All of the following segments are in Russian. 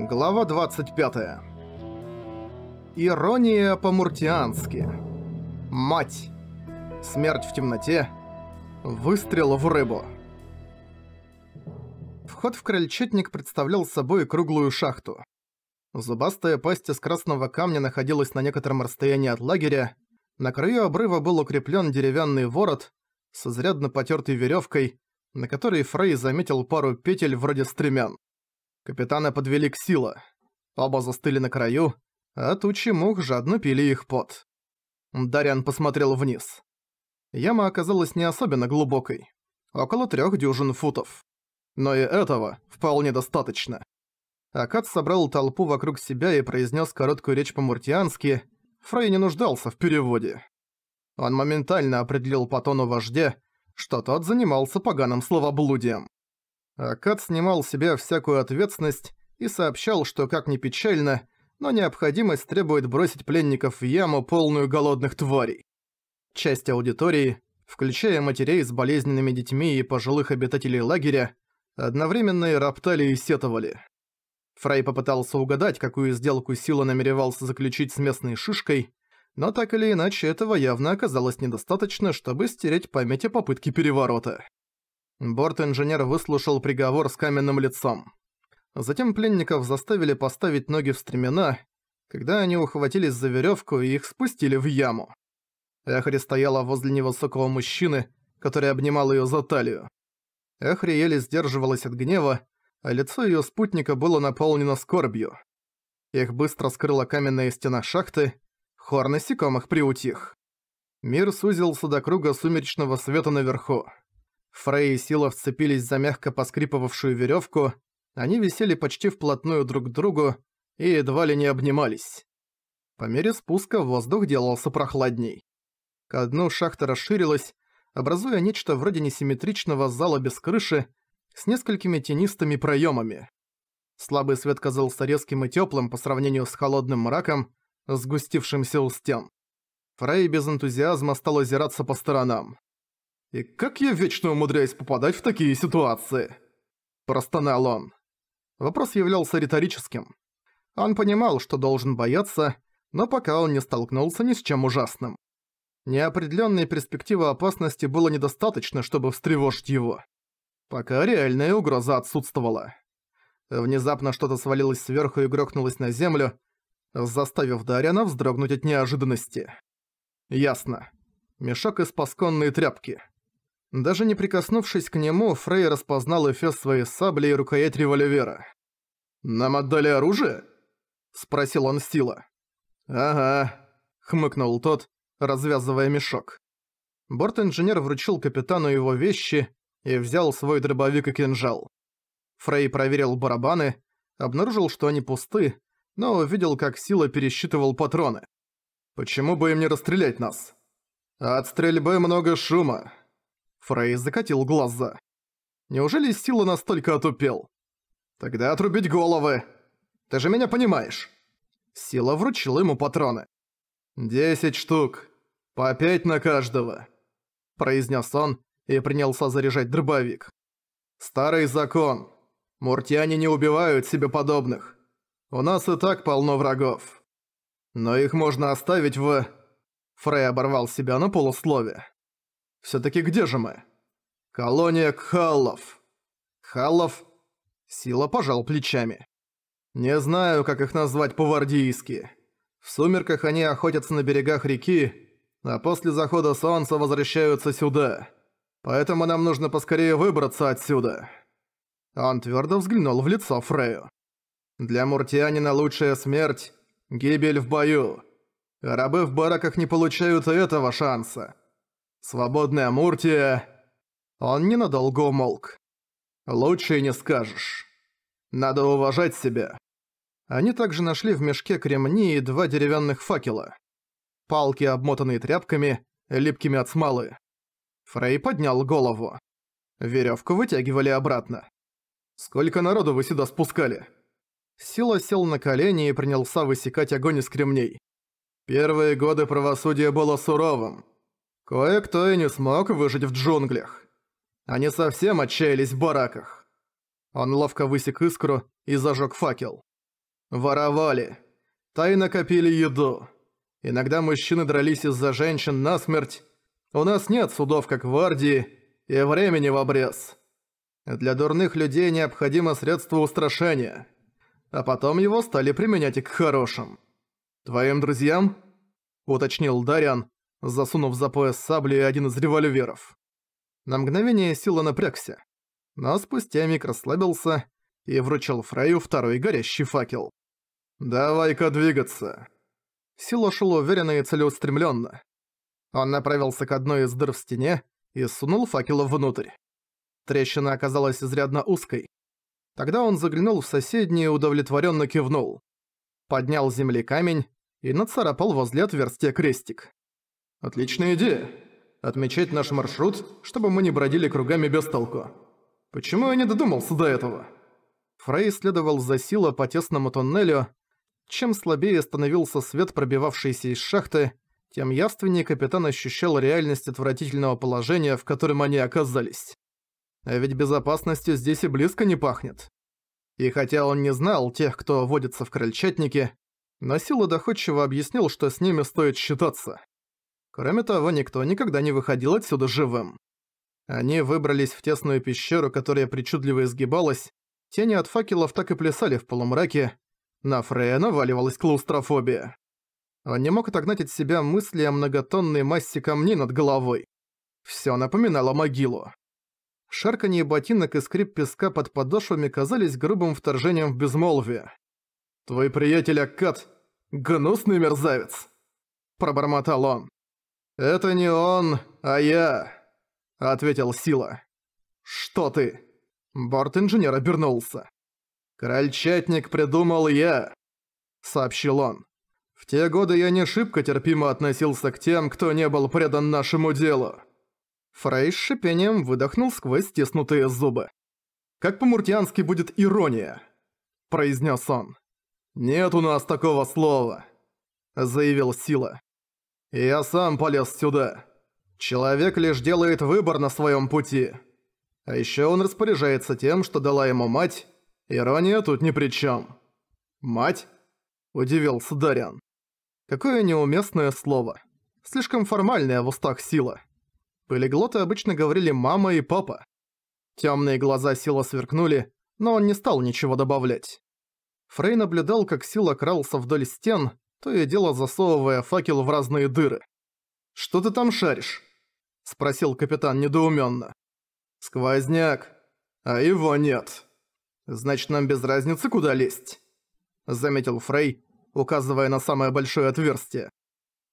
Глава 25. Ирония по-муртиански. Мать. Смерть в темноте. Выстрел в рыбу. Вход в крольчатник представлял собой круглую шахту. Зубастая пасть из красного камня находилась на некотором расстоянии от лагеря. На краю обрыва был укреплен деревянный ворот с изрядно потертой веревкой, на которой Фрей заметил пару петель вроде стремян. Капитана подвели к сила. Оба застыли на краю, а тучи мух жадно пили их пот. Дариан посмотрел вниз. Яма оказалась не особенно глубокой. Около трех дюжин футов. Но и этого вполне достаточно. Акад собрал толпу вокруг себя и произнёс короткую речь по-муртиански. Фрей не нуждался в переводе. Он моментально определил по тону вождя, что тот занимался поганым словоблудием. Акад снимал с себя всякую ответственность и сообщал, что, как ни печально, но необходимость требует бросить пленников в яму, полную голодных тварей. Часть аудитории, включая матерей с болезненными детьми и пожилых обитателей лагеря, одновременно и роптали и сетовали. Фрей попытался угадать, какую сделку Сила намеревался заключить с местной шишкой, но так или иначе этого явно оказалось недостаточно, чтобы стереть память о попытке переворота. Борт-инженер выслушал приговор с каменным лицом. Затем пленников заставили поставить ноги в стремена, когда они ухватились за веревку и их спустили в яму. Эхри стояла возле невысокого мужчины, который обнимал ее за талию. Эхри еле сдерживалась от гнева, а лицо ее спутника было наполнено скорбью. Их быстро скрыла каменная стена шахты, хор насекомых приутих. Мир сузился до круга сумеречного света наверху. Фрей и Сила вцепились за мягко поскрипывавшую веревку, они висели почти вплотную друг к другу и едва ли не обнимались. По мере спуска воздух делался прохладней. К дну шахта расширилась, образуя нечто вроде несимметричного зала без крыши с несколькими тенистыми проемами. Слабый свет казался резким и теплым по сравнению с холодным мраком, сгустившимся у стен. Фрей без энтузиазма стал озираться по сторонам. И как я вечно умудряюсь попадать в такие ситуации? Простонал он. Вопрос являлся риторическим. Он понимал, что должен бояться, но пока он не столкнулся ни с чем ужасным. Неопределённая перспективы опасности было недостаточно, чтобы встревожить его. Пока реальная угроза отсутствовала. Внезапно что-то свалилось сверху и грохнулось на землю, заставив Дарьяна вздрогнуть от неожиданности. Ясно. Мешок из пасконной тряпки. Даже не прикоснувшись к нему, Фрей распознал эфес своей сабли и рукоять револьвера. «Нам отдали оружие?» – спросил он Стила. «Ага», – хмыкнул тот, развязывая мешок. Борт-инженер вручил капитану его вещи и взял свой дробовик и кинжал. Фрей проверил барабаны, обнаружил, что они пусты, но увидел, как Сила пересчитывал патроны. «Почему бы им не расстрелять нас?» «От стрельбы много шума», Фрей закатил глаза. Неужели сила настолько отупел? Тогда отрубить головы. Ты же меня понимаешь. Сила вручила ему патроны. «Десять штук. По пять на каждого», – произнес он и принялся заряжать дробовик. «Старый закон. Муртьяне не убивают себе подобных. У нас и так полно врагов. Но их можно оставить в...» Фрей оборвал себя на полуслове. Всё-таки где же мы? Колония Халлов. Халлов. Сила пожал плечами. Не знаю, как их назвать по-вардийски. В сумерках они охотятся на берегах реки, а после захода солнца возвращаются сюда. Поэтому нам нужно поскорее выбраться отсюда. Он твёрдо взглянул в лицо Фрею. Для муртианина лучшая смерть – гибель в бою. Рабы в бараках не получают этого шанса. Свободная Муртия...» Он ненадолго умолк. «Лучше и не скажешь. Надо уважать себя». Они также нашли в мешке кремни и два деревянных факела. Палки, обмотанные тряпками, липкими от смолы. Фрей поднял голову. Веревку вытягивали обратно. «Сколько народу вы сюда спускали?» Сила сел на колени и принялся высекать огонь из кремней. «Первые годы правосудия было суровым. Кое-кто и не смог выжить в джунглях. Они совсем отчаялись в бараках. Он ловко высек искру и зажег факел. Воровали. Тайно копили еду. Иногда мужчины дрались из-за женщин насмерть. У нас нет судов, как в Ардии, и времени в обрез. Для дурных людей необходимо средство устрашения. А потом его стали применять и к хорошим. «Твоим друзьям?» – уточнил Дариан, засунув за пояс сабли один из револьверов. На мгновение сила напрягся, но спустя миг расслабился и вручил Фрею второй горящий факел. «Давай-ка двигаться!» Сила шел уверенно и целеустремленно. Он направился к одной из дыр в стене и сунул факела внутрь. Трещина оказалась изрядно узкой. Тогда он заглянул в соседний и удовлетворенно кивнул. Поднял земли камень и нацарапал возле отверстия крестик. «Отличная идея. Отмечать наш маршрут, чтобы мы не бродили кругами без толку. Почему я не додумался до этого?» Фрей следовал за Сила по тесному тоннелю. Чем слабее становился свет, пробивавшийся из шахты, тем явственнее капитан ощущал реальность отвратительного положения, в котором они оказались. А ведь безопасностью здесь и близко не пахнет. И хотя он не знал тех, кто водится в крольчатнике, но Сила доходчиво объяснил, что с ними стоит считаться. Кроме того, никто никогда не выходил отсюда живым. Они выбрались в тесную пещеру, которая причудливо изгибалась. Тени от факелов так и плясали в полумраке. На Фрея наваливалась клаустрофобия. Он не мог отогнать от себя мысли о многотонной массе камней над головой. Всё напоминало могилу. Шарканье ботинок и скрип песка под подошвами казались грубым вторжением в безмолвие. «Твой приятель Аккад — гнусный мерзавец!» – пробормотал он. «Это не он, а я», — ответил Сила. «Что ты?» Борт-инженер обернулся. «Крольчатник придумал я», — сообщил он. «В те годы я не шибко терпимо относился к тем, кто не был предан нашему делу». Фрей с шипением выдохнул сквозь стеснутые зубы. «Как по-муртиански будет ирония», — произнес он. «Нет у нас такого слова», — заявил Сила. «Я сам полез сюда. Человек лишь делает выбор на своем пути. А еще он распоряжается тем, что дала ему мать. Ирония тут ни при чем. «Мать?» – удивился Дариан. Какое неуместное слово. Слишком формальное в устах сила. Полиглоты обычно говорили «мама» и «папа». Темные глаза сила сверкнули, но он не стал ничего добавлять. Фрей наблюдал, как сила крался вдоль стен, то и дело засовывая факел в разные дыры. «Что ты там шаришь?» – спросил капитан недоуменно. «Сквозняк. А его нет. Значит, нам без разницы, куда лезть», – заметил Фрей, указывая на самое большое отверстие.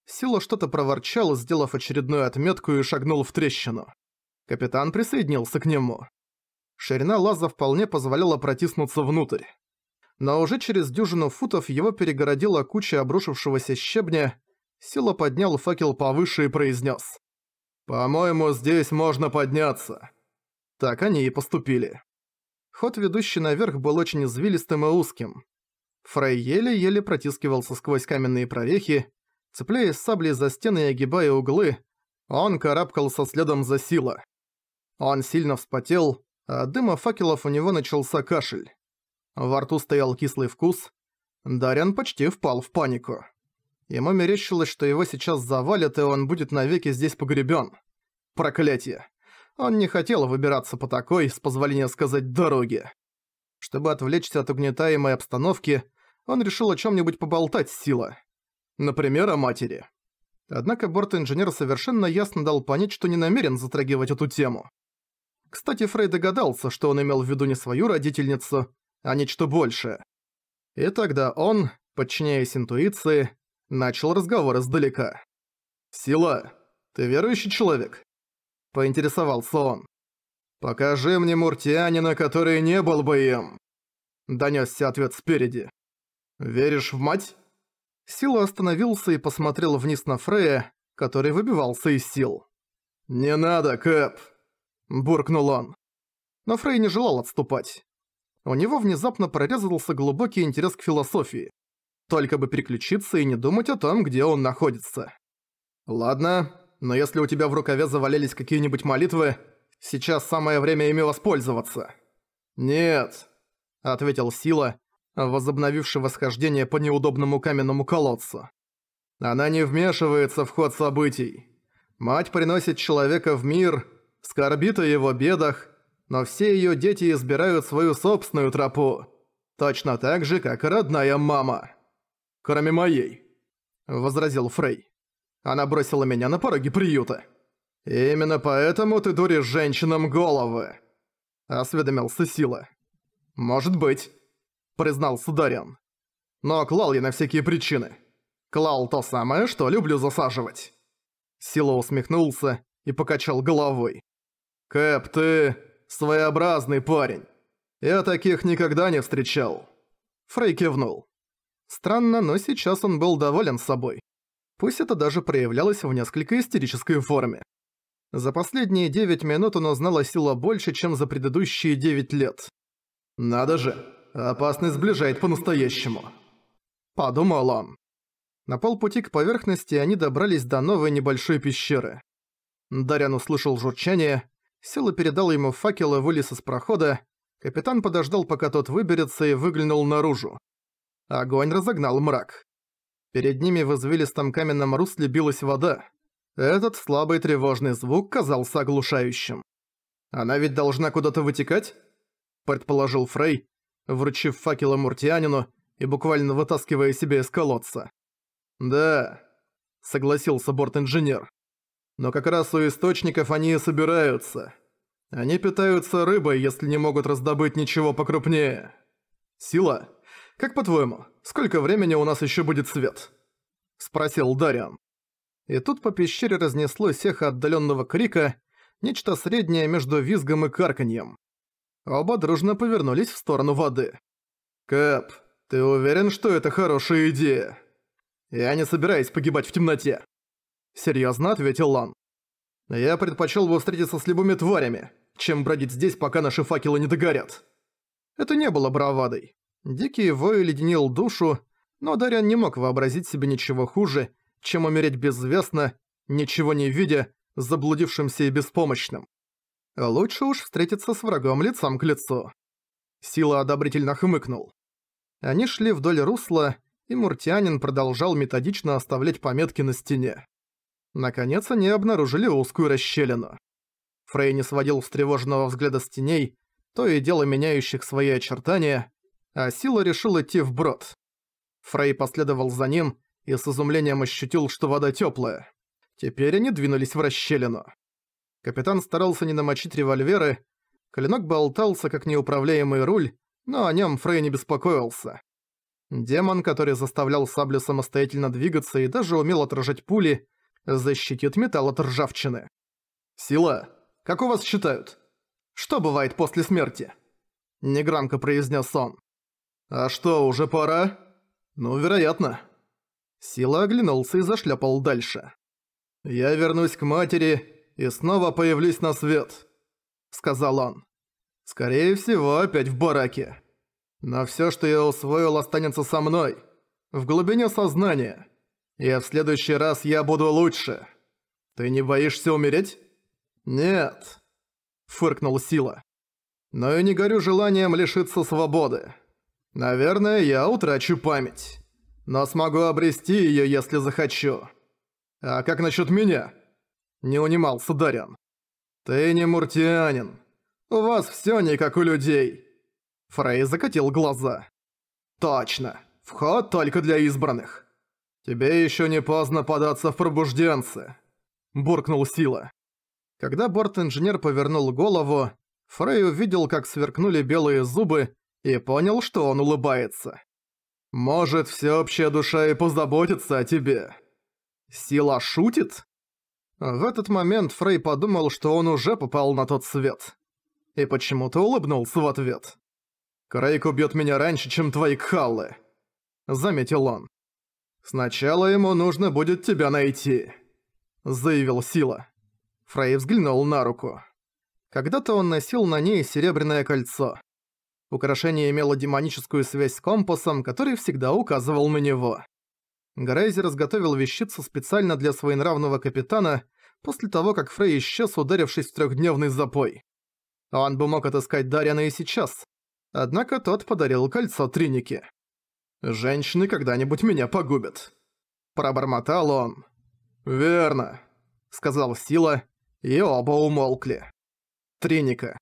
Сила что-то проворчал, сделав очередную отметку и шагнул в трещину. Капитан присоединился к нему. Ширина лаза вполне позволяла протиснуться внутрь но уже через дюжину футов его перегородила куча обрушившегося щебня. Сила поднял факел повыше и произнес: «По-моему, здесь можно подняться». Так они и поступили. Ход, ведущий наверх, был очень извилистым и узким. Фрей еле-еле протискивался сквозь каменные прорехи, цепляясь саблей за стены и огибая углы, он карабкался следом за Сила. Он сильно вспотел, а от дыма факелов у него начался кашель. Во рту стоял кислый вкус. Дарьян почти впал в панику. Ему мерещилось, что его сейчас завалят, и он будет навеки здесь погребен. Проклятие. Он не хотел выбираться по такой, с позволения сказать, дороге. Чтобы отвлечься от угнетаемой обстановки, он решил о чем нибудь поболтать с Сила. Например, о матери. Однако борт-инженер совершенно ясно дал понять, что не намерен затрагивать эту тему. Кстати, Фрей догадался, что он имел в виду не свою родительницу, а нечто большее. И тогда он, подчиняясь интуиции, начал разговор издалека. «Сила, ты верующий человек?» – поинтересовался он. «Покажи мне муртианина, который не был бы им!» – донёсся ответ спереди. «Веришь в мать?» Сила остановился и посмотрел вниз на Фрея, который выбивался из сил. «Не надо, Кэп!» – буркнул он. Но Фрей не желал отступать у него внезапно прорезался глубокий интерес к философии. Только бы переключиться и не думать о том, где он находится. «Ладно, но если у тебя в рукаве завалялись какие-нибудь молитвы, сейчас самое время ими воспользоваться». «Нет», — ответил Сила, возобновивший восхождение по неудобному каменному колодцу. «Она не вмешивается в ход событий. Мать приносит человека в мир, скорбит о его бедах, но все ее дети избирают свою собственную тропу. Точно так же, как и родная мама. Кроме моей, возразил Фрей. Она бросила меня на пороге приюта. И именно поэтому ты дуришь женщинам головы, осведомился Сила. Может быть, признался Дариан. Но клал я на всякие причины. Клал то самое, что люблю засаживать. Сила усмехнулся и покачал головой. Кэп, ты своеобразный парень. Я таких никогда не встречал». Фрей кивнул. Странно, но сейчас он был доволен собой. Пусть это даже проявлялось в несколько истерической форме. За последние девять минут он узнал о силу больше, чем за предыдущие девять лет. «Надо же, опасность сближает по-настоящему», — подумал он. На полпути к поверхности они добрались до новой небольшой пещеры. Дарьян услышал журчание, Сила передал ему факел и вылез из прохода. Капитан подождал, пока тот выберется, и выглянул наружу. Огонь разогнал мрак. Перед ними в извилистом каменном русле билась вода. Этот слабый тревожный звук казался оглушающим. «Она ведь должна куда-то вытекать?» – предположил Фрей, вручив факел Муртианину и буквально вытаскивая себя из колодца. «Да», – согласился борт-инженер. Но как раз у источников они и собираются. Они питаются рыбой, если не могут раздобыть ничего покрупнее. Сила? Как по-твоему, сколько времени у нас еще будет свет? Спросил Дариан. И тут по пещере разнеслось эхо отдаленного крика, нечто среднее между визгом и карканьем. Оба дружно повернулись в сторону воды. «Кэп, ты уверен, что это хорошая идея?» «Я не собираюсь погибать в темноте», серьезно ответил Лан. «Я предпочел бы встретиться с любыми тварями, чем бродить здесь, пока наши факелы не догорят». Это не было бравадой. Дикий вой леденил душу, но Дарьян не мог вообразить себе ничего хуже, чем умереть безвестно, ничего не видя, заблудившимся и беспомощным. Лучше уж встретиться с врагом лицом к лицу. Сила одобрительно хмыкнул. Они шли вдоль русла, и Муртианин продолжал методично оставлять пометки на стене. Наконец они обнаружили узкую расщелину. Фрей не сводил встревоженного взгляда с теней, то и дело меняющих свои очертания, а Сила решил идти вброд. Фрей последовал за ним и с изумлением ощутил, что вода тёплая. Теперь они двинулись в расщелину. Капитан старался не намочить револьверы, клинок болтался, как неуправляемый руль, но о нём Фрей не беспокоился. Демон, который заставлял саблю самостоятельно двигаться и даже умел отражать пули, защитит металл от ржавчины. «Сила, как у вас считают? Что бывает после смерти?» Негромко произнес он. «А что, уже пора?» «Ну, вероятно». Сила оглянулся и зашлепал дальше. «Я вернусь к матери и снова появлюсь на свет», — сказал он. «Скорее всего, опять в бараке. Но все, что я усвоил, останется со мной, в глубине сознания». И в следующий раз я буду лучше. Ты не боишься умереть? Нет, фыркнул Сила. Но я не горю желанием лишиться свободы. Наверное, я утрачу память. Но смогу обрести её, если захочу. А как насчёт меня? Не унимался Дарьян. Ты не муртианин. У вас всё не как у людей. Фрей закатил глаза. Точно. Вход только для избранных. «Тебе еще не поздно податься в пробужденцы», – буркнул Сила. Когда борт-инженер повернул голову, Фрей увидел, как сверкнули белые зубы, и понял, что он улыбается. «Может, всеобщая душа и позаботится о тебе». «Сила шутит?» В этот момент Фрей подумал, что он уже попал на тот свет. И почему-то улыбнулся в ответ. «Крейг убьет меня раньше, чем твои кхаллы», — заметил он. «Сначала ему нужно будет тебя найти», — заявил Сила. Фрей взглянул на руку. Когда-то он носил на ней серебряное кольцо. Украшение имело демоническую связь с компасом, который всегда указывал на него. Грейзер изготовил вещицу специально для своенравного капитана после того, как Фрей исчез, ударившись в трехдневный запой. Он бы мог отыскать Дарьяна и сейчас, однако тот подарил кольцо Тринике. «Женщины когда-нибудь меня погубят». Пробормотал он. «Верно», — сказал Сила, и оба умолкли. Триника.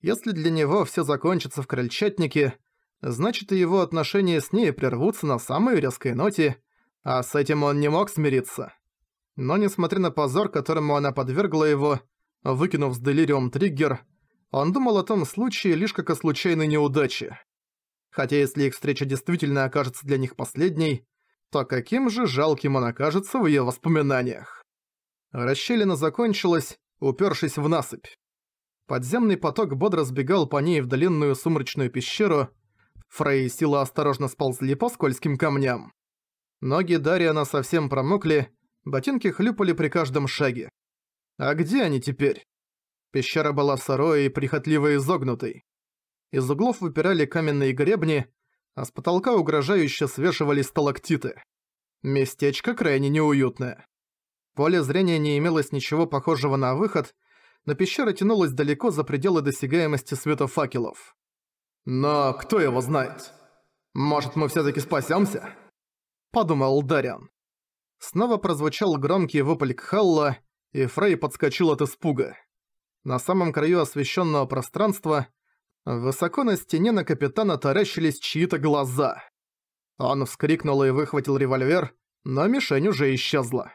Если для него все закончится в крольчатнике, значит и его отношения с ней прервутся на самой резкой ноте, а с этим он не мог смириться. Но несмотря на позор, которому она подвергла его, выкинув с делириум триггер, он думал о том случае лишь как о случайной неудаче. Хотя если их встреча действительно окажется для них последней, то каким же жалким он окажется в ее воспоминаниях. Расщелина закончилась, упершись в насыпь. Подземный поток бодро сбегал по ней в длинную сумрачную пещеру. Фрей и Сила осторожно сползли по скользким камням. Ноги Дариана совсем промокли, ботинки хлюпали при каждом шаге. А где они теперь? Пещера была сырой и прихотливо изогнутой из углов выпирали каменные гребни, а с потолка угрожающе свешивались сталактиты. Местечко крайне неуютное. Поле зрения не имелось ничего похожего на выход, но пещера тянулась далеко за пределы досягаемости света факелов. «Но кто его знает? Может, мы все спасёмся?» спасемся? – подумал Дариан. Снова прозвучал громкий вопль Кхалла, и Фрей подскочил от испуга. На самом краю освещенного пространства Высоко на стене на капитана таращились чьи-то глаза. Он вскрикнул и выхватил револьвер, но мишень уже исчезла.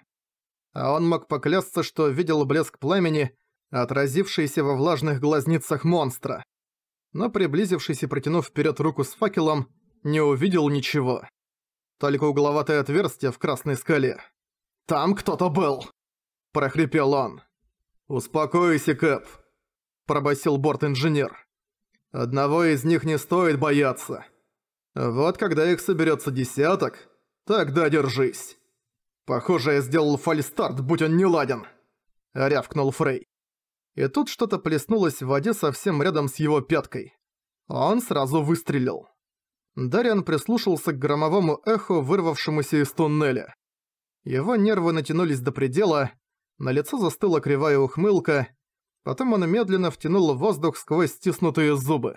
А он мог поклясться, что видел блеск пламени, отразившийся во влажных глазницах монстра. Но приблизившись и протянув вперед руку с факелом, не увидел ничего. Только угловатое отверстие в красной скале. «Там кто-то был!» – прохрипел он. «Успокойся, Кэп!» – пробасил борт-инженер. Одного из них не стоит бояться. Вот когда их соберется десяток, тогда держись. Похоже, я сделал фальстарт, будь он не ладен. Рявкнул Фрей. И тут что-то плеснулось в воде совсем рядом с его пяткой. Он сразу выстрелил. Дариан прислушался к громовому эху, вырвавшемуся из туннеля. Его нервы натянулись до предела, на лицо застыла кривая ухмылка, Потом он медленно втянул воздух сквозь стиснутые зубы.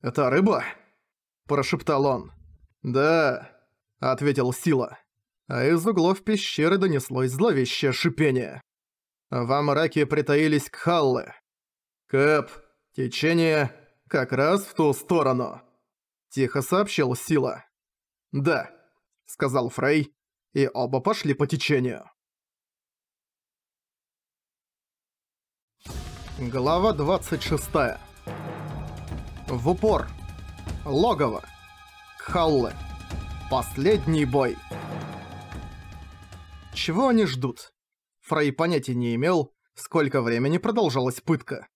«Это рыба?» – прошептал он. «Да», – ответил Сила. А из углов пещеры донеслось зловещее шипение. Во мраке притаились кхаллы. «Кэп, течение как раз в ту сторону», – тихо сообщил Сила. «Да», – сказал Фрей, и оба пошли по течению. Глава 26. В упор. Логово. Халлы. Последний бой. Чего они ждут? Фрей понятия не имел, сколько времени продолжалась пытка.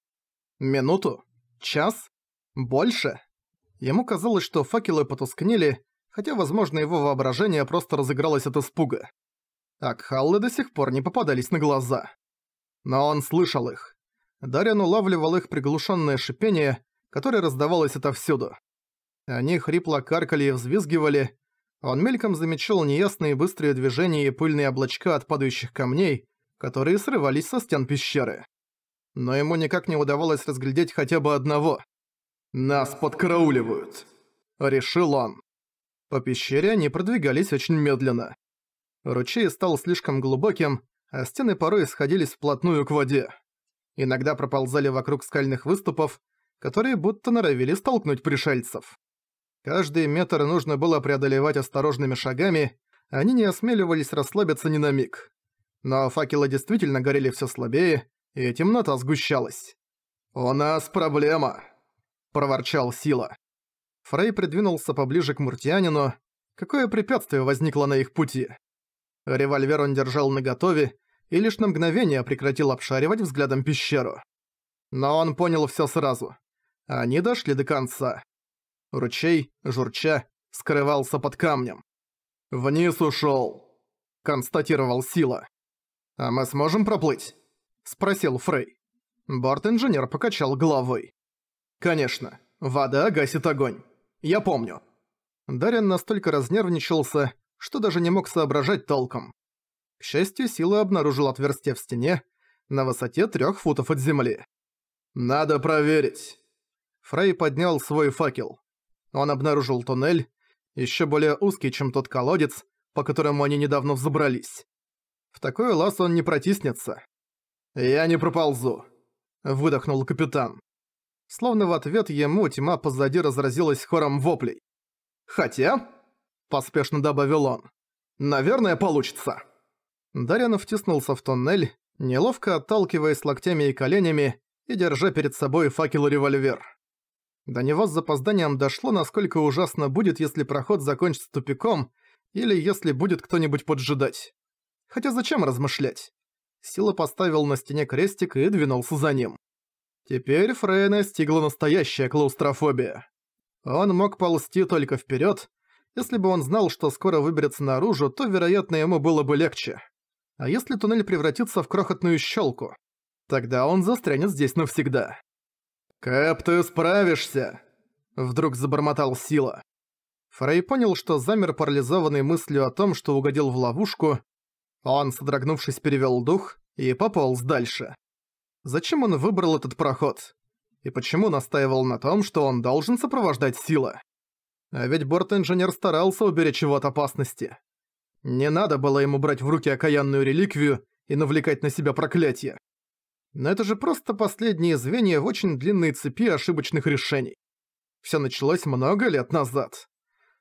Минуту? Час? Больше? Ему казалось, что факелы потускнели, хотя, возможно, его воображение просто разыгралось от испуга. Акхаллы до сих пор не попадались на глаза. Но он слышал их. Дарьян улавливал их приглушенное шипение, которое раздавалось отовсюду. Они хрипло каркали и взвизгивали. Он мельком замечал неясные быстрые движения и пыльные облачка от падающих камней, которые срывались со стен пещеры. Но ему никак не удавалось разглядеть хотя бы одного. «Нас подкарауливают», — решил он. По пещере они продвигались очень медленно. Ручей стал слишком глубоким, а стены порой сходились вплотную к воде иногда проползали вокруг скальных выступов, которые будто норовили столкнуть пришельцев. Каждый метр нужно было преодолевать осторожными шагами, они не осмеливались расслабиться ни на миг. Но факелы действительно горели все слабее, и темнота сгущалась. «У нас проблема!» – проворчал Сила. Фрей придвинулся поближе к муртианину. Какое препятствие возникло на их пути? Револьвер он держал наготове, и лишь на мгновение прекратил обшаривать взглядом пещеру. Но он понял всё сразу. Они дошли до конца. Ручей, журча, скрывался под камнем. «Вниз ушёл», — констатировал Сила. «А мы сможем проплыть?» — спросил Фрей. Борт-инженер покачал головой. «Конечно, вода гасит огонь. Я помню». Дарин настолько разнервничался, что даже не мог соображать толком. К счастью, Сила обнаружил отверстие в стене на высоте трех футов от земли. «Надо проверить!» Фрей поднял свой факел. Он обнаружил туннель, еще более узкий, чем тот колодец, по которому они недавно взобрались. В такой лаз он не протиснется. «Я не проползу», — выдохнул капитан. Словно в ответ ему тьма позади разразилась хором воплей. «Хотя», — поспешно добавил он, — «наверное, получится». Дарьянов втиснулся в тоннель, неловко отталкиваясь локтями и коленями и держа перед собой факел-револьвер. и До него с запозданием дошло, насколько ужасно будет, если проход закончится тупиком, или если будет кто-нибудь поджидать. Хотя зачем размышлять? Сила поставил на стене крестик и двинулся за ним. Теперь Фрейна стигла настоящая клаустрофобия. Он мог ползти только вперед. Если бы он знал, что скоро выберется наружу, то, вероятно, ему было бы легче. А если туннель превратится в крохотную щелку, тогда он застрянет здесь навсегда. «Кэп, ты справишься!» Вдруг забормотал Сила. Фрей понял, что замер парализованный мыслью о том, что угодил в ловушку. Он, содрогнувшись, перевел дух и пополз дальше. Зачем он выбрал этот проход? И почему настаивал на том, что он должен сопровождать Сила? А ведь борт-инженер старался уберечь его от опасности. Не надо было ему брать в руки окаянную реликвию и навлекать на себя проклятие. Но это же просто последнее звенья в очень длинной цепи ошибочных решений. Все началось много лет назад.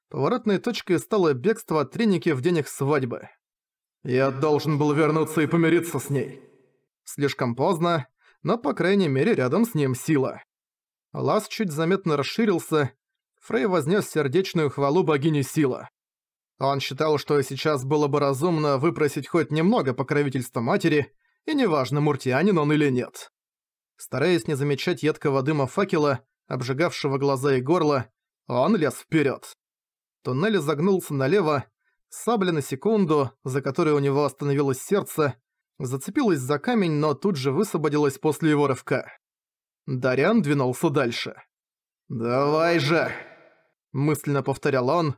Поворотной точкой стало бегство от треники в день их свадьбы. Я должен был вернуться и помириться с ней. Слишком поздно, но, по крайней мере, рядом с ним сила. Лаз чуть заметно расширился, Фрей вознес сердечную хвалу богине Сила. Он считал, что сейчас было бы разумно выпросить хоть немного покровительства матери, и неважно, муртианин он или нет. Стараясь не замечать едкого дыма факела, обжигавшего глаза и горло, он лез вперед. Туннель загнулся налево, сабля на секунду, за которой у него остановилось сердце, зацепилась за камень, но тут же высвободилась после его рывка. Дарян двинулся дальше. «Давай же!» – мысленно повторял он,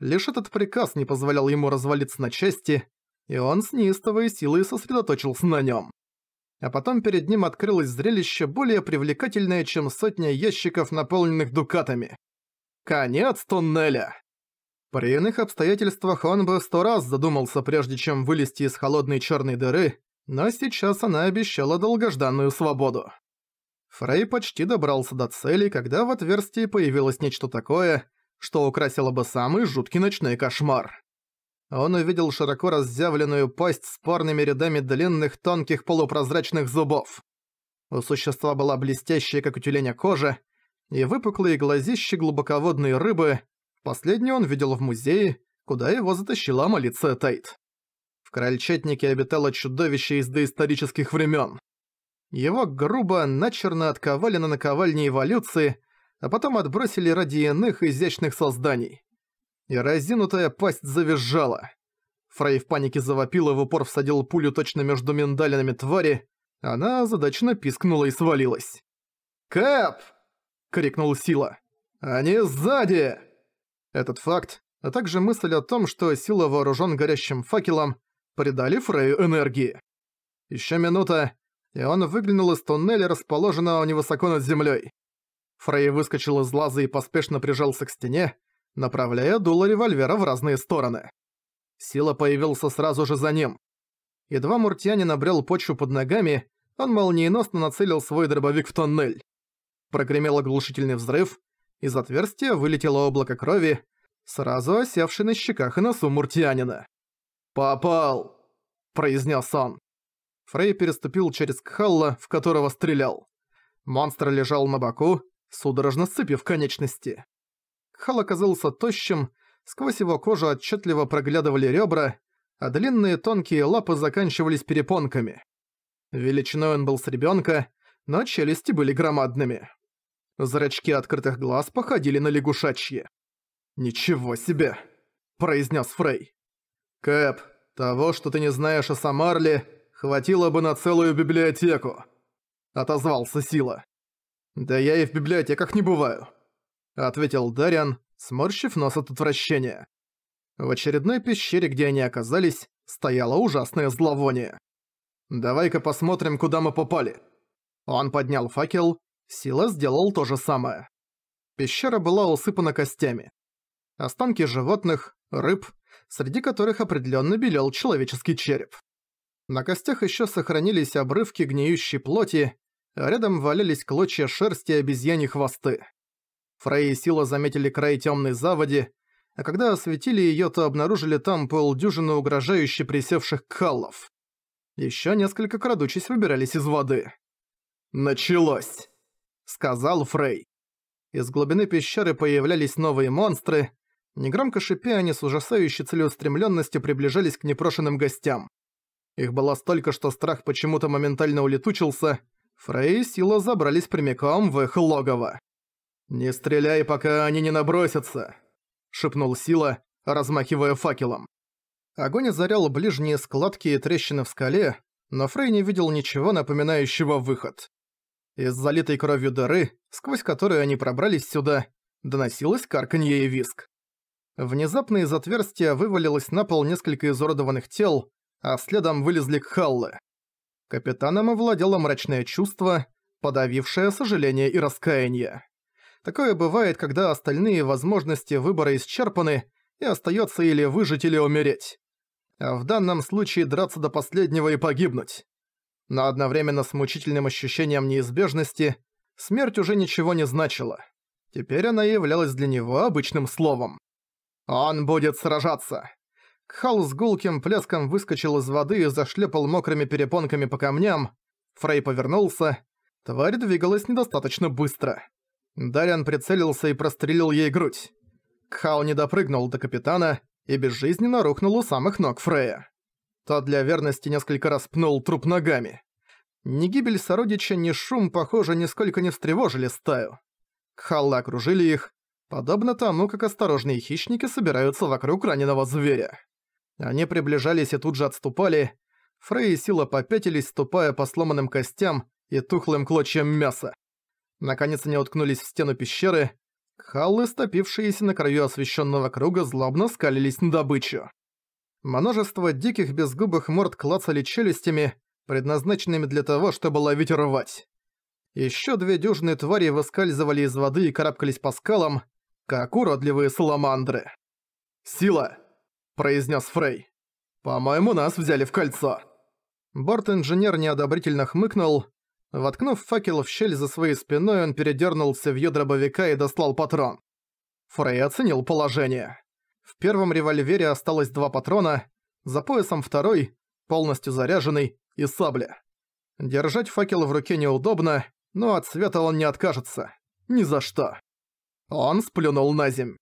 Лишь этот приказ не позволял ему развалиться на части, и он с неистовой силой сосредоточился на нем. А потом перед ним открылось зрелище более привлекательное, чем сотня ящиков, наполненных дукатами. Конец туннеля! При иных обстоятельствах он бы сто раз задумался, прежде чем вылезти из холодной черной дыры, но сейчас она обещала долгожданную свободу. Фрей почти добрался до цели, когда в отверстии появилось нечто такое, что украсило бы самый жуткий ночной кошмар. Он увидел широко разъявленную пасть с парными рядами длинных тонких полупрозрачных зубов. У существа была блестящая, как у тюленя, кожа, и выпуклые глазищи глубоководной рыбы. Последнюю он видел в музее, куда его затащила Амалиция Тейт. В крольчатнике обитало чудовище из доисторических времен. Его грубо, начерно отковали на наковальне эволюции – а потом отбросили ради иных изящных созданий. И разинутая пасть завизжала. Фрей в панике завопила, в упор всадил пулю точно между миндалинами твари. Она задачно пискнула и свалилась. «Кэп!» — крикнул Сила. «Они сзади!» Этот факт, а также мысль о том, что Сила вооружен горящим факелом, придали Фрею энергии. Еще минута, и он выглянул из туннеля, расположенного невысоко над землей. Фрей выскочил из лаза и поспешно прижался к стене, направляя дуло револьвера в разные стороны. Сила появился сразу же за ним. Едва Муртьянин обрел почву под ногами, он молниеносно нацелил свой дробовик в тоннель. Прогремел оглушительный взрыв, из отверстия вылетело облако крови, сразу осевший на щеках и носу Муртьянина. «Попал!» – произнес он. Фрей переступил через Кхалла, в которого стрелял. Монстр лежал на боку, судорожно сцепив конечности. Хал оказался тощим, сквозь его кожу отчетливо проглядывали ребра, а длинные тонкие лапы заканчивались перепонками. Величиной он был с ребенка, но челюсти были громадными. Зрачки открытых глаз походили на лягушачьи. «Ничего себе!» – произнес Фрей. «Кэп, того, что ты не знаешь о Самарле, хватило бы на целую библиотеку!» – отозвался Сила. «Да я и в библиотеках не бываю», — ответил Дариан, сморщив нос от отвращения. В очередной пещере, где они оказались, стояло ужасное зловоние. «Давай-ка посмотрим, куда мы попали». Он поднял факел, Сила сделал то же самое. Пещера была усыпана костями. Останки животных, рыб, среди которых определенно белел человеческий череп. На костях еще сохранились обрывки гниющей плоти, Рядом валялись клочья шерсти и обезьяни хвосты. Фрей и Сила заметили край темной заводи, а когда осветили ее, то обнаружили там полдюжины угрожающе присевших каллов. Еще несколько крадучись выбирались из воды. «Началось!» — сказал Фрей. Из глубины пещеры появлялись новые монстры. Негромко шипя, они с ужасающей целеустремленностью приближались к непрошенным гостям. Их было столько, что страх почему-то моментально улетучился — Фрей и Сила забрались прямиком в их логово. «Не стреляй, пока они не набросятся», — шепнул Сила, размахивая факелом. Огонь озарял ближние складки и трещины в скале, но Фрей не видел ничего напоминающего выход. Из залитой кровью дыры, сквозь которую они пробрались сюда, доносилось карканье и виск. Внезапно из отверстия вывалилось на пол несколько изуродованных тел, а следом вылезли кхаллы. Капитаном овладело мрачное чувство, подавившее сожаление и раскаяние. Такое бывает, когда остальные возможности выбора исчерпаны, и остается или выжить, или умереть. А в данном случае драться до последнего и погибнуть. Но одновременно с мучительным ощущением неизбежности смерть уже ничего не значила. Теперь она являлась для него обычным словом. «Он будет сражаться!» Кхал с гулким плеском выскочил из воды и зашлепал мокрыми перепонками по камням. Фрей повернулся. Тварь двигалась недостаточно быстро. Дариан прицелился и прострелил ей грудь. Кхал не допрыгнул до капитана и безжизненно рухнул у самых ног Фрея. Тот для верности несколько раз пнул труп ногами. Ни гибель сородича, ни шум, похоже, нисколько не встревожили стаю. Кхалла окружили их, подобно тому, как осторожные хищники собираются вокруг раненого зверя. Они приближались и тут же отступали. Фрей и Сила попятились, ступая по сломанным костям и тухлым клочьям мяса. Наконец они уткнулись в стену пещеры. Халлы, стопившиеся на краю освещенного круга, злобно скалились на добычу. Множество диких безгубых морд клацали челюстями, предназначенными для того, чтобы ловить и рвать. Еще две дюжные твари выскальзывали из воды и карабкались по скалам, как уродливые саламандры. «Сила!» произнес Фрей. «По-моему, нас взяли в кольцо». Борт-инженер неодобрительно хмыкнул. Воткнув факел в щель за своей спиной, он передернулся в её дробовика и достал патрон. Фрей оценил положение. В первом револьвере осталось два патрона, за поясом второй, полностью заряженный, и сабля. Держать факел в руке неудобно, но от света он не откажется. Ни за что. Он сплюнул на земь.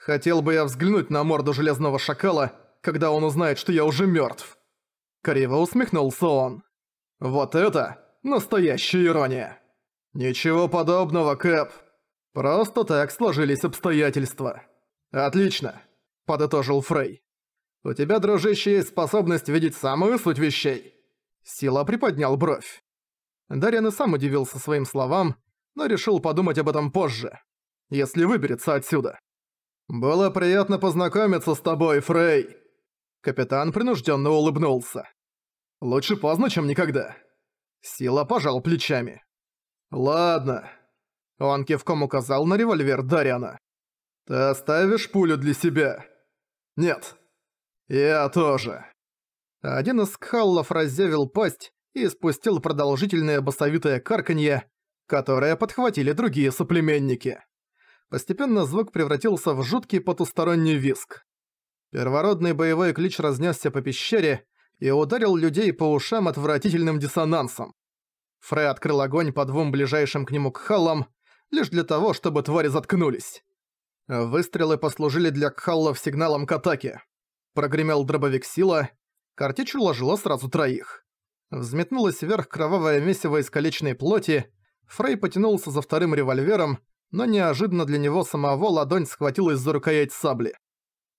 Хотел бы я взглянуть на морду Железного Шакала, когда он узнает, что я уже мёртв. Криво усмехнулся он. Вот это настоящая ирония. Ничего подобного, Кэп. Просто так сложились обстоятельства. Отлично, подытожил Фрей. У тебя, дружище, есть способность видеть самую суть вещей. Сила приподнял бровь. Дарьян и сам удивился своим словам, но решил подумать об этом позже, если выберется отсюда. «Было приятно познакомиться с тобой, Фрей!» Капитан принужденно улыбнулся. «Лучше поздно, чем никогда!» Сила пожал плечами. «Ладно». Он кивком указал на револьвер Дариана. «Ты оставишь пулю для себя?» «Нет». «Я тоже». Один из кхаллов разъявил пасть и спустил продолжительное басовитое карканье, которое подхватили другие соплеменники. Постепенно звук превратился в жуткий потусторонний виск. Первородный боевой клич разнесся по пещере и ударил людей по ушам отвратительным диссонансом. Фрей открыл огонь по двум ближайшим к нему кхаллам, лишь для того, чтобы твари заткнулись. Выстрелы послужили для кхаллов сигналом к атаке. Прогремел дробовик сила, картечь уложила сразу троих. Взметнулось вверх кровавое месиво из искалеченной плоти, Фрей потянулся за вторым револьвером, но неожиданно для него самого ладонь схватилась за рукоять сабли.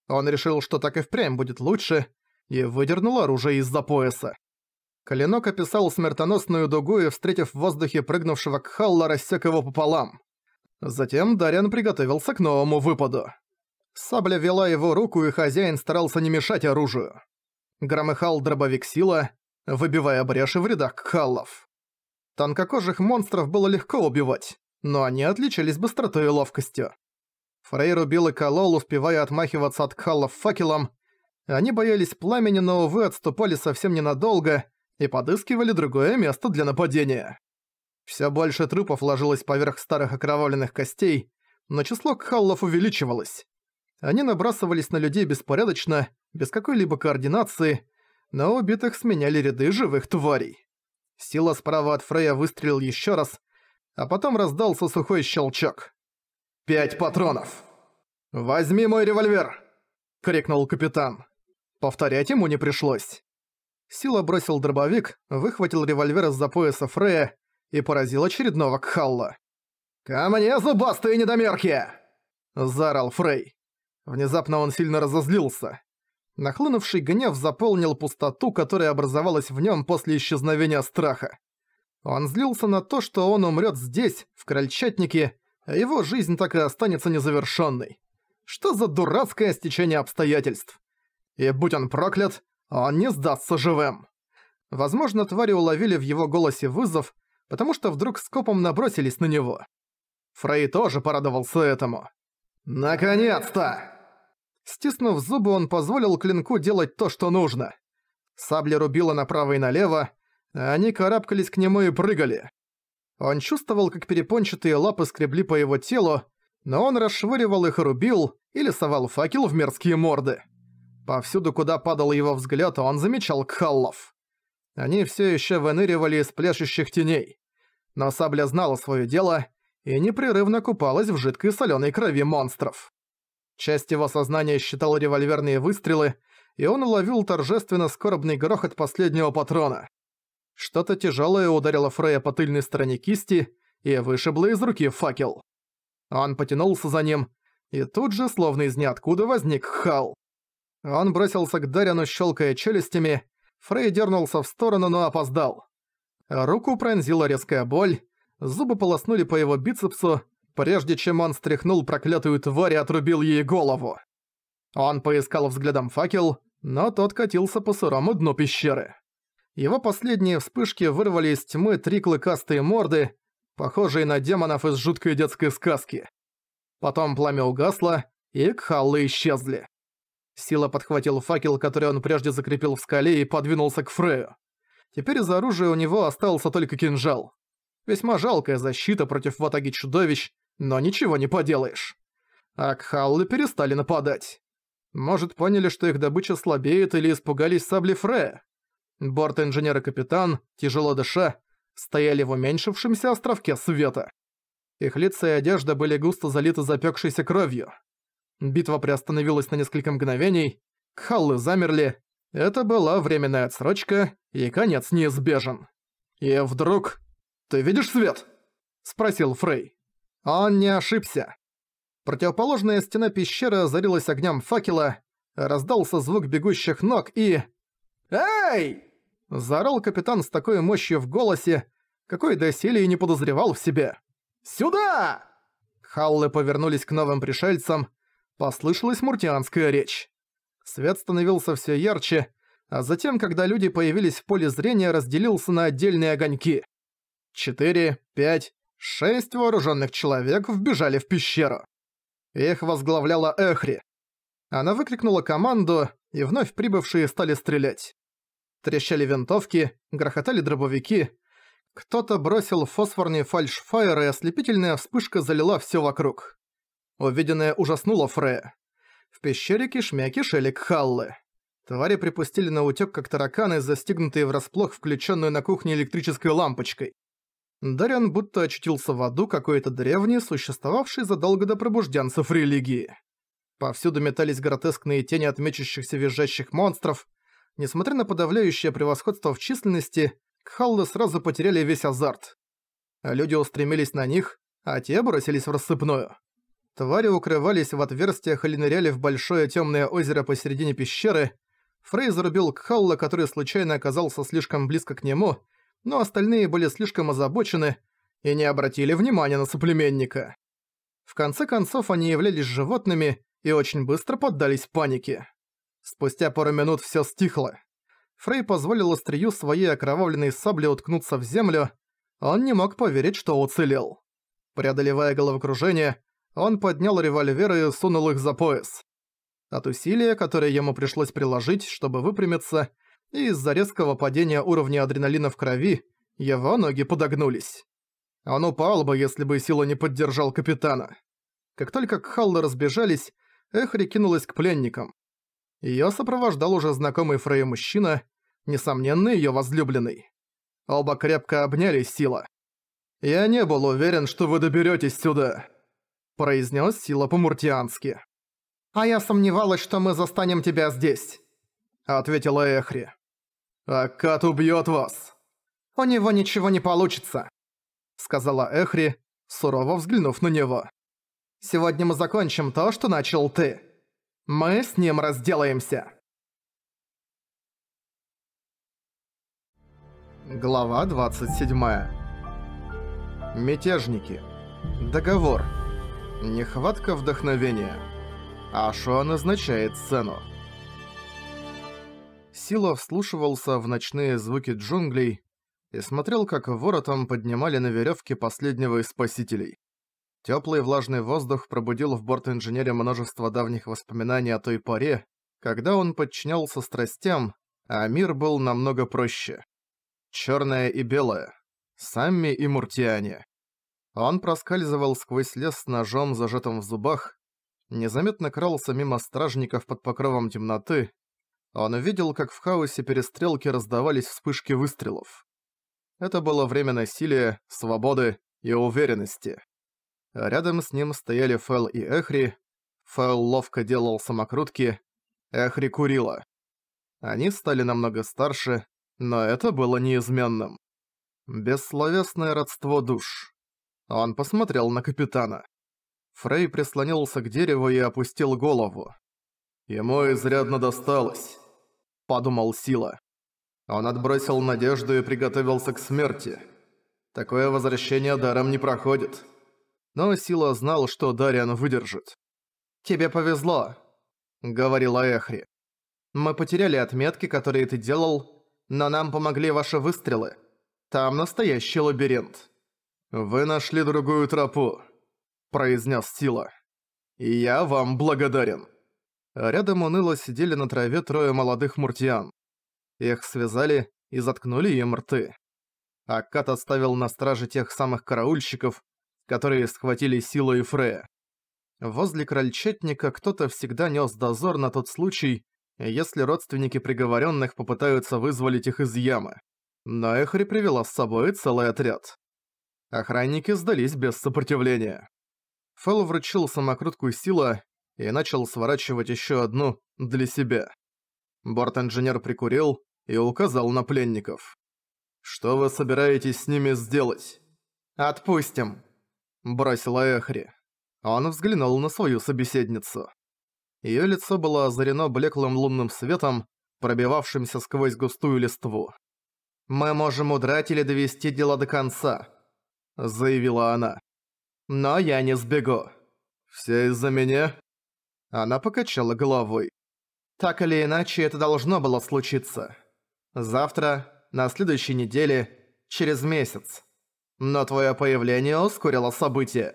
Он решил, что так и впрямь будет лучше, и выдернул оружие из-за пояса. Клинок описал смертоносную дугу и, встретив в воздухе прыгнувшего Кхалла, рассек его пополам. Затем Дарьян приготовился к новому выпаду. Сабля вела его руку, и хозяин старался не мешать оружию. Громыхал дробовик сила, выбивая бреши в рядах Кхаллов. Тонкокожих монстров было легко убивать но они отличались быстротой и ловкостью. Фрейр убил и колол, успевая отмахиваться от кхаллов факелом. Они боялись пламени, но, увы, отступали совсем ненадолго и подыскивали другое место для нападения. Все больше трупов ложилось поверх старых окровавленных костей, но число кхаллов увеличивалось. Они набрасывались на людей беспорядочно, без какой-либо координации, но убитых сменяли ряды живых тварей. Сила справа от Фрея выстрелил еще раз, а потом раздался сухой щелчок. «Пять патронов!» «Возьми мой револьвер!» — крикнул капитан. Повторять ему не пришлось. Сила бросил дробовик, выхватил револьвер из-за пояса Фрея и поразил очередного Кхалла. «Ко мне, зубастые недомерки!» — заорал Фрей. Внезапно он сильно разозлился. Нахлынувший гнев заполнил пустоту, которая образовалась в нем после исчезновения страха. Он злился на то, что он умрет здесь, в Крольчатнике, а его жизнь так и останется незавершенной. Что за дурацкое стечение обстоятельств? И будь он проклят, он не сдастся живым. Возможно, твари уловили в его голосе вызов, потому что вдруг скопом набросились на него. Фрей тоже порадовался этому. «Наконец-то!» Стиснув зубы, он позволил клинку делать то, что нужно. Сабля рубила направо и налево, они карабкались к нему и прыгали. Он чувствовал, как перепончатые лапы скребли по его телу, но он расшвыривал их и рубил, или совал факел в мерзкие морды. Повсюду, куда падал его взгляд, он замечал кхаллов. Они все еще выныривали из плещущих теней. Но сабля знала свое дело и непрерывно купалась в жидкой соленой крови монстров. Часть его сознания считала револьверные выстрелы, и он уловил торжественно скорбный грохот последнего патрона. Что-то тяжелое ударило Фрея по тыльной стороне кисти и вышибло из руки факел. Он потянулся за ним, и тут же, словно из ниоткуда, возник Хал. Он бросился к Дарину, щелкая челюстями. Фрей дернулся в сторону, но опоздал. Руку пронзила резкая боль, зубы полоснули по его бицепсу, прежде чем он стряхнул проклятую тварь и отрубил ей голову. Он поискал взглядом факел, но тот катился по сырому дну пещеры. Его последние вспышки вырвали из тьмы три клыкастые морды, похожие на демонов из жуткой детской сказки. Потом пламя угасло, и кхаллы исчезли. Сила подхватил факел, который он прежде закрепил в скале, и подвинулся к Фрею. Теперь из оружия у него остался только кинжал. Весьма жалкая защита против ватаги чудовищ, но ничего не поделаешь. А кхаллы перестали нападать. Может, поняли, что их добыча слабеет или испугались сабли Фрея? Борт-инженер и капитан, тяжело дыша, стояли в уменьшившемся островке света. Их лица и одежда были густо залиты запекшейся кровью. Битва приостановилась на несколько мгновений, кхаллы замерли, это была временная отсрочка, и конец неизбежен. И вдруг... «Ты видишь свет?» – спросил Фрей. Он не ошибся. Противоположная стена пещеры озарилась огнем факела, раздался звук бегущих ног и... «Эй!» Заорал капитан с такой мощью в голосе, какой доселе и не подозревал в себе. «Сюда!» Халлы повернулись к новым пришельцам. Послышалась муртианская речь. Свет становился все ярче, а затем, когда люди появились в поле зрения, разделился на отдельные огоньки. Четыре, пять, шесть вооруженных человек вбежали в пещеру. Их возглавляла Эхри. Она выкрикнула команду, и вновь прибывшие стали стрелять. Трещали винтовки, грохотали дробовики. Кто-то бросил фосфорный фальшфайер, и ослепительная вспышка залила все вокруг. Увиденное ужаснуло Фре. В пещере кишмя шелик, халлы. Твари припустили на утёк, как тараканы, застигнутые врасплох включенную на кухне электрической лампочкой. Дариан будто очутился в аду какой-то древней, существовавшей задолго до пробужденцев религии. Повсюду метались гротескные тени от мечущихся визжащих монстров, Несмотря на подавляющее превосходство в численности, Кхаллы сразу потеряли весь азарт. Люди устремились на них, а те бросились в рассыпную. Твари укрывались в отверстиях или ныряли в большое темное озеро посередине пещеры. Фрей зарубил Кхалла, который случайно оказался слишком близко к нему, но остальные были слишком озабочены и не обратили внимания на соплеменника. В конце концов они являлись животными и очень быстро поддались панике. Спустя пару минут все стихло. Фрей позволил острию своей окровавленной сабли уткнуться в землю, он не мог поверить, что уцелел. Преодолевая головокружение, он поднял револьверы и сунул их за пояс. От усилия, которое ему пришлось приложить, чтобы выпрямиться, и из-за резкого падения уровня адреналина в крови, его ноги подогнулись. Он упал бы, если бы сила не поддержал капитана. Как только кхаллы разбежались, эхри кинулась к пленникам. Её сопровождал уже знакомый Фрею мужчина, несомненно, её возлюбленный. Оба крепко обняли Сила. «Я не был уверен, что вы доберётесь сюда», – произнёс Сила по-муртиански. «А я сомневалась, что мы застанем тебя здесь», – ответила Эхри. «А Кат убьёт вас». «У него ничего не получится», – сказала Эхри, сурово взглянув на него. «Сегодня мы закончим то, что начал ты». Мы с ним разделаемся. Глава 27. Мятежники. Договор. Нехватка вдохновения. А Ашуа означает цену. Сила вслушивался в ночные звуки джунглей и смотрел, как воротом поднимали на веревке последнего из спасителей. Теплый влажный воздух пробудил в борт-инженере множество давних воспоминаний о той поре, когда он подчинялся страстям, а мир был намного проще. Черное и белое. Сами и муртиане. Он проскальзывал сквозь лес с ножом, зажатым в зубах, незаметно крался мимо стражников под покровом темноты. Он увидел, как в хаосе перестрелки раздавались вспышки выстрелов. Это было время насилия, свободы и уверенности а рядом с ним стояли Фэл и Эхри. Фэл ловко делал самокрутки, Эхри курила. Они стали намного старше, но это было неизменным. Бессловесное родство душ. Он посмотрел на капитана. Фрей прислонился к дереву и опустил голову. «Ему изрядно досталось», — подумал Сила. Он отбросил надежду и приготовился к смерти. Такое возвращение даром не проходит но Сила знал, что Дариан выдержит. «Тебе повезло», — говорила Эхри. «Мы потеряли отметки, которые ты делал, но нам помогли ваши выстрелы. Там настоящий лабиринт». «Вы нашли другую тропу», — произнес Сила. «И я вам благодарен». Рядом уныло сидели на траве трое молодых муртиан. Их связали и заткнули им рты. Аккат оставил на страже тех самых караульщиков, которые схватили силу и Фрея. Возле крольчатника кто-то всегда нес дозор на тот случай, если родственники приговоренных попытаются вызволить их из ямы. Но Эхри привела с собой целый отряд. Охранники сдались без сопротивления. Фэлл вручил самокрутку сила и начал сворачивать еще одну для себя. Борт-инженер прикурил и указал на пленников. «Что вы собираетесь с ними сделать?» «Отпустим», бросила Эхри. Он взглянул на свою собеседницу. Её лицо было озарено блеклым лунным светом, пробивавшимся сквозь густую листву. «Мы можем удрать или довести дело до конца», — заявила она. «Но я не сбегу». «Все из-за меня?» Она покачала головой. «Так или иначе, это должно было случиться. Завтра, на следующей неделе, через месяц но твое появление ускорило события.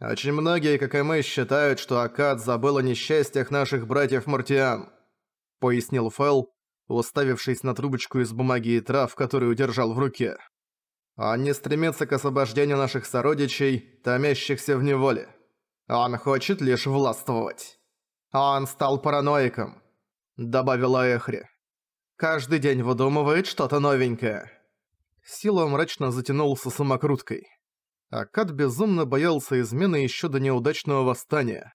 Очень многие, как и мы, считают, что Акад забыл о несчастьях наших братьев Мартиан», — пояснил Фэл, уставившись на трубочку из бумаги и трав, которую держал в руке. «Он не стремится к освобождению наших сородичей, томящихся в неволе. Он хочет лишь властвовать. Он стал параноиком», — добавила Эхри. «Каждый день выдумывает что-то новенькое». Сила мрачно затянулся самокруткой. Акад безумно боялся измены еще до неудачного восстания.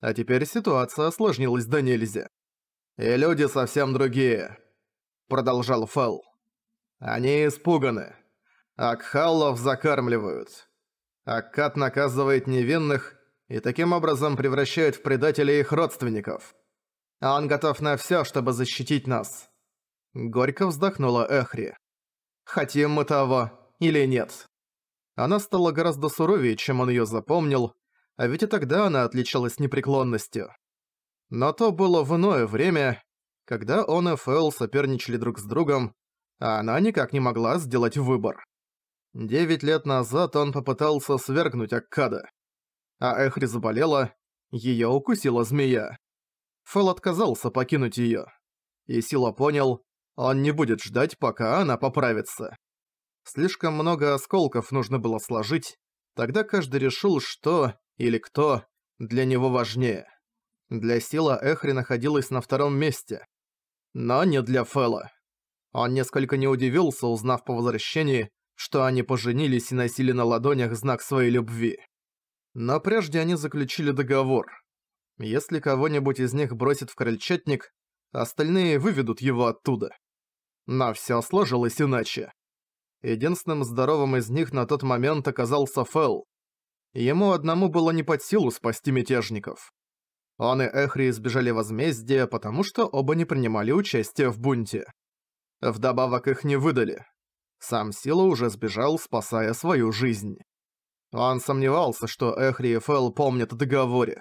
А теперь ситуация осложнилась до нельзя. «И люди совсем другие», — продолжал Фэл. «Они испуганы. Акхаллов закармливают. Аккад наказывает невинных и таким образом превращает в предателей их родственников. он готов на всё, чтобы защитить нас». Горько вздохнула Эхри хотим мы того или нет. Она стала гораздо суровее, чем он её запомнил, а ведь и тогда она отличалась непреклонностью. Но то было в иное время, когда он и Фэл соперничали друг с другом, а она никак не могла сделать выбор. Девять лет назад он попытался свергнуть Аккада. А Эхри заболела, её укусила змея. Фэл отказался покинуть её. И Сила понял, он не будет ждать, пока она поправится. Слишком много осколков нужно было сложить, тогда каждый решил, что или кто для него важнее. Для Сила Эхри находилась на втором месте. Но не для Фэла. Он несколько не удивился, узнав по возвращении, что они поженились и носили на ладонях знак своей любви. Но прежде они заключили договор. Если кого-нибудь из них бросит в крольчатник, остальные выведут его оттуда. Но все сложилось иначе. Единственным здоровым из них на тот момент оказался Фэл. Ему одному было не под силу спасти мятежников. Он и Эхри избежали возмездия, потому что оба не принимали участие в бунте. Вдобавок их не выдали. Сам Сила уже сбежал, спасая свою жизнь. Он сомневался, что Эхри и Фэл помнят о договоре.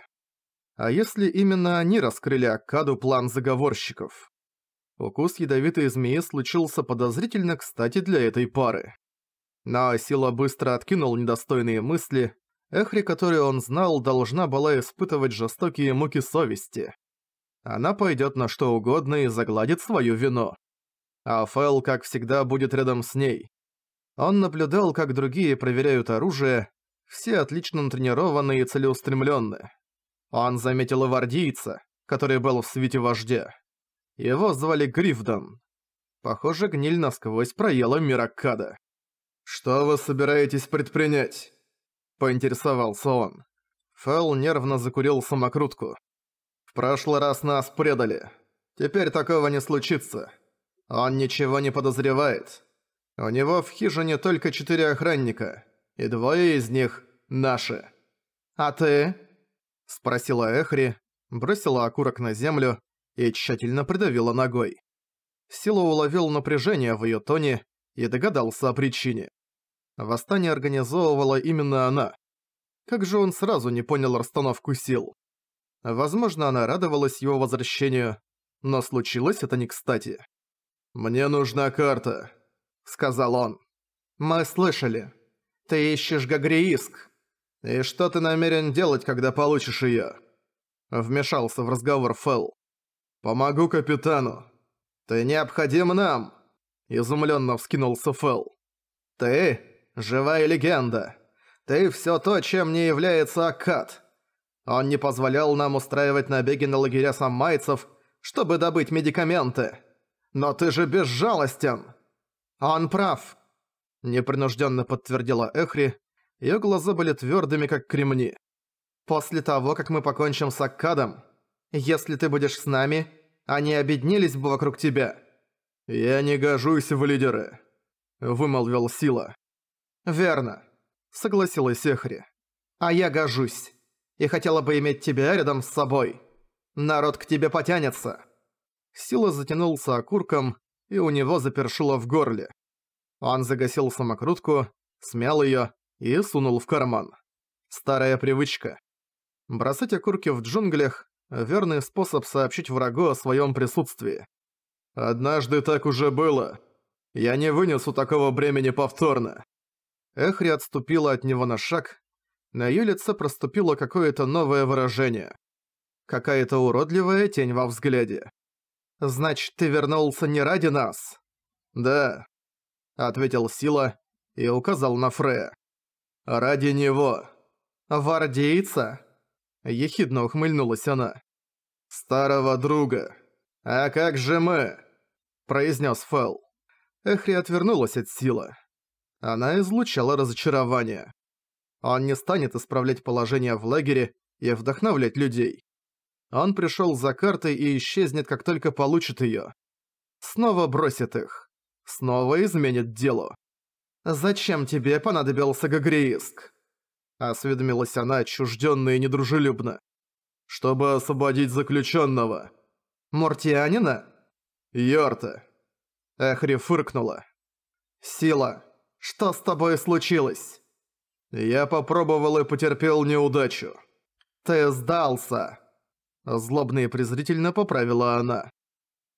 А если именно они раскрыли Аккаду план заговорщиков? Укус ядовитой змеи случился подозрительно кстати для этой пары. Но Сила быстро откинул недостойные мысли. Эхри, которую он знал, должна была испытывать жестокие муки совести. Она пойдет на что угодно и загладит свою вину. А Фэл, как всегда, будет рядом с ней. Он наблюдал, как другие проверяют оружие, все отлично натренированы и целеустремленны. Он заметил и вардийца, который был в свете вождя. Его звали Грифдон. Похоже, гниль насквозь проела мир «Что вы собираетесь предпринять?» – поинтересовался он. Фэл нервно закурил самокрутку. «В прошлый раз нас предали. Теперь такого не случится. Он ничего не подозревает. У него в хижине только четыре охранника, и двое из них – наши». «А ты?» – спросила Эхри, бросила окурок на землю и тщательно придавила ногой. Сила уловил напряжение в её тоне и догадался о причине. Восстание организовывала именно она. Как же он сразу не понял расстановку сил? Возможно, она радовалась его возвращению, но случилось это не кстати. «Мне нужна карта», — сказал он. «Мы слышали. Ты ищешь Гагрииск. И что ты намерен делать, когда получишь её?» Вмешался в разговор Фэл. «Помогу капитану!» «Ты необходим нам!» – изумленно вскинулся Фэл. «Ты – живая легенда. Ты – все то, чем не является Акад. Он не позволял нам устраивать набеги на лагеря саммайцев, чтобы добыть медикаменты. Но ты же безжалостен!» «Он прав!» – непринужденно подтвердила Эхри. Ее глаза были твердыми, как кремни. «После того, как мы покончим с Аккадом, если ты будешь с нами, они объединились бы вокруг тебя». «Я не гожусь в лидеры», — вымолвил Сила. «Верно», — согласилась Эхри. «А я гожусь. И хотела бы иметь тебя рядом с собой. Народ к тебе потянется». Сила затянулся окурком, и у него запершило в горле. Он загасил самокрутку, смял её и сунул в карман. Старая привычка. Бросать окурки в джунглях верный способ сообщить врагу о своем присутствии. «Однажды так уже было. Я не вынесу такого бремени повторно». Эхри отступила от него на шаг. На ее лице проступило какое-то новое выражение. Какая-то уродливая тень во взгляде. «Значит, ты вернулся не ради нас?» «Да», — ответил Сила и указал на Фрея. «Ради него». «Вардейца?» Ехидно ухмыльнулась она. «Старого друга! А как же мы?» Произнес Фэл. Эхри отвернулась от силы. Она излучала разочарование. Он не станет исправлять положение в лагере и вдохновлять людей. Он пришел за картой и исчезнет, как только получит ее. Снова бросит их. Снова изменит дело. «Зачем тебе понадобился Гагрииск?» Осведомилась она отчужденно и недружелюбно. «Чтобы освободить заключенного. «Мортианина?» «Йорта». Эхри фыркнула. «Сила, что с тобой случилось?» «Я попробовал и потерпел неудачу». «Ты сдался!» Злобно и презрительно поправила она.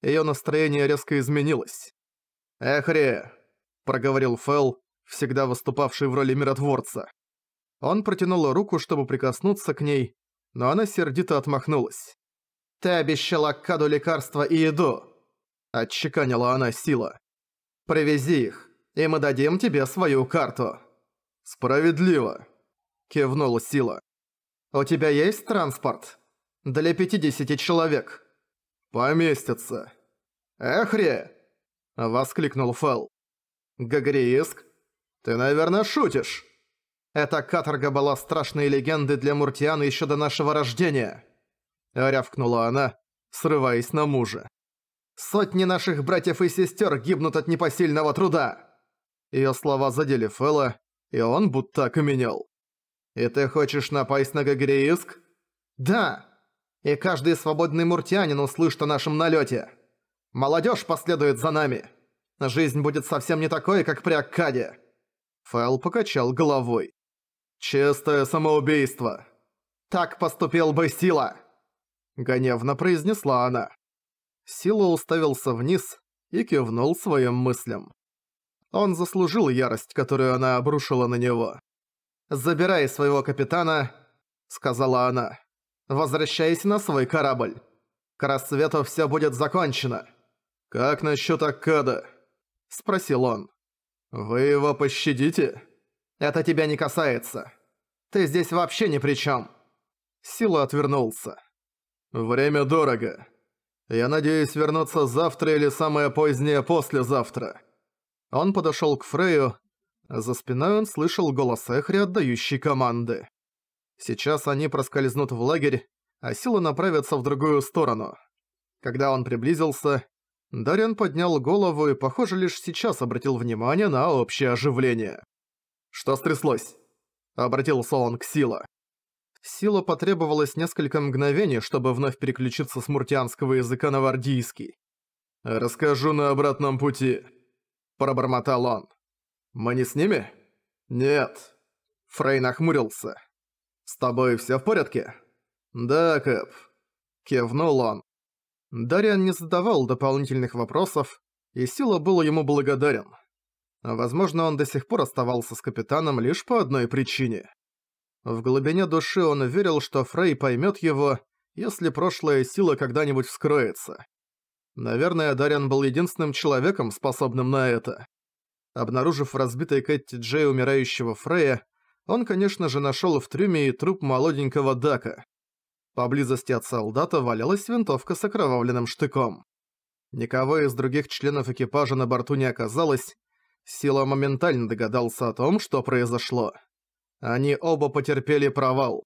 Ее настроение резко изменилось. «Эхри!» – проговорил Фэл, всегда выступавший в роли миротворца. Он протянул руку, чтобы прикоснуться к ней, но она сердито отмахнулась. «Ты обещала Каду лекарства и еду!» – отчеканила она сила. «Привези их, и мы дадим тебе свою карту!» «Справедливо!» – кивнул сила. «У тебя есть транспорт? Для 50 человек?» «Поместится!» Эхре! воскликнул Фэл. «Гагрииск, ты, наверное, шутишь!» Эта каторга была страшной легендой для Муртиана еще до нашего рождения!» Рявкнула она, срываясь на мужа. «Сотни наших братьев и сестер гибнут от непосильного труда!» Ее слова задели Фэла, и он будто окаменел. «И ты хочешь напасть на Гагрииск?» «Да! И каждый свободный муртианин услышит о нашем налете. Молодежь последует за нами! Жизнь будет совсем не такой, как при Аккаде!» Фэл покачал головой. «Чистое самоубийство! Так поступил бы Сила!» Гневно произнесла она. Сила уставился вниз и кивнул своим мыслям. Он заслужил ярость, которую она обрушила на него. «Забирай своего капитана», — сказала она. «Возвращайся на свой корабль. К рассвету все будет закончено». «Как насчет Аккада?» — спросил он. «Вы его пощадите?» Это тебя не касается. Ты здесь вообще ни при чем. Сила отвернулся. Время дорого. Я надеюсь вернуться завтра или самое позднее послезавтра. Он подошел к Фрею. За спиной он слышал голос Эхри, отдающей команды. Сейчас они проскользнут в лагерь, а силы направится в другую сторону. Когда он приблизился, Дарьян поднял голову и, похоже, лишь сейчас обратил внимание на общее оживление. «Что стряслось?» – Обратился Солон к Сила. Силу потребовалось несколько мгновений, чтобы вновь переключиться с муртианского языка на вардийский. «Расскажу на обратном пути», – пробормотал он. «Мы не с ними?» «Нет». Фрей нахмурился. «С тобой всё в порядке?» «Да, Кэп», – кивнул он. Дариан не задавал дополнительных вопросов, и Сила был ему благодарен. А, возможно, он до сих пор оставался с капитаном лишь по одной причине. В глубине души он верил, что Фрей поймет его, если прошлая сила когда-нибудь вскроется. Наверное, Дариан был единственным человеком, способным на это. Обнаружив в разбитой Кэтти Джей умирающего Фрея, он, конечно же, нашел в трюме и труп молоденького Дака. Поблизости от солдата валялась винтовка с окровавленным штыком. Никого из других членов экипажа на борту не оказалось, Сила моментально догадался о том, что произошло. Они оба потерпели провал.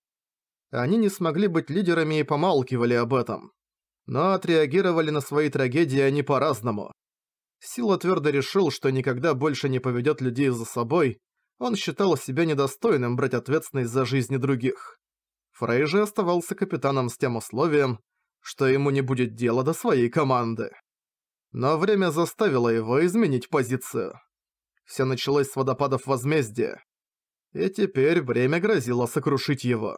Они не смогли быть лидерами и помалкивали об этом. Но отреагировали на свои трагедии они по-разному. Сила твердо решил, что никогда больше не поведет людей за собой, он считал себя недостойным брать ответственность за жизни других. Фрей же оставался капитаном с тем условием, что ему не будет дела до своей команды. Но время заставило его изменить позицию. Все началось с водопадов возмездия. И теперь время грозило сокрушить его.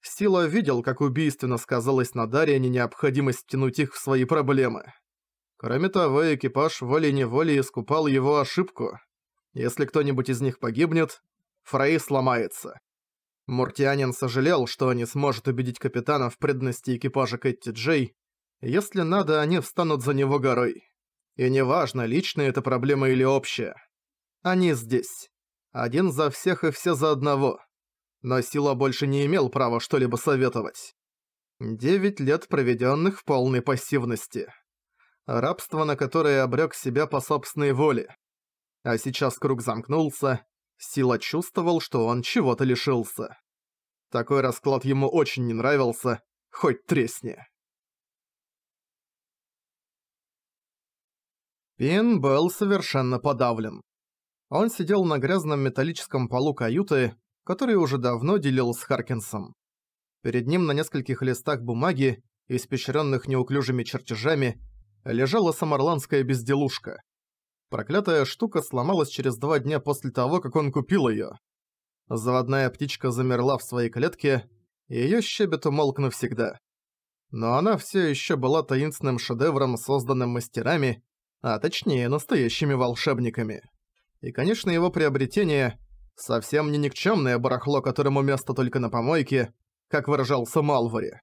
Сила видел, как убийственно сказалось на Дариане необходимость тянуть их в свои проблемы. Кроме того, экипаж волей-неволей искупал его ошибку. Если кто-нибудь из них погибнет, Фрей сломается. Муртианин сожалел, что не сможет убедить капитана в преданности экипажа Кэтти Джей. Если надо, они встанут за него горой. И неважно, личная это проблема или общая. Они здесь. Один за всех и все за одного. Но Сила больше не имел права что-либо советовать. Девять лет, проведенных в полной пассивности. Рабство, на которое обрек себя по собственной воле. А сейчас круг замкнулся, Сила чувствовал, что он чего-то лишился. Такой расклад ему очень не нравился, хоть тресни. Пин был совершенно подавлен. А он сидел на грязном металлическом полу каюты, который уже давно делил с Харкинсом. Перед ним на нескольких листах бумаги, испещренных неуклюжими чертежами, лежала самарландская безделушка. Проклятая штука сломалась через два дня после того, как он купил ее. Заводная птичка замерла в своей клетке, и ее щебет умолк навсегда. Но она все еще была таинственным шедевром, созданным мастерами, а точнее настоящими волшебниками. И, конечно, его приобретение – совсем не никчемное барахло, которому место только на помойке, как выражался Малвари.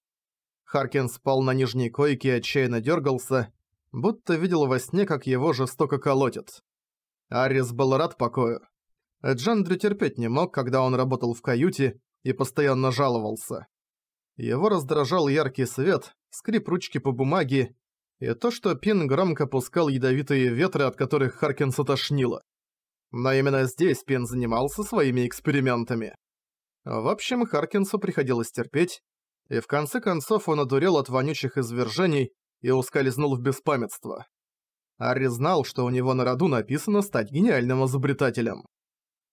Харкин спал на нижней койке и отчаянно дергался, будто видел во сне, как его жестоко колотят. Арис был рад покою. Джандрю терпеть не мог, когда он работал в каюте и постоянно жаловался. Его раздражал яркий свет, скрип ручки по бумаге и то, что Пин громко пускал ядовитые ветры, от которых Харкинса тошнило. Но именно здесь Пен занимался своими экспериментами. В общем, Харкинсу приходилось терпеть, и в конце концов он одурел от вонючих извержений и ускользнул в беспамятство. Арри знал, что у него на роду написано стать гениальным изобретателем.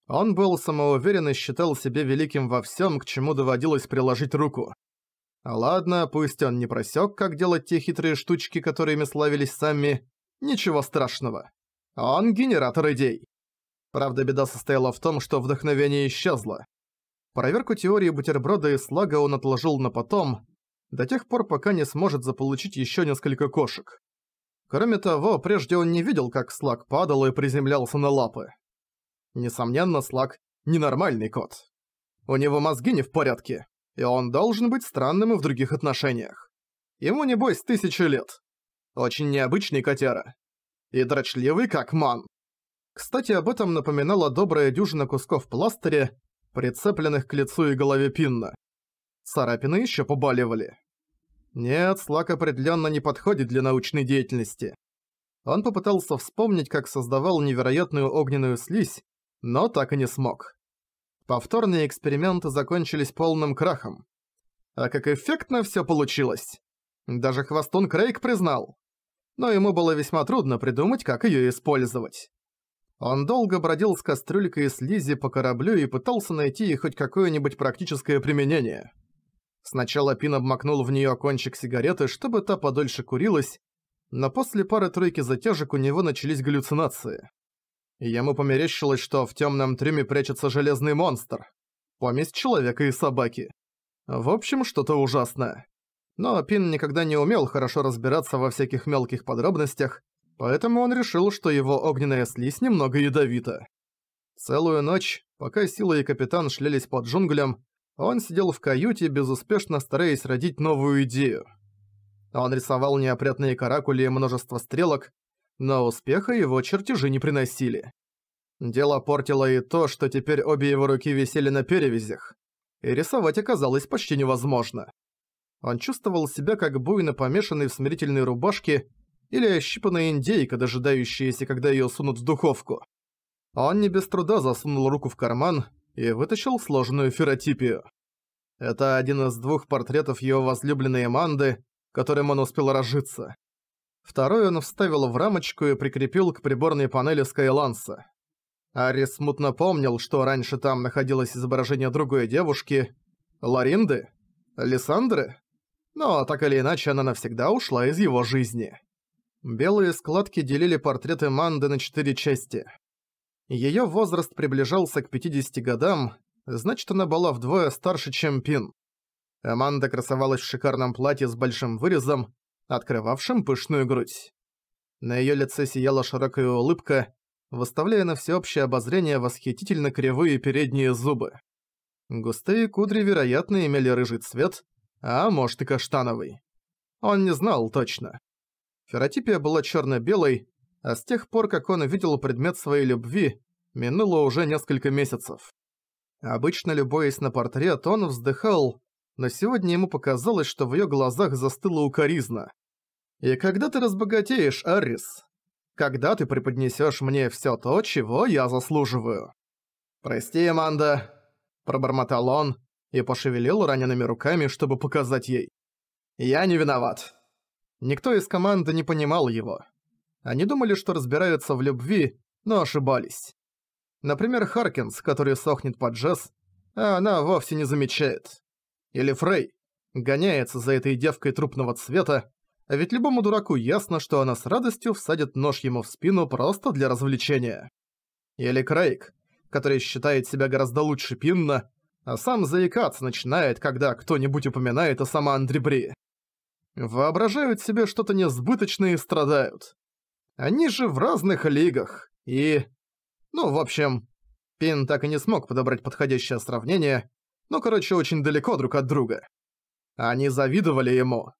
Он был самоуверен и считал себя великим во всем, к чему доводилось приложить руку. Ладно, пусть он не просек, как делать те хитрые штучки, которыми славились сами. Ничего страшного. Он генератор идей. Правда, беда состояла в том, что вдохновение исчезло. Проверку теории бутерброда и слага он отложил на потом, до тех пор, пока не сможет заполучить еще несколько кошек. Кроме того, прежде он не видел, как слаг падал и приземлялся на лапы. Несомненно, слаг – ненормальный кот. У него мозги не в порядке, и он должен быть странным и в других отношениях. Ему, небось, тысячи лет. Очень необычный котяра. И дрочливый, как ман. Кстати, об этом напоминала добрая дюжина кусков пластыря, прицепленных к лицу и голове Пинна. Царапины еще побаливали. Нет, Слак определенно не подходит для научной деятельности. Он попытался вспомнить, как создавал невероятную огненную слизь, но так и не смог. Повторные эксперименты закончились полным крахом. А как эффектно все получилось. Даже Хвостун Крейг признал. Но ему было весьма трудно придумать, как ее использовать. Он долго бродил с кастрюлькой и слизи по кораблю и пытался найти хоть какое-нибудь практическое применение. Сначала Пин обмакнул в неё кончик сигареты, чтобы та подольше курилась, но после пары-тройки затяжек у него начались галлюцинации. Ему померещилось, что в тёмном трюме прячется железный монстр. Помесь человека и собаки. В общем, что-то ужасное. Но Пин никогда не умел хорошо разбираться во всяких мелких подробностях, Поэтому он решил, что его огненная слизь немного ядовита. Целую ночь, пока Сила и Капитан шлялись под джунглям, он сидел в каюте, безуспешно стараясь родить новую идею. Он рисовал неопрятные каракули и множество стрелок, но успеха его чертежи не приносили. Дело портило и то, что теперь обе его руки висели на перевязях, и рисовать оказалось почти невозможно. Он чувствовал себя как буйно помешанный в смирительной рубашке, или ощипанная индейка, дожидающаяся, когда её сунут в духовку. Он не без труда засунул руку в карман и вытащил сложенную ферротипию. Это один из двух портретов его возлюбленной Манды, которым он успел разжиться. Второй он вставил в рамочку и прикрепил к приборной панели Скайланса. Арис смутно помнил, что раньше там находилось изображение другой девушки. Ларинды? Лиссандры? Но так или иначе она навсегда ушла из его жизни. Белые складки делили портреты Манды на четыре части. Её возраст приближался к 50 годам, значит она была вдвое старше, чем Пин. Аманда красовалась в шикарном платье с большим вырезом, открывавшим пышную грудь. На её лице сияла широкая улыбка, выставляя на всеобщее обозрение восхитительно кривые передние зубы. Густые кудри, вероятно, имели рыжий цвет, а может и каштановый. Он не знал точно. Феротипия была черно-белой, а с тех пор, как он увидел предмет своей любви, минуло уже несколько месяцев. Обычно, любуясь на портрет, он вздыхал, но сегодня ему показалось, что в её глазах застыла укоризна. «И когда ты разбогатеешь, Аррис? Когда ты преподнесёшь мне всё то, чего я заслуживаю?» «Прости, Аманда», – пробормотал он и пошевелил ранеными руками, чтобы показать ей. «Я не виноват». Никто из команды не понимал его. Они думали, что разбираются в любви, но ошибались. Например, Харкинс, который сохнет под джаз, а она вовсе не замечает. Или Фрей, гоняется за этой девкой трупного цвета, а ведь любому дураку ясно, что она с радостью всадит нож ему в спину просто для развлечения. Или Крейг, который считает себя гораздо лучше Пинна, а сам заикаться начинает, когда кто-нибудь упоминает о сама Андребри воображают себе что-то несбыточное и страдают. Они же в разных лигах, и... Ну, в общем, Пин так и не смог подобрать подходящее сравнение, но, короче, очень далеко друг от друга. Они завидовали ему.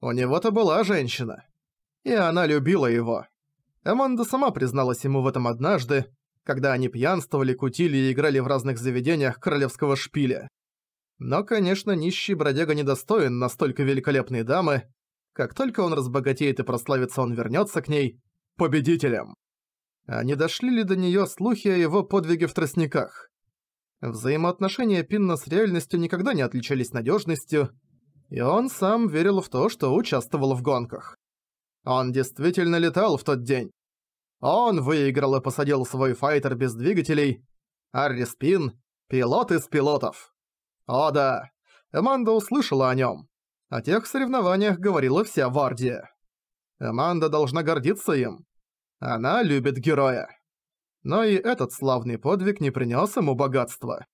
У него-то была женщина. И она любила его. Аманда сама призналась ему в этом однажды, когда они пьянствовали, кутили и играли в разных заведениях королевского шпиля. Но, конечно, нищий бродяга недостоин настолько великолепной дамы. Как только он разбогатеет и прославится, он вернется к ней победителем. А не дошли ли до нее слухи о его подвиге в тростниках? Взаимоотношения Пинна с реальностью никогда не отличались надежностью, и он сам верил в то, что участвовал в гонках. Он действительно летал в тот день. Он выиграл и посадил свой файтер без двигателей. Арри Пин, пилот из пилотов. О да, Аманда услышала о нем. О тех соревнованиях говорила вся Вардия. Аманда должна гордиться им. Она любит героя. Но и этот славный подвиг не принес ему богатства.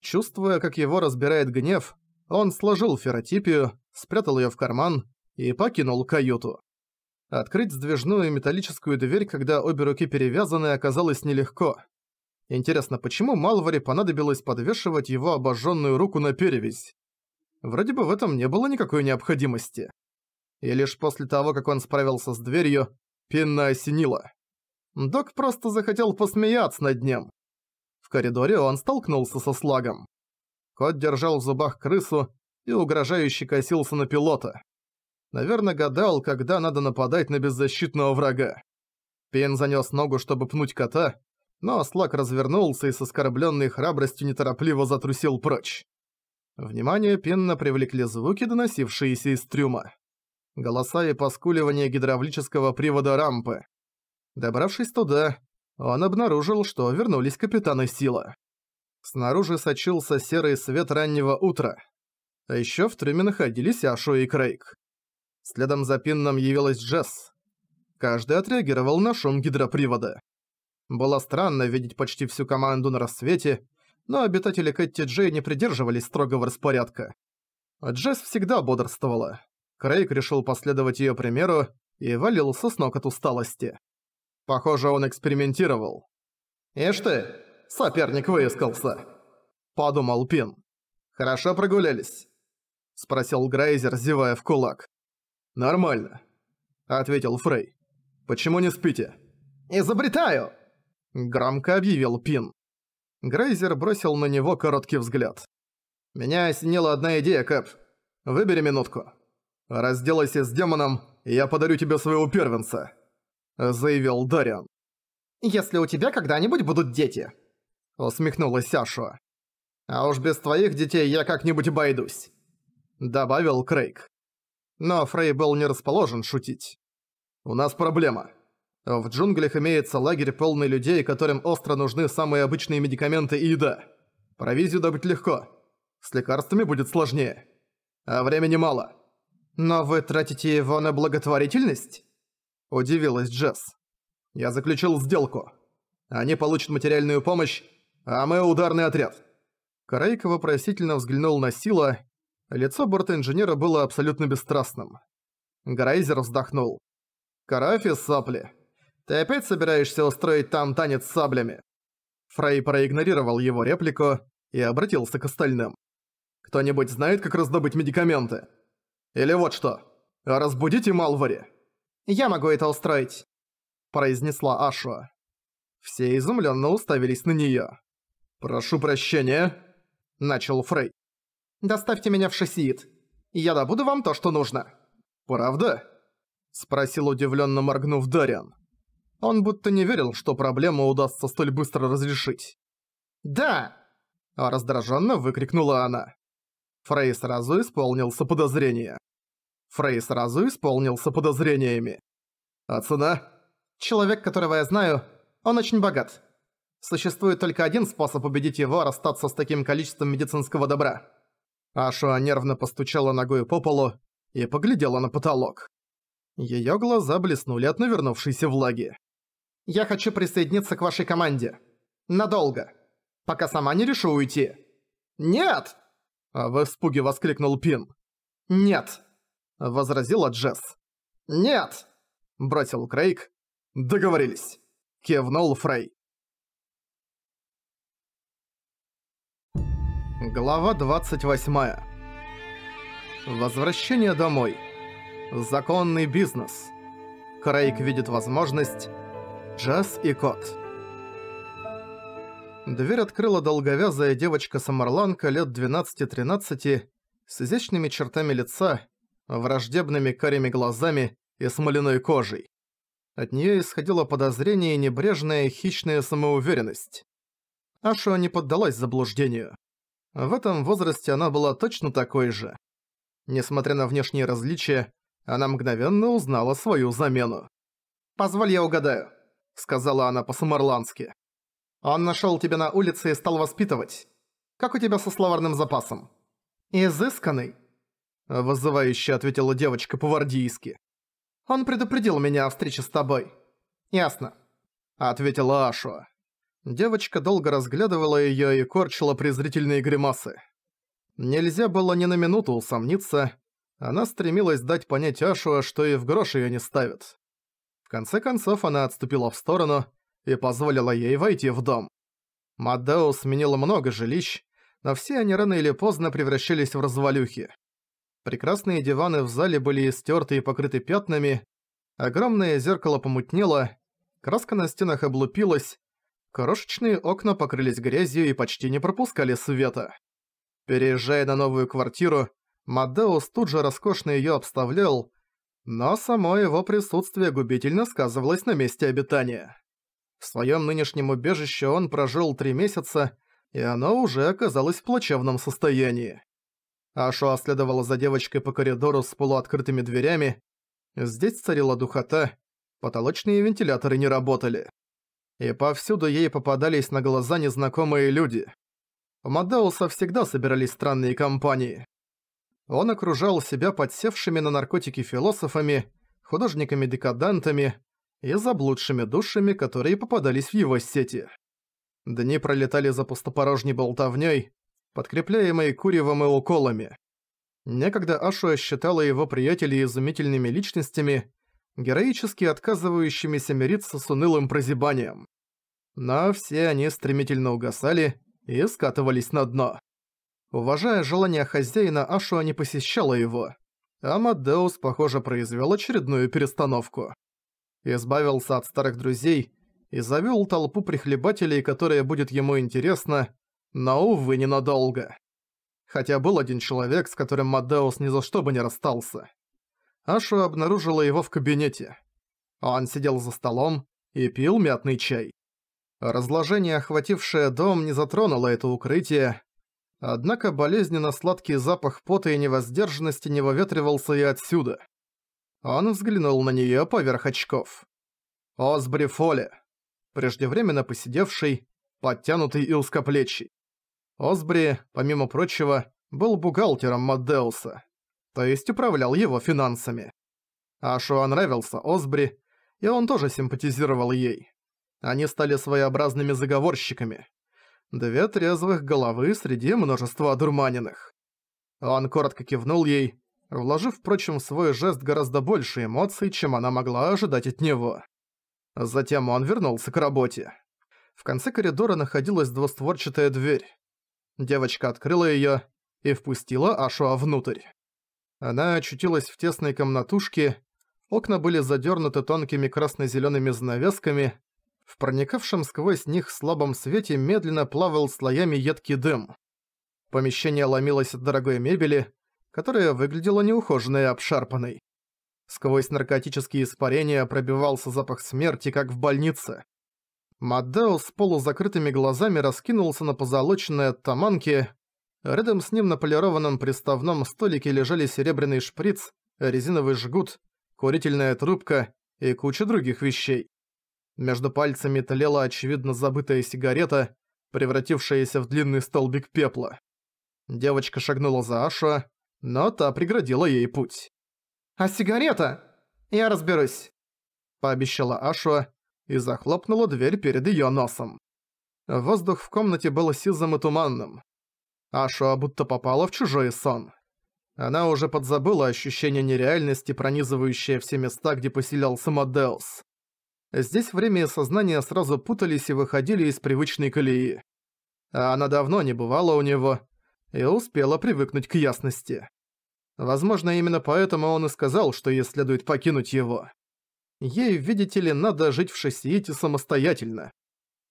Чувствуя, как его разбирает гнев, он сложил ферротипию, спрятал ее в карман и покинул каюту. Открыть сдвижную металлическую дверь, когда обе руки перевязаны, оказалось нелегко. Интересно, почему Малвари понадобилось подвешивать его обожженную руку на перевязь? Вроде бы в этом не было никакой необходимости. И лишь после того, как он справился с дверью, Пинна осенила. Док просто захотел посмеяться над ним. В коридоре он столкнулся со слагом. Кот держал в зубах крысу и угрожающе косился на пилота. Наверное, гадал, когда надо нападать на беззащитного врага. Пин занёс ногу, чтобы пнуть кота, но Слак развернулся и с оскорбленной храбростью неторопливо затрусил прочь. Внимание пенно привлекли звуки, доносившиеся из трюма. Голоса и поскуливание гидравлического привода рампы. Добравшись туда, он обнаружил, что вернулись капитаны Сила. Снаружи сочился серый свет раннего утра. А еще в трюме находились Ашо и Крейг. Следом за Пинном явилась Джесс. Каждый отреагировал на шум гидропривода. Было странно видеть почти всю команду на рассвете, но обитатели Кэтти Джей не придерживались строгого распорядка. Джесс всегда бодрствовала. Крейг решил последовать её примеру и валился с ног от усталости. Похоже, он экспериментировал. «Ишь ты, соперник выискался!» – подумал Пин. «Хорошо прогулялись?» – спросил Грейзер, зевая в кулак. «Нормально», – ответил Фрей. «Почему не спите?» «Изобретаю!» Громко объявил Пин. Грейзер бросил на него короткий взгляд. «Меня осенила одна идея, Кэп. Выбери минутку. Разделайся с демоном, и я подарю тебе своего первенца», — заявил Дариан. «Если у тебя когда-нибудь будут дети», — усмехнулась Саша. «А уж без твоих детей я как-нибудь обойдусь», — добавил Крейг. Но Фрей был не расположен шутить. «У нас проблема. В джунглях имеется лагерь полный людей, которым остро нужны самые обычные медикаменты и еда. Провизию добыть легко. С лекарствами будет сложнее. А времени мало. Но вы тратите его на благотворительность? Удивилась Джесс. Я заключил сделку. Они получат материальную помощь, а мы ударный отряд. Карайка вопросительно взглянул на Сила. Лицо борта-инженера было абсолютно бесстрастным. Грейзер вздохнул. «Карафи сапли. Ты опять собираешься устроить там танец с саблями?» Фрей проигнорировал его реплику и обратился к остальным. «Кто-нибудь знает, как раздобыть медикаменты? Или вот что, разбудите Малвари!» «Я могу это устроить», – произнесла Ашуа. Все изумленно уставились на нее. «Прошу прощения», – начал Фрей. «Доставьте меня в Шасиит. Я добуду вам то, что нужно». «Правда?» – спросил удивленно моргнув Дариан. Он будто не верил, что проблему удастся столь быстро разрешить. «Да!» – раздраженно выкрикнула она. Фрей сразу исполнился подозрения. Фрей сразу исполнился подозрениями. «А цена?» «Человек, которого я знаю, он очень богат. Существует только один способ убедить его расстаться с таким количеством медицинского добра». Ашуа нервно постучала ногой по полу и поглядела на потолок. Её глаза блеснули от навернувшейся влаги. Я хочу присоединиться к вашей команде. Надолго. Пока сама не решу уйти». «Нет!» а – в испуге воскликнул Пин. «Нет!» – возразила Джесс. «Нет!» – бросил Крейг. «Договорились!» – кивнул Фрей. Глава 28. Возвращение домой. Законный бизнес. Крейг видит возможность Джаз и Кот. Дверь открыла долговязая девочка-самарланка лет 12-13 с изящными чертами лица, враждебными карими глазами и смоляной кожей. От нее исходило подозрение и небрежная хищная самоуверенность. Ашуа не поддалась заблуждению. В этом возрасте она была точно такой же. Несмотря на внешние различия, она мгновенно узнала свою замену. «Позволь я угадаю», сказала она по-самарландски. «Он нашёл тебя на улице и стал воспитывать. Как у тебя со словарным запасом?» «Изысканный», — вызывающе ответила девочка по-вардийски. «Он предупредил меня о встрече с тобой». «Ясно», — ответила Ашуа. Девочка долго разглядывала её и корчила презрительные гримасы. Нельзя было ни на минуту усомниться. Она стремилась дать понять Ашуа, что и в грош её не ставят. В конце концов она отступила в сторону и позволила ей войти в дом. Мадеус сменила много жилищ, но все они рано или поздно превращались в развалюхи. Прекрасные диваны в зале были истерты и покрыты пятнами, огромное зеркало помутнело, краска на стенах облупилась, крошечные окна покрылись грязью и почти не пропускали света. Переезжая на новую квартиру, Мадеус тут же роскошно её обставлял, но само его присутствие губительно сказывалось на месте обитания. В своем нынешнем убежище он прожил три месяца, и оно уже оказалось в плачевном состоянии. Ашуа следовала за девочкой по коридору с полуоткрытыми дверями. Здесь царила духота, потолочные вентиляторы не работали. И повсюду ей попадались на глаза незнакомые люди. У Мадеуса всегда собирались странные компании. Он окружал себя подсевшими на наркотики философами, художниками-декадантами и заблудшими душами, которые попадались в его сети. Дни пролетали за пустопорожней болтовнёй, подкрепляемой куревом и уколами. Некогда Ашуа считала его приятелей изумительными личностями, героически отказывающимися мириться с унылым прозябанием. Но все они стремительно угасали и скатывались на дно. Уважая желание хозяина, Ашуа не посещала его. Амадеус, похоже, произвел очередную перестановку. Избавился от старых друзей и завел толпу прихлебателей, которая будет ему интересна, но, увы, ненадолго. Хотя был один человек, с которым Мадеус ни за что бы не расстался. Ашуа обнаружила его в кабинете. Он сидел за столом и пил мятный чай. Разложение, охватившее дом, не затронуло это укрытие, Однако болезненно-сладкий запах пота и невоздержанности не выветривался и отсюда. Он взглянул на неё поверх очков. Осбри Фоли, преждевременно посидевший, подтянутый и узкоплечий. Осбри, помимо прочего, был бухгалтером Маддеуса, то есть управлял его финансами. Ашуа нравился Осбри, и он тоже симпатизировал ей. Они стали своеобразными заговорщиками. Две трезвых головы среди множества одурманенных. Он коротко кивнул ей, вложив, впрочем, в свой жест гораздо больше эмоций, чем она могла ожидать от него. Затем он вернулся к работе. В конце коридора находилась двустворчатая дверь. Девочка открыла её и впустила Ашуа внутрь. Она очутилась в тесной комнатушке, окна были задёрнуты тонкими красно-зелёными занавесками, в проникавшем сквозь них слабом свете медленно плавал слоями едкий дым. Помещение ломилось от дорогой мебели, которая выглядела неухоженной и обшарпанной. Сквозь наркотические испарения пробивался запах смерти, как в больнице. Маддео с полузакрытыми глазами раскинулся на позолоченной оттаманке. Рядом с ним на полированном приставном столике лежали серебряный шприц, резиновый жгут, курительная трубка и куча других вещей. Между пальцами тлела очевидно забытая сигарета, превратившаяся в длинный столбик пепла. Девочка шагнула за Ашу, но та преградила ей путь. «А сигарета? Я разберусь», — пообещала Ашу и захлопнула дверь перед её носом. Воздух в комнате был сизым и туманным. Ашуа будто попала в чужой сон. Она уже подзабыла ощущение нереальности, пронизывающее все места, где поселялся Мадеус. Здесь время и сознание сразу путались и выходили из привычной колеи. А она давно не бывала у него и успела привыкнуть к ясности. Возможно, именно поэтому он и сказал, что ей следует покинуть его. Ей, видите ли, надо жить в Шосиите самостоятельно.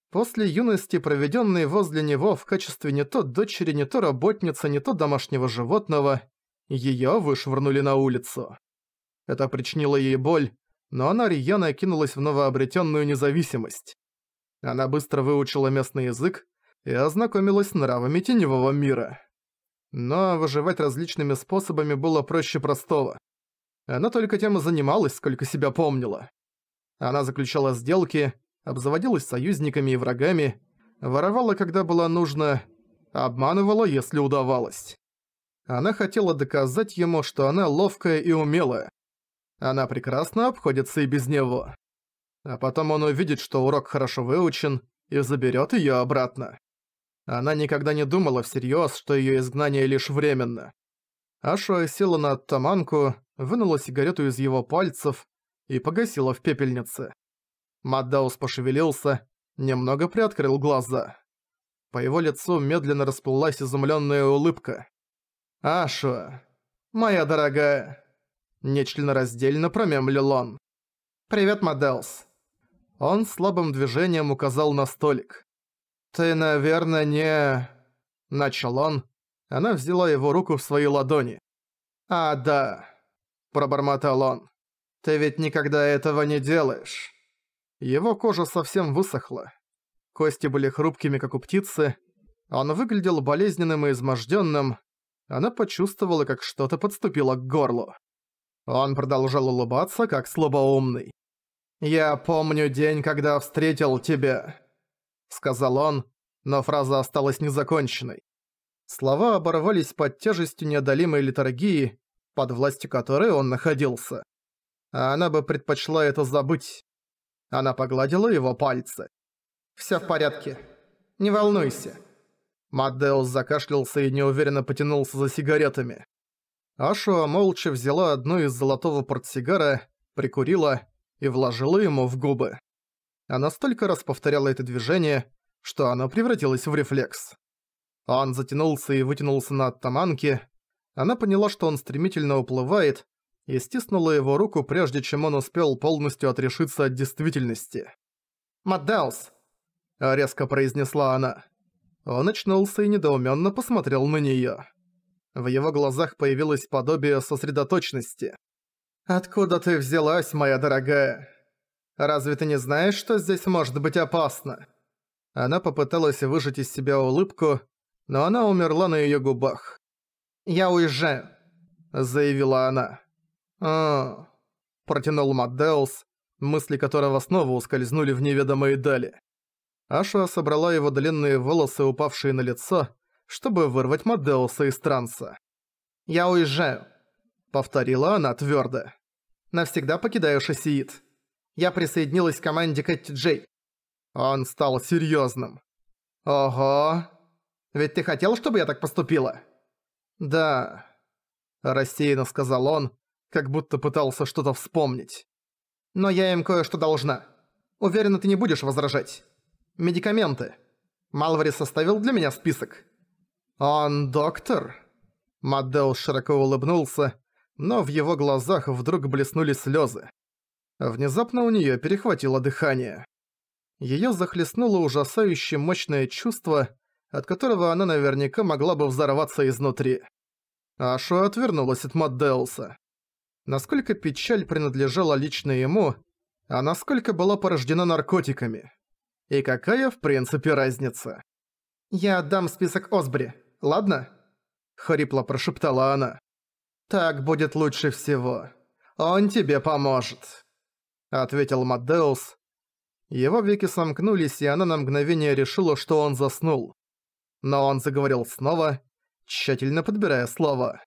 После юности, проведенной возле него в качестве не то дочери, не то работницы, не то домашнего животного, ее вышвырнули на улицу. Это причинило ей боль, но она рьяно кинулась в новообретенную независимость. Она быстро выучила местный язык и ознакомилась с нравами теневого мира. Но выживать различными способами было проще простого. Она только тем и занималась, сколько себя помнила. Она заключала сделки, обзаводилась союзниками и врагами, воровала, когда было нужно, обманывала, если удавалось. Она хотела доказать ему, что она ловкая и умелая. Она прекрасно обходится и без него. А потом он увидит, что урок хорошо выучен, и заберет ее обратно. Она никогда не думала всерьез, что ее изгнание лишь временно. Аша села на таманку, вынула сигарету из его пальцев и погасила в пепельнице. Маддаус пошевелился, немного приоткрыл глаза. По его лицу медленно расплылась изумленная улыбка. «Аша, моя дорогая!» Нечленораздельно промямлил он. «Привет, Моделс». Он слабым движением указал на столик. «Ты, наверное, не...» Начал он. Она взяла его руку в свои ладони. «А, да», – пробормотал он. «Ты ведь никогда этого не делаешь». Его кожа совсем высохла. Кости были хрупкими, как у птицы. Он выглядел болезненным и измождённым. Она почувствовала, как что-то подступило к горлу. Он продолжал улыбаться, как слабоумный. «Я помню день, когда встретил тебя», — сказал он, но фраза осталась незаконченной. Слова оборвались под тяжестью неодолимой литургии, под властью которой он находился. А она бы предпочла это забыть. Она погладила его пальцы. «Всё в порядке. Не волнуйся». Мадеус закашлялся и неуверенно потянулся за сигаретами. Ашуа молча взяла одну из золотого портсигара, прикурила и вложила ему в губы. Она столько раз повторяла это движение, что оно превратилось в рефлекс. Он затянулся и вытянулся на оттаманке. Она поняла, что он стремительно уплывает, и стиснула его руку, прежде чем он успел полностью отрешиться от действительности. «Маддаус!» — резко произнесла она. Он очнулся и недоуменно посмотрел на неё. В его глазах появилось подобие сосредоточенности. «Откуда ты взялась, моя дорогая? Разве ты не знаешь, что здесь может быть опасно?» Она попыталась выжать из себя улыбку, но она умерла на её губах. «Я уезжаю», — заявила она. а протянул Маддеус, мысли которого снова ускользнули в неведомые дали. Аша собрала его длинные волосы, упавшие на лицо, чтобы вырвать Мадеуса из транса. «Я уезжаю», — повторила она твердо. «Навсегда покидаю Шасиит. Я присоединилась к команде Кэти Джей». Он стал серьезным. «Ого! Ведь ты хотел, чтобы я так поступила?» «Да», — рассеянно сказал он, как будто пытался что-то вспомнить. «Но я им кое-что должна. Уверена, ты не будешь возражать. Медикаменты. Малвари составил для меня список. «Он доктор?» Маддел широко улыбнулся, но в его глазах вдруг блеснули слезы. Внезапно у нее перехватило дыхание. Ее захлестнуло ужасающе мощное чувство, от которого она наверняка могла бы взорваться изнутри. Ашу отвернулась от Маддеуса. Насколько печаль принадлежала лично ему, а насколько была порождена наркотиками. И какая, в принципе, разница? «Я отдам список Осбри», ладно?» Хрипло прошептала она. «Так будет лучше всего. Он тебе поможет», — ответил Маддеус. Его веки сомкнулись, и она на мгновение решила, что он заснул. Но он заговорил снова, тщательно подбирая слова.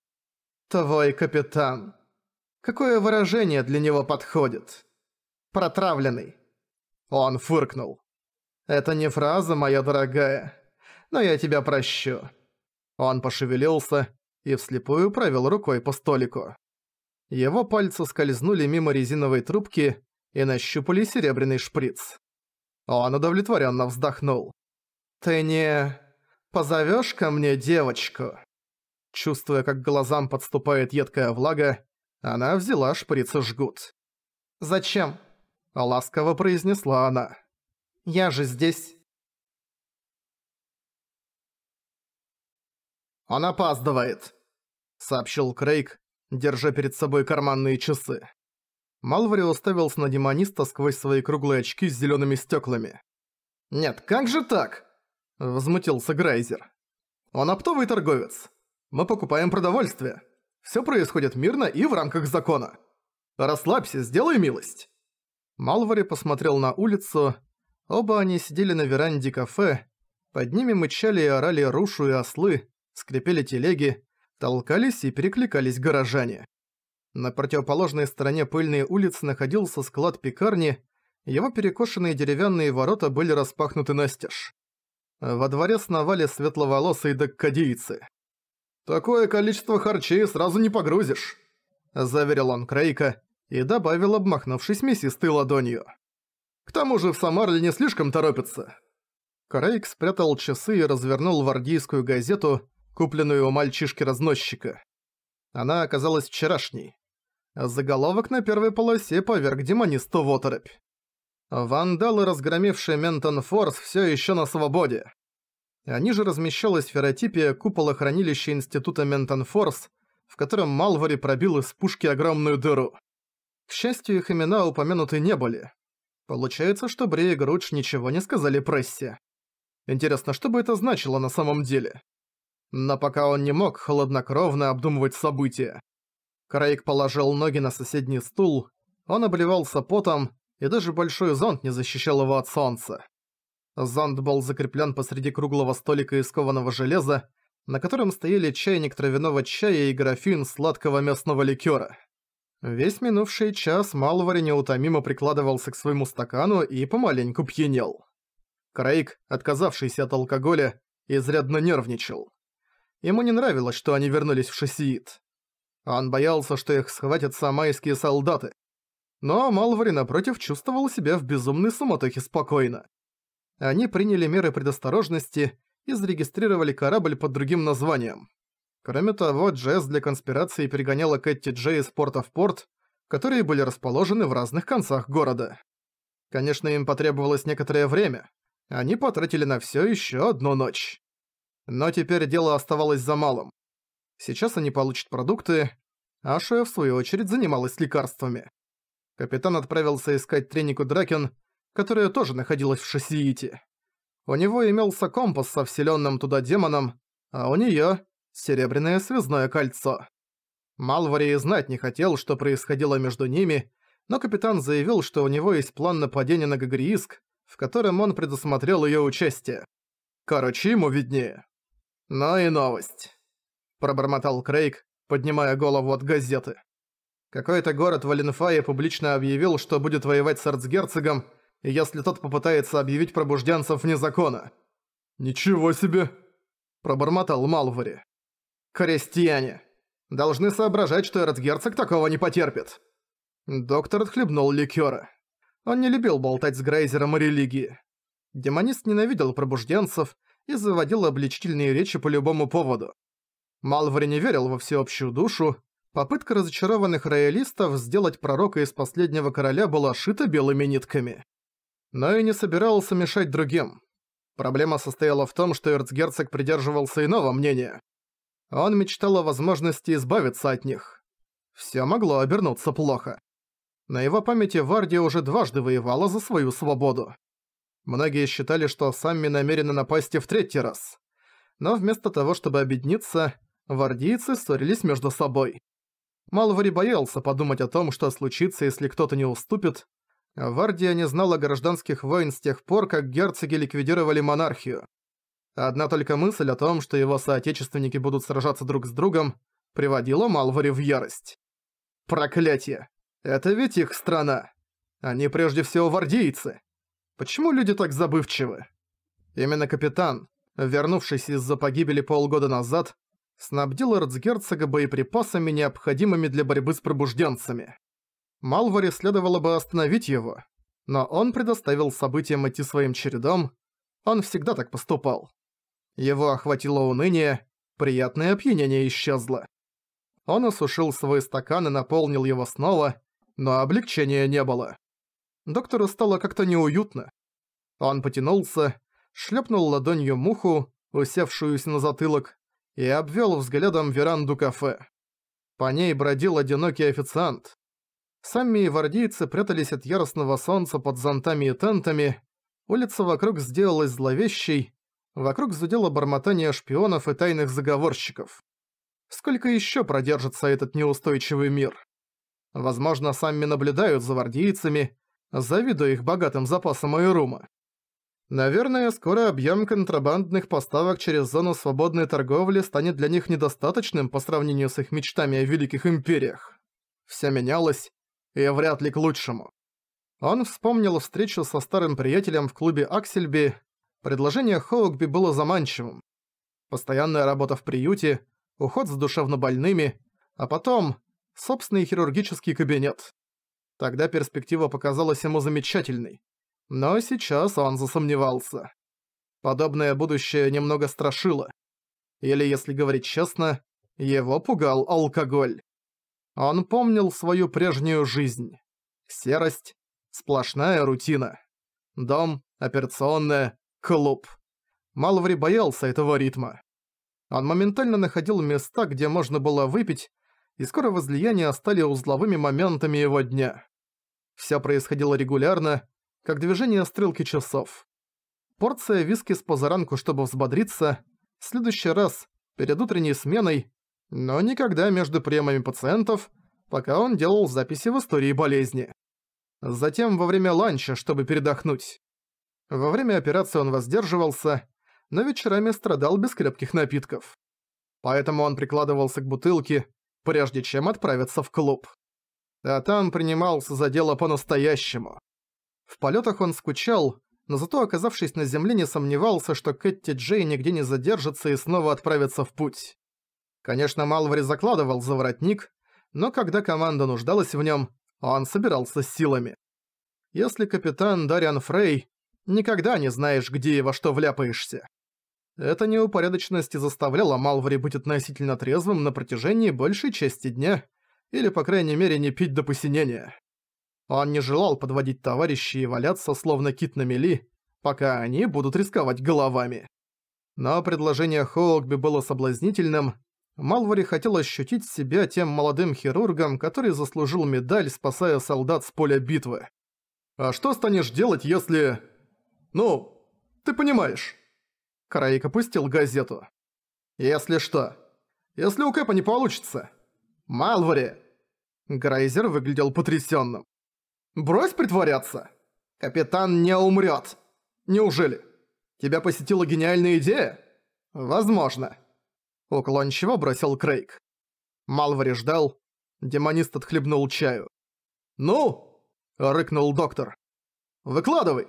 «Твой капитан». Какое выражение для него подходит? Протравленный. Он фыркнул. Это не фраза, моя дорогая, но я тебя прощу. Он пошевелился и вслепую провел рукой по столику. Его пальцы скользнули мимо резиновой трубки и нащупали серебряный шприц. Он удовлетворенно вздохнул. «Ты не... позовешь ко мне девочку?» Чувствуя, как глазам подступает едкая влага, она взяла шприц и жгут. «Зачем?» – ласково произнесла она. «Я же здесь. «Он опаздывает», — сообщил Крейг, держа перед собой карманные часы. Малвари уставился на демониста сквозь свои круглые очки с зелеными стеклами. «Нет, как же так?» – возмутился Грайзер. «Он оптовый торговец. Мы покупаем продовольствие. Все происходит мирно и в рамках закона. Расслабься, сделай милость». Малвари посмотрел на улицу. Оба они сидели на веранде кафе. Под ними мычали и орали рушу и ослы скрипели телеги, толкались и перекликались горожане. На противоположной стороне пыльной улицы находился склад пекарни, его перекошенные деревянные ворота были распахнуты настежь. Во дворе сновали светловолосые даккадийцы. «Такое количество харчей сразу не погрузишь», – заверил он Крейка и добавил, обмахнувшись мясистой ладонью. «К тому же в Самарле не слишком торопятся». Крейг спрятал часы и развернул вардийскую газету, купленную у мальчишки-разносчика. Она оказалась вчерашней. Заголовок на первой полосе поверг демонисту в оторопь. Вандалы, разгромившие Ментон Форс, все еще на свободе. Они же размещалась феротипия купола хранилища Института Ментон Форс, в котором Малвари пробил из пушки огромную дыру. К счастью, их имена упомянуты не были. Получается, что Брей и Грудж ничего не сказали прессе. Интересно, что бы это значило на самом деле? Но пока он не мог хладнокровно обдумывать события. Крейг положил ноги на соседний стул, он обливался потом, и даже большой зонт не защищал его от солнца. Зонт был закреплен посреди круглого столика из кованого железа, на котором стояли чайник травяного чая и графин сладкого мясного ликера. Весь минувший час Малвари неутомимо прикладывался к своему стакану и помаленьку пьянел. Крейг, отказавшийся от алкоголя, изрядно нервничал. Ему не нравилось, что они вернулись в Шасиит. Он боялся, что их схватят самайские солдаты. Но Малвари, напротив, чувствовал себя в безумной суматохе спокойно. Они приняли меры предосторожности и зарегистрировали корабль под другим названием. Кроме того, Джесс для конспирации перегоняла Кэтти Джей из порта в порт, которые были расположены в разных концах города. Конечно, им потребовалось некоторое время. Они потратили на всё ещё одну ночь. Но теперь дело оставалось за малым. Сейчас они получат продукты, а Шоя в свою очередь занималась лекарствами. Капитан отправился искать тренику Дракен, которая тоже находилась в шассиите. У него имелся компас со вселенным туда демоном, а у нее серебряное связное кольцо. Малвари и знать не хотел, что происходило между ними, но капитан заявил, что у него есть план нападения на Гагрииск, в котором он предусмотрел ее участие. Короче, ему виднее. «Ну и новость», – пробормотал Крейг, поднимая голову от газеты. «Какой-то город в Аленфае публично объявил, что будет воевать с арцгерцогом, если тот попытается объявить пробужденцев вне закона». «Ничего себе!» – пробормотал Малвари. «Крестьяне! Должны соображать, что эрцгерцог такого не потерпит!» Доктор отхлебнул ликёра. Он не любил болтать с Грейзером о религии. Демонист ненавидел пробужденцев – и заводил обличительные речи по любому поводу. Малвари не верил во всеобщую душу, попытка разочарованных роялистов сделать пророка из последнего короля была шита белыми нитками. Но и не собирался мешать другим. Проблема состояла в том, что эрцгерцог придерживался иного мнения. Он мечтал о возможности избавиться от них. Всё могло обернуться плохо. На его памяти Вардия уже дважды воевала за свою свободу. Многие считали, что сами намерены напасть в третий раз. Но вместо того, чтобы объединиться, вардийцы ссорились между собой. Малвари боялся подумать о том, что случится, если кто-то не уступит. Вардия не знала гражданских войн с тех пор, как герцоги ликвидировали монархию. Одна только мысль о том, что его соотечественники будут сражаться друг с другом, приводила Малвари в ярость. Проклятие! Это ведь их страна! Они прежде всего вардейцы! Почему люди так забывчивы? Именно капитан, вернувшись из-за погибели полгода назад, снабдил эрцгерцога боеприпасами, необходимыми для борьбы с пробужденцами. Малваре следовало бы остановить его, но он предоставил событиям идти своим чередом, он всегда так поступал. Его охватило уныние, приятное опьянение исчезло. Он осушил свой стакан и наполнил его снова, но облегчения не было. Доктору стало как-то неуютно. Он потянулся, шлепнул ладонью муху, усевшуюся на затылок, и обвел взглядом веранду кафе. По ней бродил одинокий официант. Сами гвардейцы прятались от яростного солнца под зонтами и тентами, улица вокруг сделалась зловещей, вокруг зудело бормотание шпионов и тайных заговорщиков. Сколько еще продержится этот неустойчивый мир? Возможно, сами наблюдают за вардейцами, Завидую их богатым запасам Айрума. Наверное, скоро объем контрабандных поставок через зону свободной торговли станет для них недостаточным по сравнению с их мечтами о великих империях. Всё менялось, и вряд ли к лучшему. Он вспомнил встречу со старым приятелем в клубе Аксельби. Предложение Хоукби было заманчивым. Постоянная работа в приюте, уход с душевнобольными, а потом собственный хирургический кабинет. Тогда перспектива показалась ему замечательной. Но сейчас он засомневался. Подобное будущее немного страшило. Или, если говорить честно, его пугал алкоголь. Он помнил свою прежнюю жизнь. Серость, сплошная рутина. Дом, операционная, клуб. Малври боялся этого ритма. Он моментально находил места, где можно было выпить, и скоро возлияния стали узловыми моментами его дня. Все происходило регулярно, как движение стрелки часов. Порция виски с позаранку, чтобы взбодриться, в следующий раз, перед утренней сменой, но никогда между приемами пациентов, пока он делал записи в истории болезни. Затем во время ланча, чтобы передохнуть. Во время операции он воздерживался, но вечерами страдал без крепких напитков. Поэтому он прикладывался к бутылке, прежде чем отправиться в клуб а там принимался за дело по-настоящему. В полетах он скучал, но зато, оказавшись на земле, не сомневался, что Кэтти Джей нигде не задержится и снова отправится в путь. Конечно, Малвари закладывал за воротник, но когда команда нуждалась в нем, он собирался силами. Если капитан Дариан Фрей, никогда не знаешь, где и во что вляпаешься. Эта неупорядоченность и заставляла Малвари быть относительно трезвым на протяжении большей части дня – или, по крайней мере, не пить до посинения. Он не желал подводить товарищей и валяться, словно кит на мели, пока они будут рисковать головами. Но предложение Хоукби было соблазнительным. Малвари хотел ощутить себя тем молодым хирургом, который заслужил медаль, спасая солдат с поля битвы. «А что станешь делать, если... ну, ты понимаешь?» Караик опустил газету. «Если что. Если у Кэпа не получится. Малвори!» Грейзер выглядел потрясённым. «Брось притворяться! Капитан не умрёт! Неужели? Тебя посетила гениальная идея? Возможно!» Уклончиво бросил Крейг. Малвори ждал. Демонист отхлебнул чаю. «Ну!» — рыкнул доктор. «Выкладывай!»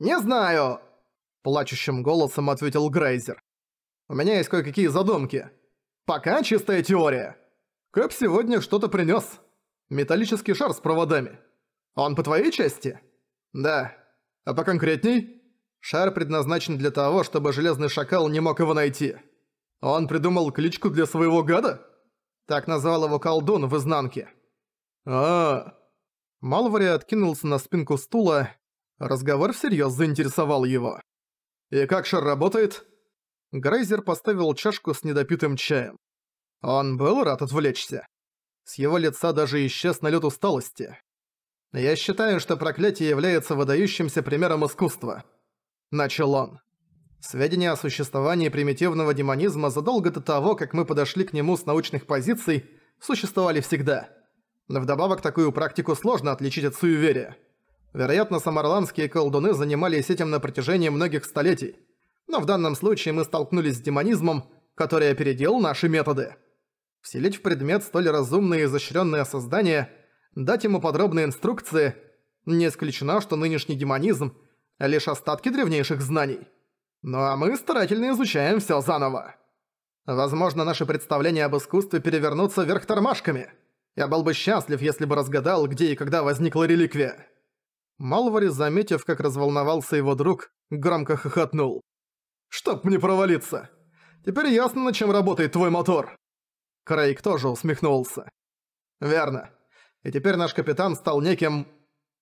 «Не знаю!» — плачущим голосом ответил Грейзер. «У меня есть кое-какие задумки. Пока чистая теория!» Кэп сегодня что-то принёс. Металлический шар с проводами. Он по твоей части? Да. А по конкретней? Шар предназначен для того, чтобы Железный Шакал не мог его найти. Он придумал кличку для своего гада? Так назвал его колдун в изнанке. а, -а. Малвари откинулся на спинку стула. Разговор всерьёз заинтересовал его. «И как шар работает?» Грейзер поставил чашку с недопитым чаем. Он был рад отвлечься. С его лица даже исчез налет усталости. «Я считаю, что проклятие является выдающимся примером искусства». Начал он. Сведения о существовании примитивного демонизма задолго до того, как мы подошли к нему с научных позиций, существовали всегда. Но вдобавок такую практику сложно отличить от суеверия. Вероятно, самарландские колдуны занимались этим на протяжении многих столетий. Но в данном случае мы столкнулись с демонизмом, который опередил наши методы. Вселить в предмет столь разумное и изощренное создание, дать ему подробные инструкции, не исключено, что нынешний демонизм – лишь остатки древнейших знаний. Ну а мы старательно изучаем все заново. Возможно, наши представления об искусстве перевернутся вверх тормашками. Я был бы счастлив, если бы разгадал, где и когда возникла реликвия. Малвари, заметив, как разволновался его друг, громко хохотнул. «Чтоб мне провалиться! Теперь ясно, на чем работает твой мотор!» Крейг тоже усмехнулся. «Верно. И теперь наш капитан стал неким...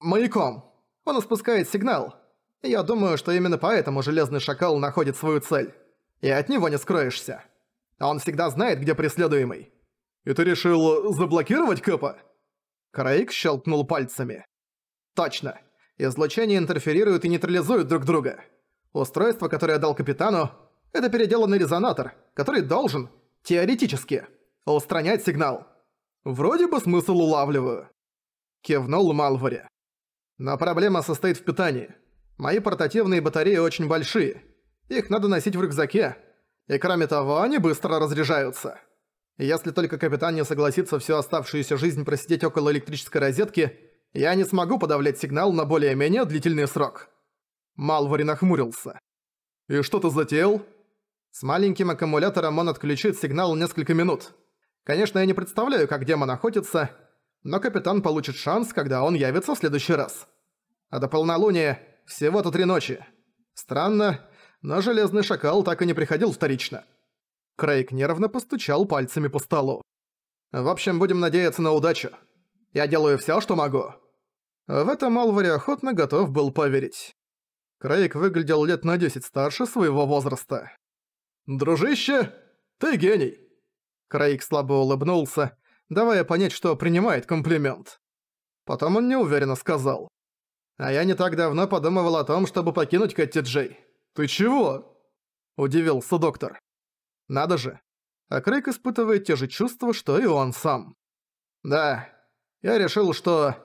маяком. Он испускает сигнал. я думаю, что именно поэтому Железный Шакал находит свою цель. И от него не скроешься. Он всегда знает, где преследуемый». «И ты решил заблокировать Кэпа?» Крейг щелкнул пальцами. «Точно. Излучения интерферируют и нейтрализуют друг друга. Устройство, которое я дал капитану, это переделанный резонатор, который должен, теоретически, Устранять сигнал. Вроде бы смысл улавливаю. Кивнул Малвари. Но проблема состоит в питании. Мои портативные батареи очень большие. Их надо носить в рюкзаке. И кроме того, они быстро разряжаются. Если только капитан не согласится всю оставшуюся жизнь просидеть около электрической розетки, я не смогу подавлять сигнал на более-менее длительный срок. Малвари нахмурился. «И что ты затеял?» «С маленьким аккумулятором он отключит сигнал несколько минут. Конечно, я не представляю, как демон охотится, но капитан получит шанс, когда он явится в следующий раз. А до полнолуния всего-то три ночи. Странно, но железный шакал так и не приходил вторично. Крейг нервно постучал пальцами по столу. В общем, будем надеяться на удачу. Я делаю все, что могу. В это Малвари охотно готов был поверить. Крейг выглядел лет на десять старше своего возраста. «Дружище, ты гений!» Крейг слабо улыбнулся, давая понять, что принимает комплимент. Потом он неуверенно сказал. «А я не так давно подумывал о том, чтобы покинуть Кэти Джей». «Ты чего?» – удивился доктор. «Надо же». А Крейг испытывает те же чувства, что и он сам. «Да, я решил, что...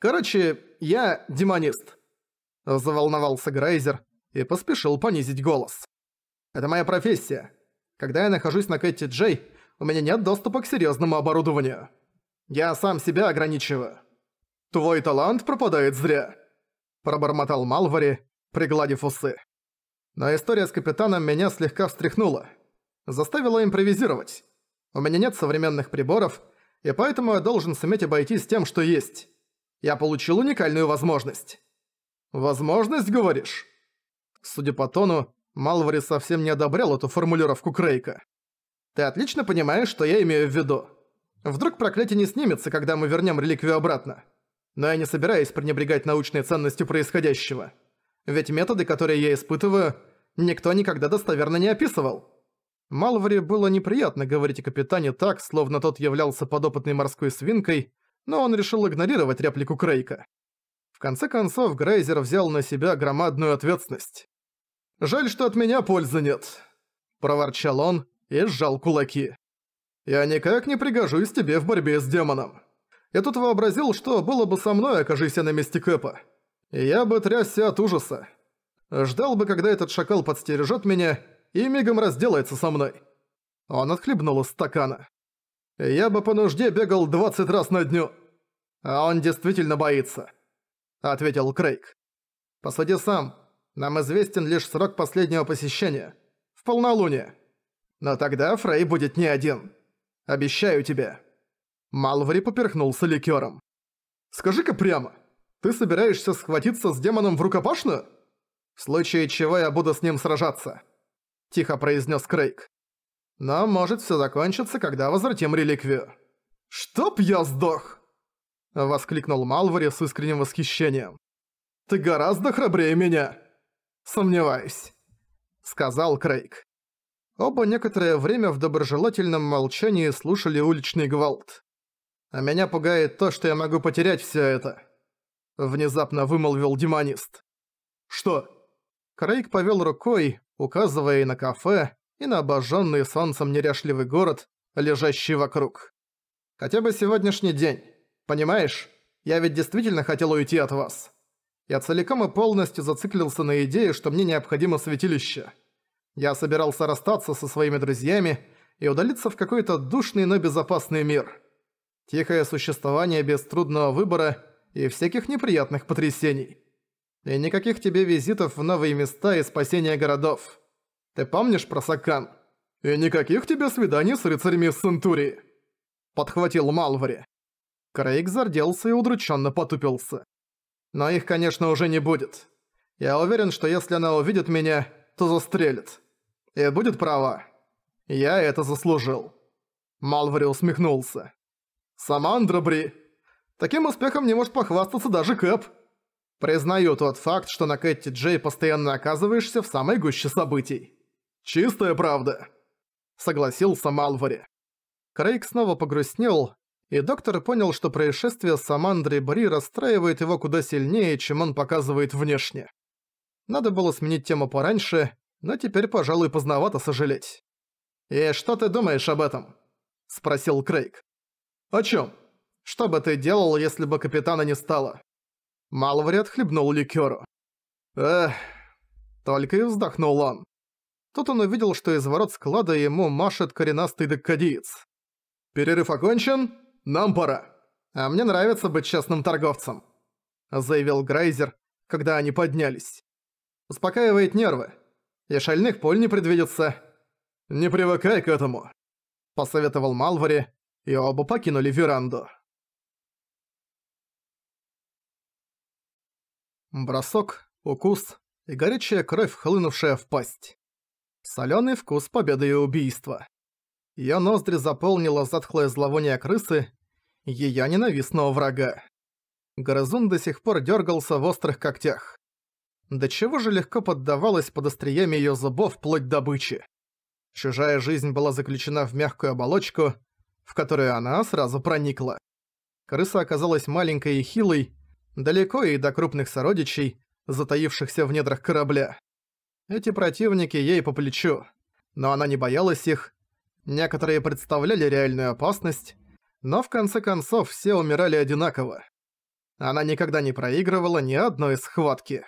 Короче, я демонист». Заволновался Грейзер и поспешил понизить голос. «Это моя профессия. Когда я нахожусь на Кэти Джей, у меня нет доступа к серьезному оборудованию. Я сам себя ограничиваю. Твой талант пропадает зря», – пробормотал Малвари, пригладив усы. Но история с капитаном меня слегка встряхнула. Заставила импровизировать. У меня нет современных приборов, и поэтому я должен суметь обойтись тем, что есть. Я получил уникальную возможность. «Возможность, говоришь?» Судя по тону, Малвари совсем не одобрял эту формулировку Крейка. Ты отлично понимаешь, что я имею в виду. Вдруг проклятие не снимется, когда мы вернем реликвию обратно. Но я не собираюсь пренебрегать научной ценностью происходящего. Ведь методы, которые я испытываю, никто никогда достоверно не описывал. Малвари было неприятно говорить о капитане так, словно тот являлся подопытной морской свинкой, но он решил игнорировать реплику Крейка. В конце концов, Грейзер взял на себя громадную ответственность. «Жаль, что от меня пользы нет», – проворчал он, и сжал кулаки. «Я никак не пригожусь тебе в борьбе с демоном. Я тут вообразил, что было бы со мной, окажись я на месте Кэпа. Я бы трясся от ужаса. Ждал бы, когда этот шакал подстережет меня и мигом разделается со мной». Он отхлебнул из стакана. «Я бы по нужде бегал 20 раз на дню». «А он действительно боится», — ответил Крейг. «Посади сам. Нам известен лишь срок последнего посещения. В полнолуние. Но тогда Фрей будет не один. Обещаю тебе». Малвари поперхнулся ликёром. «Скажи-ка прямо, ты собираешься схватиться с демоном в рукопашную? В случае чего я буду с ним сражаться», – тихо произнес Крейг. «Но может все закончится, когда возвратим реликвию». «Чтоб я сдох!» – воскликнул Малвари с искренним восхищением. «Ты гораздо храбрее меня!» «Сомневаюсь», – сказал Крейг. Оба некоторое время в доброжелательном молчании слушали уличный гвалт. «А меня пугает то, что я могу потерять все это», — внезапно вымолвил демонист. «Что?» Крейг повел рукой, указывая и на кафе, и на обожженный солнцем неряшливый город, лежащий вокруг. «Хотя бы сегодняшний день. Понимаешь, я ведь действительно хотел уйти от вас. Я целиком и полностью зациклился на идее, что мне необходимо святилище». Я собирался расстаться со своими друзьями и удалиться в какой-то душный, но безопасный мир. Тихое существование без трудного выбора и всяких неприятных потрясений. И никаких тебе визитов в новые места и спасения городов. Ты помнишь про Сакан? И никаких тебе свиданий с рыцарями из Подхватил Малвари. Крейг зарделся и удрученно потупился. Но их, конечно, уже не будет. Я уверен, что если она увидит меня, то застрелит. И будет право. Я это заслужил. Малвари усмехнулся. Сама Андробри. Таким успехом не может похвастаться даже Кэп. Признаю тот факт, что на Кэти Джей постоянно оказываешься в самой гуще событий. Чистая правда. Согласился Малвари. Крейг снова погрустнел, и доктор понял, что происшествие с Амандрой Бри расстраивает его куда сильнее, чем он показывает внешне. Надо было сменить тему пораньше, но теперь, пожалуй, поздновато сожалеть. «И что ты думаешь об этом?» – спросил Крейг. «О чем? Что бы ты делал, если бы капитана не стало?» Малвари отхлебнул ликёру. «Эх...» Только и вздохнул он. Тут он увидел, что из ворот склада ему машет коренастый деккадиец. «Перерыв окончен? Нам пора. А мне нравится быть честным торговцем», заявил Грейзер, когда они поднялись. «Успокаивает нервы и шальных поль не предвидится. Не привыкай к этому, посоветовал Малвари, и оба покинули веранду. Бросок, укус и горячая кровь, хлынувшая в пасть. Солёный вкус победы и убийства. Её ноздри заполнило затхлое зловоние крысы, её ненавистного врага. Грызун до сих пор дёргался в острых когтях до чего же легко поддавалась под остриями её зубов вплоть добычи. Чужая жизнь была заключена в мягкую оболочку, в которую она сразу проникла. Крыса оказалась маленькой и хилой, далеко и до крупных сородичей, затаившихся в недрах корабля. Эти противники ей по плечу, но она не боялась их. Некоторые представляли реальную опасность, но в конце концов все умирали одинаково. Она никогда не проигрывала ни одной схватки.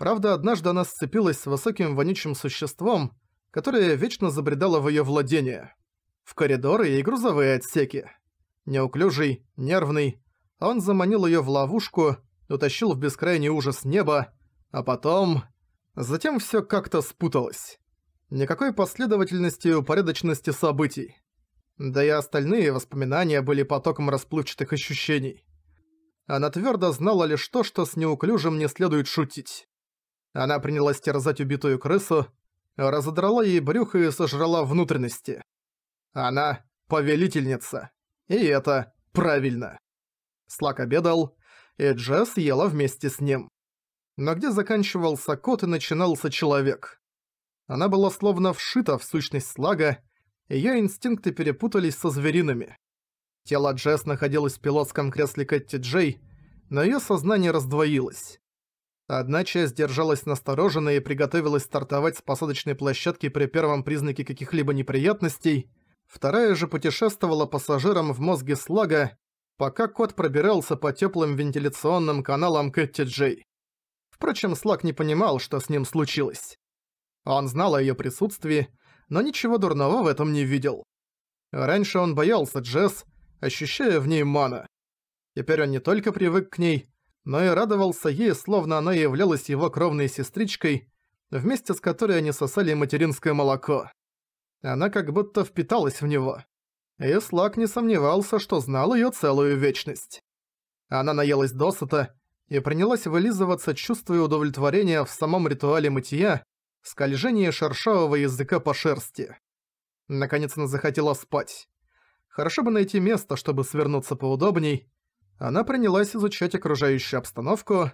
Правда, однажды она сцепилась с высоким вонючим существом, которое вечно забредало в её владение. В коридоры и грузовые отсеки. Неуклюжий, нервный, он заманил её в ловушку, утащил в бескрайний ужас неба, а потом... Затем всё как-то спуталось. Никакой последовательности и упорядоченности событий. Да и остальные воспоминания были потоком расплывчатых ощущений. Она твёрдо знала лишь то, что с неуклюжим не следует шутить. Она принялась терзать убитую крысу, разодрала ей брюхо и сожрала внутренности. Она — повелительница. И это правильно. Слак обедал, и Джесс ела вместе с ним. Но где заканчивался кот и начинался человек? Она была словно вшита в сущность слага, ее инстинкты перепутались со зверинами. Тело Джесс находилось в пилотском кресле Кэтти Джей, но ее сознание раздвоилось. Одна часть держалась настороженно и приготовилась стартовать с посадочной площадки при первом признаке каких-либо неприятностей. Вторая же путешествовала пассажирам в мозге слага, пока кот пробирался по теплым вентиляционным каналам Кэтти Джей. Впрочем, Слаг не понимал, что с ним случилось. Он знал о её присутствии, но ничего дурного в этом не видел. Раньше он боялся Джесс, ощущая в ней мана. Теперь он не только привык к ней, но и радовался ей, словно она являлась его кровной сестричкой, вместе с которой они сосали материнское молоко. Она как будто впиталась в него. И Слак не сомневался, что знал её целую вечность. Она наелась досыта и принялась вылизываться, чувствуя удовлетворение в самом ритуале мытья, скольжение шершавого языка по шерсти. Наконец она захотела спать. Хорошо бы найти место, чтобы свернуться поудобней, она принялась изучать окружающую обстановку.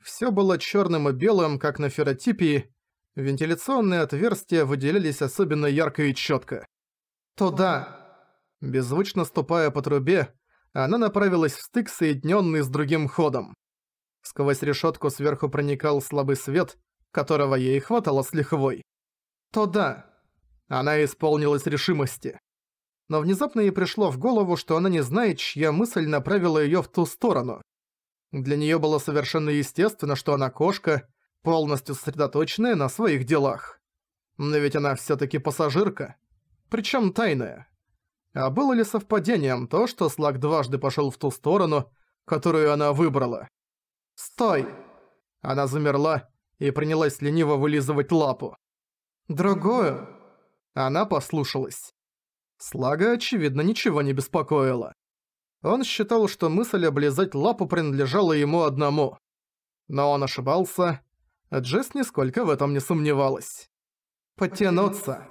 Всё было чёрным и белым, как на ферротипии. Вентиляционные отверстия выделялись особенно ярко и чётко. «Туда!» Беззвучно ступая по трубе, она направилась в стык, соединённый с другим ходом. Сквозь решётку сверху проникал слабый свет, которого ей хватало с лихвой. «Туда!» Она исполнилась решимости но внезапно ей пришло в голову, что она не знает, чья мысль направила её в ту сторону. Для неё было совершенно естественно, что она кошка, полностью сосредоточенная на своих делах. Но ведь она всё-таки пассажирка. Причём тайная. А было ли совпадением то, что Слаг дважды пошёл в ту сторону, которую она выбрала? «Стой!» Она замерла и принялась лениво вылизывать лапу. «Другую?» Она послушалась. Слага, очевидно, ничего не беспокоило. Он считал, что мысль облизать лапу принадлежала ему одному. Но он ошибался. Джесс нисколько в этом не сомневалась. «Потянуться!»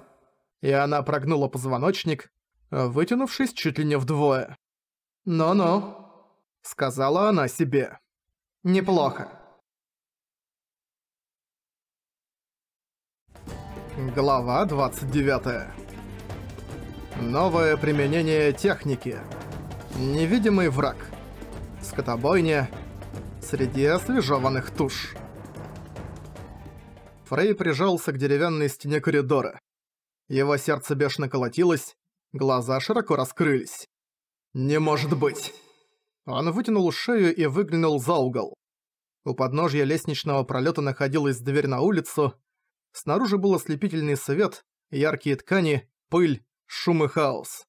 И она прогнула позвоночник, вытянувшись чуть ли не вдвое. «Ну-ну», — сказала она себе. «Неплохо». Глава 29 Новое применение техники. Невидимый враг. Скотобойня. Среди освежеванных туш. Фрей прижался к деревянной стене коридора. Его сердце бешено колотилось, глаза широко раскрылись. «Не может быть!» Он вытянул шею и выглянул за угол. У подножья лестничного пролета находилась дверь на улицу. Снаружи был ослепительный свет, яркие ткани, пыль, шум и хаос.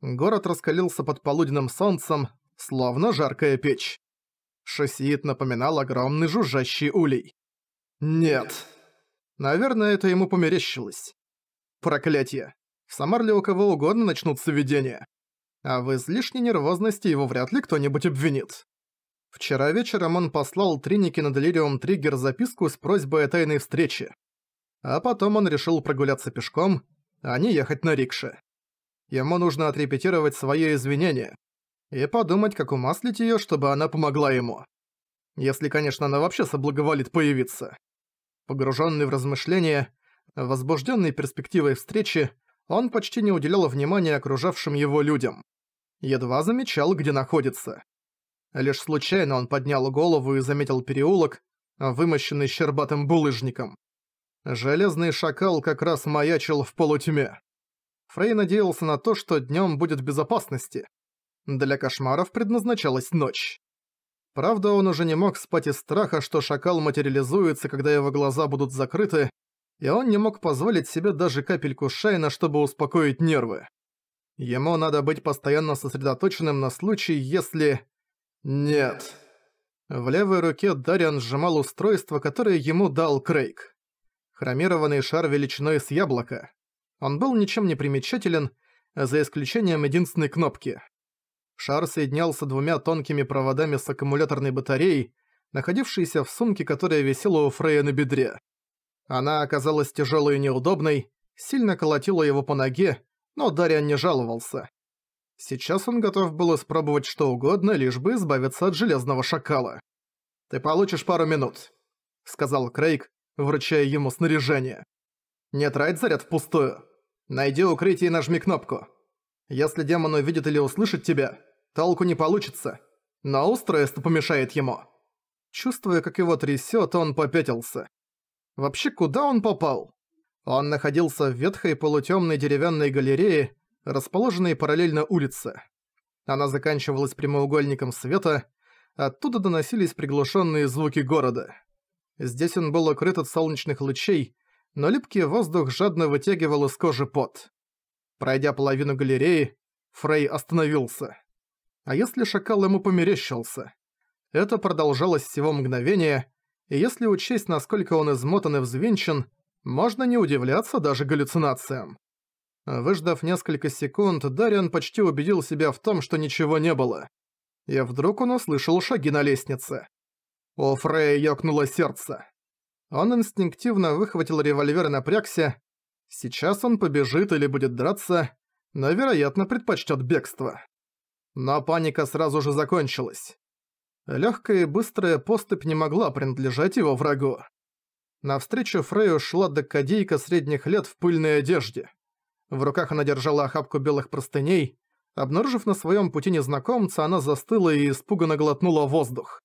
Город раскалился под полуденным солнцем, словно жаркая печь. Шосиит напоминал огромный жужжащий улей. «Нет». Наверное, это ему померещилось. Проклятье. В Самарле у кого угодно начнутся видения. А в излишней нервозности его вряд ли кто-нибудь обвинит. Вчера вечером он послал Тринике на Делириум Триггер записку с просьбой о тайной встрече. А потом он решил прогуляться пешком, а не ехать на рикше. Ему нужно отрепетировать свои извинения и подумать, как умаслить её, чтобы она помогла ему. Если, конечно, она вообще соблаговолит появиться. Погружённый в размышления, возбуждённый перспективой встречи, он почти не уделял внимания окружавшим его людям. Едва замечал, где находится. Лишь случайно он поднял голову и заметил переулок, вымощенный щербатым булыжником. Железный шакал как раз маячил в полутьме. Фрей надеялся на то, что днём будет в безопасности. Для кошмаров предназначалась ночь. Правда, он уже не мог спать из страха, что шакал материализуется, когда его глаза будут закрыты, и он не мог позволить себе даже капельку Шайна, чтобы успокоить нервы. Ему надо быть постоянно сосредоточенным на случай, если... Нет. В левой руке Дариан сжимал устройство, которое ему дал Крейг хромированный шар величиной с яблоко. Он был ничем не примечателен, за исключением единственной кнопки. Шар соединялся двумя тонкими проводами с аккумуляторной батареей, находившейся в сумке, которая висела у Фрея на бедре. Она оказалась тяжелой и неудобной, сильно колотила его по ноге, но Дарьян не жаловался. Сейчас он готов был испробовать что угодно, лишь бы избавиться от железного шакала. «Ты получишь пару минут», — сказал Крейг, вручая ему снаряжение. «Не трать заряд впустую. Найди укрытие и нажми кнопку. Если демон увидит или услышит тебя, толку не получится, но устройство помешает ему». Чувствуя, как его трясёт, он попятился. Вообще, куда он попал? Он находился в ветхой полутёмной деревянной галерее, расположенной параллельно улице. Она заканчивалась прямоугольником света, оттуда доносились приглушенные звуки города. Здесь он был укрыт от солнечных лучей, но липкий воздух жадно вытягивал из кожи пот. Пройдя половину галереи, Фрей остановился. А если шакал ему померещился? Это продолжалось всего мгновение, и если учесть, насколько он измотан и взвинчен, можно не удивляться даже галлюцинациям. Выждав несколько секунд, Дариан почти убедил себя в том, что ничего не было. И вдруг он услышал шаги на лестнице. У Фрея ёкнуло сердце. Он инстинктивно выхватил револьвер и напрягся. Сейчас он побежит или будет драться, но, вероятно, предпочтет бегство. Но паника сразу же закончилась. Легкая и быстрая поступь не могла принадлежать его врагу. Навстречу Фрею шла докадейка средних лет в пыльной одежде. В руках она держала охапку белых простыней. Обнаружив на своем пути незнакомца, она застыла и испуганно глотнула воздух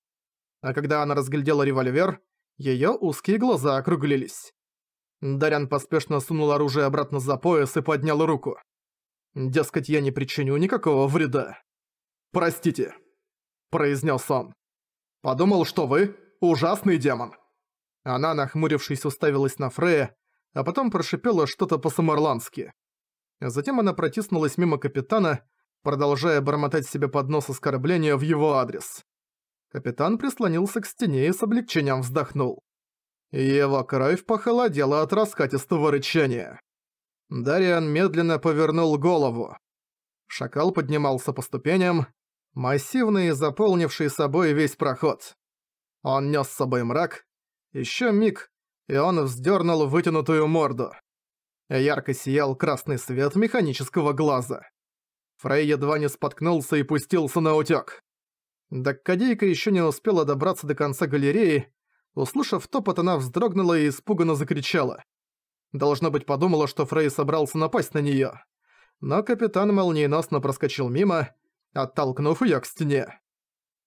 а когда она разглядела револьвер, её узкие глаза округлились. Дарян поспешно сунул оружие обратно за пояс и поднял руку. «Дескать, я не причиню никакого вреда». «Простите», — произнес он. «Подумал, что вы ужасный демон». Она, нахмурившись, уставилась на Фрея, а потом прошипела что-то по-самарландски. Затем она протиснулась мимо капитана, продолжая бормотать себе под нос оскорбления в его адрес. Капитан прислонился к стене и с облегчением вздохнул. Его кровь похолодела от раскатистого рычания. Дариан медленно повернул голову. Шакал поднимался по ступеням, массивный, и заполнивший собой весь проход. Он нес с собой мрак. Еще миг, и он вздернул вытянутую морду. Ярко сиял красный свет механического глаза. Фрей едва не споткнулся и пустился на утёк. Да Кадейка еще не успела добраться до конца галереи. Услышав топот, она вздрогнула и испуганно закричала. Должно быть, подумала, что Фрей собрался напасть на нее. Но капитан молниеносно проскочил мимо, оттолкнув ее к стене.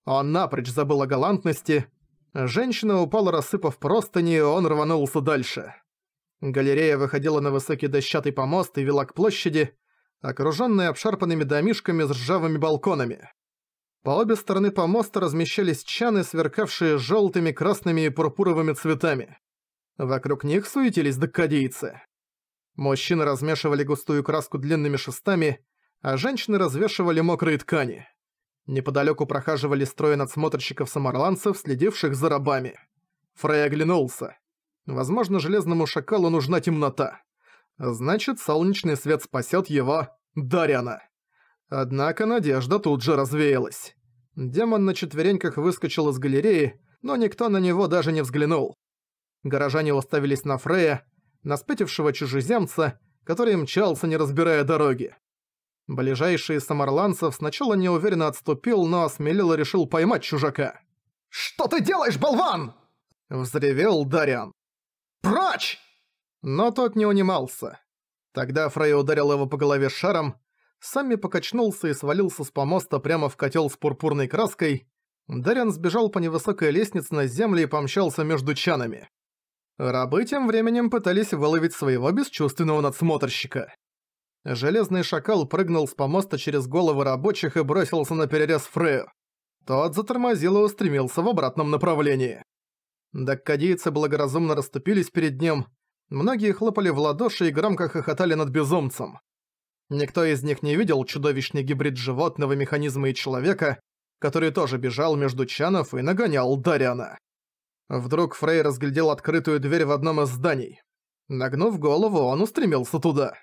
Он напрочь забыл о галантности. Женщина упала, рассыпав простыни, и он рванулся дальше. Галерея выходила на высокий дощатый помост и вела к площади, окружённой обшарпанными домишками с ржавыми балконами. По обе стороны помоста размещались чаны, сверкавшие желтыми, красными и пурпуровыми цветами. Вокруг них суетились доккадийцы. Мужчины размешивали густую краску длинными шестами, а женщины развешивали мокрые ткани. Неподалеку прохаживали строй надсмотрщиков-самарланцев, следивших за рабами. Фрей оглянулся. Возможно, железному шакалу нужна темнота. Значит, солнечный свет спасет его, Дарьяна. Однако надежда тут же развеялась. Демон на четвереньках выскочил из галереи, но никто на него даже не взглянул. Горожане уставились на Фрея, на спятившего чужеземца, который мчался, не разбирая дороги. Ближайший из самарланцев сначала неуверенно отступил, но осмелело решил поймать чужака. «Что ты делаешь, болван?» – взревел Дариан. «Прочь!» Но тот не унимался. Тогда Фрей ударил его по голове шаром, Сами покачнулся и свалился с помоста прямо в котел с пурпурной краской. Дарян сбежал по невысокой лестнице на землю и помчался между чанами. Рабы тем временем пытались выловить своего бесчувственного надсмотрщика. Железный шакал прыгнул с помоста через головы рабочих и бросился на перерез Фрею. Тот затормозил и устремился в обратном направлении. Даккадийцы благоразумно расступились перед ним. Многие хлопали в ладоши и громко хохотали над безумцем. Никто из них не видел чудовищный гибрид животного механизма и человека, который тоже бежал между чанов и нагонял Дариана. Вдруг Фрей разглядел открытую дверь в одном из зданий. Нагнув голову, он устремился туда.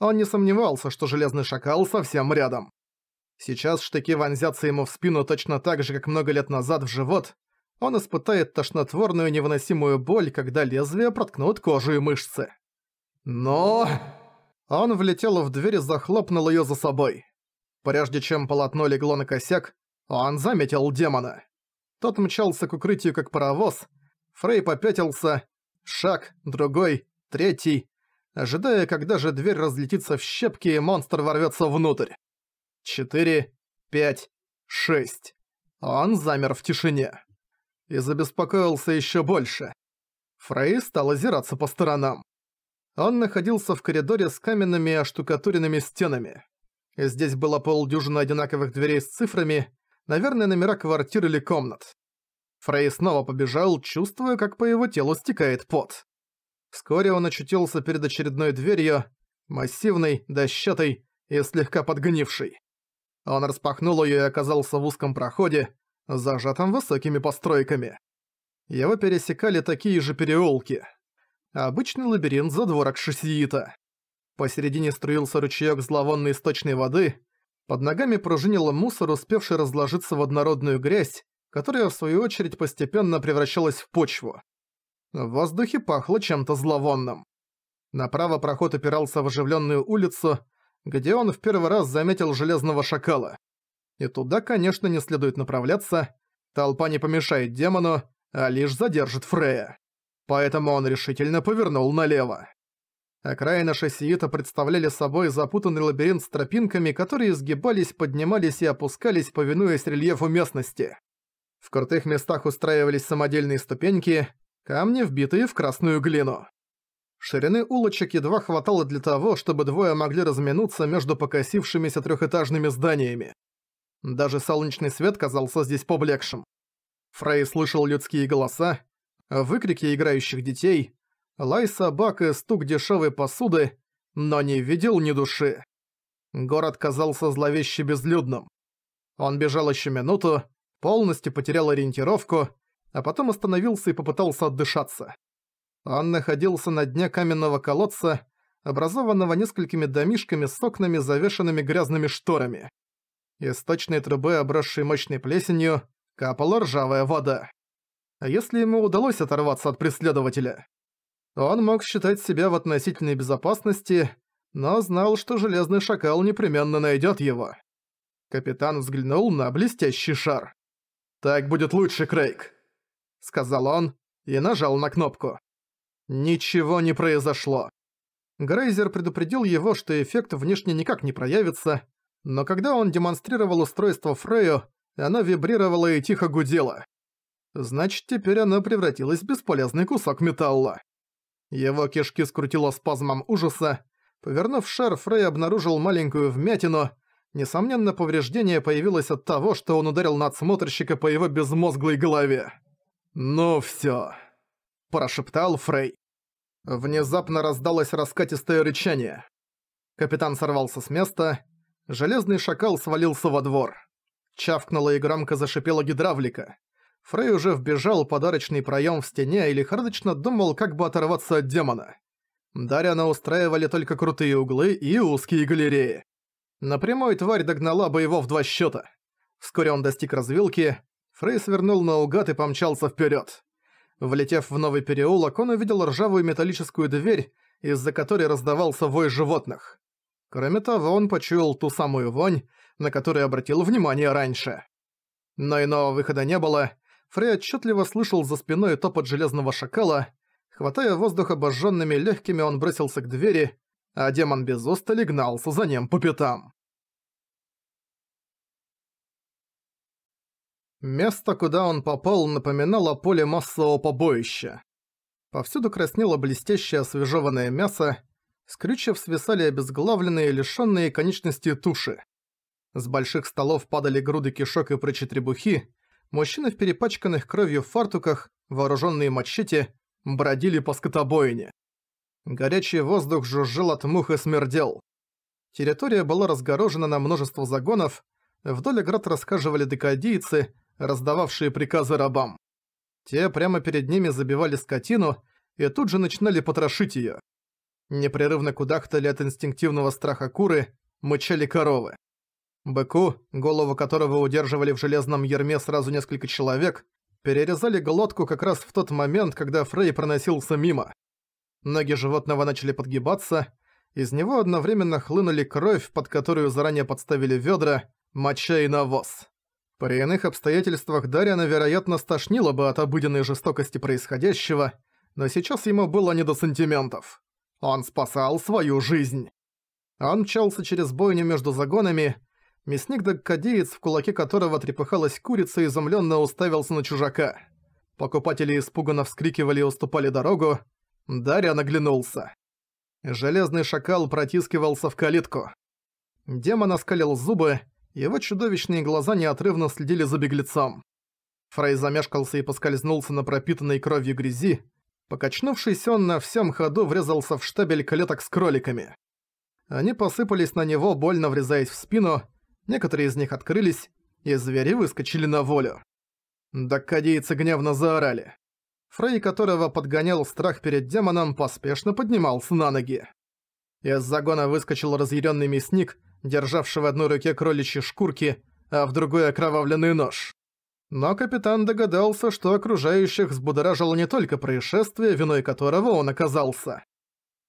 Он не сомневался, что Железный Шакал совсем рядом. Сейчас штыки вонзятся ему в спину точно так же, как много лет назад в живот. Он испытает тошнотворную невыносимую боль, когда лезвия проткнут кожу и мышцы. Но... Он влетел в дверь и захлопнул её за собой. Прежде чем полотно легло на косяк, он заметил демона. Тот мчался к укрытию как паровоз. Фрей попятился. Шаг, другой, третий. Ожидая, когда же дверь разлетится в щепки и монстр ворвётся внутрь. Четыре, пять, шесть. Он замер в тишине. И забеспокоился ещё больше. Фрей стал озираться по сторонам. Он находился в коридоре с каменными оштукатуренными стенами. Здесь было полдюжины одинаковых дверей с цифрами, наверное, номера квартир или комнат. Фрей снова побежал, чувствуя, как по его телу стекает пот. Вскоре он очутился перед очередной дверью, массивной, дощатой и слегка подгнившей. Он распахнул её и оказался в узком проходе, зажатом высокими постройками. Его пересекали такие же переулки – Обычный лабиринт задворок шосиита. Посередине струился ручеёк зловонной источной воды, под ногами пружинило мусор, успевший разложиться в однородную грязь, которая в свою очередь постепенно превращалась в почву. В воздухе пахло чем-то зловонным. Направо проход опирался в оживленную улицу, где он в первый раз заметил железного шакала. И туда, конечно, не следует направляться, толпа не помешает демону, а лишь задержит Фрея поэтому он решительно повернул налево. Окраины шоссиита представляли собой запутанный лабиринт с тропинками, которые изгибались, поднимались и опускались, повинуясь рельефу местности. В крутых местах устраивались самодельные ступеньки, камни, вбитые в красную глину. Ширины улочек едва хватало для того, чтобы двое могли разминуться между покосившимися трехэтажными зданиями. Даже солнечный свет казался здесь поблекшим. Фрей слышал людские голоса, выкрики играющих детей, лай собак и стук дешевой посуды, но не видел ни души. Город казался зловеще безлюдным. Он бежал еще минуту, полностью потерял ориентировку, а потом остановился и попытался отдышаться. Он находился на дне каменного колодца, образованного несколькими домишками с окнами, завешенными грязными шторами. Из точной трубы, обросшей мощной плесенью, капала ржавая вода. А если ему удалось оторваться от преследователя. Он мог считать себя в относительной безопасности, но знал, что Железный Шакал непременно найдет его. Капитан взглянул на блестящий шар. «Так будет лучше, Крейг», — сказал он и нажал на кнопку. Ничего не произошло. Грейзер предупредил его, что эффект внешне никак не проявится, но когда он демонстрировал устройство Фрею, оно вибрировало и тихо гудело. Значит, теперь она превратилась в бесполезный кусок металла. Его кишки скрутило спазмом ужаса. Повернув шар, Фрей обнаружил маленькую вмятину. Несомненно, повреждение появилось от того, что он ударил надсмотрщика по его безмозглой голове. «Ну всё», – прошептал Фрей. Внезапно раздалось раскатистое рычание. Капитан сорвался с места. Железный шакал свалился во двор. Чавкнула и громко зашипела гидравлика. Фрей уже вбежал в подарочный проем в стене и лихорадочно думал, как бы оторваться от демона. Дарьяна устраивали только крутые углы и узкие галереи. Напрямую тварь догнала бы его в два счёта. Вскоре он достиг развилки, Фрей свернул наугад и помчался вперед. Влетев в новый переулок, он увидел ржавую металлическую дверь, из-за которой раздавался вой животных. Кроме того, он почуял ту самую вонь, на которую обратил внимание раньше. Но иного выхода не было, Фрей отчетливо слышал за спиной топот железного шакала. Хватая воздух обожженными легкими, он бросился к двери, а демон без устали гнался за ним по пятам. Место, куда он попал, напоминало поле массового побоища. Повсюду краснело блестящее освежеванное мясо, с крючев свисали обезглавленные, лишенные конечности туши. С больших столов падали груды кишок и прочие требухи, Мужчины в перепачканных кровью фартуках, вооруженные мачете, бродили по скотобойне. Горячий воздух жужжил от мух и смердел. Территория была разгорожена на множество загонов, вдоль оград рассказывали декадийцы, раздававшие приказы рабам. Те прямо перед ними забивали скотину и тут же начинали потрошить её. Непрерывно кудахтали от инстинктивного страха куры, мычали коровы. Быку, голову которого удерживали в железном ерме сразу несколько человек, перерезали глотку как раз в тот момент, когда Фрей проносился мимо. Ноги животного начали подгибаться, из него одновременно хлынули кровь, под которую заранее подставили ведра, моча и навоз. При иных обстоятельствах Дарьяна, вероятно, стошнила бы от обыденной жестокости происходящего, но сейчас ему было не до сантиментов. Он спасал свою жизнь. Он мчался через бойню между загонами, Мясник Дагкадеец, в кулаке которого трепыхалась курица, изумленно уставился на чужака. Покупатели испуганно вскрикивали и уступали дорогу. Дарья наглянулся. Железный шакал протискивался в калитку. Демон оскалил зубы, его чудовищные глаза неотрывно следили за беглецом. Фрей замешкался и поскользнулся на пропитанной кровью грязи. Покачнувшись, он на всем ходу врезался в штабель клеток с кроликами. Они посыпались на него, больно врезаясь в спину, Некоторые из них открылись, и звери выскочили на волю. Даккадийцы гневно заорали. Фрей, которого подгонял страх перед демоном, поспешно поднимался на ноги. Из загона выскочил разъярённый мясник, державший в одной руке кроличьи шкурки, а в другой окровавленный нож. Но капитан догадался, что окружающих взбудоражило не только происшествие, виной которого он оказался.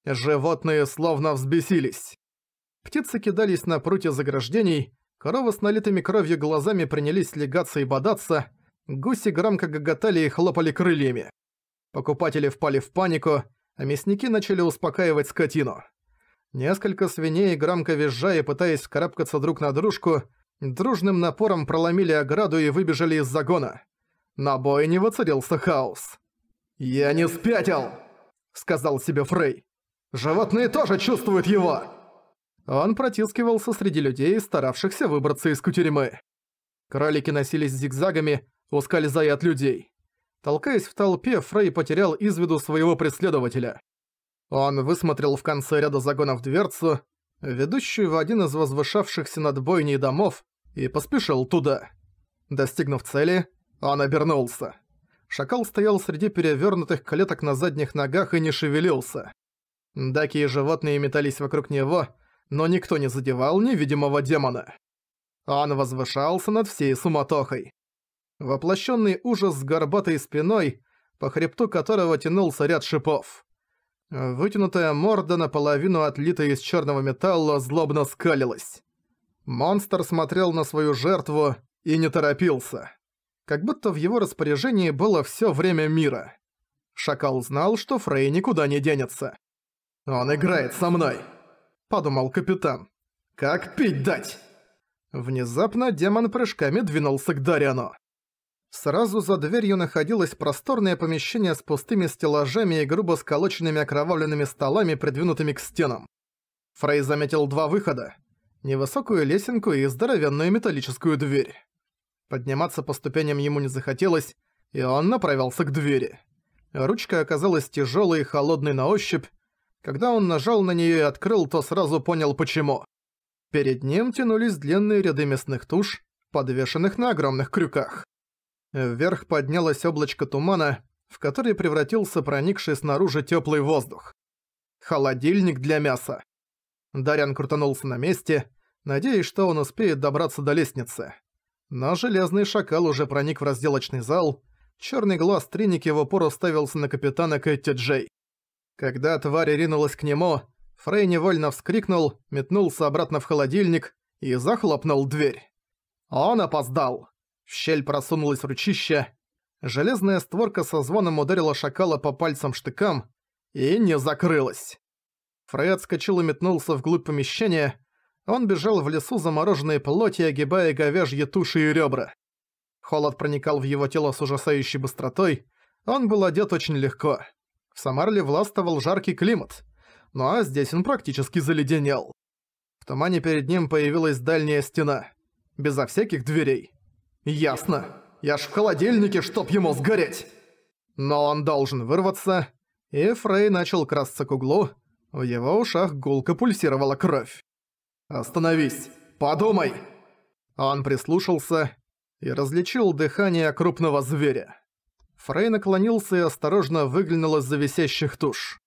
Животные словно взбесились. Птицы кидались на прутья заграждений, Коровы с налитыми кровью глазами принялись легаться и бодаться, гуси громко гоготали и хлопали крыльями. Покупатели впали в панику, а мясники начали успокаивать скотину. Несколько свиней, громко визжа и пытаясь карабкаться друг на дружку, дружным напором проломили ограду и выбежали из загона. На бой не воцарился хаос. «Я не спятил!» — сказал себе Фрей. «Животные тоже чувствуют его!» он протискивался среди людей, старавшихся выбраться из кутерьмы. Кролики носились зигзагами, ускользая от людей. Толкаясь в толпе, Фрей потерял из виду своего преследователя. Он высмотрел в конце ряда загонов дверцу, ведущую в один из возвышавшихся над бойней домов, и поспешил туда. Достигнув цели, он обернулся. Шакал стоял среди перевернутых клеток на задних ногах и не шевелился. Даки и животные метались вокруг него, но никто не задевал невидимого демона. Он возвышался над всей суматохой. Воплощенный ужас с горбатой спиной, по хребту которого тянулся ряд шипов. Вытянутая морда, наполовину отлитая из черного металла, злобно скалилась. Монстр смотрел на свою жертву и не торопился. Как будто в его распоряжении было все время мира. Шакал знал, что Фрей никуда не денется. «Он играет со мной!» подумал капитан. «Как пить дать?» Внезапно демон прыжками двинулся к Дарьяну. Сразу за дверью находилось просторное помещение с пустыми стеллажами и грубо сколоченными окровавленными столами, придвинутыми к стенам. Фрей заметил два выхода. Невысокую лесенку и здоровенную металлическую дверь. Подниматься по ступеням ему не захотелось, и он направился к двери. Ручка оказалась тяжёлой и холодной на ощупь, когда он нажал на нее и открыл, то сразу понял почему. Перед ним тянулись длинные ряды мясных туш, подвешенных на огромных крюках. Вверх поднялось облачко тумана, в который превратился проникший снаружи теплый воздух. Холодильник для мяса. Дарьян крутанулся на месте, надеясь, что он успеет добраться до лестницы. Но железный шакал уже проник в разделочный зал, черный глаз Триники в упор уставился на капитана Кэти Джей. Когда тварь ринулась к нему, Фрей невольно вскрикнул, метнулся обратно в холодильник и захлопнул дверь. Он опоздал. В щель просунулось ручище. Железная створка со звоном ударила шакала по пальцам-штыкам и не закрылась. Фрей отскочил и метнулся вглубь помещения. Он бежал в лесу замороженные плоти, огибая говяжьи туши и ребра. Холод проникал в его тело с ужасающей быстротой. Он был одет очень легко. В Самарле властвовал жаркий климат, ну а здесь он практически заледенел. В тумане перед ним появилась дальняя стена, безо всяких дверей. «Ясно. Я ж в холодильнике, чтоб ему сгореть!» Но он должен вырваться, и Фрей начал красться к углу, в его ушах гулко пульсировала кровь. «Остановись! Подумай!» Он прислушался и различил дыхание крупного зверя. Фрей наклонился и осторожно выглянул из-за висящих туш.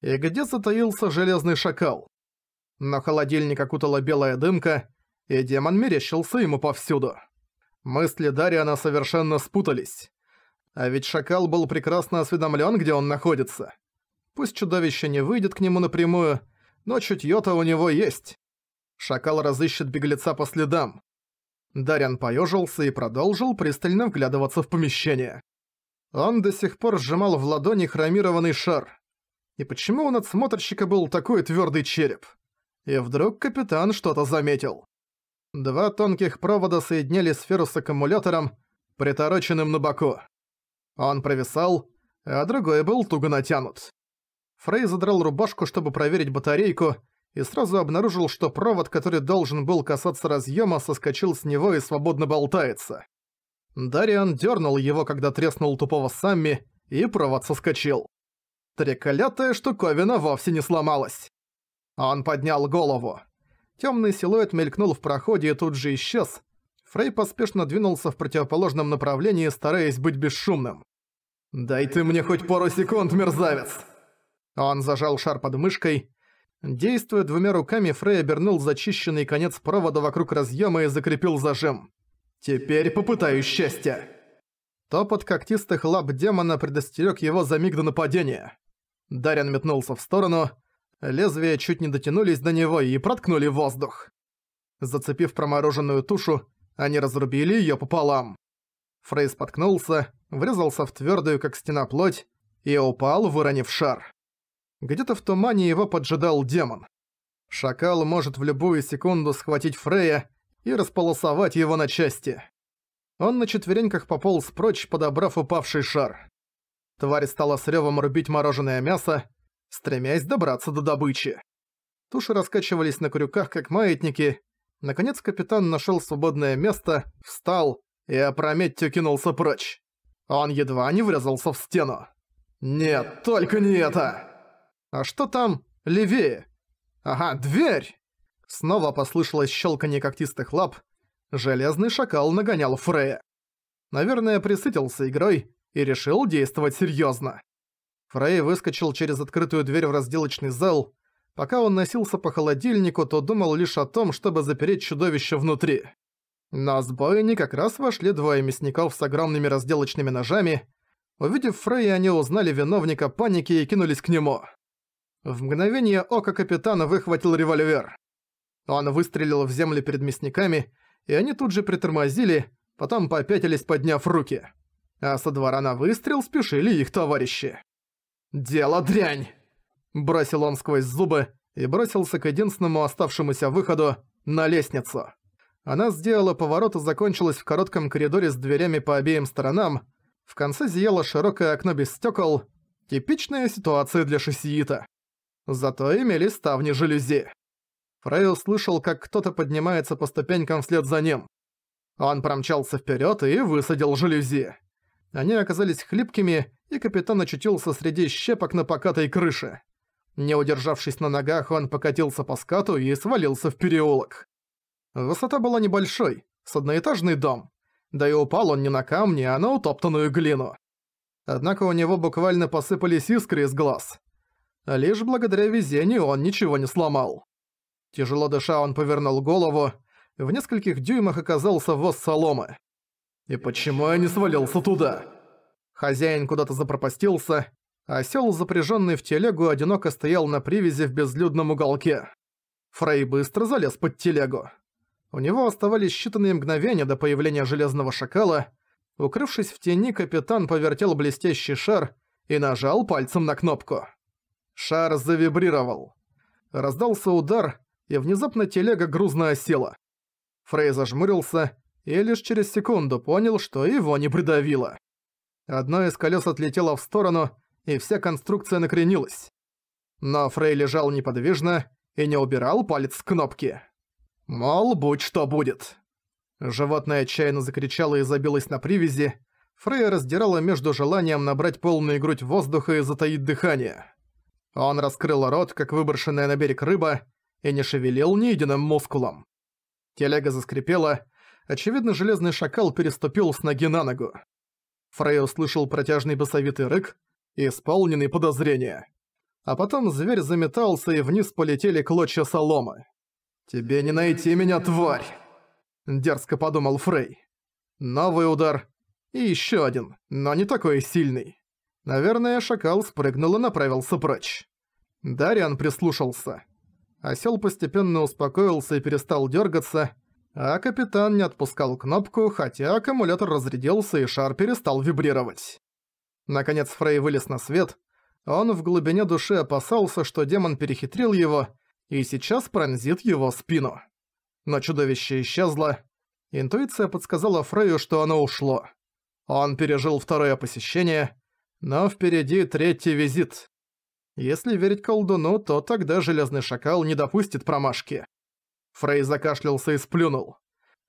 И где затаился железный шакал? Но холодильник окутала белая дымка, и демон мерещился ему повсюду. Мысли Дариана совершенно спутались. А ведь шакал был прекрасно осведомлен, где он находится. Пусть чудовище не выйдет к нему напрямую, но чутьё-то у него есть. Шакал разыщет беглеца по следам. Дарьян поежился и продолжил пристально вглядываться в помещение. Он до сих пор сжимал в ладони хромированный шар. И почему у надсмотрщика был такой твердый череп? И вдруг капитан что-то заметил. Два тонких провода соединяли сферу с аккумулятором, притороченным на боку. Он провисал, а другой был туго натянут. Фрей задрал рубашку, чтобы проверить батарейку, и сразу обнаружил, что провод, который должен был касаться разъема, соскочил с него и свободно болтается. Дариан дернул его, когда треснул тупого Самми, и провод соскочил. Треколятая штуковина вовсе не сломалась. Он поднял голову. Темный силуэт мелькнул в проходе и тут же исчез. Фрей поспешно двинулся в противоположном направлении, стараясь быть бесшумным. «Дай ты мне хоть пару секунд, мерзавец!» Он зажал шар под мышкой. Действуя двумя руками, Фрей обернул зачищенный конец провода вокруг разъема и закрепил зажим. «Теперь попытаюсь счастья!» Топот когтистых лап демона предостерег его за миг до нападения. Дарьян метнулся в сторону, лезвия чуть не дотянулись до него и проткнули воздух. Зацепив промороженную тушу, они разрубили её пополам. Фрей споткнулся, врезался в твёрдую, как стена, плоть и упал, выронив шар. Где-то в тумане его поджидал демон. Шакал может в любую секунду схватить Фрея и располосовать его на части. Он на четвереньках пополз прочь, подобрав упавший шар. Тварь стала с ревом рубить мороженое мясо, стремясь добраться до добычи. Туши раскачивались на крюках, как маятники. Наконец капитан нашел свободное место, встал и опрометью кинулся прочь. Он едва не врезался в стену. «Нет, только не это!» «А что там левее?» «Ага, дверь!» Снова послышалось щелканье когтистых лап. Железный шакал нагонял Фрея. Наверное, присытился игрой и решил действовать серьезно. Фрей выскочил через открытую дверь в разделочный зал. Пока он носился по холодильнику, то думал лишь о том, чтобы запереть чудовище внутри. На сбойни как раз вошли двое мясников с огромными разделочными ножами. Увидев Фрея, они узнали виновника паники и кинулись к нему. В мгновение ока капитана выхватил револьвер. Он выстрелил в землю перед мясниками, и они тут же притормозили, потом попятились, подняв руки. А со двора на выстрел спешили их товарищи. «Дело дрянь!» Бросил он сквозь зубы и бросился к единственному оставшемуся выходу на лестницу. Она сделала поворот и закончилась в коротком коридоре с дверями по обеим сторонам. В конце зияло широкое окно без стекол. Типичная ситуация для шосиита. Зато имели ставни жалюзи. Фрей услышал, как кто-то поднимается по ступенькам вслед за ним. Он промчался вперед и высадил жалюзи. Они оказались хлипкими, и капитан очутился среди щепок на покатой крыше. Не удержавшись на ногах, он покатился по скату и свалился в переулок. Высота была небольшой, с одноэтажный дом. Да и упал он не на камни, а на утоптанную глину. Однако у него буквально посыпались искры из глаз. Лишь благодаря везению он ничего не сломал. Тяжело дыша, он повернул голову. В нескольких дюймах оказался воз соломы. «И почему я не свалился туда?» Хозяин куда-то запропастился, а сел, запряженный в телегу, одиноко стоял на привязи в безлюдном уголке. Фрей быстро залез под телегу. У него оставались считанные мгновения до появления Железного Шакала. Укрывшись в тени, капитан повертел блестящий шар и нажал пальцем на кнопку. Шар завибрировал. Раздался удар, и внезапно телега грузно осела. Фрей зажмурился и лишь через секунду понял, что его не придавило. Одно из колес отлетело в сторону, и вся конструкция накренилась. Но Фрей лежал неподвижно и не убирал палец с кнопки. Мол, будь что будет. Животное отчаянно закричало и забилось на привязи. Фрей раздирало между желанием набрать полную грудь воздуха и затаить дыхание. Он раскрыл рот, как выброшенная на берег рыба, и не шевелил ни единым мускулом. Телега заскрипела, очевидно, железный шакал переступил с ноги на ногу. Фрей услышал протяжный басовитый рык, исполненный подозрения. А потом зверь заметался, и вниз полетели клочья соломы. «Тебе не найти меня, тварь!» – дерзко подумал Фрей. Новый удар. И еще один, но не такой сильный. Наверное, шакал спрыгнул и направился прочь. Дариан прислушался. Осел постепенно успокоился и перестал дергаться, а капитан не отпускал кнопку, хотя аккумулятор разрядился и шар перестал вибрировать. Наконец Фрей вылез на свет. Он в глубине души опасался, что демон перехитрил его и сейчас пронзит его спину. Но чудовище исчезло. Интуиция подсказала Фрею, что оно ушло. Он пережил второе посещение, но впереди третий визит. Если верить колдуну, то тогда Железный Шакал не допустит промашки. Фрей закашлялся и сплюнул.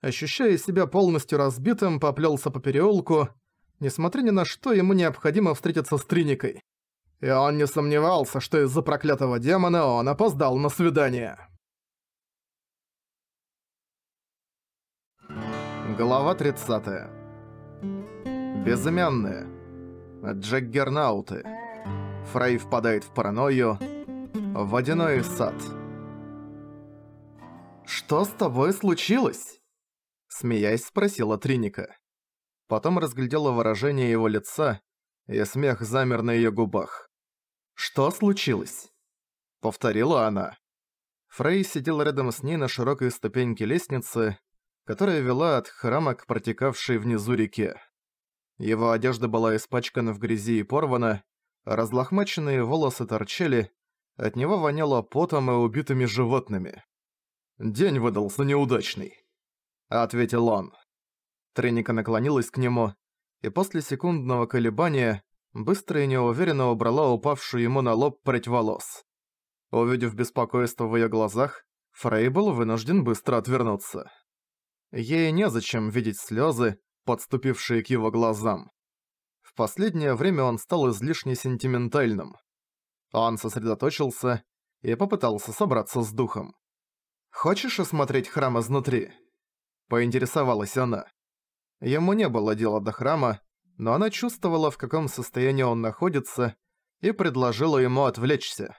Ощущая себя полностью разбитым, поплелся по переулку. Несмотря ни на что, ему необходимо встретиться с Триникой. И он не сомневался, что из-за проклятого демона он опоздал на свидание. Глава 30. Безымянная. Джек Гернауты. Фрей впадает в паранойю. Водяной сад. «Что с тобой случилось?» Смеясь, спросила Триника. Потом разглядела выражение его лица, и смех замер на её губах. «Что случилось?» Повторила она. Фрей сидел рядом с ней на широкой ступеньке лестницы, которая вела от храма к протекавшей внизу реке. Его одежда была испачкана в грязи и порвана, Разлохмаченные волосы торчали, от него воняло потом и убитыми животными. «День выдался неудачный», — ответил он. Треника наклонилась к нему, и после секундного колебания быстро и неуверенно убрала упавшую ему на лоб прядь волос. Увидев беспокойство в её глазах, Фрей был вынужден быстро отвернуться. Ей незачем видеть слёзы, подступившие к его глазам. В последнее время он стал излишне сентиментальным. Он сосредоточился и попытался собраться с духом. «Хочешь осмотреть храм изнутри?» Поинтересовалась она. Ему не было дела до храма, но она чувствовала, в каком состоянии он находится, и предложила ему отвлечься.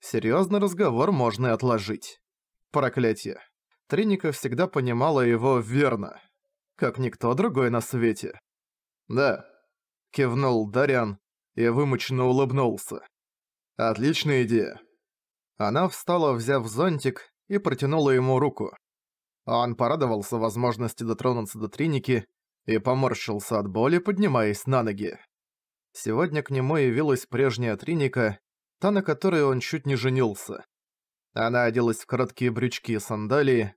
Серьезный разговор можно и отложить. Проклятие. Триника всегда понимала его верно, как никто другой на свете. «Да, — кивнул Дариан и вымученно улыбнулся. «Отличная идея». Она встала, взяв зонтик, и протянула ему руку. Он порадовался возможности дотронуться до триники и поморщился от боли, поднимаясь на ноги. Сегодня к нему явилась прежняя триника, та, на которой он чуть не женился. Она оделась в короткие брючки и сандалии,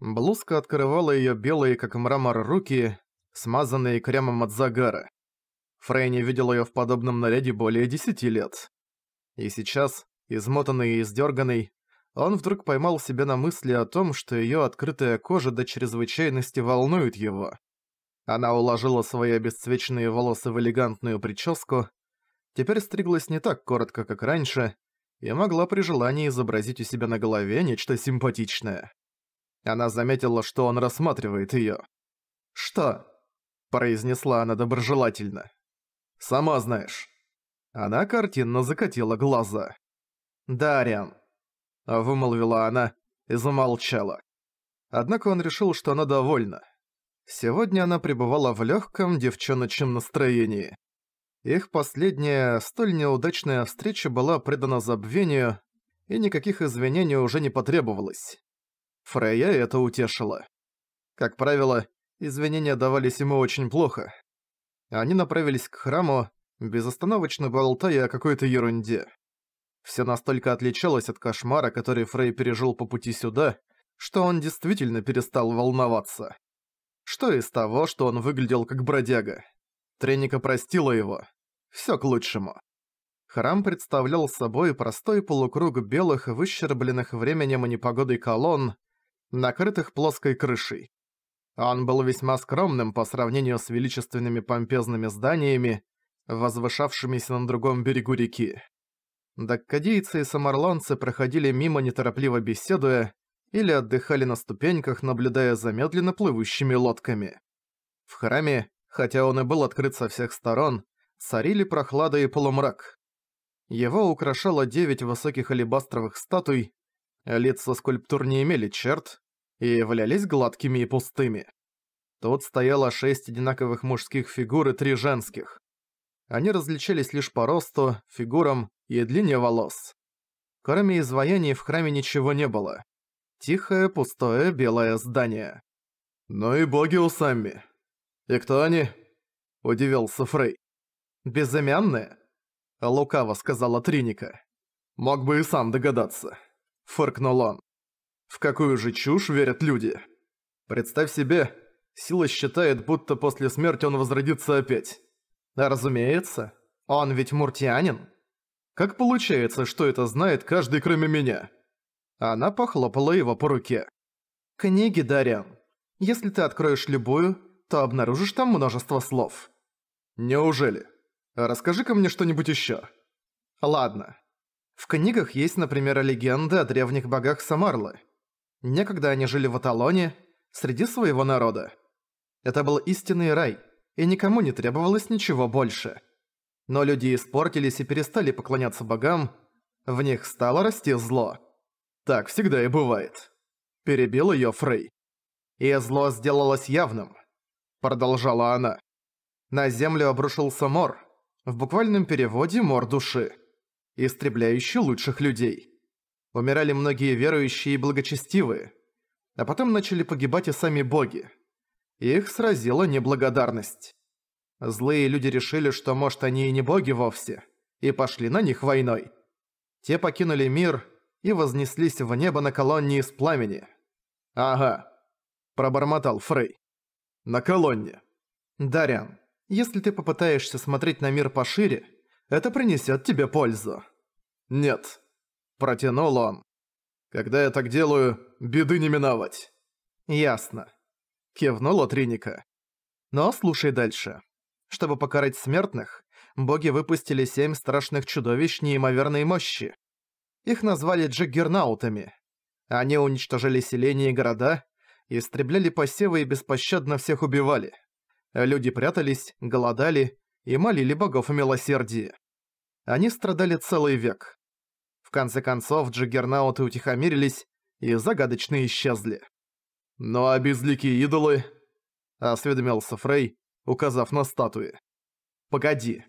блузка открывала её белые, как мрамор, руки, смазанные кремом от загара. Фрейни видел ее в подобном наряде более десяти лет. И сейчас, измотанный и издерганный, он вдруг поймал себя на мысли о том, что ее открытая кожа до чрезвычайности волнует его. Она уложила свои обесцвеченные волосы в элегантную прическу, теперь стриглась не так коротко, как раньше, и могла при желании изобразить у себя на голове нечто симпатичное. Она заметила, что он рассматривает ее. «Что?» – произнесла она доброжелательно. Сама знаешь». Она картинно закатила глаза. «Дариан», — вымолвила она и замолчала. Однако он решил, что она довольна. Сегодня она пребывала в легком девчоночем настроении. Их последняя, столь неудачная встреча была предана забвению, и никаких извинений уже не потребовалось. Фрея это утешила. Как правило, извинения давались ему очень плохо. Они направились к храму, безостановочно болтая о какой-то ерунде. Все настолько отличалось от кошмара, который Фрей пережил по пути сюда, что он действительно перестал волноваться. Что из того, что он выглядел как бродяга? Треника простила его. Все к лучшему. Храм представлял собой простой полукруг белых, выщербленных временем и непогодой колонн, накрытых плоской крышей. Он был весьма скромным по сравнению с величественными помпезными зданиями, возвышавшимися на другом берегу реки. Даккадийцы и самарланцы проходили мимо неторопливо беседуя или отдыхали на ступеньках, наблюдая за медленно плывущими лодками. В храме, хотя он и был открыт со всех сторон, царили прохлада и полумрак. Его украшало девять высоких алебастровых статуй, лица скульптур не имели черт, и являлись гладкими и пустыми. Тут стояло шесть одинаковых мужских фигур и три женских. Они различались лишь по росту, фигурам и длине волос. Кроме изваяний в храме ничего не было. Тихое, пустое, белое здание. «Ну и боги усами. И кто они?» – удивился Фрей. «Безымянные?» – лукаво сказала Триника. «Мог бы и сам догадаться», – фыркнул он. В какую же чушь верят люди? Представь себе, сила считает, будто после смерти он возродится опять. А разумеется, он ведь муртианин. Как получается, что это знает каждый, кроме меня? Она похлопала его по руке. «Книги, Дарьян. Если ты откроешь любую, то обнаружишь там множество слов». «Неужели? Расскажи-ка мне что-нибудь ещё». «Ладно. В книгах есть, например, легенды о древних богах Самарлы. Некогда они жили в Аталоне, среди своего народа. Это был истинный рай, и никому не требовалось ничего больше. Но люди испортились и перестали поклоняться богам, в них стало расти зло. Так всегда и бывает. Перебил её Фрей. И зло сделалось явным. Продолжала она. На землю обрушился мор, в буквальном переводе «мор души», истребляющий лучших людей. Умирали многие верующие и благочестивые, а потом начали погибать и сами боги. Их сразила неблагодарность. Злые люди решили, что, может, они и не боги вовсе, и пошли на них войной. Те покинули мир и вознеслись в небо на колонне из пламени. «Ага», – пробормотал Фрей. «На колонне». «Дарян, если ты попытаешься смотреть на мир пошире, это принесет тебе пользу». «Нет», Протянул он. «Когда я так делаю, беды не миновать». «Ясно». Кивнула Триника. «Но слушай дальше. Чтобы покарать смертных, боги выпустили семь страшных чудовищ неимоверной мощи. Их назвали джиггернаутами. Они уничтожили селения и города, истребляли посевы и беспощадно всех убивали. Люди прятались, голодали и молили богов о милосердии. Они страдали целый век. В конце концов, джиггернауты утихомирились и загадочно исчезли. «Ну а безликие идолы?» – осведомился Фрей, указав на статуи. «Погоди.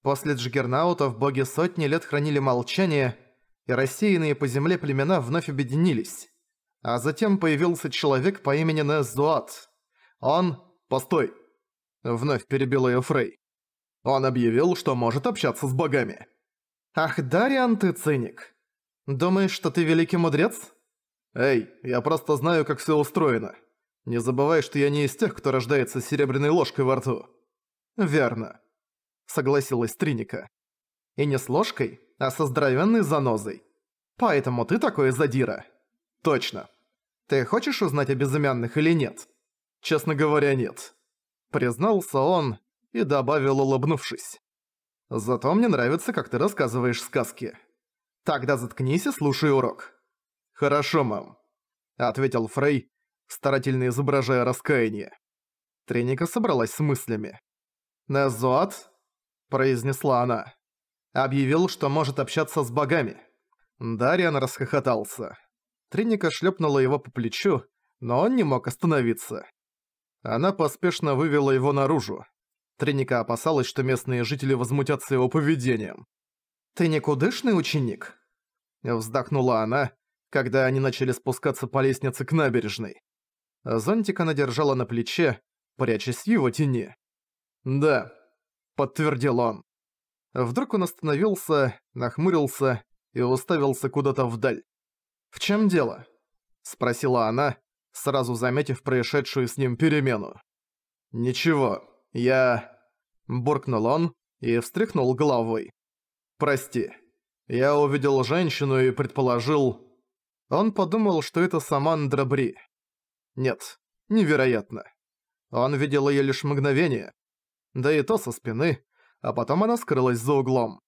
После джиггернаутов боги сотни лет хранили молчание, и рассеянные по земле племена вновь объединились. А затем появился человек по имени Незуат. Он... Постой!» – вновь перебил ее Фрей. «Он объявил, что может общаться с богами». «Ах, Дариан, ты циник! Думаешь, что ты великий мудрец?» «Эй, я просто знаю, как все устроено. Не забывай, что я не из тех, кто рождается с серебряной ложкой во рту». «Верно», — согласилась Триника. «И не с ложкой, а со здоровенной занозой. Поэтому ты такой задира». «Точно. Ты хочешь узнать о безымянных или нет?» «Честно говоря, нет», — признался он и добавил, улыбнувшись. Зато мне нравится, как ты рассказываешь сказки. Тогда заткнись и слушай урок». «Хорошо, мам», — ответил Фрей, старательно изображая раскаяние. Треника собралась с мыслями. «Незот», — произнесла она, — объявил, что может общаться с богами. Дариан расхохотался. Треника шлепнула его по плечу, но он не мог остановиться. Она поспешно вывела его наружу. Треника опасалась, что местные жители возмутятся его поведением. «Ты никудышный ученик?» Вздохнула она, когда они начали спускаться по лестнице к набережной. Зонтик она держала на плече, прячась в его тени. «Да», — подтвердил он. Вдруг он остановился, нахмурился и уставился куда-то вдаль. «В чем дело?» — спросила она, сразу заметив происшедшую с ним перемену. «Ничего», я...» Буркнул он и встряхнул головой. «Прости. Я увидел женщину и предположил...» Он подумал, что это Самандра Бри. Нет, невероятно. Он видел её лишь мгновение. Да и то со спины, а потом она скрылась за углом.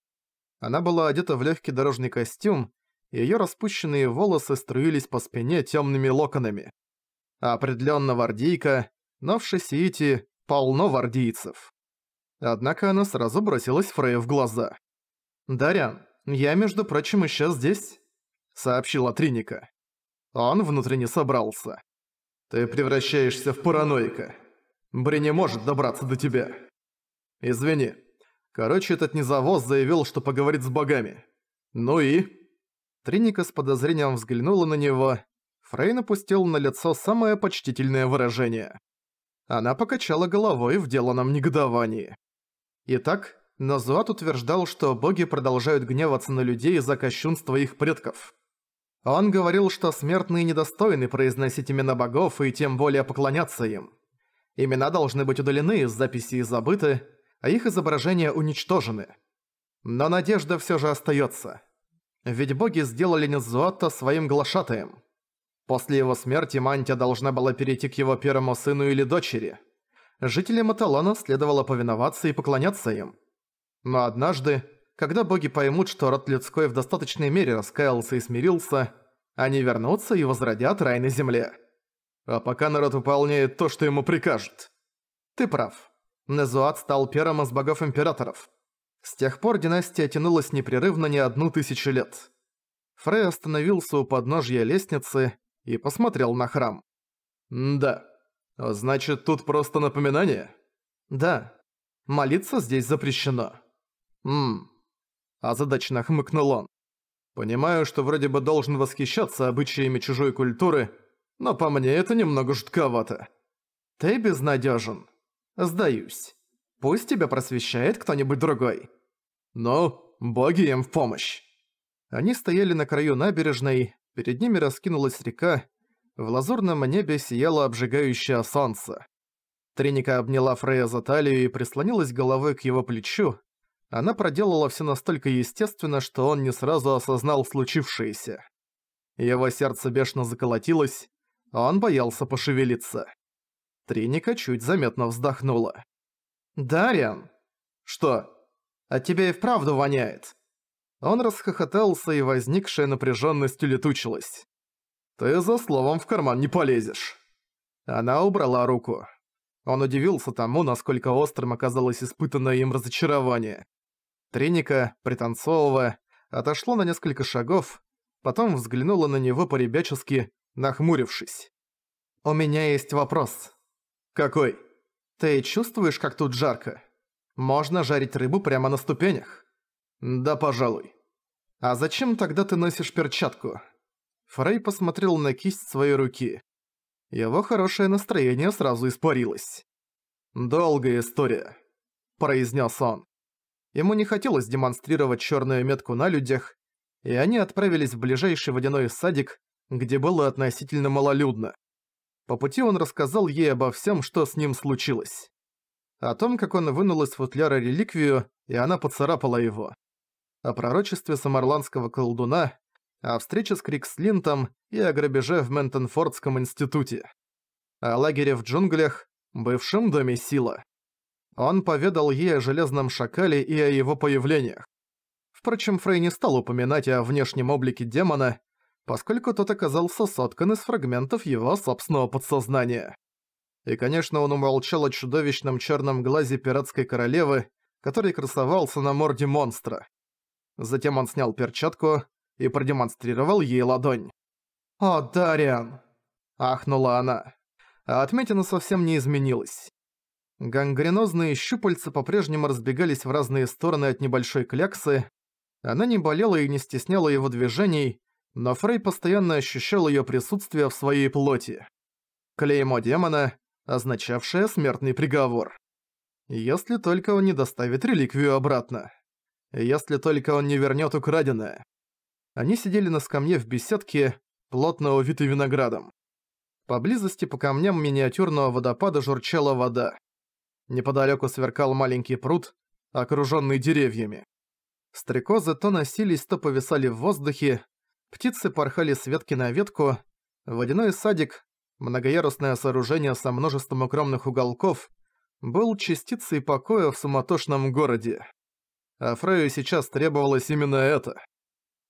Она была одета в лёгкий дорожный костюм, и её распущенные волосы струились по спине тёмными локонами. Определённо вардийка, но в Шесиите полно вардийцев. Однако она сразу бросилась Фрея в глаза. «Дарян, я, между прочим, еще здесь», — сообщила Триника. Он внутренне собрался. «Ты превращаешься в параноика. Бри не может добраться до тебя». «Извини. Короче, этот низовоз заявил, что поговорит с богами. Ну и...» Триника с подозрением взглянула на него. Фрей напустил на лицо самое почтительное выражение. Она покачала головой в деланном негодовании. Итак, Назуат утверждал, что боги продолжают гневаться на людей за кощунство их предков. Он говорил, что смертные недостойны произносить имена богов и тем более поклоняться им. Имена должны быть удалены из записи и забыты, а их изображения уничтожены. Но надежда все же остается. Ведь боги сделали Назуата своим глашатаем. После его смерти Мантия должна была перейти к его первому сыну или дочери. Жителям Аталана следовало повиноваться и поклоняться им. Но однажды, когда боги поймут, что род людской в достаточной мере раскаялся и смирился, они вернутся и возродят рай на земле. А пока народ выполняет то, что ему прикажут. Ты прав. Незуат стал первым из богов-императоров. С тех пор династия тянулась непрерывно не одну тысячу лет. Фрей остановился у подножья лестницы, и посмотрел на храм. «Да. Значит, тут просто напоминание?» «Да. Молиться здесь запрещено». «Ммм». Озадачно хмыкнул он. «Понимаю, что вроде бы должен восхищаться обычаями чужой культуры, но по мне это немного жутковато». «Ты безнадежен. Сдаюсь. Пусть тебя просвещает кто-нибудь другой». «Ну, боги им в помощь». Они стояли на краю набережной, Перед ними раскинулась река, в лазурном небе сияло обжигающее солнце. Триника обняла Фрея за талию и прислонилась головой к его плечу. Она проделала все настолько естественно, что он не сразу осознал случившееся. Его сердце бешено заколотилось, а он боялся пошевелиться. Триника чуть заметно вздохнула. «Дарьян!» «Что? От тебя и вправду воняет!» Он расхохотался, и возникшая напряженность улетучилась. «Ты за словом в карман не полезешь!» Она убрала руку. Он удивился тому, насколько острым оказалось испытанное им разочарование. Треника, пританцовывая, отошла на несколько шагов, потом взглянула на него по-ребячески, нахмурившись. «У меня есть вопрос». «Какой?» «Ты чувствуешь, как тут жарко? Можно жарить рыбу прямо на ступенях. «Да, пожалуй». «А зачем тогда ты носишь перчатку?» Фрей посмотрел на кисть своей руки. Его хорошее настроение сразу испарилось. «Долгая история», – произнес он. Ему не хотелось демонстрировать черную метку на людях, и они отправились в ближайший водяной садик, где было относительно малолюдно. По пути он рассказал ей обо всем, что с ним случилось. О том, как он вынул из футляра реликвию, и она поцарапала его о пророчестве самарландского колдуна, о встрече с Крикслинтом и о грабеже в Ментонфордском институте. О лагере в джунглях, бывшем доме Сила. Он поведал ей о Железном Шакале и о его появлениях. Впрочем, Фрей не стал упоминать о внешнем облике демона, поскольку тот оказался соткан из фрагментов его собственного подсознания. И, конечно, он умолчал о чудовищном черном глазе пиратской королевы, который красовался на морде монстра. Затем он снял перчатку и продемонстрировал ей ладонь. «О, Дариан!» – ахнула она. А отметина совсем не изменилась. Гангренозные щупальца по-прежнему разбегались в разные стороны от небольшой кляксы. Она не болела и не стесняла его движений, но Фрей постоянно ощущал ее присутствие в своей плоти. Клеймо демона, означавшее смертный приговор. Если только он не доставит реликвию обратно. Если только он не вернет украденное. Они сидели на скамье в беседке, плотно увитой виноградом. Поблизости по камням миниатюрного водопада журчала вода. Неподалеку сверкал маленький пруд, окруженный деревьями. Стрекозы то носились, то повисали в воздухе, птицы порхали с ветки на ветку, водяной садик, многоярусное сооружение со множеством укромных уголков, был частицей покоя в суматошном городе а Фрею сейчас требовалось именно это.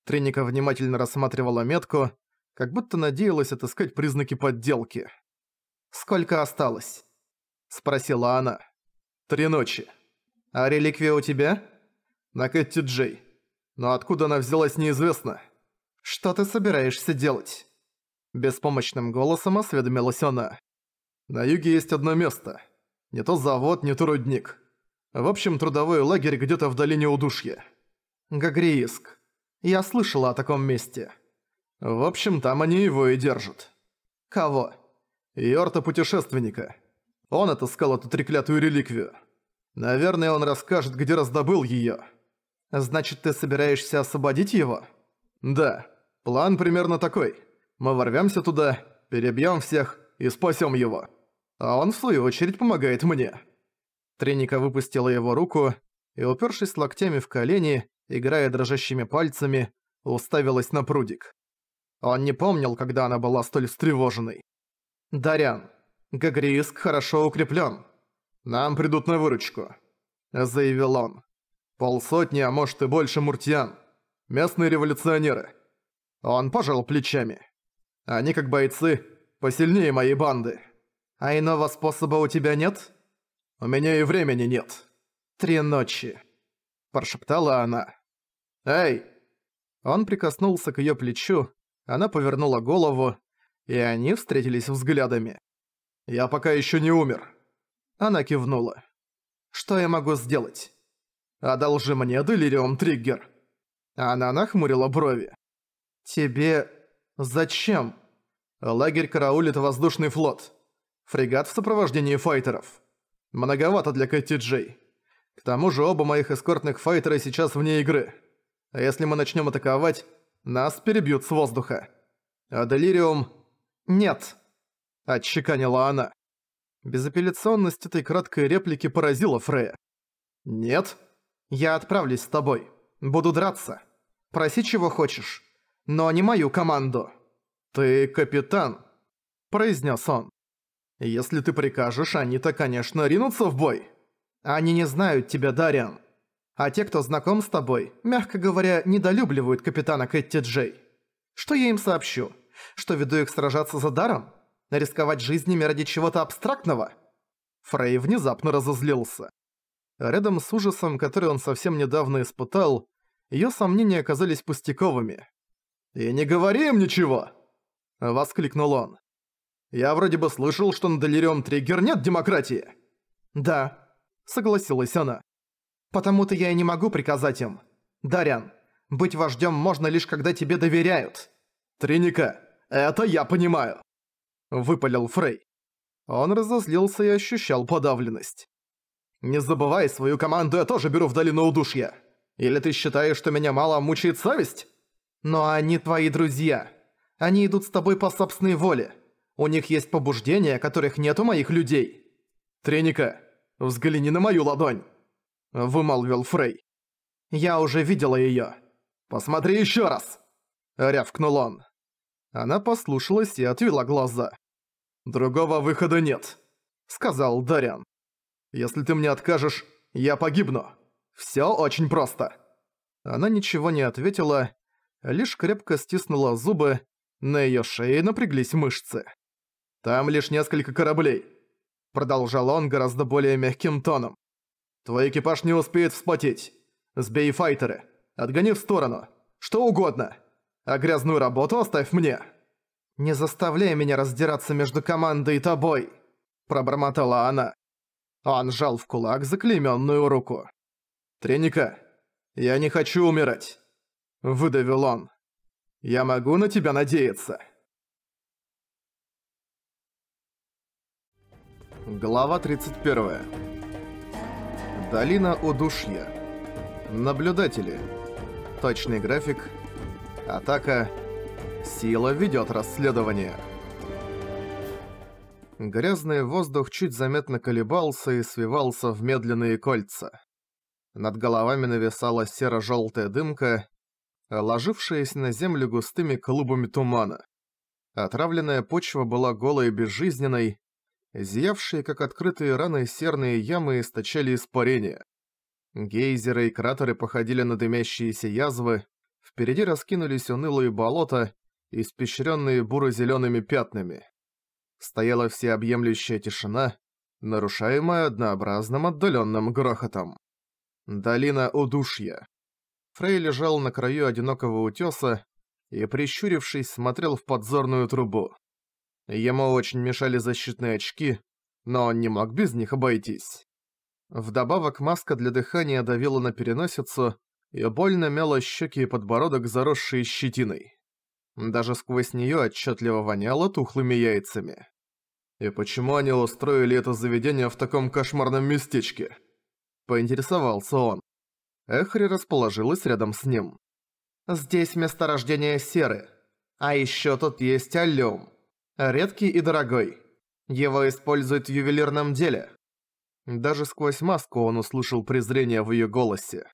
Треника внимательно рассматривала метку, как будто надеялась отыскать признаки подделки. «Сколько осталось?» – спросила она. «Три ночи. А реликвия у тебя?» «На Кэтти Джей. Но откуда она взялась, неизвестно». «Что ты собираешься делать?» Беспомощным голосом осведомилась она. «На юге есть одно место. Не то завод, не то рудник. В общем, трудовой лагерь где-то в долине удушья. Гагрииск. Я слышала о таком месте. В общем, там они его и держат. Кого? Йорта-путешественника. Он отыскал эту треклятую реликвию. Наверное, он расскажет, где раздобыл её. Значит, ты собираешься освободить его? Да. План примерно такой. Мы ворвёмся туда, перебьём всех и спасём его. А он, в свою очередь, помогает мне. Треника выпустила его руку и, упершись локтями в колени, играя дрожащими пальцами, уставилась на прудик. Он не помнил, когда она была столь встревоженной. «Дарян, Гагрииск хорошо укреплен. Нам придут на выручку», — заявил он. «Полсотни, а может и больше муртьян. Местные революционеры». Он пожал плечами. «Они как бойцы, посильнее моей банды». «А иного способа у тебя нет?» «У меня и времени нет. Три ночи», – прошептала она. «Эй!» Он прикоснулся к её плечу, она повернула голову, и они встретились взглядами. «Я пока ещё не умер». Она кивнула. «Что я могу сделать?» «Одолжи мне Делириум Триггер». Она нахмурила брови. «Тебе... зачем?» «Лагерь караулит воздушный флот. Фрегат в сопровождении файтеров. Многовато для Кэти Джей. К тому же оба моих эскортных файтера сейчас вне игры. А если мы начнем атаковать, нас перебьют с воздуха. А Делириум... Нет. Отчеканила она. Безапелляционность этой краткой реплики поразила Фрея. «Нет. Я отправлюсь с тобой. Буду драться. Проси, чего хочешь. Но не мою команду». «Ты капитан», — произнес он. Если ты прикажешь, они-то, конечно, ринутся в бой. Они не знают тебя, Дариан. А те, кто знаком с тобой, мягко говоря, недолюбливают капитана Кэтти Джей. Что я им сообщу? Что веду их сражаться за даром? Рисковать жизнями ради чего-то абстрактного? Фрей внезапно разозлился. Рядом с ужасом, который он совсем недавно испытал, ее сомнения оказались пустяковыми. «И не говори им ничего!» – воскликнул он. Я вроде бы слышал, что на Делириум Триггер нет демократии». «Да», — согласилась она. «Потому-то я и не могу приказать им. Дарян, быть вождем можно лишь когда тебе доверяют». «Триника, это я понимаю», — выпалил Фрей. Он разозлился и ощущал подавленность. «Не забывай, свою команду я тоже беру в Долину Удушья. Или ты считаешь, что меня мало мучает совесть?» «Но они твои друзья. Они идут с тобой по собственной воле. У них есть побуждения, которых нет у моих людей. Треника, взгляни на мою ладонь!» Вымолвил Фрей. «Я уже видела ее. Посмотри еще раз!» Рявкнул он. Она послушалась и отвела глаза. «Другого выхода нет», — сказал Дарян. «Если ты мне откажешь, я погибну. Всё очень просто». Она ничего не ответила, лишь крепко стиснула зубы, на ее шее напряглись мышцы. Там лишь несколько кораблей. Продолжал он гораздо более мягким тоном. Твой экипаж не успеет вспотеть. Сбей файтеры. Отгони в сторону. Что угодно. А грязную работу оставь мне. Не заставляй меня раздираться между командой и тобой. Пробормотала она. Он сжал в кулак заклеменную руку. «Треника, я не хочу умирать!» Выдавил он. «Я могу на тебя надеяться!» Глава 31. Долина удушья. Наблюдатели. Точный график. Атака. Сила ведет расследование. Грязный воздух чуть заметно колебался и свивался в медленные кольца. Над головами нависала серо-желтая дымка, ложившаяся на землю густыми клубами тумана. Отравленная почва была голой и безжизненной, Зиявшие, как открытые раны, серные ямы источали испарение. Гейзеры и кратеры походили на дымящиеся язвы, впереди раскинулись унылые болота, испещренные буро-зелеными пятнами. Стояла всеобъемлющая тишина, нарушаемая однообразным отдаленным грохотом. Долина удушья. Фрей лежал на краю одинокого утеса и, прищурившись, смотрел в подзорную трубу. Ему очень мешали защитные очки, но он не мог без них обойтись. Вдобавок маска для дыхания давила на переносицу и больно мяла щеки и подбородок, заросшие щетиной. Даже сквозь нее отчетливо воняло тухлыми яйцами. «И почему они устроили это заведение в таком кошмарном местечке?» Поинтересовался он. Эхри расположилась рядом с ним. «Здесь месторождение серы, а еще тут есть алюм. Редкий и дорогой. Его используют в ювелирном деле. Даже сквозь маску он услышал презрение в её голосе.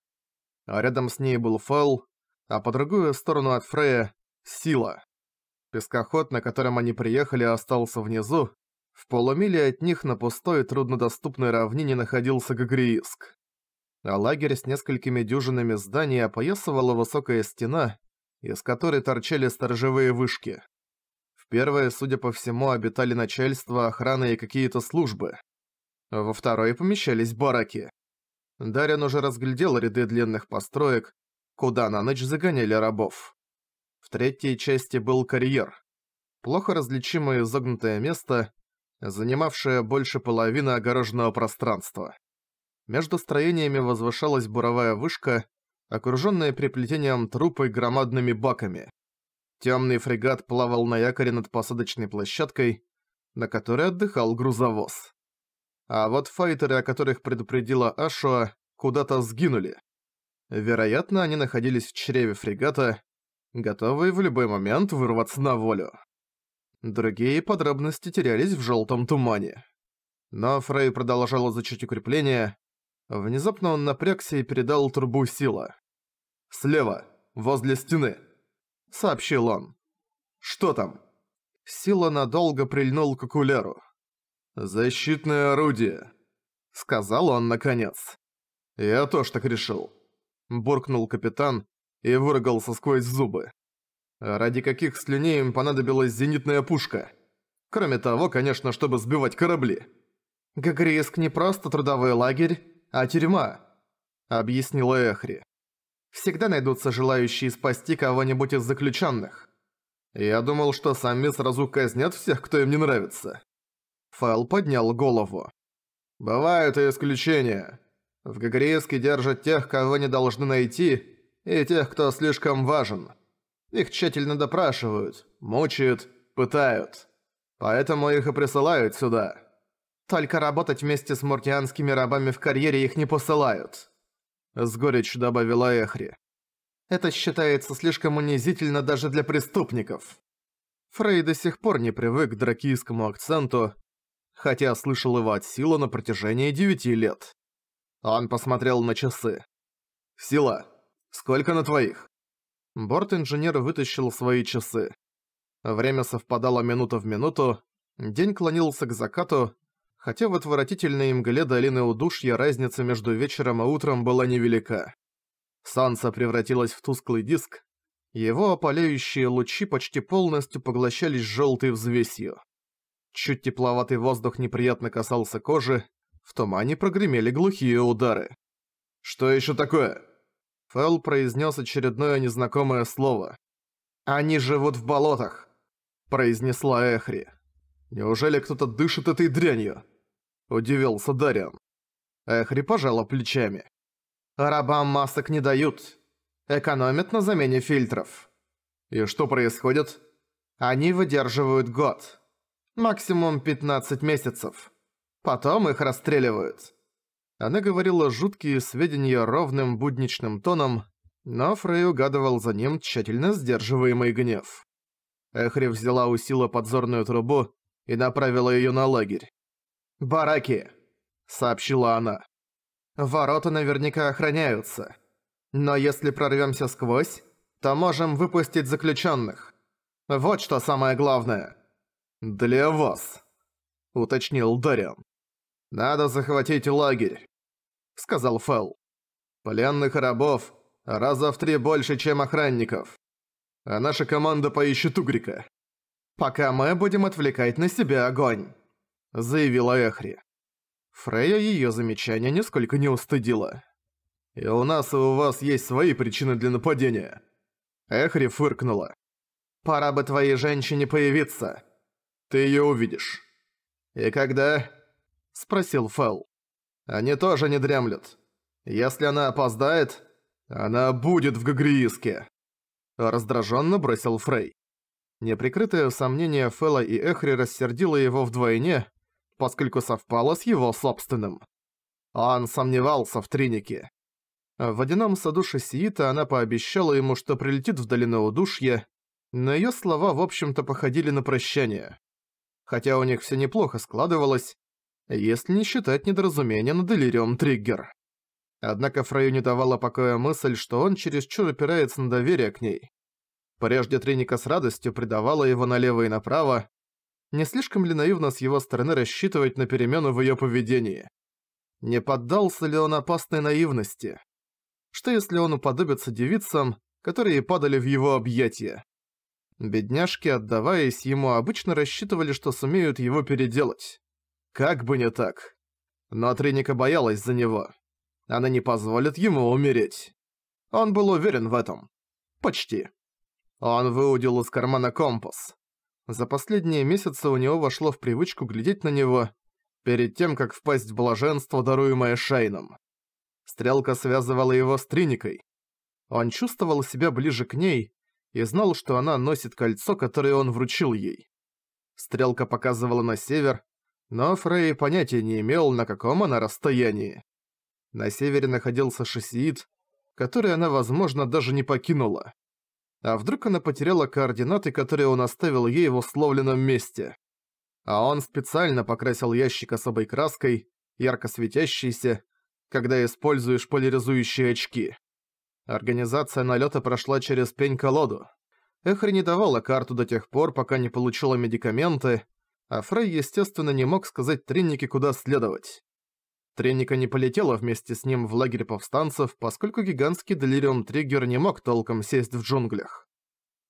А рядом с ней был Фэл, а по другую сторону от Фрея — Сила. Пескоход, на котором они приехали, остался внизу. В полумиле от них на пустой труднодоступной равнине находился Гагрииск. А лагерь с несколькими дюжинами зданий опоясывала высокая стена, из которой торчали сторожевые вышки первое, судя по всему, обитали начальство, охрана и какие-то службы. Во второе помещались бараки. Дарин уже разглядел ряды длинных построек, куда на ночь загоняли рабов. В третьей части был карьер. Плохо различимое изогнутое место, занимавшее больше половины огороженного пространства. Между строениями возвышалась буровая вышка, окруженная приплетением трупы громадными баками. Темный фрегат плавал на якоре над посадочной площадкой, на которой отдыхал грузовоз. А вот файтеры, о которых предупредила Ашуа, куда-то сгинули. Вероятно, они находились в чреве фрегата, готовые в любой момент вырваться на волю. Другие подробности терялись в желтом тумане. Но Фрей продолжал изучить укрепление. Внезапно он напрягся и передал трубу сила. «Слева, возле стены», — сообщил он. «Что там?» Сила надолго прильнул к окуляру. «Защитное орудие», — сказал он наконец. «Я тоже так решил», — буркнул капитан и выругался сквозь зубы. «Ради каких слюней им понадобилась зенитная пушка? Кроме того, конечно, чтобы сбивать корабли». «Гагриск не просто трудовой лагерь, а тюрьма», — объяснила Эхри всегда найдутся желающие спасти кого-нибудь из заключенных. Я думал, что сами сразу казнят всех, кто им не нравится. Файл поднял голову. Бывают и исключения. В Гагариевске держат тех, кого не должны найти, и тех, кто слишком важен. Их тщательно допрашивают, мучают, пытают. Поэтому их и присылают сюда. Только работать вместе с муртианскими рабами в карьере их не посылают. С горечью добавила Эхри. Это считается слишком унизительно даже для преступников. Фрей до сих пор не привык к дракийскому акценту, хотя слышал его от Сила на протяжении девяти лет. Он посмотрел на часы. «Сила, сколько на твоих?» Борт-инженер вытащил свои часы. Время совпадало минута в минуту, день клонился к закату, хотя в отвратительной мгле долины удушья разница между вечером и утром была невелика. Санса превратилась в тусклый диск, его опаляющие лучи почти полностью поглощались желтой взвесью. Чуть тепловатый воздух неприятно касался кожи, в тумане прогремели глухие удары. «Что еще такое?» Фэл произнес очередное незнакомое слово. «Они живут в болотах», – произнесла Эхри. «Неужели кто-то дышит этой дрянью?» – удивился Дариан. Эхри пожала плечами. «Рабам масок не дают. Экономят на замене фильтров». «И что происходит?» «Они выдерживают год. Максимум 15 месяцев. Потом их расстреливают». Она говорила жуткие сведения ровным будничным тоном, но Фрей угадывал за ним тщательно сдерживаемый гнев. Эхри взяла у Сила подзорную трубу и направила её на лагерь. «Бараки!» – сообщила она. «Ворота наверняка охраняются. Но если прорвёмся сквозь, то можем выпустить заключённых. Вот что самое главное». «Для вас», – уточнил Дариан. «Надо захватить лагерь», – сказал Фэл. «Пленных рабов раза в три больше, чем охранников. А наша команда поищет Угрика. Пока мы будем отвлекать на себя огонь» заявила Эхри. Фрея её замечание нисколько не устыдила. «И у нас и у вас есть свои причины для нападения». Эхри фыркнула. «Пора бы твоей женщине появиться. Ты её увидишь». «И когда?» – спросил Фэл. «Они тоже не дремлют. Если она опоздает, она будет в Гагрииске». Раздражённо бросил Фрей. Неприкрытое сомнение Фэла и Эхри рассердило его вдвойне, поскольку совпало с его собственным. Он сомневался в Тринике. В водяном саду Шесиита она пообещала ему, что прилетит в долину удушья, но её слова, в общем-то, походили на прощание. Хотя у них всё неплохо складывалось, если не считать недоразумения на Иллириум Триггер. Однако Фрейю не давала покоя мысль, что он чересчур опирается на доверие к ней. Прежде Триника с радостью предавала его налево и направо, не слишком ли наивно с его стороны рассчитывать на перемену в её поведении? Не поддался ли он опасной наивности? Что если он уподобится девицам, которые падали в его объятия? Бедняжки, отдаваясь ему, обычно рассчитывали, что сумеют его переделать. Как бы не так. Но Триника боялась за него. Она не позволит ему умереть. Он был уверен в этом. Почти. Он выудил из кармана компас. За последние месяцы у него вошло в привычку глядеть на него, перед тем, как впасть в блаженство, даруемое Шейном. Стрелка связывала его с Триникой. Он чувствовал себя ближе к ней и знал, что она носит кольцо, которое он вручил ей. Стрелка показывала на север, но Фрей понятия не имел, на каком она расстоянии. На севере находился Шесиит, который она, возможно, даже не покинула. А вдруг она потеряла координаты, которые он оставил ей в условленном месте? А он специально покрасил ящик особой краской, ярко светящейся, когда используешь поляризующие очки. Организация налета прошла через пень-колоду. Эхри не давала карту до тех пор, пока не получила медикаменты, а Фрей, естественно, не мог сказать Триннике, куда следовать. Тренника не полетела вместе с ним в лагерь повстанцев, поскольку гигантский Делириум Триггер не мог толком сесть в джунглях.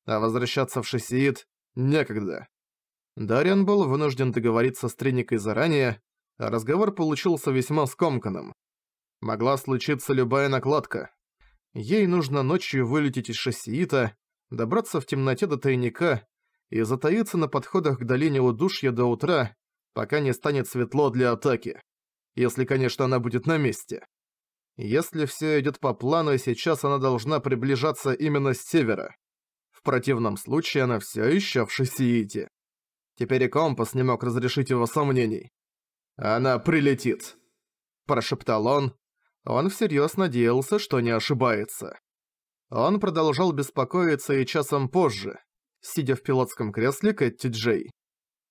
А возвращаться в Шесиит некогда. Дариан был вынужден договориться с Тренникой заранее, а разговор получился весьма скомканным. Могла случиться любая накладка. Ей нужно ночью вылететь из Шесиита, добраться в темноте до тайника и затаиться на подходах к долине удушья до утра, пока не станет светло для атаки. Если, конечно, она будет на месте. Если все идет по плану, и сейчас она должна приближаться именно с севера. В противном случае она все еще в Шесиите. Теперь и компас не мог разрешить его сомнений. «Она прилетит!» – прошептал он. Он всерьез надеялся, что не ошибается. Он продолжал беспокоиться и часом позже, сидя в пилотском кресле Кэтти Джей.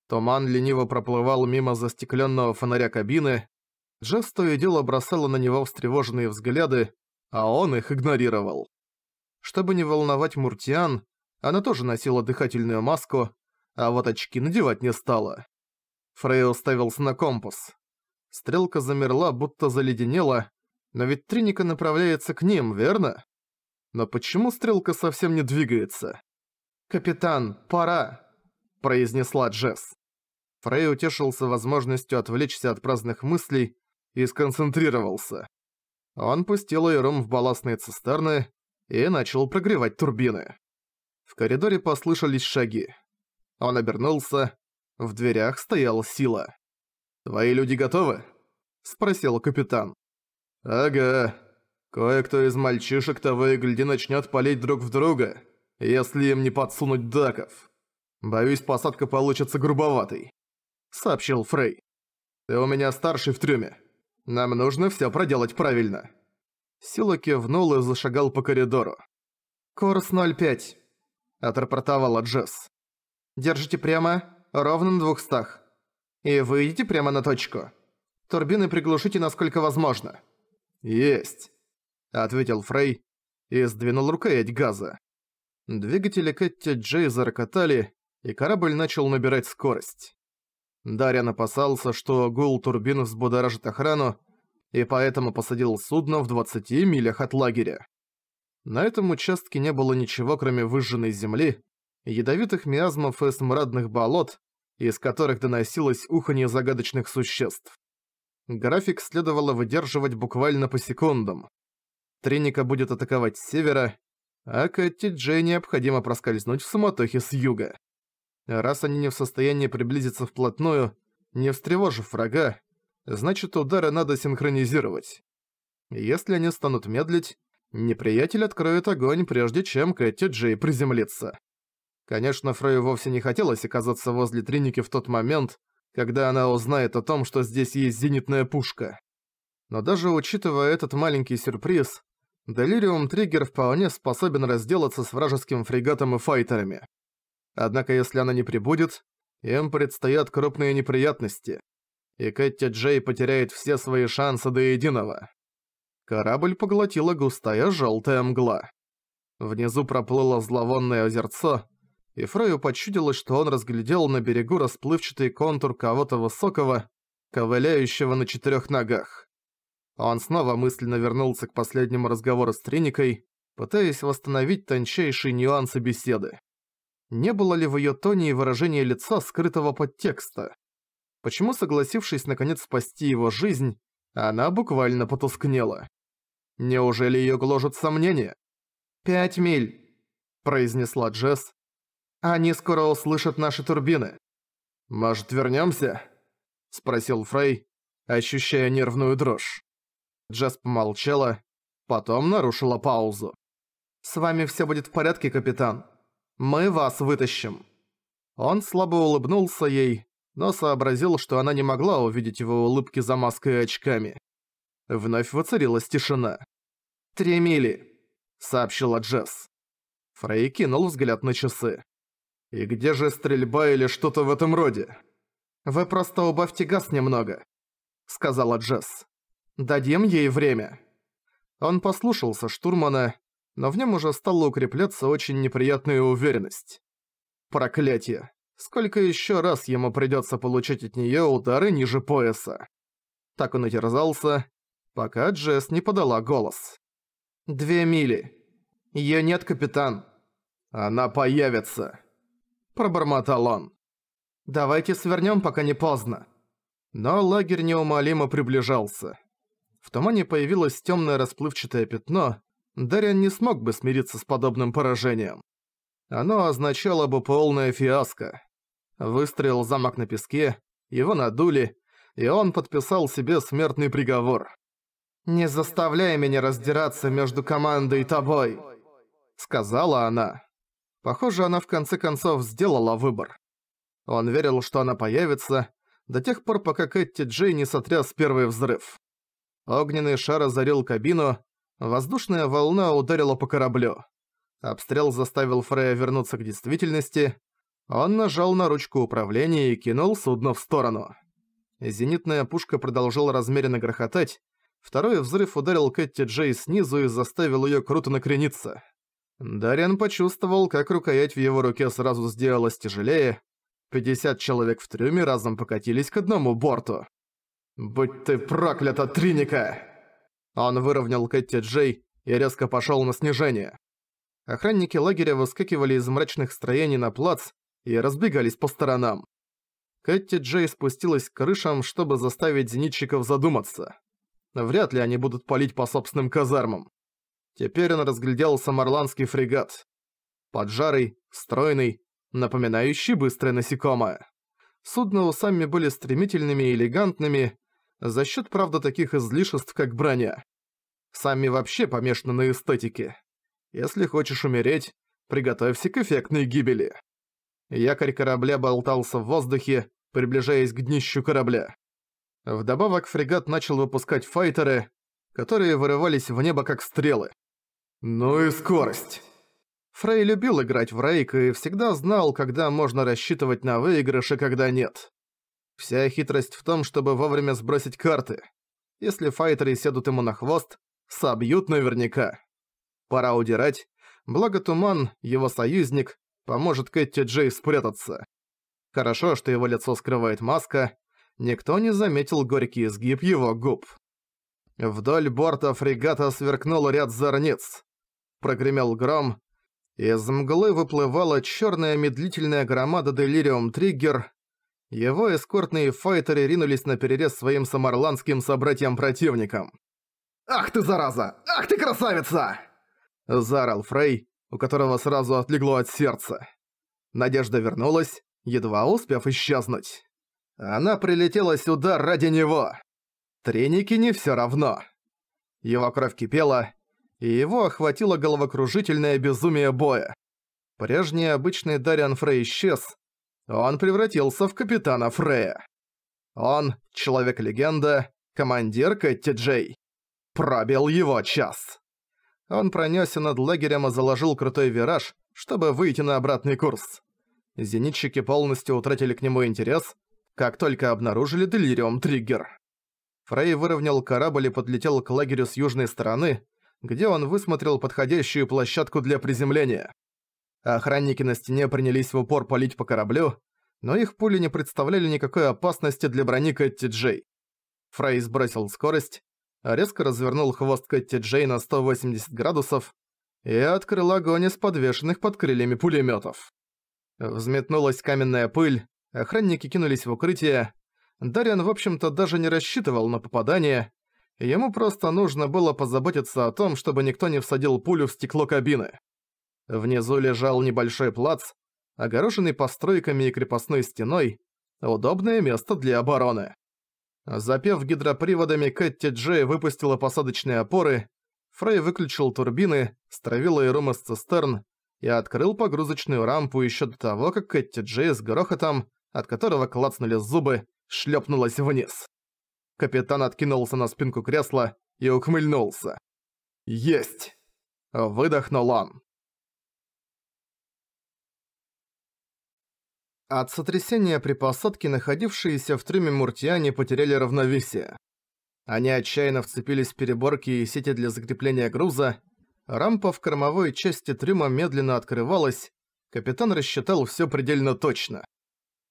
Туман лениво проплывал мимо застекленного фонаря кабины, Джесс то и дело бросала на него встревоженные взгляды, а он их игнорировал. Чтобы не волновать Муртиан, она тоже носила дыхательную маску, а вот очки надевать не стала. Фрей уставился на компас. Стрелка замерла, будто заледенела, но ведь Триника направляется к ним, верно? Но почему стрелка совсем не двигается? «Капитан, пора!» – произнесла Джесс. Фрей утешился возможностью отвлечься от праздных мыслей и сконцентрировался. Он пустил аэром в балластные цистерны и начал прогревать турбины. В коридоре послышались шаги. Он обернулся. В дверях стояла сила. «Твои люди готовы?» – спросил капитан. «Ага. Кое-кто из мальчишек того и гляди начнет палить друг в друга, если им не подсунуть даков. Боюсь, посадка получится грубоватой», – сообщил Фрей. «Ты у меня старший в трюме. Нам нужно всё проделать правильно». Сила кивнул и зашагал по коридору. «Курс 05», — отрапортовала Джесс. «Держите прямо, ровно на двухстах. И выйдите прямо на точку. Турбины приглушите, насколько возможно». «Есть», — ответил Фрей и сдвинул рукоять газа. Двигатели Кэтти Джей зарокотали, и корабль начал набирать скорость. Дарьян опасался, что гул турбин взбудоражит охрану, и поэтому посадил судно в 20 милях от лагеря. На этом участке не было ничего, кроме выжженной земли, ядовитых миазмов и смрадных болот, из которых доносилось уханье загадочных существ. График следовало выдерживать буквально по секундам. Треника будет атаковать с севера, а Кэти Джей необходимо проскользнуть в Самотохе с юга. Раз они не в состоянии приблизиться вплотную, не встревожив врага, значит удары надо синхронизировать. Если они станут медлить, неприятель откроет огонь, прежде чем Кэти Джей приземлится. Конечно, Фрей вовсе не хотелось оказаться возле Триники в тот момент, когда она узнает о том, что здесь есть зенитная пушка. Но даже учитывая этот маленький сюрприз, Делириум Триггер вполне способен разделаться с вражеским фрегатом и файтерами. Однако если она не прибудет, им предстоят крупные неприятности, и Кэтти Джей потеряет все свои шансы до единого. Корабль поглотила густая желтая мгла. Внизу проплыло зловонное озерцо, и Фрою почудилось, что он разглядел на берегу расплывчатый контур кого-то высокого, ковыляющего на четырех ногах. Он снова мысленно вернулся к последнему разговору с Триникой, пытаясь восстановить тончайшие нюансы беседы не было ли в её тоне и выражении лица скрытого подтекста. Почему, согласившись наконец спасти его жизнь, она буквально потускнела? Неужели её гложат сомнения? «Пять миль», — произнесла Джесс. «Они скоро услышат наши турбины». «Может, вернёмся?» — спросил Фрей, ощущая нервную дрожь. Джесс помолчала, потом нарушила паузу. «С вами всё будет в порядке, капитан», «Мы вас вытащим». Он слабо улыбнулся ей, но сообразил, что она не могла увидеть его улыбки за маской и очками. Вновь воцарилась тишина. «Три мили», — сообщила Джесс. Фрей кинул взгляд на часы. «И где же стрельба или что-то в этом роде?» «Вы просто убавьте газ немного», — сказала Джесс. «Дадим ей время». Он послушался штурмана, но в нем уже стала укрепляться очень неприятная уверенность. Проклятие! Сколько еще раз ему придется получить от нее удары ниже пояса? Так он и терзался, пока Джесс не подала голос. «Две мили. Ее нет, капитан». «Она появится», — пробормотал он. «Давайте свернем, пока не поздно». Но лагерь неумолимо приближался. В тумане появилось темное расплывчатое пятно, Дарьян не смог бы смириться с подобным поражением. Оно означало бы полное фиаско. Выстрелил замок на песке, его надули, и он подписал себе смертный приговор. «Не заставляй меня раздираться между командой и тобой», — сказала она. Похоже, она в конце концов сделала выбор. Он верил, что она появится, до тех пор, пока Кэтти Джей не сотряс первый взрыв. Огненный шар озарил кабину, Воздушная волна ударила по кораблю. Обстрел заставил Фрея вернуться к действительности. Он нажал на ручку управления и кинул судно в сторону. Зенитная пушка продолжала размеренно грохотать. Второй взрыв ударил Кэтти Джей снизу и заставил её круто накрениться. Дариан почувствовал, как рукоять в его руке сразу сделалась тяжелее. 50 человек в трюме разом покатились к одному борту. «Будь ты проклята, Триника!» А он выровнял Кэти Джей и резко пошел на снижение. Охранники лагеря выскакивали из мрачных строений на плац и разбегались по сторонам. Кэти Джей спустилась к крышам, чтобы заставить зенитчиков задуматься. Вряд ли они будут палить по собственным казармам. Теперь он разглядел самарландский фрегат. Поджарый, стройный, напоминающий быстрое насекомое. Судно у усами были стремительными и элегантными, за счет, правда, таких излишеств, как броня. Сами вообще помешаны на эстетике. Если хочешь умереть, приготовься к эффектной гибели. Якорь корабля болтался в воздухе, приближаясь к днищу корабля. Вдобавок фрегат начал выпускать файтеры, которые вырывались в небо как стрелы. Ну и скорость! Фрей любил играть в рейк и всегда знал, когда можно рассчитывать на выигрыш и а когда нет. Вся хитрость в том, чтобы вовремя сбросить карты. Если файтеры сядут ему на хвост, собьют наверняка. Пора удирать, благо Туман, его союзник, поможет Кэти Джей спрятаться. Хорошо, что его лицо скрывает маска, никто не заметил горький изгиб его губ. Вдоль борта фрегата сверкнул ряд зорниц. Прогремел гром. Из мглы выплывала черная медлительная громада Делириум Триггер, его эскортные файтеры ринулись на перерез своим самарландским собратьям-противникам. «Ах ты, зараза! Ах ты, красавица!» Заорал Фрей, у которого сразу отлегло от сердца. Надежда вернулась, едва успев исчезнуть. Она прилетела сюда ради него. Треники не все равно. Его кровь кипела, и его охватило головокружительное безумие боя. Прежний обычный Дариан Фрей исчез, он превратился в капитана Фрея. Он, человек-легенда, командир Кэтти Джей. Пробил его час. Он пронёсся над лагерем и заложил крутой вираж, чтобы выйти на обратный курс. Зенитчики полностью утратили к нему интерес, как только обнаружили Делириум Триггер. Фрей выровнял корабль и подлетел к лагерю с южной стороны, где он высмотрел подходящую площадку для приземления. Охранники на стене принялись в упор палить по кораблю, но их пули не представляли никакой опасности для брони Кэтти Джей. Фрей сбросил скорость, резко развернул хвост Кэтти Джей на 180 градусов и открыл огонь из подвешенных под крыльями пулемётов. Взметнулась каменная пыль, охранники кинулись в укрытие. Дариан, в общем-то, даже не рассчитывал на попадание. Ему просто нужно было позаботиться о том, чтобы никто не всадил пулю в стекло кабины. Внизу лежал небольшой плац, огороженный постройками и крепостной стеной, удобное место для обороны. Запев гидроприводами, Кэтти Джей выпустила посадочные опоры, Фрей выключил турбины, стравила и рум из цистерн и открыл погрузочную рампу еще до того, как Кэтти Джей с грохотом, от которого клацнули зубы, шлепнулась вниз. Капитан откинулся на спинку кресла и ухмыльнулся. «Есть!» – выдохнул он. От сотрясения при посадке находившиеся в трюме муртиане потеряли равновесие. Они отчаянно вцепились в переборки и сети для закрепления груза. Рампа в кормовой части трюма медленно открывалась. Капитан рассчитал все предельно точно.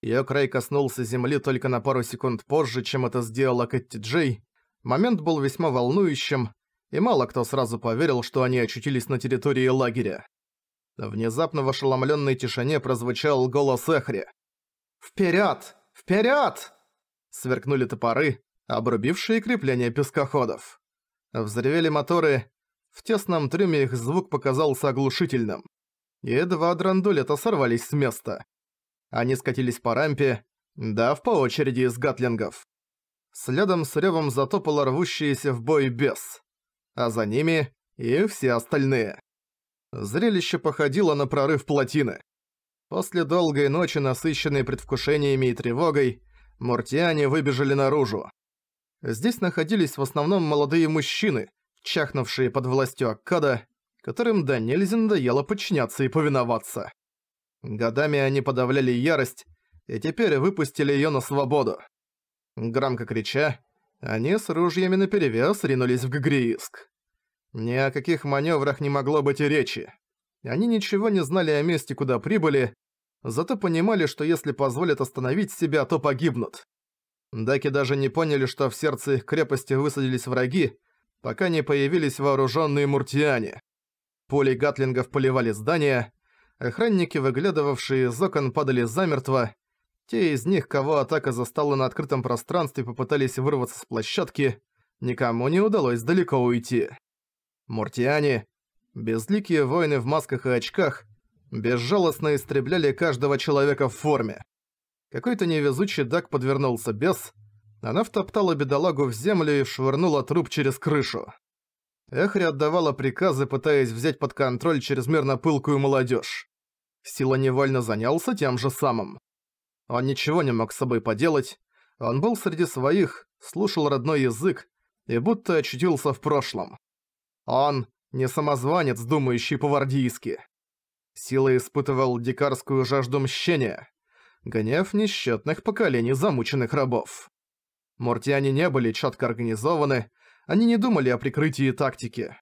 Её край коснулся земли только на пару секунд позже, чем это сделала Кэтти Джей. Момент был весьма волнующим, и мало кто сразу поверил, что они очутились на территории лагеря. Внезапно в ошеломленной тишине прозвучал голос Эхри. «Вперед! Вперед!» Сверкнули топоры, обрубившие крепления пескоходов. Взревели моторы. В тесном трюме их звук показался оглушительным. И два драндулета сорвались с места. Они скатились по рампе, дав по очереди из гатлингов. Следом с ревом затопало рвущиеся в бой бес. А за ними и все остальные. Зрелище походило на прорыв плотины. После долгой ночи, насыщенной предвкушениями и тревогой, мортиане выбежали наружу. Здесь находились в основном молодые мужчины, чахнувшие под властью Аккада, которым до нельзя надоело подчиняться и повиноваться. Годами они подавляли ярость, и теперь выпустили её на свободу. Громко крича, они с ружьями наперевес ринулись в Гагрииск. Ни о каких маневрах не могло быть и речи. Они ничего не знали о месте, куда прибыли, зато понимали, что если позволят остановить себя, то погибнут. Даки даже не поняли, что в сердце их крепости высадились враги, пока не появились вооруженные муртиане. Пули гатлингов поливали здания, охранники, выглядывавшие из окон, падали замертво, те из них, кого атака застала на открытом пространстве, попытались вырваться с площадки, никому не удалось далеко уйти. Муртиане, безликие воины в масках и очках, безжалостно истребляли каждого человека в форме. Какой-то невезучий Дак подвернулся без. Она втоптала бедолагу в землю и швырнула труп через крышу. Эхри отдавала приказы, пытаясь взять под контроль чрезмерно пылкую молодежь. Сила невольно занялся тем же самым. Он ничего не мог с собой поделать, он был среди своих, слушал родной язык и будто очутился в прошлом. Он не самозванец, думающий по-вардийски. Сила испытывал дикарскую жажду мщения, гнев несчетных поколений замученных рабов. Муртиане не были четко организованы, они не думали о прикрытии и тактике.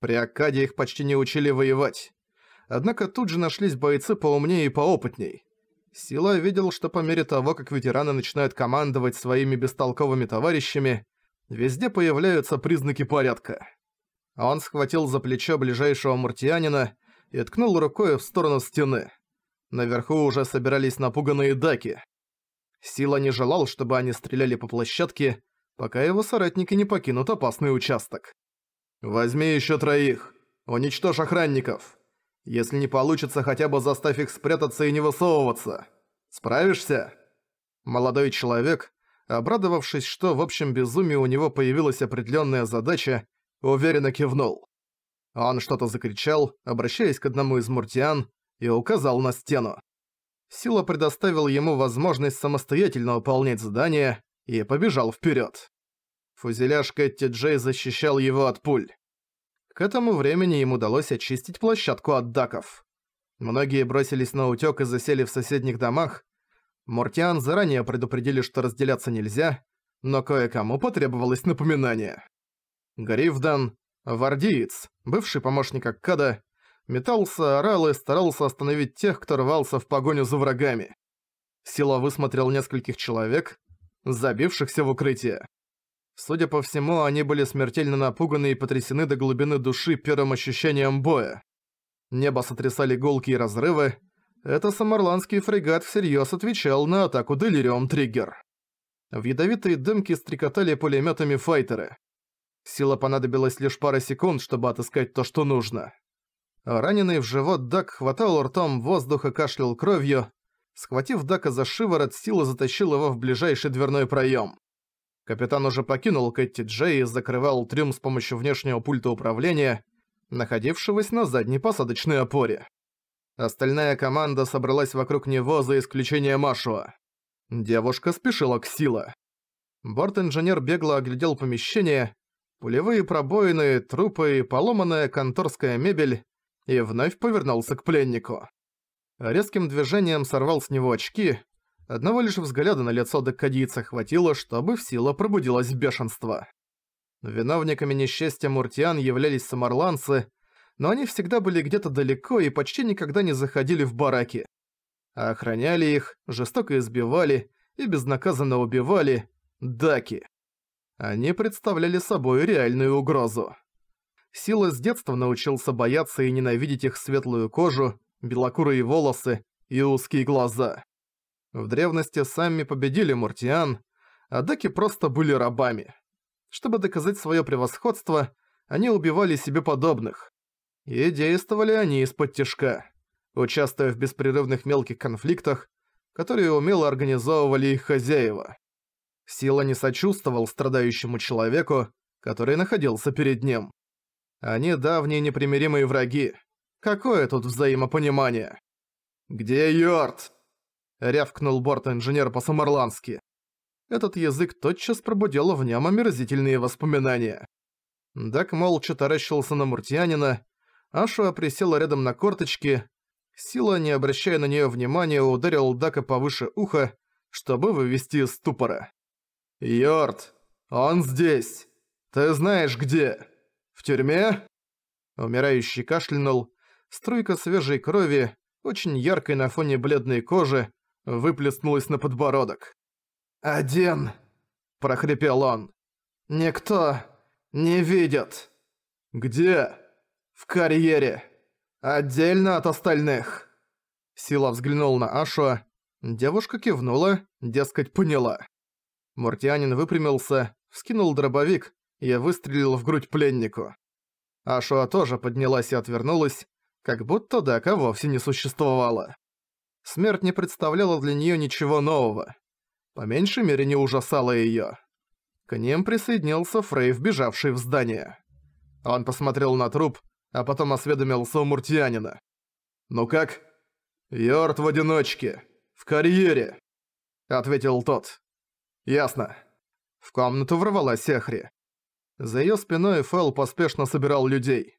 При Аккаде их почти не учили воевать. Однако тут же нашлись бойцы поумнее и поопытней. Сила видел, что по мере того, как ветераны начинают командовать своими бестолковыми товарищами, везде появляются признаки порядка. Он схватил за плечо ближайшего мартианина и ткнул рукой в сторону стены. Наверху уже собирались напуганные даки. Сила не желал, чтобы они стреляли по площадке, пока его соратники не покинут опасный участок. «Возьми еще троих. Уничтожь охранников. Если не получится, хотя бы заставь их спрятаться и не высовываться. Справишься?» Молодой человек, обрадовавшись, что в общем безумии у него появилась определенная задача, уверенно кивнул. Он что-то закричал, обращаясь к одному из муртиан, и указал на стену. Сила предоставила ему возможность самостоятельно выполнять задание и побежал вперед. Фузеляж Кэтти Джей защищал его от пуль. К этому времени им удалось очистить площадку от даков. Многие бросились на утёк и засели в соседних домах. Мортиан заранее предупредили, что разделяться нельзя, но кое-кому потребовалось напоминание. Грифдан, вардиец, бывший помощник Аккада, метался, орал и старался остановить тех, кто рвался в погоню за врагами. Сила высмотрел нескольких человек, забившихся в укрытие. Судя по всему, они были смертельно напуганы и потрясены до глубины души первым ощущением боя. Небо сотрясали голки и разрывы. Это самарландский фрегат всерьёз отвечал на атаку Делириум Триггер. В ядовитые дымки стрекотали пулемётами файтеры. Сила понадобилась лишь пара секунд, чтобы отыскать то, что нужно. Раненый в живот Дак хватал ртом воздуха, кашлял кровью. Схватив Дака за шиворот, сила затащил его в ближайший дверной проем. Капитан уже покинул Кэтти Джей и закрывал трюм с помощью внешнего пульта управления, находившегося на задней посадочной опоре. Остальная команда собралась вокруг него за исключением Машуа. Девушка спешила к Сила. Борт-инженер бегло оглядел помещение, пулевые пробоины, трупы, поломанная конторская мебель, и вновь повернулся к пленнику. Резким движением сорвал с него очки. Одного лишь взгляда на лицо доккадийца хватило, чтобы в сила пробудилось бешенство. Виновниками несчастья муртиан являлись самарланцы, но они всегда были где-то далеко и почти никогда не заходили в бараки. охраняли их, жестоко избивали и безнаказанно убивали даки. Они представляли собой реальную угрозу. Сила с детства научился бояться и ненавидеть их светлую кожу, белокурые волосы и узкие глаза. В древности сами победили Муртиан, а даки просто были рабами. Чтобы доказать свое превосходство, они убивали себе подобных. И действовали они из-под тяжка, участвуя в беспрерывных мелких конфликтах, которые умело организовывали их хозяева. Сила не сочувствовал страдающему человеку, который находился перед ним. Они давние непримиримые враги. Какое тут взаимопонимание? «Где Йорд?» — рявкнул борт-инженер по-самарландски. Этот язык тотчас пробудил в нем омерзительные воспоминания. Дак молча таращился на муртянина, Ашуа присела рядом на корточки, Сила, не обращая на нее внимания, ударил Дака повыше уха, чтобы вывести из ступора. «Йорд, он здесь! Ты знаешь где? В тюрьме?» Умирающий кашлянул. Струйка свежей крови, очень яркой на фоне бледной кожи, выплеснулась на подбородок. «Один!» – прохрипел он. «Никто не видит!» «Где?» «В карьере! Отдельно от остальных!» Сила взглянул на Ашуа. Девушка кивнула, дескать, поняла. Муртианин выпрямился, вскинул дробовик и выстрелил в грудь пленнику. Ашуа тоже поднялась и отвернулась, как будто Дака вовсе не существовало. Смерть не представляла для неё ничего нового. По меньшей мере не ужасала её. К ним присоединился Фрей, вбежавший в здание. Он посмотрел на труп, а потом осведомился у муртьянина. «Ну как?» «Йорт в одиночке. В карьере», — ответил тот. «Ясно». В комнату врывалась Эхри. За её спиной Фэл поспешно собирал людей.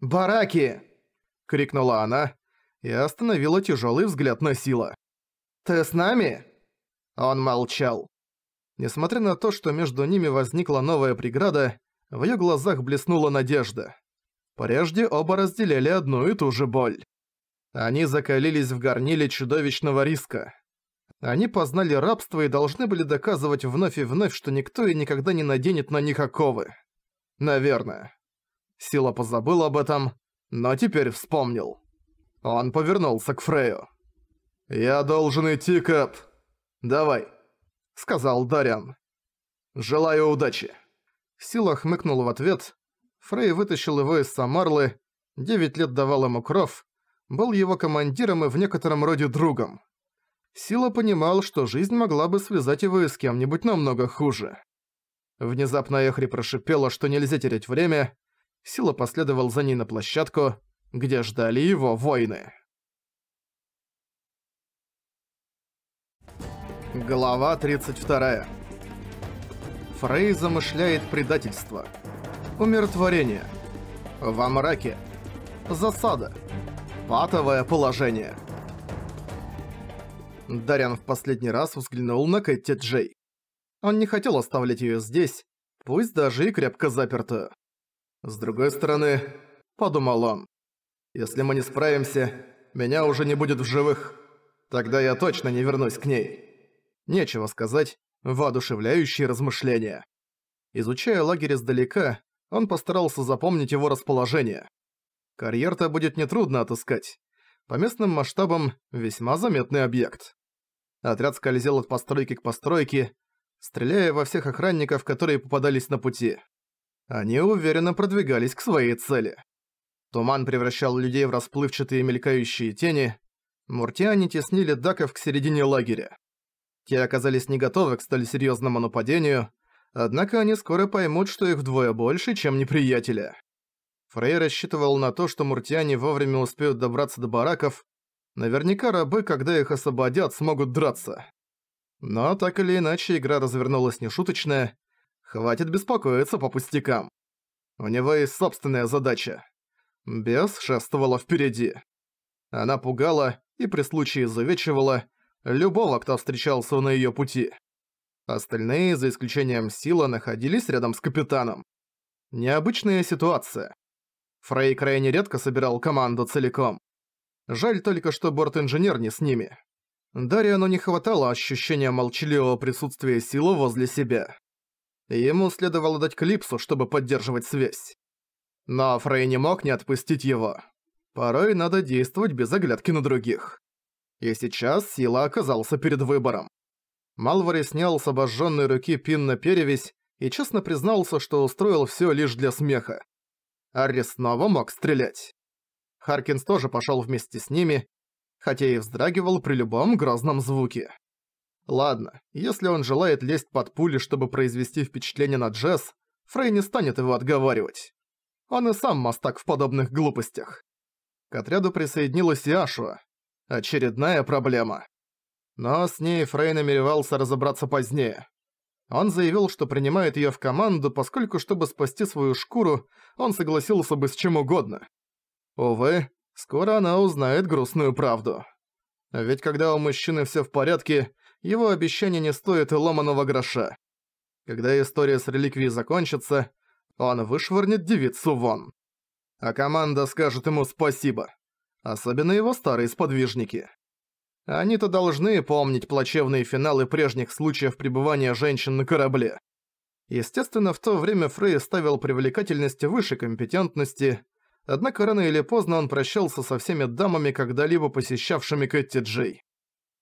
«Бараки!» — крикнула она и остановила тяжёлый взгляд на Сила. «Ты с нами?» Он молчал. Несмотря на то, что между ними возникла новая преграда, в её глазах блеснула надежда. Прежде оба разделяли одну и ту же боль. Они закалились в горниле чудовищного риска. Они познали рабство и должны были доказывать вновь и вновь, что никто и никогда не наденет на них оковы. Наверное. Сила позабыл об этом, но теперь вспомнил. Он повернулся к Фрею. «Я должен идти, Кэп. Давай», — сказал Дариан. «Желаю удачи». Сила хмыкнул в ответ. Фрей вытащил его из Самарлы, девять лет давал ему кров, был его командиром и в некотором роде другом. Сила понимал, что жизнь могла бы связать его и с кем-нибудь намного хуже. Внезапно Эхри прошипела, что нельзя терять время. Сила последовал за ней на площадку, где ждали его войны. Глава 32. Фрей замышляет предательство. Умиротворение. Во мраке. Засада. Патовое положение. Дариан в последний раз взглянул на Кэти Джей. Он не хотел оставлять её здесь, пусть даже и крепко заперто. «С другой стороны», — подумал он, — «если мы не справимся, меня уже не будет в живых. Тогда я точно не вернусь к ней». Нечего сказать, воодушевляющие размышления. Изучая лагерь издалека, он постарался запомнить его расположение. Карьер-то будет нетрудно отыскать по местным масштабам весьма заметный объект. Отряд скользил от постройки к постройке, стреляя во всех охранников, которые попадались на пути. Они уверенно продвигались к своей цели. Туман превращал людей в расплывчатые мелькающие тени. Муртиане теснили даков к середине лагеря. Те оказались не готовы к столь серьезному нападению, однако они скоро поймут, что их вдвое больше, чем неприятеля. Фрей рассчитывал на то, что муртиане вовремя успеют добраться до бараков. Наверняка рабы, когда их освободят, смогут драться. Но так или иначе, игра развернулась нешуточная. Хватит беспокоиться по пустякам. У него есть собственная задача. Бес шествовала впереди. Она пугала и при случае завечивала любого, кто встречался на её пути. Остальные, за исключением Сила, находились рядом с капитаном. Необычная ситуация. Фрей крайне редко собирал команду целиком. Жаль только, что борт-инженер не с ними. Дариану не хватало ощущения молчаливого присутствия силы возле себя. Ему следовало дать Клипсу, чтобы поддерживать связь. Но Фрей не мог не отпустить его. Порой надо действовать без оглядки на других. И сейчас Сила оказался перед выбором. Малвари снял с обожженной руки пин на перевязь и честно признался, что устроил все лишь для смеха. Арри снова мог стрелять. Харкинс тоже пошел вместе с ними, хотя и вздрагивал при любом грозном звуке. Ладно, если он желает лезть под пули, чтобы произвести впечатление на Джесс, Фрей не станет его отговаривать. Он и сам мастак в подобных глупостях. К отряду присоединилась и Ашуа. Очередная проблема. Но с ней Фрей намеревался разобраться позднее. Он заявил, что принимает её в команду, поскольку, чтобы спасти свою шкуру, он согласился бы с чем угодно. Увы, скоро она узнает грустную правду. А ведь когда у мужчины всё в порядке, его обещание не стоит и ломаного гроша. Когда история с реликвией закончится, он вышвырнет девицу вон. А команда скажет ему спасибо. Особенно его старые сподвижники. Они-то должны помнить плачевные финалы прежних случаев пребывания женщин на корабле. Естественно, в то время Фрей ставил привлекательности выше компетентности, однако рано или поздно он прощался со всеми дамами, когда-либо посещавшими Кэти Джей.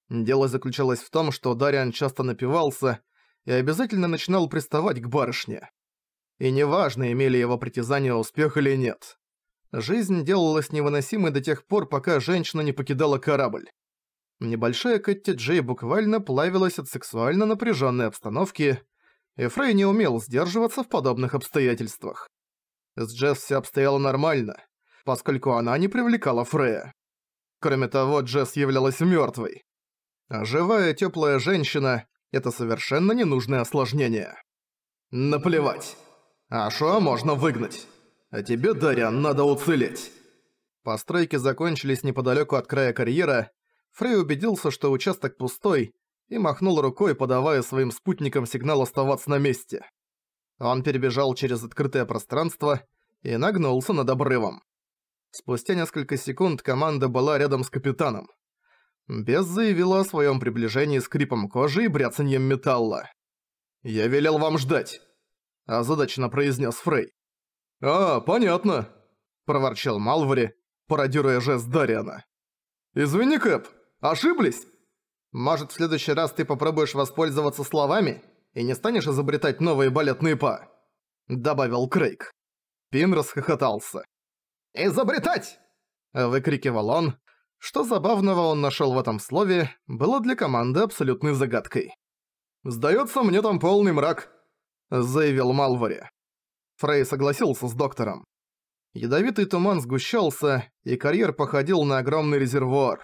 Дело заключалось в том, что Дариан часто напивался и обязательно начинал приставать к барышне. И неважно, имели его притязания успех или нет. Жизнь делалась невыносимой до тех пор, пока женщина не покидала корабль. Небольшая Кэти Джей буквально плавилась от сексуально напряженной обстановки, и Фрей не умел сдерживаться в подобных обстоятельствах. С Джесс все обстояло нормально, поскольку она не привлекала Фрея. Кроме того, Джесс являлась мертвой. А живая теплая женщина – это совершенно ненужное осложнение. Наплевать. что можно выгнать. А тебе, Дарья, надо уцелеть. Постройки закончились неподалеку от края карьера, Фрей убедился, что участок пустой, и махнул рукой, подавая своим спутникам сигнал оставаться на месте. Он перебежал через открытое пространство и нагнулся над обрывом. Спустя несколько секунд команда была рядом с капитаном. Без заявила о своем приближении скрипом кожи и бряцаньем металла. «Я велел вам ждать», – озадаченно произнес Фрей. «А, понятно», – проворчал Малвари, пародируя жест Дариана. «Извини, Кэп, Ошиблись? Может, в следующий раз ты попробуешь воспользоваться словами и не станешь изобретать новые балетные па?» Добавил Крейг. Пин расхохотался. «Изобретать!» Выкрикивал он. Что забавного он нашёл в этом слове, было для команды абсолютной загадкой. «Сдается мне там полный мрак», — заявил Малвари. Фрей согласился с доктором. Ядовитый туман сгущался, и карьер походил на огромный резервуар.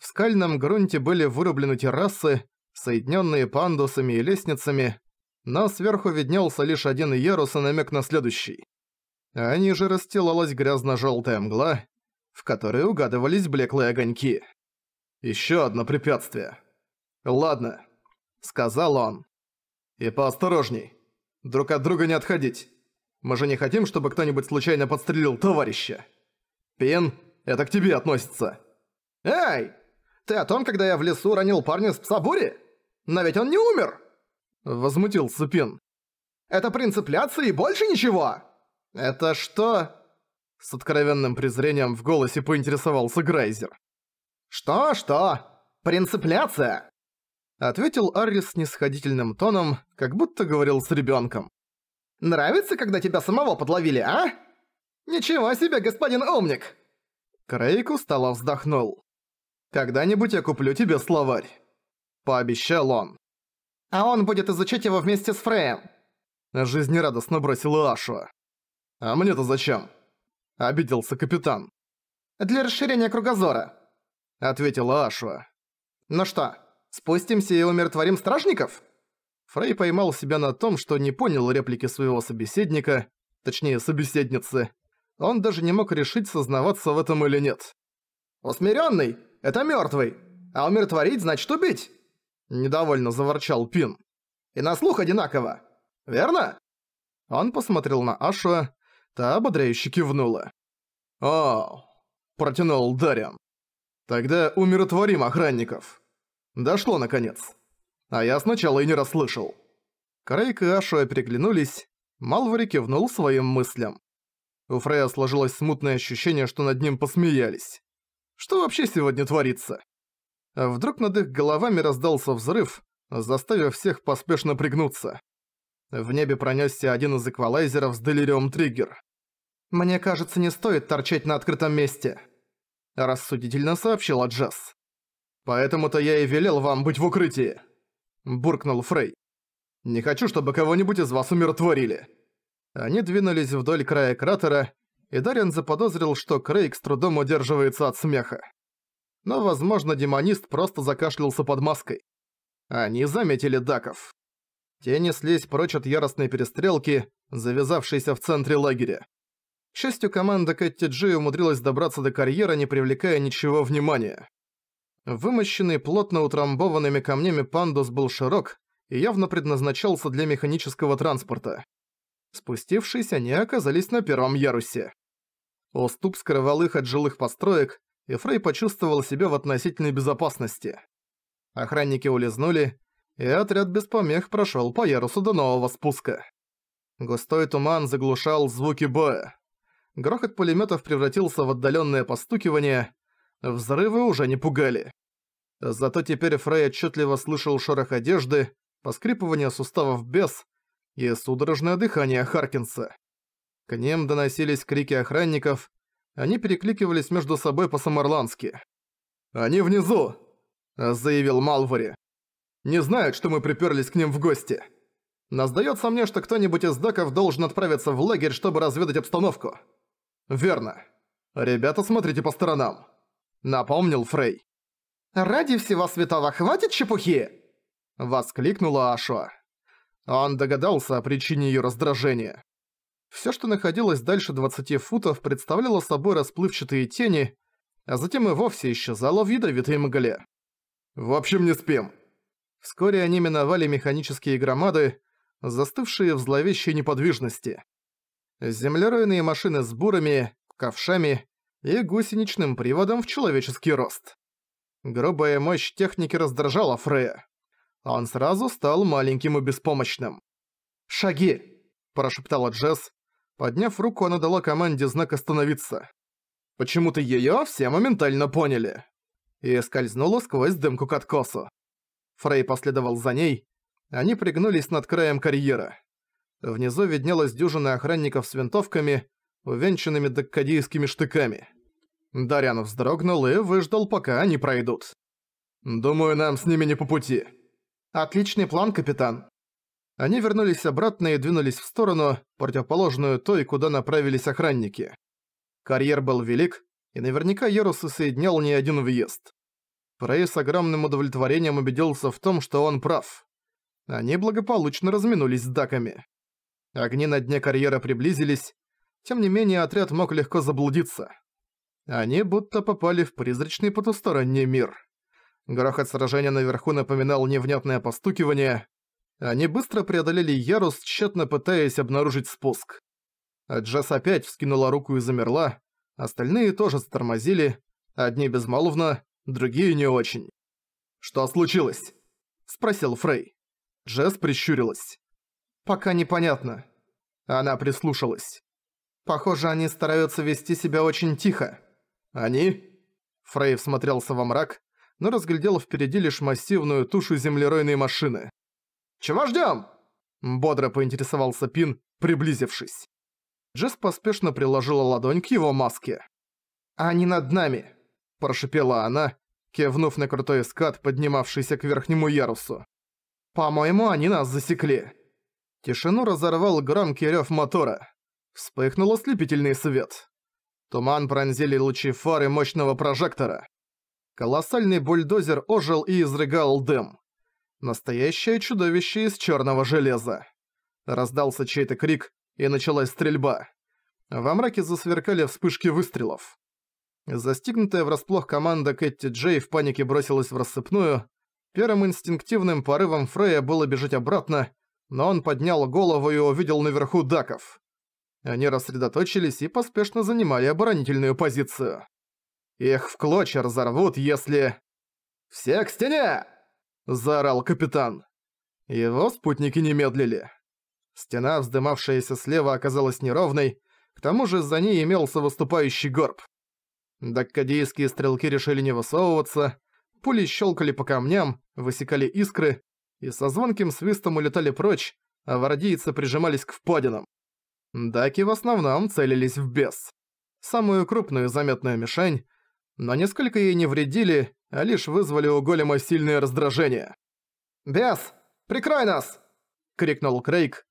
В скальном грунте были вырублены террасы, соединенные пандусами и лестницами, но сверху виднелся лишь один ярус и намек на следующий. А ниже расстилалась грязно-желтая мгла, в которой угадывались блеклые огоньки. Еще одно препятствие. Ладно, сказал он. И поосторожней. Друг от друга не отходить. Мы же не хотим, чтобы кто-нибудь случайно подстрелил товарища. Пин, это к тебе относится. Эй! Ты о том, когда я в лесу ранил парня с псабури? Но ведь он не умер!» Возмутился Пин. «Это принципляция и больше ничего!» «Это что?» С откровенным презрением в голосе поинтересовался Грайзер. «Что-что? Принципляция!» Ответил Аррис с нисходительным тоном, как будто говорил с ребенком. «Нравится, когда тебя самого подловили, а?» «Ничего себе, господин умник!» Крейг устало вздохнул. «Когда-нибудь я куплю тебе словарь», — пообещал он. «А он будет изучать его вместе с Фреем», — жизнерадостно бросила Ашу. «А мне-то зачем?» — обиделся капитан. «Для расширения кругозора», — ответила Ашва. «Ну что, спустимся и умиротворим стражников?» Фрей поймал себя на том, что не понял реплики своего собеседника, точнее собеседницы. Он даже не мог решить, сознаваться в этом или нет. «Усмирённый, это мертвый! А умиротворить значит убить!» Недовольно заворчал Пин. «И на слух одинаково! Верно?» Он посмотрел на Ашу, та ободряюще кивнула. «О!» – протянул Дариан. «Тогда умиротворим охранников!» Дошло наконец. А я сначала и не расслышал. Крейг и Ашуэ переглянулись, Малвари кивнул своим мыслям. У Фрея сложилось смутное ощущение, что над ним посмеялись. Что вообще сегодня творится? вдруг над их головами раздался взрыв, заставив всех поспешно пригнуться. В небе пронесся один из эквалайзеров с Делириум Триггер. «Мне кажется, не стоит торчать на открытом месте», – рассудительно сообщила Джесс. «Поэтому-то я и велел вам быть в укрытии», – буркнул Фрей. «Не хочу, чтобы кого-нибудь из вас умиротворили». Они двинулись вдоль края кратера, и Дарин заподозрил, что Крейг с трудом удерживается от смеха. Но, возможно, демонист просто закашлялся под маской. Они заметили даков. Те неслись прочь от яростной перестрелки, завязавшейся в центре лагеря. К счастью, команда Кэтти Джи умудрилась добраться до карьера, не привлекая ничего внимания. Вымощенный плотно утрамбованными камнями пандус был широк и явно предназначался для механического транспорта. Спустившись, они оказались на первом ярусе. Уступ скрывал их от жилых построек, и Фрей почувствовал себя в относительной безопасности. Охранники улизнули, и отряд без помех прошел по ярусу до нового спуска. Густой туман заглушал звуки боя. Грохот пулеметов превратился в отдаленное постукивание, взрывы уже не пугали. Зато теперь Фрей отчетливо слышал шорох одежды, поскрипывание суставов без и судорожное дыхание Харкинса. К ним доносились крики охранников, они перекликивались между собой по-самарландски. «Они внизу!» – заявил Малвари. «Не знают, что мы приперлись к ним в гости. Но сдается мне, что кто-нибудь из даков должен отправиться в лагерь, чтобы разведать обстановку». «Верно. Ребята, смотрите по сторонам», – напомнил Фрей. «Ради всего святого, хватит чепухи!» – воскликнула Ашуа. Он догадался о причине ее раздражения. Всё, что находилось дальше 20 футов, представляло собой расплывчатые тени, а затем и вовсе исчезало в ядовитой мгле. «В общем, не спим». Вскоре они миновали механические громады, застывшие в зловещей неподвижности. Землеройные машины с бурами, ковшами и гусеничным приводом в человеческий рост. Грубая мощь техники раздражала Фрея. Он сразу стал маленьким и беспомощным. «Шаги!» – прошептала Джесс, Подняв руку, она дала команде знак «Остановиться». Почему-то её все моментально поняли. И скользнула сквозь дымку к откосу. Фрей последовал за ней. Они пригнулись над краем карьера. Внизу виднелась дюжина охранников с винтовками, увенчанными даккадийскими штыками. Дарян вздрогнул и выждал, пока они пройдут. «Думаю, нам с ними не по пути». «Отличный план, капитан», они вернулись обратно и двинулись в сторону, противоположную той, куда направились охранники. Карьер был велик, и наверняка Ярус соединял не один въезд. Прей с огромным удовлетворением убедился в том, что он прав. Они благополучно разминулись с даками. Огни на дне карьера приблизились, тем не менее отряд мог легко заблудиться. Они будто попали в призрачный потусторонний мир. Грохот сражения наверху напоминал невнятное постукивание, они быстро преодолели ярус, тщетно пытаясь обнаружить спуск. А Джесс опять вскинула руку и замерла, остальные тоже затормозили, одни безмолвно, другие не очень. «Что случилось?» – спросил Фрей. Джесс прищурилась. «Пока непонятно». Она прислушалась. «Похоже, они стараются вести себя очень тихо». «Они?» Фрей всмотрелся во мрак, но разглядел впереди лишь массивную тушу землеройной машины. «Чего ждем?» – бодро поинтересовался Пин, приблизившись. Джесс поспешно приложила ладонь к его маске. «Они над нами!» – прошипела она, кивнув на крутой скат, поднимавшийся к верхнему ярусу. «По-моему, они нас засекли!» Тишину разорвал громкий рёв мотора. Вспыхнул ослепительный свет. Туман пронзили лучи фары мощного прожектора. Колоссальный бульдозер ожил и изрыгал дым. Настоящее чудовище из черного железа. Раздался чей-то крик, и началась стрельба. Во мраке засверкали вспышки выстрелов. Застигнутая врасплох команда Кэтти Джей в панике бросилась в рассыпную. Первым инстинктивным порывом Фрея было бежать обратно, но он поднял голову и увидел наверху даков. Они рассредоточились и поспешно занимали оборонительную позицию. Их в клочья разорвут, если... «Все к стене!» заорал капитан. Его спутники не медлили. Стена, вздымавшаяся слева, оказалась неровной, к тому же за ней имелся выступающий горб. Даккадийские стрелки решили не высовываться, пули щелкали по камням, высекали искры и со звонким свистом улетали прочь, а вардийцы прижимались к впадинам. Даки в основном целились в бес. Самую крупную заметную мишень, но несколько ей не вредили, а лишь вызвали у голема сильное раздражение. «Бес, прикрой нас!» — крикнул Крейг.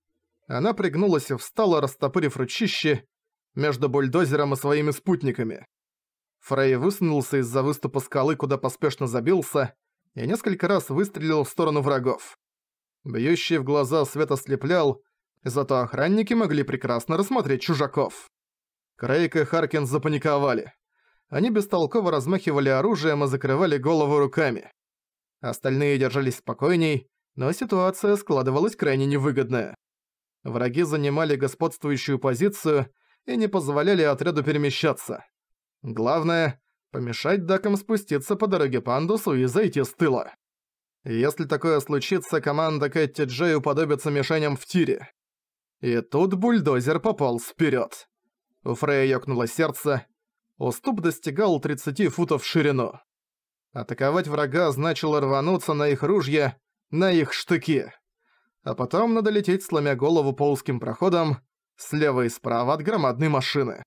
Она пригнулась и встала, растопырив ручище между бульдозером и своими спутниками. Фрей высунулся из-за выступа скалы, куда поспешно забился, и несколько раз выстрелил в сторону врагов. Бьющий в глаза свет ослеплял, зато охранники могли прекрасно рассмотреть чужаков. Крейг и Харкин запаниковали. Они бестолково размахивали оружием и закрывали голову руками. Остальные держались спокойней, но ситуация складывалась крайне невыгодная. Враги занимали господствующую позицию и не позволяли отряду перемещаться. Главное – помешать дакам спуститься по дороге пандусу и зайти с тыла. Если такое случится, команда Кэтти Джей уподобится мишеням в тире. И тут бульдозер попал вперед. У Фрея ёкнуло сердце, уступ достигал 30 футов в ширину. Атаковать врага значило рвануться на их ружья, на их штыки. А потом надо лететь, сломя голову по узким проходам, слева и справа от громадной машины.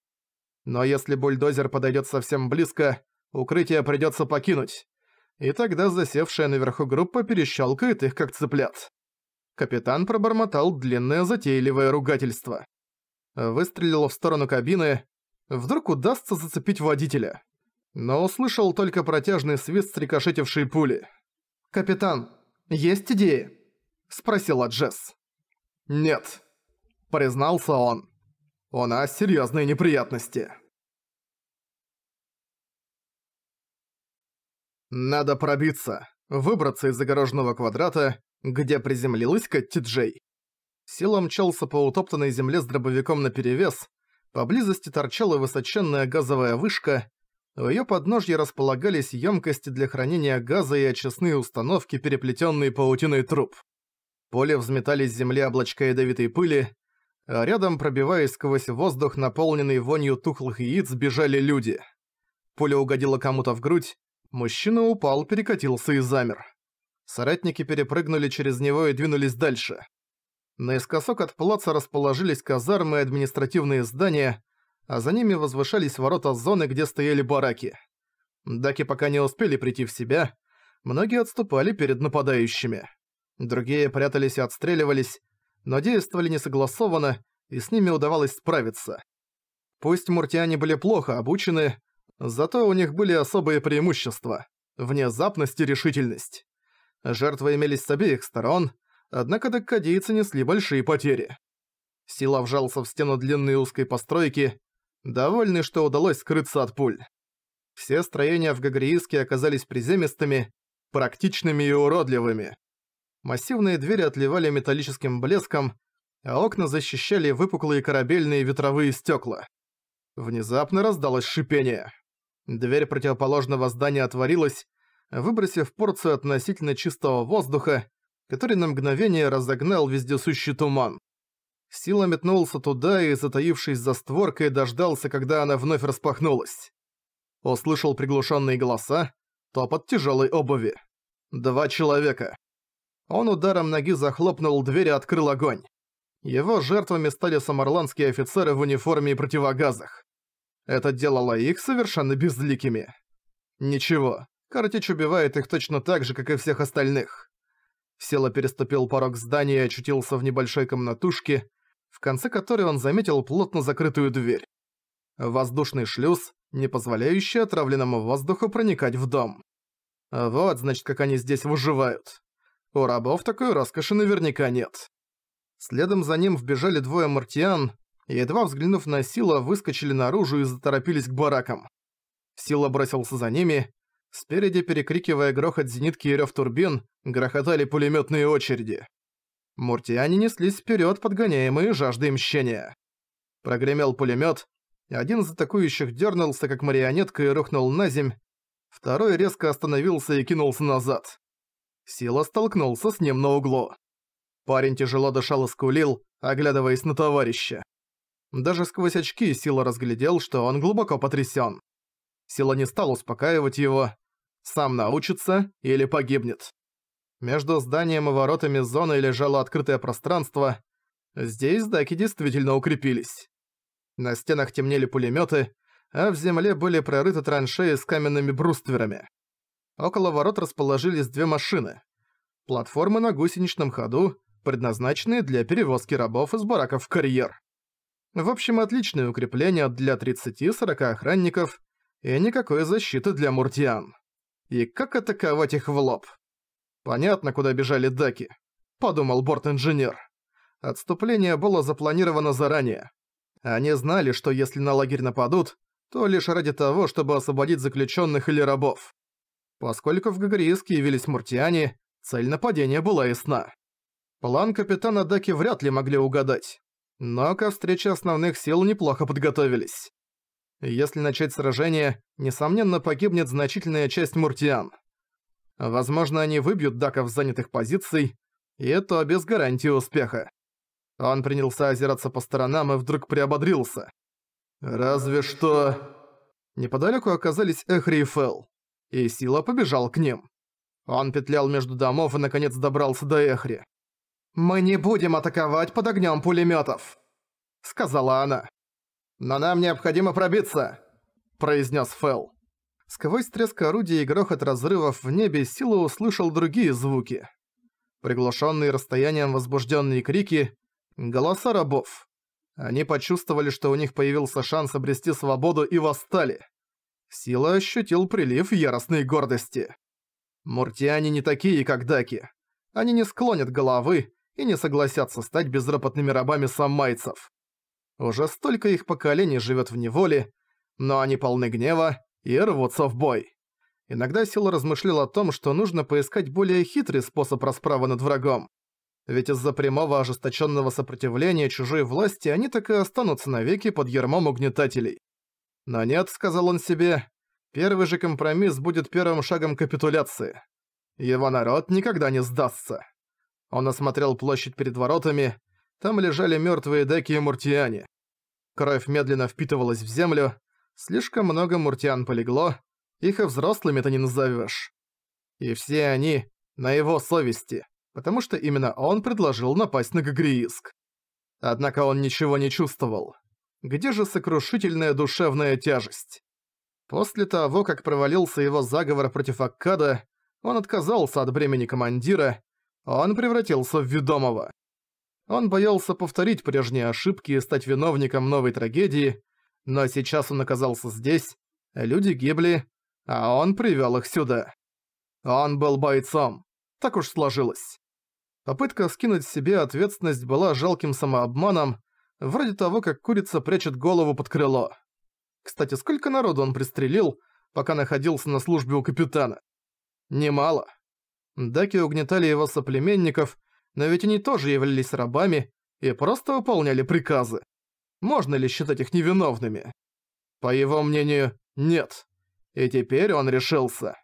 Но если бульдозер подойдет совсем близко, укрытие придется покинуть. И тогда засевшая наверху группа перещелкает их как цыплят. Капитан пробормотал длинное затейливое ругательство. Выстрелил в сторону кабины, Вдруг удастся зацепить водителя. Но услышал только протяжный свист срикошетившей пули. «Капитан, есть идеи?» – спросила Джесс. «Нет», – признался он. «У нас серьёзные неприятности». Надо пробиться, выбраться из загороженного квадрата, где приземлилась Катти Джей. Сила мчался по утоптанной земле с дробовиком наперевес, Поблизости торчала высоченная газовая вышка, у её подножье располагались ёмкости для хранения газа и очистные установки, переплетённые паутиной труб. Поле взметали с земли облачка ядовитой пыли, а рядом, пробиваясь сквозь воздух, наполненный вонью тухлых яиц, бежали люди. Пуля угодила кому-то в грудь, мужчина упал, перекатился и замер. Соратники перепрыгнули через него и двинулись дальше. Наискосок от плаца расположились казармы и административные здания, а за ними возвышались ворота зоны, где стояли бараки. Даки пока не успели прийти в себя, многие отступали перед нападающими. Другие прятались и отстреливались, но действовали несогласованно, и с ними удавалось справиться. Пусть муртиане были плохо обучены, зато у них были особые преимущества – внезапность и решительность. Жертвы имелись с обеих сторон, Однако даккадейцы несли большие потери. Сила вжался в стену длинной узкой постройки, довольный, что удалось скрыться от пуль. Все строения в Гагрииске оказались приземистыми, практичными и уродливыми. Массивные двери отливали металлическим блеском, а окна защищали выпуклые корабельные ветровые стекла. Внезапно раздалось шипение. Дверь противоположного здания отворилась, выбросив порцию относительно чистого воздуха, который на мгновение разогнал вездесущий туман. Сила метнулся туда и, затаившись за створкой, дождался, когда она вновь распахнулась. Услышал приглушенные голоса, топот тяжелой обуви. Два человека. Он ударом ноги захлопнул дверь и открыл огонь. Его жертвами стали самарландские офицеры в униформе и противогазах. Это делало их совершенно безликими. Ничего, Картич убивает их точно так же, как и всех остальных. Села переступил порог здания и очутился в небольшой комнатушке, в конце которой он заметил плотно закрытую дверь. Воздушный шлюз, не позволяющий отравленному воздуху проникать в дом. Вот, значит, как они здесь выживают. У рабов такой роскоши наверняка нет. Следом за ним вбежали двое мартиан, и едва взглянув на Сила, выскочили наружу и заторопились к баракам. Сила бросился за ними, Спереди, перекрикивая грохот зенитки и рёв турбин, грохотали пулеметные очереди. Муртиане неслись вперед, подгоняемые жаждой мщения. Прогремел пулемет. Один из атакующих дернулся, как марионетка, и рухнул на земь. Второй резко остановился и кинулся назад. Сила столкнулся с ним на углу. Парень тяжело дышал и скулил, оглядываясь на товарища. Даже сквозь очки Сила разглядел, что он глубоко потрясен. Сила не стал успокаивать его, сам научится или погибнет. Между зданием и воротами зоны лежало открытое пространство. Здесь даки действительно укрепились. На стенах темнели пулеметы, а в земле были прорыты траншеи с каменными брустверами. Около ворот расположились две машины. Платформы на гусеничном ходу, предназначенные для перевозки рабов из бараков в карьер. В общем, отличное укрепление для 30-40 охранников и никакой защиты для муртиан и как атаковать их в лоб. Понятно, куда бежали даки, подумал борт-инженер. Отступление было запланировано заранее. Они знали, что если на лагерь нападут, то лишь ради того, чтобы освободить заключенных или рабов. Поскольку в Гагарииске явились муртиане, цель нападения была ясна. План капитана Даки вряд ли могли угадать. Но ко встрече основных сил неплохо подготовились. Если начать сражение, несомненно погибнет значительная часть муртиан. Возможно, они выбьют даков с занятых позиций, и это без гарантии успеха. Он принялся озираться по сторонам и вдруг приободрился. «Разве что...» Неподалеку оказались Эхри и Фелл, и Сила побежал к ним. Он петлял между домов и наконец добрался до Эхри. «Мы не будем атаковать под огнем пулеметов», — сказала она. «Но нам необходимо пробиться!» – произнес Фэл. Сквозь треск орудий и грохот разрывов в небе Сила услышал другие звуки. Приглушенные расстоянием возбужденные крики, голоса рабов. Они почувствовали, что у них появился шанс обрести свободу и восстали. Сила ощутил прилив яростной гордости. Муртиане не такие, как даки. Они не склонят головы и не согласятся стать безропотными рабами самайцев. Уже столько их поколений живет в неволе, но они полны гнева и рвутся в бой. Иногда Сила размышлял о том, что нужно поискать более хитрый способ расправы над врагом. Ведь из-за прямого ожесточенного сопротивления чужой власти они так и останутся навеки под ермом угнетателей. «Но нет», — сказал он себе, — «первый же компромисс будет первым шагом капитуляции. Его народ никогда не сдастся». Он осмотрел площадь перед воротами, там лежали мертвые деки и муртиане. Кровь медленно впитывалась в землю. Слишком много муртиан полегло. Их и взрослыми это не назовешь. И все они на его совести, потому что именно он предложил напасть на Гагрииск. Однако он ничего не чувствовал. Где же сокрушительная душевная тяжесть? После того, как провалился его заговор против Аккада, он отказался от бремени командира, он превратился в ведомого. Он боялся повторить прежние ошибки и стать виновником новой трагедии, но сейчас он оказался здесь, люди гибли, а он привёл их сюда. Он был бойцом, так уж сложилось. Попытка скинуть себе ответственность была жалким самообманом, вроде того, как курица прячет голову под крыло. Кстати, сколько народу он пристрелил, пока находился на службе у капитана? Немало. Даки угнетали его соплеменников – но ведь они тоже являлись рабами и просто выполняли приказы. Можно ли считать их невиновными? По его мнению, нет. И теперь он решился.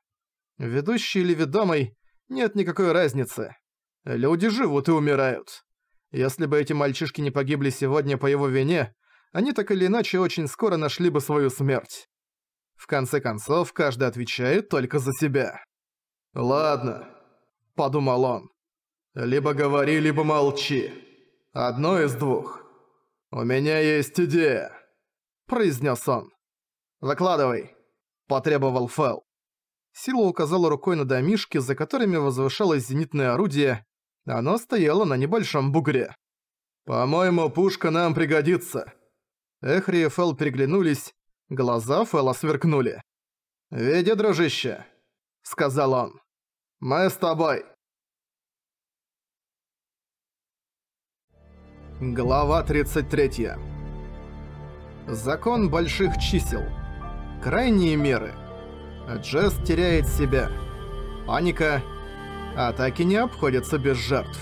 Ведущий или ведомый, нет никакой разницы. Люди живут и умирают. Если бы эти мальчишки не погибли сегодня по его вине, они так или иначе очень скоро нашли бы свою смерть. В конце концов, каждый отвечает только за себя. «Ладно», — подумал он. Либо говори, либо молчи. Одно из двух. У меня есть идея», – произнес он. «Выкладывай», – потребовал Фэл. Сила указала рукой на домишки, за которыми возвышалось зенитное орудие. Оно стояло на небольшом бугре. «По-моему, пушка нам пригодится». Эхри и Фэл переглянулись, глаза Фэла сверкнули. «Веди, дружище», — сказал он. «Мы с тобой». Глава 33. Закон больших чисел. Крайние меры. Джесс теряет себя. Паника. Атаки не обходятся без жертв.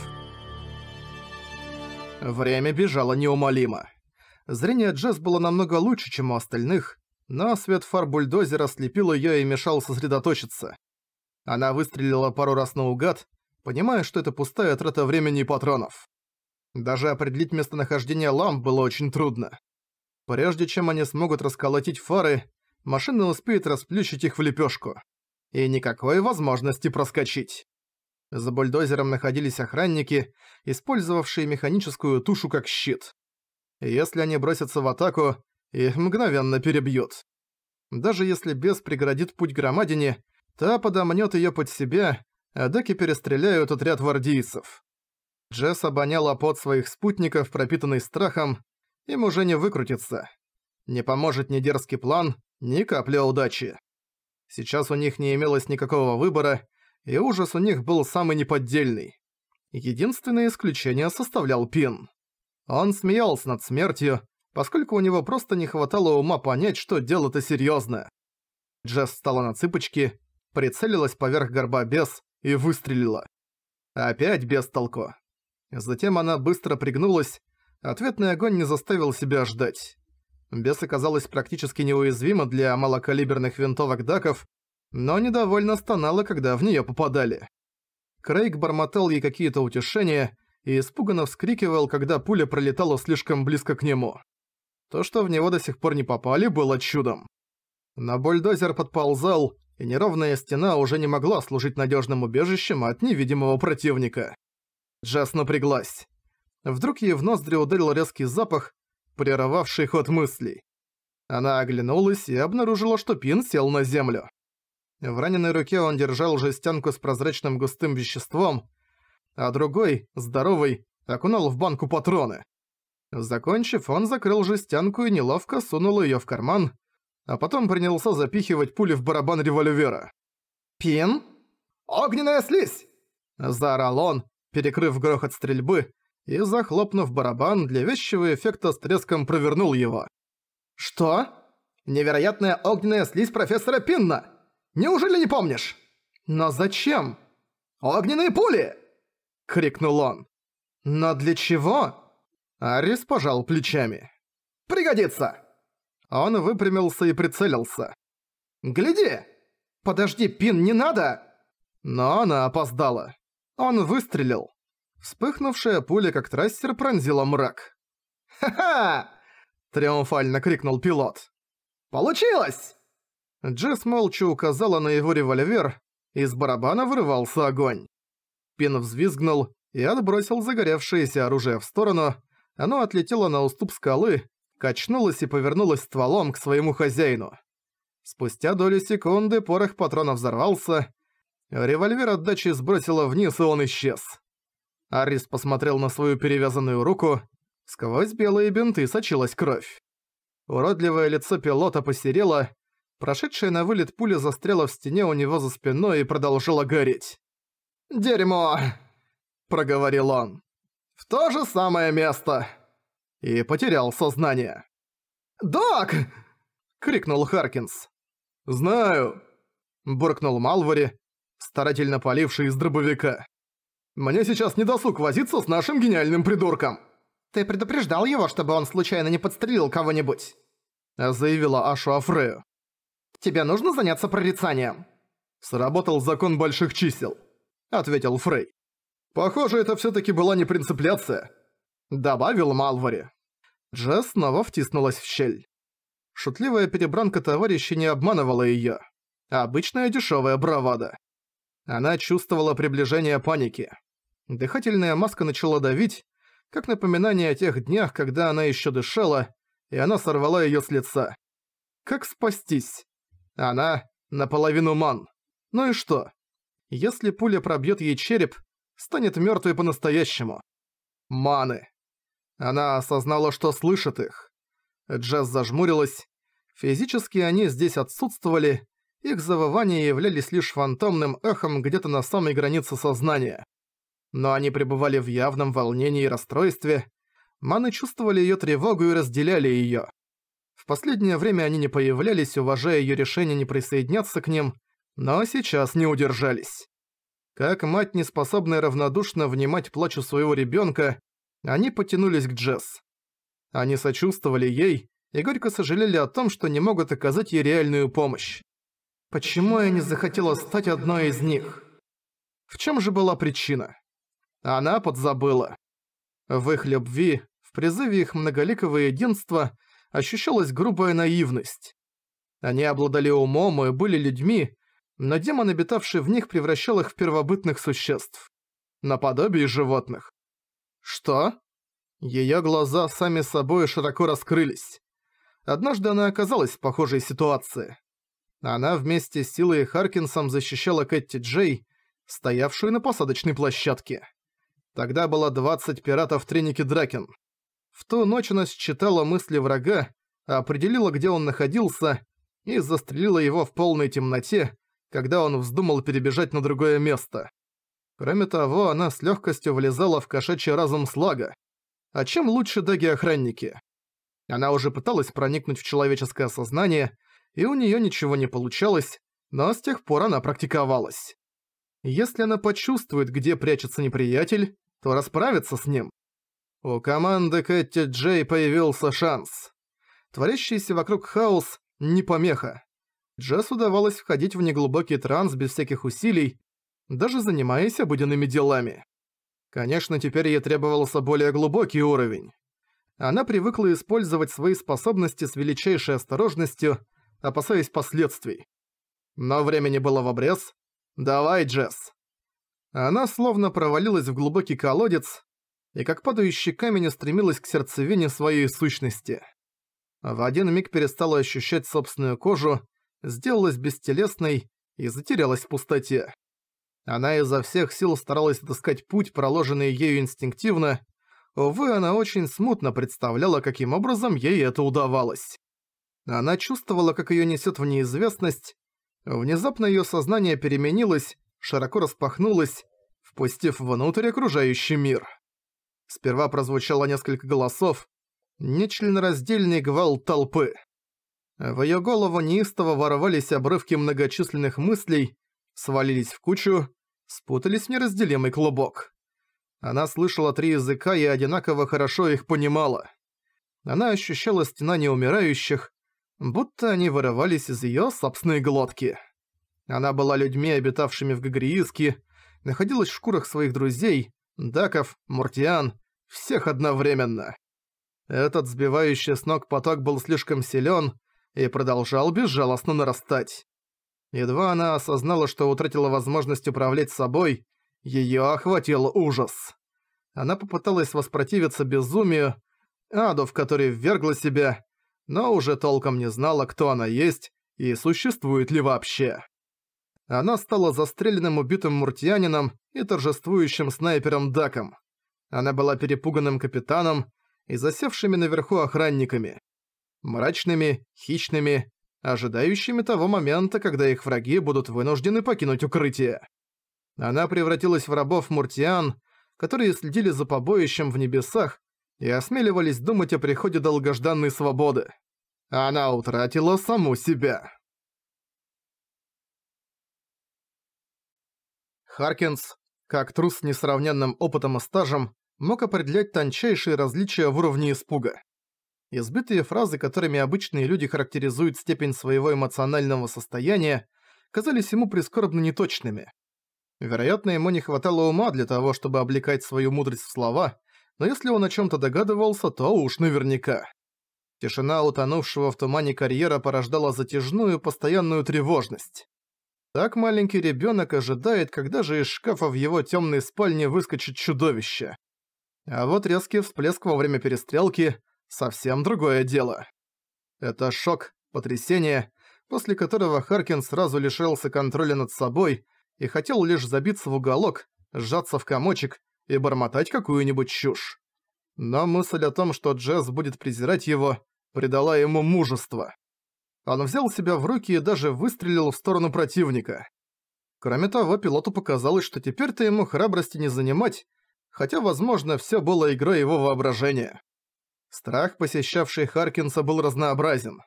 Время бежало неумолимо. Зрение Джесс было намного лучше, чем у остальных, но свет фар бульдозера слепил её и мешал сосредоточиться. Она выстрелила пару раз наугад, понимая, что это пустая трата времени и патронов. Даже определить местонахождение ламп было очень трудно. Прежде чем они смогут расколотить фары, машина успеет расплющить их в лепёшку. И никакой возможности проскочить. За бульдозером находились охранники, использовавшие механическую тушу как щит. Если они бросятся в атаку, их мгновенно перебьют. Даже если бес преградит путь громадине, та подомнёт её под себя, а деки перестреляют отряд вардийцев. Джесс обоняла под своих спутников, пропитанный страхом, им уже не выкрутиться. Не поможет ни дерзкий план, ни капля удачи. Сейчас у них не имелось никакого выбора, и ужас у них был самый неподдельный. Единственное исключение составлял Пин. Он смеялся над смертью, поскольку у него просто не хватало ума понять, что дело-то серьёзно. Джесс встала на цыпочки, прицелилась поверх горба бес и выстрелила. Опять без толку. Затем она быстро пригнулась, ответный огонь не заставил себя ждать. Бес оказалась практически неуязвима для малокалиберных винтовок даков, но недовольно стонала, когда в неё попадали. Крейг бормотал ей какие-то утешения и испуганно вскрикивал, когда пуля пролетала слишком близко к нему. То, что в него до сих пор не попали, было чудом. На бульдозер подползал, и неровная стена уже не могла служить надёжным убежищем от невидимого противника. Джесс напряглась. Вдруг ей в ноздри ударил резкий запах, прерывавший ход мыслей. Она оглянулась и обнаружила, что Пин сел на землю. В раненой руке он держал жестянку с прозрачным густым веществом, а другой, здоровый, окунул в банку патроны. Закончив, он закрыл жестянку и неловко сунул её в карман, а потом принялся запихивать пули в барабан револьвера. «Пин? Огненная слизь!» – заорал он, перекрыв грохот стрельбы, и, захлопнув барабан, для вещего эффекта с треском провернул его. «Что? Невероятная огненная слизь профессора Пинна! Неужели не помнишь?» «Но зачем?» «Огненные пули!» — крикнул он. «Но для чего?» Арис пожал плечами. «Пригодится!» Он выпрямился и прицелился. «Гляди! Подожди, Пин, не надо!» Но она опоздала. Он выстрелил. Вспыхнувшая пуля как трассер пронзила мрак. «Ха-ха!» – триумфально крикнул пилот. «Получилось!» Джесс молча указала на его револьвер, из барабана вырывался огонь. Пин взвизгнул и отбросил загоревшееся оружие в сторону. Оно отлетело на уступ скалы, качнулось и повернулось стволом к своему хозяину. Спустя долю секунды порох патрона взорвался, Револьвер отдачи сбросила вниз, и он исчез. Арис посмотрел на свою перевязанную руку. Сквозь белые бинты сочилась кровь. Уродливое лицо пилота посерело. Прошедшая на вылет пуля застряла в стене у него за спиной и продолжила гореть. «Дерьмо!» – проговорил он. «В то же самое место!» И потерял сознание. «Док!» – крикнул Харкинс. «Знаю!» – буркнул Малвори старательно поливший из дробовика. «Мне сейчас не досуг возиться с нашим гениальным придурком!» «Ты предупреждал его, чтобы он случайно не подстрелил кого-нибудь?» заявила Ашу Афрею. «Тебе нужно заняться прорицанием». «Сработал закон больших чисел», — ответил Фрей. «Похоже, это все таки была не принципляция», — добавил Малвари. Джесс снова втиснулась в щель. Шутливая перебранка товарища не обманывала ее. Обычная дешевая бравада. Она чувствовала приближение паники. Дыхательная маска начала давить, как напоминание о тех днях, когда она еще дышала, и она сорвала ее с лица. Как спастись? Она наполовину ман. Ну и что? Если пуля пробьет ей череп, станет мертвой по-настоящему. Маны. Она осознала, что слышит их. Джесс зажмурилась. Физически они здесь отсутствовали, их завывания являлись лишь фантомным эхом где-то на самой границе сознания. Но они пребывали в явном волнении и расстройстве. Маны чувствовали её тревогу и разделяли её. В последнее время они не появлялись, уважая её решение не присоединяться к ним, но сейчас не удержались. Как мать, не способная равнодушно внимать плачу своего ребёнка, они потянулись к Джесс. Они сочувствовали ей и горько сожалели о том, что не могут оказать ей реальную помощь. Почему я не захотела стать одной из них? В чем же была причина? Она подзабыла. В их любви, в призыве их многоликого единства, ощущалась грубая наивность. Они обладали умом и были людьми, но демон, обитавший в них, превращал их в первобытных существ. Наподобие животных. Что? Ее глаза сами собой широко раскрылись. Однажды она оказалась в похожей ситуации. Она вместе с Силой и Харкинсом защищала Кэтти Джей, стоявшую на посадочной площадке. Тогда было 20 пиратов в Дракен. В ту ночь она считала мысли врага, определила, где он находился, и застрелила его в полной темноте, когда он вздумал перебежать на другое место. Кроме того, она с легкостью влезала в кошачий разум слага. А чем лучше даги-охранники? Она уже пыталась проникнуть в человеческое сознание, и у нее ничего не получалось, но с тех пор она практиковалась. Если она почувствует, где прячется неприятель, то расправится с ним. У команды Кэти Джей появился шанс. Творящийся вокруг хаос – не помеха. Джесс удавалось входить в неглубокий транс без всяких усилий, даже занимаясь обыденными делами. Конечно, теперь ей требовался более глубокий уровень. Она привыкла использовать свои способности с величайшей осторожностью – опасаясь последствий. Но времени было в обрез. «Давай, Джесс!» Она словно провалилась в глубокий колодец и как падающий камень стремилась к сердцевине своей сущности. В один миг перестала ощущать собственную кожу, сделалась бестелесной и затерялась в пустоте. Она изо всех сил старалась отыскать путь, проложенный ею инстинктивно. Увы, она очень смутно представляла, каким образом ей это удавалось. Она чувствовала, как ее несет в неизвестность. Внезапно ее сознание переменилось, широко распахнулось, впустив внутрь окружающий мир. Сперва прозвучало несколько голосов, нечленораздельный гвал толпы. В её голову неистово ворвались обрывки многочисленных мыслей, свалились в кучу, спутались в неразделимый клубок. Она слышала три языка и одинаково хорошо их понимала. Она ощущала стена неумирающих, будто они вырывались из её собственной глотки. Она была людьми, обитавшими в Гагрииске, находилась в шкурах своих друзей, даков, муртиан, всех одновременно. Этот сбивающий с ног поток был слишком силён и продолжал безжалостно нарастать. Едва она осознала, что утратила возможность управлять собой, её охватил ужас. Она попыталась воспротивиться безумию, аду, в который ввергла себя, но уже толком не знала, кто она есть и существует ли вообще. Она стала застреленным убитым муртьянином и торжествующим снайпером Даком. Она была перепуганным капитаном и засевшими наверху охранниками. Мрачными, хищными, ожидающими того момента, когда их враги будут вынуждены покинуть укрытие. Она превратилась в рабов муртиан, которые следили за побоищем в небесах и осмеливались думать о приходе долгожданной свободы. Она утратила саму себя. Харкинс, как трус с несравненным опытом и стажем, мог определять тончайшие различия в уровне испуга. Избитые фразы, которыми обычные люди характеризуют степень своего эмоционального состояния, казались ему прискорбно неточными. Вероятно, ему не хватало ума для того, чтобы облекать свою мудрость в слова, но если он о чем-то догадывался, то уж наверняка. Тишина утонувшего в тумане карьера порождала затяжную постоянную тревожность. Так маленький ребенок ожидает, когда же из шкафа в его темной спальне выскочит чудовище. А вот резкий всплеск во время перестрелки – совсем другое дело. Это шок, потрясение, после которого Харкин сразу лишился контроля над собой и хотел лишь забиться в уголок, сжаться в комочек и бормотать какую-нибудь чушь. Но мысль о том, что Джесс будет презирать его, придала ему мужество. Он взял себя в руки и даже выстрелил в сторону противника. Кроме того, пилоту показалось, что теперь-то ему храбрости не занимать, хотя, возможно, все было игрой его воображения. Страх, посещавший Харкинса, был разнообразен.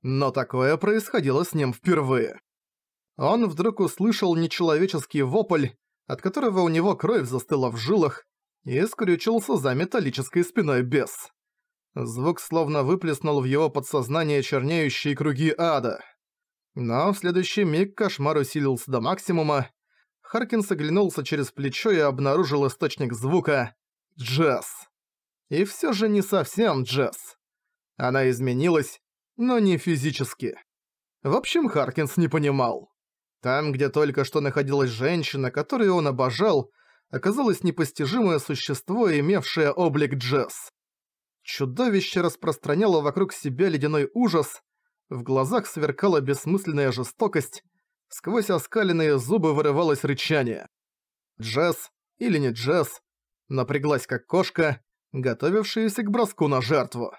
Но такое происходило с ним впервые. Он вдруг услышал нечеловеческий вопль, от которого у него кровь застыла в жилах, и скрючился за металлической спиной бес. Звук словно выплеснул в его подсознание чернеющие круги ада. Но в следующий миг кошмар усилился до максимума. Харкинс оглянулся через плечо и обнаружил источник звука — джаз. И все же не совсем джаз. Она изменилась, но не физически. В общем, Харкинс не понимал. Там, где только что находилась женщина, которую он обожал, оказалось непостижимое существо, имевшее облик Джесс. Чудовище распространяло вокруг себя ледяной ужас, в глазах сверкала бессмысленная жестокость, сквозь оскаленные зубы вырывалось рычание. Джесс, или не Джесс, напряглась как кошка, готовившаяся к броску на жертву.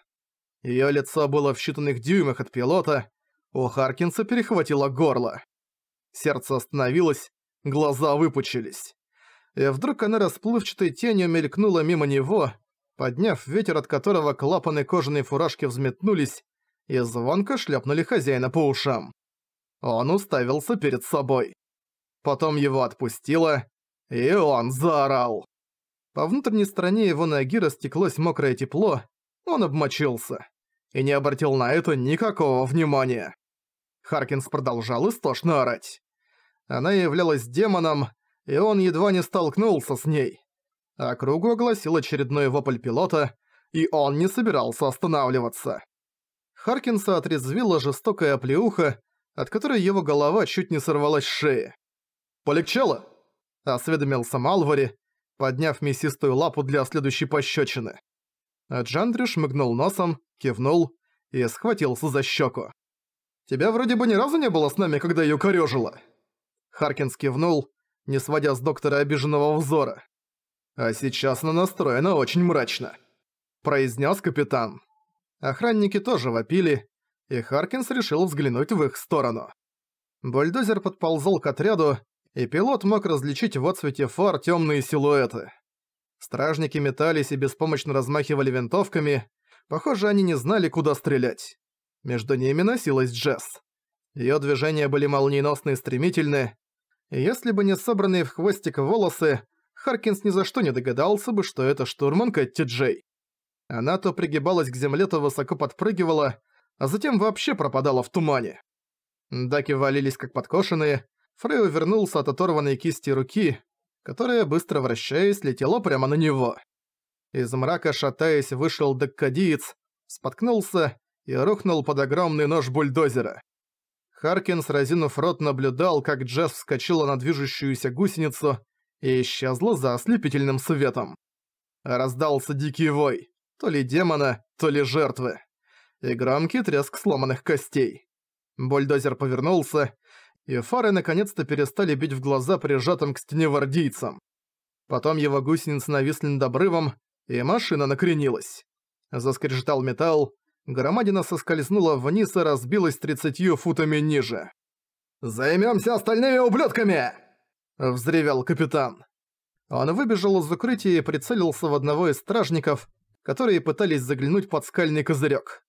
Её лицо было в считанных дюймах от пилота, у Харкинса перехватило горло. Сердце остановилось, глаза выпучились. И вдруг она расплывчатой тенью мелькнула мимо него, подняв ветер, от которого клапаны кожаной фуражки взметнулись, и звонко шлепнули хозяина по ушам. Он уставился перед собой. Потом его отпустило, и он заорал. По внутренней стороне его ноги растеклось мокрое тепло, он обмочился и не обратил на это никакого внимания. Харкинс продолжал истошно орать. Она являлась демоном, и он едва не столкнулся с ней. Округу а кругу огласил очередной вопль пилота, и он не собирался останавливаться. Харкинса отрезвила жестокая плеуха, от которой его голова чуть не сорвалась с шеи. «Полегчало!» – осведомился Малвари, подняв мясистую лапу для следующей пощечины. А Джандрю шмыгнул носом, кивнул и схватился за щеку. «Тебя вроде бы ни разу не было с нами, когда её корёжило!» Харкинс кивнул, не сводя с доктора обиженного взора. «А сейчас она настроена очень мрачно», – произнес капитан. Охранники тоже вопили, и Харкинс решил взглянуть в их сторону. Бульдозер подползал к отряду, и пилот мог различить в отсвете фар темные силуэты. Стражники метались и беспомощно размахивали винтовками, похоже, они не знали, куда стрелять. Между ними носилась Джесс. ее движения были молниеносны и стремительны, если бы не собранные в хвостик волосы, Харкинс ни за что не догадался бы, что это штурманка Ти-Джей. Она то пригибалась к земле, то высоко подпрыгивала, а затем вообще пропадала в тумане. Даки валились как подкошенные, Фрей увернулся от оторванной кисти руки, которая, быстро вращаясь, летела прямо на него. Из мрака, шатаясь, вышел деккадиец, споткнулся и рухнул под огромный нож бульдозера. Харкин, разинув рот, наблюдал, как Джесс вскочила на движущуюся гусеницу и исчезла за ослепительным светом. Раздался дикий вой, то ли демона, то ли жертвы, и громкий треск сломанных костей. Бульдозер повернулся, и фары наконец-то перестали бить в глаза прижатым к стене вардийцам. Потом его гусеницы нависли над обрывом, и машина накренилась. Заскрежетал металл, Громадина соскользнула вниз и разбилась тридцатью футами ниже. «Займёмся остальными ублюдками!» – взревел капитан. Он выбежал из укрытия и прицелился в одного из стражников, которые пытались заглянуть под скальный козырёк.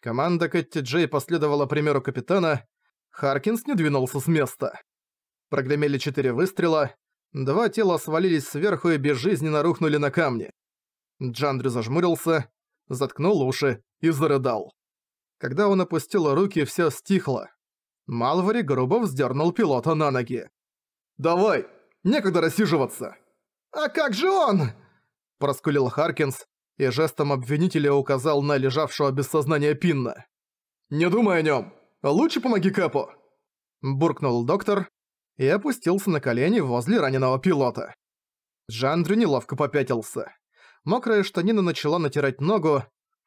Команда Кэтти Джей последовала примеру капитана, Харкинс не двинулся с места. Прогремели четыре выстрела, два тела свалились сверху и безжизненно рухнули на камни. Джандрю зажмурился, заткнул уши и зарыдал. Когда он опустил руки, все стихло. Малвари грубо вздернул пилота на ноги. «Давай! Некогда рассиживаться!» «А как же он?» Проскулил Харкинс и жестом обвинителя указал на лежавшего без сознания Пинна. «Не думай о нем! Лучше помоги Кэпу!» Буркнул доктор и опустился на колени возле раненого пилота. Джандрю неловко попятился. Мокрая штанина начала натирать ногу,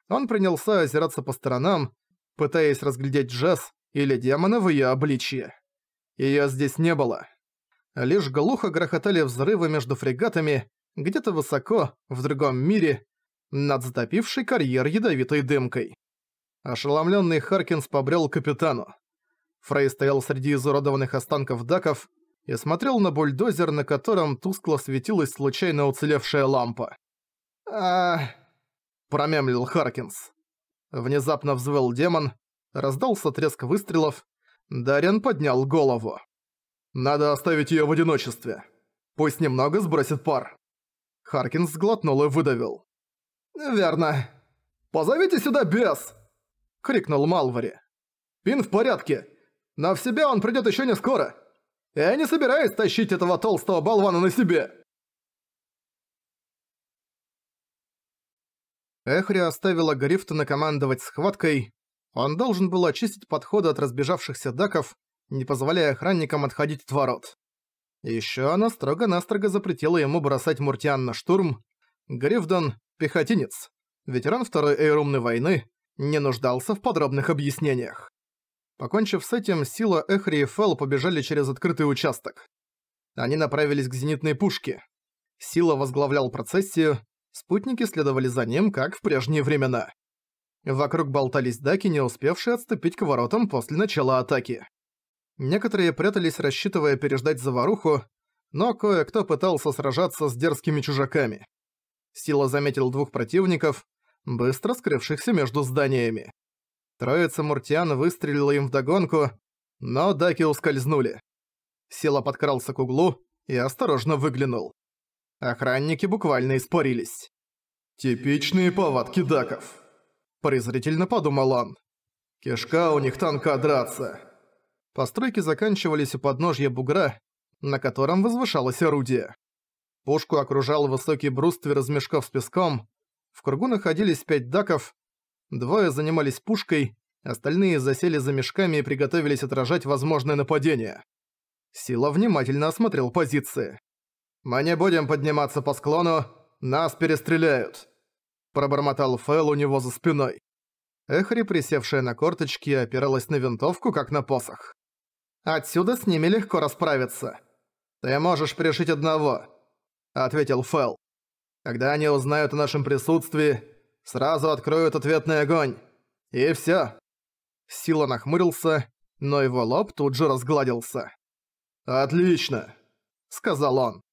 он принялся озираться по сторонам, пытаясь разглядеть Джесс или демона в её обличье. Её здесь не было. Лишь глухо грохотали взрывы между фрегатами, где-то высоко, в другом мире, над затопившей карьер ядовитой дымкой. Ошеломлённый Харкинс побрел капитану. Фрей стоял среди изуродованных останков даков и смотрел на бульдозер, на котором тускло светилась случайно уцелевшая лампа. «Ах...» промямлил Харкинс. Внезапно взвыл демон, раздался треск выстрелов. Дарен поднял голову. «Надо оставить её в одиночестве. Пусть немного сбросит пар». Харкинс сглотнул и выдавил. «Верно. Позовите сюда бес!» — крикнул Малвари. «Пин в порядке, но в себя он придёт ещё не скоро. Я не собираюсь тащить этого толстого болвана на себе!» Эхри оставила Грифтона командовать схваткой. Он должен был очистить подходы от разбежавшихся даков, не позволяя охранникам отходить от ворот. Еще она строго-настрого запретила ему бросать Муртиан на штурм. Грифдон – пехотинец, ветеран Второй Эйрумной войны, не нуждался в подробных объяснениях. Покончив с этим, Сила, Эхри и Фелл побежали через открытый участок. Они направились к зенитной пушке. Сила возглавлял процессию, Спутники следовали за ним, как в прежние времена. Вокруг болтались даки, не успевшие отступить к воротам после начала атаки. Некоторые прятались, рассчитывая переждать заваруху, но кое-кто пытался сражаться с дерзкими чужаками. Сила заметил двух противников, быстро скрывшихся между зданиями. Троица Муртиан выстрелила им вдогонку, но даки ускользнули. Сила подкрался к углу и осторожно выглянул. Охранники буквально испарились. «Типичные повадки даков», – презрительно подумал он. «Кишка у них танка драться». Постройки заканчивались у подножья бугра, на котором возвышалось орудие. Пушку окружал высокий бруствер из мешков с песком. В кругу находились пять даков. Двое занимались пушкой, остальные засели за мешками и приготовились отражать возможное нападение. Сила внимательно осмотрел позиции. «Мы не будем подниматься по склону, нас перестреляют!» Пробормотал Фэл у него за спиной. Эхри, присевшая на корточки, опиралась на винтовку, как на посох. «Отсюда с ними легко расправиться. Ты можешь пришить одного», — ответил Фэл. «Когда они узнают о нашем присутствии, сразу откроют ответный огонь. И всё». Сила нахмурился, но его лоб тут же разгладился. «Отлично», — сказал он.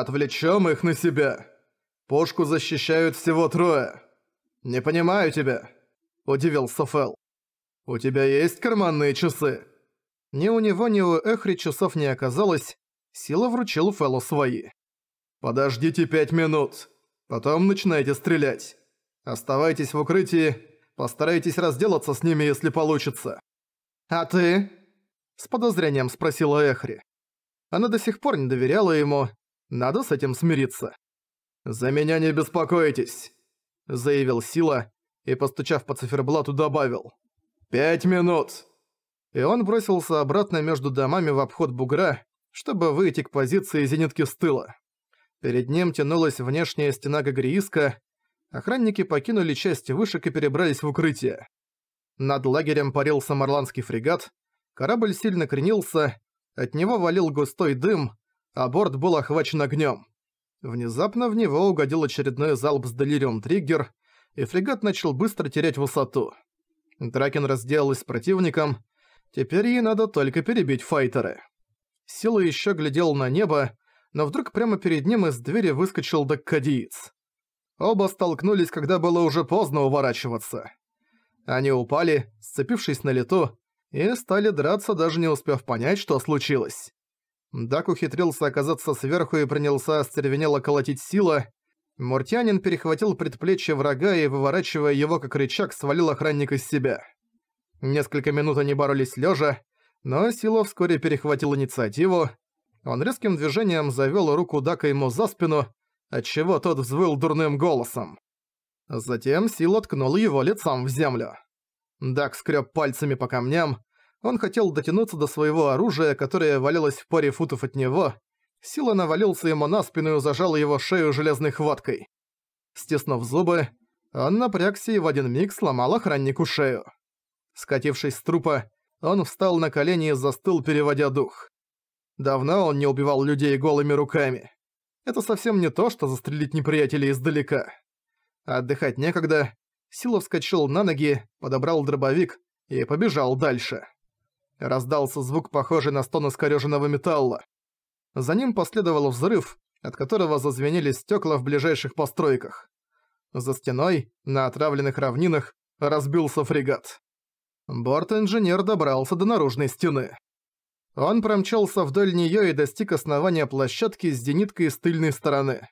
Отвлечем их на себя. Пушку защищают всего трое. Не понимаю тебя, удивился Фэл. У тебя есть карманные часы? Ни у него, ни у Эхри часов не оказалось. Сила вручил Фэлу свои. Подождите пять минут. Потом начинайте стрелять. Оставайтесь в укрытии. Постарайтесь разделаться с ними, если получится. А ты? С подозрением спросила Эхри. Она до сих пор не доверяла ему, надо с этим смириться. «За меня не беспокойтесь», — заявил Сила и, постучав по циферблату, добавил. «Пять минут!» И он бросился обратно между домами в обход бугра, чтобы выйти к позиции зенитки с тыла. Перед ним тянулась внешняя стена Гагрииска, охранники покинули часть вышек и перебрались в укрытие. Над лагерем парил самарландский фрегат, корабль сильно кренился, от него валил густой дым, а борт был охвачен огнем. Внезапно в него угодил очередной залп с Делириум Триггер, и фрегат начал быстро терять высоту. Дракен разделалась с противником, теперь ей надо только перебить файтеры. Сила еще глядел на небо, но вдруг прямо перед ним из двери выскочил доккадиец. Оба столкнулись, когда было уже поздно уворачиваться. Они упали, сцепившись на лету, и стали драться, даже не успев понять, что случилось. Дак ухитрился оказаться сверху и принялся остервенело колотить сила. Муртянин перехватил предплечье врага и, выворачивая его как рычаг, свалил охранник из себя. Несколько минут они боролись лежа, но Сила вскоре перехватил инициативу. Он резким движением завёл руку Дака ему за спину, отчего тот взвыл дурным голосом. Затем Сила ткнул его лицом в землю. Дак скрёб пальцами по камням, он хотел дотянуться до своего оружия, которое валялось в паре футов от него. Сила навалился ему на спину и зажала его шею железной хваткой. Стеснув зубы, он напрягся и в один миг сломал охраннику шею. Скатившись с трупа, он встал на колени и застыл, переводя дух. Давно он не убивал людей голыми руками. Это совсем не то, что застрелить неприятелей издалека. Отдыхать некогда. Сила вскочил на ноги, подобрал дробовик и побежал дальше. Раздался звук, похожий на стон искорёженного металла. За ним последовал взрыв, от которого зазвенели стекла в ближайших постройках. За стеной, на отравленных равнинах, разбился фрегат. Борт-инженер добрался до наружной стены. Он промчался вдоль неё и достиг основания площадки с зениткой с тыльной стороны.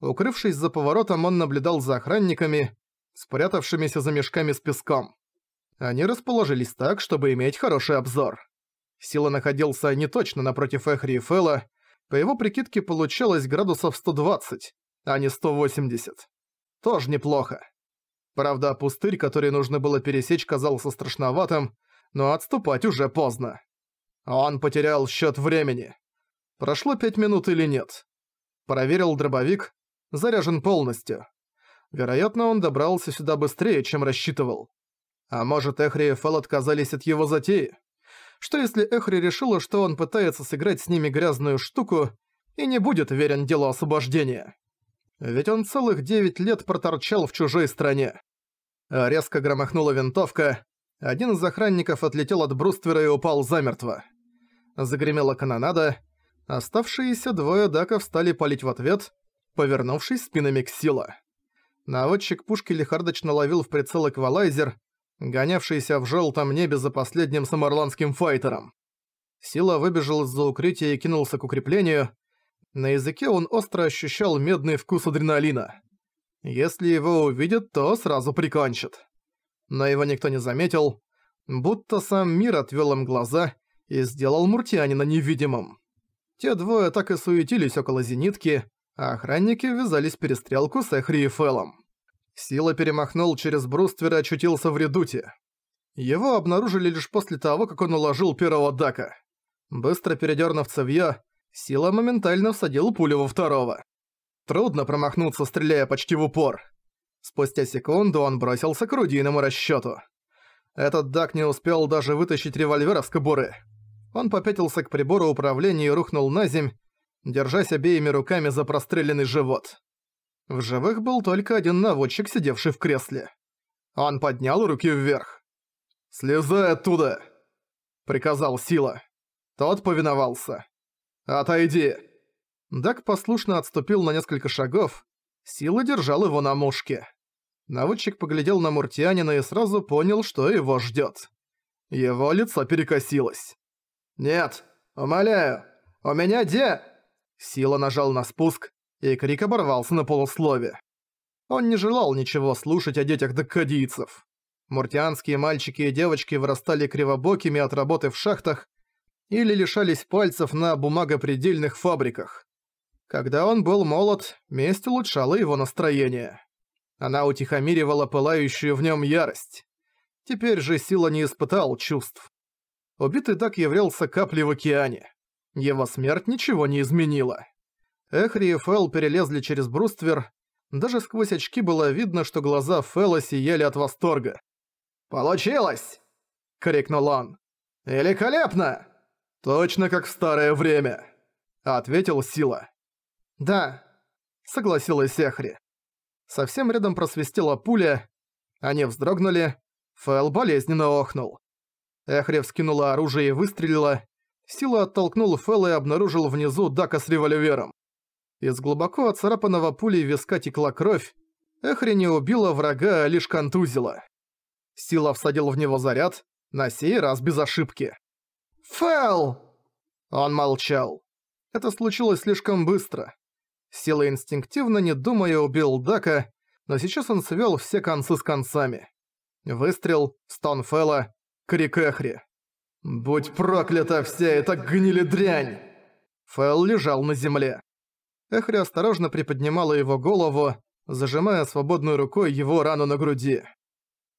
Укрывшись за поворотом, он наблюдал за охранниками, спрятавшимися за мешками с песком. Они расположились так, чтобы иметь хороший обзор. Сила находился не точно напротив Эхри и Фэлла, по его прикидке получалось градусов 120, а не 180. Тоже неплохо. Правда, пустырь, который нужно было пересечь, казался страшноватым, но отступать уже поздно. Он потерял счет времени. Прошло пять минут или нет. Проверил дробовик, заряжен полностью. Вероятно, он добрался сюда быстрее, чем рассчитывал. А может, Эхри и Фэл отказались от его затеи? Что если Эхри решила, что он пытается сыграть с ними грязную штуку и не будет верен делу освобождения? Ведь он целых девять лет проторчал в чужой стране. А резко громохнула винтовка. Один из охранников отлетел от бруствера и упал замертво. Загремела канонада. Оставшиеся двое даков стали палить в ответ, повернувшись спинами к сила. Наводчик пушки лихардочно ловил в прицел эквалайзер, гонявшийся в желтом небе за последним самарландским файтером. Сила выбежал из-за укрытия и кинулся к укреплению. На языке он остро ощущал медный вкус адреналина. Если его увидят, то сразу прикончат. Но его никто не заметил, будто сам мир отвел им глаза и сделал муртянина невидимым. Те двое так и суетились около зенитки, а охранники ввязались в перестрелку с Эхри Сила перемахнул через бруствер и очутился в редуте. Его обнаружили лишь после того, как он уложил первого дака. Быстро передернув цевьё, Сила моментально всадил пулю во второго. Трудно промахнуться, стреляя почти в упор. Спустя секунду он бросился к рудийному расчёту. Этот дак не успел даже вытащить револьвер из кобуры. Он попятился к прибору управления и рухнул на земь, держась обеими руками за простреленный живот. В живых был только один наводчик, сидевший в кресле. Он поднял руки вверх. «Слезай оттуда!» — приказал Сила. Тот повиновался. «Отойди!» Дак послушно отступил на несколько шагов. Сила держал его на мушке. Наводчик поглядел на Муртианина и сразу понял, что его ждёт. Его лицо перекосилось. «Нет, умоляю, у меня де...» Сила нажал на спуск, и крик оборвался на полуслове. Он не желал ничего слушать о детях даккадийцев. Муртианские мальчики и девочки вырастали кривобокими от работы в шахтах или лишались пальцев на бумагопредельных фабриках. Когда он был молод, месть улучшала его настроение. Она утихомиривала пылающую в нем ярость. Теперь же сила не испытал чувств. Убитый так являлся каплей в океане. Его смерть ничего не изменила. Эхри и Фэл перелезли через бруствер. Даже сквозь очки было видно, что глаза Фэла сияли от восторга. «Получилось!» — крикнул он. «Великолепно!» «Точно как в старое время!» — ответил Сила. «Да», — согласилась Эхри. Совсем рядом просвистела пуля. Они вздрогнули. Фэл болезненно охнул. Эхри вскинула оружие и выстрелила. Сила оттолкнул Фэла и обнаружил внизу Дака с револьвером. Из глубоко оцарапанного пулей виска текла кровь. Эхри не убила врага, а лишь контузила. Сила всадил в него заряд, на сей раз без ошибки. «Фэл!» Он молчал. Это случилось слишком быстро. Сила инстинктивно, не думая, убил Дака, но сейчас он свёл все концы с концами. Выстрел, стон Фэлла, крик Эхри. «Будь проклята вся эта гниледрянь!» Фэл лежал на земле. Эхри осторожно приподнимала его голову, зажимая свободной рукой его рану на груди.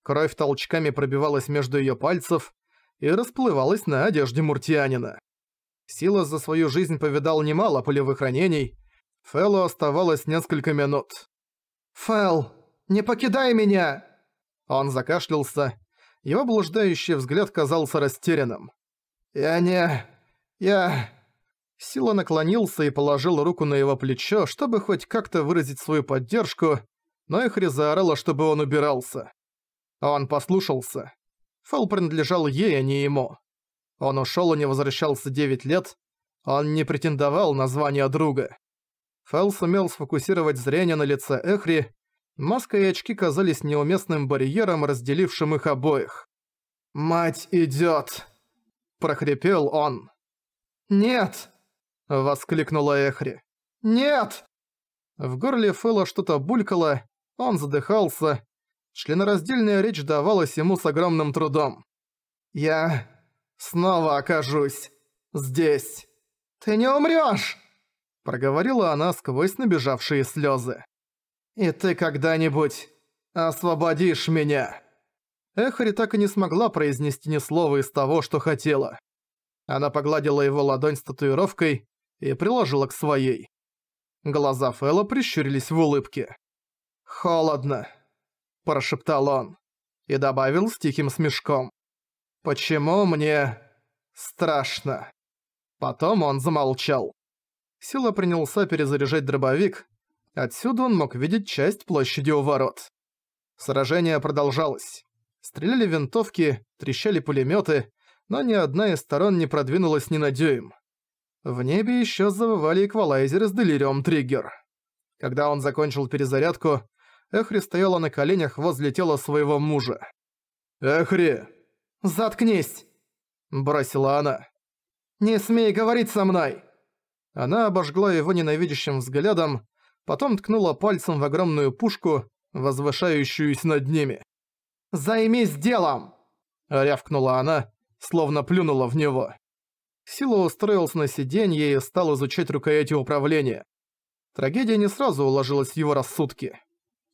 Кровь толчками пробивалась между её пальцев и расплывалась на одежде муртианина. Сила за свою жизнь повидал немало полевых ранений. Фэллу оставалось несколько минут. «Фэл, не покидай меня!» Он закашлялся. Его блуждающий взгляд казался растерянным. «Я не... я...» Сила наклонился и положил руку на его плечо, чтобы хоть как-то выразить свою поддержку, но Эхри заорала, чтобы он убирался. Он послушался. Фол принадлежал ей, а не ему. Он ушёл и не возвращался девять лет. Он не претендовал на звание друга. Фэл сумел сфокусировать зрение на лице Эхри. Маска и очки казались неуместным барьером, разделившим их обоих. «Мать идёт!» – прохрипел он. «Нет!» – воскликнула Эхри. «Нет!» В горле Фэла что-то булькало, он задыхался. Членораздельная речь давалась ему с огромным трудом. «Я снова окажусь здесь. Ты не умрёшь!» Проговорила она сквозь набежавшие слёзы. «И ты когда-нибудь освободишь меня!» Эхари так и не смогла произнести ни слова из того, что хотела. Она погладила его ладонь с татуировкой, и приложила к своей. Глаза Фэлла прищурились в улыбке. «Холодно», – прошептал он и добавил с тихим смешком. «Почему мне страшно?» Потом он замолчал. Сила принялся перезаряжать дробовик. Отсюда он мог видеть часть площади у ворот. Сражение продолжалось. Стреляли винтовки, трещали пулеметы, но ни одна из сторон не продвинулась ни на дюйм. В небе еще завывали эквалайзеры с делириум триггер. Когда он закончил перезарядку, Эхри стояла на коленях возле тела своего мужа. «Эхри!» «Заткнись!» – бросила она. «Не смей говорить со мной!» Она обожгла его ненавидящим взглядом, потом ткнула пальцем в огромную пушку, возвышающуюся над ними. «Займись делом!» – рявкнула она, словно плюнула в него. Сила устроился на сиденье и стал изучать рукояти управления. Трагедия не сразу уложилась в его рассудке.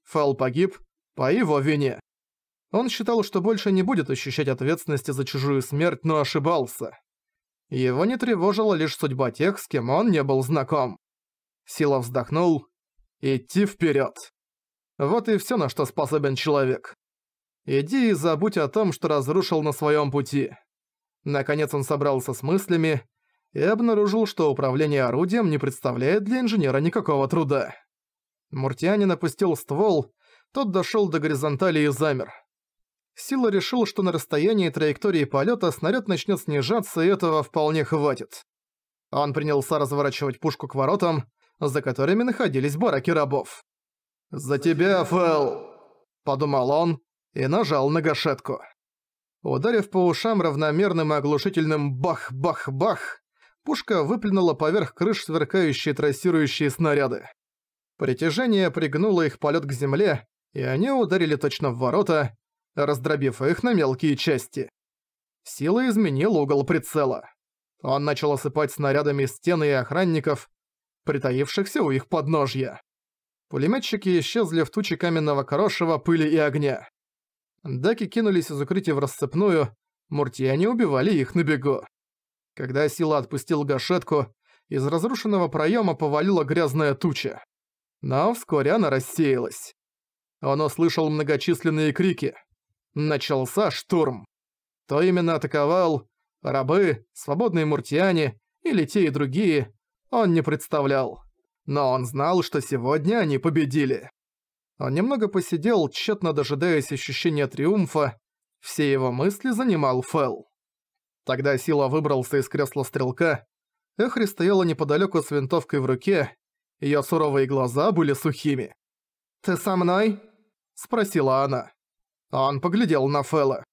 Фал погиб по его вине. Он считал, что больше не будет ощущать ответственности за чужую смерть, но ошибался. Его не тревожила лишь судьба тех, с кем он не был знаком. Сила вздохнул. «Идти вперед. Вот и все, на что способен человек. Иди и забудь о том, что разрушил на своем пути. Наконец он собрался с мыслями и обнаружил, что управление орудием не представляет для инженера никакого труда. Муртианин опустил ствол, тот дошел до горизонтали и замер. Сила решил, что на расстоянии траектории полета снаряд начнет снижаться, и этого вполне хватит. Он принялся разворачивать пушку к воротам, за которыми находились бараки рабов. «За тебя, Фэл!» – подумал он и нажал на гашетку. Ударив по ушам равномерным и оглушительным бах-бах-бах, пушка выплюнула поверх крыш сверкающие трассирующие снаряды. Притяжение пригнуло их полет к земле, и они ударили точно в ворота, раздробив их на мелкие части. Сила изменила угол прицела. Он начал осыпать снарядами стены и охранников, притаившихся у их подножья. Пулеметчики исчезли в туче каменного корошева, пыли и огня. Даки кинулись из укрытия в расцепную, муртияне убивали их на бегу. Когда Сила отпустил гашетку, из разрушенного проема повалила грязная туча. Но вскоре она рассеялась. Он услышал многочисленные крики. Начался штурм. То именно атаковал, рабы, свободные муртияне или те и другие, он не представлял. Но он знал, что сегодня они победили. Он а немного посидел, тщетно дожидаясь ощущения триумфа. Все его мысли занимал Фэл. Тогда Сила выбрался из кресла стрелка. Эхри стояла неподалеку с винтовкой в руке. Ее суровые глаза были сухими. «Ты со мной?» – спросила она. А он поглядел на Фэла.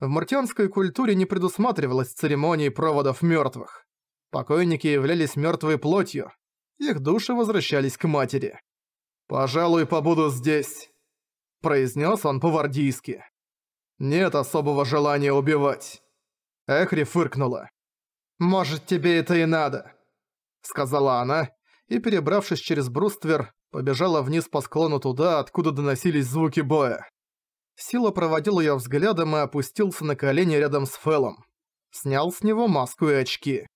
В мартианской культуре не предусматривалось церемонии проводов мертвых. Покойники являлись мертвой плотью. Их души возвращались к матери. «Пожалуй, побуду здесь», – произнес он по-вардийски. «Нет особого желания убивать». Эхри фыркнула. «Может, тебе это и надо», – сказала она, и, перебравшись через бруствер, побежала вниз по склону туда, откуда доносились звуки боя. Сила проводил её взглядом и опустился на колени рядом с Фэлом. Снял с него маску и очки.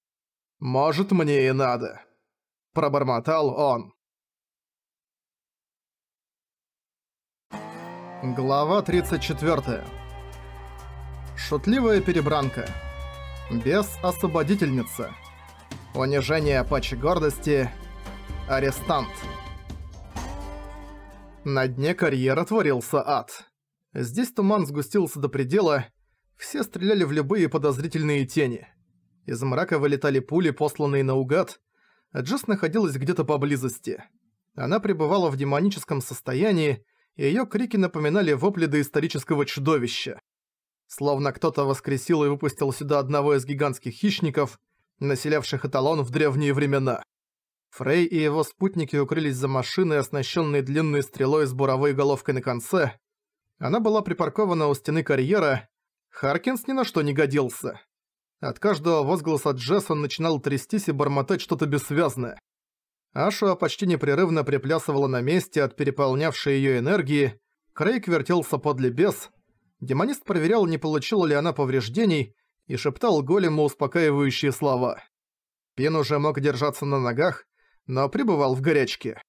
«Может, мне и надо», – пробормотал он. Глава 34. Шутливая перебранка. Без освободительница Унижение пачи гордости. Арестант. На дне карьера творился ад. Здесь туман сгустился до предела, все стреляли в любые подозрительные тени. Из мрака вылетали пули, посланные наугад, а Джесс находилась где-то поблизости. Она пребывала в демоническом состоянии, и её крики напоминали вопли доисторического чудовища. Словно кто-то воскресил и выпустил сюда одного из гигантских хищников, населявших эталон в древние времена. Фрей и его спутники укрылись за машиной, оснащенной длинной стрелой с буровой головкой на конце. Она была припаркована у стены карьера. Харкинс ни на что не годился. От каждого возгласа Джессон начинал трястись и бормотать что-то бессвязное. Ашуа почти непрерывно приплясывала на месте от переполнявшей её энергии, Крейг вертелся подле бес, демонист проверял, не получила ли она повреждений, и шептал голему успокаивающие слова. Пин уже мог держаться на ногах, но пребывал в горячке.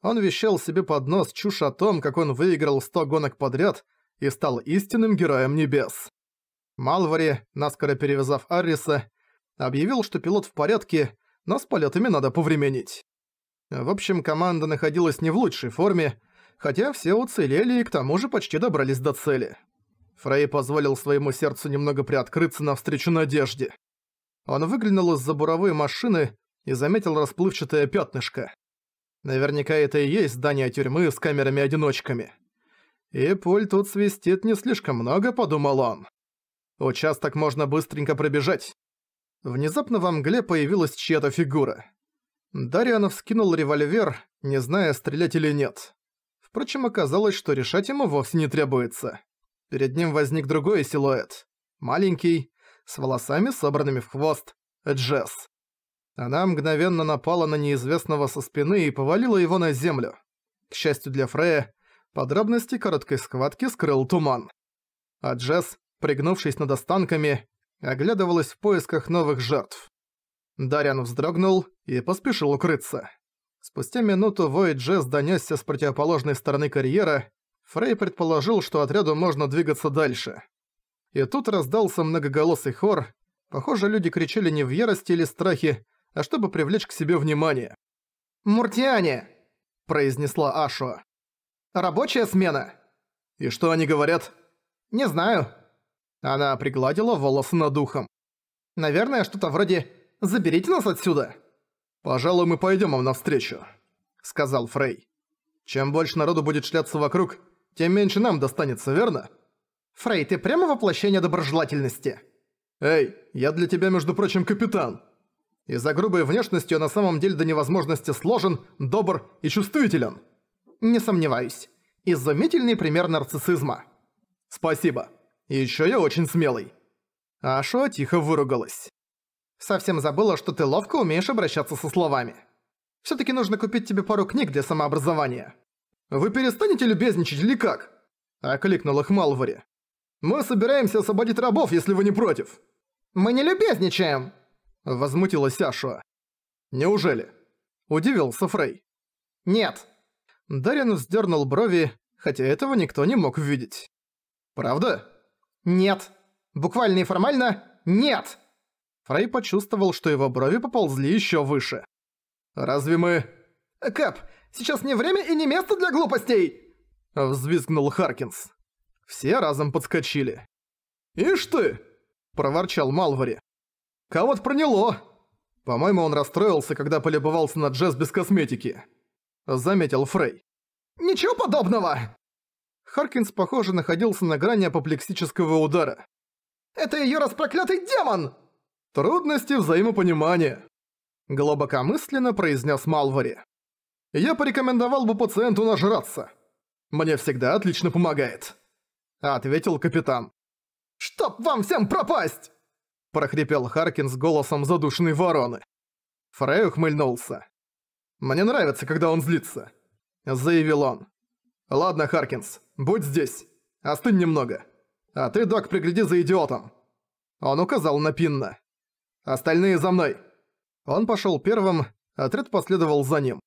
Он вещал себе под нос чушь о том, как он выиграл 100 гонок подряд и стал истинным героем небес. Малвари, наскоро перевязав Арриса, объявил, что пилот в порядке, но с полетами надо повременить. В общем, команда находилась не в лучшей форме, хотя все уцелели и к тому же почти добрались до цели. Фрей позволил своему сердцу немного приоткрыться навстречу надежде. Он выглянул из-за буровой машины и заметил расплывчатое пятнышко. Наверняка это и есть здание тюрьмы с камерами-одиночками. «И пуль тут свистит не слишком много», — подумал он. «Участок можно быстренько пробежать». Внезапно во мгле появилась чья-то фигура. Дарианов вскинул револьвер, не зная, стрелять или нет. Впрочем, оказалось, что решать ему вовсе не требуется. Перед ним возник другой силуэт. Маленький, с волосами, собранными в хвост. Джесс. Она мгновенно напала на неизвестного со спины и повалила его на землю. К счастью для Фрея, подробности короткой схватки скрыл туман. А Джесс, пригнувшись над останками, оглядывалась в поисках новых жертв. Дарьян вздрогнул и поспешил укрыться. Спустя минуту вой Джесс донёсся с противоположной стороны карьера, Фрей предположил, что отряду можно двигаться дальше. И тут раздался многоголосый хор. Похоже, люди кричали не в ярости или страхе, а чтобы привлечь к себе внимание. «Муртиане!» – произнесла Ашо. «Рабочая смена!» «И что они говорят?» «Не знаю». Она пригладила волосы над ухом. «Наверное, что-то вроде Заберите нас отсюда!» «Пожалуй, мы пойдем вам навстречу», — сказал Фрей. «Чем больше народу будет шляться вокруг, тем меньше нам достанется, верно?» «Фрей, ты прямо воплощение доброжелательности?» «Эй, я для тебя, между прочим, капитан!» из за грубой внешностью на самом деле до невозможности сложен, добр и чувствителен. Не сомневаюсь. Изумительный пример нарциссизма. Спасибо. И ещё я очень смелый. Ашо тихо выругалась. Совсем забыла, что ты ловко умеешь обращаться со словами. Всё-таки нужно купить тебе пару книг для самообразования. Вы перестанете любезничать или как? Окликнул их Малвари. Мы собираемся освободить рабов, если вы не против. Мы не любезничаем. Возмутилась Ашуа. Неужели? Удивился Фрей. Нет. Дарин вздёрнул брови, хотя этого никто не мог видеть. Правда? Нет. Буквально и формально нет. Фрей почувствовал, что его брови поползли еще выше. «Разве мы...» «Кэп, сейчас не время и не место для глупостей!» Взвизгнул Харкинс. Все разом подскочили. «Ишь ты!» – проворчал Малвари. «Кого-то проняло!» По-моему, он расстроился, когда полюбовался на Джесс без косметики. Заметил Фрей. «Ничего подобного!» Харкинс, похоже, находился на грани апоплексического удара. «Это её распроклятый демон!» «Трудности взаимопонимания», – глубокомысленно произнес Малвари. «Я порекомендовал бы пациенту нажраться. Мне всегда отлично помогает», – ответил капитан. «Чтоб вам всем пропасть!» – прохрипел Харкин с голосом задушенной вороны. Фрей ухмыльнулся. «Мне нравится, когда он злится», – заявил он. «Ладно, Харкинс, будь здесь. Остынь немного. А ты, док, пригляди за идиотом». Он указал на Пинна. Остальные за мной!» Он пошёл первым, отряд последовал за ним.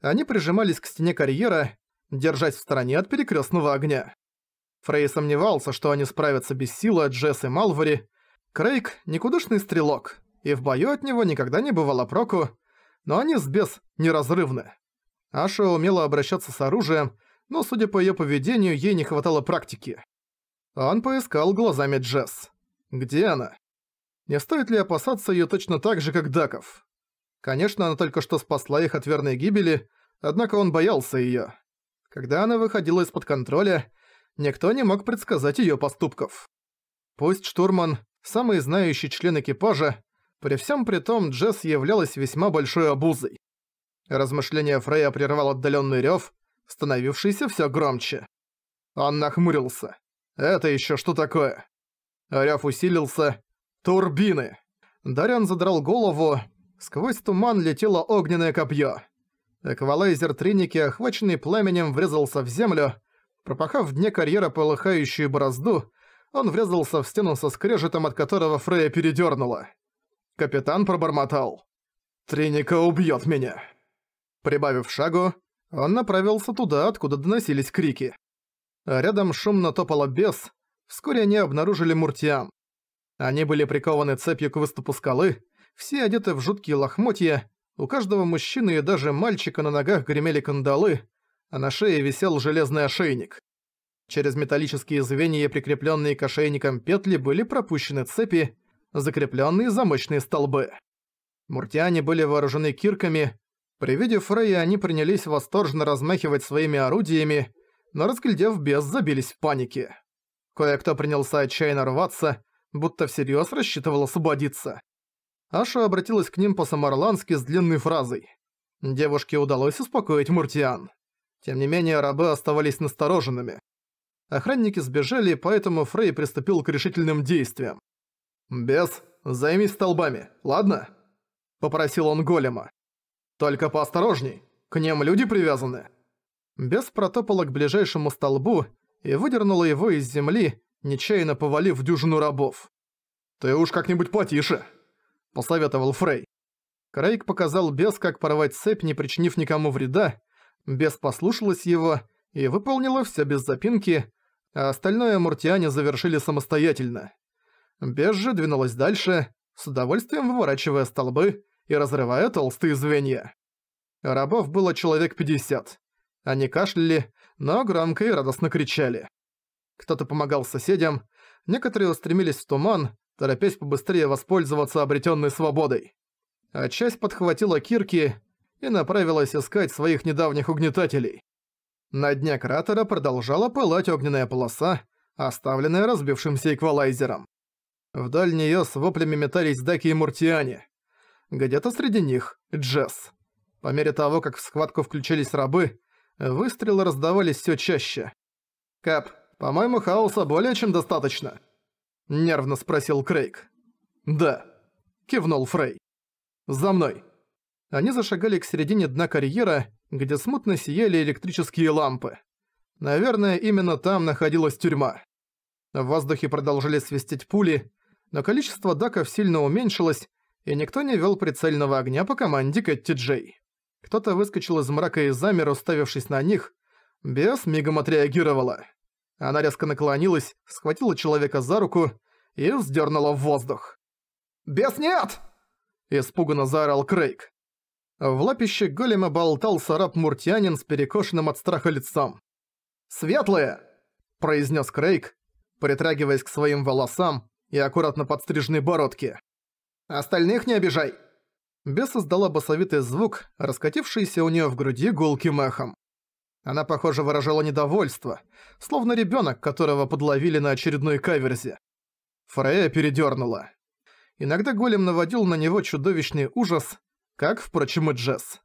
Они прижимались к стене карьера, держась в стороне от перекрёстного огня. Фрей сомневался, что они справятся без силы Джесс и Малвари. Крейг – никудышный стрелок, и в бою от него никогда не бывало проку, но они с Бес неразрывны. Аша умела обращаться с оружием, но, судя по её поведению, ей не хватало практики. Он поискал глазами Джесс. Где она? Не стоит ли опасаться её точно так же, как Даков? Конечно, она только что спасла их от верной гибели, однако он боялся её. Когда она выходила из-под контроля, никто не мог предсказать её поступков. Пусть штурман, самый знающий член экипажа, при всем при том Джесс являлась весьма большой обузой. Размышление Фрея прервал отдалённый рёв, становившийся всё громче. Он нахмурился. «Это ещё что такое?» Рёв усилился, Турбины. Дарян задрал голову. Сквозь туман летело огненное копье. Эквалайзер Триники, охваченный пламенем, врезался в землю. Пропахав в дне карьера полыхающую борозду, он врезался в стену со скрежетом, от которого Фрея передернула. Капитан пробормотал. «Триника убьет меня!» Прибавив шагу, он направился туда, откуда доносились крики. Рядом шумно топало бес, вскоре они обнаружили Муртиан. Они были прикованы цепью к выступу скалы, все одеты в жуткие лохмотья, у каждого мужчины и даже мальчика на ногах гремели кандалы, а на шее висел железный ошейник. Через металлические звенья, прикрепленные к ошейникам петли, были пропущены цепи, закрепленные замочные столбы. Муртиане были вооружены кирками. При виде Фрея они принялись восторженно размахивать своими орудиями, но, разглядев без, забились в панике. Кое-кто принялся отчаянно рваться, будто всерьез рассчитывал освободиться. Аша обратилась к ним по-самарлански с длинной фразой. Девушке удалось успокоить Муртиан. Тем не менее, рабы оставались настороженными. Охранники сбежали, поэтому Фрей приступил к решительным действиям. «Бес, займись столбами, ладно?» – попросил он голема. «Только поосторожней, к ним люди привязаны». Бес протопала к ближайшему столбу и выдернула его из земли, нечаянно повалив дюжину рабов. «Ты уж как-нибудь потише!» – посоветовал Фрей. Крейг показал бес, как порвать цепь, не причинив никому вреда. Бес послушалась его и выполнила все без запинки, а остальное муртиане завершили самостоятельно. Бес же двинулась дальше, с удовольствием выворачивая столбы и разрывая толстые звенья. Рабов было человек 50. Они кашляли, но громко и радостно кричали. Кто-то помогал соседям, некоторые устремились в туман, торопясь побыстрее воспользоваться обретенной свободой. А часть подхватила кирки и направилась искать своих недавних угнетателей. На дне кратера продолжала пылать огненная полоса, оставленная разбившимся эквалайзером. Вдаль неё с воплями метались даки и муртиане. Где-то среди них — Джесс. По мере того, как в схватку включились рабы, выстрелы раздавались все чаще. «Кап, по-моему, хаоса более чем достаточно. Нервно спросил Крейг. Да. Кивнул Фрей. За мной. Они зашагали к середине дна карьера, где смутно сияли электрические лампы. Наверное, именно там находилась тюрьма. В воздухе продолжили свистеть пули, но количество даков сильно уменьшилось, и никто не вел прицельного огня по команде Кэтти Джей. Кто-то выскочил из мрака и замер, уставившись на них. Бес мигом отреагировала. Она резко наклонилась, схватила человека за руку и вздернула в воздух. «Бес нет!» – испуганно заорал Крейг. В лапище голема болтался раб-муртянин с перекошенным от страха лицом. «Светлые!» – произнес Крейг, притрагиваясь к своим волосам и аккуратно подстриженной бородке. «Остальных не обижай!» Бес издала басовитый звук, раскатившийся у нее в груди гулким эхом. Она, похоже, выражала недовольство, словно ребёнок, которого подловили на очередной каверзе. Фрея передёрнула. Иногда голем наводил на него чудовищный ужас, как, впрочем, и Джесс.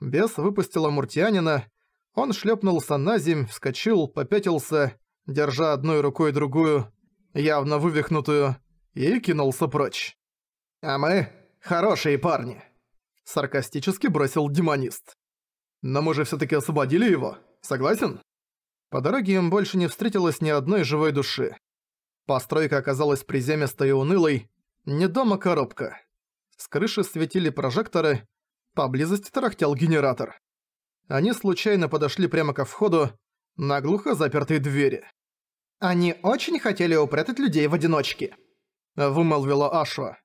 Бес выпустил амуртианина. он шлёпнулся на земь, вскочил, попятился, держа одной рукой другую, явно вывихнутую, и кинулся прочь. «А мы хорошие парни», — саркастически бросил демонист. Но мы же всё-таки освободили его. Согласен? По дороге им больше не встретилось ни одной живой души. Постройка оказалась приземистой и унылой. Не дома коробка. С крыши светили прожекторы. Поблизости тарахтел генератор. Они случайно подошли прямо ко входу, на глухо запертые двери. «Они очень хотели упрятать людей в одиночке», — вымолвила Ашва.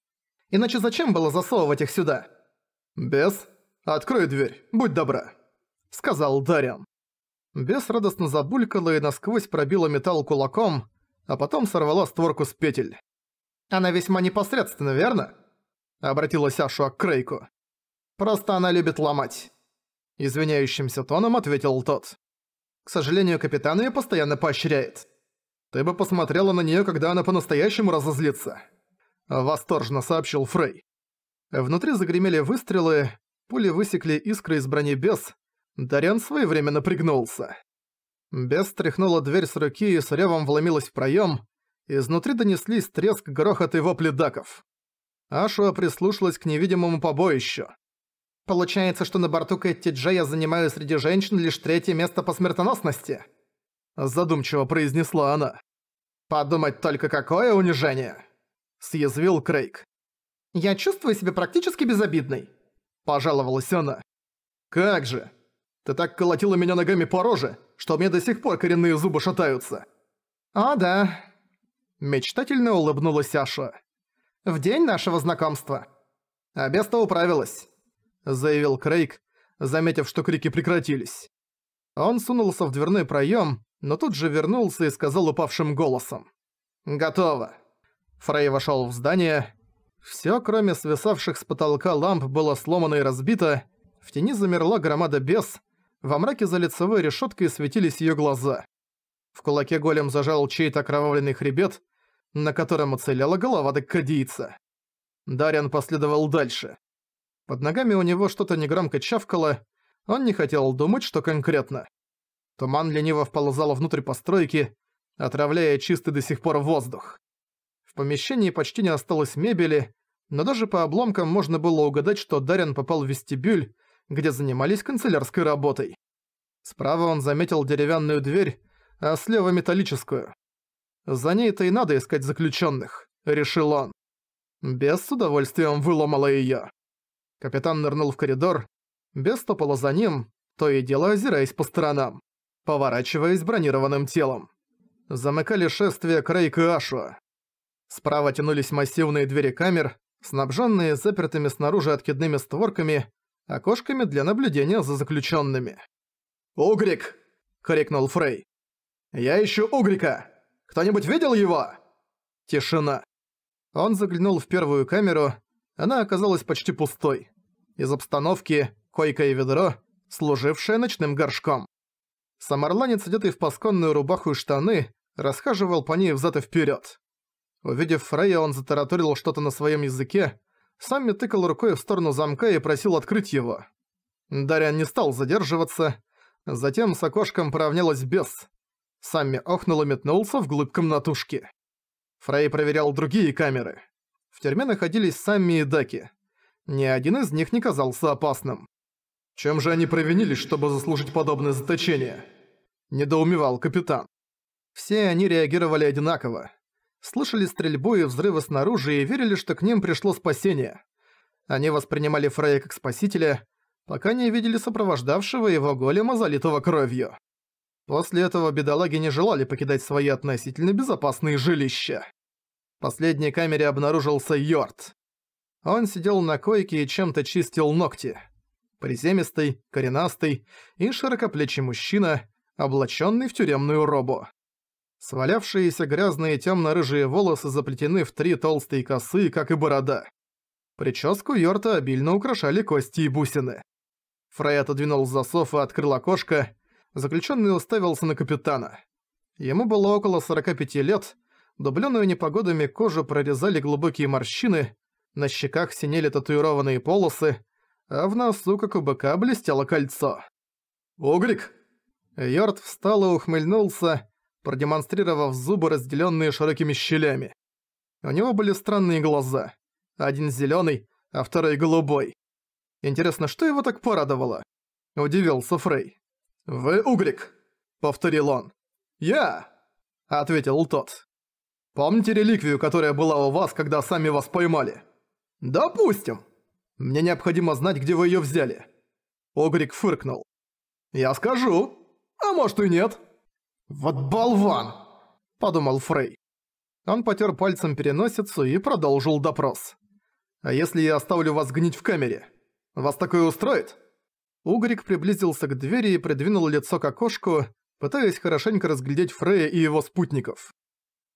«Иначе зачем было засовывать их сюда?» «Бес, открой дверь, будь добра». — сказал Дарин. Бес радостно забулькала и насквозь пробила металл кулаком, а потом сорвала створку с петель. «Она весьма непосредственно, верно?» — обратилась Ашуа к Крейку. «Просто она любит ломать», — извиняющимся тоном ответил тот. «К сожалению, капитан ее постоянно поощряет. Ты бы посмотрела на нее, когда она по-настоящему разозлится», — восторженно сообщил Фрей. Внутри загремели выстрелы, пули высекли искры из брони бес, Дарьян своевременно пригнулся. Бес тряхнула дверь с руки и с ревом вломилась в проём. Изнутри донеслись треск, грохот и вопли даков. Ашуа прислушалась к невидимому побоищу. «Получается, что на борту Кэтти Джа я занимаю среди женщин лишь третье место по смертоносности?» Задумчиво произнесла она. «Подумать только, какое унижение!» Съязвил Крейг. «Я чувствую себя практически безобидной», – пожаловалась она. «Как же!» Ты так колотила меня ногами по роже, что мне до сих пор коренные зубы шатаются». А да». Мечтательно улыбнулась Аша. «В день нашего знакомства». А «Беста управилась», — заявил Крейг, заметив, что крики прекратились. Он сунулся в дверной проем, но тут же вернулся и сказал упавшим голосом. «Готово». Фрей вошел в здание. Все, кроме свисавших с потолка ламп, было сломано и разбито. В тени замерла громада бес, во мраке за лицевой решеткой светились ее глаза. В кулаке голем зажал чей-то окровавленный хребет, на котором уцелела голова деккадийца. Дарьян последовал дальше. Под ногами у него что-то негромко чавкало, он не хотел думать, что конкретно. Туман лениво вползал внутрь постройки, отравляя чистый до сих пор воздух. В помещении почти не осталось мебели, но даже по обломкам можно было угадать, что Дарьян попал в вестибюль, где занимались канцелярской работой. Справа он заметил деревянную дверь, а слева металлическую. За ней-то и надо искать заключенных, решил он. Без с удовольствием выломала ее. Капитан нырнул в коридор, без топала за ним, то и дело озираясь по сторонам, поворачиваясь бронированным телом. Замыкали шествие Крейг и Ашуа. Справа тянулись массивные двери камер, снабженные запертыми снаружи откидными створками, окошками для наблюдения за заключенными. «Угрик!» — крикнул Фрей. «Я ищу Угрика! Кто-нибудь видел его?» Тишина. Он заглянул в первую камеру, она оказалась почти пустой. Из обстановки койка и ведро, служившее ночным горшком. Самарланец, одетый в пасконную рубаху и штаны, расхаживал по ней взад и вперед. Увидев Фрея, он затараторил что-то на своем языке, Сами тыкал рукой в сторону замка и просил открыть его. Дарья не стал задерживаться. Затем с окошком поравнялась бес. Сами охнул и метнулся вглубь комнатушки. Фрей проверял другие камеры. В тюрьме находились Сами и Даки. Ни один из них не казался опасным. Чем же они провинились, чтобы заслужить подобное заточение? Недоумевал капитан. Все они реагировали одинаково слышали стрельбу и взрывы снаружи и верили, что к ним пришло спасение. Они воспринимали Фрея как спасителя, пока не видели сопровождавшего его голема, залитого кровью. После этого бедолаги не желали покидать свои относительно безопасные жилища. В последней камере обнаружился Йорд. Он сидел на койке и чем-то чистил ногти. Приземистый, коренастый и широкоплечий мужчина, облаченный в тюремную робу. Свалявшиеся грязные темно-рыжие волосы заплетены в три толстые косы, как и борода. Прическу Йорта обильно украшали кости и бусины. Фрей отодвинул засов и открыл окошко. Заключенный уставился на капитана. Ему было около 45 лет, дубленную непогодами кожу прорезали глубокие морщины, на щеках синели татуированные полосы, а в носу, как у быка, блестело кольцо. Огрик. Йорт встал и ухмыльнулся, продемонстрировав зубы, разделенные широкими щелями. У него были странные глаза. Один зеленый, а второй голубой. Интересно, что его так порадовало? Удивился Фрей. «Вы угрик», — повторил он. «Я», — ответил тот. «Помните реликвию, которая была у вас, когда сами вас поймали?» «Допустим. Мне необходимо знать, где вы ее взяли». Огрик фыркнул. «Я скажу. А может и нет». «Вот болван!» – подумал Фрей. Он потер пальцем переносицу и продолжил допрос. «А если я оставлю вас гнить в камере? Вас такое устроит?» Угрик приблизился к двери и придвинул лицо к окошку, пытаясь хорошенько разглядеть Фрея и его спутников.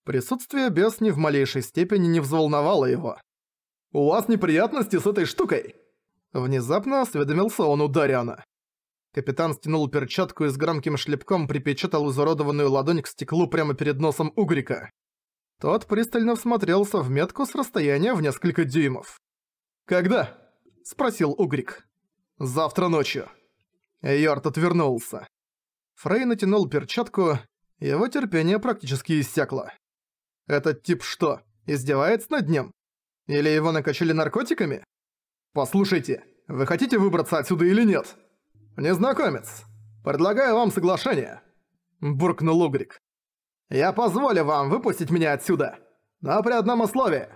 Присутствие бес ни в малейшей степени не взволновало его. «У вас неприятности с этой штукой?» Внезапно осведомился он у Дариана. Капитан стянул перчатку и с громким шлепком припечатал изуродованную ладонь к стеклу прямо перед носом Угрика. Тот пристально всмотрелся в метку с расстояния в несколько дюймов. «Когда?» – спросил Угрик. «Завтра ночью». Йорт отвернулся. Фрей натянул перчатку, его терпение практически иссякло. «Этот тип что, издевается над ним? Или его накачали наркотиками? Послушайте, вы хотите выбраться отсюда или нет?» «Незнакомец, предлагаю вам соглашение», – буркнул Угрик. «Я позволю вам выпустить меня отсюда, но при одном условии».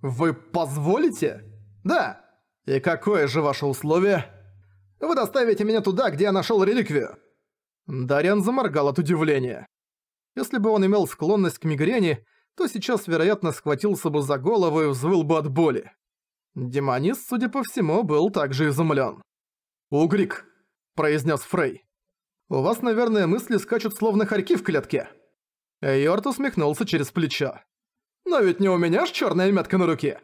«Вы позволите?» «Да». «И какое же ваше условие?» «Вы доставите меня туда, где я нашёл реликвию». Дарьян заморгал от удивления. Если бы он имел склонность к мигрени, то сейчас, вероятно, схватился бы за голову и взвыл бы от боли. Демонист, судя по всему, был также изумлен. «Угрик, произнес Фрей. «У вас, наверное, мысли скачут словно хорьки в клетке». Йорт усмехнулся через плечо. «Но ведь не у меня ж черная метка на руке!»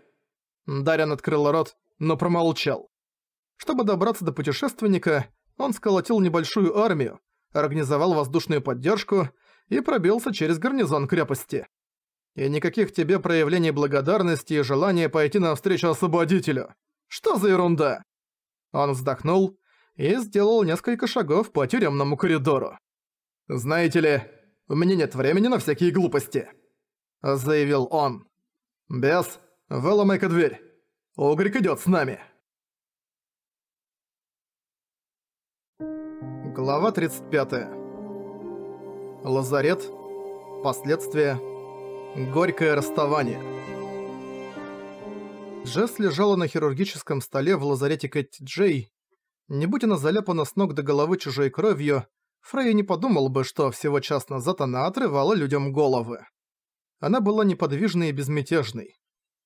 Дарьян открыл рот, но промолчал. Чтобы добраться до путешественника, он сколотил небольшую армию, организовал воздушную поддержку и пробился через гарнизон крепости. И никаких тебе проявлений благодарности и желания пойти навстречу освободителю. Что за ерунда? Он вздохнул и сделал несколько шагов по тюремному коридору. «Знаете ли, у меня нет времени на всякие глупости», — заявил он. «Бес, выломай-ка дверь. Угрик идёт с нами». Глава 35. Лазарет. Последствия. Горькое расставание. Джесс лежала на хирургическом столе в лазарете Кэти Джей не будь она заляпана с ног до головы чужой кровью, Фрейя не подумал бы, что всего час назад она отрывала людям головы. Она была неподвижной и безмятежной.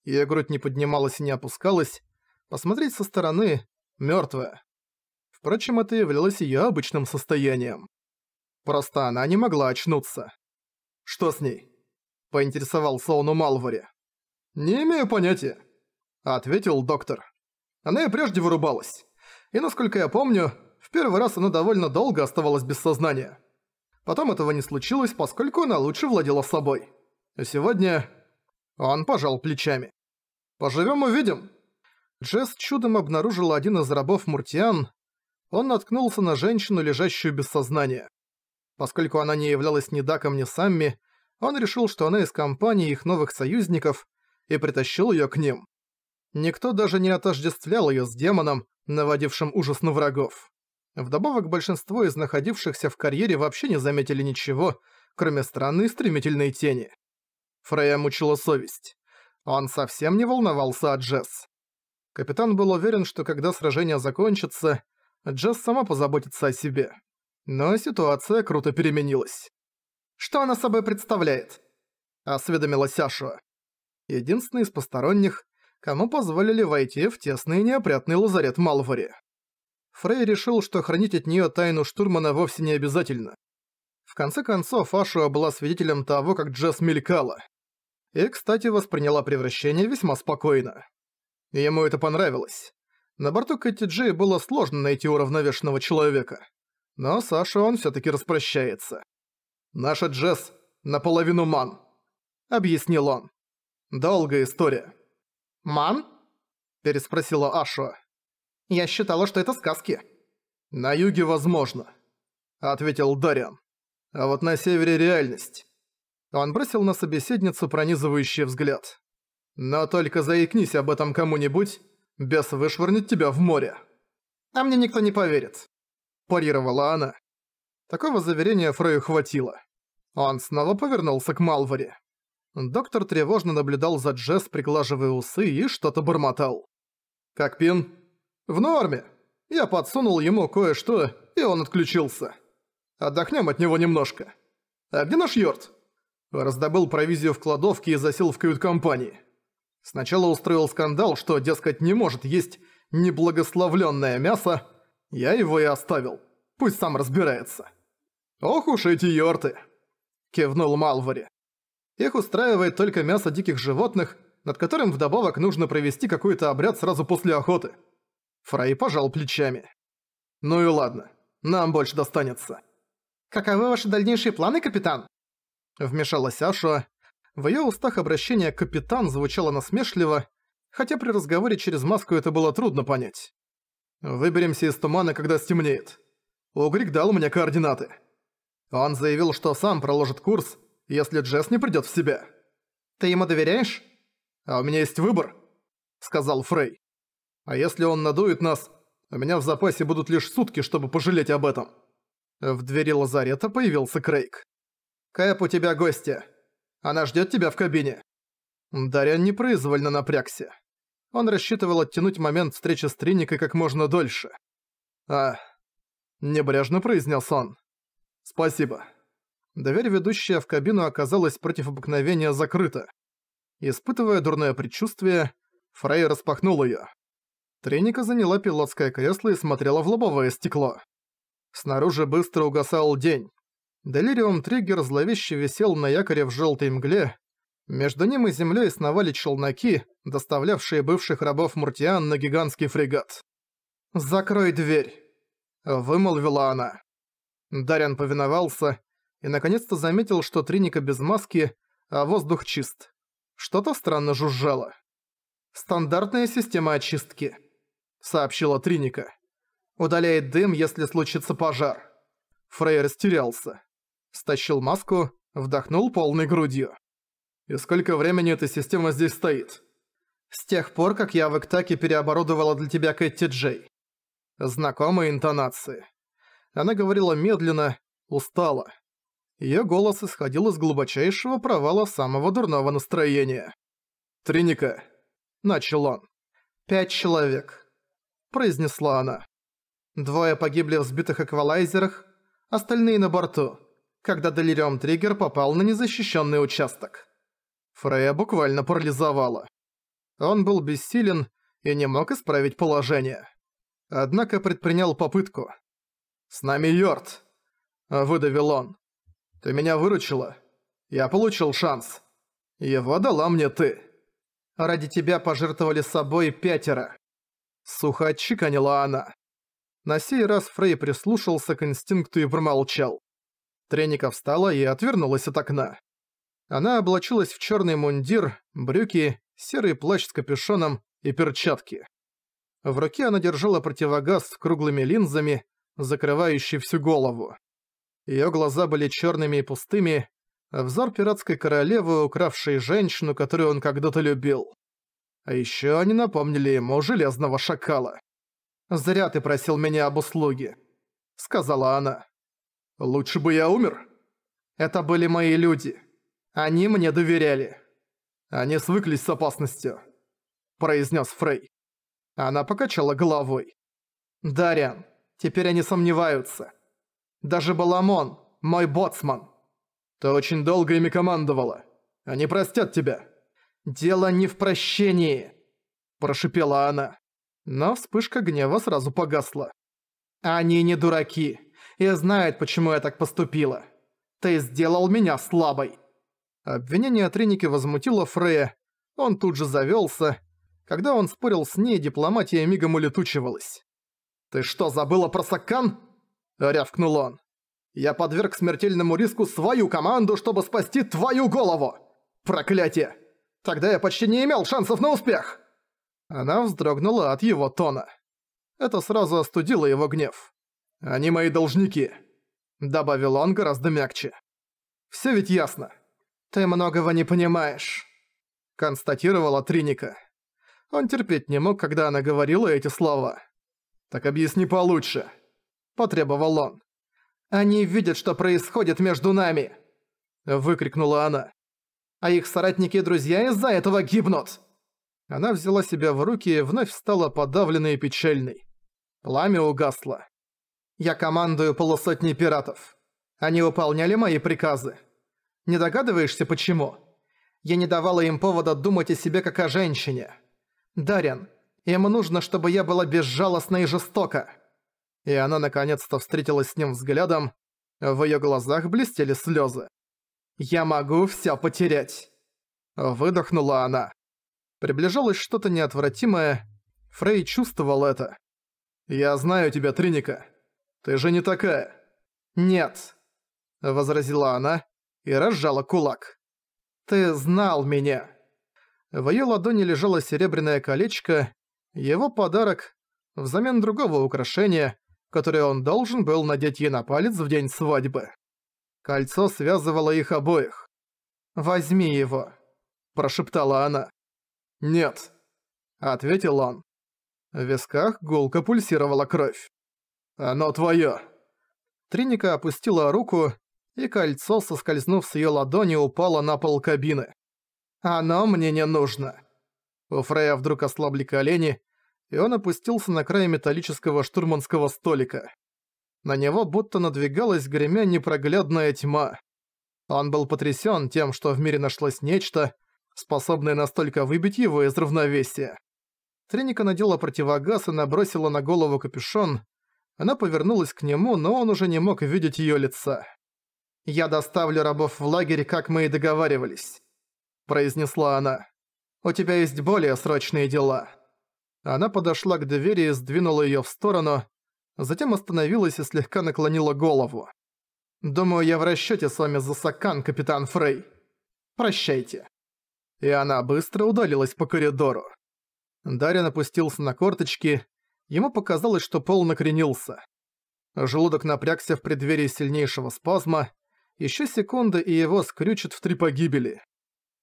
ее грудь не поднималась и не опускалась. Посмотреть со стороны – мертвая. Впрочем, это являлось ее обычным состоянием. Просто она не могла очнуться. «Что с ней?» – поинтересовался он у Малвари. «Не имею понятия», – ответил доктор. «Она и прежде вырубалась». И насколько я помню, в первый раз она довольно долго оставалась без сознания. Потом этого не случилось, поскольку она лучше владела собой. А сегодня он пожал плечами. Поживем, увидим». Джесс чудом обнаружил один из рабов Муртиан. Он наткнулся на женщину, лежащую без сознания. Поскольку она не являлась ни Даком, ни Самми, он решил, что она из компании их новых союзников, и притащил ее к ним. Никто даже не отождествлял ее с демоном, наводившим ужас на врагов. Вдобавок большинство из находившихся в карьере вообще не заметили ничего, кроме странной стремительной тени. Фрея мучила совесть. Он совсем не волновался о Джесс. Капитан был уверен, что когда сражение закончится, Джесс сама позаботится о себе. Но ситуация круто переменилась. «Что она собой представляет?» – осведомилась Ашу. Единственный из посторонних, кому позволили войти в тесный неопрятный лазарет Малвари. Фрей решил, что хранить от нее тайну штурмана вовсе не обязательно. В конце концов, Ашуа была свидетелем того, как Джесс мелькала. И, кстати, восприняла превращение весьма спокойно. Ему это понравилось. На борту Кэти было сложно найти уравновешенного человека. Но Саша он все таки распрощается. «Наша Джесс наполовину ман», — объяснил он. «Долгая история». «Ман?» – переспросила Аша. «Я считала, что это сказки». «На юге возможно», – ответил Дариан. «А вот на севере реальность». Он бросил на собеседницу пронизывающий взгляд. «Но только заикнись об этом кому-нибудь, бес вышвырнет тебя в море». «А мне никто не поверит», – парировала она. Такого заверения Фрою хватило. Он снова повернулся к Малвари. Доктор тревожно наблюдал за Джесс, приглаживая усы и что-то бормотал. «Как Пин?» «В норме. Я подсунул ему кое-что, и он отключился. Отдохнем от него немножко. А где наш Йорт? Раздобыл провизию в кладовке и засел в кают-компании. Сначала устроил скандал, что, дескать, не может есть неблагословленное мясо. Я его и оставил. Пусть сам разбирается. «Ох уж эти Йорты!» – кивнул Малвари. Их устраивает только мясо диких животных, над которым вдобавок нужно провести какой-то обряд сразу после охоты. Фрай пожал плечами. Ну и ладно, нам больше достанется. Каковы ваши дальнейшие планы, капитан? Вмешалась Аша. В ее устах обращение «капитан» звучало насмешливо, хотя при разговоре через маску это было трудно понять. «Выберемся из тумана, когда стемнеет. Угрик дал мне координаты. Он заявил, что сам проложит курс, если Джесс не придёт в себя. Ты ему доверяешь? А у меня есть выбор, сказал Фрей. А если он надует нас, у меня в запасе будут лишь сутки, чтобы пожалеть об этом. В двери лазарета появился Крейг. Кэп, у тебя гости. Она ждёт тебя в кабине. Дарьян непроизвольно напрягся. Он рассчитывал оттянуть момент встречи с Триникой как можно дольше. «А...» – небрежно произнес он. «Спасибо». Дверь, ведущая в кабину, оказалась против обыкновения закрыта. Испытывая дурное предчувствие, Фрей распахнул её. Треника заняла пилотское кресло и смотрела в лобовое стекло. Снаружи быстро угасал день. Делириум Триггер зловеще висел на якоре в желтой мгле. Между ним и землей сновали челноки, доставлявшие бывших рабов Муртиан на гигантский фрегат. «Закрой дверь!» – вымолвила она. Дарьян повиновался, и наконец-то заметил, что триника без маски, а воздух чист. Что-то странно жужжало. «Стандартная система очистки», — сообщила триника. «Удаляет дым, если случится пожар». Фрей растерялся. Стащил маску, вдохнул полной грудью. «И сколько времени эта система здесь стоит?» «С тех пор, как я в Эктаке переоборудовала для тебя Кэти Джей». Знакомые интонации. Она говорила медленно, устала. Её голос исходил из глубочайшего провала самого дурного настроения. «Триника!» – начал он. «Пять человек», – произнесла она. Двое погибли в сбитых эквалайзерах, остальные на борту, когда Делириум Триггер попал на незащищенный участок. Фрея буквально парализовала. Он был бессилен и не мог исправить положение. Однако предпринял попытку. «С нами Йорд!» – выдавил он. Ты меня выручила. Я получил шанс. Его дала мне ты. Ради тебя пожертвовали собой пятеро. Сухо отчеканила она. На сей раз Фрей прислушался к инстинкту и промолчал. Треника встала и отвернулась от окна. Она облачилась в черный мундир, брюки, серый плащ с капюшоном и перчатки. В руке она держала противогаз с круглыми линзами, закрывающий всю голову. Её глаза были чёрными и пустыми, а взор пиратской королевы, укравшей женщину, которую он когда-то любил. А ещё они напомнили ему железного шакала. «Зря ты просил меня об услуге», — сказала она. «Лучше бы я умер». «Это были мои люди. Они мне доверяли». «Они свыклись с опасностью», — произнёс Фрей. Она покачала головой. «Дариан, теперь они сомневаются. Даже Баламон, мой боцман. Ты очень долго ими командовала. Они простят тебя. Дело не в прощении, прошипела она. Но вспышка гнева сразу погасла. Они не дураки и знают, почему я так поступила. Ты сделал меня слабой. Обвинение Триники возмутило Фрея. Он тут же завелся. Когда он спорил с ней, дипломатия мигом улетучивалась. «Ты что, забыла про Саккан?» рявкнул он. «Я подверг смертельному риску свою команду, чтобы спасти твою голову! Проклятие! Тогда я почти не имел шансов на успех!» Она вздрогнула от его тона. Это сразу остудило его гнев. «Они мои должники», — добавил он гораздо мягче. «Все ведь ясно». «Ты многого не понимаешь», — констатировала Триника. Он терпеть не мог, когда она говорила эти слова. «Так объясни получше», – потребовал он. «Они видят, что происходит между нами!» – выкрикнула она. «А их соратники и друзья из-за этого гибнут!» Она взяла себя в руки и вновь стала подавленной и печальной. Пламя угасло. «Я командую полусотни пиратов. Они выполняли мои приказы. Не догадываешься, почему? Я не давала им повода думать о себе как о женщине. Дарьян, им нужно, чтобы я была безжалостна и жестока и она наконец-то встретилась с ним взглядом, в её глазах блестели слёзы. «Я могу всё потерять!» Выдохнула она. Приближалось что-то неотвратимое, Фрей чувствовал это. «Я знаю тебя, Триника. Ты же не такая». «Нет», — возразила она и разжала кулак. «Ты знал меня». В её ладони лежало серебряное колечко, его подарок, взамен другого украшения, которое он должен был надеть ей на палец в день свадьбы. Кольцо связывало их обоих. «Возьми его», – прошептала она. «Нет», – ответил он. В висках гулко пульсировала кровь. «Оно твое». Триника опустила руку, и кольцо, соскользнув с ее ладони, упало на пол кабины. «Оно мне не нужно». У Фрея вдруг ослабли колени, и он опустился на край металлического штурманского столика. На него будто надвигалась гремя непроглядная тьма. Он был потрясен тем, что в мире нашлось нечто, способное настолько выбить его из равновесия. Треника надела противогаз и набросила на голову капюшон. Она повернулась к нему, но он уже не мог видеть ее лица. «Я доставлю рабов в лагерь, как мы и договаривались», – произнесла она. «У тебя есть более срочные дела». Она подошла к двери и сдвинула её в сторону, затем остановилась и слегка наклонила голову. «Думаю, я в расчёте с вами за Сакан, капитан Фрей. Прощайте». И она быстро удалилась по коридору. Дарин напустился на корточки, ему показалось, что пол накренился. Желудок напрягся в преддверии сильнейшего спазма, ещё секунда и его скрючат в три погибели.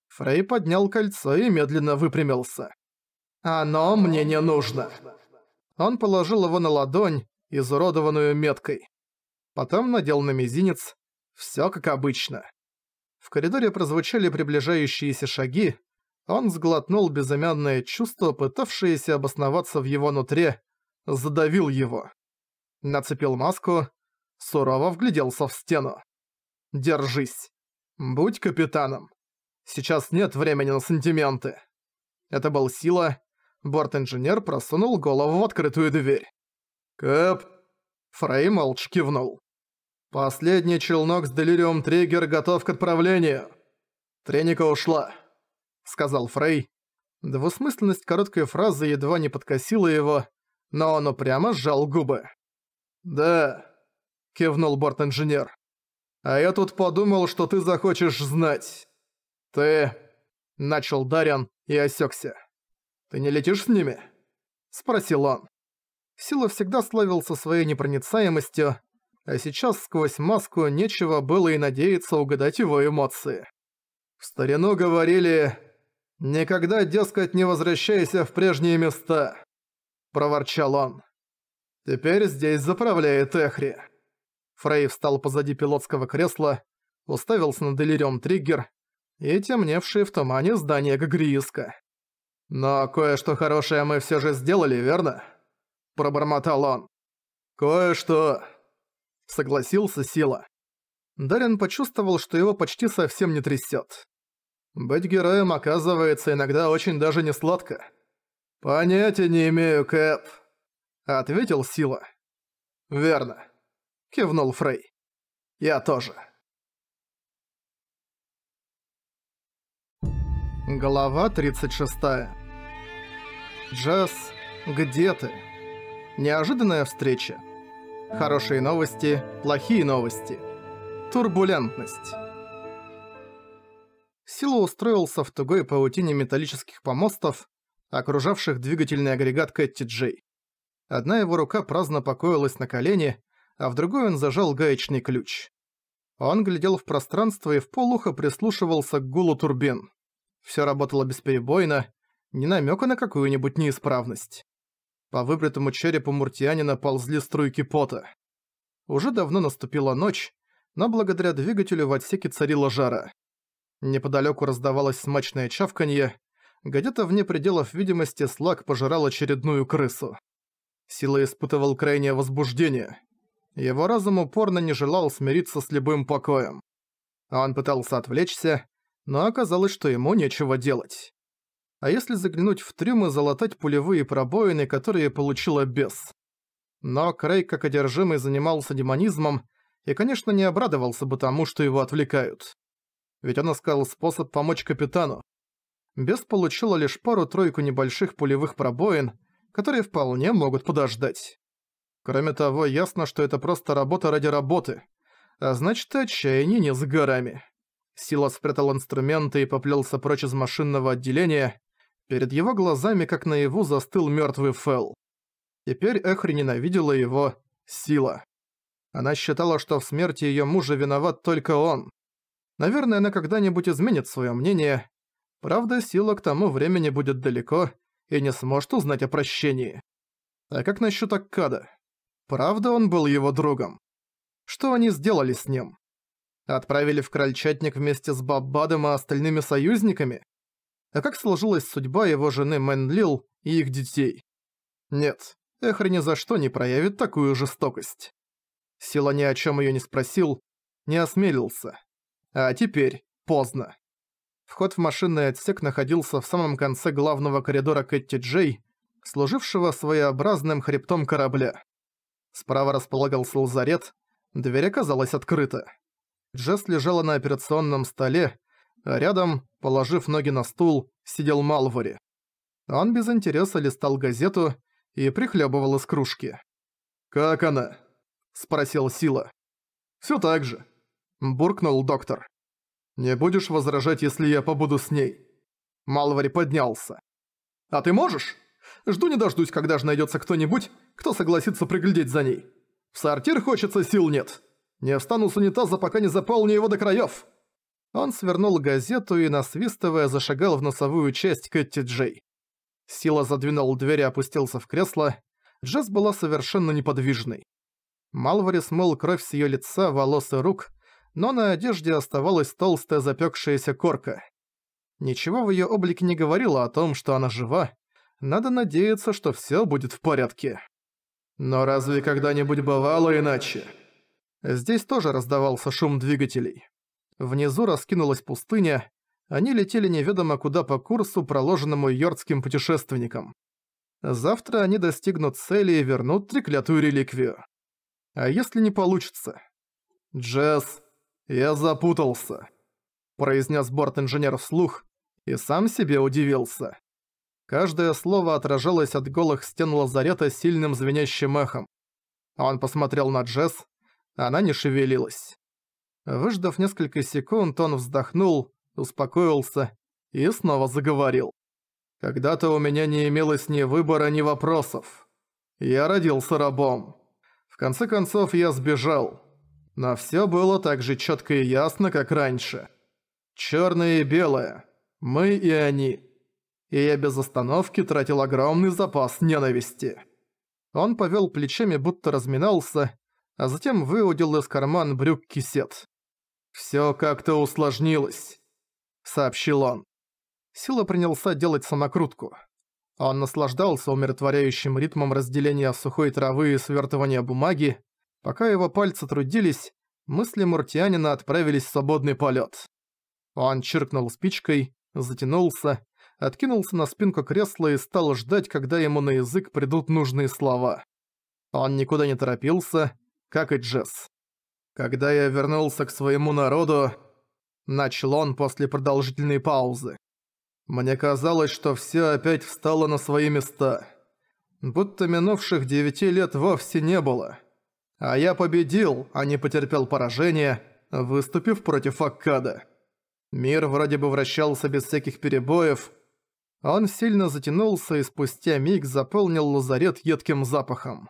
Фрей поднял кольцо и медленно выпрямился. «Оно мне не нужно». Он положил его на ладонь, изуродованную меткой. Потом надел на мизинец. Всё как обычно. В коридоре прозвучали приближающиеся шаги. Он сглотнул безымянное чувство, пытавшееся обосноваться в его нутре, задавил его. Нацепил маску, сурово вгляделся в стену. «Держись. Будь капитаном. Сейчас нет времени на сантименты». Это был Сила, Борт-инженер просунул голову в открытую дверь. «Кэп!» Фрей молча кивнул. «Последний челнок с Делириум Триггер готов к отправлению!» «Треника ушла», — сказал Фрей. Двусмысленность короткой фразы едва не подкосила его, но он упрямо сжал губы. «Да», — кивнул борт-инженер. «А я тут подумал, что ты захочешь знать». «Ты...» — начал Дарьян и осекся. «Ты не летишь с ними?» – спросил он. Сила всегда славился своей непроницаемостью, а сейчас сквозь маску нечего было и надеяться угадать его эмоции. В старину говорили «Никогда, дескать, не возвращайся в прежние места», – проворчал он. «Теперь здесь заправляет Эхри». Фрей встал позади пилотского кресла, уставился на делириум триггер и темневшие в тумане здание Гагрииска. «Но кое-что хорошее мы все же сделали, верно?» Пробормотал он. «Кое-что...» Согласился Сила. Дарин почувствовал, что его почти совсем не трясет. Быть героем, оказывается, иногда очень даже не сладко. «Понятия не имею, Кэп», — ответил Сила. «Верно», — кивнул Фрей. «Я тоже». Глава тридцать шестая. Джесс, где ты? Неожиданная встреча. Хорошие новости, плохие новости. Турбулентность. Сила устроился в тугой паутине металлических помостов, окружавших двигательный агрегат Кэтти Джей. Одна его рука праздно покоилась на колене, а в другой он зажал гаечный ключ. Он глядел в пространство и в полухо прислушивался к гулу турбин. Все работало бесперебойно, ни намека на какую-нибудь неисправность. По выбритому черепу муртианина ползли струйки пота. Уже давно наступила ночь, но благодаря двигателю в отсеке царила жара. Неподалеку раздавалось смачное чавканье, где-то вне пределов видимости слаг пожирал очередную крысу. Сила испытывал крайнее возбуждение. Его разум упорно не желал смириться с любым покоем. Он пытался отвлечься, но оказалось, что ему нечего делать а если заглянуть в трюм и залатать пулевые пробоины, которые получила бес. Но Крейг как одержимый занимался демонизмом и, конечно, не обрадовался бы тому, что его отвлекают. Ведь он искал способ помочь капитану. Бес получила лишь пару-тройку небольших пулевых пробоин, которые вполне могут подождать. Кроме того, ясно, что это просто работа ради работы, а значит, отчаяние не с горами. Сила спрятал инструменты и поплелся прочь из машинного отделения, Перед его глазами, как наяву, застыл мертвый Фэл. Теперь Эхри ненавидела его сила. Она считала, что в смерти ее мужа виноват только он. Наверное, она когда-нибудь изменит свое мнение. Правда, сила к тому времени будет далеко и не сможет узнать о прощении. А как насчет Аккада? Правда, он был его другом. Что они сделали с ним? Отправили в крольчатник вместе с Баббадом и остальными союзниками? а как сложилась судьба его жены Мэн Лил и их детей. Нет, Эхри ни за что не проявит такую жестокость. Сила ни о чем ее не спросил, не осмелился. А теперь поздно. Вход в машинный отсек находился в самом конце главного коридора Кэтти Джей, служившего своеобразным хребтом корабля. Справа располагался лазарет, дверь оказалась открыта. Джесс лежала на операционном столе, а рядом Положив ноги на стул, сидел Малвари. Он без интереса листал газету и прихлебывал из кружки. «Как она?» – спросил Сила. «Всё так же», – буркнул доктор. «Не будешь возражать, если я побуду с ней?» Малвари поднялся. «А ты можешь? Жду не дождусь, когда же найдётся кто-нибудь, кто согласится приглядеть за ней. В сортир хочется, сил нет. Не встану с унитаза, пока не заполню его до краёв». Он свернул газету и, насвистывая, зашагал в носовую часть Кэтти Джей. Сила задвинул дверь и опустился в кресло. Джесс была совершенно неподвижной. Малвари смыл кровь с её лица, волос и рук, но на одежде оставалась толстая запёкшаяся корка. Ничего в её облике не говорило о том, что она жива. Надо надеяться, что всё будет в порядке. Но разве когда-нибудь бывало иначе? Здесь тоже раздавался шум двигателей. Внизу раскинулась пустыня, они летели неведомо куда по курсу, проложенному йордским путешественникам. Завтра они достигнут цели и вернут треклятую реликвию. А если не получится? «Джесс, я запутался», – произнес борт-инженер вслух и сам себе удивился. Каждое слово отражалось от голых стен лазарета сильным звенящим эхом. Он посмотрел на Джесс, она не шевелилась. Выждав несколько секунд, он вздохнул, успокоился и снова заговорил. «Когда-то у меня не имелось ни выбора, ни вопросов. Я родился рабом. В конце концов, я сбежал. Но всё было так же чётко и ясно, как раньше. Чёрное и белое. Мы и они. И я без остановки тратил огромный запас ненависти». Он повёл плечами, будто разминался, а затем выудил из карман брюк кисет. «Всё как-то усложнилось», — сообщил он. Сила принялся делать самокрутку. Он наслаждался умиротворяющим ритмом разделения сухой травы и свертывания бумаги. Пока его пальцы трудились, мысли муртианина отправились в свободный полёт. Он чиркнул спичкой, затянулся, откинулся на спинку кресла и стал ждать, когда ему на язык придут нужные слова. Он никуда не торопился, как и Джесс. Когда я вернулся к своему народу, начал он после продолжительной паузы. Мне казалось, что все опять встало на свои места. Будто минувших девяти лет вовсе не было. А я победил, а не потерпел поражение, выступив против Аккада. Мир вроде бы вращался без всяких перебоев. Он сильно затянулся и спустя миг заполнил лазарет едким запахом.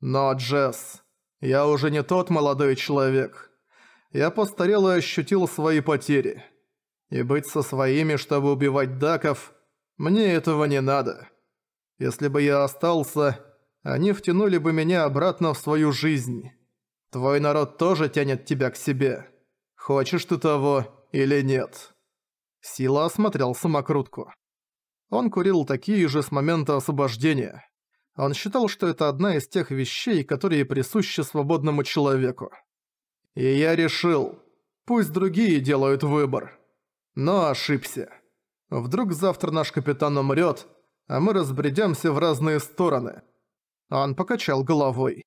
Но Джесс... Я уже не тот молодой человек. Я постарел и ощутил свои потери. И быть со своими, чтобы убивать даков, мне этого не надо. Если бы я остался, они втянули бы меня обратно в свою жизнь. Твой народ тоже тянет тебя к себе. Хочешь ты того или нет?» Сила осмотрел самокрутку. Он курил такие же с момента освобождения. Он считал, что это одна из тех вещей, которые присущи свободному человеку. И я решил, пусть другие делают выбор. Но ошибся. Вдруг завтра наш капитан умрет, а мы разбредемся в разные стороны. Он покачал головой.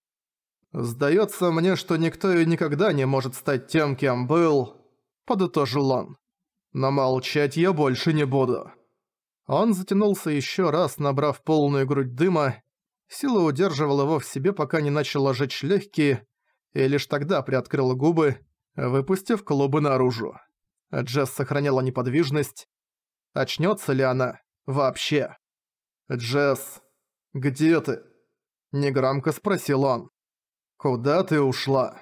«Сдается мне, что никто и никогда не может стать тем, кем был», — подытожил он. «Но молчать я больше не буду». Он затянулся еще раз, набрав полную грудь дыма, Сила удерживала его в себе, пока не начала жечь легкие, и лишь тогда приоткрыла губы, выпустив клубы наружу. Джесс сохраняла неподвижность. Очнется ли она вообще? «Джесс, где ты?» – неграмко спросил он. «Куда ты ушла?»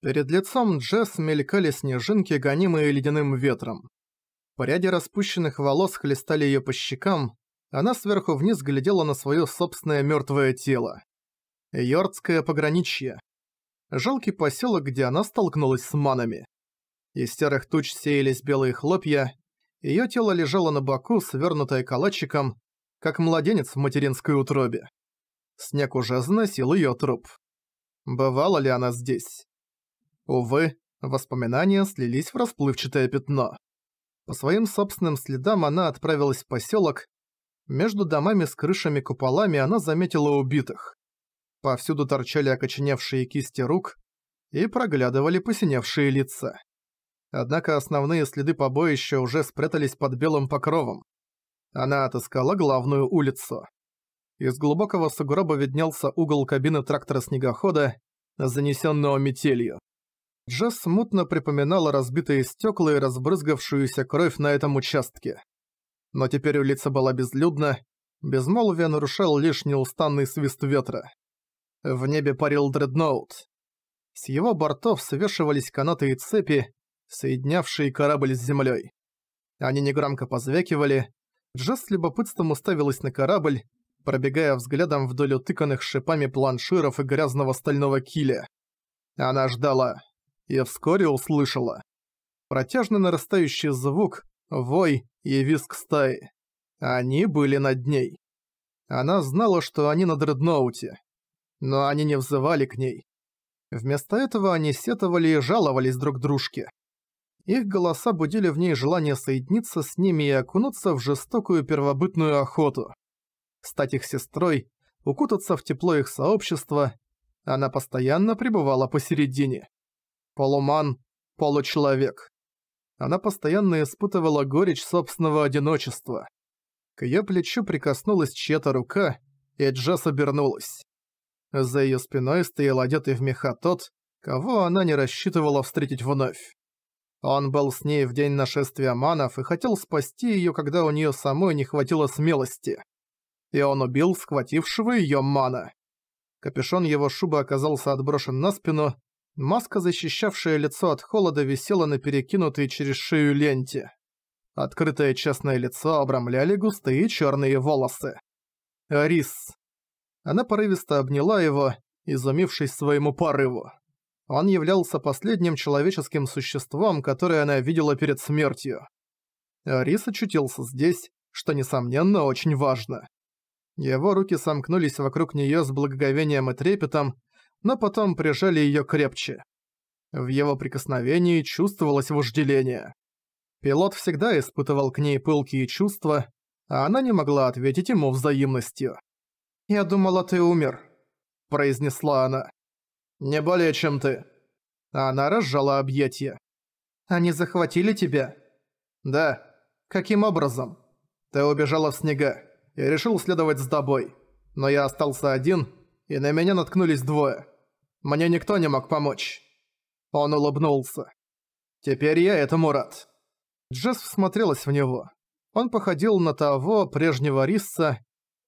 Перед лицом Джесс мелькали снежинки, гонимые ледяным ветром. Пряди распущенных волос хлестали её по щекам, она сверху вниз глядела на своё собственное мёртвое тело. Йордское пограничье. Жалкий посёлок, где она столкнулась с манами. Из серых туч сеялись белые хлопья, её тело лежало на боку, свёрнутое калачиком, как младенец в материнской утробе. Снег уже заносил её труп. Бывала ли она здесь? Увы, воспоминания слились в расплывчатое пятно. По своим собственным следам она отправилась в поселок. Между домами с крышами-куполами она заметила убитых. Повсюду торчали окоченевшие кисти рук и проглядывали посиневшие лица. Однако основные следы побоища уже спрятались под белым покровом. Она отыскала главную улицу. Из глубокого сугроба виднелся угол кабины трактора-снегохода, занесенного метелью. Джесс смутно припоминала разбитые стекла и разбрызгавшуюся кровь на этом участке. Но теперь улица была безлюдна, безмолвие нарушал лишь неустанный свист ветра. В небе парил дредноут. С его бортов свешивались канаты и цепи, соединявшие корабль с землей. Они негромко позвякивали, Джесс с любопытством уставилась на корабль, пробегая взглядом вдоль утыканных шипами планширов и грязного стального киля. Она ждала и вскоре услышала. Протяжно нарастающий звук, вой и «виск стаи. Они были над ней. Она знала, что они на дредноуте. Но они не взывали к ней. Вместо этого они сетовали и жаловались друг дружке. Их голоса будили в ней желание соединиться с ними и окунуться в жестокую первобытную охоту. Стать их сестрой, укутаться в тепло их сообщества, она постоянно пребывала посередине полуман, получеловек. Она постоянно испытывала горечь собственного одиночества. К её плечу прикоснулась чья-то рука, и Джесс обернулась. За её спиной стоял одетый в меха тот, кого она не рассчитывала встретить вновь. Он был с ней в день нашествия манов и хотел спасти её, когда у неё самой не хватило смелости. И он убил схватившего её мана. Капюшон его шубы оказался отброшен на спину, Маска, защищавшая лицо от холода, висела на перекинутой через шею ленте. Открытое честное лицо обрамляли густые черные волосы. Рис. Она порывисто обняла его, изумившись своему порыву. Он являлся последним человеческим существом, которое она видела перед смертью. Рис очутился здесь, что, несомненно, очень важно. Его руки сомкнулись вокруг нее с благоговением и трепетом, но потом прижали её крепче. В его прикосновении чувствовалось вожделение. Пилот всегда испытывал к ней пылкие чувства, а она не могла ответить ему взаимностью. «Я думала, ты умер», – произнесла она. «Не более, чем ты». Она разжала объятия. «Они захватили тебя?» «Да». «Каким образом?» «Ты убежала в снега. Я решил следовать с тобой. Но я остался один, и на меня наткнулись двое. Мне никто не мог помочь». Он улыбнулся. «Теперь я этому рад». Джесс всмотрелась в него. Он походил на того прежнего Рисса,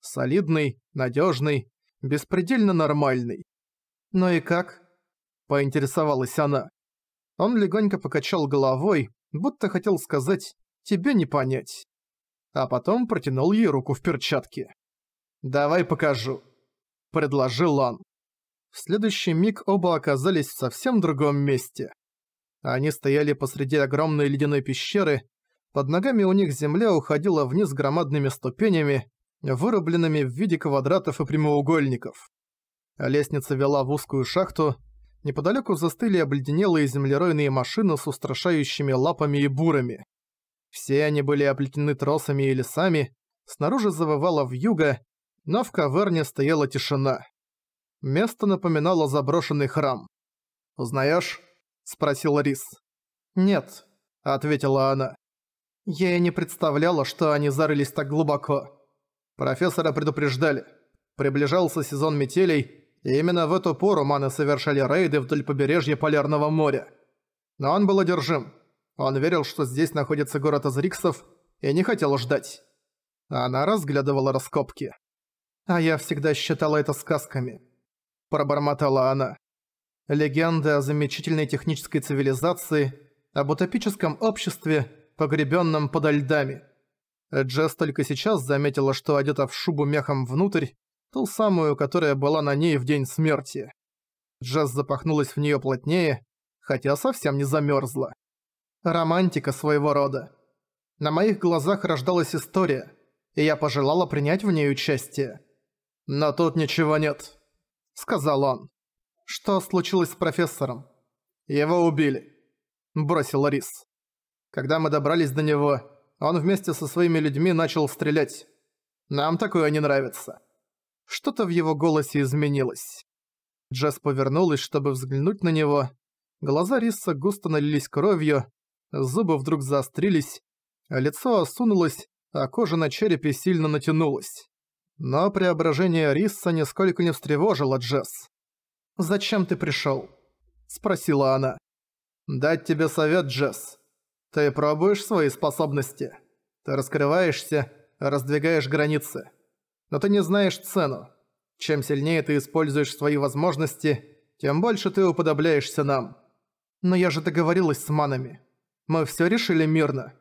солидный, надежный, беспредельно нормальный. «Ну и как?» – поинтересовалась она. Он легонько покачал головой, будто хотел сказать «тебе не понять». А потом протянул ей руку в перчатке. «Давай покажу», – предложил он. В следующий миг оба оказались в совсем другом месте. Они стояли посреди огромной ледяной пещеры, под ногами у них земля уходила вниз громадными ступенями, вырубленными в виде квадратов и прямоугольников. Лестница вела в узкую шахту, неподалеку застыли обледенелые землеройные машины с устрашающими лапами и бурами. Все они были оплетены тросами и лесами, снаружи завывало вьюга, но в каверне стояла тишина. Место напоминало заброшенный храм. «Узнаешь?» – спросил Рис. «Нет», – ответила она. «Я и не представляла, что они зарылись так глубоко». Профессора предупреждали. Приближался сезон метелей, и именно в эту пору маны совершали рейды вдоль побережья Полярного моря. Но он был одержим. Он верил, что здесь находится город Азриксов, и не хотел ждать. Она разглядывала раскопки. А я всегда считала это сказками пробормотала она. Легенды о замечательной технической цивилизации, об утопическом обществе, погребенном подо льдами. Джесс только сейчас заметила, что одета в шубу мехом внутрь, ту самую, которая была на ней в день смерти. Джесс запахнулась в нее плотнее, хотя совсем не замерзла. Романтика своего рода. На моих глазах рождалась история, и я пожелала принять в ней участие. Но тут ничего нет сказал он. «Что случилось с профессором?» «Его убили», – бросил Рис. «Когда мы добрались до него, он вместе со своими людьми начал стрелять. Нам такое не нравится». Что-то в его голосе изменилось. Джесс повернулась, чтобы взглянуть на него. Глаза Риса густо налились кровью, зубы вдруг заострились, лицо осунулось, а кожа на черепе сильно натянулась. Но преображение Рисса нисколько не встревожило Джесс. «Зачем ты пришёл?» – спросила она. «Дать тебе совет, Джесс. Ты пробуешь свои способности. Ты раскрываешься, раздвигаешь границы. Но ты не знаешь цену. Чем сильнее ты используешь свои возможности, тем больше ты уподобляешься нам. Но я же договорилась с манами. Мы всё решили мирно.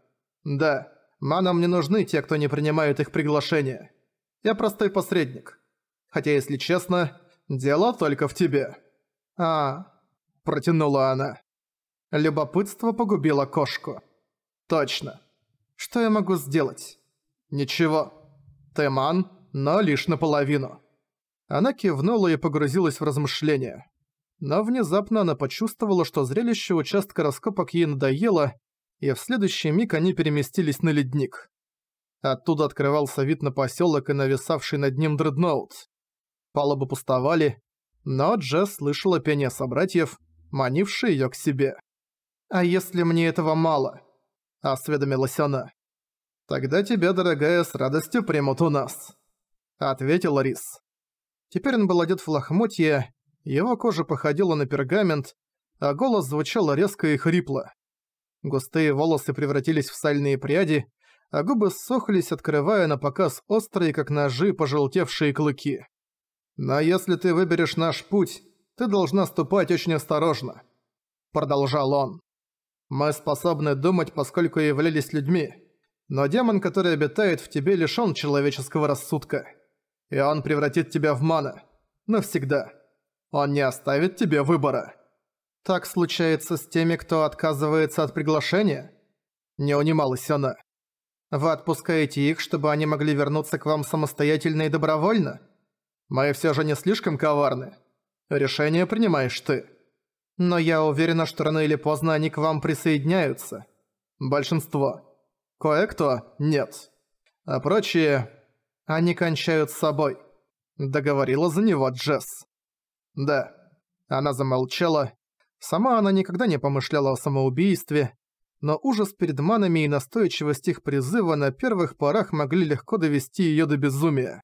Да, манам не нужны те, кто не принимает их приглашения. Я простой посредник. Хотя, если честно, дело только в тебе». «А...» – протянула она. Любопытство погубило кошку. «Точно. Что я могу сделать?» «Ничего. Ты ман, но лишь наполовину». Она кивнула и погрузилась в размышления. Но внезапно она почувствовала, что зрелище участка раскопок ей надоело, и в следующий миг они переместились на ледник. Оттуда открывался вид на посёлок и нависавший над ним дредноут. Палубы пустовали, но Джесс слышала пение собратьев, манившие её к себе. «А если мне этого мало?» – осведомилась она. «Тогда тебя, дорогая, с радостью примут у нас», – ответил Рис. Теперь он был одет в лохмотье, его кожа походила на пергамент, а голос звучал резко и хрипло. Густые волосы превратились в сальные пряди – а губы ссохлись, открывая на показ острые, как ножи, пожелтевшие клыки. «Но если ты выберешь наш путь, ты должна ступать очень осторожно», — продолжал он. «Мы способны думать, поскольку являлись людьми, но демон, который обитает в тебе, лишён человеческого рассудка, и он превратит тебя в мана. Навсегда. Он не оставит тебе выбора». «Так случается с теми, кто отказывается от приглашения?» Не унималась она. Вы отпускаете их, чтобы они могли вернуться к вам самостоятельно и добровольно? Мы все же не слишком коварны. Решение принимаешь ты. Но я уверена, что рано или поздно они к вам присоединяются. Большинство. Кое-кто – нет. А прочие – они кончают с собой. Договорила за него Джесс. Да. Она замолчала. Сама она никогда не помышляла о самоубийстве, но ужас перед манами и настойчивость их призыва на первых порах могли легко довести её до безумия.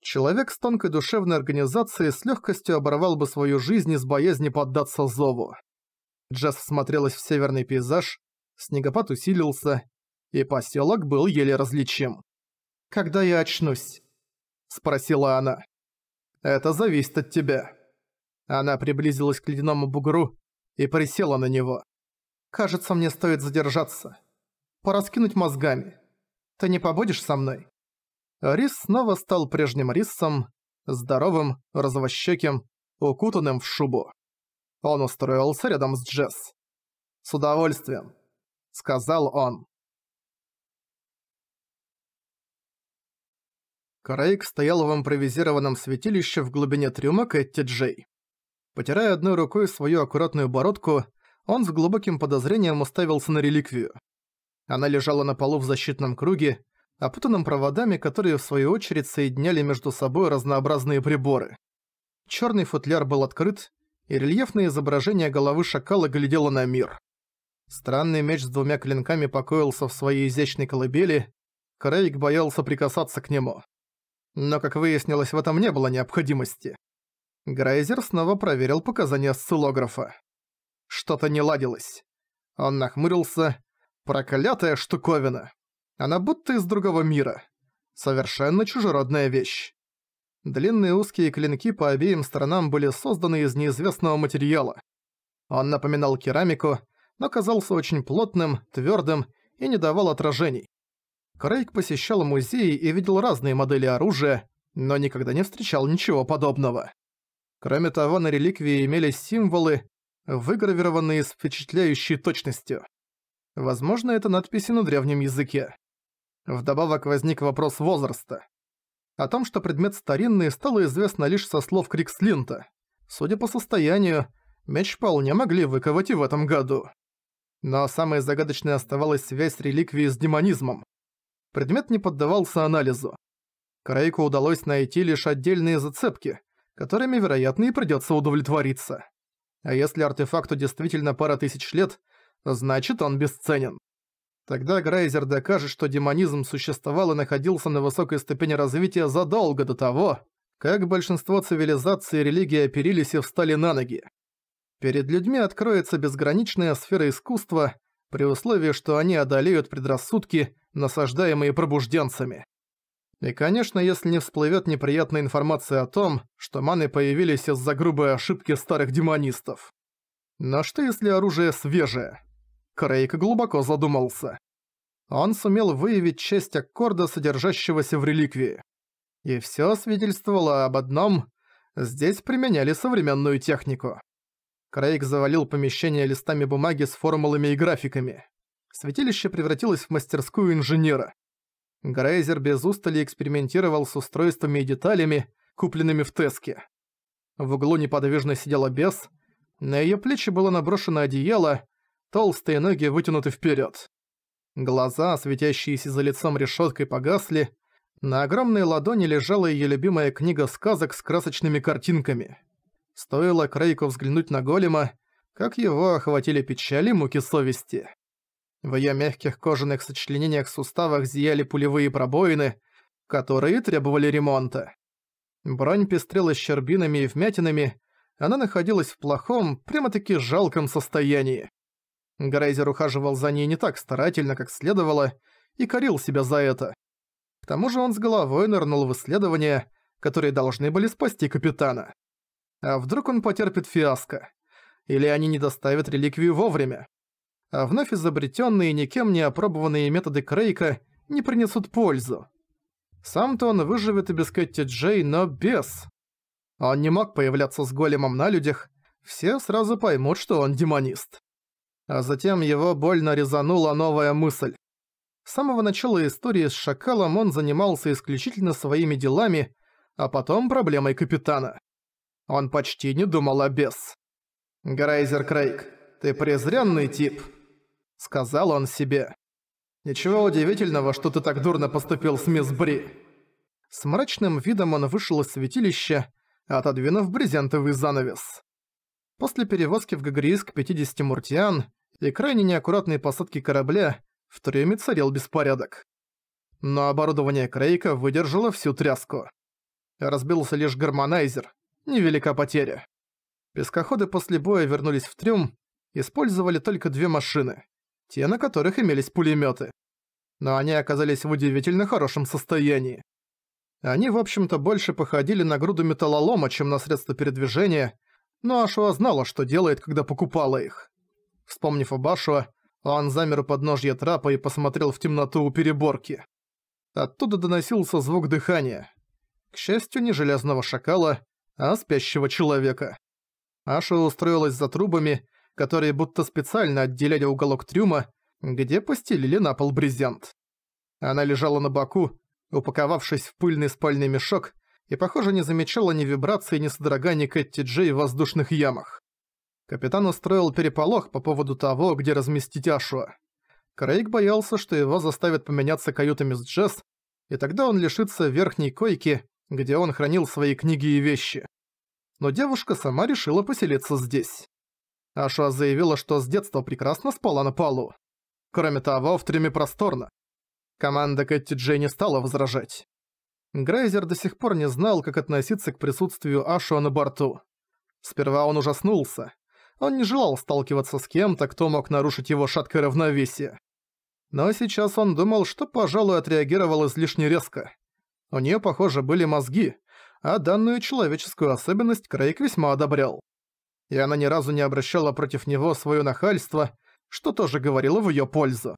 Человек с тонкой душевной организацией с лёгкостью оборвал бы свою жизнь из боязни поддаться зову. Джесс смотрелась в северный пейзаж, снегопад усилился, и посёлок был еле различим. «Когда я очнусь?» – спросила она. «Это зависит от тебя». Она приблизилась к ледяному бугру и присела на него. Кажется, мне стоит задержаться. пораскинуть мозгами. Ты не побудешь со мной?» Рис снова стал прежним Рисом, здоровым, розовощеким, укутанным в шубу. Он устроился рядом с Джесс. «С удовольствием», — сказал он. Крейг стоял в импровизированном святилище в глубине трюма Кэтти Джей. Потирая одной рукой свою аккуратную бородку, он с глубоким подозрением уставился на реликвию. Она лежала на полу в защитном круге, опутанном проводами, которые в свою очередь соединяли между собой разнообразные приборы. Черный футляр был открыт, и рельефное изображение головы шакала глядело на мир. Странный меч с двумя клинками покоился в своей изящной колыбели, Крейг боялся прикасаться к нему. Но, как выяснилось, в этом не было необходимости. Грейзер снова проверил показания осциллографа. Что-то не ладилось. Он нахмурился. Проклятая штуковина. Она будто из другого мира. Совершенно чужеродная вещь. Длинные узкие клинки по обеим сторонам были созданы из неизвестного материала. Он напоминал керамику, но казался очень плотным, твердым и не давал отражений. Крейг посещал музеи и видел разные модели оружия, но никогда не встречал ничего подобного. Кроме того, на реликвии имелись символы, выгравированные с впечатляющей точностью. Возможно, это надписи на древнем языке. Вдобавок возник вопрос возраста. О том, что предмет старинный, стало известно лишь со слов Крикслинта. Судя по состоянию, меч вполне могли выковать и в этом году. Но самой загадочной оставалась связь реликвии с демонизмом. Предмет не поддавался анализу. Крейку удалось найти лишь отдельные зацепки, которыми, вероятно, и придется удовлетвориться. А если артефакту действительно пара тысяч лет, значит он бесценен. Тогда Грейзер докажет, что демонизм существовал и находился на высокой ступени развития задолго до того, как большинство цивилизаций и религии оперились и встали на ноги. Перед людьми откроется безграничная сфера искусства, при условии, что они одолеют предрассудки, насаждаемые пробужденцами. И, конечно, если не всплывет неприятная информация о том, что маны появились из-за грубой ошибки старых демонистов. Но что если оружие свежее? Крейг глубоко задумался. Он сумел выявить часть аккорда, содержащегося в реликвии. И все свидетельствовало об одном – здесь применяли современную технику. Крейг завалил помещение листами бумаги с формулами и графиками. Святилище превратилось в мастерскую инженера. Грейзер без устали экспериментировал с устройствами и деталями, купленными в Теске. В углу неподвижно сидела бес, на её плечи было наброшено одеяло, толстые ноги вытянуты вперёд. Глаза, светящиеся за лицом решёткой, погасли, на огромной ладони лежала её любимая книга сказок с красочными картинками. Стоило Крейку взглянуть на голема, как его охватили печали муки совести. В её мягких кожаных сочленениях суставах зияли пулевые пробоины, которые требовали ремонта. Бронь пестрела щербинами и вмятинами, она находилась в плохом, прямо-таки жалком состоянии. Грейзер ухаживал за ней не так старательно, как следовало, и корил себя за это. К тому же он с головой нырнул в исследования, которые должны были спасти капитана. А вдруг он потерпит фиаско? Или они не доставят реликвию вовремя? а вновь изобретенные никем не опробованные методы Крейка не принесут пользу. Сам-то он выживет и без Кэти Джей, но без. Он не мог появляться с големом на людях, все сразу поймут, что он демонист. А затем его больно резанула новая мысль. С самого начала истории с Шакалом он занимался исключительно своими делами, а потом проблемой капитана. Он почти не думал о бес. «Грейзер Крейг, ты презренный тип», — сказал он себе. «Ничего удивительного, что ты так дурно поступил с мисс Бри». С мрачным видом он вышел из святилища, отодвинув брезентовый занавес. После перевозки в Гагрииск 50 муртиан и крайне неаккуратной посадки корабля в трюме царил беспорядок. Но оборудование Крейка выдержало всю тряску. Разбился лишь гармонайзер, невелика потеря. Пескоходы после боя вернулись в трюм, использовали только две машины те, на которых имелись пулеметы. Но они оказались в удивительно хорошем состоянии. Они, в общем-то, больше походили на груду металлолома, чем на средства передвижения, но Ашуа знала, что делает, когда покупала их. Вспомнив об Ашуа, он замер у подножья трапа и посмотрел в темноту у переборки. Оттуда доносился звук дыхания. К счастью, не железного шакала, а спящего человека. Аша устроилась за трубами которые будто специально отделяли уголок трюма, где постелили на пол брезент. Она лежала на боку, упаковавшись в пыльный спальный мешок, и, похоже, не замечала ни вибрации, ни содрогания Кэтти Джей в воздушных ямах. Капитан устроил переполох по поводу того, где разместить Ашуа. Крейг боялся, что его заставят поменяться каютами с Джесс, и тогда он лишится верхней койки, где он хранил свои книги и вещи. Но девушка сама решила поселиться здесь. Аша заявила, что с детства прекрасно спала на полу. Кроме того, в трюме просторно. Команда Кэти Джей не стала возражать. Грейзер до сих пор не знал, как относиться к присутствию Ашуа на борту. Сперва он ужаснулся. Он не желал сталкиваться с кем-то, кто мог нарушить его шаткое равновесие. Но сейчас он думал, что, пожалуй, отреагировал излишне резко. У нее, похоже, были мозги, а данную человеческую особенность Крейг весьма одобрял и она ни разу не обращала против него свое нахальство, что тоже говорило в ее пользу.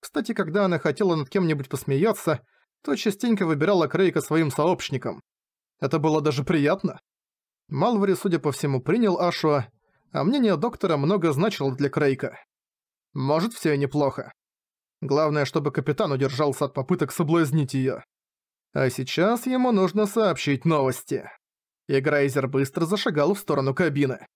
Кстати, когда она хотела над кем-нибудь посмеяться, то частенько выбирала Крейка своим сообщником. Это было даже приятно. Малвари, судя по всему, принял Ашуа, а мнение доктора много значило для Крейка. Может, все и неплохо. Главное, чтобы капитан удержался от попыток соблазнить ее. А сейчас ему нужно сообщить новости. Играйзер быстро зашагал в сторону кабины.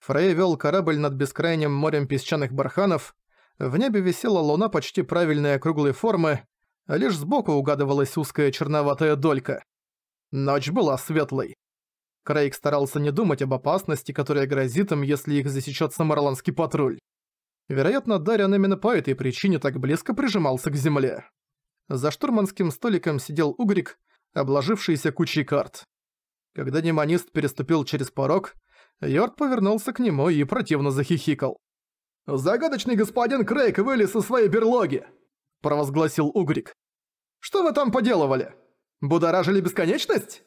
Фрей вел корабль над бескрайним морем песчаных барханов. В небе висела луна почти правильной округлой формы, а лишь сбоку угадывалась узкая черноватая долька. Ночь была светлой. Крейг старался не думать об опасности, которая грозит им, если их засечет самарландский патруль. Вероятно, Дарьян именно по этой причине так близко прижимался к земле. За штурманским столиком сидел Угрик, обложившийся кучей карт. Когда демонист переступил через порог, Йорд повернулся к нему и противно захихикал. «Загадочный господин Крейг вылез из своей берлоги!» – провозгласил Угрик. «Что вы там поделывали? Будоражили бесконечность?»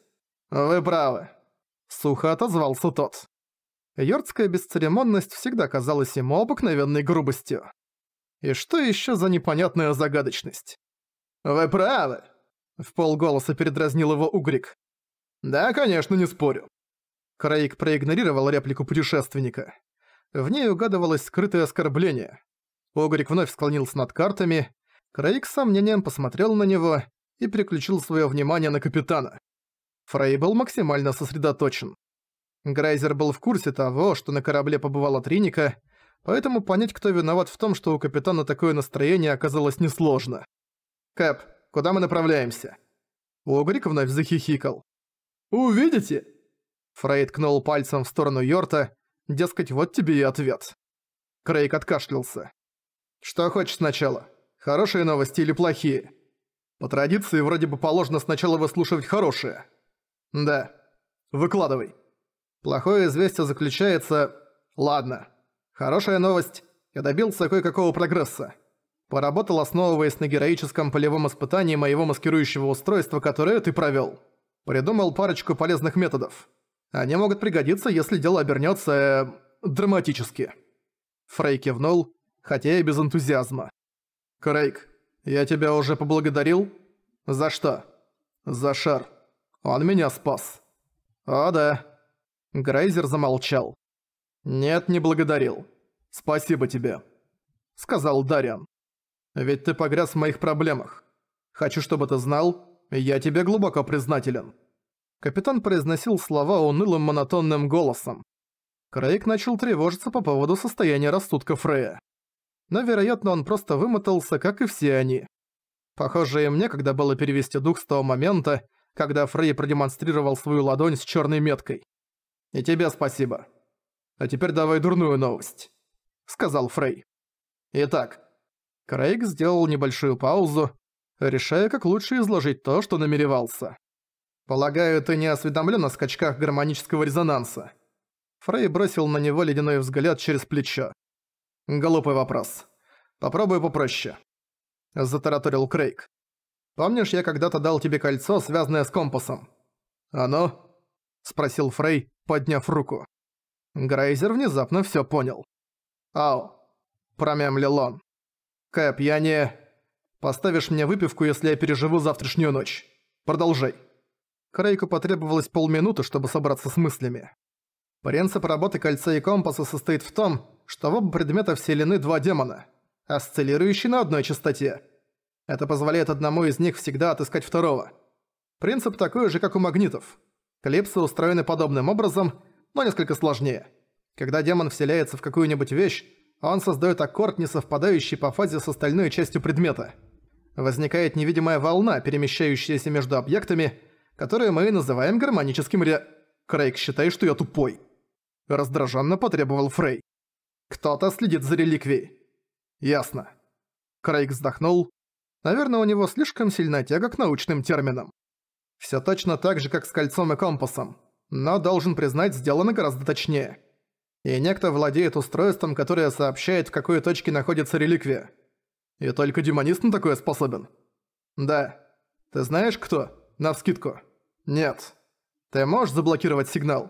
«Вы правы», – сухо отозвался тот. Йордская бесцеремонность всегда казалась ему обыкновенной грубостью. И что еще за непонятная загадочность? «Вы правы!» – в полголоса передразнил его Угрик. «Да, конечно, не спорю». Краик проигнорировал реплику путешественника. В ней угадывалось скрытое оскорбление. Огарик вновь склонился над картами. Краик с сомнением посмотрел на него и переключил свое внимание на капитана. Фрей был максимально сосредоточен. Грейзер был в курсе того, что на корабле побывала Триника, поэтому понять, кто виноват в том, что у капитана такое настроение, оказалось несложно. «Кэп, куда мы направляемся?» Огарик вновь захихикал. Увидите!» Фрейд кнул пальцем в сторону Йорта, дескать, вот тебе и ответ. Крейг откашлялся. «Что хочешь сначала? Хорошие новости или плохие?» «По традиции вроде бы положено сначала выслушивать хорошие». «Да. Выкладывай». «Плохое известие заключается...» «Ладно. Хорошая новость. Я добился кое-какого прогресса. Поработал, основываясь на героическом полевом испытании моего маскирующего устройства, которое ты провёл». Придумал парочку полезных методов. Они могут пригодиться, если дело обернется э, драматически. Фрей кивнул, хотя и без энтузиазма. Крейг, я тебя уже поблагодарил? За что? За шар. Он меня спас. А да. Грейзер замолчал. Нет, не благодарил. Спасибо тебе. Сказал Дариан. Ведь ты погряз в моих проблемах. Хочу, чтобы ты знал, «Я тебе глубоко признателен». Капитан произносил слова унылым монотонным голосом. Крейг начал тревожиться по поводу состояния растутка Фрея. Но, вероятно, он просто вымотался, как и все они. Похоже, им некогда было перевести дух с того момента, когда Фрей продемонстрировал свою ладонь с черной меткой. «И тебе спасибо. А теперь давай дурную новость», — сказал Фрей. «Итак». Крейг сделал небольшую паузу, решая, как лучше изложить то, что намеревался. «Полагаю, ты не осведомлен о скачках гармонического резонанса?» Фрей бросил на него ледяной взгляд через плечо. «Глупый вопрос. Попробуй попроще», — затараторил Крейг. «Помнишь, я когда-то дал тебе кольцо, связанное с компасом?» «Оно?» а ну? — спросил Фрей, подняв руку. Грейзер внезапно все понял. «Ау», — промямлил он. «Кэп, я не...» Поставишь мне выпивку, если я переживу завтрашнюю ночь. Продолжай». Крейку потребовалось полминуты, чтобы собраться с мыслями. Принцип работы кольца и компаса состоит в том, что в оба предмета вселены два демона, осциллирующие на одной частоте. Это позволяет одному из них всегда отыскать второго. Принцип такой же, как у магнитов. Клипсы устроены подобным образом, но несколько сложнее. Когда демон вселяется в какую-нибудь вещь, он создает аккорд, не совпадающий по фазе с остальной частью предмета – возникает невидимая волна, перемещающаяся между объектами, которые мы называем гармоническим ре... Крейг считает, что я тупой. Раздраженно потребовал Фрей. Кто-то следит за реликвией. Ясно. Крейг вздохнул. Наверное, у него слишком сильная тяга к научным терминам. Все точно так же, как с кольцом и компасом. Но, должен признать, сделано гораздо точнее. И некто владеет устройством, которое сообщает, в какой точке находится реликвия. И только демонист на такое способен? Да. Ты знаешь, кто? Навскидку. Нет. Ты можешь заблокировать сигнал?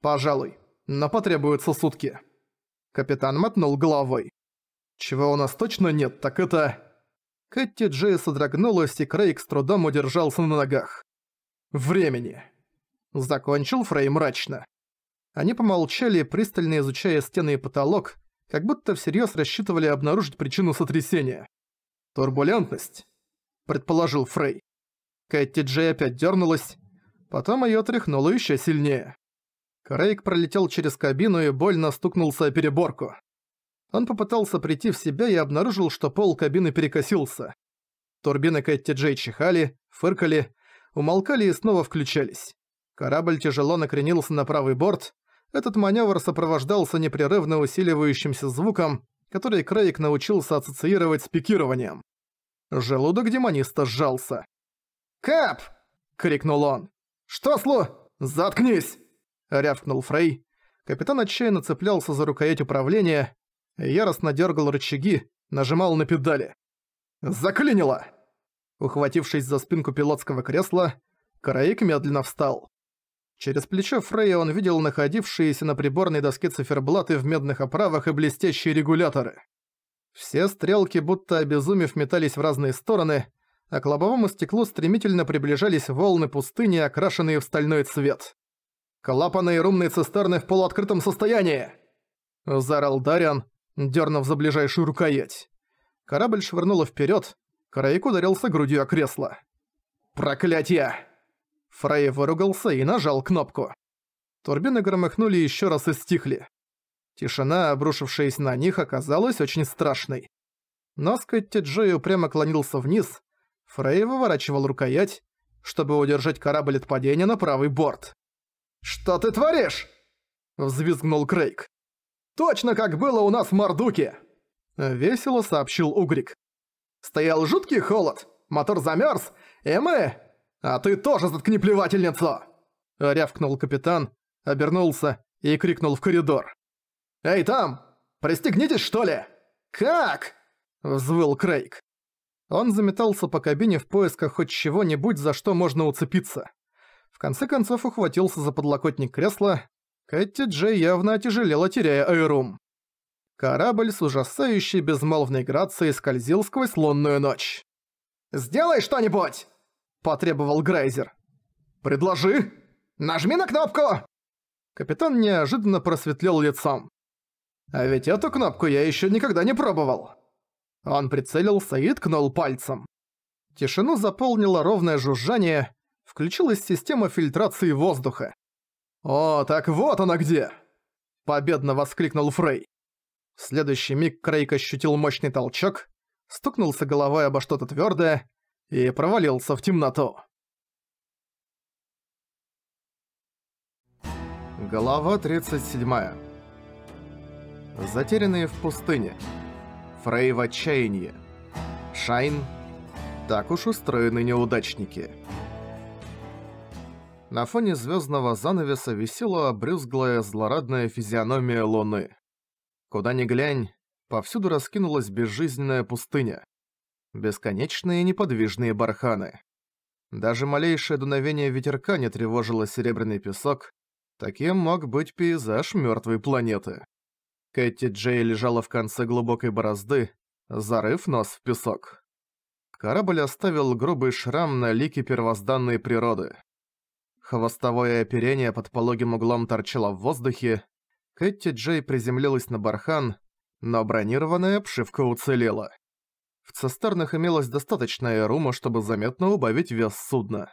Пожалуй. Но потребуются сутки. Капитан мотнул головой. Чего у нас точно нет, так это... Кэти Джей содрогнулась, и Крейг с трудом удержался на ногах. «Времени!» Закончил Фрей мрачно. Они помолчали, пристально изучая стены и потолок, как будто всерьез рассчитывали обнаружить причину сотрясения. «Турбулентность», — предположил Фрей. Кэти Джей опять дернулась, потом ее тряхнуло еще сильнее. Крейг пролетел через кабину и больно стукнулся о переборку. Он попытался прийти в себя и обнаружил, что пол кабины перекосился. Турбины Кэти Джей чихали, фыркали, умолкали и снова включались. Корабль тяжело накренился на правый борт, этот маневр сопровождался непрерывно усиливающимся звуком, который Крейг научился ассоциировать с пикированием. Желудок демониста сжался. «Кэп!» — крикнул он. «Что, Слу? Заткнись!» — рявкнул Фрей. Капитан отчаянно цеплялся за рукоять управления, яростно дергал рычаги, нажимал на педали. «Заклинило!» Ухватившись за спинку пилотского кресла, Караик медленно встал. Через плечо Фрея он видел находившиеся на приборной доске циферблаты в медных оправах и блестящие регуляторы. Все стрелки, будто обезумев, метались в разные стороны, а к лобовому стеклу стремительно приближались волны пустыни, окрашенные в стальной цвет. «Клапаны и румные цистерны в полуоткрытом состоянии!» – заорал Дариан, дернув за ближайшую рукоять. Корабль швырнуло вперед, Караик ударился грудью о кресло. «Проклятье!» Фрей выругался и нажал кнопку. Турбины громыхнули еще раз и стихли. Тишина, обрушившаяся на них, оказалась очень страшной. Нос Кэттиджей прямо клонился вниз, Фрей выворачивал рукоять, чтобы удержать корабль от падения на правый борт. «Что ты творишь?» – взвизгнул Крейг. «Точно как было у нас в Мордуке!» – весело сообщил Угрик. «Стоял жуткий холод, мотор замерз, и мы, «А ты тоже заткни плевательницу!» Рявкнул капитан, обернулся и крикнул в коридор. «Эй, там! Пристегнитесь, что ли? Как?» Взвыл Крейг. Он заметался по кабине в поисках хоть чего-нибудь, за что можно уцепиться. В конце концов ухватился за подлокотник кресла. Кэти Джей явно отяжелела, теряя аэрум. Корабль с ужасающей безмолвной грацией скользил сквозь лунную ночь. «Сделай что-нибудь!» потребовал Грейзер. «Предложи! Нажми на кнопку!» Капитан неожиданно просветлел лицом. «А ведь эту кнопку я еще никогда не пробовал!» Он прицелился и ткнул пальцем. Тишину заполнило ровное жужжание, включилась система фильтрации воздуха. «О, так вот она где!» – победно воскликнул Фрей. В следующий миг Крейг ощутил мощный толчок, стукнулся головой обо что-то твердое, и провалился в темноту. Глава 37. Затерянные в пустыне. Фрей в отчаянии. Шайн. Так уж устроены неудачники. На фоне звездного занавеса висела обрюзглая злорадная физиономия Луны. Куда ни глянь, повсюду раскинулась безжизненная пустыня бесконечные неподвижные барханы. Даже малейшее дуновение ветерка не тревожило серебряный песок. Таким мог быть пейзаж мёртвой планеты. Кэти Джей лежала в конце глубокой борозды, зарыв нос в песок. Корабль оставил грубый шрам на лике первозданной природы. Хвостовое оперение под пологим углом торчало в воздухе. Кэти Джей приземлилась на бархан, но бронированная обшивка уцелела. В цистернах имелось достаточно аэрума, чтобы заметно убавить вес судна.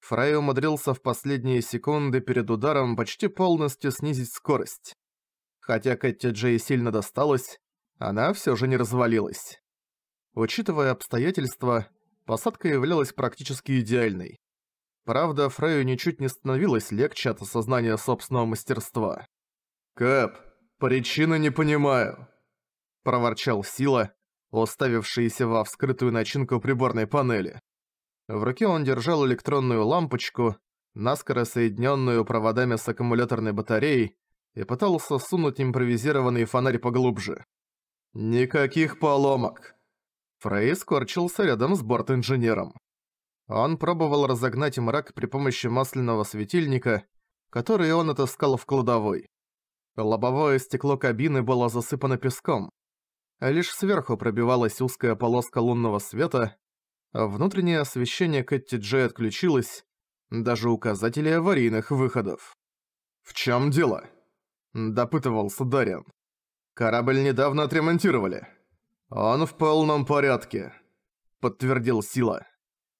Фрай умудрился в последние секунды перед ударом почти полностью снизить скорость. Хотя Кэти Джей сильно досталась, она все же не развалилась. Учитывая обстоятельства, посадка являлась практически идеальной. Правда, Фрею ничуть не становилось легче от осознания собственного мастерства. «Кэп, причины не понимаю», – проворчал Сила, уставившиеся во вскрытую начинку приборной панели. В руке он держал электронную лампочку, наскоро соединенную проводами с аккумуляторной батареей, и пытался сунуть импровизированный фонарь поглубже. «Никаких поломок!» Фрей скорчился рядом с борт-инженером. Он пробовал разогнать мрак при помощи масляного светильника, который он отыскал в кладовой. Лобовое стекло кабины было засыпано песком. А лишь сверху пробивалась узкая полоска лунного света, а внутреннее освещение Кэтти Джей отключилось, даже указатели аварийных выходов. «В чем дело?» – допытывался Дариан. «Корабль недавно отремонтировали. Он в полном порядке», – подтвердил Сила.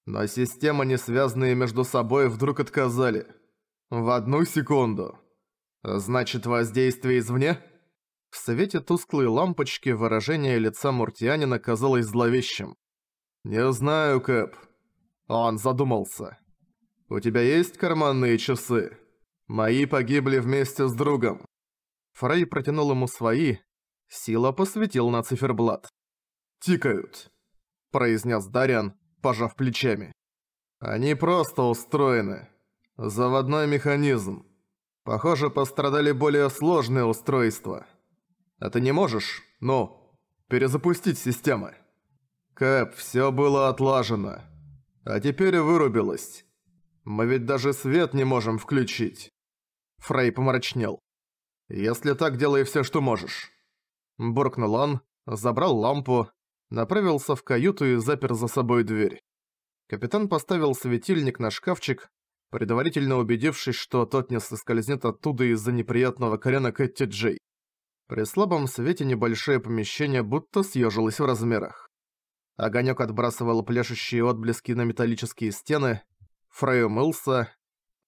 «Но системы, не связанные между собой, вдруг отказали. В одну секунду. Значит, воздействие извне?» В свете тусклой лампочки выражение лица Муртианина казалось зловещим. «Не знаю, Кэп». Он задумался. «У тебя есть карманные часы? Мои погибли вместе с другом». Фрей протянул ему свои. Сила посветил на циферблат. «Тикают», — произнес Дариан, пожав плечами. «Они просто устроены. Заводной механизм. Похоже, пострадали более сложные устройства». А ты не можешь, ну, перезапустить системы? Кэп, все было отлажено. А теперь вырубилось. Мы ведь даже свет не можем включить. Фрей помрачнел. Если так, делай все, что можешь. Буркнул он, забрал лампу, направился в каюту и запер за собой дверь. Капитан поставил светильник на шкафчик, предварительно убедившись, что тот не соскользнет оттуда из-за неприятного корена Кэтти Джей. При слабом свете небольшое помещение будто съежилось в размерах. Огонек отбрасывал пляшущие отблески на металлические стены. Фрей умылся.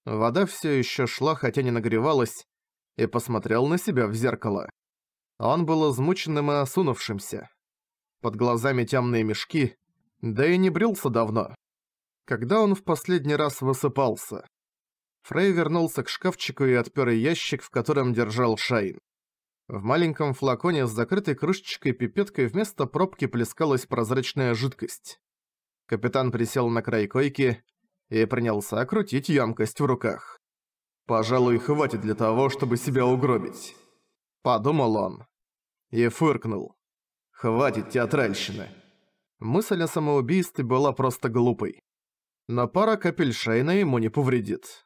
Вода все еще шла, хотя не нагревалась, и посмотрел на себя в зеркало. Он был измученным и осунувшимся. Под глазами темные мешки, да и не брился давно. Когда он в последний раз высыпался? Фрей вернулся к шкафчику и отпер ящик, в котором держал Шайн. В маленьком флаконе с закрытой крышечкой-пипеткой вместо пробки плескалась прозрачная жидкость. Капитан присел на край койки и принялся крутить емкость в руках. «Пожалуй, хватит для того, чтобы себя угробить», — подумал он. И фыркнул. «Хватит театральщины». Мысль о самоубийстве была просто глупой. Но пара капель шейна ему не повредит.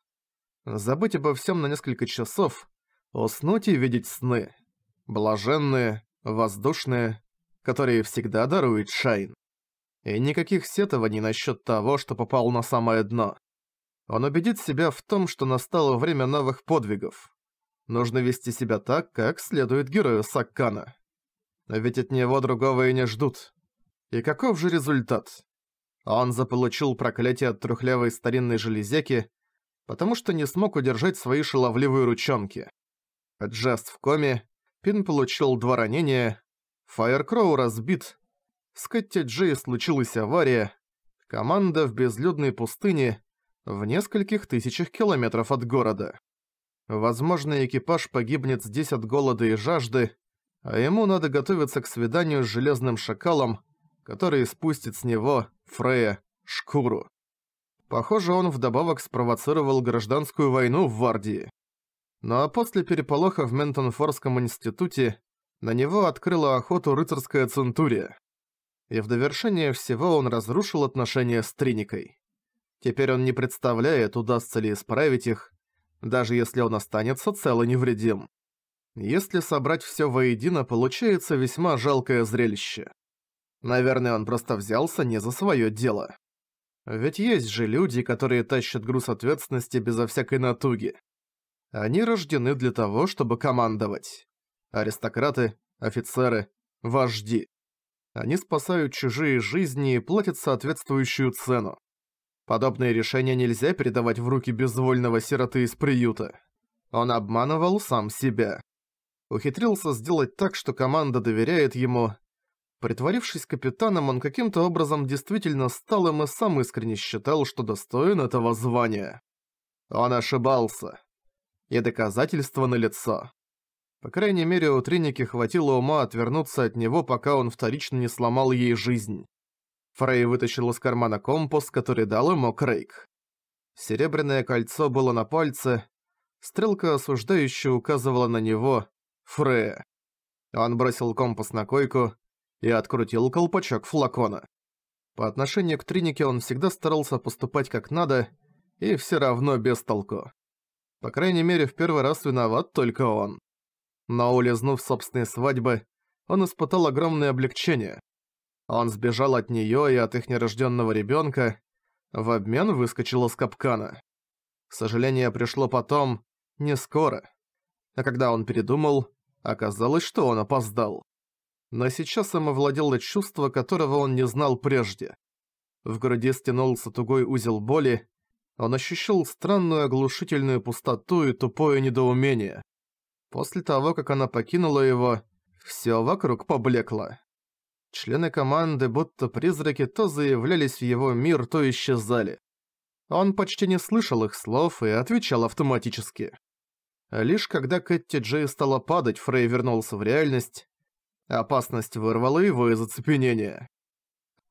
Забыть обо всем на несколько часов, уснуть и видеть сны блаженные, воздушные, которые всегда дарует Шайн. И никаких сетований насчет того, что попал на самое дно. Он убедит себя в том, что настало время новых подвигов. Нужно вести себя так, как следует герою Саккана. Ведь от него другого и не ждут. И каков же результат? Он заполучил проклятие от трухлявой старинной железяки, потому что не смог удержать свои шаловливые ручонки. Джест в коме, Пин получил два ранения, Фаеркроу разбит, с Кэтти Джей случилась авария, команда в безлюдной пустыне в нескольких тысячах километров от города. Возможно, экипаж погибнет здесь от голода и жажды, а ему надо готовиться к свиданию с Железным Шакалом, который спустит с него, Фрея, шкуру. Похоже, он вдобавок спровоцировал гражданскую войну в Вардии. Но после переполоха в Ментонфорском институте на него открыла охоту рыцарская центурия. И в довершение всего он разрушил отношения с Триникой. Теперь он не представляет, удастся ли исправить их, даже если он останется цел и невредим. Если собрать все воедино, получается весьма жалкое зрелище. Наверное, он просто взялся не за свое дело. Ведь есть же люди, которые тащат груз ответственности безо всякой натуги. Они рождены для того, чтобы командовать. Аристократы, офицеры, вожди. Они спасают чужие жизни и платят соответствующую цену. Подобные решения нельзя передавать в руки безвольного сироты из приюта. Он обманывал сам себя. Ухитрился сделать так, что команда доверяет ему. Притворившись капитаном, он каким-то образом действительно стал им и сам искренне считал, что достоин этого звания. Он ошибался и доказательства налицо. По крайней мере, у Триники хватило ума отвернуться от него, пока он вторично не сломал ей жизнь. Фрей вытащил из кармана компас, который дал ему Крейг. Серебряное кольцо было на пальце, стрелка осуждающая указывала на него Фрея. Он бросил компас на койку и открутил колпачок флакона. По отношению к Тринике он всегда старался поступать как надо, и все равно без толку. По крайней мере, в первый раз виноват только он. Но улизнув собственные свадьбы, он испытал огромное облегчение. Он сбежал от неё и от их нерождённого ребёнка, в обмен выскочил из капкана. Сожаление пришло потом, не скоро. А когда он передумал, оказалось, что он опоздал. Но сейчас им овладело чувство, которого он не знал прежде. В груди стянулся тугой узел боли, он ощущал странную оглушительную пустоту и тупое недоумение. После того, как она покинула его, все вокруг поблекло. Члены команды, будто призраки, то заявлялись в его мир, то исчезали. Он почти не слышал их слов и отвечал автоматически. Лишь когда Кэтти Джей стала падать, Фрей вернулся в реальность. Опасность вырвала его из оцепенения.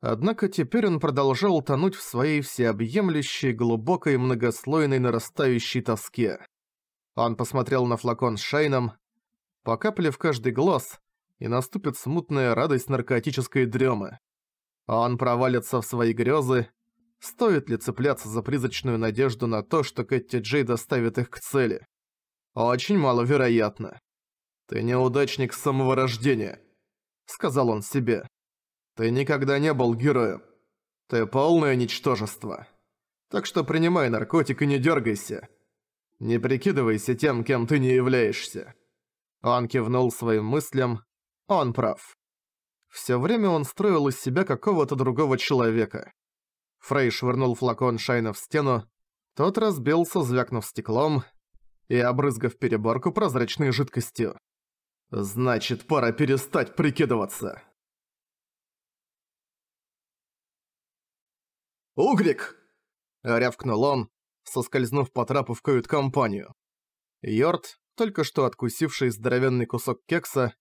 Однако теперь он продолжал тонуть в своей всеобъемлющей, глубокой, многослойной нарастающей тоске. Он посмотрел на флакон с Шейном, по капле в каждый глаз, и наступит смутная радость наркотической дремы. Он провалится в свои грезы. Стоит ли цепляться за призрачную надежду на то, что Кэти Джей доставит их к цели? Очень маловероятно. «Ты неудачник с самого рождения», — сказал он себе. Ты никогда не был героем. Ты полное ничтожество. Так что принимай наркотик и не дергайся. Не прикидывайся тем, кем ты не являешься». Он кивнул своим мыслям. Он прав. Всё время он строил из себя какого-то другого человека. Фрей швырнул флакон Шайна в стену. Тот разбился, звякнув стеклом и обрызгав переборку прозрачной жидкостью. «Значит, пора перестать прикидываться!» «Угрик!» — рявкнул он, соскользнув по трапу в кают-компанию. Йорд, только что откусивший здоровенный кусок кекса,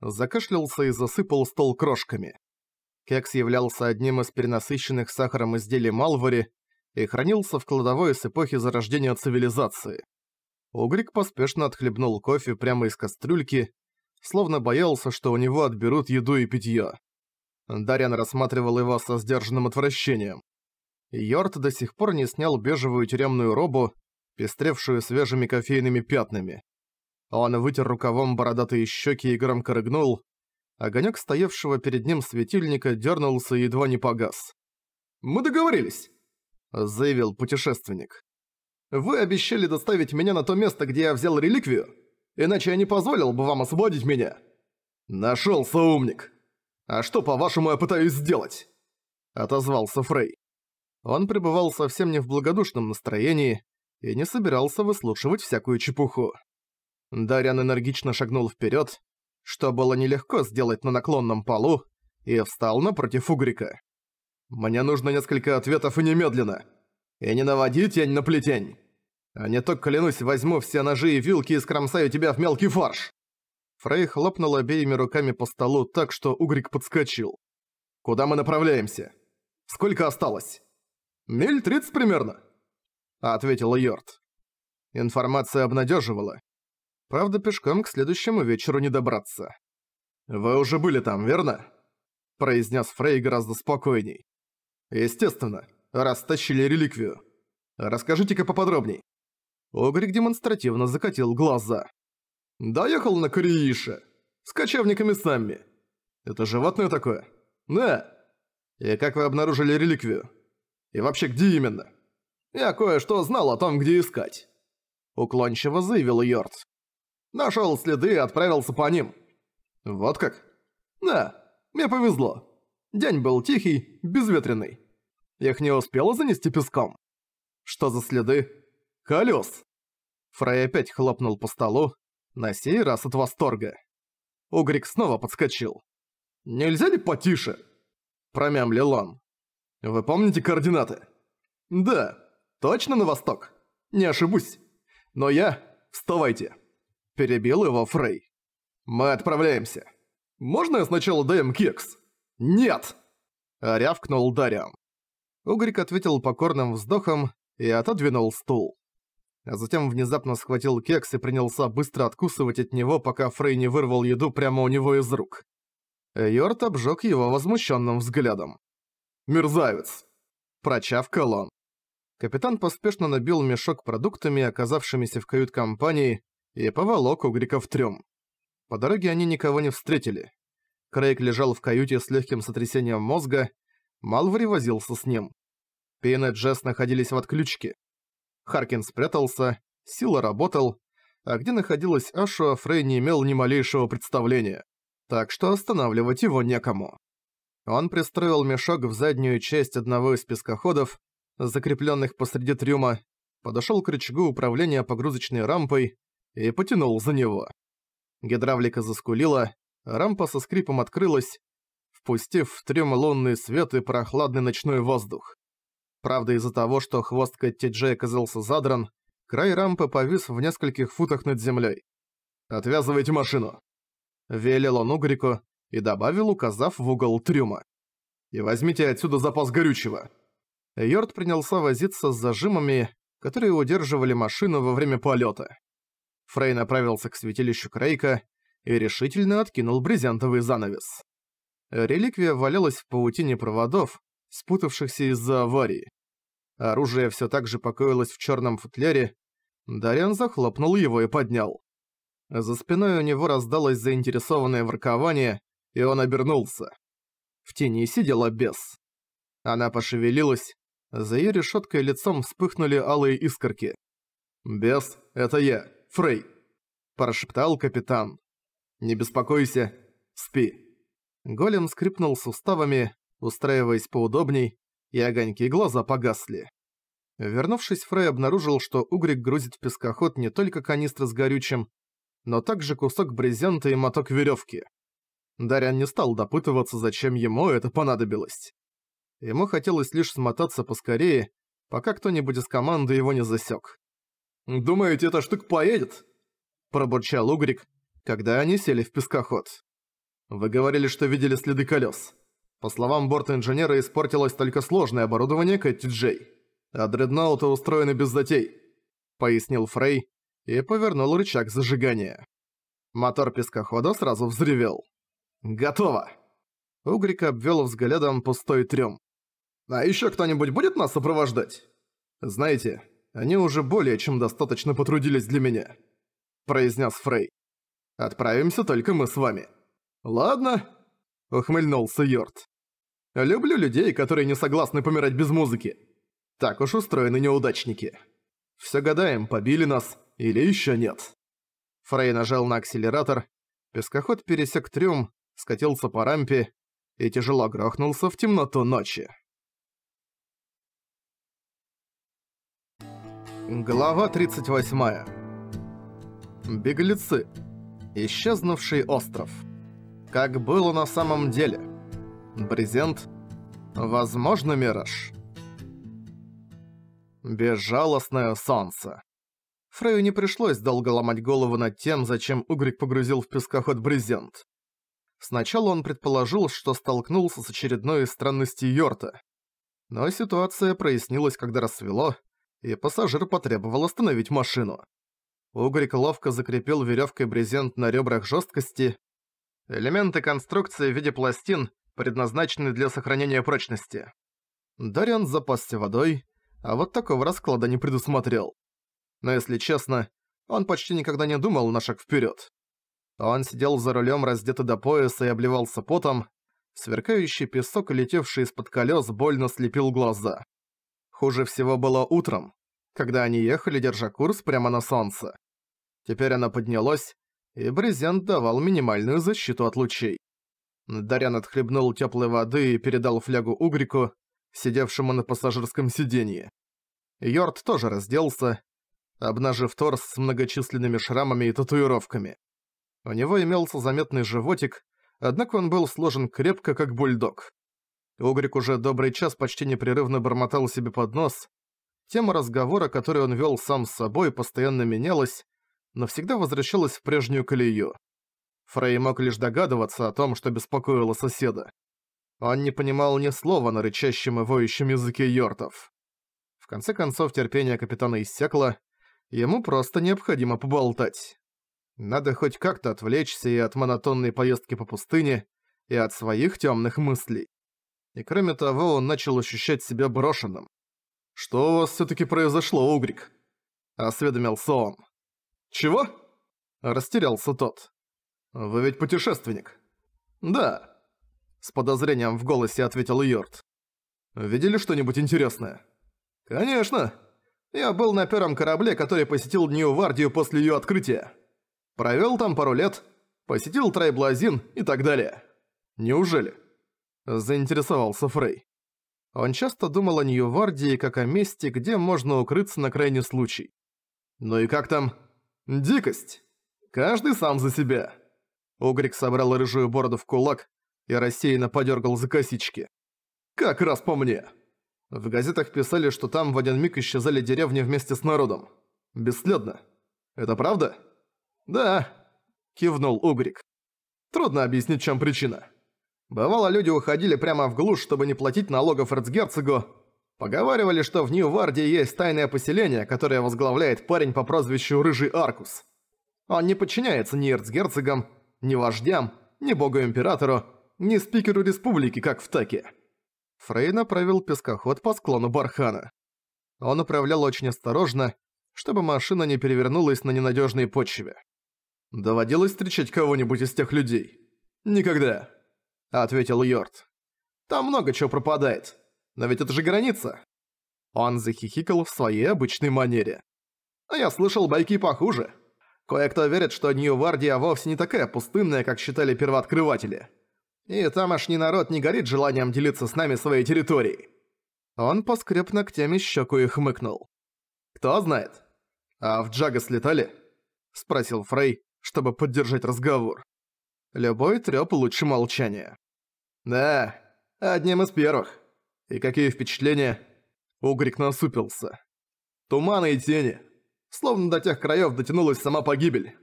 закашлялся и засыпал стол крошками. Кекс являлся одним из перенасыщенных сахаром изделий Малвари и хранился в кладовой с эпохи зарождения цивилизации. Угрик поспешно отхлебнул кофе прямо из кастрюльки, словно боялся, что у него отберут еду и питье. Дарьян рассматривал его со сдержанным отвращением. Йорт до сих пор не снял бежевую тюремную робу, пестревшую свежими кофейными пятнами. Он вытер рукавом бородатые щеки и громко рыгнул. Огонек стоявшего перед ним светильника дернулся и едва не погас. «Мы договорились», — заявил путешественник. «Вы обещали доставить меня на то место, где я взял реликвию, иначе я не позволил бы вам освободить меня». Нашелся умник! А что, по-вашему, я пытаюсь сделать?» — отозвался Фрей. Он пребывал совсем не в благодушном настроении и не собирался выслушивать всякую чепуху. Дарьян энергично шагнул вперед, что было нелегко сделать на наклонном полу, и встал напротив Угрика. «Мне нужно несколько ответов и немедленно. И не наводи тень на плетень. А не то, клянусь, возьму все ножи и вилки и скромсаю тебя в мелкий фарш!» Фрей хлопнул обеими руками по столу так, что Угрик подскочил. «Куда мы направляемся? Сколько осталось?» «Миль тридцать примерно», — ответил Йорд. Информация обнадеживала. Правда, пешком к следующему вечеру не добраться. «Вы уже были там, верно?» – произнес Фрей гораздо спокойней. «Естественно, растащили реликвию. Расскажите-ка поподробней». Огрик демонстративно закатил глаза. «Доехал на Кориише. С кочевниками сами. Это животное такое? Да. И как вы обнаружили реликвию?» И вообще, где именно? Я кое-что знал о том, где искать. Уклончиво заявил Йорд. Нашел следы и отправился по ним. Вот как? Да, мне повезло. День был тихий, безветренный. Их не успела занести песком. Что за следы? Колес. Фрей опять хлопнул по столу, на сей раз от восторга. Угрик снова подскочил. «Нельзя ли потише?» – промямлил он. Вы помните координаты? Да, точно на восток. Не ошибусь. Но я... Вставайте. Перебил его Фрей. Мы отправляемся. Можно я сначала даем кекс? Нет! Рявкнул Дариан. Угрик ответил покорным вздохом и отодвинул стул. А затем внезапно схватил кекс и принялся быстро откусывать от него, пока Фрей не вырвал еду прямо у него из рук. Йорт обжег его возмущенным взглядом мерзавец!» – прочавкал он. Капитан поспешно набил мешок продуктами, оказавшимися в кают-компании, и поволок угриков трём. По дороге они никого не встретили. Крейг лежал в каюте с легким сотрясением мозга, Малвари возился с ним. Пейн и Джесс находились в отключке. Харкин спрятался, Сила работал, а где находилась Ашуа, Фрей не имел ни малейшего представления, так что останавливать его некому. Он пристроил мешок в заднюю часть одного из пескоходов, закрепленных посреди трюма, подошел к рычагу управления погрузочной рампой и потянул за него. Гидравлика заскулила, рампа со скрипом открылась, впустив в трюм лунный свет и прохладный ночной воздух. Правда, из-за того, что хвост Кэттиджей оказался задран, край рампы повис в нескольких футах над землей. «Отвязывайте машину!» Велел он Угрику, и добавил, указав в угол трюма. «И возьмите отсюда запас горючего». Йорд принялся возиться с зажимами, которые удерживали машину во время полета. Фрей направился к святилищу Крейка и решительно откинул брезентовый занавес. Реликвия валялась в паутине проводов, спутавшихся из-за аварии. Оружие все так же покоилось в черном футляре, Дариан захлопнул его и поднял. За спиной у него раздалось заинтересованное воркование, и он обернулся. В тени сидела бес. Она пошевелилась, за её решеткой лицом вспыхнули алые искорки. «Бес, это я, Фрей», – прошептал капитан. «Не беспокойся, спи». Голем скрипнул суставами, устраиваясь поудобней, и огоньки глаза погасли. Вернувшись, Фрей обнаружил, что Угрик грузит в пескоход не только канистры с горючим, но также кусок брезента и моток веревки. Дарьян не стал допытываться, зачем ему это понадобилось. Ему хотелось лишь смотаться поскорее, пока кто-нибудь из команды его не засек. «Думаете, эта штука поедет?» – пробурчал Угрик, когда они сели в пескоход. «Вы говорили, что видели следы колес. По словам борт-инженера, испортилось только сложное оборудование Кэти Джей. А дредноуты устроены без затей», – пояснил Фрей и повернул рычаг зажигания. Мотор пескохода сразу взревел. «Готово!» Угрик обвел взглядом пустой трём. «А еще кто-нибудь будет нас сопровождать?» «Знаете, они уже более чем достаточно потрудились для меня», — произнес Фрей. «Отправимся только мы с вами». «Ладно», — ухмыльнулся Йорд. «Люблю людей, которые не согласны помирать без музыки. Так уж устроены неудачники. Все гадаем, побили нас или еще нет». Фрей нажал на акселератор, пескоход пересек трюм, скатился по рампе и тяжело грохнулся в темноту ночи. Глава 38. Беглецы. Исчезнувший остров. Как было на самом деле. Брезент. Возможно, мираж. Безжалостное солнце. Фрею не пришлось долго ломать голову над тем, зачем Угрик погрузил в пескоход брезент. Сначала он предположил, что столкнулся с очередной странностью Йорта. Но ситуация прояснилась, когда рассвело, и пассажир потребовал остановить машину. Угорик ловко закрепил веревкой брезент на ребрах жесткости. Элементы конструкции в виде пластин предназначены для сохранения прочности. Дариан запасся водой, а вот такого расклада не предусмотрел. Но если честно, он почти никогда не думал на шаг вперед. А он сидел за рулем раздетый до пояса и обливался потом. Сверкающий песок, летевший из-под колес, больно слепил глаза. Хуже всего было утром, когда они ехали, держа курс прямо на солнце. Теперь она поднялась, и брезент давал минимальную защиту от лучей. Дарян отхлебнул теплой воды и передал флягу Угрику, сидевшему на пассажирском сиденье. Йорд тоже разделся, обнажив торс с многочисленными шрамами и татуировками. У него имелся заметный животик, однако он был сложен крепко, как бульдог. Угрик уже добрый час почти непрерывно бормотал себе под нос. Тема разговора, который он вел сам с собой, постоянно менялась, но всегда возвращалась в прежнюю колею. Фрей мог лишь догадываться о том, что беспокоило соседа. Он не понимал ни слова на рычащем и воющем языке йортов. В конце концов, терпение капитана иссякло, ему просто необходимо поболтать. Надо хоть как-то отвлечься и от монотонной поездки по пустыне, и от своих темных мыслей. И кроме того, он начал ощущать себя брошенным. «Что у вас все таки произошло, Угрик?» – осведомился он. «Чего?» – растерялся тот. «Вы ведь путешественник?» «Да», – с подозрением в голосе ответил Йорд. «Видели что-нибудь интересное?» «Конечно! Я был на первом корабле, который посетил Нью-Вардию после ее открытия. Провёл там пару лет, посетил Трайблазин и так далее. Неужели? Заинтересовался Фрей. Он часто думал о Нью-Вардии как о месте, где можно укрыться на крайний случай. Ну и как там? Дикость. Каждый сам за себя. Огрик собрал рыжую бороду в кулак и рассеянно подергал за косички. Как раз по мне. В газетах писали, что там в один миг исчезали деревни вместе с народом. Бесследно. Это правда? «Да», — кивнул Угрик. «Трудно объяснить, чем причина. Бывало, люди уходили прямо в глушь, чтобы не платить налогов Эрцгерцогу. Поговаривали, что в Нью-Варде есть тайное поселение, которое возглавляет парень по прозвищу Рыжий Аркус. Он не подчиняется ни Эрцгерцогам, ни вождям, ни богу-императору, ни спикеру республики, как в Таке». Фрей направил пескоход по склону Бархана. Он управлял очень осторожно, чтобы машина не перевернулась на ненадежной почве. «Доводилось встречать кого-нибудь из тех людей?» «Никогда», — ответил Йорд. «Там много чего пропадает. Но ведь это же граница». Он захихикал в своей обычной манере. «А я слышал байки похуже. Кое-кто верит, что Нью-Вардия вовсе не такая пустынная, как считали первооткрыватели. И тамошний народ не горит желанием делиться с нами своей территорией». Он поскреб ногтями щеку и хмыкнул. «Кто знает? А в Джагас летали?» – спросил Фрей, чтобы поддержать разговор. Любой трёп лучше молчания. «Да, одним из первых. И какие впечатления?» Угрик насупился. «Туманы и тени. Словно до тех краёв дотянулась сама погибель.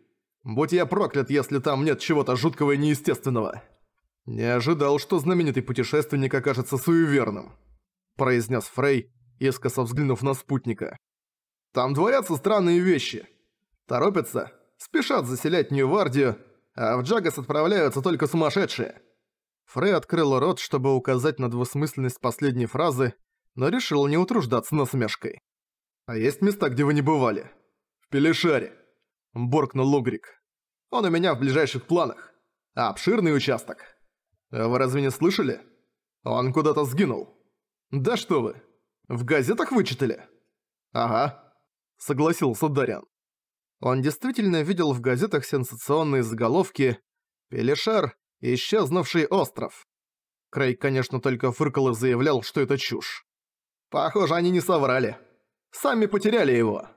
Будь я проклят, если там нет чего-то жуткого и неестественного». «Не ожидал, что знаменитый путешественник окажется суеверным», – произнес Фрей, искоса взглянув на спутника. «Там творятся странные вещи. Торопятся, спешат заселять Нью-Вардию, а в Джагас отправляются только сумасшедшие. Фрей открыл рот, чтобы указать на двусмысленность последней фразы, но решил не утруждаться насмешкой. «А есть места, где вы не бывали?» «В Пелешаре», — буркнул Лугрик. «Он у меня в ближайших планах. А обширный участок. Вы разве не слышали? Он куда-то сгинул». «Да что вы! В газетах вычитали?» «Ага», — согласился Дарян. Он действительно видел в газетах сенсационные заголовки «Пелешер. Исчезнувший остров». Крей, конечно, только фыркал и заявлял, что это чушь. «Похоже, они не соврали. Сами потеряли его».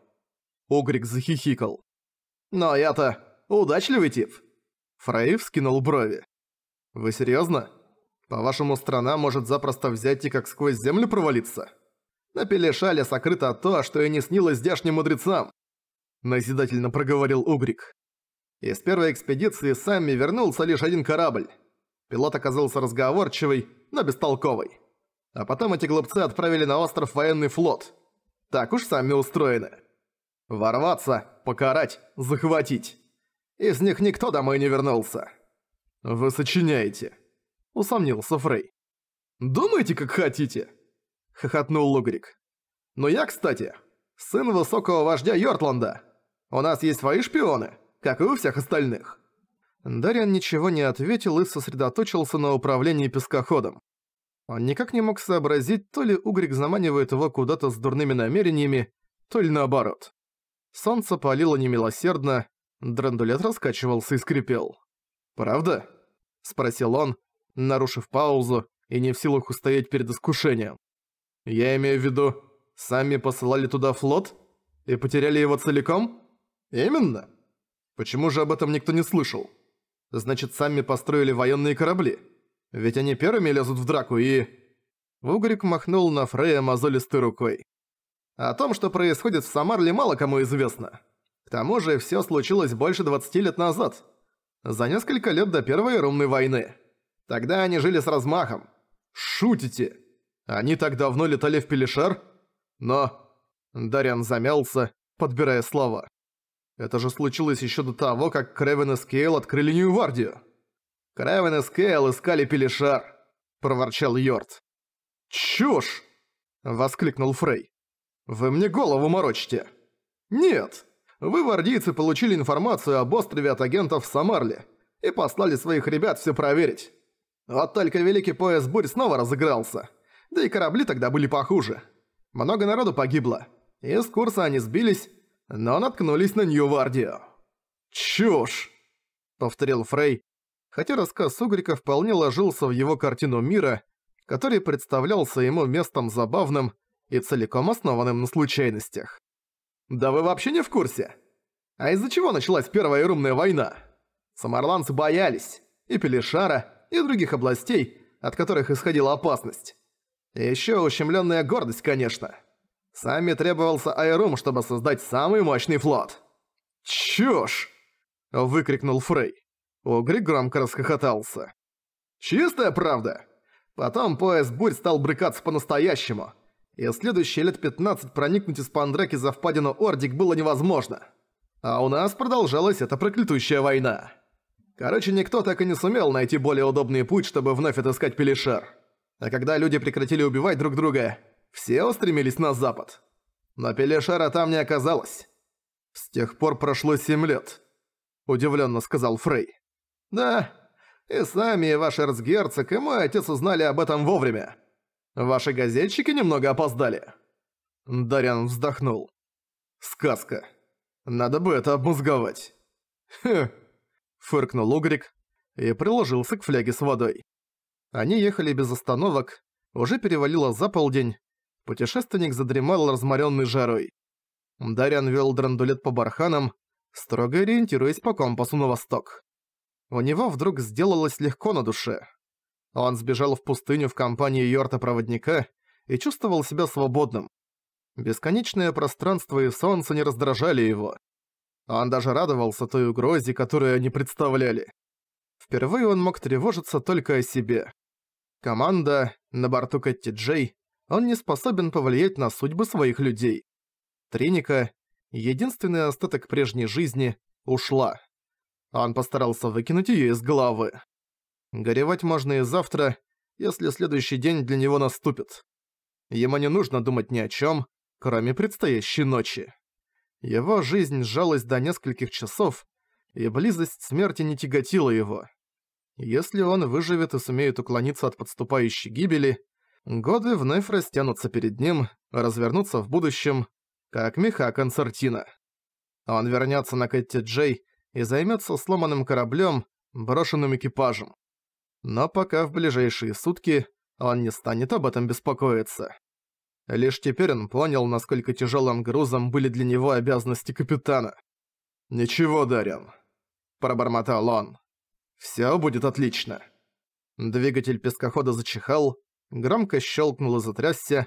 Угрик захихикал. «Но я-то удачливый тип». Фрей вскинул брови. «Вы серьёзно? По-вашему, страна может запросто взять и как сквозь землю провалиться? На Пелешале сокрыто то, что и не снилось здешним мудрецам назидательно проговорил Угрик. Из первой экспедиции Сэмми вернулся лишь один корабль. Пилот оказался разговорчивый, но бестолковый. А потом эти глупцы отправили на остров военный флот. Так уж сами устроены. Ворваться, покарать, захватить. Из них никто домой не вернулся. «Вы сочиняете», — усомнился Фрей. «Думайте, как хотите», — хохотнул Лугрик. «Но я, кстати, сын высокого вождя Йортланда». У нас есть свои шпионы, как и у всех остальных». Дарьян ничего не ответил и сосредоточился на управлении пескоходом. Он никак не мог сообразить, то ли Угрик заманивает его куда-то с дурными намерениями, то ли наоборот. Солнце палило немилосердно, драндулет раскачивался и скрипел. «Правда?» – спросил он, нарушив паузу и не в силах устоять перед искушением. «Я имею в виду, сами посылали туда флот и потеряли его целиком?» Именно. Почему же об этом никто не слышал? Значит, сами построили военные корабли. Ведь они первыми лезут в драку и... Вугрик махнул на Фрея мозолистой рукой. О том, что происходит в Самарле, мало кому известно. К тому же, все случилось больше 20 лет назад. За несколько лет до Первой Румной войны. Тогда они жили с размахом. Шутите! Они так давно летали в Пелишер? Но... Дарьян замялся, подбирая слова. Это же случилось еще до того, как Крэвен и Скейл открыли Нью-Вардию. «Крэвен и Скейл искали Пелешар», – проворчал Йорд. «Чушь!» – воскликнул Фрей. «Вы мне голову морочите!» «Нет! Вы, вардийцы, получили информацию об острове от агентов в Самарле и послали своих ребят все проверить. Вот только Великий Пояс Бурь снова разыгрался. Да и корабли тогда были похуже. Много народу погибло. И с курса они сбились, но наткнулись на Нью-Вардию. «Чушь!» — повторил Фрей, хотя рассказ Угрика вполне ложился в его картину мира, который представлялся ему местом забавным и целиком основанным на случайностях. «Да вы вообще не в курсе? А из-за чего началась Первая Румная война? Самарланцы боялись, и Пелешара, и других областей, от которых исходила опасность. И ещё ущемлённая гордость, конечно». Сами требовался Айрум, чтобы создать самый мощный флот. «Чушь!» – выкрикнул Фрей. Угри громко расхохотался. «Чистая правда!» Потом пояс бурь стал брыкаться по-настоящему, и следующие лет 15 проникнуть из Пандраки за впадину Ордик было невозможно. А у нас продолжалась эта проклятущая война. Короче, никто так и не сумел найти более удобный путь, чтобы вновь отыскать Пелишер. А когда люди прекратили убивать друг друга, все устремились на запад. Но Пелешера там не оказалось. С тех пор прошло семь лет, удивленно сказал Фрей. Да, и сами, и ваш эрцгерцог, и мой отец узнали об этом вовремя. Ваши газетчики немного опоздали. Дарян вздохнул. Сказка. Надо бы это обмозговать. Хе, фыркнул Угрик и приложился к фляге с водой. Они ехали без остановок, уже перевалило за полдень, путешественник задремал разморенный жарой. Дариан вел драндулет по барханам, строго ориентируясь по компасу на восток. У него вдруг сделалось легко на душе. Он сбежал в пустыню в компании Йорта-проводника и чувствовал себя свободным. Бесконечное пространство и солнце не раздражали его. Он даже радовался той угрозе, которую они представляли. Впервые он мог тревожиться только о себе. Команда, на борту Кэти Джей, он не способен повлиять на судьбы своих людей. Треника, единственный остаток прежней жизни, ушла. Он постарался выкинуть её из головы. Горевать можно и завтра, если следующий день для него наступит. Ему не нужно думать ни о чём, кроме предстоящей ночи. Его жизнь сжалась до нескольких часов, и близость смерти не тяготила его. Если он выживет и сумеет уклониться от подступающей гибели, Годы вновь растянутся перед ним, развернутся в будущем, как меха концертина. Он вернется на Кэтти Джей и займется сломанным кораблем, брошенным экипажем. Но пока в ближайшие сутки он не станет об этом беспокоиться. Лишь теперь он понял, насколько тяжелым грузом были для него обязанности капитана. «Ничего, Дарьян», — пробормотал он. все будет отлично». Двигатель пескохода зачихал, громко щелкнул и затрясся,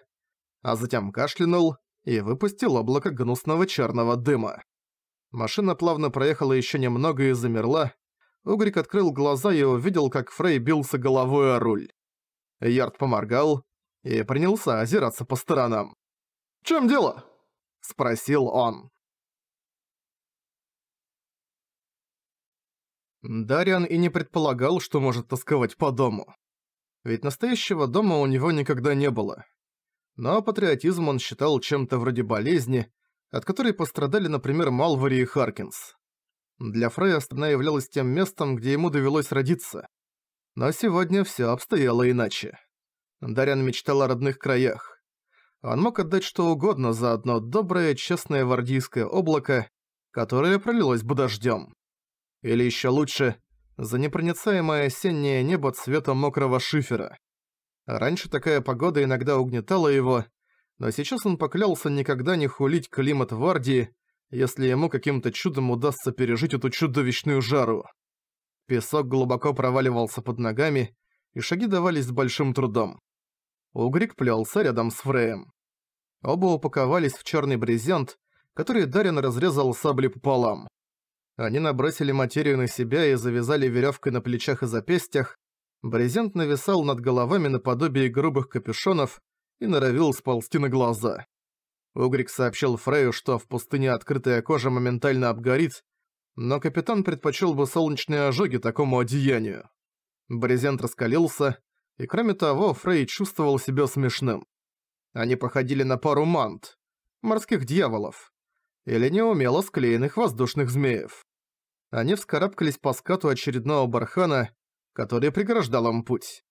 а затем кашлянул и выпустил облако гнусного черного дыма. Машина плавно проехала еще немного и замерла. Угрик открыл глаза и увидел, как Фрей бился головой о руль. Ярд поморгал и принялся озираться по сторонам. «В чем дело?» – спросил он. Дариан и не предполагал, что может тосковать по дому ведь настоящего дома у него никогда не было. Но патриотизм он считал чем-то вроде болезни, от которой пострадали, например, Малвари и Харкинс. Для Фрея страна являлась тем местом, где ему довелось родиться. Но сегодня все обстояло иначе. Дарян мечтал о родных краях. Он мог отдать что угодно за одно доброе, честное вардийское облако, которое пролилось бы дождем. Или еще лучше, за непроницаемое осеннее небо цвета мокрого шифера. Раньше такая погода иногда угнетала его, но сейчас он поклялся никогда не хулить климат Вардии, если ему каким-то чудом удастся пережить эту чудовищную жару. Песок глубоко проваливался под ногами, и шаги давались с большим трудом. Угрик плелся рядом с Фреем. Оба упаковались в черный брезент, который Дарин разрезал саблей пополам. Они набросили материю на себя и завязали веревкой на плечах и запястьях. Брезент нависал над головами наподобие грубых капюшонов и норовил сползти на глаза. Угрик сообщил Фрею, что в пустыне открытая кожа моментально обгорит, но капитан предпочел бы солнечные ожоги такому одеянию. Брезент раскалился, и кроме того, Фрей чувствовал себя смешным. Они походили на пару мант, морских дьяволов или неумело склеенных воздушных змеев. Они вскарабкались по скату очередного бархана, который преграждал им путь.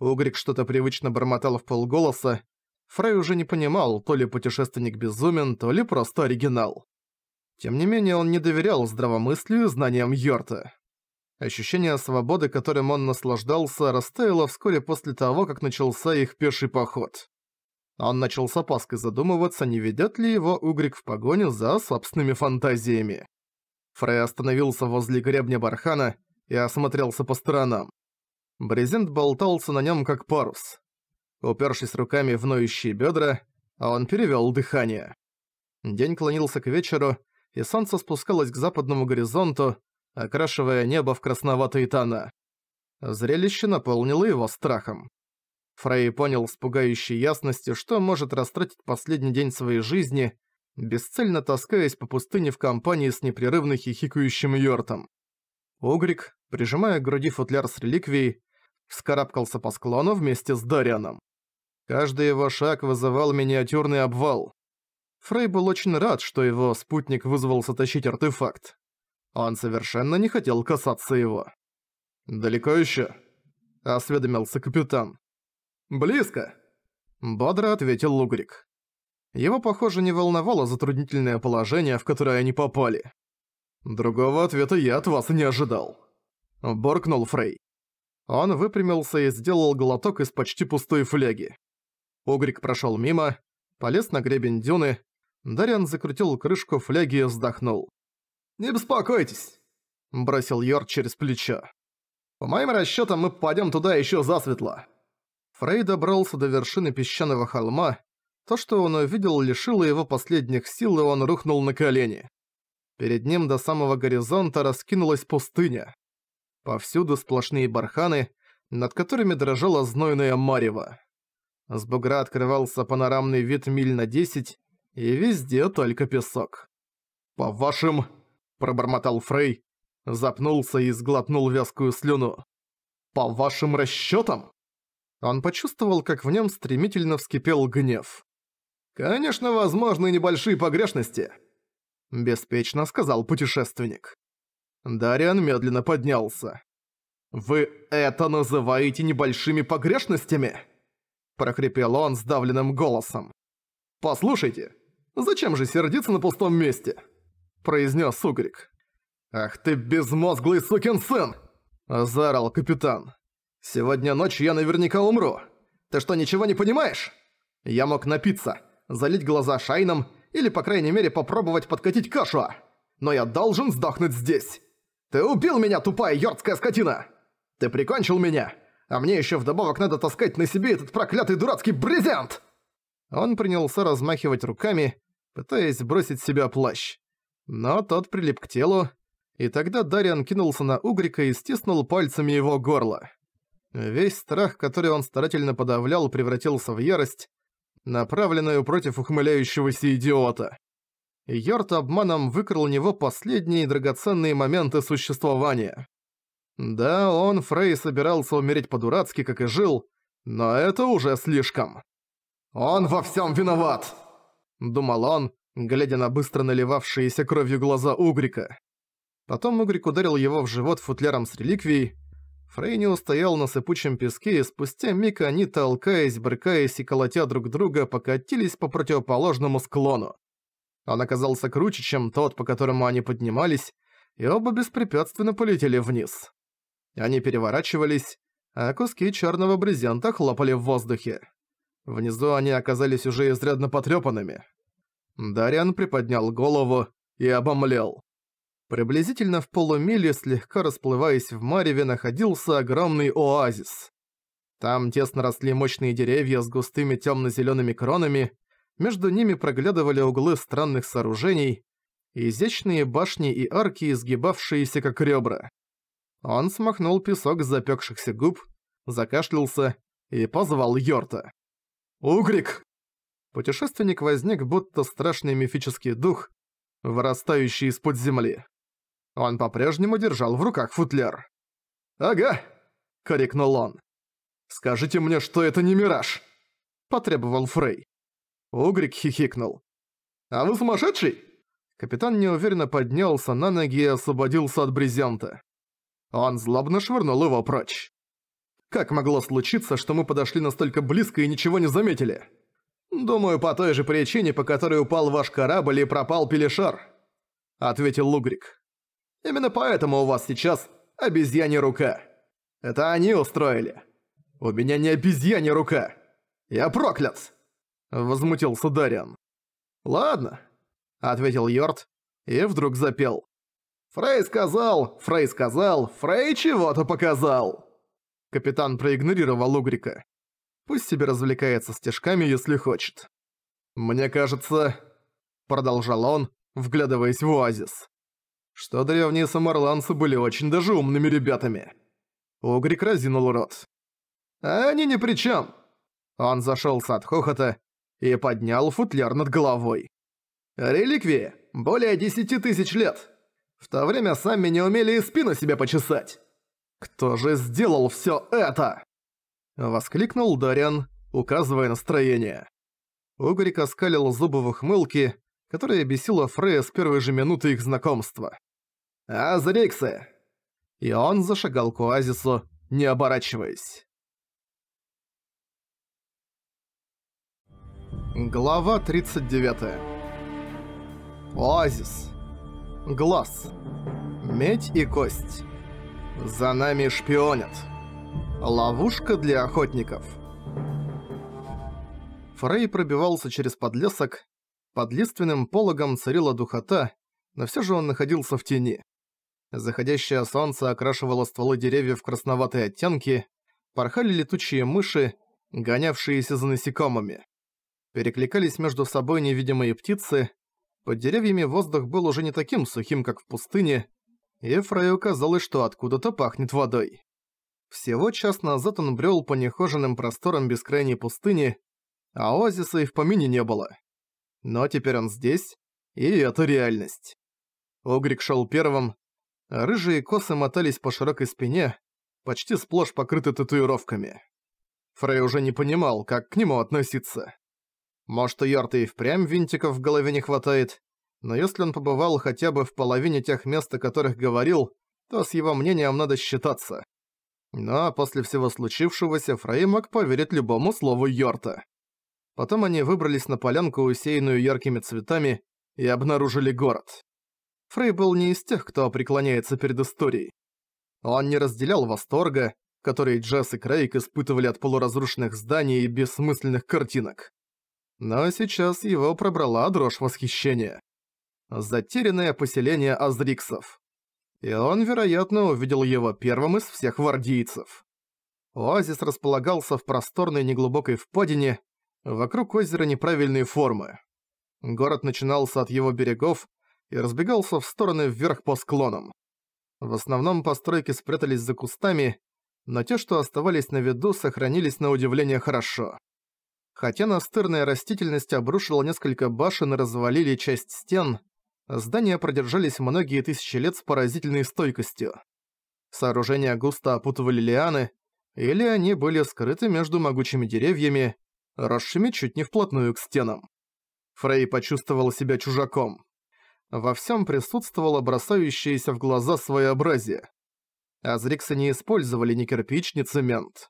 Угрик что-то привычно бормотал в полголоса. Фрей уже не понимал, то ли путешественник безумен, то ли просто оригинал. Тем не менее, он не доверял здравомыслию и знаниям Йорта. Ощущение свободы, которым он наслаждался, растаяло вскоре после того, как начался их пеший поход. Он начал с опаской задумываться, не ведет ли его Угрик в погоню за собственными фантазиями. Фрей остановился возле гребня бархана и осмотрелся по сторонам. Брезент болтался на нем как парус. Упершись руками в ноющие бедра, он перевел дыхание. День клонился к вечеру, и солнце спускалось к западному горизонту, окрашивая небо в красноватые тона. Зрелище наполнило его страхом. Фрей понял с пугающей ясностью, что может растратить последний день своей жизни, бесцельно таскаясь по пустыне в компании с непрерывно хихикающим Йортом. Угрик, прижимая к груди футляр с реликвией, вскарабкался по склону вместе с Дарианом. Каждый его шаг вызывал миниатюрный обвал. Фрей был очень рад, что его спутник вызвался тащить артефакт. Он совершенно не хотел касаться его. «Далеко еще?» – осведомился капитан. Близко!» Бодро ответил Лугрик. Его, похоже, не волновало затруднительное положение, в которое они попали. «Другого ответа я от вас не ожидал», — боркнул Фрей. Он выпрямился и сделал глоток из почти пустой фляги. Угрик прошел мимо, полез на гребень дюны, Дариан закрутил крышку фляги и вздохнул. «Не беспокойтесь», — бросил Йорк через плечо. «По моим расчетам мы пойдем туда ещё засветло. Фрей добрался до вершины песчаного холма. То, что он увидел, лишило его последних сил, и он рухнул на колени. Перед ним до самого горизонта раскинулась пустыня. Повсюду сплошные барханы, над которыми дрожала знойная марево. С бугра открывался панорамный вид миль на 10, и везде только песок. «По вашим...» – пробормотал Фрей, запнулся и сглотнул вязкую слюну. «По вашим расчетам? Он почувствовал, как в нем стремительно вскипел гнев. «Конечно, возможны небольшие погрешности», – беспечно сказал путешественник. Дариан медленно поднялся. «Вы это называете небольшими погрешностями?» – прохрипел он сдавленным голосом. «Послушайте, зачем же сердиться на пустом месте?» – произнес Угрик. «Ах ты безмозглый сукин сын!» – заорал капитан. «Сегодня ночью я наверняка умру. Ты что, ничего не понимаешь?» Я мог напиться, залить глаза шайном или, по крайней мере, попробовать подкатить кашу. Но я должен сдохнуть здесь. Ты убил меня, тупая йордская скотина! Ты прикончил меня, а мне ещё вдобавок надо таскать на себе этот проклятый дурацкий брезент!» Он принялся размахивать руками, пытаясь бросить с себя плащ. Но тот прилип к телу, и тогда Дариан кинулся на Угрика и стиснул пальцами его горло. Весь страх, который он старательно подавлял, превратился в ярость, направленную против ухмыляющегося идиота. Йорт обманом выкрал у него последние драгоценные моменты существования. Да, он, Фрей, собирался умереть по-дурацки, как и жил, но это уже слишком. «Он во всем виноват!» – думал он, глядя на быстро наливавшиеся кровью глаза Угрика. Потом Угрик ударил его в живот футляром с реликвией, Фрейнил стоял на сыпучем песке, и спустя миг они, толкаясь, брыкаясь и колотя друг друга, покатились по противоположному склону. Он оказался круче, чем тот, по которому они поднимались, и оба беспрепятственно полетели вниз. Они переворачивались, а куски черного брезента хлопали в воздухе. Внизу они оказались уже изрядно потрепанными. Дариан приподнял голову и обомлел. Приблизительно в полумиле, слегка расплываясь в мареве, находился огромный оазис. Там тесно росли мощные деревья с густыми темно-зелеными кронами, между ними проглядывали углы странных сооружений, изящные башни и арки, изгибавшиеся как ребра. Он смахнул песок с запекшихся губ, закашлялся и позвал Йорта. «Угрик!» Путешественник возник, будто страшный мифический дух, вырастающий из-под земли. Он по-прежнему держал в руках футляр. «Ага!» — крикнул он. «Скажите мне, что это не мираж!» — потребовал Фрей. Угрик хихикнул. «А вы сумасшедший?» Капитан неуверенно поднялся на ноги и освободился от брезента. Он злобно швырнул его прочь. «Как могло случиться, что мы подошли настолько близко и ничего не заметили?» «Думаю, по той же причине, по которой упал ваш корабль и пропал Пелешар», — ответил Лугрик. Именно поэтому у вас сейчас обезьянья рука. Это они устроили. У меня не обезьянья рука. Я проклят!» Возмутился Дариан. «Ладно», — ответил Йорд и вдруг запел. «Фрей сказал, Фрей сказал, Фрей чего-то показал!» Капитан проигнорировал Угрика. Пусть себе развлекается стежками, если хочет. «Мне кажется...» — продолжал он, вглядываясь в оазис что древние самарланцы были очень даже умными ребятами. Угрик разинул рот. они ни при чем. Он зашелся от хохота и поднял футляр над головой. «Реликвии! Более десяти тысяч лет! В то время сами не умели и спину себе почесать! Кто же сделал все это?» Воскликнул Дарьян, указывая настроение. Угорик оскалил зубы в ухмылке которая бесила Фрея с первой же минуты их знакомства. «Азриксы!» И он зашагал к оазису, не оборачиваясь. Глава 39 Оазис Глаз Медь и кость За нами шпионят Ловушка для охотников Фрей пробивался через подлесок, под лиственным пологом царила духота, но все же он находился в тени. Заходящее солнце окрашивало стволы деревьев в красноватые оттенки, порхали летучие мыши, гонявшиеся за насекомыми. Перекликались между собой невидимые птицы, под деревьями воздух был уже не таким сухим, как в пустыне, и Фраю казалось, что откуда-то пахнет водой. Всего час назад он брел по нехоженным просторам бескрайней пустыни, а оазиса и в помине не было. Но теперь он здесь, и это реальность. Огрик шел первым, а рыжие косы мотались по широкой спине, почти сплошь покрыты татуировками. Фрей уже не понимал, как к нему относиться. Может, у Йорта и впрямь винтиков в голове не хватает, но если он побывал хотя бы в половине тех мест, о которых говорил, то с его мнением надо считаться. Но после всего случившегося Фрей мог поверить любому слову Йорта. Потом они выбрались на полянку, усеянную яркими цветами, и обнаружили город. Фрей был не из тех, кто преклоняется перед историей. Он не разделял восторга, который Джесс и Крейг испытывали от полуразрушенных зданий и бессмысленных картинок. Но сейчас его пробрала дрожь восхищения. Затерянное поселение Азриксов. И он, вероятно, увидел его первым из всех вардийцев. Оазис располагался в просторной неглубокой впадине, Вокруг озера неправильные формы. Город начинался от его берегов и разбегался в стороны вверх по склонам. В основном постройки спрятались за кустами, но те, что оставались на виду, сохранились на удивление хорошо. Хотя настырная растительность обрушила несколько башен и развалили часть стен, здания продержались многие тысячи лет с поразительной стойкостью. Сооружения густо опутывали лианы, или они были скрыты между могучими деревьями, росшими чуть не вплотную к стенам. Фрей почувствовал себя чужаком. Во всем присутствовало бросающееся в глаза своеобразие. Азриксы не использовали ни кирпич, ни цемент.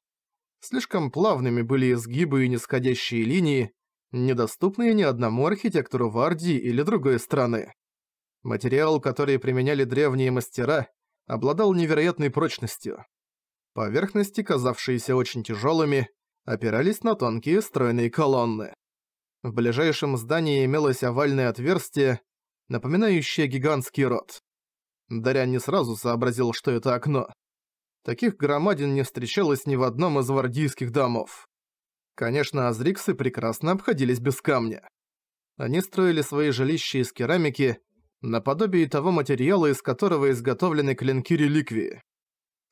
Слишком плавными были изгибы и нисходящие линии, недоступные ни одному архитектору Вардии или другой страны. Материал, который применяли древние мастера, обладал невероятной прочностью. Поверхности, казавшиеся очень тяжелыми, опирались на тонкие стройные колонны. В ближайшем здании имелось овальное отверстие, напоминающее гигантский рот. Дарья не сразу сообразил, что это окно. Таких громадин не встречалось ни в одном из вардийских домов. Конечно, азриксы прекрасно обходились без камня. Они строили свои жилища из керамики, наподобие того материала, из которого изготовлены клинки реликвии.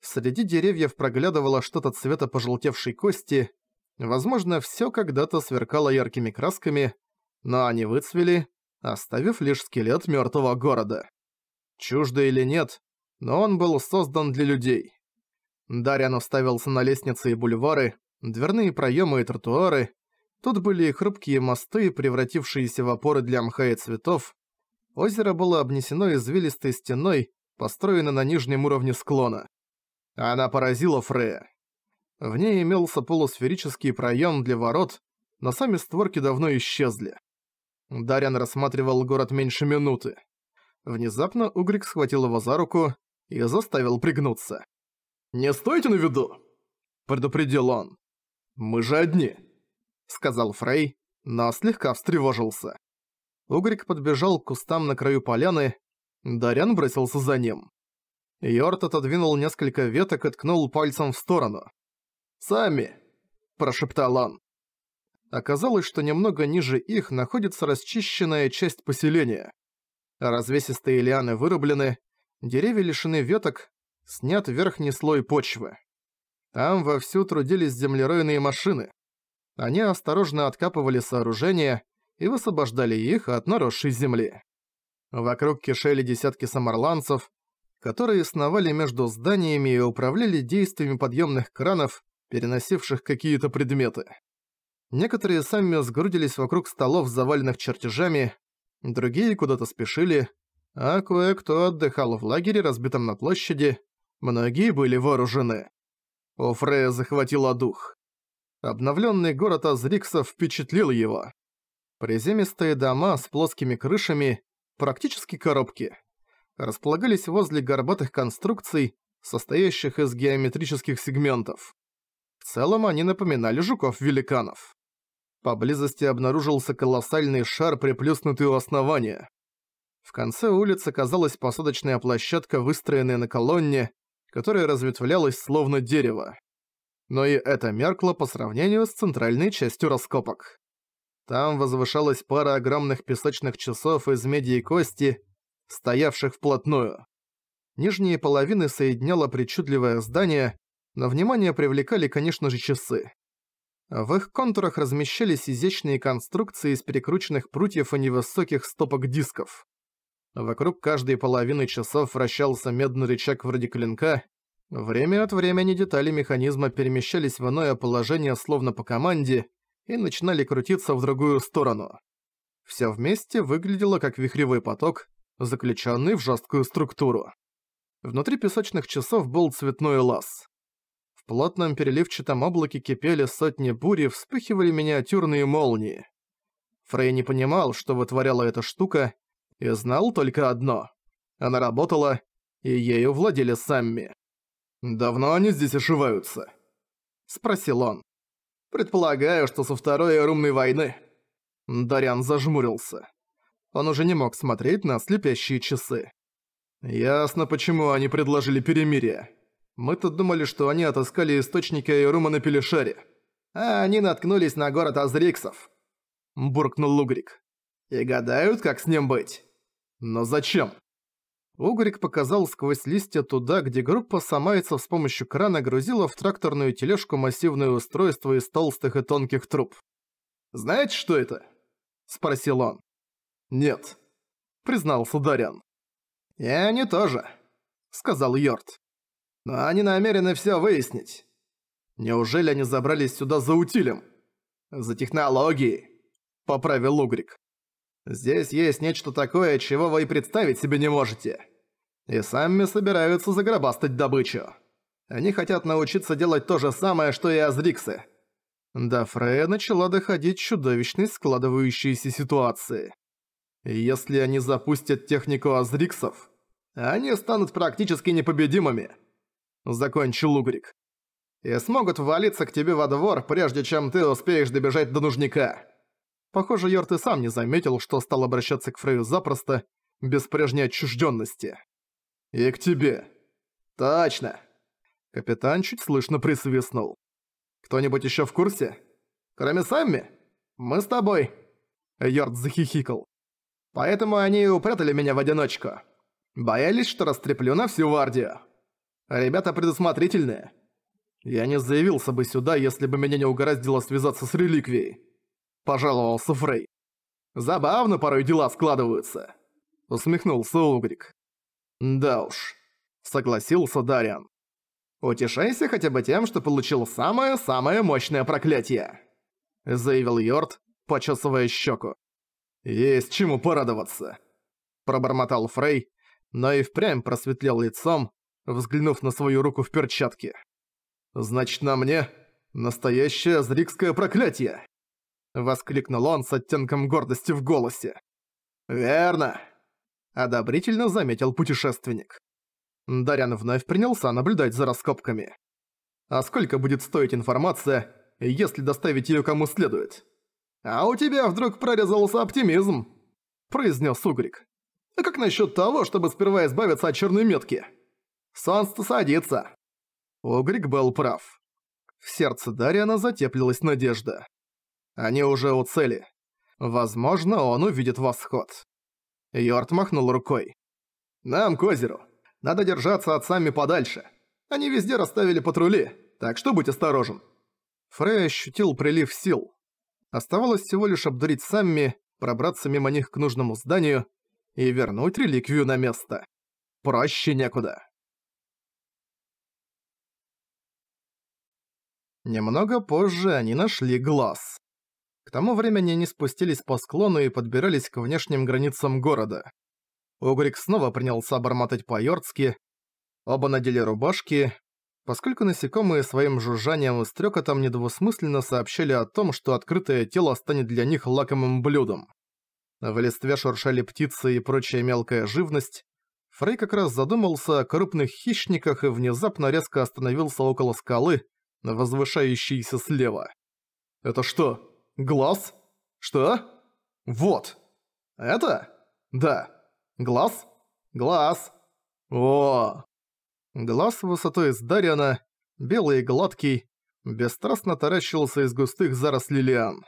Среди деревьев проглядывало что-то цвета пожелтевшей кости, Возможно, все когда-то сверкало яркими красками, но они выцвели, оставив лишь скелет мертвого города. Чуждо или нет, но он был создан для людей. Дарьян уставился на лестницы и бульвары, дверные проемы и тротуары. Тут были и хрупкие мосты, превратившиеся в опоры для мха и цветов. Озеро было обнесено извилистой стеной, построено на нижнем уровне склона. Она поразила Фрея. В ней имелся полусферический проем для ворот, но сами створки давно исчезли. Дарьян рассматривал город меньше минуты. Внезапно Угрик схватил его за руку и заставил пригнуться. «Не стойте на виду!» – предупредил он. «Мы же одни!» – сказал Фрей, но слегка встревожился. Угрик подбежал к кустам на краю поляны, Дарян бросился за ним. Йорт отодвинул несколько веток и ткнул пальцем в сторону. Сами!» – прошептал он. Оказалось, что немного ниже их находится расчищенная часть поселения. Развесистые лианы вырублены, деревья лишены веток, снят верхний слой почвы. Там вовсю трудились землеройные машины. Они осторожно откапывали сооружения и высвобождали их от наросшей земли. Вокруг кишели десятки самарланцев, которые сновали между зданиями и управляли действиями подъемных кранов, переносивших какие-то предметы. Некоторые сами сгрудились вокруг столов, заваленных чертежами, другие куда-то спешили, а кое-кто отдыхал в лагере, разбитом на площади, многие были вооружены. У Фрея захватило дух. Обновленный город Азрикса впечатлил его. Приземистые дома с плоскими крышами, практически коробки, располагались возле горбатых конструкций, состоящих из геометрических сегментов. В целом они напоминали жуков-великанов. Поблизости обнаружился колоссальный шар, приплюснутый у основания. В конце улицы казалась посадочная площадка, выстроенная на колонне, которая разветвлялась словно дерево. Но и это меркло по сравнению с центральной частью раскопок. Там возвышалась пара огромных песочных часов из меди и кости, стоявших вплотную. Нижние половины соединяло причудливое здание, но внимание привлекали, конечно же, часы. В их контурах размещались изящные конструкции из перекрученных прутьев и невысоких стопок дисков. Вокруг каждой половины часов вращался медный рычаг вроде клинка. Время от времени детали механизма перемещались в иное положение словно по команде и начинали крутиться в другую сторону. Все вместе выглядело как вихревой поток, заключенный в жесткую структуру. Внутри песочных часов был цветной лаз. В плотном переливчатом облаке кипели сотни бурь вспыхивали миниатюрные молнии. Фрей не понимал, что вытворяла эта штука, и знал только одно. Она работала, и ею владели сами. «Давно они здесь ошиваются?» – спросил он. «Предполагаю, что со Второй Румной войны». Дарян зажмурился. Он уже не мог смотреть на слепящие часы. «Ясно, почему они предложили перемирие», мы тут думали, что они отыскали источники Айрума на Пелешаре, а они наткнулись на город Азриксов. Буркнул Лугрик. И гадают, как с ним быть. Но зачем? Угорик показал сквозь листья туда, где группа самайцев с помощью крана грузила в тракторную тележку массивное устройство из толстых и тонких труб. «Знаете, что это?» – спросил он. «Нет», – признался Дарян. «И они тоже», – сказал Йорд но они намерены все выяснить. Неужели они забрались сюда за утилем? За технологией? – поправил Угрик. Здесь есть нечто такое, чего вы и представить себе не можете. И сами собираются заграбастать добычу. Они хотят научиться делать то же самое, что и Азриксы. До Фрея начала доходить чудовищной складывающейся ситуации. Если они запустят технику Азриксов, они станут практически непобедимыми. — закончил Угрик. «И смогут валиться к тебе во двор, прежде чем ты успеешь добежать до нужника». Похоже, Йорт и сам не заметил, что стал обращаться к Фрею запросто, без прежней отчужденности. «И к тебе». «Точно». Капитан чуть слышно присвистнул. «Кто-нибудь еще в курсе? Кроме Самми? Мы с тобой». Йорд захихикал. «Поэтому они и упрятали меня в одиночку. Боялись, что растреплю на всю вардию. Ребята предусмотрительные. Я не заявился бы сюда, если бы меня не угораздило связаться с реликвией. Пожаловался Фрей. Забавно порой дела складываются. Усмехнулся Угрик. Да уж. Согласился Дариан. Утешайся хотя бы тем, что получил самое-самое мощное проклятие. Заявил Йорд, почесывая щеку. Есть чему порадоваться. Пробормотал Фрей, но и впрямь просветлел лицом, взглянув на свою руку в перчатке. «Значит, на мне настоящее зрикское проклятие!» Воскликнул он с оттенком гордости в голосе. «Верно!» Одобрительно заметил путешественник. Дарян вновь принялся наблюдать за раскопками. «А сколько будет стоить информация, если доставить ее кому следует?» «А у тебя вдруг прорезался оптимизм!» – произнес Угрик. «А как насчет того, чтобы сперва избавиться от черной метки?» Солнце садится!» Угрик был прав. В сердце Дариана затеплилась надежда. Они уже у цели. Возможно, он увидит восход. Йорт махнул рукой. «Нам к озеру. Надо держаться от сами подальше. Они везде расставили патрули, так что будь осторожен». Фрей ощутил прилив сил. Оставалось всего лишь обдурить Самми, пробраться мимо них к нужному зданию и вернуть реликвию на место. Проще некуда. Немного позже они нашли глаз. К тому времени они спустились по склону и подбирались к внешним границам города. Угрик снова принялся бормотать по-йордски. Оба надели рубашки, поскольку насекомые своим жужжанием и стрекотом недвусмысленно сообщили о том, что открытое тело станет для них лакомым блюдом. В листве шуршали птицы и прочая мелкая живность. Фрей как раз задумался о крупных хищниках и внезапно резко остановился около скалы, возвышающийся слева. «Это что, глаз? Что? Вот! Это? Да! Глаз? Глаз! О!» Глаз высотой с Дариана, белый и гладкий, бесстрастно таращился из густых зарослей лиан.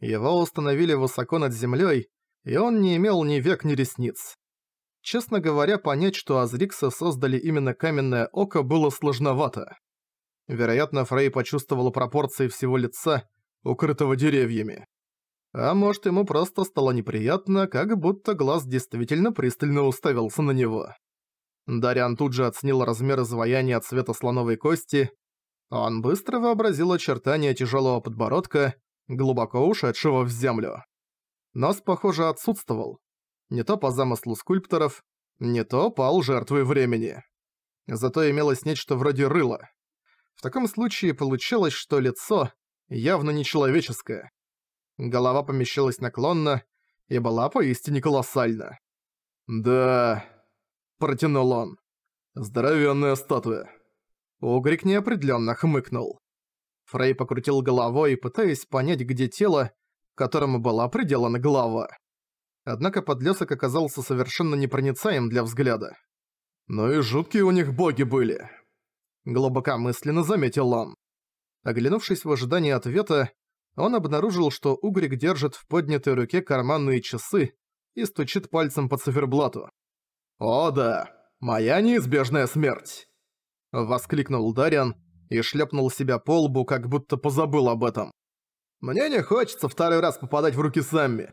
Его установили высоко над землей, и он не имел ни век, ни ресниц. Честно говоря, понять, что Азрикса создали именно каменное око, было сложновато. Вероятно, Фрей почувствовал пропорции всего лица, укрытого деревьями. А может, ему просто стало неприятно, как будто глаз действительно пристально уставился на него. Дариан тут же оценил размер изваяния от цвета слоновой кости. Он быстро вообразил очертания тяжелого подбородка, глубоко ушедшего в землю. Нос, похоже, отсутствовал. Не то по замыслу скульпторов, не то пал жертвой времени. Зато имелось нечто вроде рыла. В таком случае получилось, что лицо явно нечеловеческое. Голова помещалась наклонно и была поистине колоссальна. «Да...» – протянул он. «Здоровенная статуя». Угрик неопределенно хмыкнул. Фрей покрутил головой, пытаясь понять, где тело, которому была приделана голова. Однако подлесок оказался совершенно непроницаем для взгляда. «Ну и жуткие у них боги были», Глубокомысленно заметил он. Оглянувшись в ожидании ответа, он обнаружил, что Угрик держит в поднятой руке карманные часы и стучит пальцем по циферблату. «О да, моя неизбежная смерть!» Воскликнул Дариан и шлепнул себя по лбу, как будто позабыл об этом. «Мне не хочется второй раз попадать в руки Сэмми,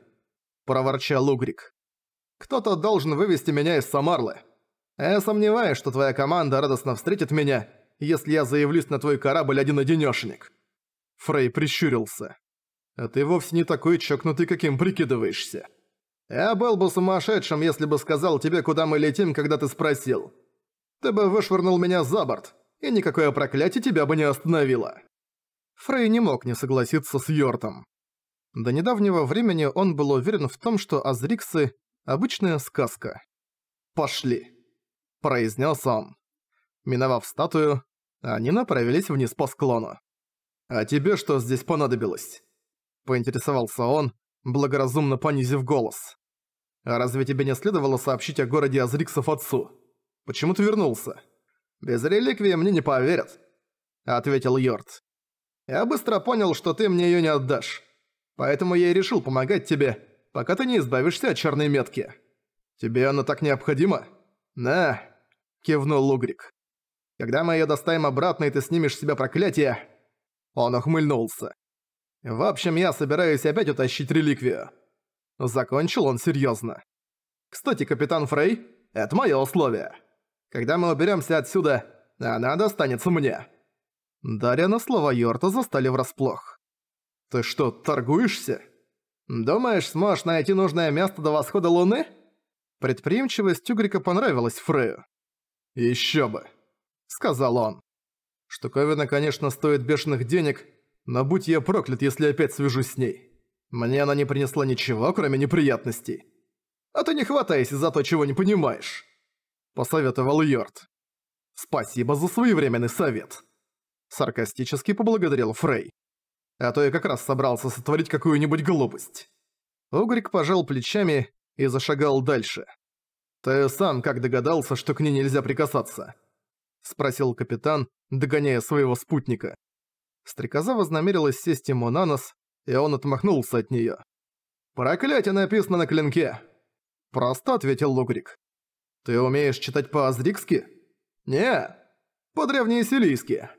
проворчал Угрик. «Кто-то должен вывести меня из Самарлы. Я сомневаюсь, что твоя команда радостно встретит меня, если я заявлюсь на твой корабль один-одинёшенек?» Фрей прищурился. «А ты вовсе не такой чокнутый, каким прикидываешься. Я был бы сумасшедшим, если бы сказал тебе, куда мы летим, когда ты спросил. Ты бы вышвырнул меня за борт, и никакое проклятие тебя бы не остановило». Фрей не мог не согласиться с Йортом. До недавнего времени он был уверен в том, что Азриксы – обычная сказка. «Пошли!» – произнес он. Миновав статую, они направились вниз по склону. «А тебе что здесь понадобилось?» Поинтересовался он, благоразумно понизив голос. «А разве тебе не следовало сообщить о городе Азриксов отцу? Почему ты вернулся?» «Без реликвии мне не поверят», — ответил Йорд. «Я быстро понял, что ты мне её не отдашь. Поэтому я и решил помогать тебе, пока ты не избавишься от черной метки». «Тебе она так необходима?» «Да», — кивнул Лугрик. Когда мы её доставим обратно, и ты снимешь с себя проклятие...» Он ухмыльнулся. «В общем, я собираюсь опять утащить реликвию». Закончил он серьёзно. «Кстати, капитан Фрей, это моё условие. Когда мы уберёмся отсюда, она достанется мне». Дарья на слова Йорта застали врасплох. «Ты что, торгуешься? Думаешь, сможешь найти нужное место до восхода луны?» Предприимчивость Тюгрика понравилась Фрею. «Ещё бы!» сказал он. Штуковина, конечно, стоит бешеных денег, но будь я проклят, если опять свяжусь с ней. Мне она не принесла ничего, кроме неприятностей. А ты не хватайся за то, чего не понимаешь, посоветовал Йорд. Спасибо за своевременный совет. Саркастически поблагодарил Фрей. А то я как раз собрался сотворить какую-нибудь глупость. Огрик пожал плечами и зашагал дальше. Ты сам как догадался, что к ней нельзя прикасаться? спросил капитан, догоняя своего спутника. Стрекоза вознамерилась сесть ему на нос, и он отмахнулся от неё. «Проклятие написано на клинке!» Просто ответил Лугрик. «Ты умеешь читать по-азрикски?» «Не, по-древнеисилийски».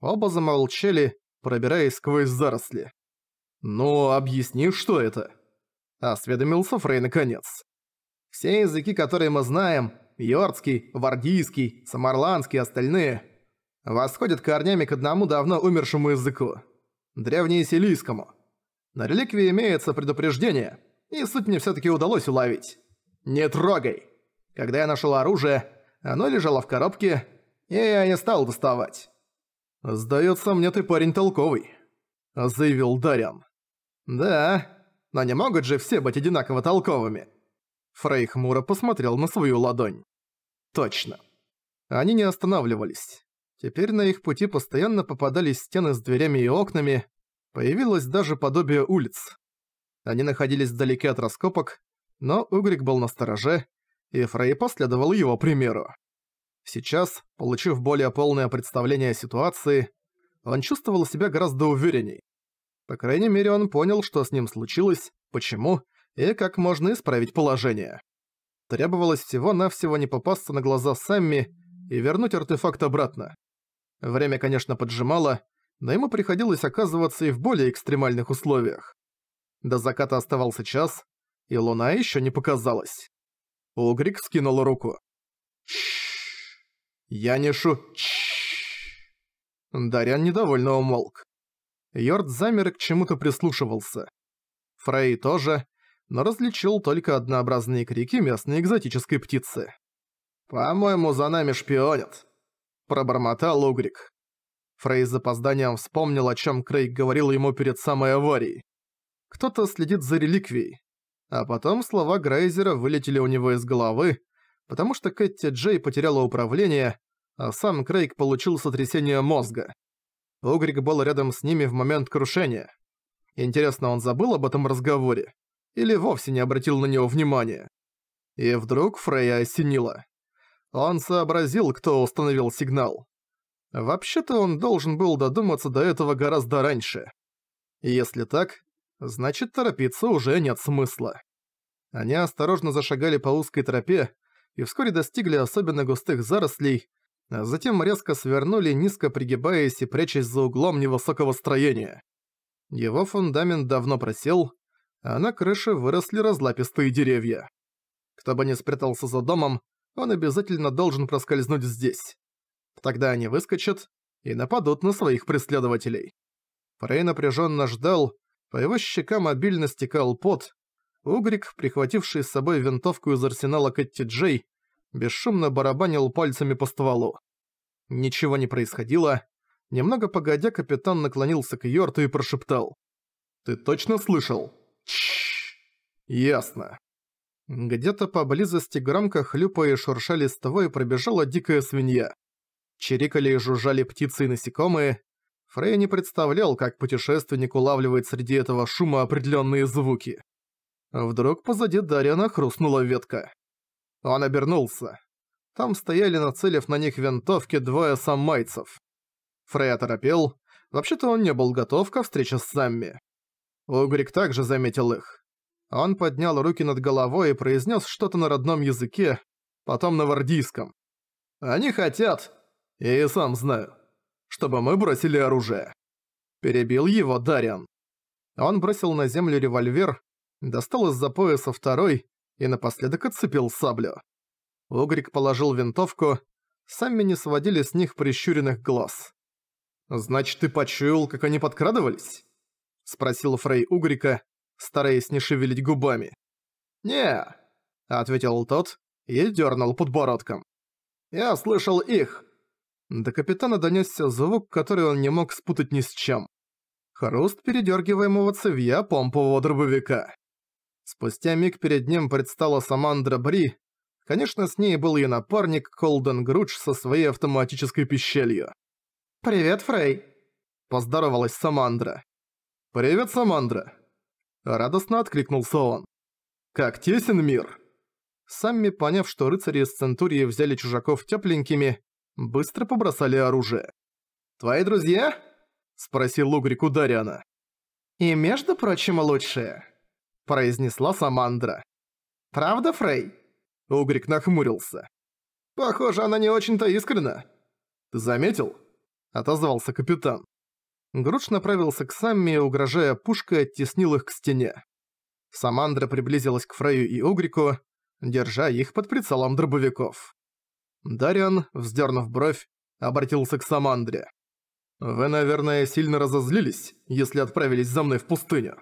Оба замолчали, пробираясь сквозь заросли. «Ну, объясни, что это?» Осведомился Фрей наконец. «Все языки, которые мы знаем, Йордский, Вардийский, Самарландский и остальные, восходят корнями к одному давно умершему языку – древнеисилийскому. На реликвии имеется предупреждение, и суть мне все таки удалось уловить. «Не трогай!» Когда я нашел оружие, оно лежало в коробке, и я не стал доставать. «Сдается мне, ты парень толковый», – заявил Дарьян. «Да, но не могут же все быть одинаково толковыми». Фрей хмуро посмотрел на свою ладонь. Точно. Они не останавливались. Теперь на их пути постоянно попадались стены с дверями и окнами, появилось даже подобие улиц. Они находились вдалеке от раскопок, но Угрик был на стороже, и Фрей последовал его примеру. Сейчас, получив более полное представление о ситуации, он чувствовал себя гораздо уверенней. По крайней мере, он понял, что с ним случилось, почему, и как можно исправить положение. Требовалось всего-навсего не попасться на глаза Сэмми и вернуть артефакт обратно. Время, конечно, поджимало, но ему приходилось оказываться и в более экстремальных условиях. До заката оставался час, и луна еще не показалась. Угрик скинул руку. Чш. Я не шу. Чш. Дарян недовольно умолк. Йорд замер и к чему-то прислушивался. Фрей тоже, но различил только однообразные крики местной экзотической птицы. «По-моему, за нами шпионят», — пробормотал Угрик. Фрей с запозданием вспомнил, о чем Крейг говорил ему перед самой аварией. Кто-то следит за реликвией. А потом слова Грейзера вылетели у него из головы, потому что Кэти Джей потеряла управление, а сам Крейг получил сотрясение мозга. Угрик был рядом с ними в момент крушения. Интересно, он забыл об этом разговоре? или вовсе не обратил на него внимания. И вдруг Фрея осенила. Он сообразил, кто установил сигнал. Вообще-то он должен был додуматься до этого гораздо раньше. Если так, значит торопиться уже нет смысла. Они осторожно зашагали по узкой тропе и вскоре достигли особенно густых зарослей, а затем резко свернули, низко пригибаясь и прячась за углом невысокого строения. Его фундамент давно просел, а на крыше выросли разлапистые деревья. Кто бы ни спрятался за домом, он обязательно должен проскользнуть здесь. Тогда они выскочат и нападут на своих преследователей. Фрей напряженно ждал, по его щекам обильно стекал пот. Угрик, прихвативший с собой винтовку из арсенала Кэтти Джей, бесшумно барабанил пальцами по стволу. Ничего не происходило. Немного погодя, капитан наклонился к Йорту и прошептал. «Ты точно слышал?» Ясно. Где-то поблизости громко хлюпая и шурша листвой пробежала дикая свинья. Чирикали и жужжали птицы и насекомые. Фрей не представлял, как путешественник улавливает среди этого шума определенные звуки. Вдруг позади Дарьяна хрустнула ветка. Он обернулся. Там стояли, нацелив на них винтовки, двое саммайцев. Фрей оторопел. Вообще-то он не был готов ко встрече с Самми. Угрик также заметил их. Он поднял руки над головой и произнес что-то на родном языке, потом на вардийском. «Они хотят, я и сам знаю, чтобы мы бросили оружие». Перебил его Дариан. Он бросил на землю револьвер, достал из-за пояса второй и напоследок отцепил саблю. Угрик положил винтовку, сами не сводили с них прищуренных глаз. «Значит, ты почуял, как они подкрадывались?» — спросил Фрей Угрика, стараясь не шевелить губами. «Не», — ответил тот и дернул подбородком. «Я слышал их». До капитана донесся звук, который он не мог спутать ни с чем. Хруст передергиваемого цевья помпового дробовика. Спустя миг перед ним предстала Самандра Бри. Конечно, с ней был ее напарник Колден Грудж со своей автоматической пищелью. «Привет, Фрей!» – поздоровалась Самандра. «Привет, Самандра!» Радостно откликнулся он. «Как тесен мир!» Сами, поняв, что рыцари из Центурии взяли чужаков тепленькими, быстро побросали оружие. «Твои друзья?» – спросил Лугрик у Дариана. «И между прочим, лучшие», – произнесла Самандра. «Правда, Фрей?» – Угрик нахмурился. «Похоже, она не очень-то искренна». «Ты заметил?» – отозвался капитан. Груч направился к Самме угрожая пушкой, оттеснил их к стене. Самандра приблизилась к Фрею и Угрику, держа их под прицелом дробовиков. Дариан, вздернув бровь, обратился к Самандре. «Вы, наверное, сильно разозлились, если отправились за мной в пустыню».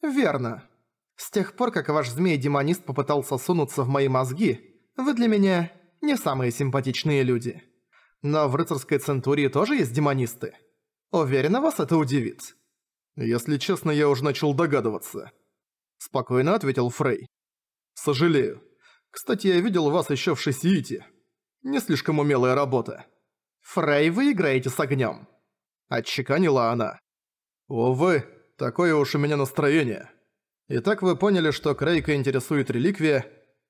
«Верно. С тех пор, как ваш змей-демонист попытался сунуться в мои мозги, вы для меня не самые симпатичные люди. Но в рыцарской центурии тоже есть демонисты». Уверена, вас это удивит». «Если честно, я уже начал догадываться», — спокойно ответил Фрей. «Сожалею. Кстати, я видел вас еще в Шесиите. Не слишком умелая работа». «Фрей, вы играете с огнем», — отчеканила она. «Увы, такое уж у меня настроение. Итак, вы поняли, что Крейка интересует реликвия,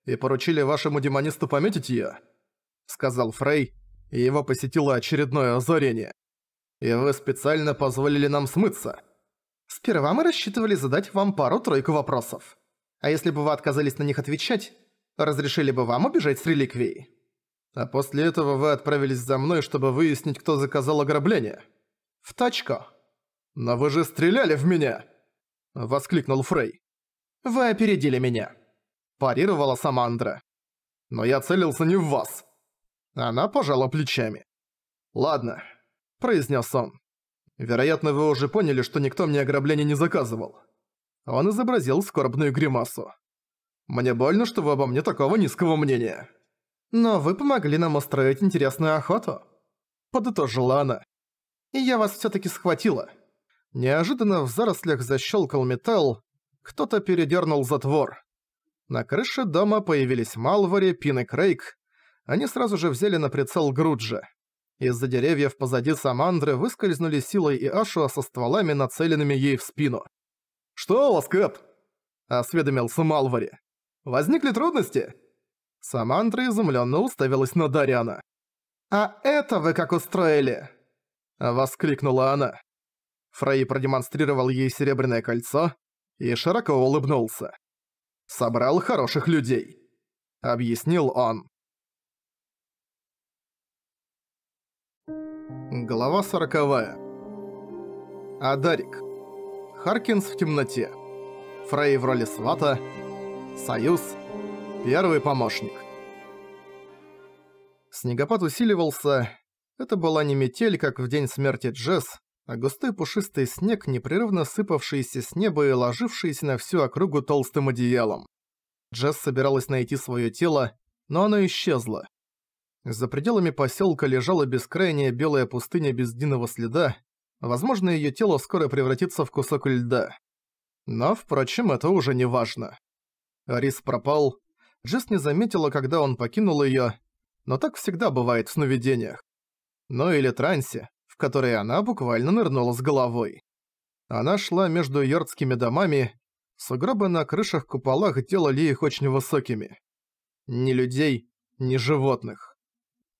и поручили вашему демонисту пометить ее, сказал Фрей, и его посетило очередное озарение и вы специально позволили нам смыться. Сперва мы рассчитывали задать вам пару-тройку вопросов. А если бы вы отказались на них отвечать, разрешили бы вам убежать с реликвией. А после этого вы отправились за мной, чтобы выяснить, кто заказал ограбление. В тачку. Но вы же стреляли в меня!» Воскликнул Фрей. «Вы опередили меня!» Парировала Самандра. «Но я целился не в вас!» Она пожала плечами. «Ладно, – произнес он. «Вероятно, вы уже поняли, что никто мне ограбление не заказывал». Он изобразил скорбную гримасу. «Мне больно, что вы обо мне такого низкого мнения». «Но вы помогли нам устроить интересную охоту», – подытожила она. «И я вас все таки схватила». Неожиданно в зарослях защелкал металл, кто-то передернул затвор. На крыше дома появились Малвари, Пин и Крейг. Они сразу же взяли на прицел Груджа. Из-за деревьев позади Самандры выскользнули силой и Ашуа со стволами, нацеленными ей в спину. «Что у вас, Кэп?» – осведомился Малвари. «Возникли трудности?» Самандра изумленно уставилась на Дариана. «А это вы как устроили?» – воскликнула она. Фрей продемонстрировал ей серебряное кольцо и широко улыбнулся. «Собрал хороших людей», – объяснил он. Глава сороковая. Адарик. Харкинс в темноте. Фрей в роли свата. Союз. Первый помощник. Снегопад усиливался. Это была не метель, как в день смерти Джесс, а густой пушистый снег, непрерывно сыпавшийся с неба и ложившийся на всю округу толстым одеялом. Джесс собиралась найти свое тело, но оно исчезло. За пределами поселка лежала бескрайняя белая пустыня без единого следа. Возможно, ее тело скоро превратится в кусок льда. Но, впрочем, это уже не важно. Рис пропал. Джесс не заметила, когда он покинул ее, но так всегда бывает в сновидениях. Ну или трансе, в который она буквально нырнула с головой. Она шла между йордскими домами, сугробы на крышах-куполах делали их очень высокими. Ни людей, ни животных.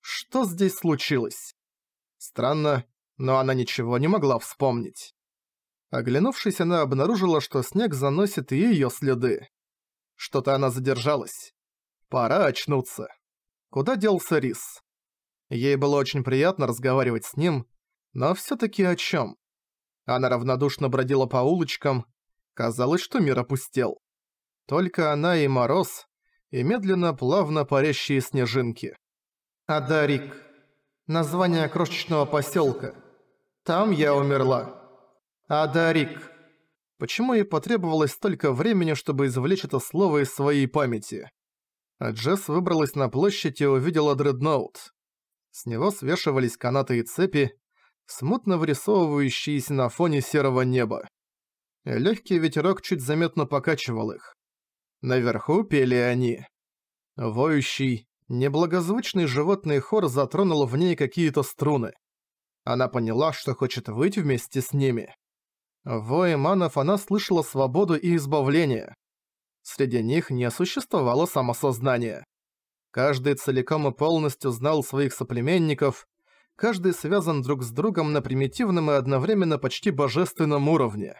Что здесь случилось? Странно, но она ничего не могла вспомнить. Оглянувшись, она обнаружила, что снег заносит и её следы. Что-то она задержалась. Пора очнуться. Куда делся Рис? Ей было очень приятно разговаривать с ним, но всё-таки о чём? Она равнодушно бродила по улочкам. Казалось, что мир опустел. Только она и мороз, и медленно, плавно парящие снежинки. Адарик. Название крошечного поселка. Там я умерла. Адарик. Почему ей потребовалось столько времени, чтобы извлечь это слово из своей памяти? А Джесс выбралась на площадь и увидела дредноут. С него свешивались канаты и цепи, смутно вырисовывающиеся на фоне серого неба. Легкий ветерок чуть заметно покачивал их. Наверху пели они. Воющий, Неблагозвучный животный хор затронул в ней какие-то струны. Она поняла, что хочет выйти вместе с ними. Вой манов она слышала свободу и избавление. Среди них не существовало самосознания. Каждый целиком и полностью знал своих соплеменников, каждый связан друг с другом на примитивном и одновременно почти божественном уровне.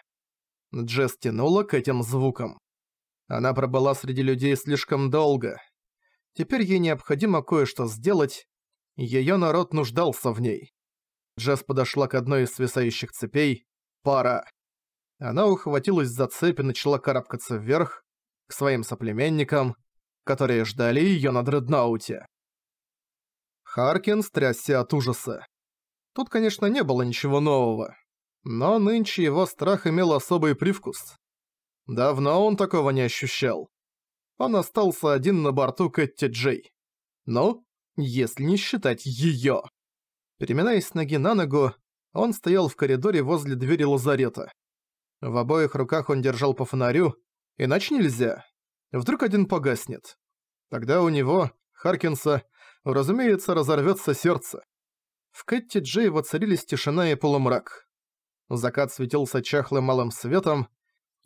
Джесс тянула к этим звукам. Она пробыла среди людей слишком долго – Теперь ей необходимо кое-что сделать. ее народ нуждался в ней. Джесс подошла к одной из свисающих цепей. Пара. Она ухватилась за цепь и начала карабкаться вверх, к своим соплеменникам, которые ждали ее на дредноуте. Харкин стрясся от ужаса. Тут, конечно, не было ничего нового. Но нынче его страх имел особый привкус. Давно он такого не ощущал он остался один на борту Кэтти Джей. Ну, если не считать её. Переминаясь с ноги на ногу, он стоял в коридоре возле двери лазарета. В обоих руках он держал по фонарю, иначе нельзя. Вдруг один погаснет. Тогда у него, Харкинса, разумеется, разорвётся сердце. В Кэтти Джей воцарились тишина и полумрак. Закат светился чахлым малым светом,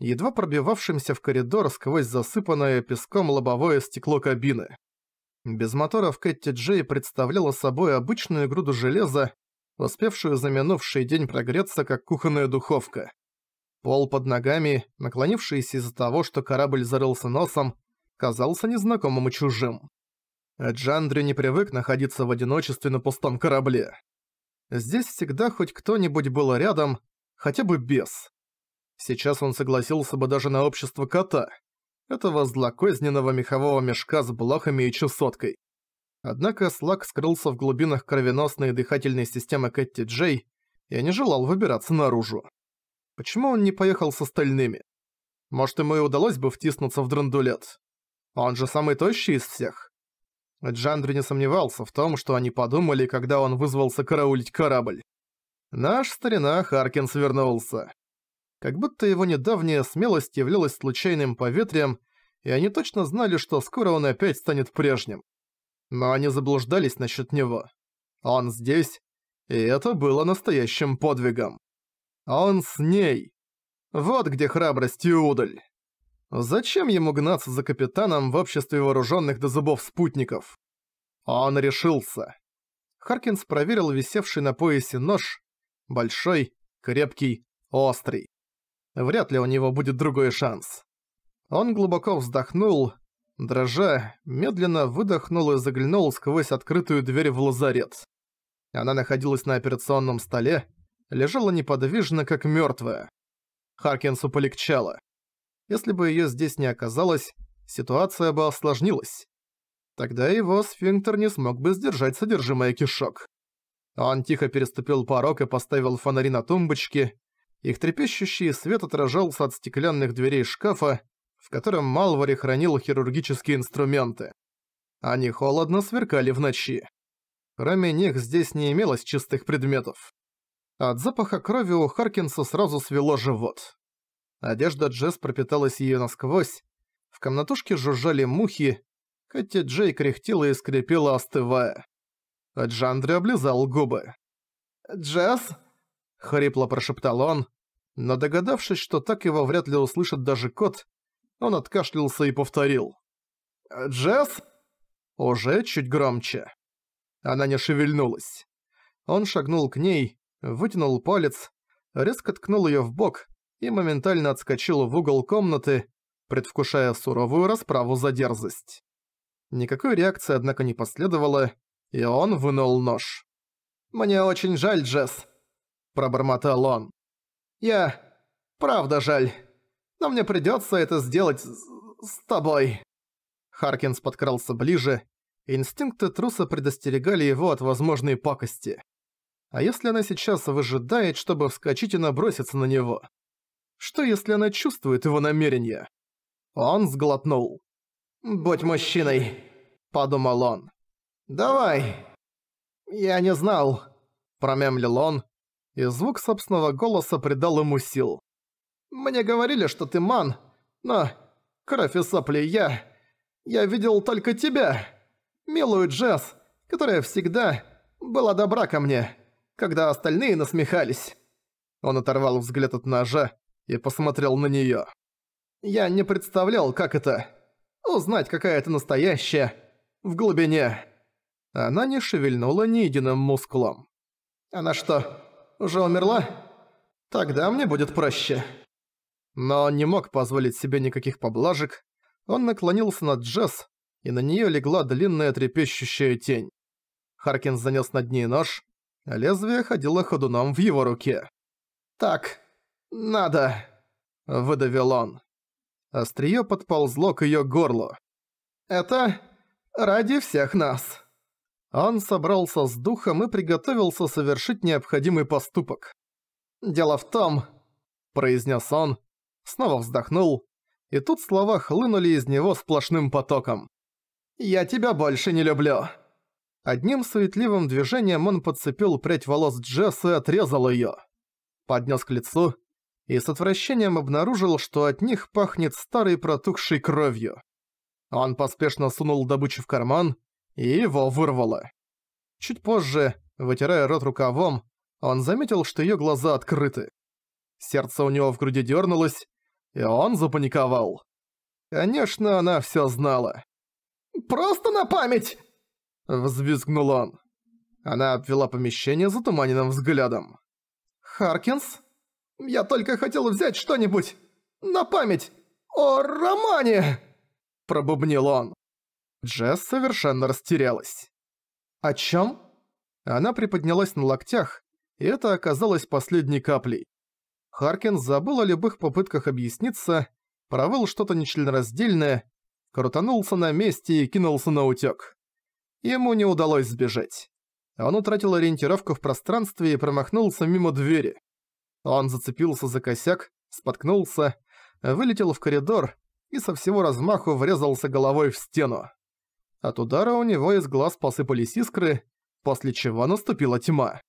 едва пробивавшимся в коридор сквозь засыпанное песком лобовое стекло кабины. Без моторов Кэти Джей представляла собой обычную груду железа, успевшую за минувший день прогреться, как кухонная духовка. Пол под ногами, наклонившийся из-за того, что корабль зарылся носом, казался незнакомым и чужим. А Джандри не привык находиться в одиночестве на пустом корабле. Здесь всегда хоть кто-нибудь был рядом, хотя бы без. Сейчас он согласился бы даже на общество кота, этого злокозненного мехового мешка с блохами и чесоткой. Однако Слак скрылся в глубинах кровеносной и дыхательной системы Кэтти Джей и не желал выбираться наружу. Почему он не поехал с остальными? Может, ему и удалось бы втиснуться в драндулет. Он же самый тощий из всех. Джандри не сомневался в том, что они подумали, когда он вызвался караулить корабль. Наш старина Харкинс вернулся. Как будто его недавняя смелость являлась случайным поветрием, и они точно знали, что скоро он опять станет прежним. Но они заблуждались насчет него. Он здесь, и это было настоящим подвигом. Он с ней. Вот где храбрость и удаль. Зачем ему гнаться за капитаном в обществе вооруженных до зубов спутников? Он решился. Харкинс проверил висевший на поясе нож. Большой, крепкий, острый. Вряд ли у него будет другой шанс. Он глубоко вздохнул, дрожа, медленно выдохнул и заглянул сквозь открытую дверь в лазарет. Она находилась на операционном столе, лежала неподвижно, как мёртвая. Харкинсу полегчало. Если бы её здесь не оказалось, ситуация бы осложнилась. Тогда его сфинктер не смог бы сдержать содержимое кишок. Он тихо переступил порог и поставил фонари на тумбочке, их трепещущий свет отражался от стеклянных дверей шкафа, в котором Малвари хранил хирургические инструменты. Они холодно сверкали в ночи. Кроме них здесь не имелось чистых предметов. От запаха крови у Харкинса сразу свело живот. Одежда Джесс пропиталась её насквозь, в комнатушке жужжали мухи, Кэти Джей кряхтела и скрипела, остывая. Джандри облизал губы. «Джесс?» Хрипло прошептал он, но догадавшись, что так его вряд ли услышит даже кот, он откашлялся и повторил. «Джесс?» Уже чуть громче. Она не шевельнулась. Он шагнул к ней, вытянул палец, резко ткнул её в бок и моментально отскочил в угол комнаты, предвкушая суровую расправу за дерзость. Никакой реакции, однако, не последовало, и он вынул нож. «Мне очень жаль, Джесс. – пробормотал он. «Я... правда жаль. Но мне придётся это сделать с, с тобой». Харкинс подкрался ближе. Инстинкты труса предостерегали его от возможной пакости. А если она сейчас выжидает, чтобы вскочить и наброситься на него? Что если она чувствует его намерение? Он сглотнул. «Будь мужчиной», — подумал он. «Давай». «Я не знал», — промямлил он, и звук собственного голоса придал ему сил. «Мне говорили, что ты ман, но... Кровь и сопли, я... Я видел только тебя, милую Джесс, которая всегда была добра ко мне, когда остальные насмехались». Он оторвал взгляд от ножа и посмотрел на неё. «Я не представлял, как это... Узнать, какая ты настоящая... В глубине...» Она не шевельнула ни единым мускулом. «Она что, уже умерла? Тогда мне будет проще». Но он не мог позволить себе никаких поблажек. Он наклонился над Джесс, и на нее легла длинная трепещущая тень. Харкин занёс над ней нож, а лезвие ходило ходуном в его руке. «Так, надо!» – выдавил он. Остриё подползло к ее горлу. «Это ради всех нас!» Он собрался с духом и приготовился совершить необходимый поступок. «Дело в том», — произнес он, снова вздохнул, и тут слова хлынули из него сплошным потоком. «Я тебя больше не люблю». Одним суетливым движением он подцепил прядь волос Джесс и отрезал её. Поднёс к лицу и с отвращением обнаружил, что от них пахнет старой протухшей кровью. Он поспешно сунул добычу в карман, и его вырвало. Чуть позже, вытирая рот рукавом, он заметил, что её глаза открыты. Сердце у него в груди дёрнулось, и он запаниковал. Конечно, она всё знала. «Просто на память!» – взвизгнул он. Она обвела помещение затуманенным взглядом. «Харкинс? Я только хотел взять что-нибудь! На память! О романе!» – пробубнил он. Джесс совершенно растерялась. «О чем? Она приподнялась на локтях, и это оказалось последней каплей. Харкин забыл о любых попытках объясниться, провел что-то нечленораздельное, крутанулся на месте и кинулся на утёк. Ему не удалось сбежать. Он утратил ориентировку в пространстве и промахнулся мимо двери. Он зацепился за косяк, споткнулся, вылетел в коридор и со всего размаху врезался головой в стену. От удара у него из глаз посыпались искры, после чего наступила тьма.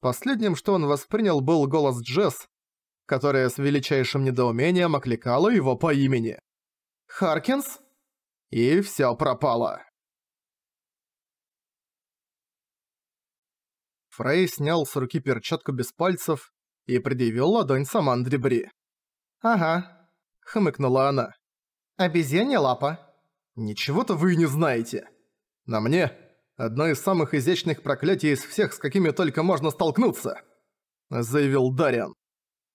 Последним, что он воспринял, был голос Джесс, которая с величайшим недоумением окликала его по имени. «Харкинс?» И всё пропало. Фрей снял с руки перчатку без пальцев и предъявил ладонь Самандре Бри. «Ага», — хмыкнула она. «Обезьянья лапа». «Ничего-то вы и не знаете!» «На мне одно из самых изящных проклятий из всех, с какими только можно столкнуться!» Заявил Дариан.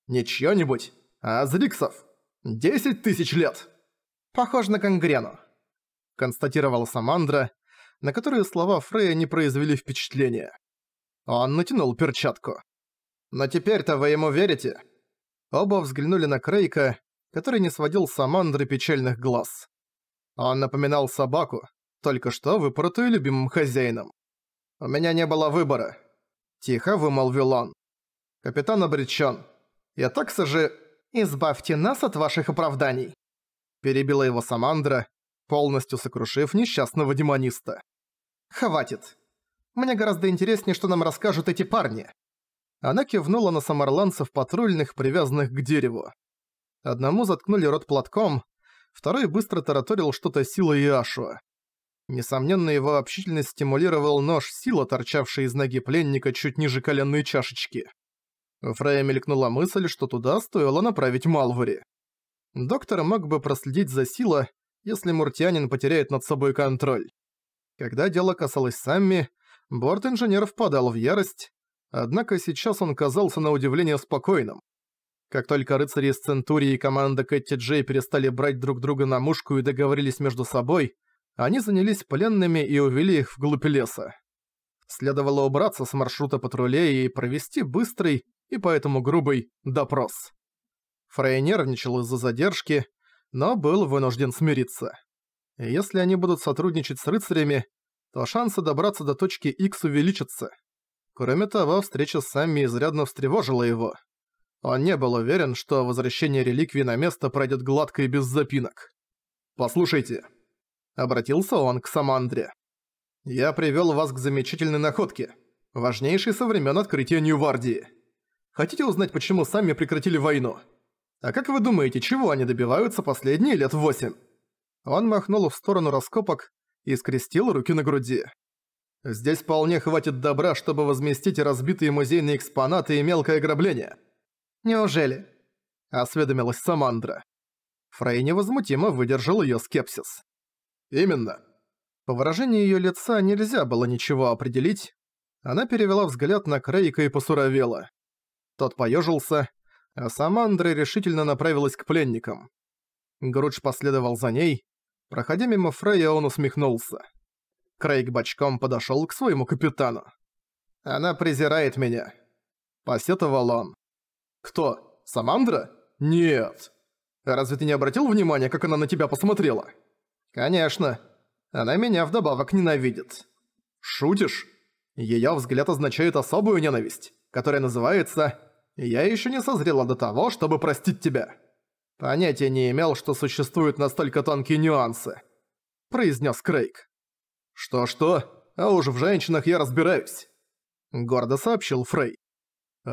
«Не чьё-нибудь, а зриксов? Десять тысяч лет!» «Похоже на гангрену», — констатировала Самандра, на которые слова Фрея не произвели впечатления. Он натянул перчатку. «Но теперь-то вы ему верите?» Оба взглянули на Крейка, который не сводил с Амандры печальных глаз. Он напоминал собаку, только что выпоротую любимым хозяином. «У меня не было выбора», – тихо вымолвил он. «Капитан обречён. Я так сожи...» «Избавьте нас от ваших оправданий», – перебила его Самандра, полностью сокрушив несчастного демониста. «Хватит. Мне гораздо интереснее, что нам расскажут эти парни». Она кивнула на самарланцев патрульных, привязанных к дереву. Одному заткнули рот платком, Второй быстро тараторил что-то силой Иашу. Несомненно, его общительность стимулировал нож сила, торчавший из ноги пленника чуть ниже коленной чашечки. У Фрея мелькнула мысль, что туда стоило направить Малвари. Доктор мог бы проследить за сила, если Муртианин потеряет над собой контроль. Когда дело касалось Самми, борт-инженер впадал в ярость, однако сейчас он казался на удивление спокойным. Как только рыцари из Центурии и команда Кэти Джей перестали брать друг друга на мушку и договорились между собой, они занялись пленными и увели их вглубь леса. Следовало убраться с маршрута патрулей и провести быстрый и поэтому грубый допрос. Фрей нервничал из-за задержки, но был вынужден смириться. Если они будут сотрудничать с рыцарями, то шансы добраться до точки X увеличатся. Кроме того, встреча с Самми изрядно встревожила его – он не был уверен, что возвращение реликвии на место пройдет гладко и без запинок. «Послушайте», — обратился он к Самандре. «Я привел вас к замечательной находке, важнейшей со времен открытия Нью-Вардии. Хотите узнать, почему сами прекратили войну? А как вы думаете, чего они добиваются последние лет восемь?» Он махнул в сторону раскопок и скрестил руки на груди. «Здесь вполне хватит добра, чтобы возместить разбитые музейные экспонаты и мелкое ограбление». «Неужели?» – осведомилась Самандра. Фрей невозмутимо выдержал её скепсис. «Именно». По выражению её лица нельзя было ничего определить. Она перевела взгляд на Крейка и посуровела. Тот поёжился, а Самандра решительно направилась к пленникам. Грудж последовал за ней. Проходя мимо Фрея, он усмехнулся. Крейг бочком подошёл к своему капитану. «Она презирает меня», — посетовал он. «Кто? Самандра? Нет!» «Разве ты не обратил внимания, как она на тебя посмотрела?» «Конечно. Она меня вдобавок ненавидит». «Шутишь?» Ее взгляд означает особую ненависть, которая называется «Я еще не созрела до того, чтобы простить тебя». «Понятия не имел, что существуют настолько тонкие нюансы», — Произнес Крейг. «Что-что? А уж в женщинах я разбираюсь», — гордо сообщил Фрей.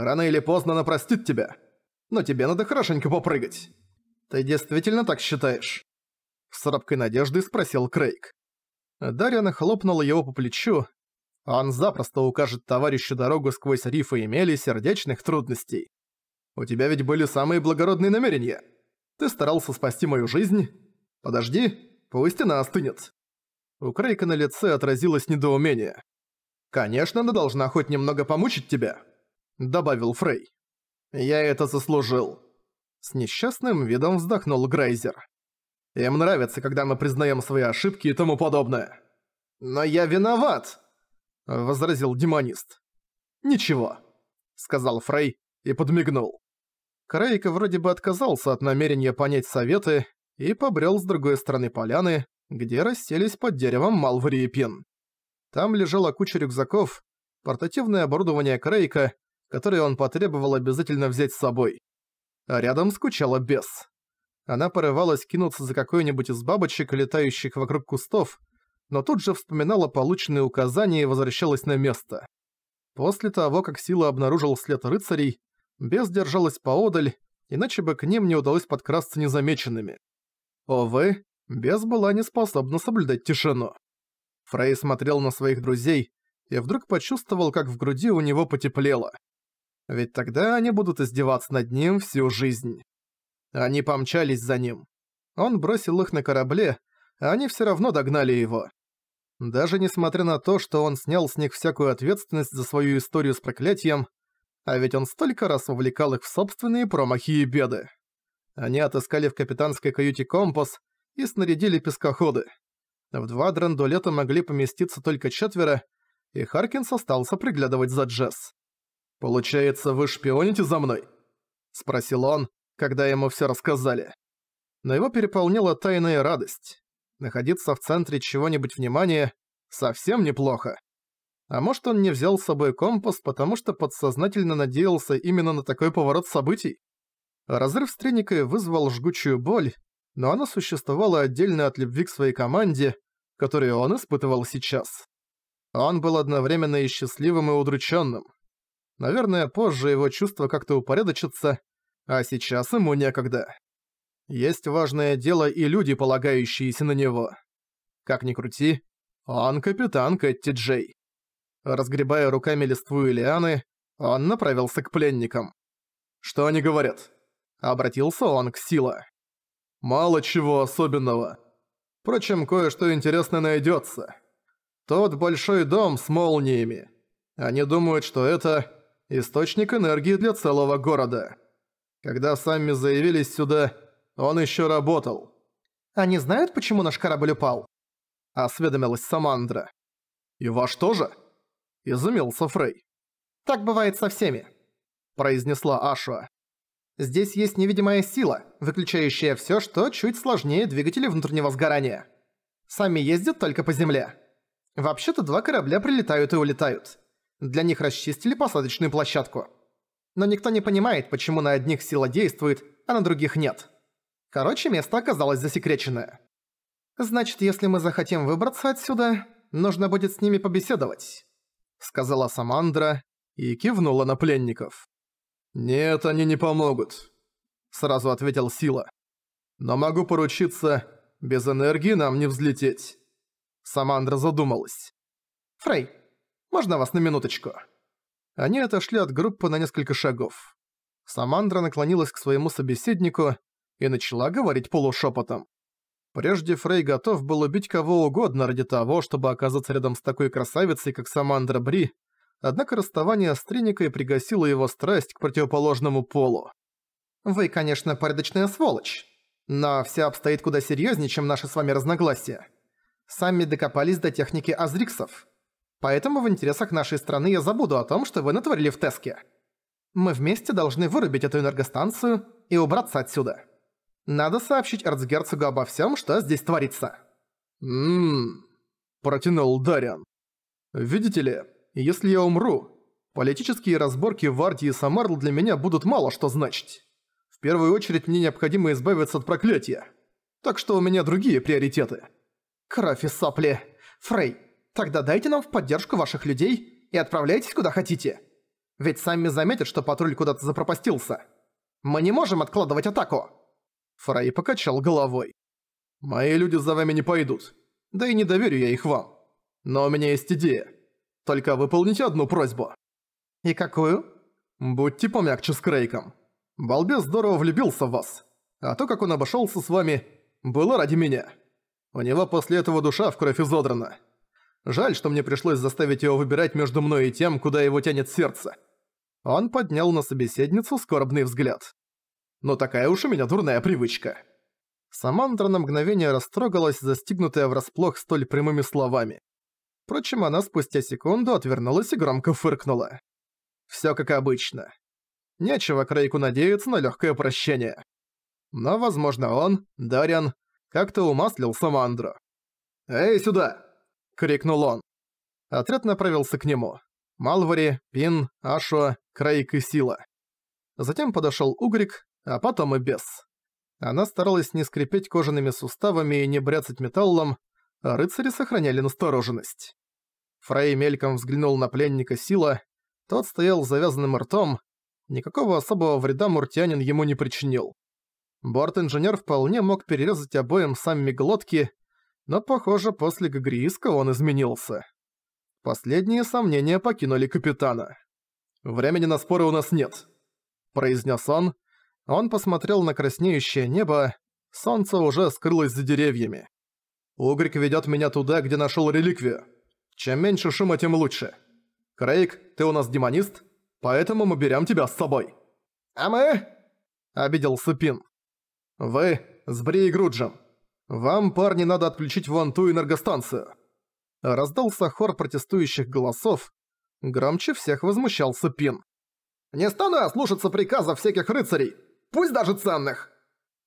Рано или поздно она простит тебя. Но тебе надо хорошенько попрыгать. Ты действительно так считаешь?» С робкой надеждой спросил Крейг. Дарья нахлопнула его по плечу. Он запросто укажет товарищу дорогу сквозь рифы и мели сердечных трудностей. «У тебя ведь были самые благородные намерения. Ты старался спасти мою жизнь. Подожди, пусть она остынет». У Крейка на лице отразилось недоумение. «Конечно, она должна хоть немного помучить тебя». — добавил Фрей. «Я это заслужил». С несчастным видом вздохнул Грейзер. «Им нравится, когда мы признаем свои ошибки и тому подобное». «Но я виноват!» — возразил демонист. «Ничего», — сказал Фрей и подмигнул. Крейка вроде бы отказался от намерения понять советы и побрел с другой стороны поляны, где расселись под деревом Малвари и Пин. Там лежала куча рюкзаков, портативное оборудование Крейка которые он потребовал обязательно взять с собой. А рядом скучала бес. Она порывалась кинуться за какой-нибудь из бабочек, летающих вокруг кустов, но тут же вспоминала полученные указания и возвращалась на место. После того, как Сила обнаружил след рыцарей, бес держалась поодаль, иначе бы к ним не удалось подкрасться незамеченными. Овы, бес была не способна соблюдать тишину. Фрей смотрел на своих друзей и вдруг почувствовал, как в груди у него потеплело. Ведь тогда они будут издеваться над ним всю жизнь. Они помчались за ним. Он бросил их на корабле, а они все равно догнали его. Даже несмотря на то, что он снял с них всякую ответственность за свою историю с проклятием, а ведь он столько раз вовлекал их в собственные промахи и беды. Они отыскали в капитанской каюте компас и снарядили пескоходы. В два драндулета могли поместиться только четверо, и Харкинс остался приглядывать за Джесс. «Получается, вы шпионите за мной?» – спросил он, когда ему все рассказали. Но его переполнила тайная радость. Находиться в центре чего-нибудь внимания совсем неплохо. А может, он не взял с собой компас, потому что подсознательно надеялся именно на такой поворот событий? Разрыв с Треникой вызвал жгучую боль, но она существовала отдельно от любви к своей команде, которую он испытывал сейчас. Он был одновременно и счастливым, и удрученным. Наверное, позже его чувства как-то упорядочатся, а сейчас ему некогда. Есть важное дело и люди, полагающиеся на него. Как ни крути, он капитан Кэтти Джей. Разгребая руками листву и лианы, он направился к пленникам. «Что они говорят?» Обратился он к Сила. «Мало чего особенного. Впрочем, кое-что интересное найдется. Тот большой дом с молниями. Они думают, что это источник энергии для целого города. Когда сами заявились сюда, он еще работал. Они знают, почему наш корабль упал? Осведомилась Самандра. И ваш тоже? Изумился Фрей. Так бывает со всеми, произнесла Ашва. Здесь есть невидимая сила, выключающая все, что чуть сложнее двигателей внутреннего сгорания. Сами ездят только по земле. Вообще-то два корабля прилетают и улетают. Для них расчистили посадочную площадку. Но никто не понимает, почему на одних сила действует, а на других нет. Короче, место оказалось засекреченное. «Значит, если мы захотим выбраться отсюда, нужно будет с ними побеседовать», — сказала Самандра и кивнула на пленников. «Нет, они не помогут», — сразу ответил Сила. «Но могу поручиться, без энергии нам не взлететь». Самандра задумалась. «Фрей, можно вас на минуточку?» Они отошли от группы на несколько шагов. Самандра наклонилась к своему собеседнику и начала говорить полушепотом. Прежде Фрей готов был убить кого угодно ради того, чтобы оказаться рядом с такой красавицей, как Самандра Бри, однако расставание с Триникой пригасило его страсть к противоположному полу. «Вы, конечно, порядочная сволочь, но все обстоит куда серьезнее, чем наши с вами разногласия. Сами докопались до техники азриксов. Поэтому в интересах нашей страны я забуду о том, что вы натворили в Теске. Мы вместе должны вырубить эту энергостанцию и убраться отсюда. Надо сообщить эрцгерцогу обо всем, что здесь творится». «Ммм...» – протянул Дариан. «Видите ли, если я умру, политические разборки в Ардии и Самарл для меня будут мало что значить. В первую очередь мне необходимо избавиться от проклятия. Так что у меня другие приоритеты». «Кровь и сопли. Фрей, Тогда дайте нам в поддержку ваших людей и отправляйтесь куда хотите. Ведь сами заметят, что патруль куда-то запропастился. Мы не можем откладывать атаку!» Фрай покачал головой. «Мои люди за вами не пойдут. Да и не доверю я их вам. Но у меня есть идея. Только выполните одну просьбу». «И какую?» «Будьте помягче с Крейком. Балбес здорово влюбился в вас. А то, как он обошелся с вами, было ради меня. У него после этого душа в кровь изодрана. Жаль, что мне пришлось заставить его выбирать между мной и тем, куда его тянет сердце. Он поднял на собеседницу скорбный взгляд. Но такая уж у меня дурная привычка. Самандра на мгновение растрогалась, застигнутая врасплох столь прямыми словами. Впрочем, она спустя секунду отвернулась и громко фыркнула. Всё как обычно. Нечего Крейку надеяться на лёгкое прощение. Но, возможно, он, Дарьян, как-то умаслил Самандру. «Эй, сюда!» — крикнул он. Отряд направился к нему. Малвари, Пин, Ашо, Крейг и Сила. Затем подошел Угрик, а потом и Бес. Она старалась не скрипеть кожаными суставами и не бряцать металлом, а рыцари сохраняли настороженность. Фрей мельком взглянул на пленника Сила, тот стоял с завязанным ртом, никакого особого вреда муртянин ему не причинил. Борт-инженер вполне мог перерезать обоим самими глотки, но, похоже, после Гагрииска он изменился. Последние сомнения покинули капитана. «Времени на споры у нас нет», — произнес он. Он посмотрел на краснеющее небо, солнце уже скрылось за деревьями. «Угрик ведет меня туда, где нашел реликвию. Чем меньше шума, тем лучше. Крейг, ты у нас демонист, поэтому мы берем тебя с собой». «А мы?» — обиделся Пин. «Вы с Бри и Груджем. «Вам, парни, надо отключить вон ту энергостанцию!» Раздался хор протестующих голосов. Громче всех возмущался Пин. «Не стану я слушаться приказов всяких рыцарей, пусть даже ценных!»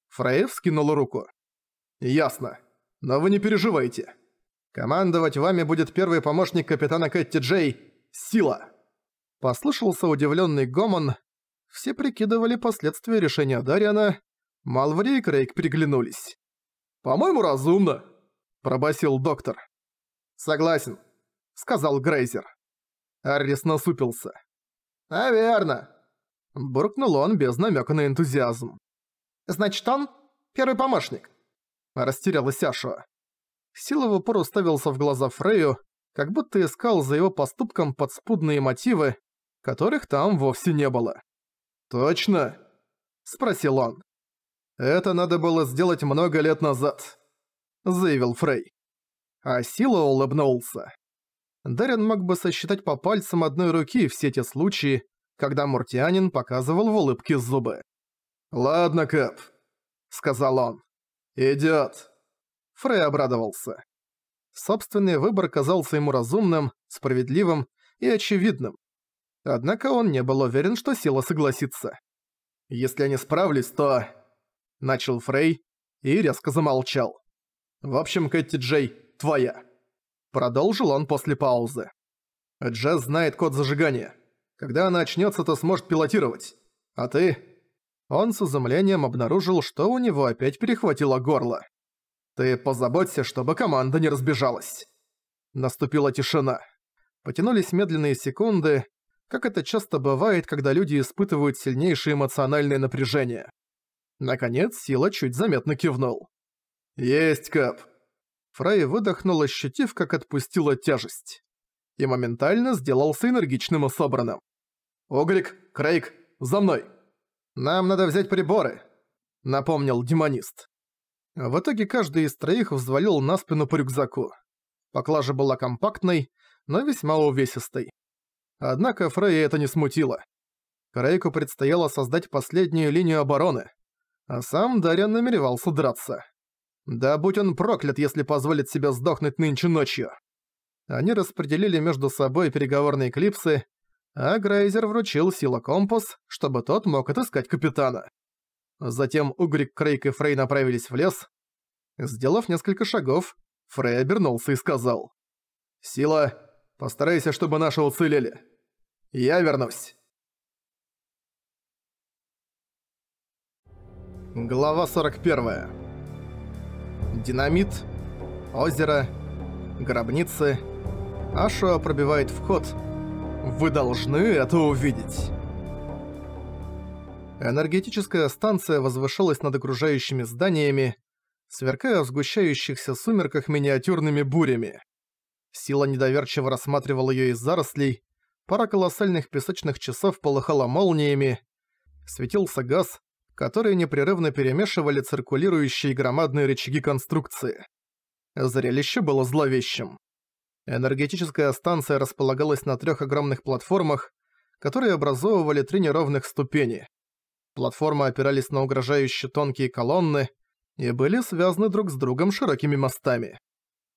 Фрейв скинул руку. «Ясно. Но вы не переживайте. Командовать вами будет первый помощник капитана Кэтти Джей – Сила!» Послышался удивленный гомон. Все прикидывали последствия решения Дариана. Малври и Крейг приглянулись. «По-моему, разумно», – пробасил доктор. «Согласен», – сказал Грейзер. Аррис насупился. «Наверно», – буркнул он без намека на энтузиазм. «Значит, он первый помощник», – растерялась Аша. Сила в упор уставился в глаза Фрею, как будто искал за его поступком подспудные мотивы, которых там вовсе не было. «Точно?» – спросил он. Это надо было сделать много лет назад», — заявил Фрей. А Сила улыбнулся. Дарин мог бы сосчитать по пальцам одной руки все те случаи, когда муртианин показывал в улыбке зубы. «Ладно, Кэп», — сказал он. «Идёт». Фрей обрадовался. Собственный выбор казался ему разумным, справедливым и очевидным. Однако он не был уверен, что Сила согласится. «Если я не справлюсь, то...» — начал Фрей и резко замолчал. «В общем, Кэти Джей, твоя!» Продолжил он после паузы. «Джесс знает код зажигания. Когда она очнется, то сможет пилотировать. А ты...» Он с изумлением обнаружил, что у него опять перехватило горло. «Ты позаботься, чтобы команда не разбежалась!» Наступила тишина. Потянулись медленные секунды, как это часто бывает, когда люди испытывают сильнейшее эмоциональное напряжение. Наконец Сила чуть заметно кивнул. «Есть, Кап!» Фрай выдохнул, ощутив, как отпустила тяжесть. И моментально сделался энергичным и собранным. «Огрик, Крейг, за мной!» «Нам надо взять приборы», — напомнил демонист. В итоге каждый из троих взвалил на спину по рюкзаку. Поклажа была компактной, но весьма увесистой. Однако Фрей это не смутило. Крейку предстояло создать последнюю линию обороны, а сам Дарьян намеревался драться. Да будь он проклят, если позволит себе сдохнуть нынче ночью. Они распределили между собой переговорные клипсы, а Грейзер вручил Сила компас, чтобы тот мог отыскать капитана. Затем Угрик, Крейг и Фрей направились в лес. Сделав несколько шагов, Фрей обернулся и сказал. «Сила, постарайся, чтобы наши уцелели. Я вернусь». Глава 41. Динамит, озеро, гробницы. Ашо пробивает вход. Вы должны это увидеть. Энергетическая станция возвышалась над окружающими зданиями, сверкая в сгущающихся сумерках миниатюрными бурями. Сила недоверчиво рассматривала ее из зарослей, пара колоссальных песочных часов полыхала молниями, светился газ, которые непрерывно перемешивали циркулирующие громадные рычаги конструкции. Зрелище было зловещим. Энергетическая станция располагалась на трех огромных платформах, которые образовывали три неровных ступени. Платформы опирались на угрожающие тонкие колонны и были связаны друг с другом широкими мостами.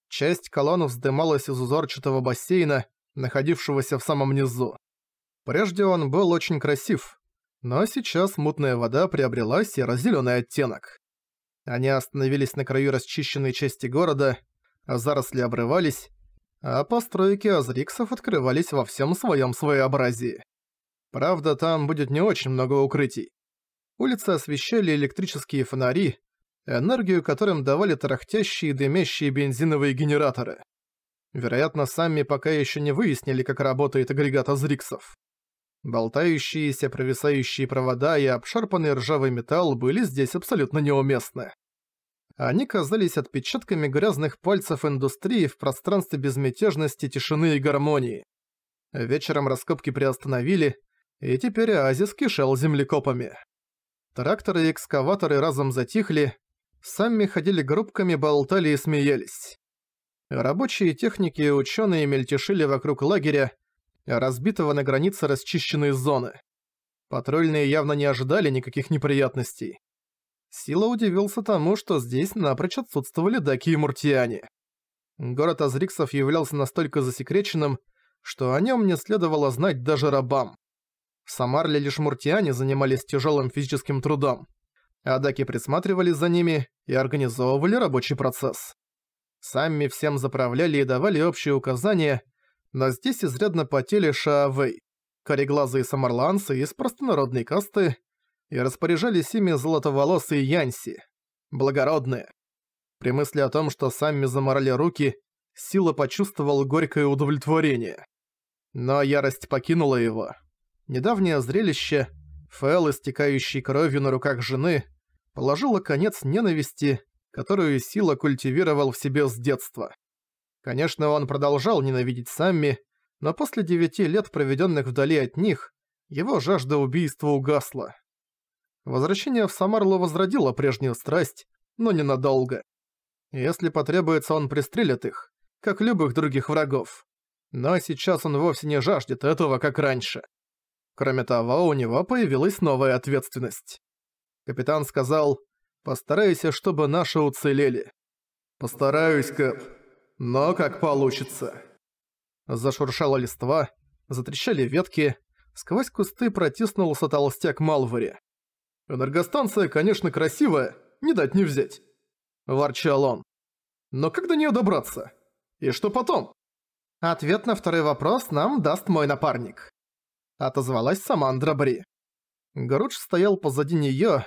Часть колонн вздымалась из узорчатого бассейна, находившегося в самом низу. Прежде он был очень красив, но сейчас мутная вода приобрела серо-зелёный оттенок. Они остановились на краю расчищенной части города, а заросли обрывались, а постройки азриксов открывались во всем своем своеобразии. Правда, там будет не очень много укрытий. Улицы освещали электрические фонари, энергию которым давали тарахтящие дымящие бензиновые генераторы. Вероятно, сами пока еще не выяснили, как работает агрегат азриксов. Болтающиеся, провисающие провода и обшарпанный ржавый металл были здесь абсолютно неуместны. Они казались отпечатками грязных пальцев индустрии в пространстве безмятежности, тишины и гармонии. Вечером раскопки приостановили, и теперь оазис кишел землекопами. Тракторы и экскаваторы разом затихли, сами ходили группками, болтали и смеялись. Рабочие техники и ученые мельтешили вокруг лагеря, разбитого на границе расчищенные зоны. Патрульные явно не ожидали никаких неприятностей. Сила удивился тому, что здесь напрочь отсутствовали даки и муртиане. Город Азриксов являлся настолько засекреченным, что о нем не следовало знать даже рабам. В Самарле лишь муртиане занимались тяжелым физическим трудом, а даки присматривали за ними и организовывали рабочий процесс. Сами всем заправляли и давали общие указания, но здесь изрядно потели Шаавэй, кореглазые самарланцы из простонародной касты, и распоряжались ими золотоволосые янси, благородные. При мысли о том, что сами заморали руки, Сила почувствовал горькое удовлетворение. Но ярость покинула его. Недавнее зрелище, Фэл, истекающий кровью на руках жены, положило конец ненависти, которую Сила культивировал в себе с детства. Конечно, он продолжал ненавидеть Самми, но после девяти лет, проведенных вдали от них, его жажда убийства угасла. Возвращение в Самарло возродило прежнюю страсть, но ненадолго. Если потребуется, он пристрелит их, как любых других врагов. Но сейчас он вовсе не жаждет этого, как раньше. Кроме того, у него появилась новая ответственность. Капитан сказал, «Постарайся, чтобы наши уцелели». «Постараюсь, Кэп», но как получится. Зашуршала листва, затрещали ветки, сквозь кусты протиснулся толстяк Малвари. «Энергостанция, конечно, красивая, не дать не взять», – ворчал он. «Но как до нее добраться? И что потом?» «Ответ на второй вопрос нам даст мой напарник», – отозвалась сама Андробри. Горуч стоял позади неё,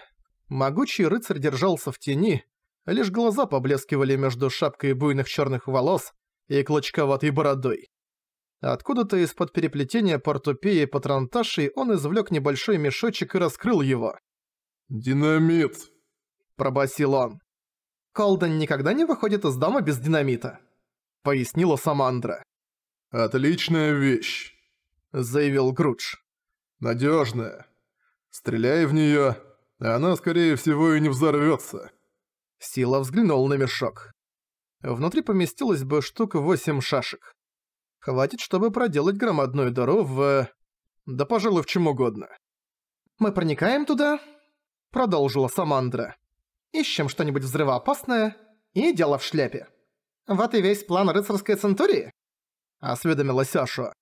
могучий рыцарь держался в тени, Лишь глаза поблескивали между шапкой буйных черных волос и клочковатой бородой. Откуда-то из-под переплетения портупеи и патронташей он извлек небольшой мешочек и раскрыл его. «Динамит!» – пробасил он. «Колден никогда не выходит из дома без динамита», – пояснила Самандра. «Отличная вещь», – заявил Грудж. «Надёжная. Стреляй в неё, она, скорее всего, и не взорвётся». Сила взглянул на мешок. Внутри поместилось бы штук восемь шашек. Хватит, чтобы проделать громадную дыру в... Да, пожалуй, в чем угодно. «Мы проникаем туда?» — продолжила Самандра. «Ищем что-нибудь взрывоопасное и дело в шляпе. Вот и весь план рыцарской центурии?» — осведомила Аша.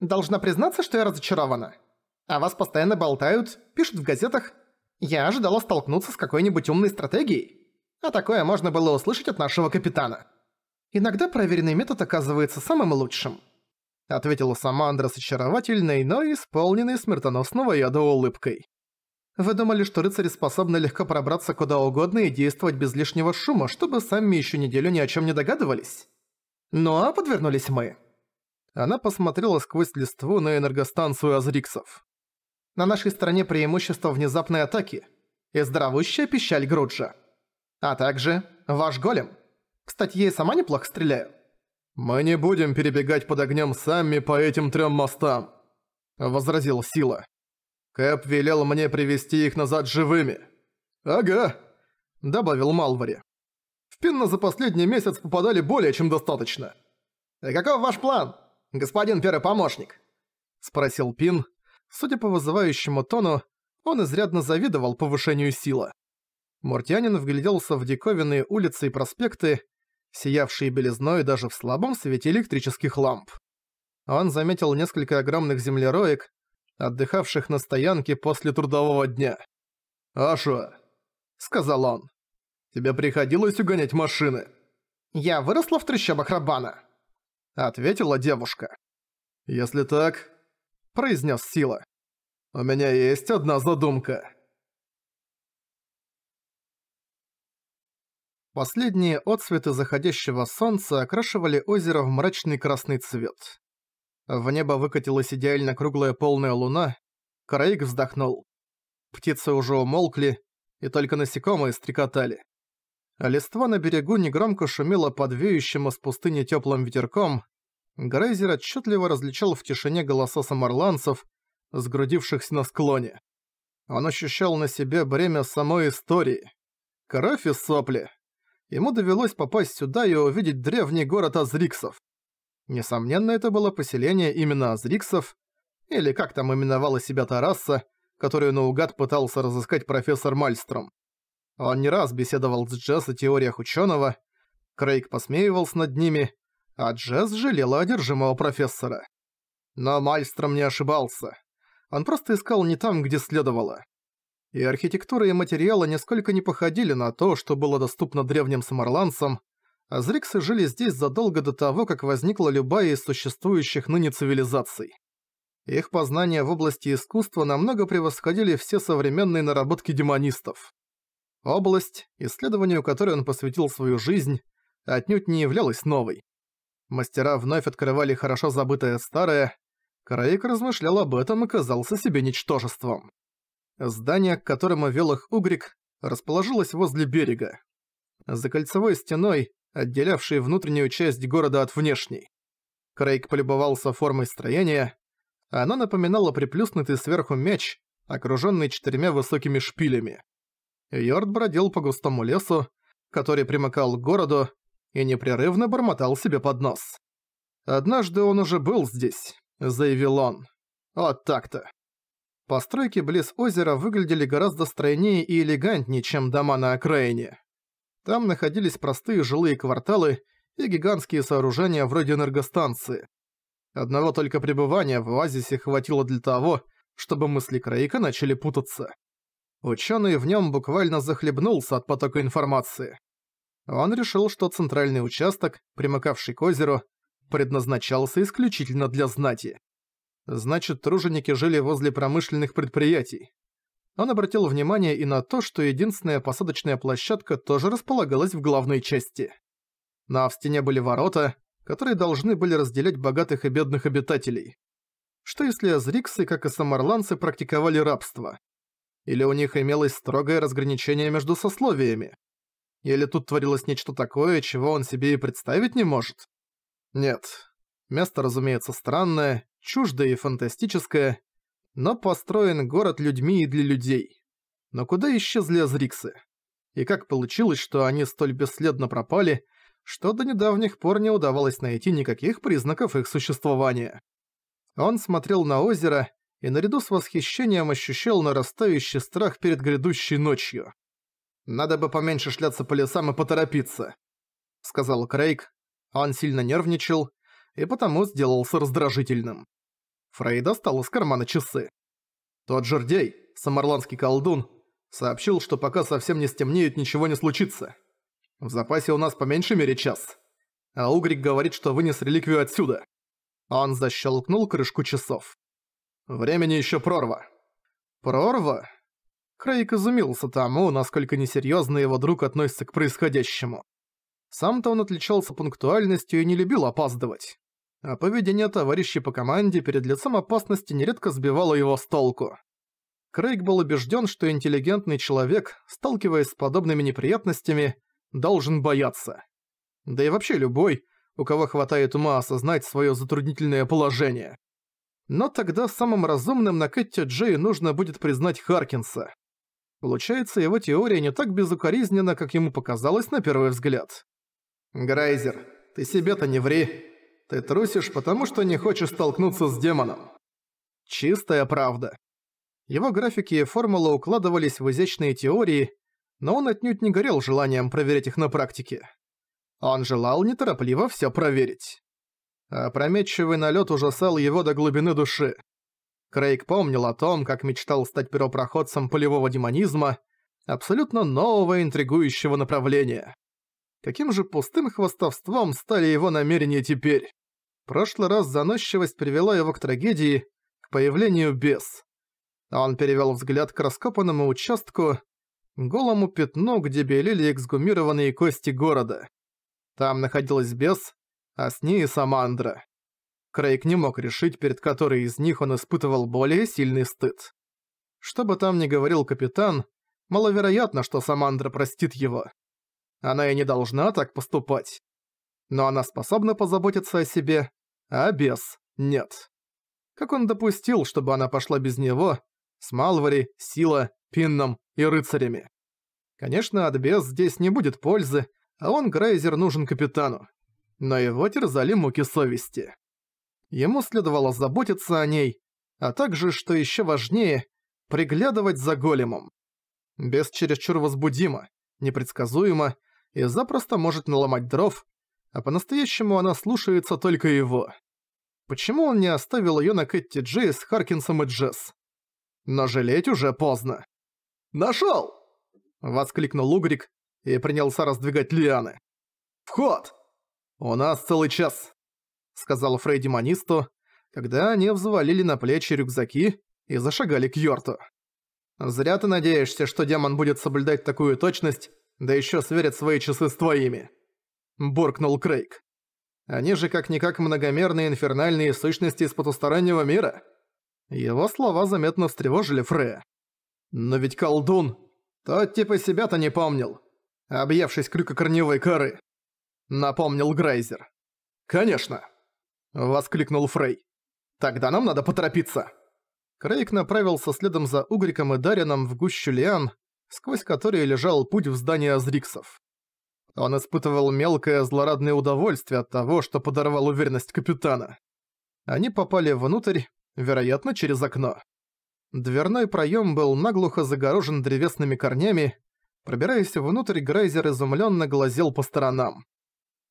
«Должна признаться, что я разочарована. А вас постоянно болтают, пишут в газетах. Я ожидала столкнуться с какой-нибудь умной стратегией». А такое можно было услышать от нашего капитана. Иногда проверенный метод оказывается самым лучшим. Ответила Самандра с очаровательной, но исполненной смертоносного яда улыбкой. Вы думали, что рыцари способны легко пробраться куда угодно и действовать без лишнего шума, чтобы сами еще неделю ни о чем не догадывались? Ну а подвернулись мы. Она посмотрела сквозь листву на энергостанцию Азриксов. На нашей стороне преимущество внезапной атаки и здравущая пищаль Груджа. А также ваш голем. Кстати, я и сама неплохо стреляю. Мы не будем перебегать под огнем сами по этим трем мостам, возразил Сила. Кэп велел мне привести их назад живыми. Ага, добавил Малвари. В Пинна за последний месяц попадали более чем достаточно. И а каков ваш план, господин первый помощник? спросил Пин. Судя по вызывающему тону, он изрядно завидовал повышению Сила. Муртянин вгляделся в диковинные улицы и проспекты, сиявшие белизной даже в слабом свете электрических ламп. Он заметил несколько огромных землероек, отдыхавших на стоянке после трудового дня. «Аша», — сказал он, — «тебе приходилось угонять машины?» «Я выросла в трещобах Рабана», — ответила девушка. «Если так», — произнес Сила, — «у меня есть одна задумка». Последние отсветы заходящего солнца окрашивали озеро в мрачный красный цвет. В небо выкатилась идеально круглая полная луна. Караик вздохнул. Птицы уже умолкли, и только насекомые стрекотали. Листва на берегу негромко шумело под веющим из пустыни теплым ветерком. Грейзер отчетливо различал в тишине голоса самарланцев, сгрудившихся на склоне. Он ощущал на себе бремя самой истории. Кровь и сопли ему довелось попасть сюда и увидеть древний город Азриксов. Несомненно, это было поселение именно Азриксов, или как там именовала себя Тараса, которую наугад пытался разыскать профессор Мальстром. Он не раз беседовал с Джесс о теориях ученого, Крейг посмеивался над ними, а Джесс жалела одержимого профессора. Но Мальстром не ошибался. Он просто искал не там, где следовало и архитектура и материалы нисколько не походили на то, что было доступно древним самарландцам, а зриксы жили здесь задолго до того, как возникла любая из существующих ныне цивилизаций. Их познания в области искусства намного превосходили все современные наработки демонистов. Область, исследованию которой он посвятил свою жизнь, отнюдь не являлась новой. Мастера вновь открывали хорошо забытое старое, Краик размышлял об этом и казался себе ничтожеством. Здание, к которому вел их Угрик, расположилось возле берега. За кольцевой стеной, отделявшей внутреннюю часть города от внешней. Крейг полюбовался формой строения. А Оно напоминало приплюснутый сверху мяч, окруженный четырьмя высокими шпилями. Йорд бродил по густому лесу, который примыкал к городу, и непрерывно бормотал себе под нос. «Однажды он уже был здесь», — заявил он. «Вот так-то». Постройки близ озера выглядели гораздо стройнее и элегантнее, чем дома на окраине. Там находились простые жилые кварталы и гигантские сооружения вроде энергостанции. Одного только пребывания в оазисе хватило для того, чтобы мысли Крейка начали путаться. Ученый в нем буквально захлебнулся от потока информации. Он решил, что центральный участок, примыкавший к озеру, предназначался исключительно для знати. Значит, труженики жили возле промышленных предприятий. Он обратил внимание и на то, что единственная посадочная площадка тоже располагалась в главной части. На в стене были ворота, которые должны были разделять богатых и бедных обитателей. Что если азриксы, как и самарланцы, практиковали рабство? Или у них имелось строгое разграничение между сословиями? Или тут творилось нечто такое, чего он себе и представить не может? Нет. Место, разумеется, странное, чуждо и фантастическое, но построен город людьми и для людей. Но куда исчезли азриксы? И как получилось, что они столь бесследно пропали, что до недавних пор не удавалось найти никаких признаков их существования? Он смотрел на озеро и наряду с восхищением ощущал нарастающий страх перед грядущей ночью. «Надо бы поменьше шляться по лесам и поторопиться», — сказал Крейг. Он сильно нервничал и потому сделался раздражительным. Фрей достал из кармана часы. Тот жердей, самарландский колдун, сообщил, что пока совсем не стемнеет, ничего не случится. В запасе у нас по меньшей мере час. А Угрик говорит, что вынес реликвию отсюда. Он защелкнул крышку часов. Времени еще прорва. Прорва? Крейг изумился тому, насколько несерьезно его друг относится к происходящему. Сам-то он отличался пунктуальностью и не любил опаздывать а поведение товарищей по команде перед лицом опасности нередко сбивало его с толку. Крейг был убежден, что интеллигентный человек, сталкиваясь с подобными неприятностями, должен бояться. Да и вообще любой, у кого хватает ума осознать свое затруднительное положение. Но тогда самым разумным на Кэтти Джей нужно будет признать Харкинса. Получается, его теория не так безукоризненна, как ему показалось на первый взгляд. «Грайзер, ты себе-то не ври!» Ты трусишь, потому что не хочешь столкнуться с демоном. Чистая правда. Его графики и формулы укладывались в изящные теории, но он отнюдь не горел желанием проверить их на практике. Он желал неторопливо все проверить. Опрометчивый налет ужасал его до глубины души. Крейг помнил о том, как мечтал стать первопроходцем полевого демонизма, абсолютно нового интригующего направления. Каким же пустым хвастовством стали его намерения теперь? прошлый раз заносчивость привела его к трагедии, к появлению бес. Он перевел взгляд к раскопанному участку, голому пятну, где белели эксгумированные кости города. Там находилась бес, а с ней и Самандра. Крейг не мог решить, перед которой из них он испытывал более сильный стыд. Что бы там ни говорил капитан, маловероятно, что Самандра простит его. Она и не должна так поступать но она способна позаботиться о себе, а без – нет. Как он допустил, чтобы она пошла без него, с Малвари, Сила, Пинном и рыцарями? Конечно, от без здесь не будет пользы, а он, Грейзер, нужен капитану. Но его терзали муки совести. Ему следовало заботиться о ней, а также, что еще важнее, приглядывать за големом. Без чересчур возбудимо, непредсказуемо и запросто может наломать дров, а по-настоящему она слушается только его. Почему он не оставил её на Кэтти Джей с Харкинсом и Джесс? Но жалеть уже поздно. «Нашёл!» — воскликнул Угрик и принялся раздвигать лианы. «Вход!» «У нас целый час», — сказал Фрей демонисту, когда они взвалили на плечи рюкзаки и зашагали к Йорту. «Зря ты надеешься, что демон будет соблюдать такую точность, да ещё сверит свои часы с твоими», – буркнул Крейг. «Они же как-никак многомерные инфернальные сущности из потустороннего мира». Его слова заметно встревожили Фрея. «Но ведь колдун! Тот типа себя-то не помнил, объявшись крюкокорневой коры!» Напомнил Грейзер. «Конечно!» – воскликнул Фрей. «Тогда нам надо поторопиться!» Крейг направился следом за Угриком и Дарином в гущу лиан, сквозь которые лежал путь в здание Азриксов. Он испытывал мелкое злорадное удовольствие от того, что подорвал уверенность капитана. Они попали внутрь, вероятно, через окно. Дверной проем был наглухо загорожен древесными корнями. Пробираясь внутрь, Грейзер изумленно глазел по сторонам.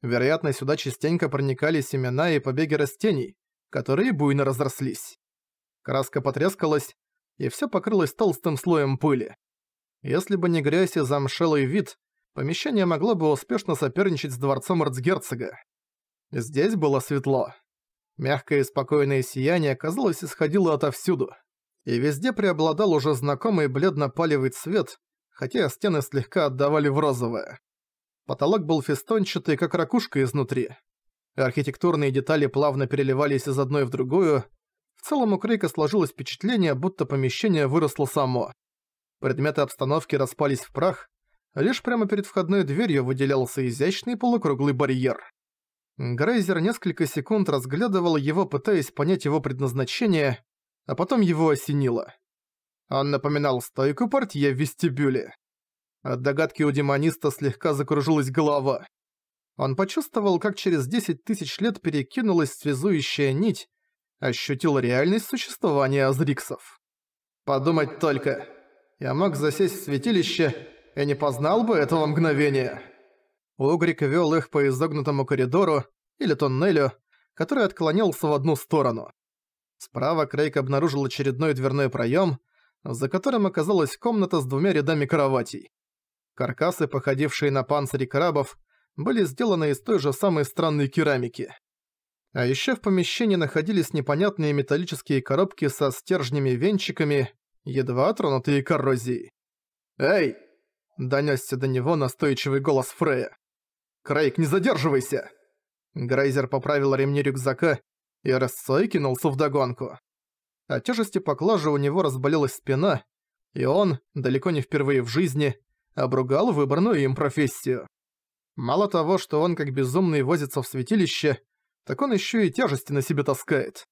Вероятно, сюда частенько проникали семена и побеги растений, которые буйно разрослись. Краска потрескалась, и все покрылось толстым слоем пыли. Если бы не грязь и замшелый вид, помещение могло бы успешно соперничать с дворцом Эрцгерцога. Здесь было светло. Мягкое и спокойное сияние, казалось, исходило отовсюду. И везде преобладал уже знакомый бледно-палевый цвет, хотя стены слегка отдавали в розовое. Потолок был фестончатый, как ракушка изнутри. Архитектурные детали плавно переливались из одной в другую. В целом у Крейка сложилось впечатление, будто помещение выросло само. Предметы обстановки распались в прах, Лишь прямо перед входной дверью выделялся изящный полукруглый барьер. Грейзер несколько секунд разглядывал его, пытаясь понять его предназначение, а потом его осенило. Он напоминал стойку портье в вестибюле. От догадки у демониста слегка закружилась голова. Он почувствовал, как через 10 тысяч лет перекинулась связующая нить, ощутил реальность существования азриксов. Подумать только. Я мог засесть в святилище и не познал бы этого мгновения. Угрик вел их по изогнутому коридору или тоннелю, который отклонился в одну сторону. Справа Крейг обнаружил очередной дверной проем, за которым оказалась комната с двумя рядами кроватей. Каркасы, походившие на панцири крабов, были сделаны из той же самой странной керамики. А еще в помещении находились непонятные металлические коробки со стержнями-венчиками, едва тронутые коррозией. «Эй, Донёсся до него настойчивый голос Фрея. «Крейг, не задерживайся!» Грейзер поправил ремни рюкзака и рысцой кинулся вдогонку. От тяжести поклажи у него разболелась спина, и он, далеко не впервые в жизни, обругал выбранную им профессию. Мало того, что он как безумный возится в святилище, так он еще и тяжести на себе таскает.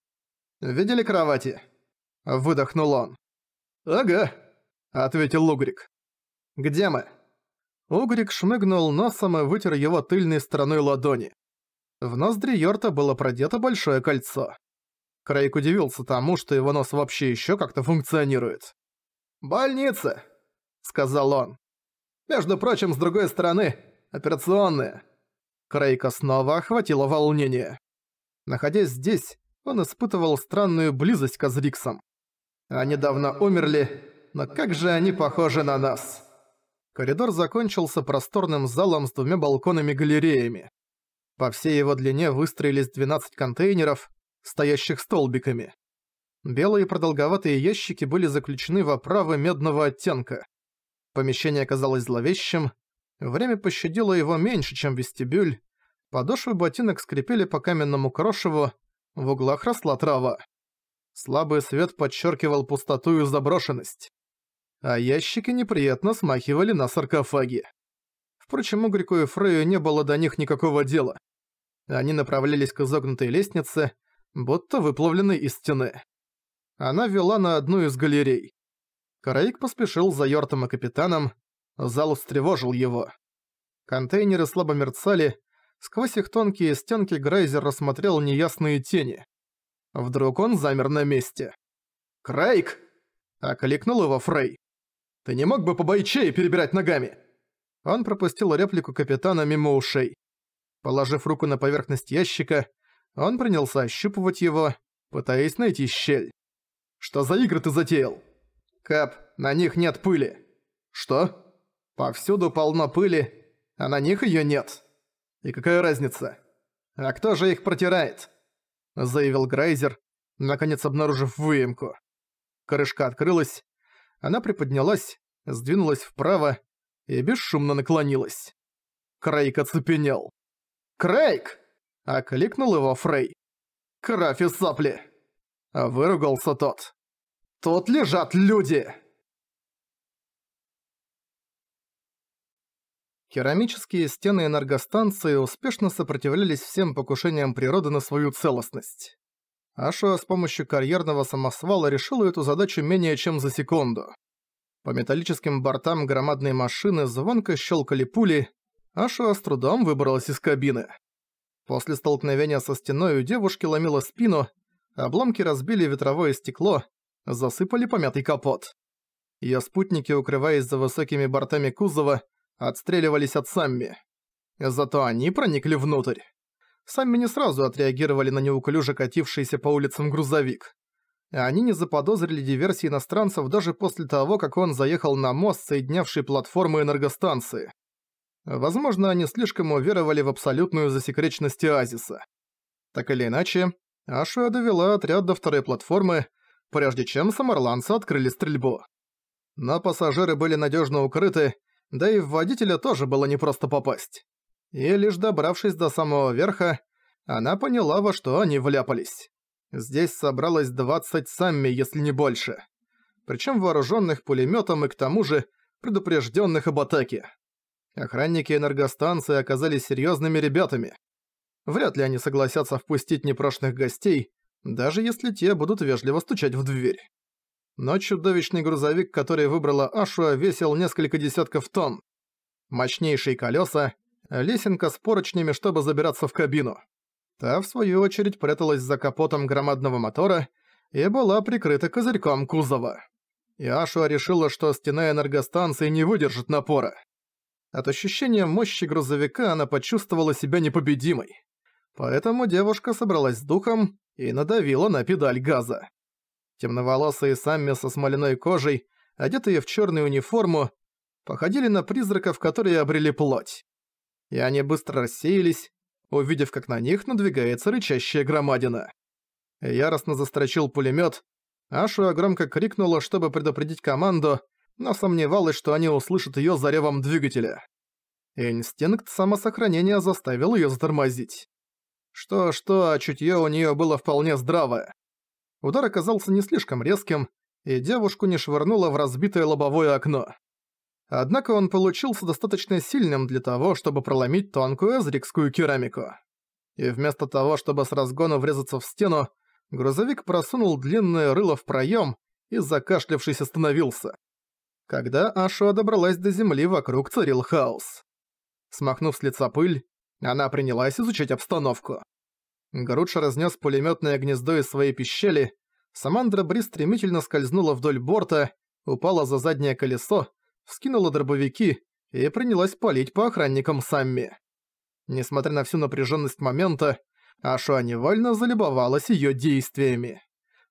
«Видели кровати?» – выдохнул он. «Ага», – ответил Лугрик. Где мы?» Угрик шмыгнул носом и вытер его тыльной стороной ладони. В ноздри Йорта было продето большое кольцо. Крейг удивился тому, что его нос вообще еще как-то функционирует. «Больница!» — сказал он. «Между прочим, с другой стороны, операционная». Крейка снова охватило волнение. Находясь здесь, он испытывал странную близость к Азриксам. Они давно умерли, но как же они похожи на нас!» Коридор закончился просторным залом с двумя балконами-галереями. По всей его длине выстроились 12 контейнеров, стоящих столбиками. Белые продолговатые ящики были заключены в оправы медного оттенка. Помещение казалось зловещим, время пощадило его меньше, чем вестибюль, подошвы ботинок скрипели по каменному крошеву, в углах росла трава. Слабый свет подчеркивал пустоту и заброшенность а ящики неприятно смахивали на саркофаги. Впрочем, Угрику и Фрею не было до них никакого дела. Они направлялись к изогнутой лестнице, будто выплавленной из стены. Она вела на одну из галерей. Караик поспешил за Йортом и капитаном, зал встревожил его. Контейнеры слабо мерцали, сквозь их тонкие стенки Грейзер рассмотрел неясные тени. Вдруг он замер на месте. «Крайк!» — окликнул его Фрей. Ты не мог бы по побойчее перебирать ногами?» Он пропустил реплику капитана мимо ушей. Положив руку на поверхность ящика, он принялся ощупывать его, пытаясь найти щель. «Что за игры ты затеял?» кап? на них нет пыли». «Что?» «Повсюду полно пыли, а на них её нет». «И какая разница?» «А кто же их протирает?» Заявил Грайзер, наконец обнаружив выемку. Крышка открылась, она приподнялась, сдвинулась вправо и бесшумно наклонилась. Крейг оцепенел. «Крейг!» – окликнул его Фрей. «Кровь сапли!» – выругался тот. «Тут лежат люди!» Керамические стены энергостанции успешно сопротивлялись всем покушениям природы на свою целостность. Аша с помощью карьерного самосвала решила эту задачу менее чем за секунду. По металлическим бортам громадной машины звонко щелкали пули, Аша с трудом выбралась из кабины. После столкновения со стеной у девушки ломила спину, обломки разбили ветровое стекло, засыпали помятый капот. Её спутники, укрываясь за высокими бортами кузова, отстреливались от Самми. Зато они проникли внутрь сами не сразу отреагировали на неуклюже катившийся по улицам грузовик. Они не заподозрили диверсии иностранцев даже после того, как он заехал на мост, соединявший платформы энергостанции. Возможно, они слишком уверовали в абсолютную засекреченность оазиса. Так или иначе, Ашуя довела отряд до второй платформы, прежде чем самарланцы открыли стрельбу. Но пассажиры были надежно укрыты, да и в водителя тоже было непросто попасть и лишь добравшись до самого верха, она поняла, во что они вляпались. Здесь собралось 20 сами, если не больше. Причем вооруженных пулеметом и к тому же предупрежденных об атаке. Охранники энергостанции оказались серьезными ребятами. Вряд ли они согласятся впустить непрошенных гостей, даже если те будут вежливо стучать в дверь. Но чудовищный грузовик, который выбрала Ашуа, весил несколько десятков тонн. Мощнейшие колеса, лесенка с поручнями, чтобы забираться в кабину. Та, в свою очередь, пряталась за капотом громадного мотора и была прикрыта козырьком кузова. Яшуа решила, что стена энергостанции не выдержит напора. От ощущения мощи грузовика она почувствовала себя непобедимой. Поэтому девушка собралась с духом и надавила на педаль газа. Темноволосые Самми со смоляной кожей, одетые в черную униформу, походили на призраков, которые обрели плоть и они быстро рассеялись, увидев, как на них надвигается рычащая громадина. Яростно застрочил пулемет. Ашуа громко крикнула, чтобы предупредить команду, но сомневалась, что они услышат ее за ревом двигателя. Инстинкт самосохранения заставил ее затормозить. Что-что, а чутье у нее было вполне здравое. Удар оказался не слишком резким, и девушку не швырнуло в разбитое лобовое окно. Однако он получился достаточно сильным для того, чтобы проломить тонкую эзрикскую керамику. И вместо того, чтобы с разгона врезаться в стену, грузовик просунул длинное рыло в проем и, закашлявшись, остановился. Когда Ашуа добралась до земли, вокруг царил хаос. Смахнув с лица пыль, она принялась изучать обстановку. Гаруча разнес пулеметное гнездо из своей пещели, Самандра Бри стремительно скользнула вдоль борта, упала за заднее колесо вскинула дробовики и принялась палить по охранникам Самми. Несмотря на всю напряженность момента, Ашуа невольно залюбовалась ее действиями.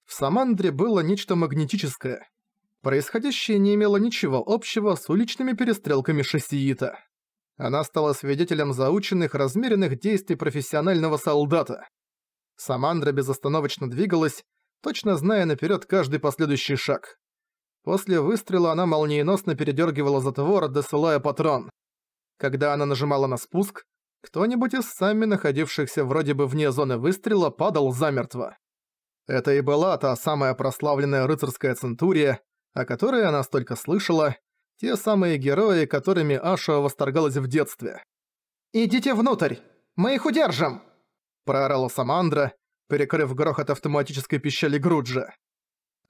В Самандре было нечто магнетическое. Происходящее не имело ничего общего с уличными перестрелками Шасиита. Она стала свидетелем заученных размеренных действий профессионального солдата. Самандра безостановочно двигалась, точно зная наперед каждый последующий шаг. После выстрела она молниеносно передергивала затвор, досылая патрон. Когда она нажимала на спуск, кто-нибудь из сами находившихся вроде бы вне зоны выстрела падал замертво. Это и была та самая прославленная рыцарская центурия, о которой она столько слышала, те самые герои, которыми Аша восторгалась в детстве. «Идите внутрь! Мы их удержим!» проорала Самандра, перекрыв грохот автоматической пищали Груджа.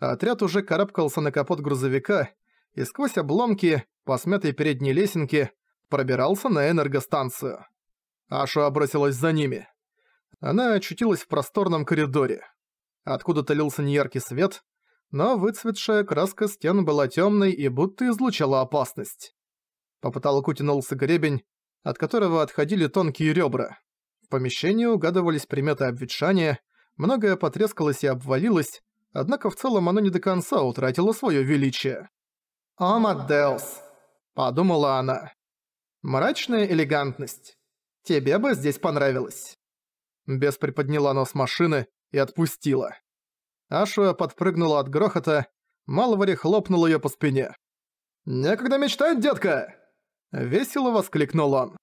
А отряд уже карабкался на капот грузовика и сквозь обломки, по смятой передней лесенке, пробирался на энергостанцию. Аша обратилась за ними. Она очутилась в просторном коридоре. Откуда-то неяркий свет, но выцветшая краска стен была темной и будто излучала опасность. По потолку тянулся гребень, от которого отходили тонкие ребра. В помещении угадывались приметы обветшания, многое потрескалось и обвалилось, Однако в целом оно не до конца утратило своё величие. «Омадеус», — подумала она. «Мрачная элегантность. Тебе бы здесь понравилось». Бес приподняла нос машины и отпустила. Ашуя подпрыгнула от грохота, Малвари хлопнул её по спине. «Некогда мечтать, детка!» — весело воскликнул он.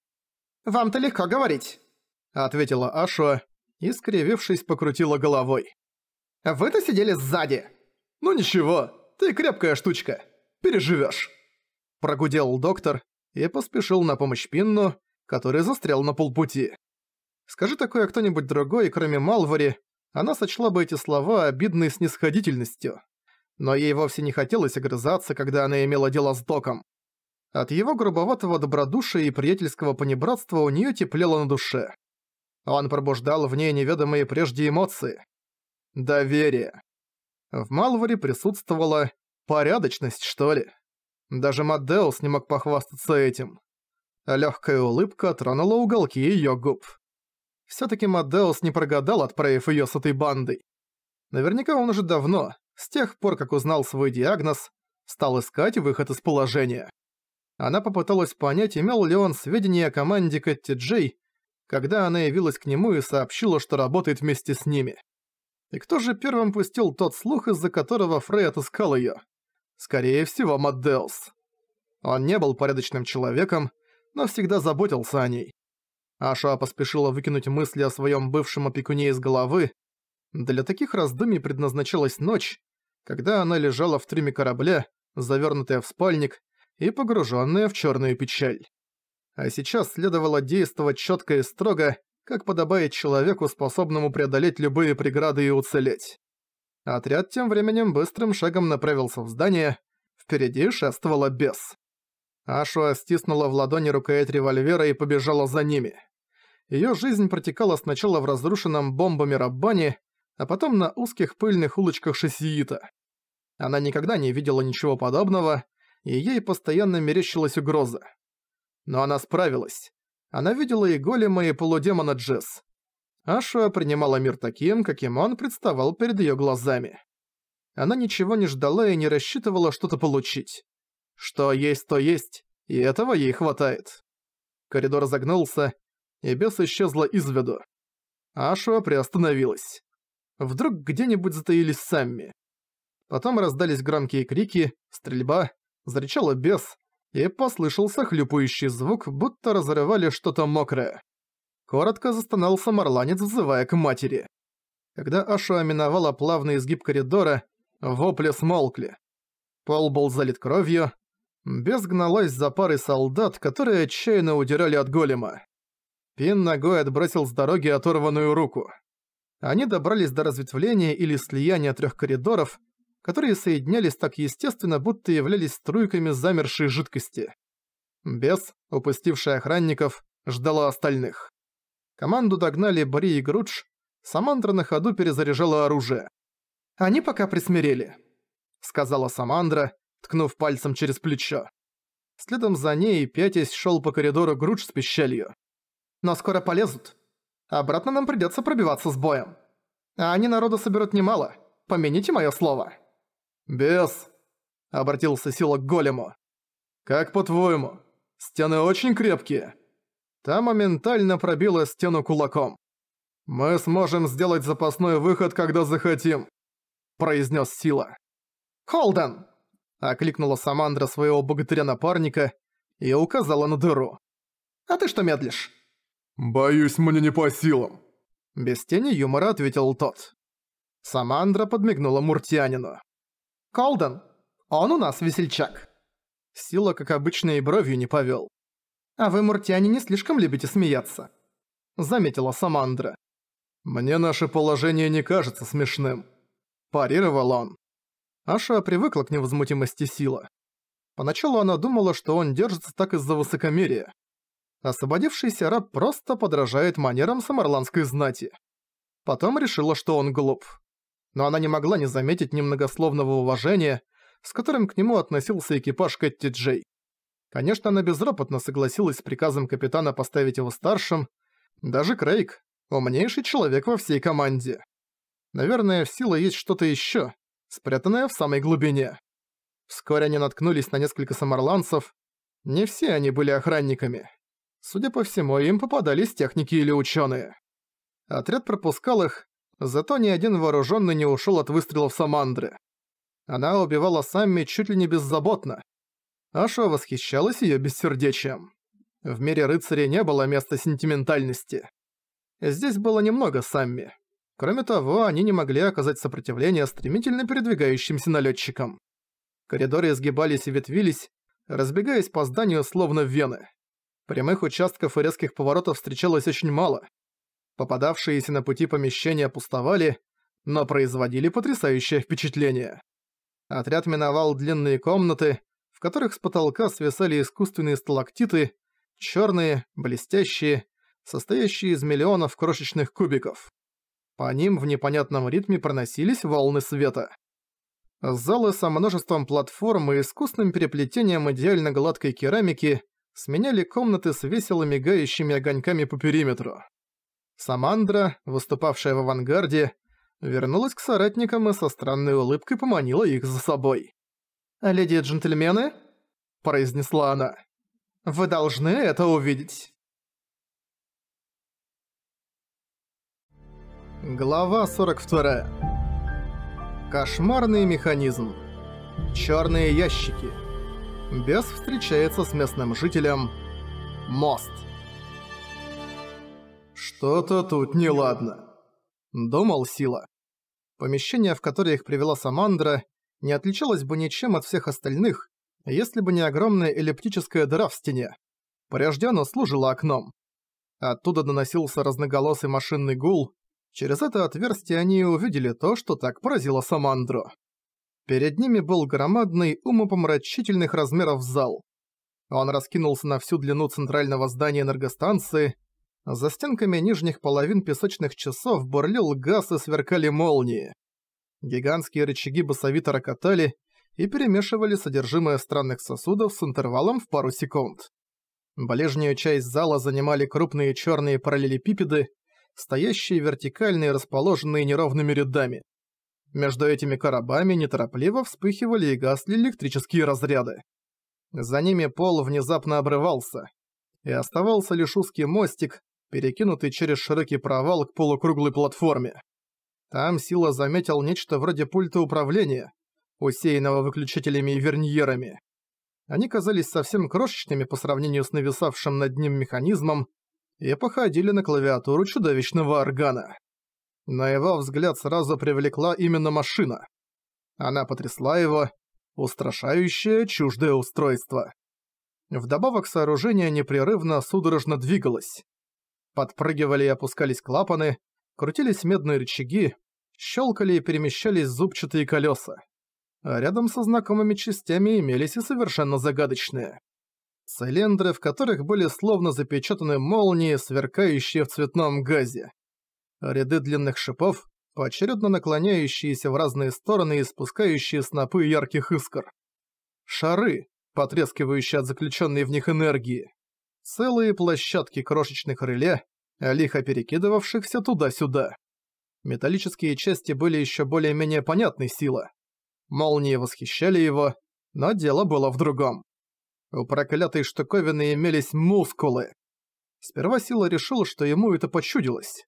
«Вам-то легко говорить», — ответила Ашуа и, скривившись, покрутила головой. Вы-то сидели сзади. Ну ничего, ты крепкая штучка. Переживешь. Прогудел доктор и поспешил на помощь Пинну, который застрял на полпути. Скажи такое кто-нибудь другой, кроме Малвари, она сочла бы эти слова обидной снисходительностью. Но ей вовсе не хотелось огрызаться, когда она имела дело с Доком. От его грубоватого добродушия и приятельского понебратства у нее теплело на душе. Он пробуждал в ней неведомые прежде эмоции. Доверие. В Малваре присутствовала порядочность, что ли. Даже Мадеус не мог похвастаться этим. Легкая улыбка тронула уголки ее губ. Все-таки Мадеус не прогадал, отправив ее с этой бандой. Наверняка он уже давно, с тех пор, как узнал свой диагноз, стал искать выход из положения. Она попыталась понять, имел ли он сведения о команде Кэтти Джей, когда она явилась к нему и сообщила, что работает вместе с ними. И кто же первым пустил тот слух, из-за которого Фрей отыскал её? Скорее всего, Маддеус. Он не был порядочным человеком, но всегда заботился о ней. Аша поспешила выкинуть мысли о своём бывшем опекуне из головы. Для таких раздумий предназначалась ночь, когда она лежала в трюме корабля, завёрнутая в спальник и погружённая в чёрную печаль. А сейчас следовало действовать чётко и строго, как подобает человеку, способному преодолеть любые преграды и уцелеть. Отряд тем временем быстрым шагом направился в здание, впереди шествовала бес. Ашуа стиснула в ладони рукоять револьвера и побежала за ними. Её жизнь протекала сначала в разрушенном бомбами раббани, а потом на узких пыльных улочках Шесиита. Она никогда не видела ничего подобного, и ей постоянно мерещилась угроза. Но она справилась она видела и голема, и полудемона Джесс. Ашуа принимала мир таким, каким он представал перед её глазами. Она ничего не ждала и не рассчитывала что-то получить. Что есть, то есть, и этого ей хватает. Коридор загнулся, и бес исчезла из виду. Ашуа приостановилась. Вдруг где-нибудь затаились Самми. Потом раздались громкие крики, стрельба, зарычала бес, и послышался хлюпающий звук, будто разрывали что-то мокрое. Коротко застонался Марланец, взывая к матери. Когда Аша миновала плавный изгиб коридора, вопли смолкли. Пол был залит кровью. Безгналась за парой солдат, которые отчаянно удирали от голема. Пин ногой отбросил с дороги оторванную руку. Они добрались до разветвления или слияния трех коридоров, которые соединялись так естественно, будто являлись струйками замершей жидкости. Бес, упустивший охранников, ждала остальных. Команду догнали Бри и Грудж, Самандра на ходу перезаряжала оружие. «Они пока присмирели», — сказала Самандра, ткнув пальцем через плечо. Следом за ней, пятясь, шел по коридору Грудж с пищалью. «Но скоро полезут. Обратно нам придется пробиваться с боем. А они народу соберут немало, помяните моё слово». «Бес!» — обратился Сила к голему. «Как по-твоему, стены очень крепкие?» Та моментально пробила стену кулаком. «Мы сможем сделать запасной выход, когда захотим», — произнес Сила. «Холден!» — окликнула Самандра своего богатыря-напарника и указала на дыру. «А ты что медлишь?» «Боюсь, мне не по силам», — без тени юмора ответил тот. Самандра подмигнула муртянину. Колден, он у нас весельчак». Сила, как обычно, и бровью не повел. «А вы, муртяне, не слишком любите смеяться», — заметила Самандра. «Мне наше положение не кажется смешным», — парировал он. Аша привыкла к невозмутимости Сила. Поначалу она думала, что он держится так из-за высокомерия. Освободившийся раб просто подражает манерам самарландской знати. Потом решила, что он глуп но она не могла не заметить немногословного уважения, с которым к нему относился экипаж Кэтти Джей. Конечно, она безропотно согласилась с приказом капитана поставить его старшим. Даже Крейг — умнейший человек во всей команде. Наверное, в силе есть что-то ещё, спрятанное в самой глубине. Вскоре они наткнулись на несколько саморландцев. Не все они были охранниками. Судя по всему, им попадались техники или учёные. Отряд пропускал их, Зато ни один вооруженный не ушел от выстрелов Самандры. Она убивала Сами чуть ли не беззаботно. Аша восхищалась ее бессердечием. В мире рыцарей не было места сентиментальности. Здесь было немного Сами. Кроме того, они не могли оказать сопротивление стремительно передвигающимся налетчикам. Коридоры изгибались и ветвились, разбегаясь по зданию словно вены. Прямых участков и резких поворотов встречалось очень мало – Попадавшиеся на пути помещения пустовали, но производили потрясающее впечатление. Отряд миновал длинные комнаты, в которых с потолка свисали искусственные сталактиты, черные, блестящие, состоящие из миллионов крошечных кубиков. По ним в непонятном ритме проносились волны света. Залы со множеством платформ и искусным переплетением идеально гладкой керамики сменяли комнаты с весело мигающими огоньками по периметру. Самандра, выступавшая в авангарде, вернулась к соратникам и со странной улыбкой поманила их за собой. «Леди и джентльмены», — произнесла она, — «вы должны это увидеть». Глава 42. Кошмарный механизм. Черные ящики. Бес встречается с местным жителем. Мост. «Что-то тут неладно», — думал Сила. Помещение, в которое их привела Самандра, не отличалось бы ничем от всех остальных, если бы не огромная эллиптическая дыра в стене. Прежде оно служило окном. Оттуда доносился разноголосый машинный гул. Через это отверстие они увидели то, что так поразило Самандру. Перед ними был громадный, умопомрачительных размеров зал. Он раскинулся на всю длину центрального здания энергостанции, за стенками нижних половин песочных часов бурлил газ и сверкали молнии. Гигантские рычаги басовито рокотали и перемешивали содержимое странных сосудов с интервалом в пару секунд. Ближнюю часть зала занимали крупные черные параллелепипеды, стоящие вертикальные и расположенные неровными рядами. Между этими коробами неторопливо вспыхивали и гасли электрические разряды. За ними пол внезапно обрывался, и оставался лишь узкий мостик, перекинутый через широкий провал к полукруглой платформе. Там Сила заметил нечто вроде пульта управления, усеянного выключателями и верньерами. Они казались совсем крошечными по сравнению с нависавшим над ним механизмом и походили на клавиатуру чудовищного органа. Но его взгляд сразу привлекла именно машина. Она потрясла его, устрашающее чуждое устройство. Вдобавок сооружение непрерывно судорожно двигалось. Подпрыгивали и опускались клапаны, крутились медные рычаги, щелкали и перемещались зубчатые колеса. А рядом со знакомыми частями имелись и совершенно загадочные. Цилиндры, в которых были словно запечатаны молнии, сверкающие в цветном газе. Ряды длинных шипов, поочередно наклоняющиеся в разные стороны и спускающие снопы ярких искр. Шары, потрескивающие от заключенной в них энергии целые площадки крошечных реле, лихо перекидывавшихся туда-сюда. Металлические части были еще более-менее понятны сила. Молнии восхищали его, но дело было в другом. У проклятой штуковины имелись мускулы. Сперва Сила решил, что ему это почудилось.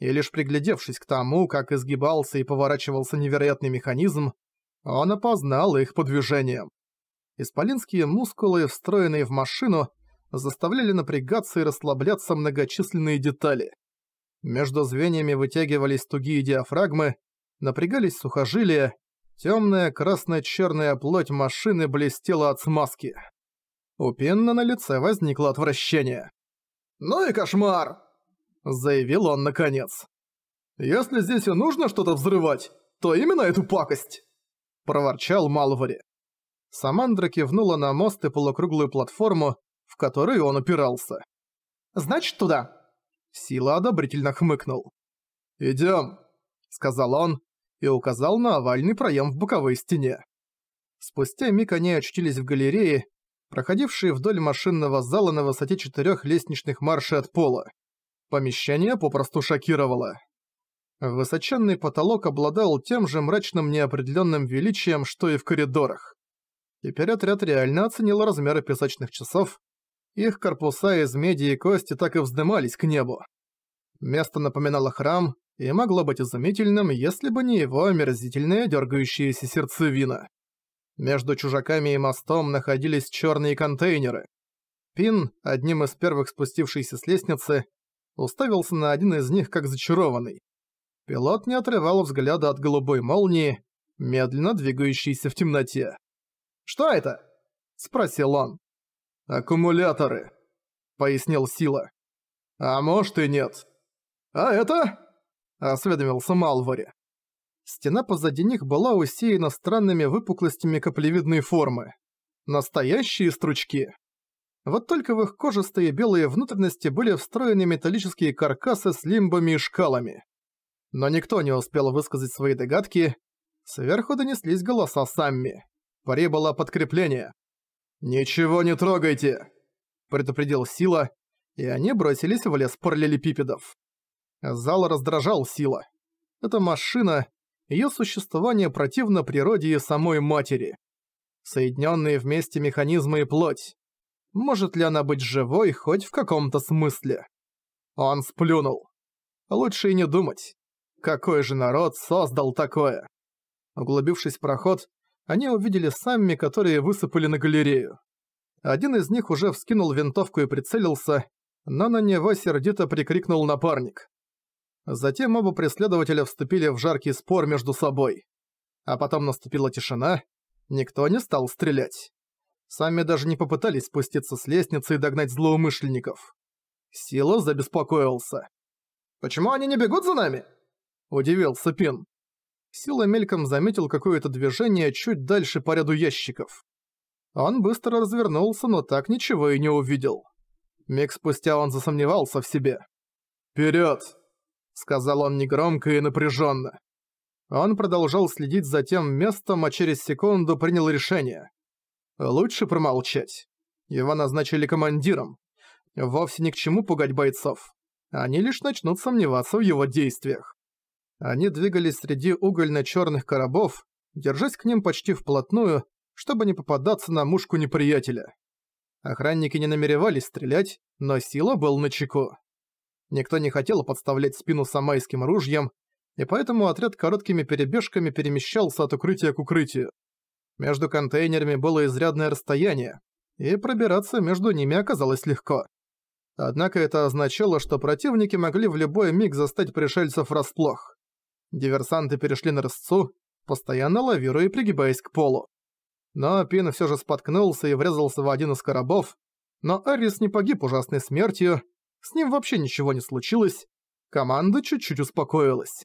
И лишь приглядевшись к тому, как изгибался и поворачивался невероятный механизм, он опознал их по движениям. Исполинские мускулы, встроенные в машину, заставляли напрягаться и расслабляться многочисленные детали. Между звеньями вытягивались тугие диафрагмы, напрягались сухожилия, темная красно-черная плоть машины блестела от смазки. У Пенна на лице возникло отвращение. «Ну и кошмар!» – заявил он наконец. «Если здесь и нужно что-то взрывать, то именно эту пакость!» – проворчал Малвари. Самандра кивнула на мост и полукруглую платформу, в который он упирался. «Значит, туда!» Сила одобрительно хмыкнул. «Идём», — сказал он и указал на овальный проем в боковой стене. Спустя миг они очутились в галерее, проходившей вдоль машинного зала на высоте четырёх лестничных маршей от пола. Помещение попросту шокировало. Высоченный потолок обладал тем же мрачным неопределенным величием, что и в коридорах. Теперь отряд реально оценил размеры песочных часов, их корпуса из меди и кости так и вздымались к небу. Место напоминало храм и могло быть изумительным, если бы не его омерзительные дергающиеся сердцевина. Между чужаками и мостом находились черные контейнеры. Пин, одним из первых спустившийся с лестницы, уставился на один из них как зачарованный. Пилот не отрывал взгляда от голубой молнии, медленно двигающейся в темноте. «Что это?» – спросил он. «Аккумуляторы», — пояснил Сила. «А может и нет». «А это?» — осведомился Малвари. Стена позади них была усеяна странными выпуклостями каплевидной формы. Настоящие стручки. Вот только в их кожистые белые внутренности были встроены металлические каркасы с лимбами и шкалами. Но никто не успел высказать свои догадки. Сверху донеслись голоса Самми. Прибыло подкрепление. «Ничего не трогайте!» – предупредил Сила, и они бросились в лес параллелепипедов. Зал раздражал Сила. Это машина, ее существование противно природе и самой матери. Соединенные вместе механизмы и плоть. Может ли она быть живой хоть в каком-то смысле? Он сплюнул. Лучше и не думать. Какой же народ создал такое? Углубившись в проход, они увидели сами, которые высыпали на галерею. Один из них уже вскинул винтовку и прицелился, но на него сердито прикрикнул напарник. Затем оба преследователя вступили в жаркий спор между собой. А потом наступила тишина, никто не стал стрелять. Сами даже не попытались спуститься с лестницы и догнать злоумышленников. Сила забеспокоился. «Почему они не бегут за нами?» – удивился Пин. Сила мельком заметил какое-то движение чуть дальше по ряду ящиков. Он быстро развернулся, но так ничего и не увидел. Миг спустя он засомневался в себе. «Вперёд!» — сказал он негромко и напряжённо. Он продолжал следить за тем местом, а через секунду принял решение. Лучше промолчать. Его назначили командиром. Вовсе ни к чему пугать бойцов. Они лишь начнут сомневаться в его действиях. Они двигались среди угольно-черных коробов, держась к ним почти вплотную, чтобы не попадаться на мушку неприятеля. Охранники не намеревались стрелять, но сила был чеку. Никто не хотел подставлять спину самайским ружьем, и поэтому отряд короткими перебежками перемещался от укрытия к укрытию. Между контейнерами было изрядное расстояние, и пробираться между ними оказалось легко. Однако это означало, что противники могли в любой миг застать пришельцев врасплох. Диверсанты перешли на рысцу, постоянно лавируя и пригибаясь к полу. Но Пин все же споткнулся и врезался в один из коробов, но Эрис не погиб ужасной смертью, с ним вообще ничего не случилось, команда чуть-чуть успокоилась.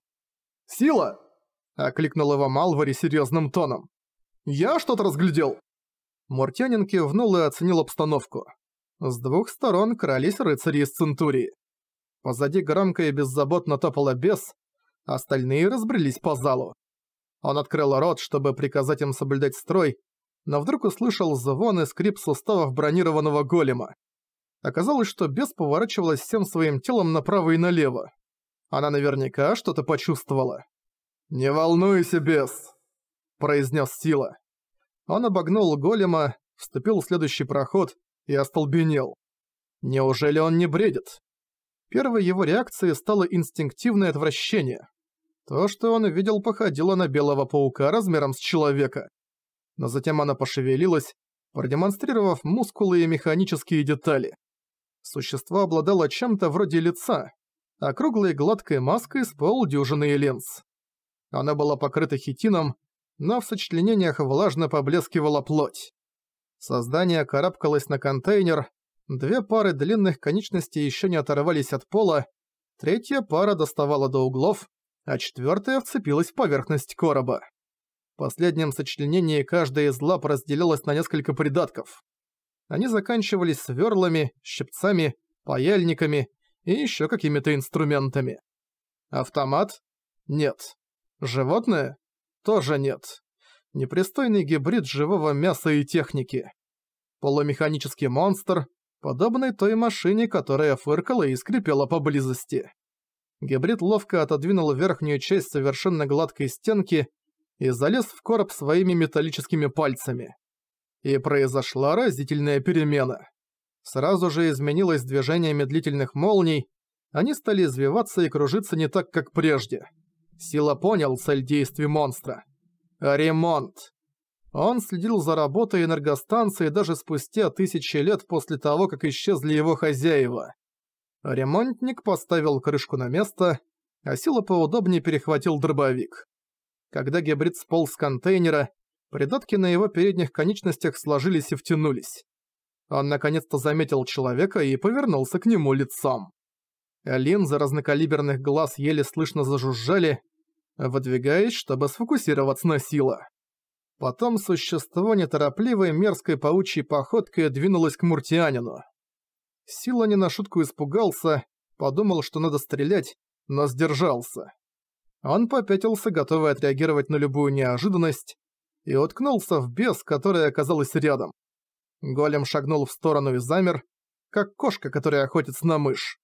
«Сила!» – окликнул его Малвари серьезным тоном. «Я что-то разглядел!» Муртянин кивнул и оценил обстановку. С двух сторон крались рыцари из Центурии. Позади громко и беззаботно топала бес, а остальные разбрелись по залу. Он открыл рот, чтобы приказать им соблюдать строй, но вдруг услышал звон и скрип суставов бронированного голема. Оказалось, что бес поворачивалась всем своим телом направо и налево. Она наверняка что-то почувствовала. «Не волнуйся, бес!» – произнес Сила. Он обогнул голема, вступил в следующий проход и остолбенел. Неужели он не бредит? Первой его реакцией стало инстинктивное отвращение. То, что он увидел, походило на белого паука размером с человека. Но затем она пошевелилась, продемонстрировав мускулы и механические детали. Существо обладало чем-то вроде лица, округлой а гладкой маской с полдюжины линз. Она была покрыта хитином, но в сочленениях влажно поблескивала плоть. Создание карабкалось на контейнер, две пары длинных конечностей еще не оторвались от пола, третья пара доставала до углов, а четвертая вцепилась в поверхность короба. В последнем сочленении каждая из лап разделилась на несколько придатков. Они заканчивались сверлами, щипцами, паяльниками и еще какими-то инструментами. Автомат? Нет. Животное? Тоже нет. Непристойный гибрид живого мяса и техники. Полумеханический монстр, подобный той машине, которая фыркала и скрипела поблизости. Гибрид ловко отодвинул верхнюю часть совершенно гладкой стенки и залез в короб своими металлическими пальцами. И произошла разительная перемена. Сразу же изменилось движение медлительных молний, они стали извиваться и кружиться не так, как прежде. Сила понял цель действий монстра. Ремонт. Он следил за работой энергостанции даже спустя тысячи лет после того, как исчезли его хозяева. Ремонтник поставил крышку на место, а Сила поудобнее перехватил дробовик. Когда гибрид сполз с контейнера, придатки на его передних конечностях сложились и втянулись. Он наконец-то заметил человека и повернулся к нему лицом. Линзы разнокалиберных глаз еле слышно зажужжали, выдвигаясь, чтобы сфокусироваться на сила. Потом существо неторопливой мерзкой паучьей походкой двинулось к муртианину. Сила не на шутку испугался, подумал, что надо стрелять, но сдержался. Он попятился, готовый отреагировать на любую неожиданность, и уткнулся в бес, который оказался рядом. Голем шагнул в сторону и замер, как кошка, которая охотится на мышь.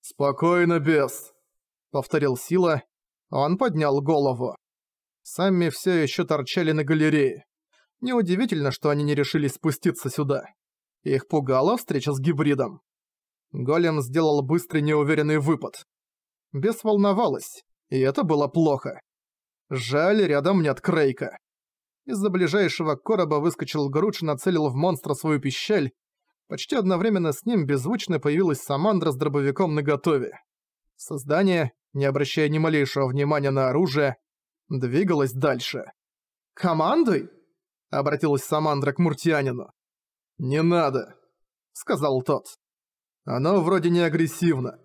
«Спокойно, бес!» — повторил Сила. Он поднял голову. Сами все еще торчали на галерее. Неудивительно, что они не решили спуститься сюда. Их пугала встреча с гибридом. Голем сделал быстрый неуверенный выпад. Бес волновалась, и это было плохо. Жаль, рядом нет Крейка. Из-за ближайшего короба выскочил Груч и нацелил в монстра свою пищаль. Почти одновременно с ним беззвучно появилась Самандра с дробовиком наготове. Создание, не обращая ни малейшего внимания на оружие, двигалось дальше. «Командуй!» — обратилась Самандра к Муртианину. «Не надо», — сказал тот. «Оно вроде не агрессивно.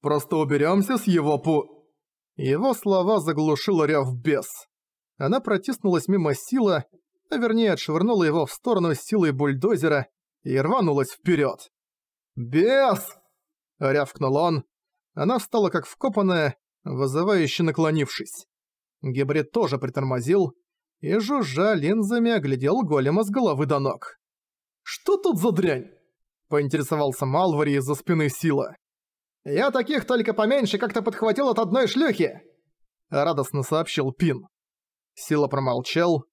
Просто уберёмся с его пу...» Его слова заглушила рёв бес. Она протиснулась мимо Сила, а вернее отшвырнула его в сторону силой бульдозера и рванулась вперёд. «Бес!» — рявкнул он. Она встала как вкопанная, вызывающе наклонившись. Гибрид тоже притормозил и, жужжа линзами, оглядел голема с головы до ног. Что тут за дрянь?» Поинтересовался Малвари из-за спины Сила. «Я таких только поменьше как-то подхватил от одной шлюхи!» Радостно сообщил Пин. Сила промолчал.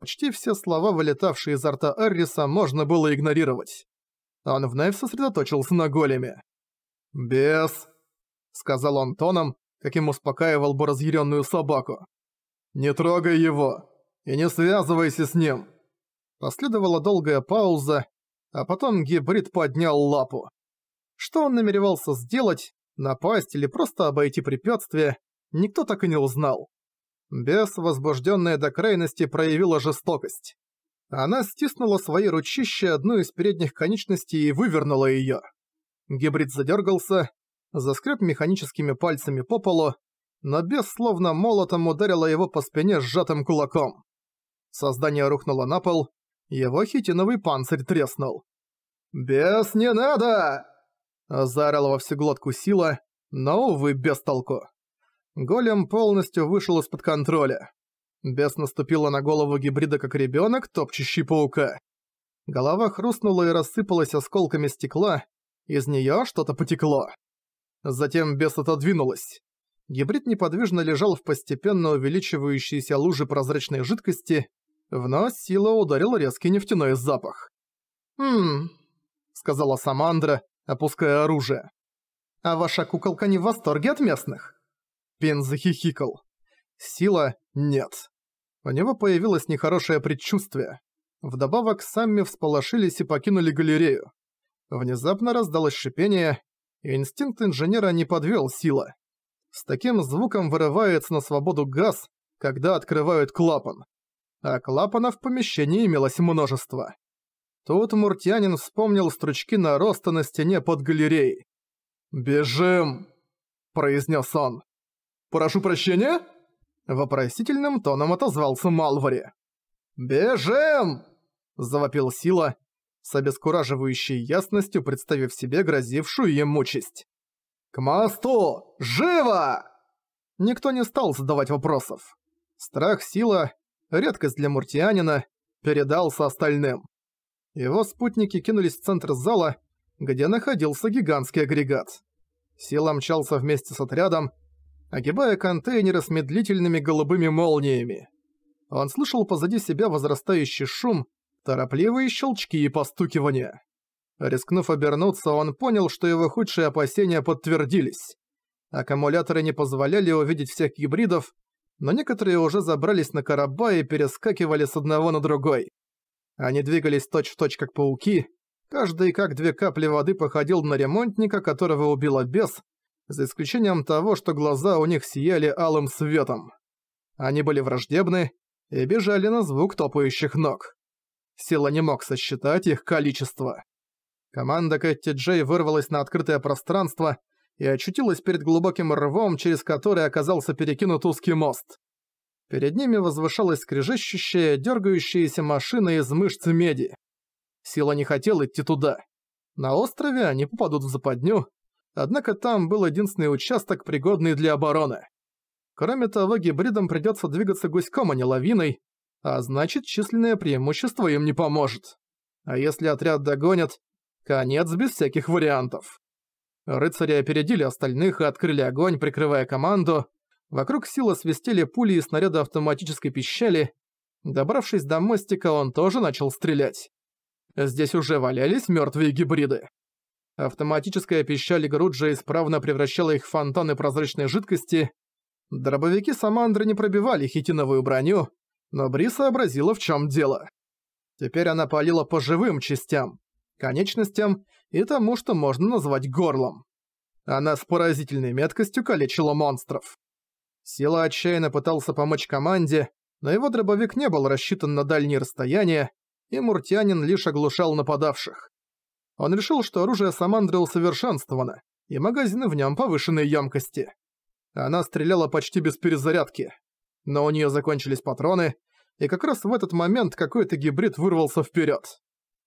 Почти все слова, вылетавшие изо рта Эрриса, можно было игнорировать. Он вновь сосредоточился на големе. «Бес!» — сказал он тоном, каким успокаивал бы разъяренную собаку. «Не трогай его и не связывайся с ним!» Последовала долгая пауза, а потом гибрид поднял лапу. Что он намеревался сделать, напасть или просто обойти препятствие, никто так и не узнал. Бес, возбужденная до крайности, проявила жестокость. Она стиснула свои ручища одну из передних конечностей и вывернула ее. Гибрид задергался, заскреб механическими пальцами по полу, но бес словно молотом ударила его по спине сжатым кулаком. Создание рухнуло на пол, его хитиновый панцирь треснул. «Бес не надо!» Заорал во всю глотку сила, но, увы, без толку. Голем полностью вышел из-под контроля. Бес наступила на голову гибрида как ребенок, топчущий паука. Голова хрустнула и рассыпалась осколками стекла, из нее что-то потекло. Затем бес отодвинулась. Гибрид неподвижно лежал в постепенно увеличивающейся луже прозрачной жидкости, в нос сила ударил резкий нефтяной запах. «Хм...» — сказала Самандра, опуская оружие. «А ваша куколка не в восторге от местных?» Пен захихикал. Сила — нет. У него появилось нехорошее предчувствие. Вдобавок сами всполошились и покинули галерею. Внезапно раздалось шипение, и инстинкт инженера не подвел сила. С таким звуком вырывается на свободу газ, когда открывают клапан а клапанов в помещении имелось множество. Тут муртянин вспомнил стручки нароста на стене под галереей. «Бежим!» – произнес он. «Прошу прощения?» – вопросительным тоном отозвался Малвари. «Бежим!» – завопил Сила, с обескураживающей ясностью представив себе грозившую ему честь. «К мосту! Живо!» Никто не стал задавать вопросов. Страх Сила, редкость для муртианина, передался остальным. Его спутники кинулись в центр зала, где находился гигантский агрегат. Сила мчался вместе с отрядом, огибая контейнеры с медлительными голубыми молниями. Он слышал позади себя возрастающий шум, торопливые щелчки и постукивания. Рискнув обернуться, он понял, что его худшие опасения подтвердились. Аккумуляторы не позволяли увидеть всех гибридов, но некоторые уже забрались на короба и перескакивали с одного на другой. Они двигались точь-в-точь точь как пауки, каждый как две капли воды походил на ремонтника, которого убила бес, за исключением того, что глаза у них сияли алым светом. Они были враждебны и бежали на звук топающих ног. Сила не мог сосчитать их количество. Команда Кэти Джей вырвалась на открытое пространство – и очутилась перед глубоким рвом, через который оказался перекинут узкий мост. Перед ними возвышалась скрежещущая, дергающаяся машина из мышц меди. Сила не хотела идти туда. На острове они попадут в западню, однако там был единственный участок, пригодный для обороны. Кроме того, гибридам придется двигаться гуськом, а не лавиной, а значит, численное преимущество им не поможет. А если отряд догонят, конец без всяких вариантов. Рыцари опередили остальных и открыли огонь, прикрывая команду. Вокруг сила свистели пули и снаряды автоматической пищали. Добравшись до мостика, он тоже начал стрелять. Здесь уже валялись мертвые гибриды. Автоматическая пищаль Груджа исправно превращала их в фонтаны прозрачной жидкости. Дробовики Самандры не пробивали хитиновую броню, но Бри сообразила, в чем дело. Теперь она палила по живым частям, конечностям и тому, что можно назвать горлом. Она с поразительной меткостью калечила монстров. Сила отчаянно пытался помочь команде, но его дробовик не был рассчитан на дальние расстояния, и муртянин лишь оглушал нападавших. Он решил, что оружие Самандры усовершенствовано, и магазины в нем повышенной емкости. Она стреляла почти без перезарядки, но у нее закончились патроны, и как раз в этот момент какой-то гибрид вырвался вперед.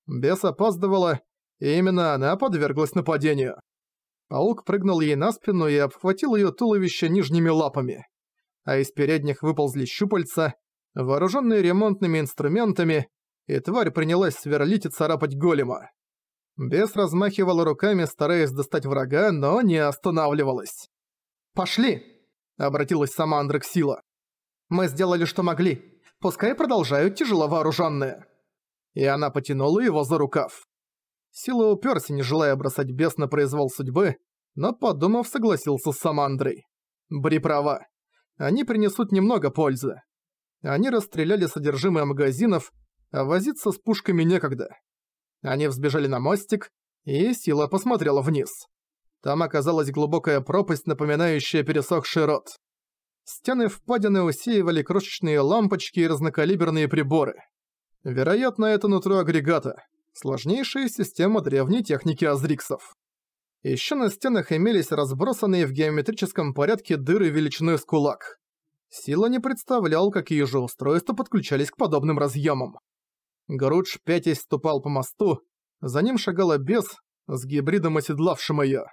Бес опаздывала, и именно она подверглась нападению. Паук прыгнул ей на спину и обхватил ее туловище нижними лапами. А из передних выползли щупальца, вооруженные ремонтными инструментами, и тварь принялась сверлить и царапать голема. Бес размахивала руками, стараясь достать врага, но не останавливалась. «Пошли!» – обратилась сама Андрексила. «Мы сделали, что могли. Пускай продолжают тяжело вооруженные. И она потянула его за рукав. Сила уперся, не желая бросать бес на произвол судьбы, но, подумав, согласился с Самандрой. Бри права. Они принесут немного пользы. Они расстреляли содержимое магазинов, а возиться с пушками некогда. Они взбежали на мостик, и Сила посмотрела вниз. Там оказалась глубокая пропасть, напоминающая пересохший рот. Стены впадины усеивали крошечные лампочки и разнокалиберные приборы. Вероятно, это нутро агрегата — сложнейшая система древней техники азриксов. Еще на стенах имелись разбросанные в геометрическом порядке дыры величины с кулак. Сила не представлял, какие же устройства подключались к подобным разъемам. Грудж пятясь ступал по мосту, за ним шагала бес, с гибридом оседлавшим ее.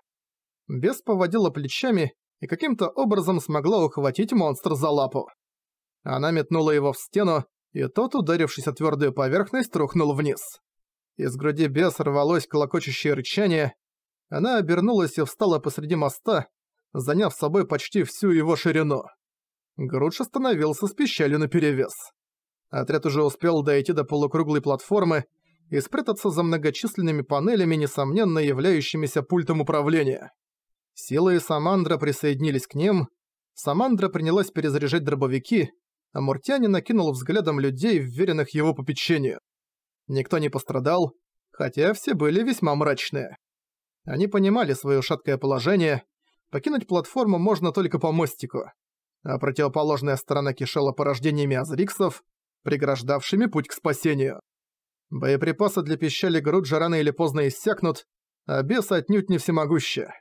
Бес поводила плечами и каким-то образом смогла ухватить монстр за лапу. Она метнула его в стену, и тот, ударившись о твердую поверхность, рухнул вниз. Из груди бес рвалось колокочущее рычание. Она обернулась и встала посреди моста, заняв с собой почти всю его ширину. Грудж остановился с пищалью наперевес. Отряд уже успел дойти до полукруглой платформы и спрятаться за многочисленными панелями, несомненно являющимися пультом управления. Силы и Самандра присоединились к ним, Самандра принялась перезаряжать дробовики, а Муртянин накинул взглядом людей, вверенных его попечению. Никто не пострадал, хотя все были весьма мрачные. Они понимали свое шаткое положение, покинуть платформу можно только по мостику, а противоположная сторона кишела порождениями азриксов, преграждавшими путь к спасению. Боеприпасы для пищали Груджа рано или поздно иссякнут, а бесы отнюдь не всемогущие.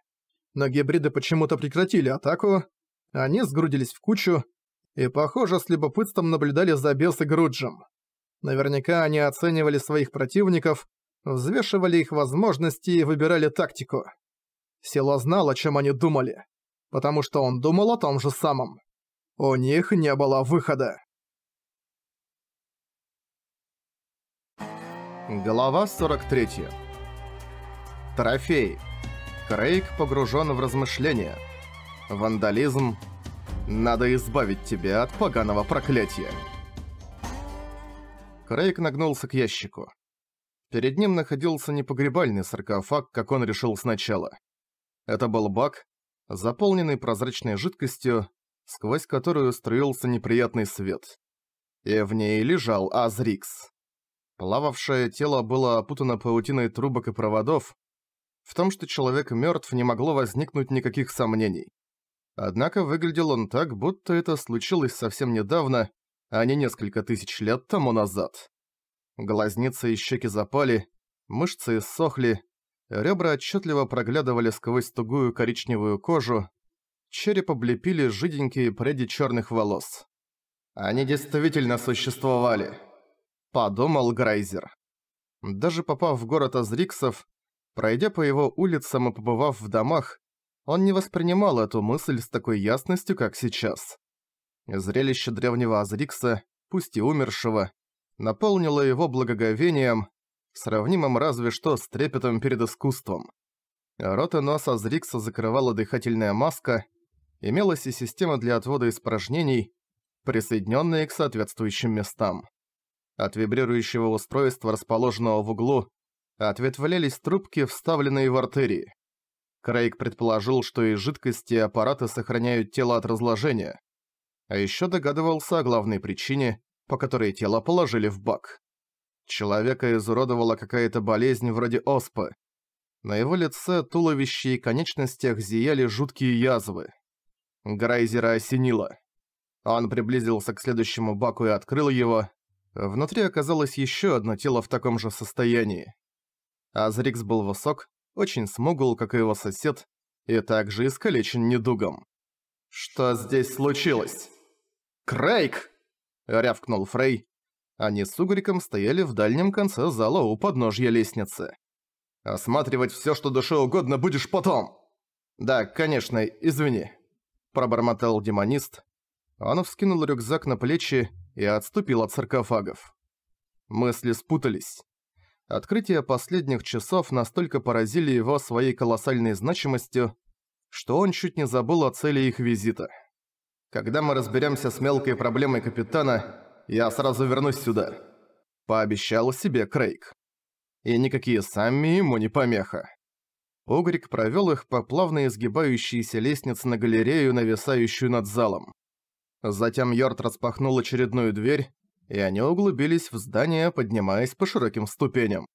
Но гибриды почему-то прекратили атаку, они сгрудились в кучу и, похоже, с любопытством наблюдали за бесы Груджем. Наверняка они оценивали своих противников, взвешивали их возможности и выбирали тактику. Село знало, о чем они думали, потому что он думал о том же самом. У них не было выхода. Глава 43. Трофей. Крейг погружен в размышления. Вандализм. Надо избавить тебя от поганого проклятия. Крейг нагнулся к ящику. Перед ним находился не погребальный саркофаг, как он решил сначала. Это был бак, заполненный прозрачной жидкостью, сквозь которую струился неприятный свет. И в ней лежал Азрикс. Плававшее тело было опутано паутиной трубок и проводов. В том, что человек мертв, не могло возникнуть никаких сомнений. Однако выглядел он так, будто это случилось совсем недавно, а не несколько тысяч лет тому назад. Глазницы и щеки запали, мышцы иссохли, ребра отчетливо проглядывали сквозь тугую коричневую кожу, череп облепили жиденькие пряди черных волос. «Они действительно существовали», — подумал Грайзер. Даже попав в город Азриксов, пройдя по его улицам и побывав в домах, он не воспринимал эту мысль с такой ясностью, как сейчас. Зрелище древнего Азрикса, пусть и умершего, наполнило его благоговением, сравнимым разве что с трепетом перед искусством. Рот и нос Азрикса закрывала дыхательная маска, имелась и система для отвода испражнений, присоединенные к соответствующим местам. От вибрирующего устройства, расположенного в углу, ответвлялись трубки, вставленные в артерии. Крейг предположил, что и жидкости и аппараты сохраняют тело от разложения – а еще догадывался о главной причине, по которой тело положили в бак. Человека изуродовала какая-то болезнь вроде оспы. На его лице, туловище и конечностях зияли жуткие язвы. Грайзера осенило. Он приблизился к следующему баку и открыл его. Внутри оказалось еще одно тело в таком же состоянии. Азрикс был высок, очень смугл, как и его сосед, и также искалечен недугом. «Что здесь случилось?» «Крейг!» — рявкнул Фрей. Они с Угриком стояли в дальнем конце зала у подножья лестницы. «Осматривать все, что душе угодно, будешь потом!» «Да, конечно, извини», — пробормотал демонист. Он вскинул рюкзак на плечи и отступил от саркофагов. Мысли спутались. Открытия последних часов настолько поразили его своей колоссальной значимостью, что он чуть не забыл о цели их визита. Когда мы разберемся с мелкой проблемой капитана, я сразу вернусь сюда», — пообещал себе Крейг. И никакие сами ему не помеха. Огрик провёл их по плавно изгибающейся лестнице на галерею, нависающую над залом. Затем Йорд распахнул очередную дверь, и они углубились в здание, поднимаясь по широким ступеням.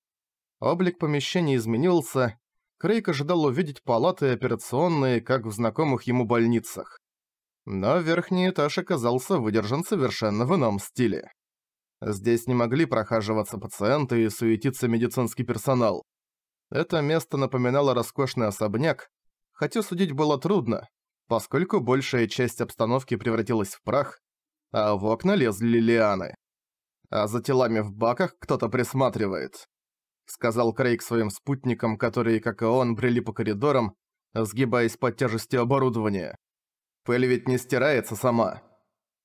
Облик помещения изменился, Крейг ожидал увидеть палаты операционные, как в знакомых ему больницах. Но верхний этаж оказался выдержан совершенно в ином стиле. Здесь не могли прохаживаться пациенты и суетиться медицинский персонал. Это место напоминало роскошный особняк, хотя судить было трудно, поскольку большая часть обстановки превратилась в прах, а в окна лезли лианы. А за телами в баках кто-то присматривает. Сказал Крейг своим спутникам, которые, как и он, брели по коридорам, сгибаясь под тяжестью оборудования. Пыль ведь не стирается сама.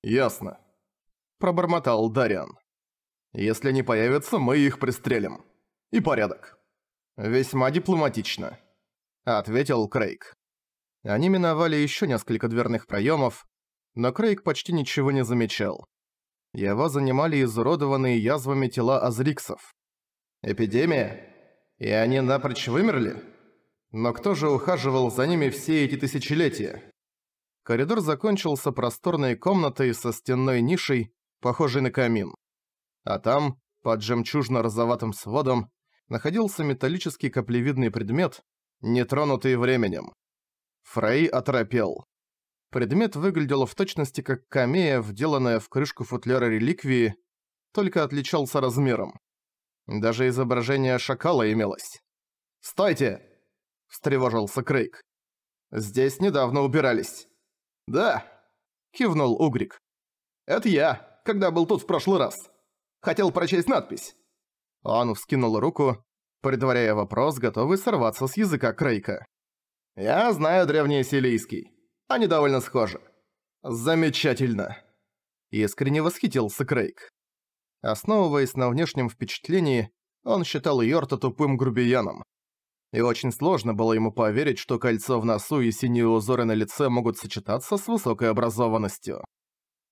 Ясно. Пробормотал Дариан. Если не появятся, мы их пристрелим. И порядок. Весьма дипломатично. Ответил Крейг. Они миновали еще несколько дверных проемов, но Крейг почти ничего не замечал. Его занимали изуродованные язвами тела азриксов. Эпидемия? И они напрочь вымерли? Но кто же ухаживал за ними все эти тысячелетия? коридор закончился просторной комнатой со стенной нишей, похожей на камин. А там, под жемчужно-розоватым сводом, находился металлический каплевидный предмет, нетронутый временем. Фрей оторопел. Предмет выглядел в точности как камея, вделанная в крышку футляра реликвии, только отличался размером. Даже изображение шакала имелось. «Стойте!» – встревожился Крейг. «Здесь недавно убирались. «Да», — кивнул Угрик. «Это я, когда был тут в прошлый раз. Хотел прочесть надпись». Он вскинул руку, предваряя вопрос, готовый сорваться с языка Крейка. «Я знаю древнесилийский. Они довольно схожи». «Замечательно!» Искренне восхитился Крейг. Основываясь на внешнем впечатлении, он считал Йорта тупым грубияном и очень сложно было ему поверить, что кольцо в носу и синие узоры на лице могут сочетаться с высокой образованностью.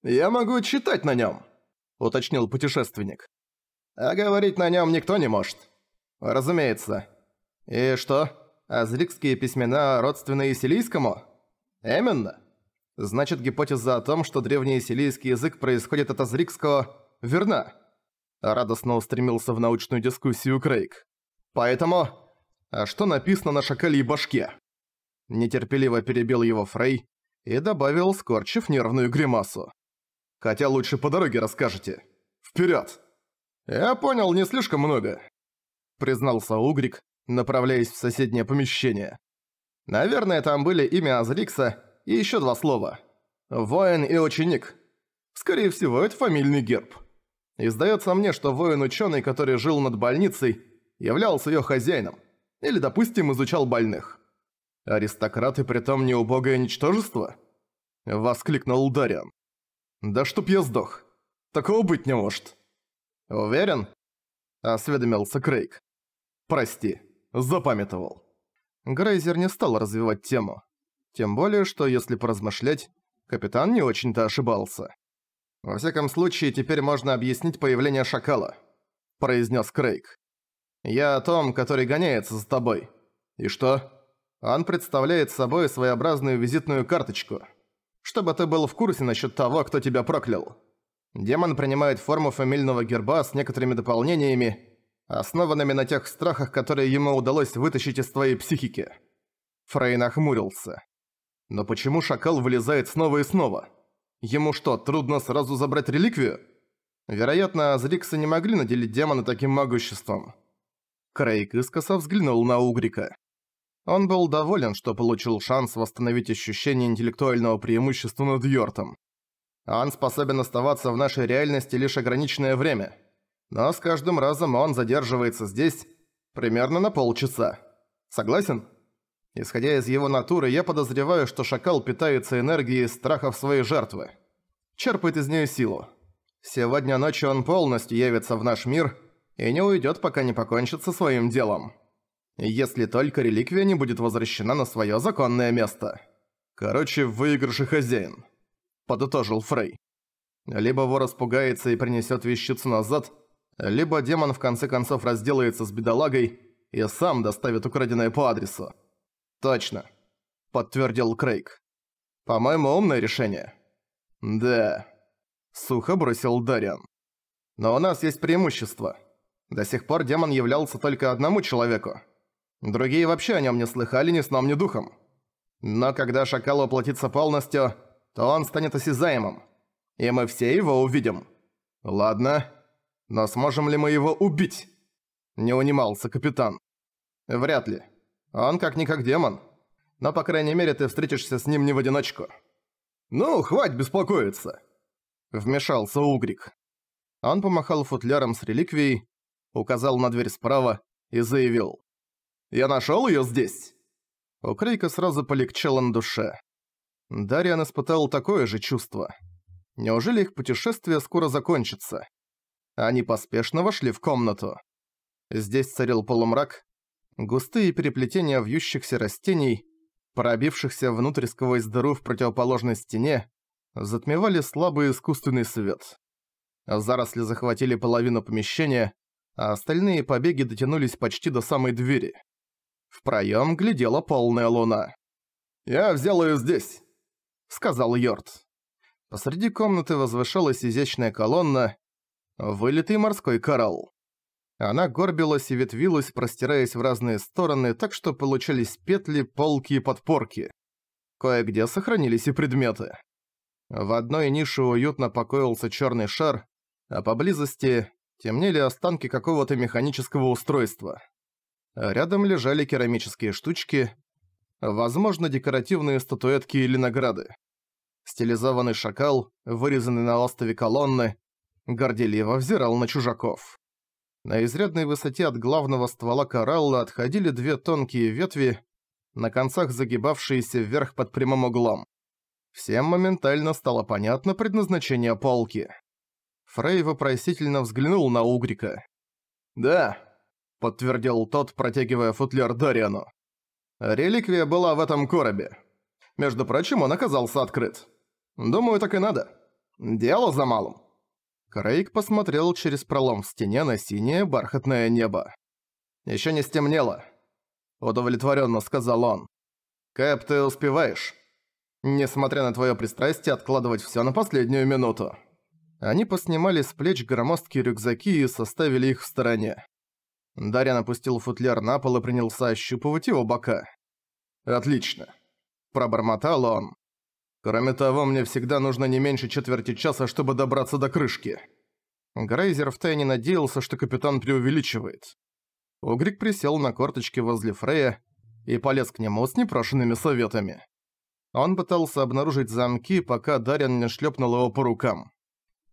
«Я могу читать на нем, уточнил путешественник. «А говорить на нем никто не может». «Разумеется». «И что, азрикские письмена родственные силийскому?» «Именно». «Значит, гипотеза о том, что древний силийский язык происходит от азрикского, верна». Радостно устремился в научную дискуссию Крейг. «Поэтому а что написано на шакальей башке?» Нетерпеливо перебил его Фрей и добавил, скорчив нервную гримасу. «Хотя лучше по дороге расскажете. Вперед!» «Я понял, не слишком много», — признался Угрик, направляясь в соседнее помещение. «Наверное, там были имя Азрикса и еще два слова. Воин и ученик. Скорее всего, это фамильный герб. И сдается мне, что воин-ученый, который жил над больницей, являлся её хозяином или, допустим, изучал больных. «Аристократы притом не убогое ничтожество?» – воскликнул Дариан. «Да чтоб я сдох! Такого быть не может!» «Уверен?» – осведомился Крейг. «Прости, запамятовал». Грейзер не стал развивать тему. Тем более, что если поразмышлять, капитан не очень-то ошибался. «Во всяком случае, теперь можно объяснить появление шакала», – произнес Крейг. «Я о том, который гоняется за тобой. И что?» «Он представляет собой своеобразную визитную карточку. Чтобы ты был в курсе насчет того, кто тебя проклял». Демон принимает форму фамильного герба с некоторыми дополнениями, основанными на тех страхах, которые ему удалось вытащить из твоей психики. Фрей нахмурился. Но почему шакал вылезает снова и снова? Ему что, трудно сразу забрать реликвию? Вероятно, Азриксы не могли наделить демона таким могуществом. Крейг искоса взглянул на Угрика. Он был доволен, что получил шанс восстановить ощущение интеллектуального преимущества над Йортом. Он способен оставаться в нашей реальности лишь ограниченное время. Но с каждым разом он задерживается здесь примерно на полчаса. Согласен? Исходя из его натуры, я подозреваю, что шакал питается энергией страхов своей жертвы. Черпает из нее силу. Сегодня ночью он полностью явится в наш мир – и не уйдет, пока не покончит со своим делом. Если только реликвия не будет возвращена на свое законное место. Короче, в выигрыше хозяин. Подытожил Фрей. Либо вор распугается и принесет вещицу назад, либо демон в конце концов разделается с бедолагой и сам доставит украденное по адресу. Точно. Подтвердил Крейг. По-моему, умное решение. Да. Сухо бросил Дариан. Но у нас есть преимущество. До сих пор демон являлся только одному человеку. Другие вообще о нем не слыхали ни сном, ни духом. Но когда шакал воплотится полностью, то он станет осязаемым. И мы все его увидим. Ладно. Но сможем ли мы его убить? Не унимался капитан. Вряд ли. Он как-никак демон. Но, по крайней мере, ты встретишься с ним не в одиночку. Ну, хватит беспокоиться. Вмешался Угрик. Он помахал футляром с реликвией, указал на дверь справа и заявил. «Я нашёл её здесь!» Укрейка сразу полегчало на душе. Дариан испытал такое же чувство. Неужели их путешествие скоро закончится? Они поспешно вошли в комнату. Здесь царил полумрак, густые переплетения вьющихся растений, пробившихся внутрь сквозь дыру в противоположной стене, затмевали слабый искусственный свет. Заросли захватили половину помещения, а остальные побеги дотянулись почти до самой двери. В проем глядела полная луна. «Я взял ее здесь», — сказал Йорд. Посреди комнаты возвышалась изящная колонна, вылитый морской коралл. Она горбилась и ветвилась, простираясь в разные стороны, так что получались петли, полки и подпорки. Кое-где сохранились и предметы. В одной нише уютно покоился черный шар, а поблизости темнели останки какого-то механического устройства. Рядом лежали керамические штучки, возможно, декоративные статуэтки или награды. Стилизованный шакал, вырезанный на ластове колонны, горделиво взирал на чужаков. На изрядной высоте от главного ствола коралла отходили две тонкие ветви, на концах загибавшиеся вверх под прямым углом. Всем моментально стало понятно предназначение полки. Фрей вопросительно взглянул на Угрика. «Да», — подтвердил тот, протягивая футляр Дориану. «Реликвия была в этом коробе. Между прочим, он оказался открыт. Думаю, так и надо. Дело за малым». Крейг посмотрел через пролом в стене на синее бархатное небо. «Ещё не стемнело», — удовлетворённо сказал он. «Кэп, ты успеваешь?» несмотря на твоё пристрастие откладывать всё на последнюю минуту. Они поснимали с плеч громоздкие рюкзаки и составили их в стороне. Дарья опустил футляр на пол и принялся ощупывать его бока. «Отлично», – пробормотал он. «Кроме того, мне всегда нужно не меньше четверти часа, чтобы добраться до крышки». Грейзер втайне надеялся, что капитан преувеличивает. Угрик присел на корточки возле Фрея и полез к нему с непрошенными советами. Он пытался обнаружить замки, пока Дарьян не шлепнул его по рукам.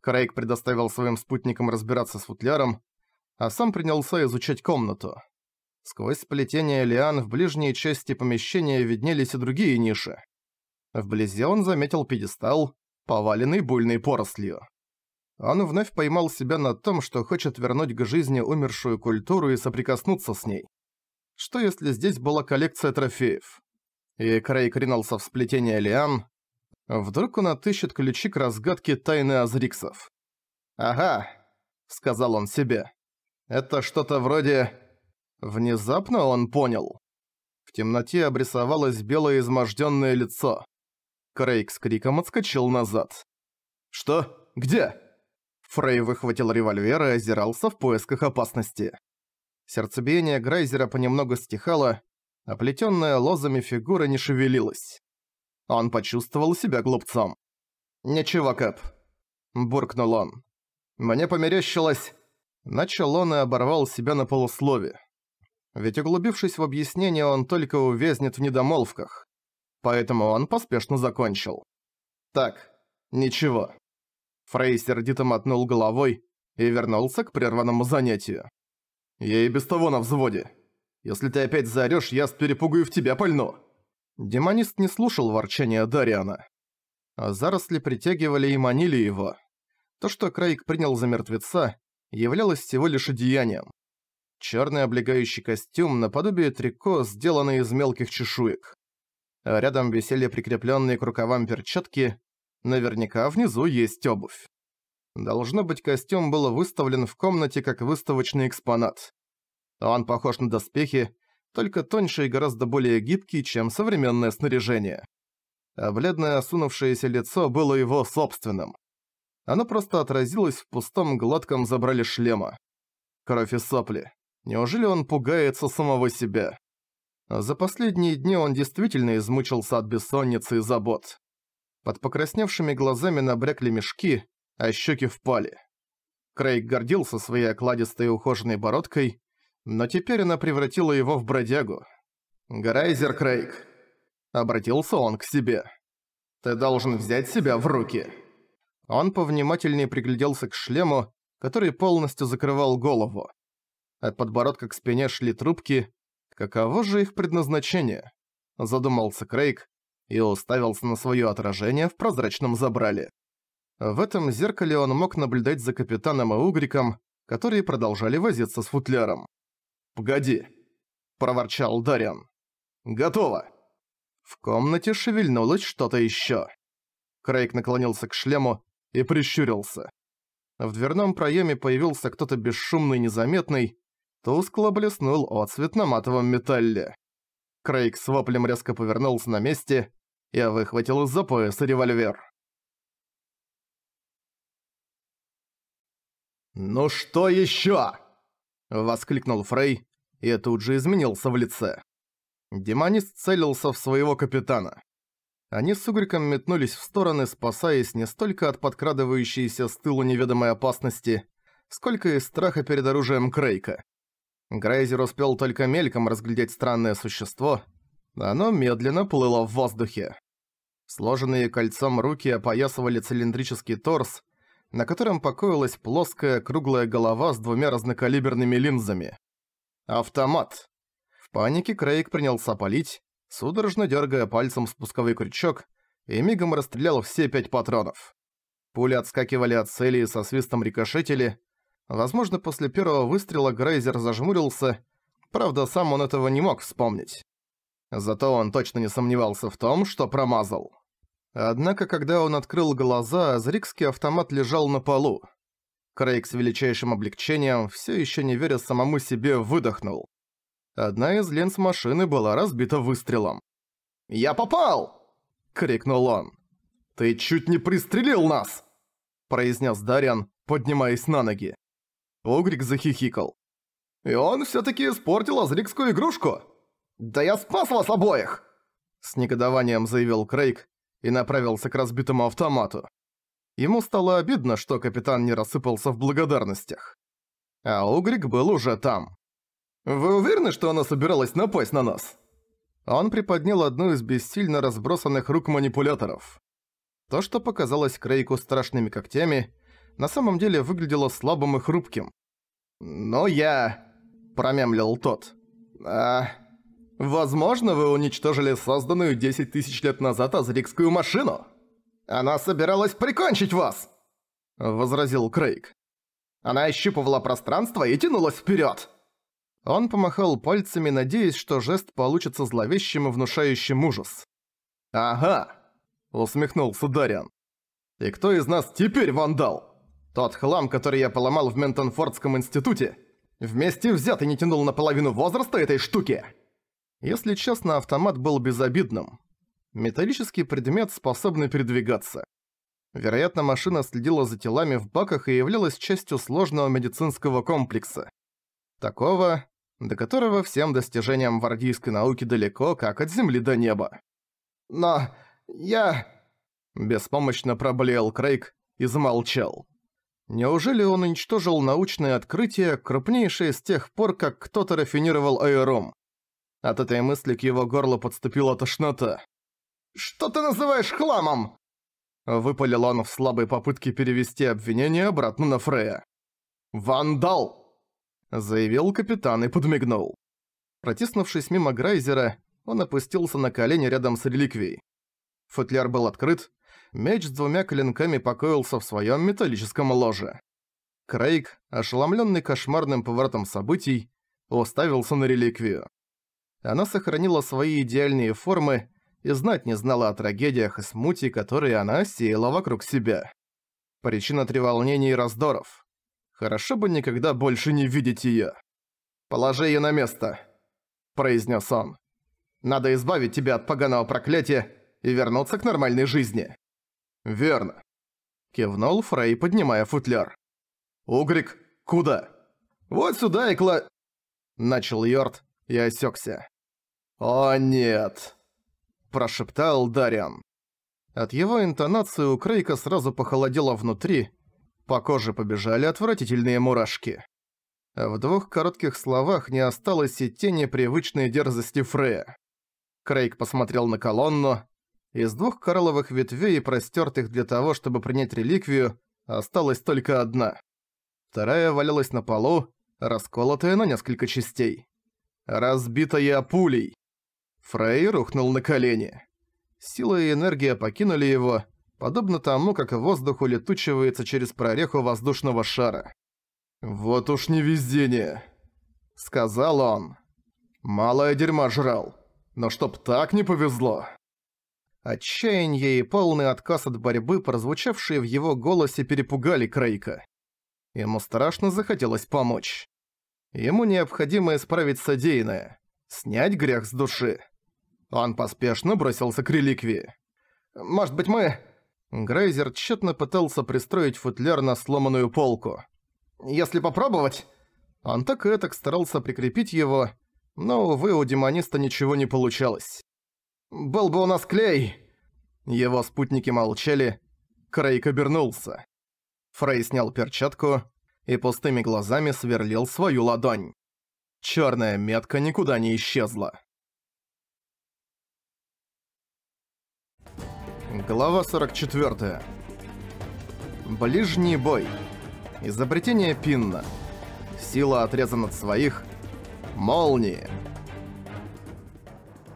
Крейг предоставил своим спутникам разбираться с футляром, а сам принялся изучать комнату. Сквозь сплетение лиан в ближней части помещения виднелись и другие ниши. Вблизи он заметил пьедестал, поваленный буйной порослью. Он вновь поймал себя на том, что хочет вернуть к жизни умершую культуру и соприкоснуться с ней. Что если здесь была коллекция трофеев? И Крейг ринулся в сплетение лиан, Вдруг он отыщет ключи к разгадке тайны Азриксов. «Ага», — сказал он себе. «Это что-то вроде...» Внезапно он понял. В темноте обрисовалось белое измождённое лицо. Крейг с криком отскочил назад. «Что? Где?» Фрей выхватил револьвер и озирался в поисках опасности. Сердцебиение Грайзера понемногу стихало, оплетённая лозами фигура не шевелилась. Он почувствовал себя глупцом. «Ничего, Кэп», – буркнул он. «Мне померещилось...» Начал он и оборвал себя на полуслове. Ведь углубившись в объяснение, он только увязнет в недомолвках. Поэтому он поспешно закончил. «Так, ничего». Фрей сердито мотнул головой и вернулся к прерванному занятию. «Я и без того на взводе. Если ты опять заорёшь, я с перепугаю в тебя пальну». Демонист не слушал ворчания Дариана. А заросли притягивали и манили его. То, что Крейг принял за мертвеца, являлось всего лишь одеянием. Черный облегающий костюм наподобие трико, сделанный из мелких чешуек. А рядом висели прикрепленные к рукавам перчатки, наверняка внизу есть обувь. Должно быть, костюм был выставлен в комнате как выставочный экспонат. Он похож на доспехи, только тоньше и гораздо более гибкий, чем современное снаряжение. А бледное осунувшееся лицо было его собственным. Оно просто отразилось в пустом гладком забрале шлема. Кровь и сопли. Неужели он пугается самого себя? За последние дни он действительно измучился от бессонницы и забот. Под покрасневшими глазами набрякли мешки, а щеки впали. Крейг гордился своей окладистой и ухоженной бородкой, но теперь она превратила его в бродягу. «Грайзер Крейг», — обратился он к себе, — «ты должен взять себя в руки». Он повнимательнее пригляделся к шлему, который полностью закрывал голову. От подбородка к спине шли трубки. Каково же их предназначение? Задумался Крейг и уставился на свое отражение в прозрачном забрале. В этом зеркале он мог наблюдать за капитаном и угриком, которые продолжали возиться с футляром. «Погоди», – проворчал Дариан. «Готово». В комнате шевельнулось что-то еще. Крейг наклонился к шлему и прищурился. В дверном проеме появился кто-то бесшумный и незаметный, тускло блеснул отцвет на матовом металле. Крейг с воплем резко повернулся на месте и выхватил из-за пояса револьвер. «Ну что еще? воскликнул Фрей, и тут же изменился в лице. Демонист целился в своего капитана. Они с Угриком метнулись в стороны, спасаясь не столько от подкрадывающейся с тылу неведомой опасности, сколько из страха перед оружием Крейка. Грейзер успел только мельком разглядеть странное существо. Оно медленно плыло в воздухе. Сложенные кольцом руки опоясывали цилиндрический торс, на котором покоилась плоская круглая голова с двумя разнокалиберными линзами. Автомат. В панике Крейг принялся палить, судорожно дергая пальцем спусковой крючок, и мигом расстрелял все пять патронов. Пули отскакивали от цели и со свистом рикошетили. Возможно, после первого выстрела Грейзер зажмурился, правда, сам он этого не мог вспомнить. Зато он точно не сомневался в том, что промазал. Однако, когда он открыл глаза, Зрикский автомат лежал на полу. Крейг с величайшим облегчением, все еще не веря самому себе, выдохнул. Одна из ленц машины была разбита выстрелом. «Я попал!» — крикнул он. «Ты чуть не пристрелил нас!» — произнес Дариан, поднимаясь на ноги. Огрик захихикал. «И он все таки испортил азрикскую игрушку! Да я спас вас обоих!» С негодованием заявил Крейг и направился к разбитому автомату. Ему стало обидно, что капитан не рассыпался в благодарностях. А Угрик был уже там. «Вы уверены, что она собиралась напасть на нас?» Он приподнял одну из бессильно разбросанных рук манипуляторов. То, что показалось Крейку страшными когтями, на самом деле выглядело слабым и хрупким. «Но я...» – промямлил тот. «А... Возможно, вы уничтожили созданную 10 тысяч лет назад азрикскую машину?» «Она собиралась прикончить вас!» – возразил Крейг. «Она ощупывала пространство и тянулась вперед. Он помахал пальцами, надеясь, что жест получится зловещим и внушающим ужас. «Ага!» – усмехнулся Дариан. «И кто из нас теперь вандал? Тот хлам, который я поломал в Ментонфордском институте, вместе взятый не тянул наполовину возраста этой штуки!» Если честно, автомат был безобидным. Металлический предмет, способный передвигаться. Вероятно, машина следила за телами в баках и являлась частью сложного медицинского комплекса. Такого, до которого всем достижениям вардийской науки далеко, как от земли до неба. «Но я...» Беспомощно проблеял Крейг и замолчал. Неужели он уничтожил научное открытие, крупнейшее с тех пор, как кто-то рафинировал аэром? От этой мысли к его горлу подступила тошнота. Что ты называешь хламом?» Выпалил он в слабой попытке перевести обвинение обратно на Фрея. «Вандал!» Заявил капитан и подмигнул. Протиснувшись мимо Грайзера, он опустился на колени рядом с реликвией. Футляр был открыт, меч с двумя клинками покоился в своем металлическом ложе. Крейг, ошеломленный кошмарным поворотом событий, уставился на реликвию. Она сохранила свои идеальные формы, и знать не знала о трагедиях и смуте, которые она сеяла вокруг себя. Причина треволнений и раздоров. Хорошо бы никогда больше не видеть её. «Положи её на место», — произнес он. «Надо избавить тебя от поганого проклятия и вернуться к нормальной жизни». «Верно», — кивнул Фрей, поднимая футляр. «Угрик, куда?» «Вот сюда и кла...» Начал Йорд и осёкся. «О нет!» прошептал Дариан. От его интонации у Крейка сразу похолодело внутри, по коже побежали отвратительные мурашки. А в двух коротких словах не осталось и тени привычной дерзости Фрея. Крейг посмотрел на колонну. Из двух коралловых ветвей, простертых для того, чтобы принять реликвию, осталась только одна. Вторая валялась на полу, расколотая на несколько частей. Разбитая пулей. Фрей рухнул на колени. Сила и энергия покинули его, подобно тому, как воздух улетучивается через прореху воздушного шара. «Вот уж не везение», — сказал он. «Малое дерьмо жрал, но чтоб так не повезло». Отчаяние и полный отказ от борьбы, прозвучавшие в его голосе, перепугали Крейка. Ему страшно захотелось помочь. Ему необходимо исправить содеянное, снять грех с души. Он поспешно бросился к реликвии. «Может быть, мы...» Грейзер тщетно пытался пристроить футляр на сломанную полку. «Если попробовать...» Он так и так старался прикрепить его, но, увы, у демониста ничего не получалось. «Был бы у нас клей!» Его спутники молчали. Крейг обернулся. Фрей снял перчатку и пустыми глазами сверлил свою ладонь. Черная метка никуда не исчезла. Глава 44. Ближний бой. Изобретение Пинна. Сила отрезана от своих. Молнии.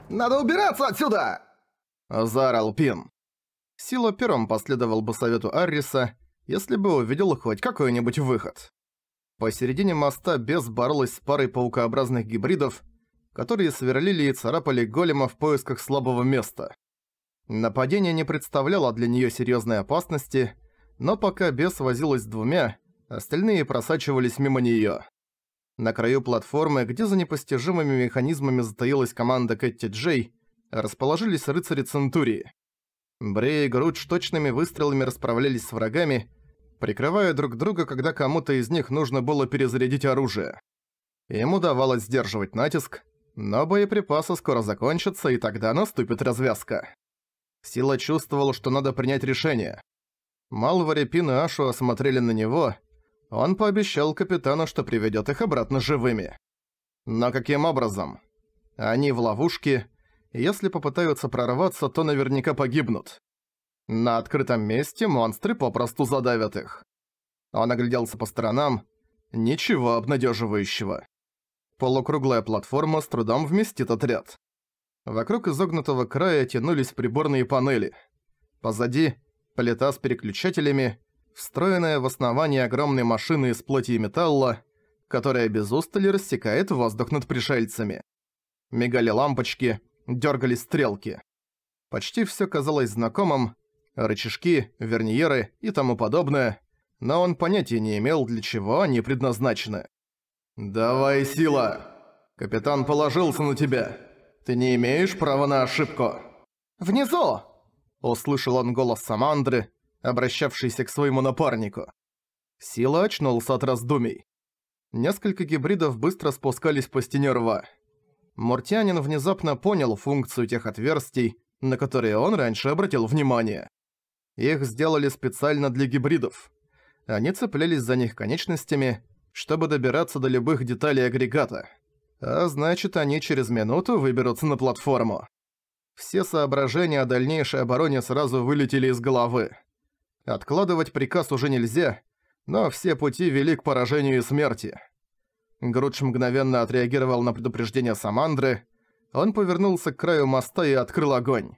«Надо убираться отсюда!» Заорал Пин. Сила первым последовал бы совету Арриса, если бы увидел хоть какой-нибудь выход. Посередине моста Бес боролась с парой паукообразных гибридов, которые сверлили и царапали голема в поисках слабого места. Нападение не представляло для неё серьёзной опасности, но пока бес возилась с двумя, остальные просачивались мимо неё. На краю платформы, где за непостижимыми механизмами затаилась команда Кэти Джей, расположились рыцари Центурии. Брей и Грудж точными выстрелами расправлялись с врагами, прикрывая друг друга, когда кому-то из них нужно было перезарядить оружие. Им удавалось сдерживать натиск, но боеприпасы скоро закончатся, и тогда наступит развязка. Сила чувствовал, что надо принять решение. Малвари, Пин и Ашу осмотрели на него. Он пообещал капитану, что приведет их обратно живыми. Но каким образом? Они в ловушке, и если попытаются прорваться, то наверняка погибнут. На открытом месте монстры попросту задавят их. Он огляделся по сторонам. Ничего обнадеживающего. Полукруглая платформа с трудом вместит отряд. Вокруг изогнутого края тянулись приборные панели. Позади – плита с переключателями, встроенная в основание огромной машины из плоти и металла, которая без устали рассекает воздух над пришельцами. Мигали лампочки, дергались стрелки. Почти все казалось знакомым – рычажки, верниеры и тому подобное, но он понятия не имел, для чего они предназначены. «Давай сила! Капитан положился на тебя!» Ты не имеешь права на ошибку. Внизу! Услышал он голос Самандры, обращавшийся к своему напарнику. Сила очнулся от раздумий. Несколько гибридов быстро спускались по стене рва. Муртянин внезапно понял функцию тех отверстий, на которые он раньше обратил внимание. Их сделали специально для гибридов. Они цеплялись за них конечностями, чтобы добираться до любых деталей агрегата – а значит, они через минуту выберутся на платформу. Все соображения о дальнейшей обороне сразу вылетели из головы. Откладывать приказ уже нельзя, но все пути вели к поражению и смерти. Грудж мгновенно отреагировал на предупреждение Самандры. Он повернулся к краю моста и открыл огонь.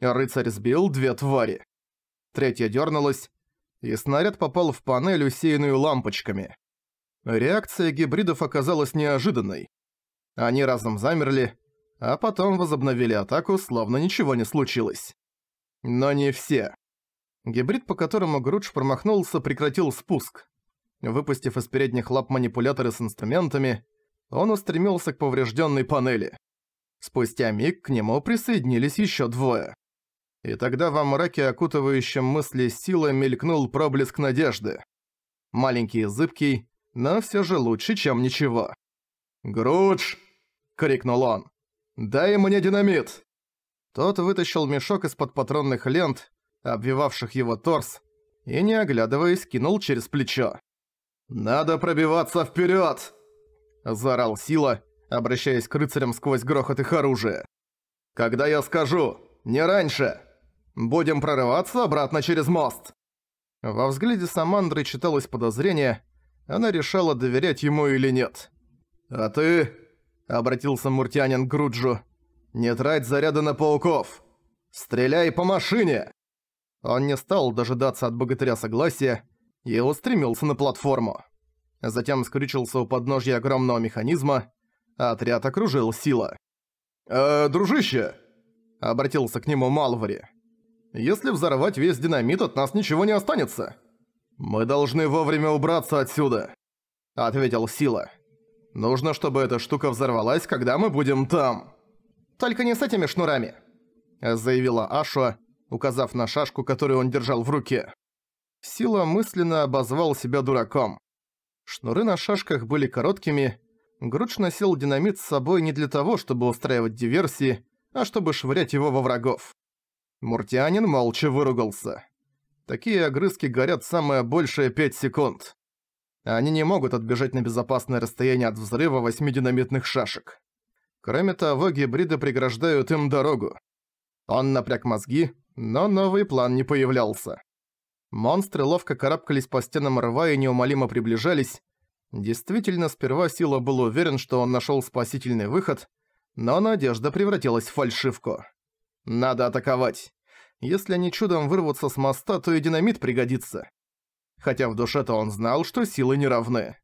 Рыцарь сбил две твари. Третья дернулась, и снаряд попал в панель, усеянную лампочками. Реакция гибридов оказалась неожиданной. Они разом замерли, а потом возобновили атаку, словно ничего не случилось. Но не все. Гибрид, по которому Грудж промахнулся, прекратил спуск. Выпустив из передних лап манипуляторы с инструментами, он устремился к поврежденной панели. Спустя миг к нему присоединились еще двое. И тогда во мраке, окутывающем мысли силы, мелькнул проблеск надежды. Маленький и зыбкий, но все же лучше, чем ничего. «Грудж!» — крикнул он. «Дай мне динамит!» Тот вытащил мешок из-под патронных лент, обвивавших его торс, и, не оглядываясь, кинул через плечо. «Надо пробиваться вперед! заорал Сила, обращаясь к рыцарям сквозь грохот их оружия. «Когда я скажу, не раньше! Будем прорываться обратно через мост!» Во взгляде Самандры читалось подозрение, она решала, доверять ему или нет. «А ты...» — обратился муртянин к Груджу. «Не трать заряды на пауков! Стреляй по машине!» Он не стал дожидаться от богатыря согласия и устремился на платформу. Затем скрючился у подножья огромного механизма, а отряд окружил сила. «Э, дружище!» — обратился к нему Малвари. «Если взорвать весь динамит, от нас ничего не останется!» «Мы должны вовремя убраться отсюда!» — ответил Сила. «Сила!» Нужно, чтобы эта штука взорвалась, когда мы будем там. Только не с этими шнурами, заявила Ашо, указав на шашку, которую он держал в руке. Сила мысленно обозвал себя дураком. Шнуры на шашках были короткими. Груч носил динамит с собой не для того, чтобы устраивать диверсии, а чтобы швырять его во врагов. Муртианин молча выругался. Такие огрызки горят самое большее пять секунд. Они не могут отбежать на безопасное расстояние от взрыва восьми динамитных шашек. Кроме того, гибриды преграждают им дорогу. Он напряг мозги, но новый план не появлялся. Монстры ловко карабкались по стенам рва и неумолимо приближались. Действительно, сперва Сила был уверен, что он нашел спасительный выход, но надежда превратилась в фальшивку. Надо атаковать. Если они чудом вырвутся с моста, то и динамит пригодится хотя в душе-то он знал, что силы не равны.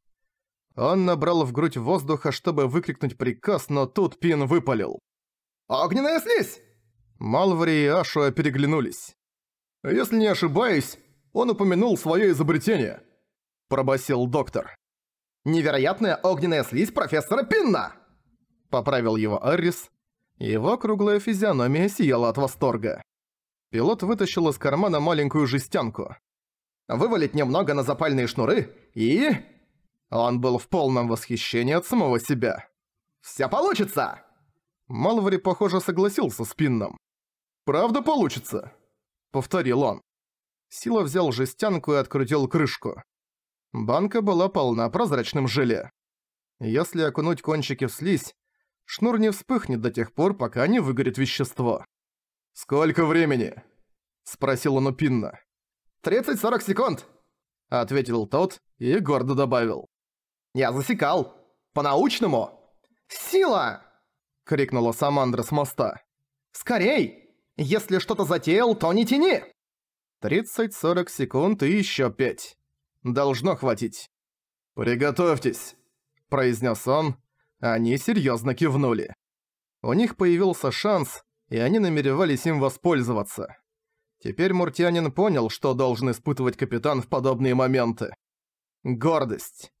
Он набрал в грудь воздуха, чтобы выкрикнуть приказ, но тут Пин выпалил. «Огненная слизь!» Малвари и Ашуа переглянулись. «Если не ошибаюсь, он упомянул свое изобретение», – пробасил доктор. «Невероятная огненная слизь профессора Пинна!» – поправил его Аррис. Его круглая физиономия сияла от восторга. Пилот вытащил из кармана маленькую жестянку вывалить немного на запальные шнуры и... Он был в полном восхищении от самого себя. «Всё получится!» Малвари, похоже, согласился с Пинном. «Правда получится?» — повторил он. Сила взял жестянку и открутил крышку. Банка была полна прозрачным желе. Если окунуть кончики в слизь, шнур не вспыхнет до тех пор, пока не выгорит вещество. «Сколько времени?» — спросил он у Пинна. Тридцать сорок – ответил тот и гордо добавил. «Я засекал! По-научному!» «Сила!» – крикнула Самандра с моста. «Скорей! Если что-то затеял, то не тяни Тридцать сорок секунд и еще пять. Должно хватить. «Приготовьтесь!» – произнес он. Они серьезно кивнули. У них появился шанс, и они намеревались им воспользоваться. Теперь Муртянин понял, что должен испытывать капитан в подобные моменты. Гордость.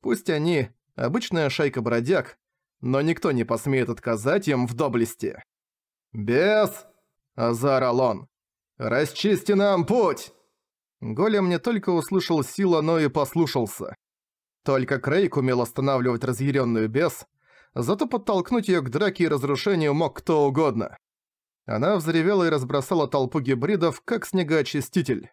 Пусть они – обычная шайка бродяг, но никто не посмеет отказать им в доблести. «Бес!» – заорал он. «Расчисти нам путь!» Голем не только услышал сила, но и послушался. Только Крейг умел останавливать разъяренную бес, зато подтолкнуть ее к драке и разрушению мог кто угодно. Она взревела и разбросала толпу гибридов, как снегоочиститель.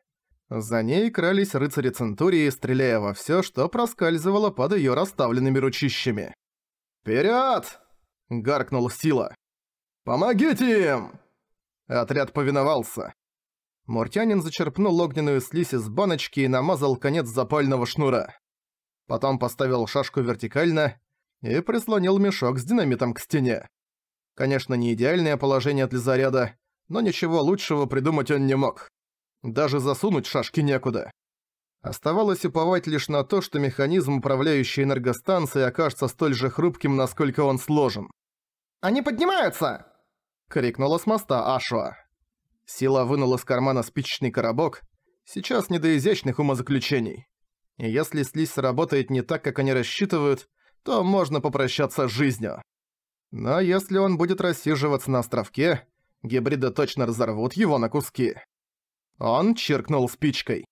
За ней крались рыцари Центурии, стреляя во всё, что проскальзывало под её расставленными ручищами. «Вперёд!» – гаркнул Сила. «Помогите им!» Отряд повиновался. Муртянин зачерпнул огненную слизь из баночки и намазал конец запального шнура. Потом поставил шашку вертикально и прислонил мешок с динамитом к стене. Конечно, не идеальное положение для заряда, но ничего лучшего придумать он не мог. Даже засунуть шашки некуда. Оставалось уповать лишь на то, что механизм, управляющий энергостанцией, окажется столь же хрупким, насколько он сложен. «Они поднимаются!» — крикнула с моста Ашуа. Сила вынула из кармана спичечный коробок. Сейчас не до изящных умозаключений. И если слизь работает не так, как они рассчитывают, то можно попрощаться с жизнью. Но если он будет рассиживаться на островке, гибриды точно разорвут его на куски. Он чиркнул спичкой.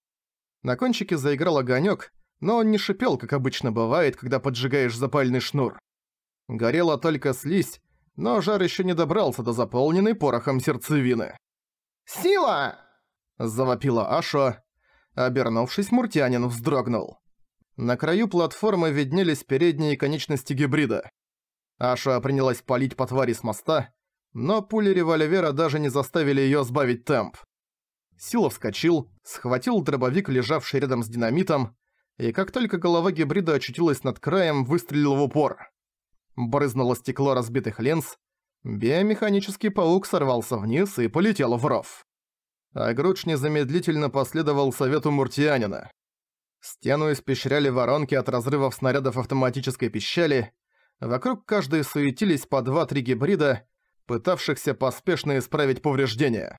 На кончике заиграл огонёк, но он не шипел, как обычно бывает, когда поджигаешь запальный шнур. Горела только слизь, но жар еще не добрался до заполненной порохом сердцевины. «Сила!» – завопила Ашо. Обернувшись, муртянин вздрогнул. На краю платформы виднелись передние конечности гибрида. Аша принялась палить по твари с моста, но пули револьвера даже не заставили её сбавить темп. Сила вскочил, схватил дробовик, лежавший рядом с динамитом, и как только голова гибрида очутилась над краем, выстрелил в упор. Брызнуло стекло разбитых линз, биомеханический паук сорвался вниз и полетел в ров. Агруч незамедлительно последовал совету муртианина. Стену испещряли воронки от разрывов снарядов автоматической пищали, Вокруг каждой суетились по два три гибрида, пытавшихся поспешно исправить повреждения.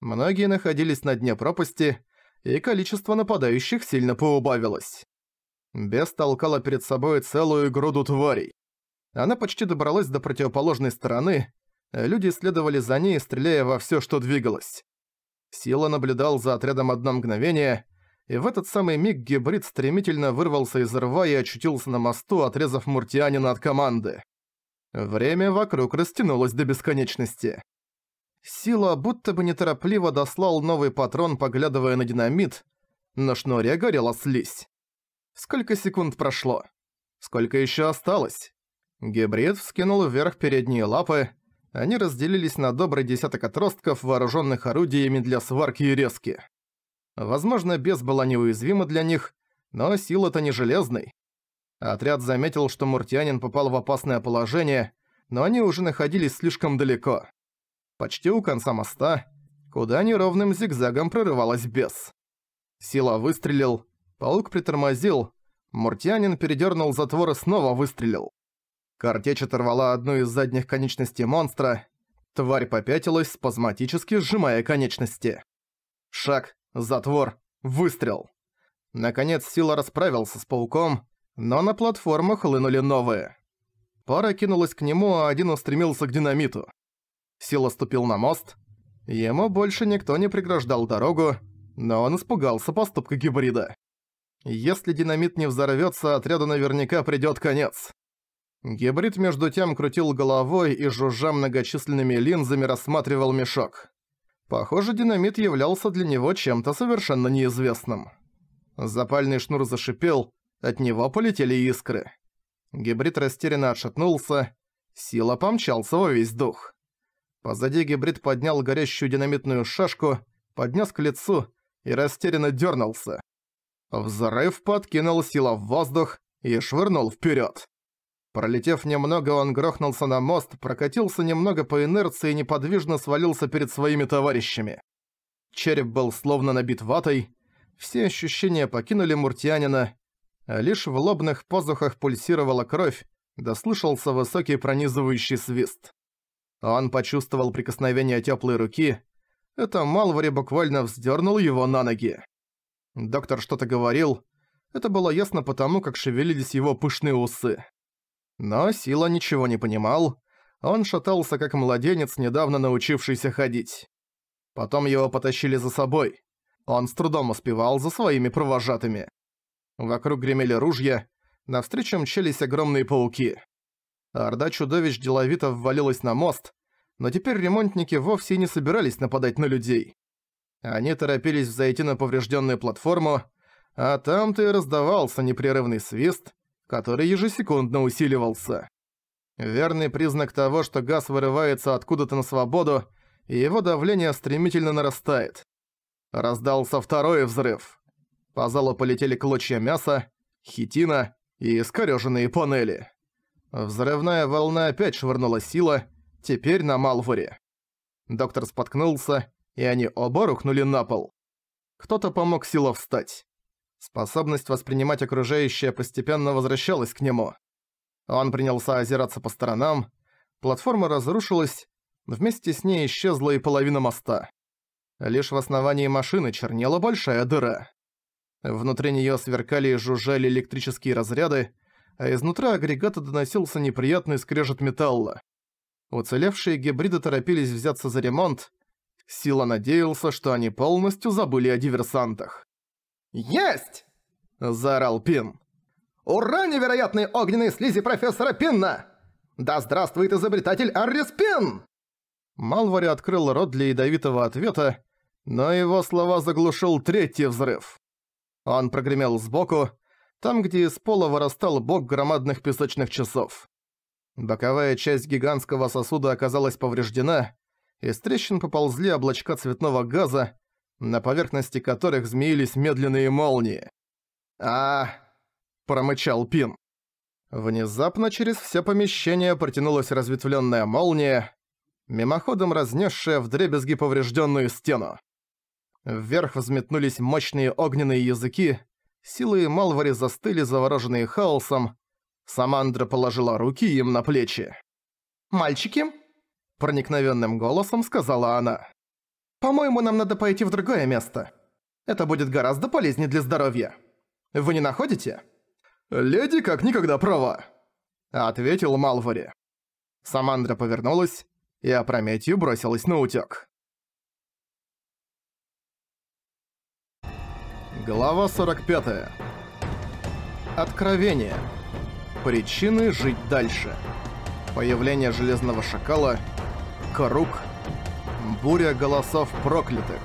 Многие находились на дне пропасти, и количество нападающих сильно поубавилось. Бес толкала перед собой целую груду тварей. Она почти добралась до противоположной стороны, люди следовали за ней, стреляя во всё, что двигалось. Сила наблюдал за отрядом одно мгновение — и в этот самый миг гибрид стремительно вырвался из рва и очутился на мосту, отрезав муртианина от команды. Время вокруг растянулось до бесконечности. Сила будто бы неторопливо дослал новый патрон, поглядывая на динамит. На шнуре горела слизь. Сколько секунд прошло? Сколько еще осталось? Гибрид вскинул вверх передние лапы. Они разделились на добрый десяток отростков, вооруженных орудиями для сварки и резки. Возможно, без была неуязвима для них, но сила-то не железной. Отряд заметил, что муртянин попал в опасное положение, но они уже находились слишком далеко. Почти у конца моста, куда неровным зигзагом прорывалась бес. Сила выстрелил, паук притормозил, муртянин передернул затвор и снова выстрелил. Картечь оторвала одну из задних конечностей монстра, тварь попятилась, спазматически сжимая конечности. Шаг, Затвор. Выстрел. Наконец Сила расправился с пауком, но на платформу хлынули новые. Пара кинулась к нему, а один устремился к динамиту. Сила ступил на мост. Ему больше никто не преграждал дорогу, но он испугался поступка гибрида. Если динамит не взорвётся, отряду наверняка придёт конец. Гибрид между тем крутил головой и жужжа многочисленными линзами рассматривал мешок. Похоже, динамит являлся для него чем-то совершенно неизвестным. Запальный шнур зашипел, от него полетели искры. Гибрид растерянно отшатнулся, сила помчался во весь дух. Позади гибрид поднял горящую динамитную шашку, поднес к лицу и растерянно дернулся. Взрыв подкинул сила в воздух и швырнул вперед. Пролетев немного, он грохнулся на мост, прокатился немного по инерции и неподвижно свалился перед своими товарищами. Череп был словно набит ватой, все ощущения покинули муртианина, лишь в лобных позухах пульсировала кровь, дослышался высокий пронизывающий свист. Он почувствовал прикосновение теплой руки. Это Малвари буквально вздернул его на ноги. Доктор что-то говорил. Это было ясно потому, как шевелились его пышные усы. Но Сила ничего не понимал. Он шатался, как младенец, недавно научившийся ходить. Потом его потащили за собой. Он с трудом успевал за своими провожатыми. Вокруг гремели ружья, навстречу мчались огромные пауки. Орда чудовищ деловито ввалилась на мост, но теперь ремонтники вовсе не собирались нападать на людей. Они торопились взойти на поврежденную платформу, а там-то и раздавался непрерывный свист, который ежесекундно усиливался. Верный признак того, что газ вырывается откуда-то на свободу, и его давление стремительно нарастает. Раздался второй взрыв. По залу полетели клочья мяса, хитина и искорёженные панели. Взрывная волна опять швырнула сила, теперь на Малворе. Доктор споткнулся, и они оба рухнули на пол. Кто-то помог Сила встать. Способность воспринимать окружающее постепенно возвращалась к нему. Он принялся озираться по сторонам, платформа разрушилась, вместе с ней исчезла и половина моста. Лишь в основании машины чернела большая дыра. Внутри неё сверкали и жужжали электрические разряды, а изнутри агрегата доносился неприятный скрежет металла. Уцелевшие гибриды торопились взяться за ремонт. Сила надеялся, что они полностью забыли о диверсантах. «Есть!» – заорал Пин. «Ура невероятные огненные слизи профессора Пинна! Да здравствует изобретатель Аррис Пин!» Малвари открыл рот для ядовитого ответа, но его слова заглушил третий взрыв. Он прогремел сбоку, там, где из пола вырастал бок громадных песочных часов. Боковая часть гигантского сосуда оказалась повреждена, из трещин поползли облачка цветного газа, на поверхности которых змеились медленные молнии. а промычал Пин. Внезапно через все помещение протянулась разветвленная молния, мимоходом разнесшая вдребезги поврежденную стену. Вверх взметнулись мощные огненные языки, силы Малвари застыли, завороженные хаосом. Самандра положила руки им на плечи. «Мальчики?» – проникновенным голосом сказала она. По-моему, нам надо пойти в другое место. Это будет гораздо полезнее для здоровья. Вы не находите?» «Леди как никогда права», — ответил Малвори. Самандра повернулась и опрометью бросилась на утёк. Глава 45. Откровение. Причины жить дальше. Появление Железного Шакала. Круг. Буря голосов проклятых.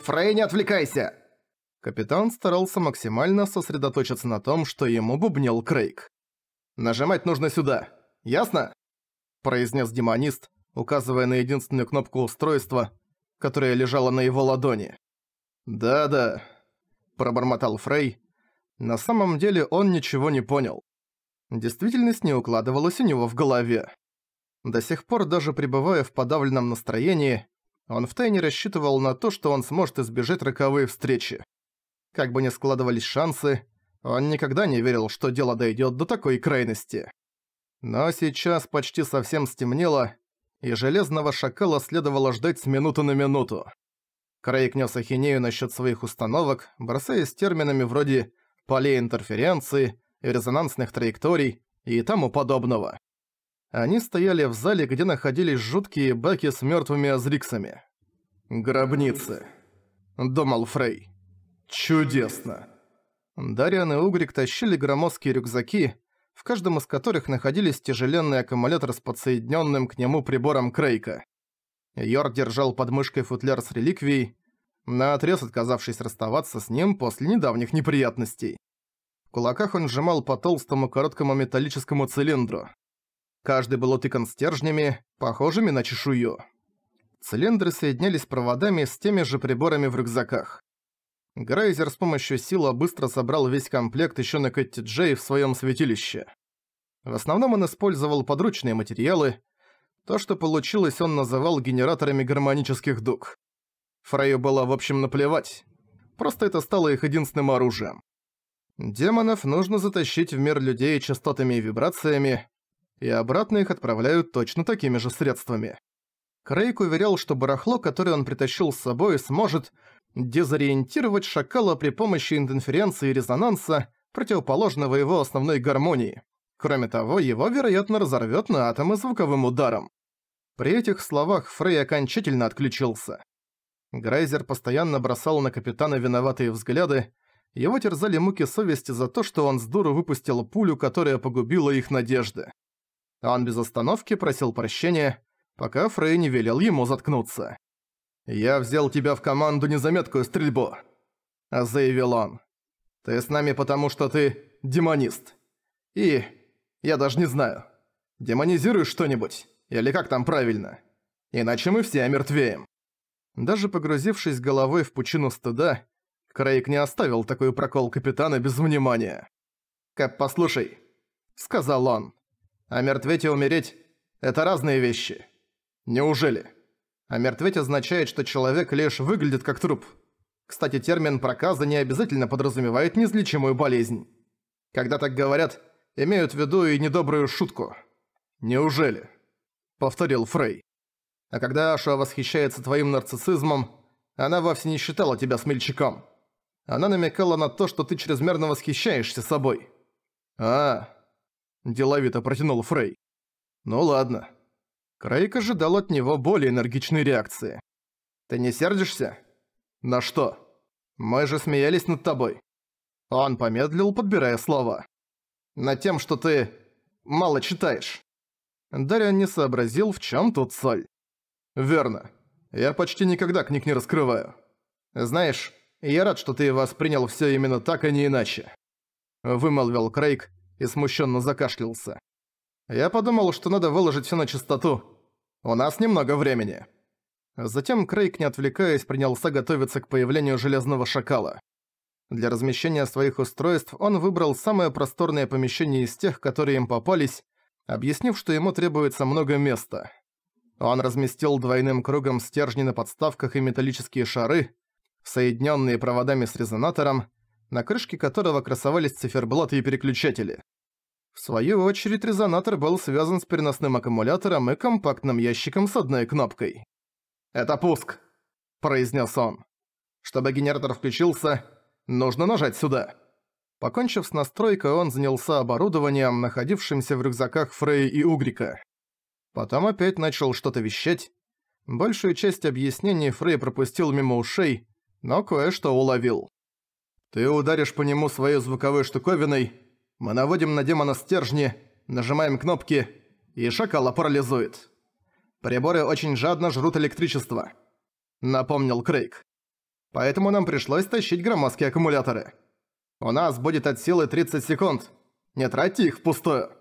«Фрей, не отвлекайся!» Капитан старался максимально сосредоточиться на том, что ему бубнил Крейг. «Нажимать нужно сюда, ясно?» произнес демонист, указывая на единственную кнопку устройства, которая лежала на его ладони. «Да-да», – пробормотал Фрей. На самом деле он ничего не понял. Действительность не укладывалась у него в голове. До сих пор, даже пребывая в подавленном настроении, он втайне рассчитывал на то, что он сможет избежать роковой встречи. Как бы ни складывались шансы, он никогда не верил, что дело дойдет до такой крайности. Но сейчас почти совсем стемнело, и Железного Шакала следовало ждать с минуты на минуту. Крейг нёс ахинею насчёт своих установок, бросаясь терминами вроде «полей интерференции», «резонансных траекторий» и тому подобного. Они стояли в зале, где находились жуткие баки с мертвыми азриксами. «Гробницы», — думал Фрей. «Чудесно!» Дариан и Угрик тащили громоздкие рюкзаки, в каждом из которых находились тяжеленный аккумулятор с подсоединенным к нему прибором Крейка. Йор держал под мышкой футляр с реликвией, наотрез отказавшись расставаться с ним после недавних неприятностей. В кулаках он сжимал по толстому короткому металлическому цилиндру. Каждый был утыкан стержнями, похожими на чешую. Цилиндры соединялись проводами с теми же приборами в рюкзаках. Грейзер с помощью силы быстро собрал весь комплект еще на Кэтти Джей в своем святилище. В основном он использовал подручные материалы. То, что получилось, он называл генераторами гармонических дуг. Фрейю было, в общем, наплевать. Просто это стало их единственным оружием. Демонов нужно затащить в мир людей частотами и вибрациями, и обратно их отправляют точно такими же средствами. Крейг уверял, что барахло, которое он притащил с собой, сможет дезориентировать шакала при помощи интерференции и резонанса, противоположного его основной гармонии. Кроме того, его, вероятно, разорвет на атомы звуковым ударом. При этих словах Фрей окончательно отключился. Грейзер постоянно бросал на капитана виноватые взгляды, его терзали муки совести за то, что он с дуру выпустил пулю, которая погубила их надежды. Он без остановки просил прощения, пока Фрей не велел ему заткнуться. «Я взял тебя в команду незаметкую стрельбу», — заявил он. «Ты с нами потому, что ты демонист. И... я даже не знаю. Демонизируешь что-нибудь, или как там правильно? Иначе мы все омертвеем». Даже погрузившись головой в пучину стыда, Крейг не оставил такой прокол капитана без внимания. «Кэп, послушай», — сказал он. А мертветь и умереть – это разные вещи. Неужели? А мертветь означает, что человек лишь выглядит как труп. Кстати, термин «проказа» не обязательно подразумевает неизлечимую болезнь. Когда так говорят, имеют в виду и недобрую шутку. «Неужели?» – повторил Фрей. А когда Аша восхищается твоим нарциссизмом, она вовсе не считала тебя смельчаком. Она намекала на то, что ты чрезмерно восхищаешься собой. «А, деловито протянул Фрей. Ну ладно. Крейг ожидал от него более энергичной реакции. Ты не сердишься? На что? Мы же смеялись над тобой. Он помедлил, подбирая слова. Над тем, что ты мало читаешь. Дарья не сообразил, в чем тут соль. Верно. Я почти никогда книг не раскрываю. Знаешь, я рад, что ты воспринял все именно так, а не иначе. Вымолвил Крейг, и смущенно закашлялся. Я подумал, что надо выложить все на чистоту. У нас немного времени. Затем Крейг, не отвлекаясь, принялся готовиться к появлению Железного Шакала. Для размещения своих устройств он выбрал самое просторное помещение из тех, которые им попались, объяснив, что ему требуется много места. Он разместил двойным кругом стержни на подставках и металлические шары, соединенные проводами с резонатором, на крышке которого красовались циферблаты и переключатели. В свою очередь резонатор был связан с переносным аккумулятором и компактным ящиком с одной кнопкой. «Это пуск», – произнес он. «Чтобы генератор включился, нужно нажать сюда». Покончив с настройкой, он занялся оборудованием, находившимся в рюкзаках Фрей и Угрика. Потом опять начал что-то вещать. Большую часть объяснений Фрей пропустил мимо ушей, но кое-что уловил. Ты ударишь по нему своей звуковой штуковиной, мы наводим на демона стержни, нажимаем кнопки, и шакала парализует. Приборы очень жадно жрут электричество», — напомнил Крейг. «Поэтому нам пришлось тащить громоздкие аккумуляторы. У нас будет от силы 30 секунд. Не тратьте их впустую».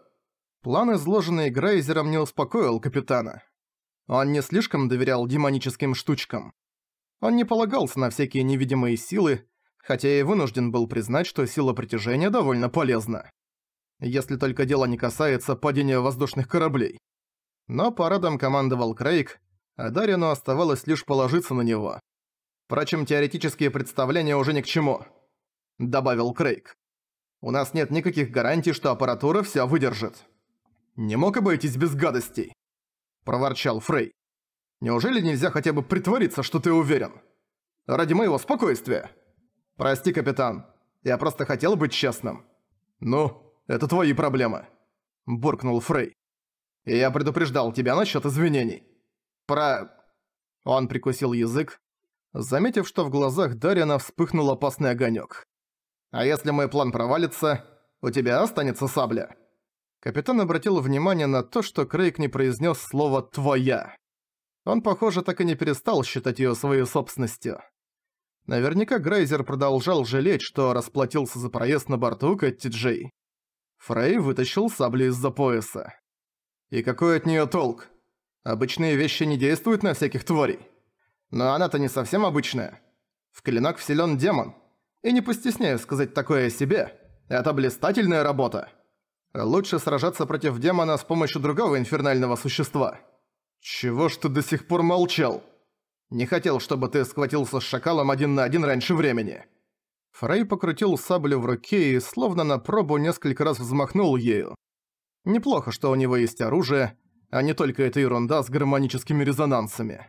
План, изложенный Грейзером, не успокоил капитана. Он не слишком доверял демоническим штучкам. Он не полагался на всякие невидимые силы, хотя и вынужден был признать, что сила притяжения довольно полезна. Если только дело не касается падения воздушных кораблей. Но парадом командовал Крейг, а Дарину оставалось лишь положиться на него. Впрочем, теоретические представления уже ни к чему, добавил Крейг. У нас нет никаких гарантий, что аппаратура вся выдержит. Не мог обойтись без гадостей, проворчал Фрей. Неужели нельзя хотя бы притвориться, что ты уверен? Ради моего спокойствия. «Прости, капитан. Я просто хотел быть честным». «Ну, это твои проблемы», — буркнул Фрей. И «Я предупреждал тебя насчет извинений». «Про...» Он прикусил язык, заметив, что в глазах Дарина вспыхнул опасный огонек. «А если мой план провалится, у тебя останется сабля». Капитан обратил внимание на то, что Крейг не произнес слово «твоя». Он, похоже, так и не перестал считать ее своей собственностью. Наверняка Грейзер продолжал жалеть, что расплатился за проезд на борту Кэти Джей. Фрей вытащил саблю из-за пояса. «И какой от нее толк? Обычные вещи не действуют на всяких тварей. Но она-то не совсем обычная. В клинок вселен демон. И не постесняюсь сказать такое о себе. Это блистательная работа. Лучше сражаться против демона с помощью другого инфернального существа». «Чего ж ты до сих пор молчал?» Не хотел, чтобы ты схватился с шакалом один на один раньше времени». Фрей покрутил саблю в руке и словно на пробу несколько раз взмахнул ею. Неплохо, что у него есть оружие, а не только эта ерунда с гармоническими резонансами.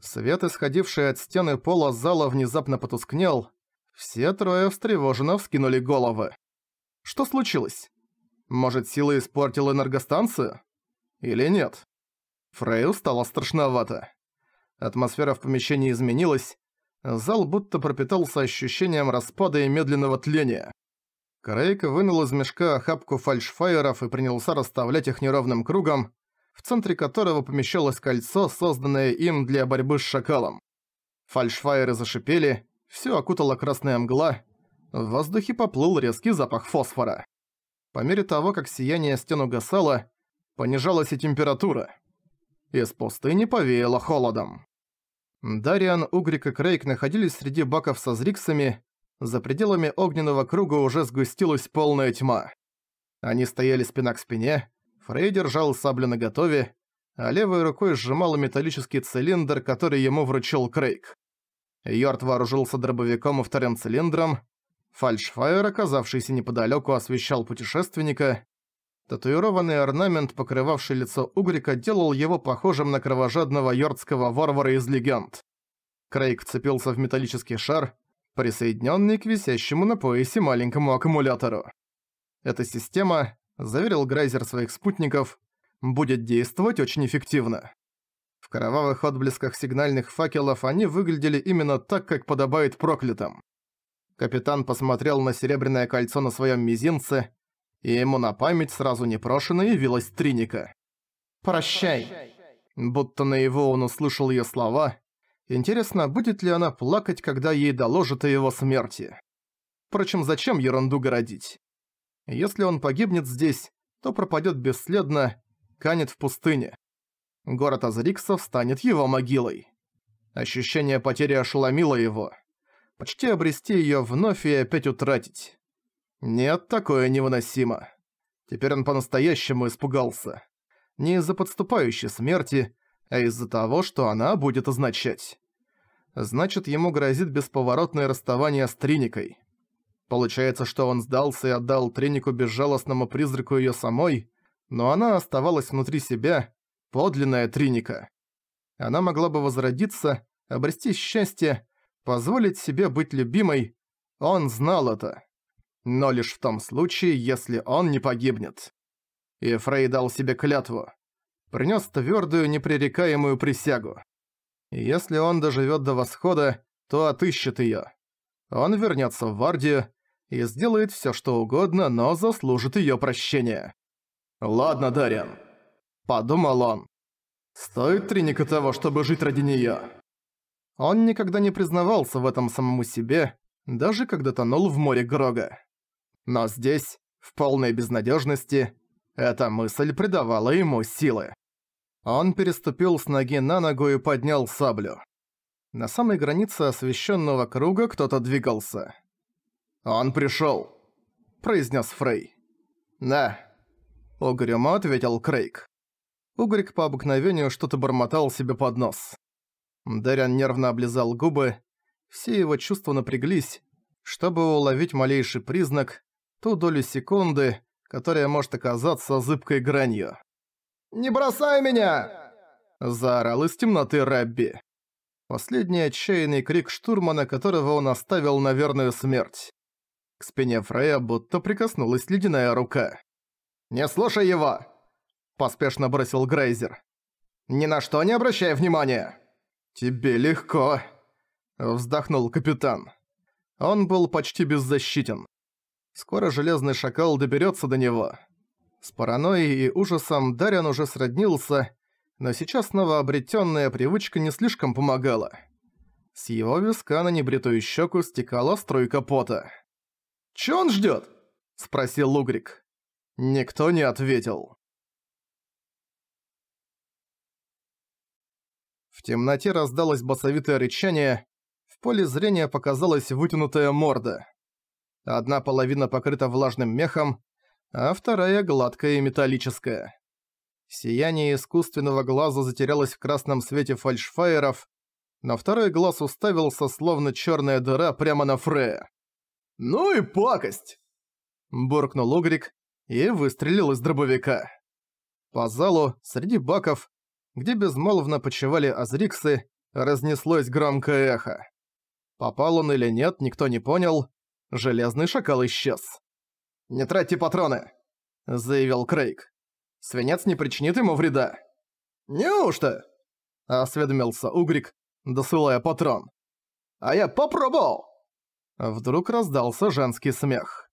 Свет, исходивший от стены пола зала, внезапно потускнел. Все трое встревоженно вскинули головы. Что случилось? Может, сила испортила энергостанцию? Или нет? Фрейу стало страшновато. Атмосфера в помещении изменилась. Зал будто пропитался ощущением распада и медленного тления. Крейг вынул из мешка охапку фальшфайеров и принялся расставлять их неровным кругом, в центре которого помещалось кольцо, созданное им для борьбы с шакалом. Фальшфайеры зашипели, все окутала красная мгла, в воздухе поплыл резкий запах фосфора. По мере того, как сияние стену угасало, понижалась и температура. Из пустыни повеяло холодом. Дариан, Угрик и Крейг находились среди баков со зриксами, за пределами огненного круга уже сгустилась полная тьма. Они стояли спина к спине, Фрей держал саблю наготове, а левой рукой сжимал металлический цилиндр, который ему вручил Крейг. Йорт вооружился дробовиком и вторым цилиндром, Фальшфайер, оказавшийся неподалеку, освещал путешественника, Татуированный орнамент, покрывавший лицо Угрика, делал его похожим на кровожадного йордского варвара из легенд. Крейг вцепился в металлический шар, присоединенный к висящему на поясе маленькому аккумулятору. Эта система, заверил Грайзер своих спутников, будет действовать очень эффективно. В кровавых отблесках сигнальных факелов они выглядели именно так, как подобает проклятым. Капитан посмотрел на серебряное кольцо на своем мизинце, и ему на память сразу непрошено явилась Триника. «Прощай!» Будто на его он услышал ее слова. Интересно, будет ли она плакать, когда ей доложат о его смерти? Впрочем, зачем ерунду городить? Если он погибнет здесь, то пропадет бесследно, канет в пустыне. Город Азриксов станет его могилой. Ощущение потери ошеломило его. Почти обрести ее вновь и опять утратить. Нет, такое невыносимо. Теперь он по-настоящему испугался. Не из-за подступающей смерти, а из-за того, что она будет означать. Значит, ему грозит бесповоротное расставание с Триникой. Получается, что он сдался и отдал Тринику безжалостному призраку ее самой, но она оставалась внутри себя, подлинная Триника. Она могла бы возродиться, обрести счастье, позволить себе быть любимой. Он знал это но лишь в том случае, если он не погибнет. И Фрей дал себе клятву. Принес твердую, непререкаемую присягу. И если он доживет до восхода, то отыщет ее. Он вернется в Вардию и сделает все, что угодно, но заслужит ее прощения. «Ладно, Дарьян», — подумал он. «Стоит Триника того, чтобы жить ради нее?» Он никогда не признавался в этом самому себе, даже когда тонул в море Грога. Но здесь, в полной безнадежности, эта мысль придавала ему силы. Он переступил с ноги на ногу и поднял саблю. На самой границе освещенного круга кто-то двигался. «Он пришел, произнес Фрей. «Да», — угрюмо ответил Крейг. Угрик по обыкновению что-то бормотал себе под нос. Дэрян нервно облизал губы, все его чувства напряглись, чтобы уловить малейший признак, ту долю секунды, которая может оказаться зыбкой гранью. «Не бросай меня!» – заорал из темноты Рабби. Последний отчаянный крик штурмана, которого он оставил на верную смерть. К спине Фрея будто прикоснулась ледяная рука. «Не слушай его!» – поспешно бросил Грейзер. «Ни на что не обращай внимания!» «Тебе легко!» – вздохнул капитан. Он был почти беззащитен. Скоро Железный Шакал доберется до него. С паранойей и ужасом Дарьян уже сроднился, но сейчас новообретенная привычка не слишком помогала. С его виска на небритую щеку стекала струйка пота. «Чё он ждёт?» – спросил Лугрик. Никто не ответил. В темноте раздалось басовитое рычание, в поле зрения показалась вытянутая морда – Одна половина покрыта влажным мехом, а вторая гладкая и металлическая. Сияние искусственного глаза затерялось в красном свете фальшфайеров, но второй глаз уставился, словно черная дыра, прямо на Фрея. «Ну и пакость!» Буркнул Угрик и выстрелил из дробовика. По залу, среди баков, где безмолвно почивали азриксы, разнеслось громкое эхо. Попал он или нет, никто не понял, Железный шакал исчез. «Не тратьте патроны», — заявил Крейг. «Свинец не причинит ему вреда». «Неужто?» — осведомился Угрик, досылая патрон. «А я попробовал!» Вдруг раздался женский смех.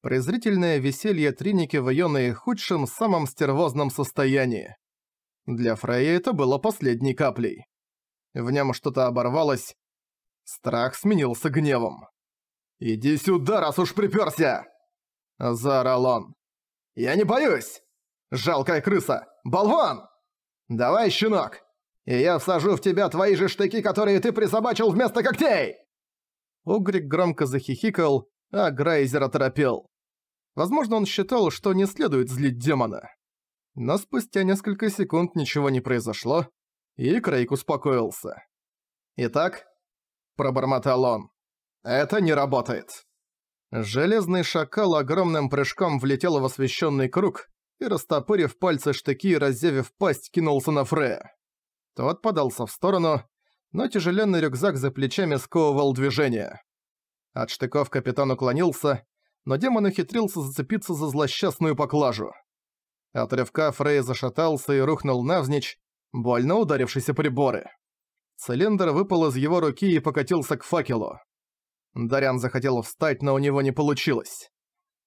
Презрительное веселье Триники в ее худшем, самом стервозном состоянии. Для Фрея это было последней каплей. В нем что-то оборвалось. Страх сменился гневом. «Иди сюда, раз уж припёрся!» – заорал он. «Я не боюсь! Жалкая крыса! Болван! Давай, щенок! И я всажу в тебя твои же штыки, которые ты присобачил вместо когтей!» Огрик громко захихикал, а Грейзер оторопел. Возможно, он считал, что не следует злить демона. Но спустя несколько секунд ничего не произошло, и Крейг успокоился. «Итак», — пробормотал он, это не работает. Железный шакал огромным прыжком влетел в освещенный круг и, растопырив пальцы штыки и раззявив пасть, кинулся на Фрея. Тот подался в сторону, но тяжеленный рюкзак за плечами сковывал движение. От штыков капитан уклонился, но демон ухитрился зацепиться за злосчастную поклажу. От рывка Фрей зашатался и рухнул навзничь, больно ударившийся приборы. Цилиндр выпал из его руки и покатился к факелу. Дарян захотел встать, но у него не получилось.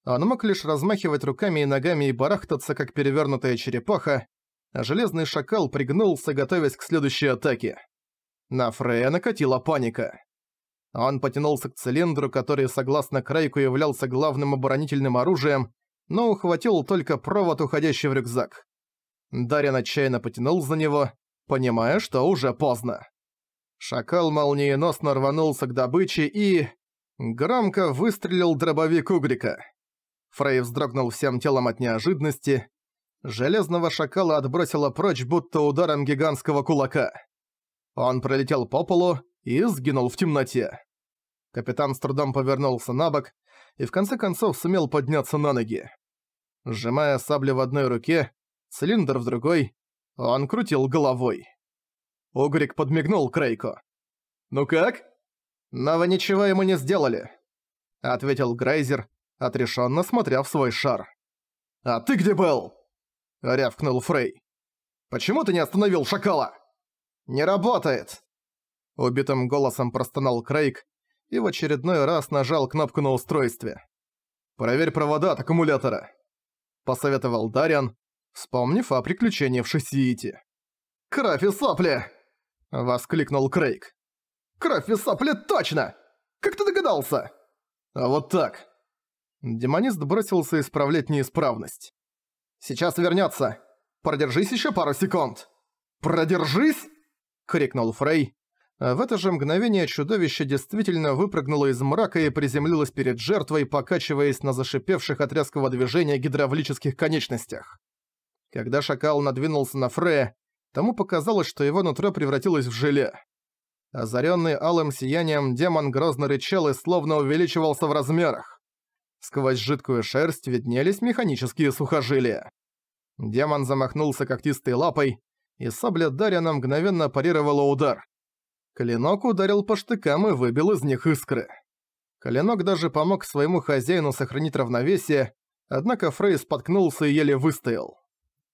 Он мог лишь размахивать руками и ногами и барахтаться, как перевернутая черепаха, а железный шакал пригнулся, готовясь к следующей атаке. На Фрея накатила паника. Он потянулся к цилиндру, который, согласно крайку, являлся главным оборонительным оружием, но ухватил только провод, уходящий в рюкзак. Дарян отчаянно потянул за него, понимая, что уже поздно. Шакал молниеносно рванулся к добыче и... Громко выстрелил дробовик Угрика. Фрей вздрогнул всем телом от неожиданности. Железного шакала отбросило прочь, будто ударом гигантского кулака. Он пролетел по полу и сгинул в темноте. Капитан с трудом повернулся на бок и в конце концов сумел подняться на ноги. Сжимая саблю в одной руке, цилиндр в другой, он крутил головой. Огрик подмигнул Крейко. «Ну как?» «Но вы ничего ему не сделали», — ответил Грейзер, отрешенно смотря в свой шар. «А ты где был?» — рявкнул Фрей. «Почему ты не остановил шакала?» «Не работает!» Убитым голосом простонал Крейг и в очередной раз нажал кнопку на устройстве. «Проверь провода от аккумулятора», — посоветовал Дариан, вспомнив о приключении в Шесиите. «Кровь сопли!» — воскликнул Крейг. Кровь и сопли точно! Как ты догадался? А вот так. Демонист бросился исправлять неисправность. Сейчас вернется. Продержись еще пару секунд. Продержись! крикнул Фрей. А в это же мгновение чудовище действительно выпрыгнуло из мрака и приземлилось перед жертвой, покачиваясь на зашипевших от резкого движения гидравлических конечностях. Когда шакал надвинулся на Фрея, тому показалось, что его нутро превратилось в желе. Озаренный алым сиянием, демон грозно рычал и словно увеличивался в размерах. Сквозь жидкую шерсть виднелись механические сухожилия. Демон замахнулся когтистой лапой, и сабля Дарьяна мгновенно парировала удар. Клинок ударил по штыкам и выбил из них искры. Клинок даже помог своему хозяину сохранить равновесие, однако Фрей споткнулся и еле выстоял.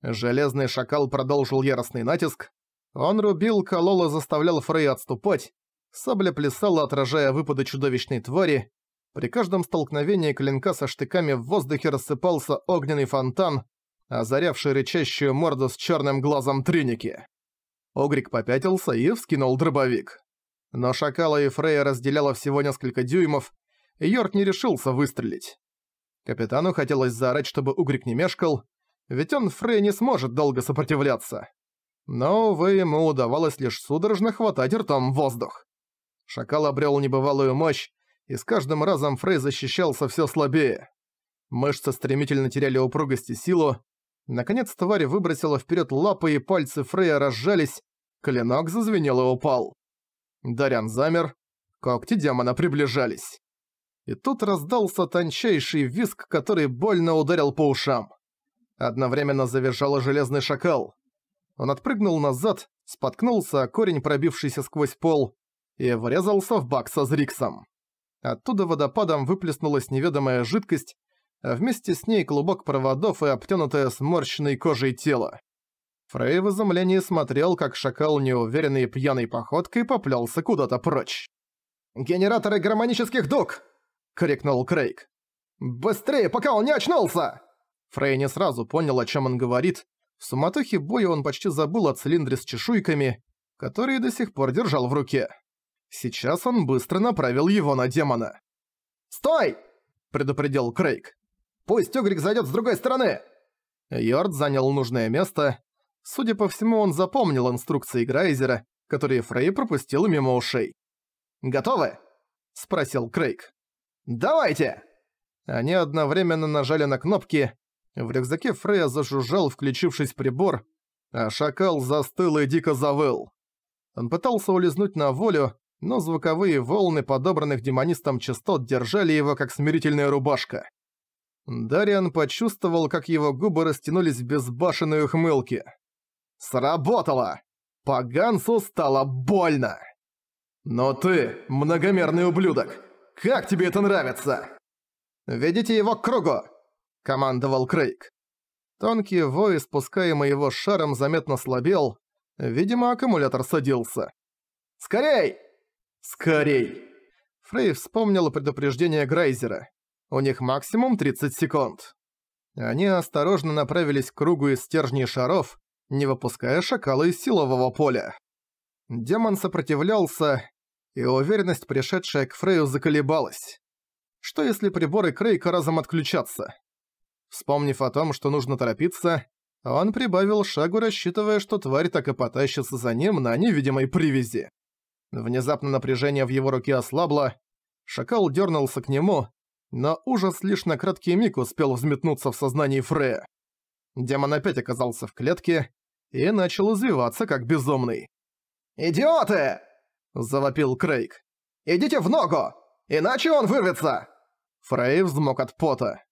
Железный шакал продолжил яростный натиск, он рубил, колол и заставлял Фрей отступать. Сабля плясала, отражая выпады чудовищной твари. При каждом столкновении клинка со штыками в воздухе рассыпался огненный фонтан, озарявший рычащую морду с черным глазом триники. Огрик попятился и вскинул дробовик. Но шакала и Фрея разделяло всего несколько дюймов, и Йорк не решился выстрелить. Капитану хотелось заорать, чтобы Угрик не мешкал, ведь он Фрея не сможет долго сопротивляться. Но, увы, ему удавалось лишь судорожно хватать ртом воздух. Шакал обрел небывалую мощь, и с каждым разом Фрей защищался все слабее. Мышцы стремительно теряли упругость и силу. Наконец тварь выбросила вперед лапы, и пальцы Фрея разжались, клинок зазвенел и упал. Дарян замер, когти демона приближались. И тут раздался тончайший виск, который больно ударил по ушам. Одновременно завизжал железный шакал. Он отпрыгнул назад, споткнулся, корень пробившийся сквозь пол, и врезался в бак со Зриксом. Оттуда водопадом выплеснулась неведомая жидкость, а вместе с ней клубок проводов и обтянутое сморщенной кожей тело. Фрей в изумлении смотрел, как шакал неуверенной пьяной походкой поплялся куда-то прочь. «Генераторы гармонических дуг!» — крикнул Крейг. «Быстрее, пока он не очнулся!» Фрей не сразу понял, о чем он говорит, в суматохе боя он почти забыл о цилиндре с чешуйками, который до сих пор держал в руке. Сейчас он быстро направил его на демона. «Стой!» – предупредил Крейг. «Пусть Угрик зайдет с другой стороны!» Йорд занял нужное место. Судя по всему, он запомнил инструкции Грайзера, которые Фрей пропустил мимо ушей. «Готовы?» – спросил Крейг. «Давайте!» Они одновременно нажали на кнопки, в рюкзаке Фрея зажужжал, включившись прибор, а шакал застыл и дико завыл. Он пытался улизнуть на волю, но звуковые волны подобранных демонистом частот держали его как смирительная рубашка. Дариан почувствовал, как его губы растянулись в безбашенной ухмылке. «Сработало! Поганцу стало больно!» «Но ты, многомерный ублюдок, как тебе это нравится?» «Ведите его к кругу! — командовал Крейг. Тонкий вой, спускаемый его шаром, заметно слабел. Видимо, аккумулятор садился. «Скорей!» «Скорей!» Фрей вспомнил предупреждение Грайзера. У них максимум 30 секунд. Они осторожно направились к кругу из стержней шаров, не выпуская шакала из силового поля. Демон сопротивлялся, и уверенность, пришедшая к Фрею, заколебалась. Что если приборы Крейка разом отключатся? Вспомнив о том, что нужно торопиться, он прибавил шагу, рассчитывая, что тварь так и потащится за ним на невидимой привязи. Внезапно напряжение в его руке ослабло, шакал дернулся к нему, но ужас лишь на краткий миг успел взметнуться в сознании Фрея. Демон опять оказался в клетке и начал извиваться как безумный. «Идиоты!» – завопил Крейг. «Идите в ногу, иначе он вырвется!» Фрей взмок от пота.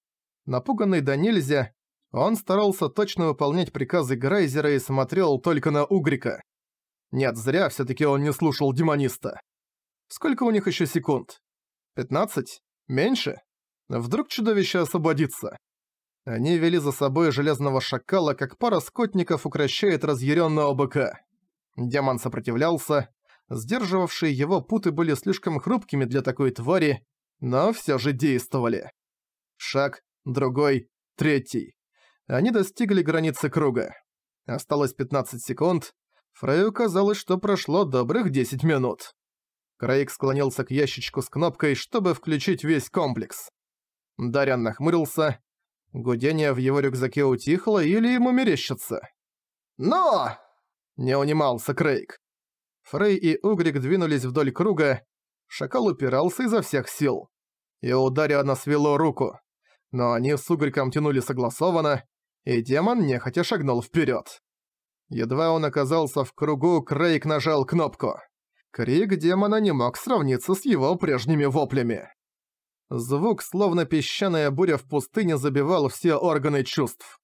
Напуганный до нельзя, он старался точно выполнять приказы Грайзера и смотрел только на Угрика. Нет, зря, все таки он не слушал демониста. Сколько у них еще секунд? 15? Меньше? Вдруг чудовище освободится? Они вели за собой железного шакала, как пара скотников укращает разъяренного быка. Демон сопротивлялся. Сдерживавшие его путы были слишком хрупкими для такой твари, но все же действовали. Шаг, другой, третий. Они достигли границы круга. Осталось 15 секунд. Фрею казалось, что прошло добрых 10 минут. Крейг склонился к ящичку с кнопкой, чтобы включить весь комплекс. Дарян нахмурился. Гудение в его рюкзаке утихло или ему мерещится. «Но!» – не унимался Крейг. Фрей и Угрик двинулись вдоль круга. Шакал упирался изо всех сил. И у Дариана свело руку но они с Угорьком тянули согласованно, и демон нехотя шагнул вперед. Едва он оказался в кругу, Крейг нажал кнопку. Крик демона не мог сравниться с его прежними воплями. Звук, словно песчаная буря в пустыне, забивал все органы чувств.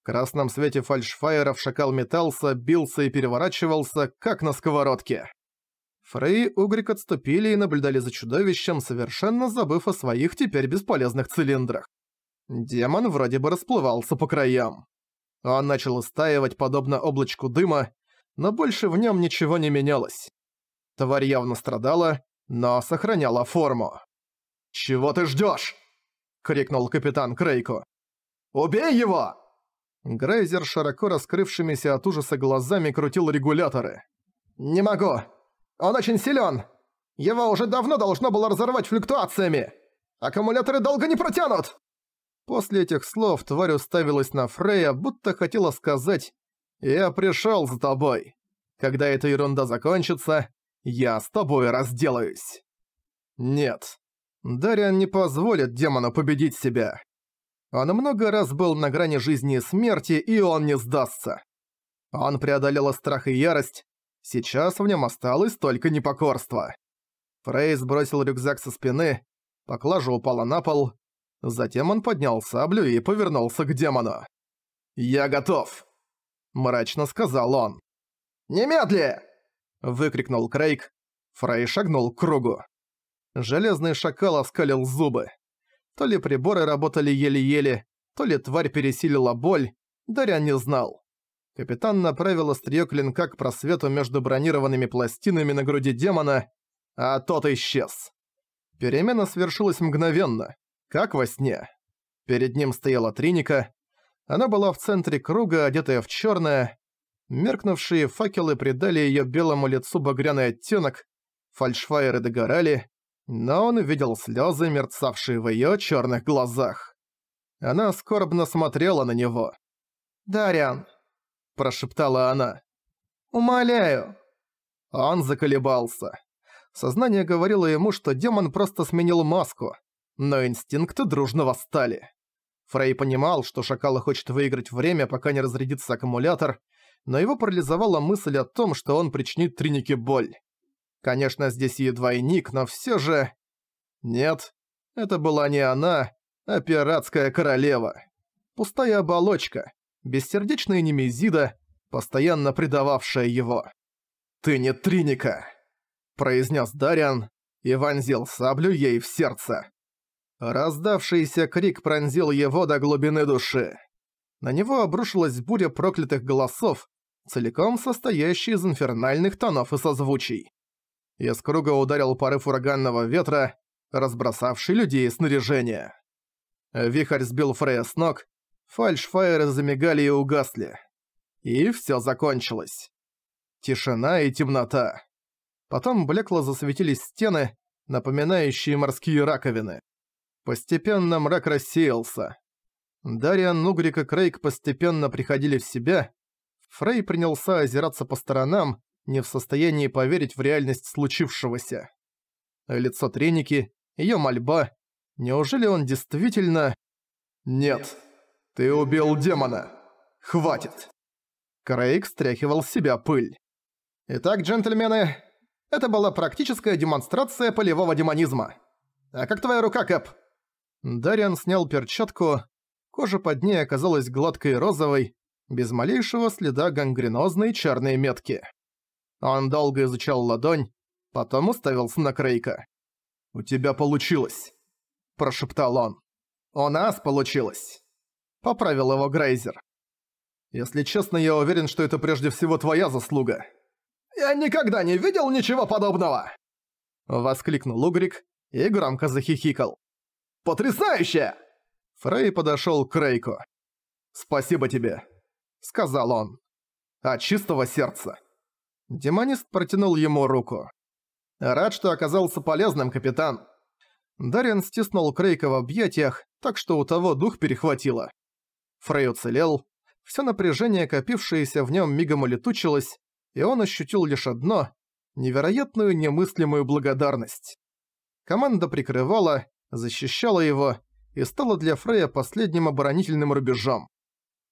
В красном свете фальшфайеров шакал метался, бился и переворачивался, как на сковородке. Фрей и Угрик отступили и наблюдали за чудовищем, совершенно забыв о своих теперь бесполезных цилиндрах. Демон вроде бы расплывался по краям. Он начал истаивать подобно облачку дыма, но больше в нем ничего не менялось. Тварь явно страдала, но сохраняла форму. «Чего ты ждешь? крикнул капитан Крейку. «Убей его!» Грейзер широко раскрывшимися от ужаса глазами крутил регуляторы. «Не могу. Он очень силен. Его уже давно должно было разорвать флюктуациями. Аккумуляторы долго не протянут!» После этих слов тварь уставилась на Фрея, будто хотела сказать «Я пришёл за тобой. Когда эта ерунда закончится, я с тобой разделаюсь». Нет. Дариан не позволит демону победить себя. Он много раз был на грани жизни и смерти, и он не сдастся. Он преодолел страх и ярость, сейчас в нем осталось только непокорство. Фрей сбросил рюкзак со спины, поклажа упала на пол, Затем он поднял саблю и повернулся к демону. «Я готов!» – мрачно сказал он. «Немедли!» – выкрикнул Крейг. Фрей шагнул к кругу. Железный шакал оскалил зубы. То ли приборы работали еле-еле, то ли тварь пересилила боль, Даря не знал. Капитан направил остриё клинка к просвету между бронированными пластинами на груди демона, а тот исчез. Перемена свершилась мгновенно. Как во сне. Перед ним стояла Триника. Она была в центре круга, одетая в черное. Меркнувшие факелы придали ее белому лицу багряный оттенок. Фальшфайеры догорали, но он увидел слезы, мерцавшие в ее черных глазах. Она скорбно смотрела на него. «Дариан», – прошептала она, – «умоляю». Он заколебался. Сознание говорило ему, что демон просто сменил маску – но инстинкты дружно восстали. Фрей понимал, что шакала хочет выиграть время, пока не разрядится аккумулятор, но его парализовала мысль о том, что он причинит Тринике боль. Конечно, здесь едва и ник, но все же... Нет, это была не она, а пиратская королева. Пустая оболочка, бессердечная немезида, постоянно предававшая его. «Ты не Триника!» – произнес Дариан и вонзил саблю ей в сердце. Раздавшийся крик пронзил его до глубины души. На него обрушилась буря проклятых голосов, целиком состоящая из инфернальных тонов и созвучий. Из круга ударил порыв ураганного ветра, разбросавший людей и снаряжение. Вихрь сбил Фрея с ног, фальшфайеры замигали и угасли. И все закончилось. Тишина и темнота. Потом блекло засветились стены, напоминающие морские раковины. Постепенно мрак рассеялся. Дариан, Нугрик и Крейг постепенно приходили в себя. Фрей принялся озираться по сторонам, не в состоянии поверить в реальность случившегося. Лицо Треники, ее мольба. Неужели он действительно... «Нет, ты убил демона. Хватит!» Крейг стряхивал с себя пыль. «Итак, джентльмены, это была практическая демонстрация полевого демонизма. А как твоя рука, Кэп?» Дариан снял перчатку, кожа под ней оказалась гладкой и розовой, без малейшего следа гангренозной черной метки. Он долго изучал ладонь, потом уставился на Крейка. «У тебя получилось!» – прошептал он. «У нас получилось!» – поправил его Грейзер. «Если честно, я уверен, что это прежде всего твоя заслуга». «Я никогда не видел ничего подобного!» – воскликнул Угрик и громко захихикал. Потрясающе!» Фрей подошёл к Рейку. «Спасибо тебе», — сказал он. «От чистого сердца». Демонист протянул ему руку. «Рад, что оказался полезным, капитан». Дарин стиснул Крейка в объятиях, так что у того дух перехватило. Фрей уцелел. Всё напряжение, копившееся в нём, мигом улетучилось, и он ощутил лишь одно — невероятную немыслимую благодарность. Команда прикрывала, защищала его и стала для Фрея последним оборонительным рубежом.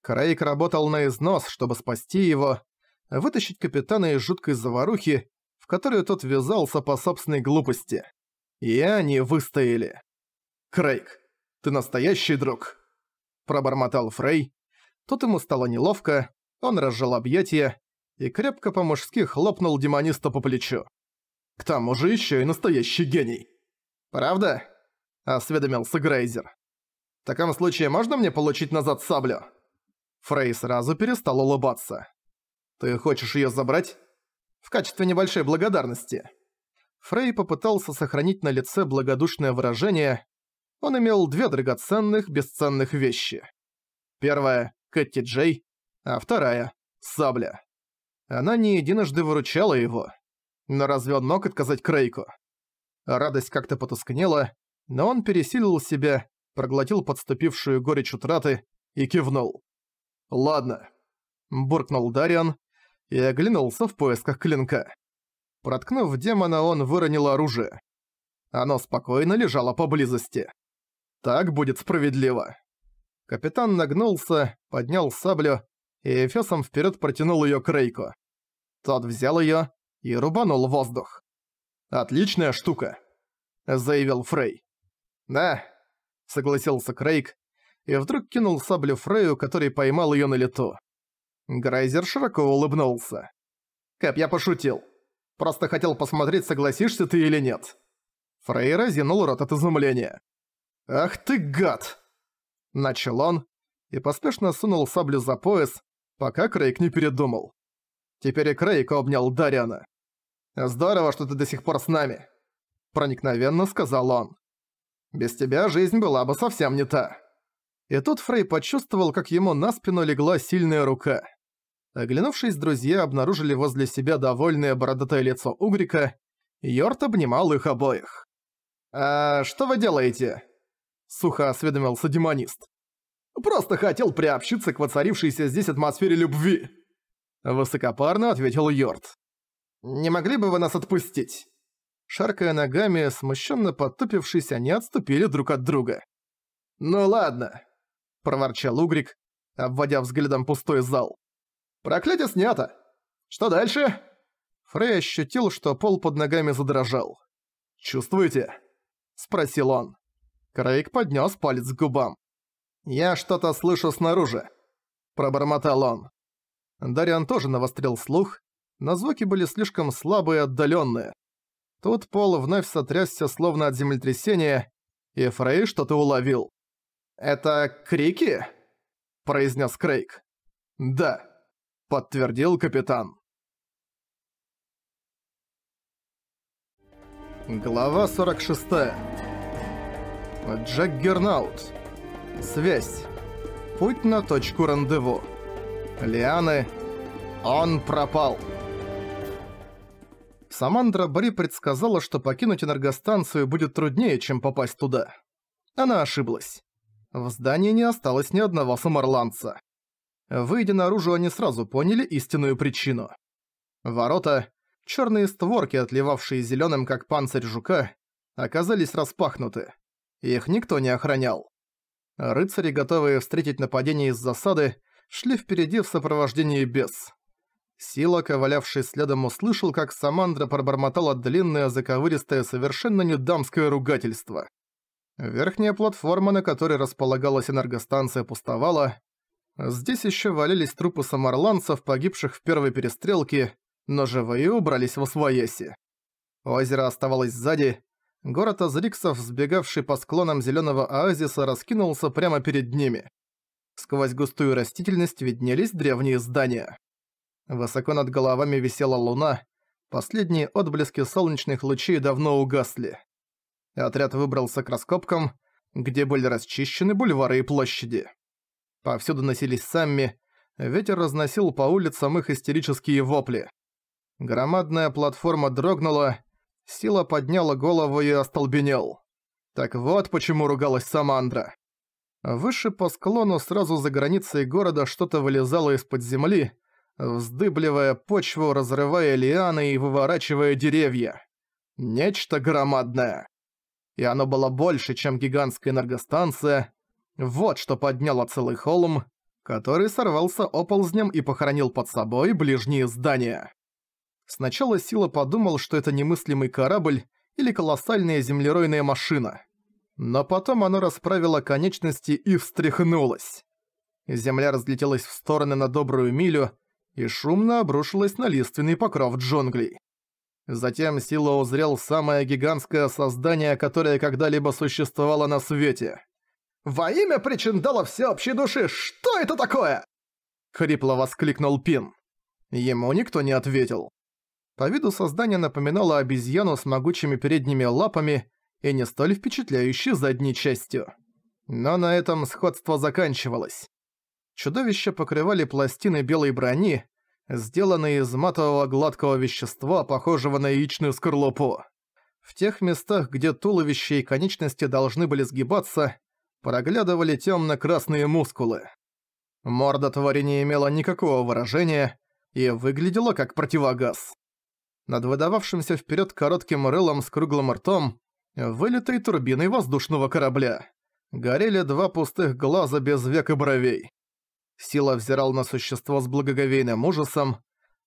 Крейг работал на износ, чтобы спасти его, вытащить капитана из жуткой заварухи, в которую тот ввязался по собственной глупости. И они выстояли. «Крейг, ты настоящий друг!» Пробормотал Фрей. Тут ему стало неловко, он разжал объятия и крепко по-мужски хлопнул демониста по плечу. «К тому же еще и настоящий гений!» «Правда?» осведомился Грейзер. «В таком случае можно мне получить назад саблю?» Фрей сразу перестал улыбаться. «Ты хочешь её забрать?» «В качестве небольшой благодарности». Фрей попытался сохранить на лице благодушное выражение. Он имел две драгоценных, бесценных вещи. Первая — Кэти Джей, а вторая — сабля. Она не единожды выручала его. Но разве он мог отказать Крейку? Радость как-то потускнела, но он пересилил себя, проглотил подступившую горечь утраты и кивнул. «Ладно», – буркнул Дариан и оглянулся в поисках клинка. Проткнув демона, он выронил оружие. Оно спокойно лежало поблизости. «Так будет справедливо». Капитан нагнулся, поднял саблю и фесом вперед протянул ее к Рейку. Тот взял ее и рубанул воздух. «Отличная штука», – заявил Фрей. «Да», — согласился Крейг, и вдруг кинул саблю Фрею, который поймал её на лету. Грайзер широко улыбнулся. «Кэп, я пошутил. Просто хотел посмотреть, согласишься ты или нет». Фрей разинул рот от изумления. «Ах ты гад!» Начал он и поспешно сунул саблю за пояс, пока Крейг не передумал. Теперь и Крейг обнял Дариана. «Здорово, что ты до сих пор с нами», — проникновенно сказал он. Без тебя жизнь была бы совсем не та». И тут Фрей почувствовал, как ему на спину легла сильная рука. Оглянувшись, друзья обнаружили возле себя довольное бородатое лицо Угрика. Йорт обнимал их обоих. «А что вы делаете?» – сухо осведомился демонист. «Просто хотел приобщиться к воцарившейся здесь атмосфере любви!» Высокопарно ответил Йорт. «Не могли бы вы нас отпустить? Шаркая ногами, смущенно подтупившись, они отступили друг от друга. «Ну ладно», – проворчал Угрик, обводя взглядом пустой зал. «Проклятие снято! Что дальше?» Фрей ощутил, что пол под ногами задрожал. «Чувствуете?» – спросил он. Крейг поднёс палец к губам. «Я что-то слышу снаружи», – пробормотал он. Дариан тоже навострил слух, но звуки были слишком слабые и отдаленные. Тут пол вновь сотрясся словно от землетрясения, и Фрей что-то уловил. «Это крики?» – произнес Крейг. «Да», – подтвердил капитан. Глава 46. Джек Гернаут. Связь. Путь на точку рандеву. Лианы. Он пропал. Самандра Бри предсказала, что покинуть энергостанцию будет труднее, чем попасть туда. Она ошиблась. В здании не осталось ни одного самарландца. Выйдя наружу, они сразу поняли истинную причину. Ворота, черные створки, отливавшие зеленым как панцирь жука, оказались распахнуты. Их никто не охранял. Рыцари, готовые встретить нападение из засады, шли впереди в сопровождении бес. Сила, ковалявший следом, услышал, как Самандра пробормотала длинное заковыристое совершенно недамское ругательство. Верхняя платформа, на которой располагалась энергостанция, пустовала. Здесь еще валялись трупы самарланцев, погибших в первой перестрелке, но живые убрались в освояси. Озеро оставалось сзади. Город Азриксов, сбегавший по склонам зеленого оазиса, раскинулся прямо перед ними. Сквозь густую растительность виднелись древние здания. Высоко над головами висела луна, последние отблески солнечных лучей давно угасли. Отряд выбрался к раскопкам, где были расчищены бульвары и площади. Повсюду носились самми, ветер разносил по улицам их истерические вопли. Громадная платформа дрогнула, Сила подняла голову и остолбенел. Так вот почему ругалась Самандра. Выше по склону сразу за границей города что-то вылезало из-под земли, вздыбливая почву, разрывая лианы и выворачивая деревья. Нечто громадное. И оно было больше, чем гигантская энергостанция. Вот что подняло целый холм, который сорвался оползнем и похоронил под собой ближние здания. Сначала Сила подумал, что это немыслимый корабль или колоссальная землеройная машина. Но потом оно расправило конечности и встряхнулось. Земля разлетелась в стороны на добрую милю, и шумно обрушилась на лиственный покров джунглей. Затем Сила узрел самое гигантское создание, которое когда-либо существовало на свете. «Во имя причин дала всеобщей души, что это такое?» Хрипло воскликнул Пин. Ему никто не ответил. По виду создание напоминало обезьяну с могучими передними лапами и не столь впечатляющей задней частью. Но на этом сходство заканчивалось. Чудовища покрывали пластины белой брони, сделанные из матового гладкого вещества, похожего на яичную скорлупу. В тех местах, где туловище и конечности должны были сгибаться, проглядывали темно-красные мускулы. Морда твари не имела никакого выражения и выглядела как противогаз. Над выдававшимся вперед коротким рылом с круглым ртом, вылитой турбиной воздушного корабля, горели два пустых глаза без век и бровей. Сила взирал на существо с благоговейным ужасом.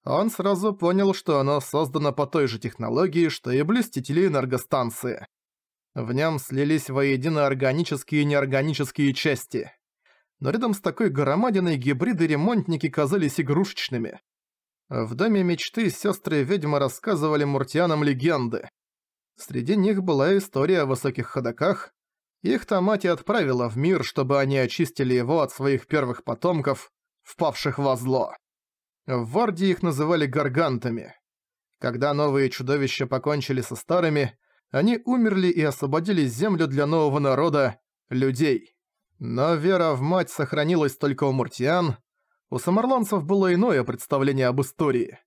Он сразу понял, что оно создано по той же технологии, что и блестители энергостанции. В нем слились воедино органические и неорганические части. Но рядом с такой громадиной гибриды-ремонтники казались игрушечными. В Доме мечты сестры-ведьмы рассказывали муртианам легенды. Среди них была история о высоких ходоках, их Томати отправила в мир, чтобы они очистили его от своих первых потомков, впавших во зло. В Варде их называли гаргантами. Когда новые чудовища покончили со старыми, они умерли и освободили землю для нового народа – людей. Но вера в мать сохранилась только у муртиан. У самарланцев было иное представление об истории.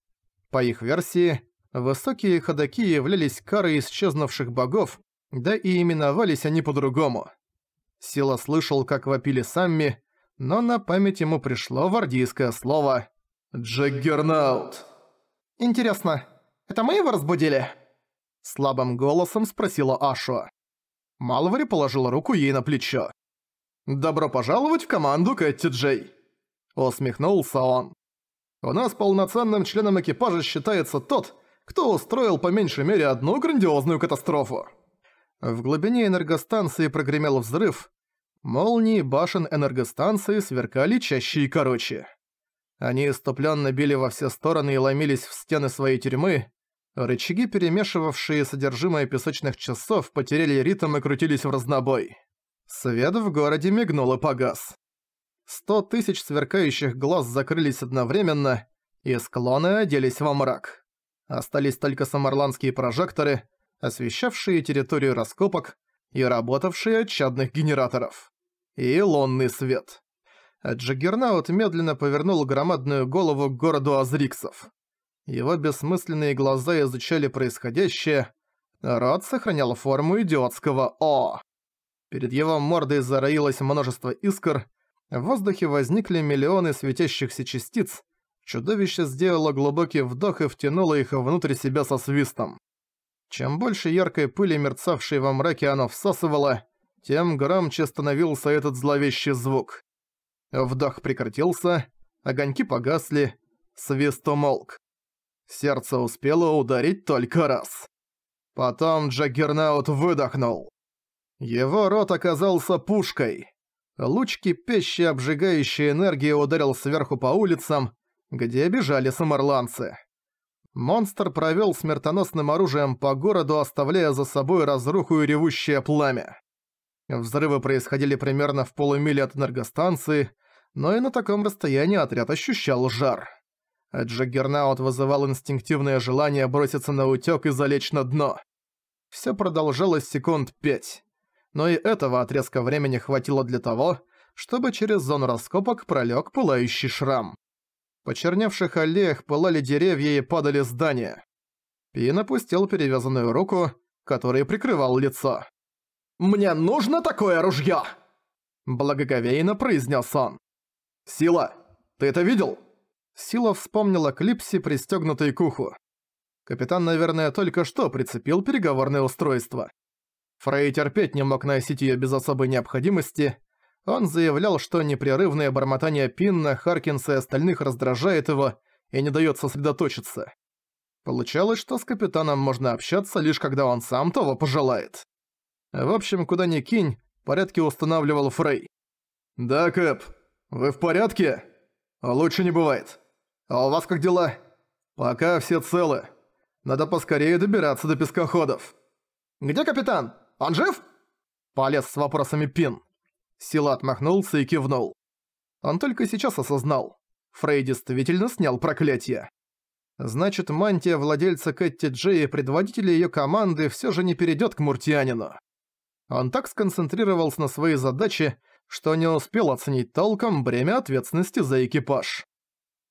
По их версии, высокие ходаки являлись карой исчезнувших богов, да и именовались они по-другому. Сила слышал, как вопили сами, но на память ему пришло вардийское слово «Джаггернаут». «Интересно, это мы его разбудили?» Слабым голосом спросила Ашу. Малвари положила руку ей на плечо. «Добро пожаловать в команду Кэти Джей!» Усмехнулся он. «У нас полноценным членом экипажа считается тот, кто устроил по меньшей мере одну грандиозную катастрофу. В глубине энергостанции прогремел взрыв. Молнии башен энергостанции сверкали чаще и короче. Они иступленно били во все стороны и ломились в стены своей тюрьмы. Рычаги, перемешивавшие содержимое песочных часов, потеряли ритм и крутились в разнобой. Свет в городе мигнул и погас. Сто тысяч сверкающих глаз закрылись одновременно, и склоны оделись во мрак. Остались только самарландские прожекторы — освещавшие территорию раскопок и работавшие от чадных генераторов. И лунный свет. Джаггернаут медленно повернул громадную голову к городу Азриксов. Его бессмысленные глаза изучали происходящее, рот сохранял форму идиотского «О». Перед его мордой зароилось множество искр, в воздухе возникли миллионы светящихся частиц, чудовище сделало глубокий вдох и втянуло их внутрь себя со свистом. Чем больше яркой пыли, мерцавшей во мраке, оно всасывало, тем громче становился этот зловещий звук. Вдох прекратился, огоньки погасли, свист умолк. Сердце успело ударить только раз. Потом Джаггернаут выдохнул. Его рот оказался пушкой. Лучки кипящей обжигающие энергии ударил сверху по улицам, где бежали самарланцы монстр провел смертоносным оружием по городу, оставляя за собой разруху и ревущее пламя. Взрывы происходили примерно в полумиле от энергостанции, но и на таком расстоянии отряд ощущал жар. Джаггернаут вызывал инстинктивное желание броситься на утёк и залечь на дно. Всё продолжалось секунд пять. Но и этого отрезка времени хватило для того, чтобы через зону раскопок пролёг пылающий шрам почерневших аллеях пылали деревья и падали здания. Пин опустил перевязанную руку, которая прикрывал лицо. «Мне нужно такое ружье!» Благоговейно произнёс он. «Сила, ты это видел?» Сила вспомнила клипси, пристёгнутой к уху. Капитан, наверное, только что прицепил переговорное устройство. Фрей терпеть не мог носить её без особой необходимости, он заявлял, что непрерывное бормотание Пинна, Харкинса и остальных раздражает его и не даёт сосредоточиться. Получалось, что с капитаном можно общаться лишь когда он сам того пожелает. В общем, куда ни кинь, порядки устанавливал Фрей. «Да, Кэп, вы в порядке? Лучше не бывает. А у вас как дела? Пока все целы. Надо поскорее добираться до пескоходов». «Где капитан? Он жив?» Полез с вопросами Пин. Сила отмахнулся и кивнул. Он только сейчас осознал. Фрей действительно снял проклятие. Значит, мантия владельца Кэтти Джей и предводителя её команды всё же не перейдёт к Муртианину. Он так сконцентрировался на своей задаче, что не успел оценить толком бремя ответственности за экипаж.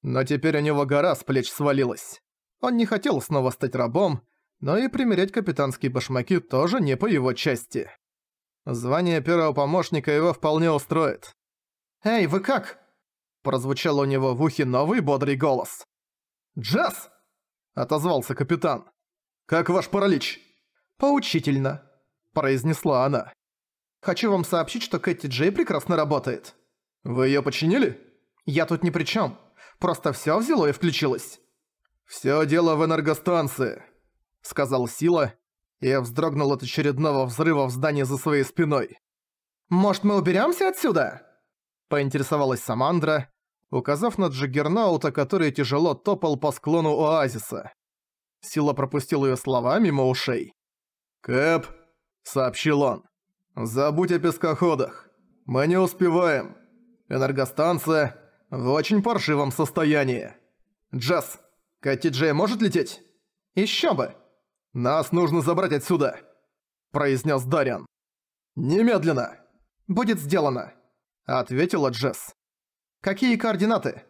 Но теперь у него гора с плеч свалилась. Он не хотел снова стать рабом, но и примерять капитанские башмаки тоже не по его части. Звание первого помощника его вполне устроит. «Эй, вы как?» Прозвучал у него в ухе новый бодрый голос. «Джесс!» – отозвался капитан. «Как ваш паралич?» «Поучительно», – произнесла она. «Хочу вам сообщить, что Кэти Джей прекрасно работает». «Вы её починили?» «Я тут ни при чём. Просто всё взяло и включилось». «Всё дело в энергостанции», – сказал Сила, я вздрогнул от очередного взрыва в здании за своей спиной. «Может, мы уберемся отсюда?» поинтересовалась Самандра, указав на Джиггернаута, который тяжело топал по склону оазиса. Сила пропустил ее слова мимо ушей. «Кэп», — сообщил он, — «забудь о пескоходах. Мы не успеваем. Энергостанция в очень паршивом состоянии. Джаз, Кэти Джей может лететь? Еще бы!» «Нас нужно забрать отсюда!» – произнес Дариан. «Немедленно!» «Будет сделано!» – ответила Джесс. «Какие координаты?»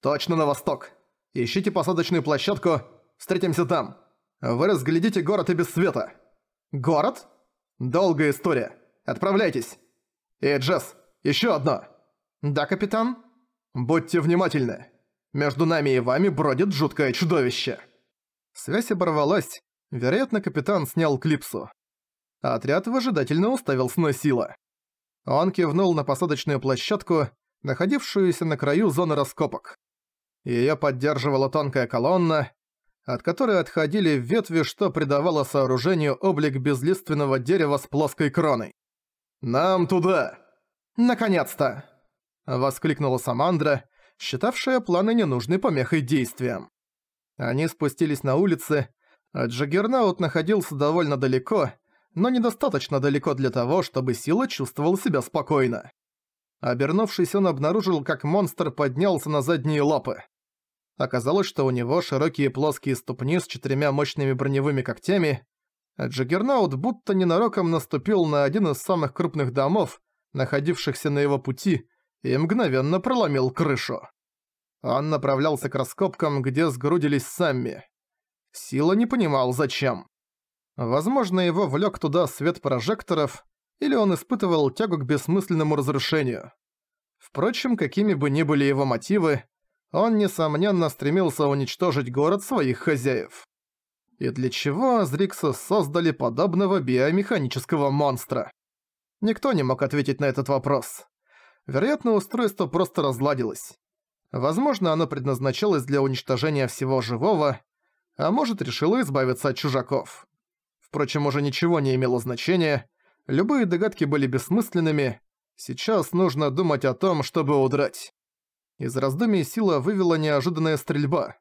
«Точно на восток. Ищите посадочную площадку, встретимся там. Вы разглядите город и без света». «Город?» «Долгая история. Отправляйтесь!» «И, Джесс, еще одно!» «Да, капитан?» «Будьте внимательны. Между нами и вами бродит жуткое чудовище!» Связь оборвалась, Вероятно, капитан снял клипсу. Отряд выжидательно уставился на Сила. Он кивнул на посадочную площадку, находившуюся на краю зоны раскопок. Её поддерживала тонкая колонна, от которой отходили ветви, что придавало сооружению облик безлиственного дерева с плоской кроной. «Нам туда!» «Наконец-то!» — воскликнула Самандра, считавшая планы ненужной помехой действиям. Они спустились на улицы, а Джаггернаут находился довольно далеко, но недостаточно далеко для того, чтобы Сила чувствовал себя спокойно. Обернувшись, он обнаружил, как монстр поднялся на задние лапы. Оказалось, что у него широкие плоские ступни с четырьмя мощными броневыми когтями. А Джаггернаут будто ненароком наступил на один из самых крупных домов, находившихся на его пути, и мгновенно проломил крышу. Он направлялся к раскопкам, где сгрудились Сэмми. Сила не понимал, зачем. Возможно, его влёк туда свет прожекторов, или он испытывал тягу к бессмысленному разрушению. Впрочем, какими бы ни были его мотивы, он, несомненно, стремился уничтожить город своих хозяев. И для чего Азрикса создали подобного биомеханического монстра? Никто не мог ответить на этот вопрос. Вероятно, устройство просто разладилось. Возможно, оно предназначалось для уничтожения всего живого, а может, решила избавиться от чужаков. Впрочем, уже ничего не имело значения, любые догадки были бессмысленными, сейчас нужно думать о том, чтобы удрать. Из раздумий сила вывела неожиданная стрельба.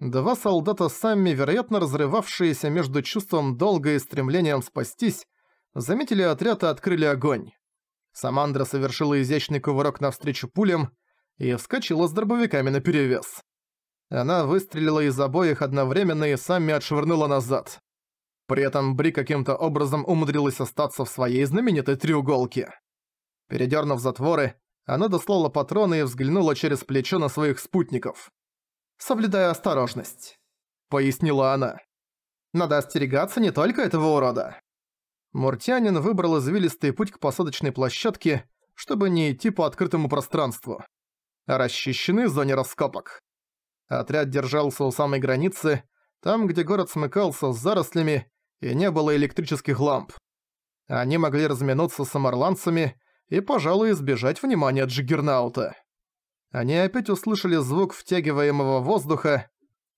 Два солдата сами, вероятно разрывавшиеся между чувством долга и стремлением спастись, заметили отряд и открыли огонь. Самандра совершила изящный кувырок навстречу пулям и вскочила с дробовиками наперевес. Она выстрелила из обоих одновременно и сами отшвырнула назад. При этом Бри каким-то образом умудрилась остаться в своей знаменитой треуголке. Передернув затворы, она дослала патроны и взглянула через плечо на своих спутников. «Соблюдая осторожность», — пояснила она. «Надо остерегаться не только этого урода». Муртянин выбрал извилистый путь к посадочной площадке, чтобы не идти по открытому пространству. Расчищены в зоне раскопок. Отряд держался у самой границы, там, где город смыкался с зарослями и не было электрических ламп. Они могли разминуться с амарланцами и, пожалуй, избежать внимания Джиггернаута. Они опять услышали звук втягиваемого воздуха,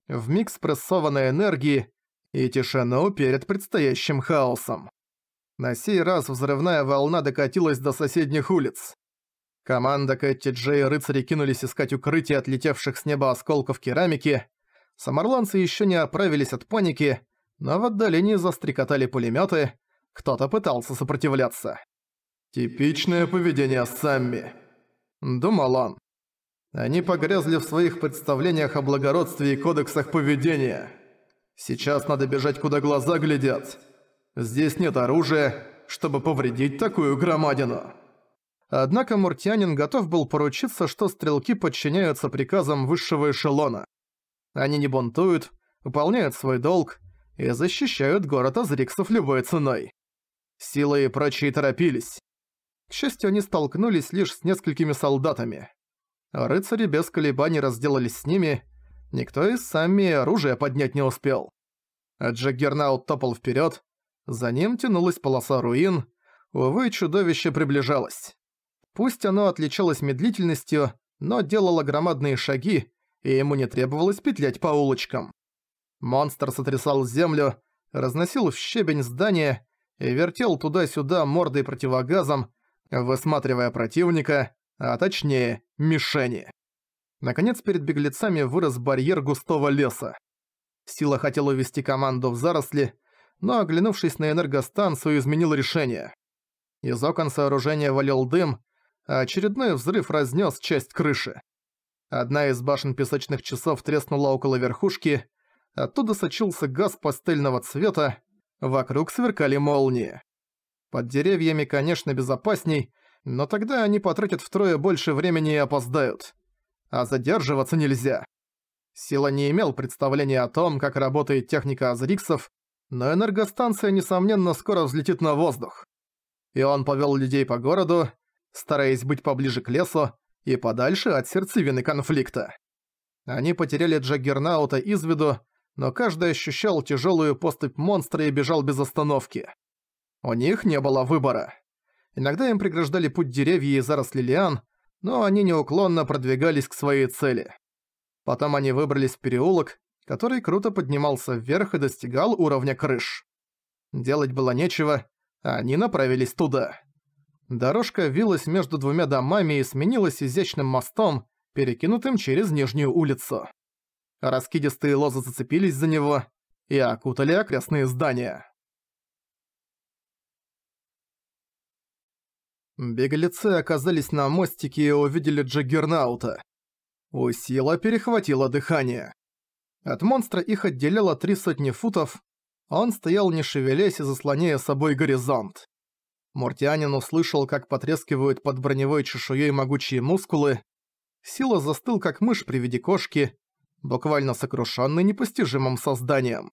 в миг спрессованной энергии и тишину перед предстоящим хаосом. На сей раз взрывная волна докатилась до соседних улиц. Команда Кэти Джей и рыцари кинулись искать укрытие отлетевших с неба осколков керамики. Самарланцы еще не оправились от паники, но в отдалении застрекотали пулеметы. Кто-то пытался сопротивляться. «Типичное поведение сэмми, думал он. Они погрязли в своих представлениях о благородстве и кодексах поведения. Сейчас надо бежать, куда глаза глядят. Здесь нет оружия, чтобы повредить такую громадину. Однако Муртянин готов был поручиться, что стрелки подчиняются приказам высшего эшелона. Они не бунтуют, выполняют свой долг и защищают город Азриксов любой ценой. Силы и прочие торопились. К счастью, они столкнулись лишь с несколькими солдатами. Рыцари без колебаний разделались с ними, никто из сами оружия поднять не успел. А Джаггернаут топал вперед, за ним тянулась полоса руин, увы, чудовище приближалось. Пусть оно отличалось медлительностью, но делало громадные шаги, и ему не требовалось петлять по улочкам. Монстр сотрясал землю, разносил в щебень здания и вертел туда-сюда мордой противогазом, высматривая противника, а точнее, мишени. Наконец перед беглецами вырос барьер густого леса. Сила хотела увести команду в заросли, но, оглянувшись на энергостанцию, изменил решение. Из окон сооружения валил дым, а очередной взрыв разнес часть крыши. Одна из башен песочных часов треснула около верхушки, оттуда сочился газ пастельного цвета, вокруг сверкали молнии. Под деревьями, конечно, безопасней, но тогда они потратят втрое больше времени и опоздают. А задерживаться нельзя. Сила не имел представления о том, как работает техника Азриксов, но энергостанция, несомненно, скоро взлетит на воздух. И он повел людей по городу, стараясь быть поближе к лесу и подальше от сердцевины конфликта. Они потеряли Джаггернаута из виду, но каждый ощущал тяжелую поступь монстра и бежал без остановки. У них не было выбора. Иногда им преграждали путь деревья и заросли лиан, но они неуклонно продвигались к своей цели. Потом они выбрались в переулок, который круто поднимался вверх и достигал уровня крыш. Делать было нечего, а они направились туда. Дорожка вилась между двумя домами и сменилась изящным мостом, перекинутым через нижнюю улицу. Раскидистые лозы зацепились за него и окутали окрестные здания. Беглецы оказались на мостике и увидели Джаггернаута. Усила перехватила дыхание. От монстра их отделяло три сотни футов, он стоял не шевелясь и заслоняя собой горизонт. Муртианин услышал, как потрескивают под броневой чешуей могучие мускулы. Сила застыл, как мышь при виде кошки, буквально сокрушенный непостижимым созданием.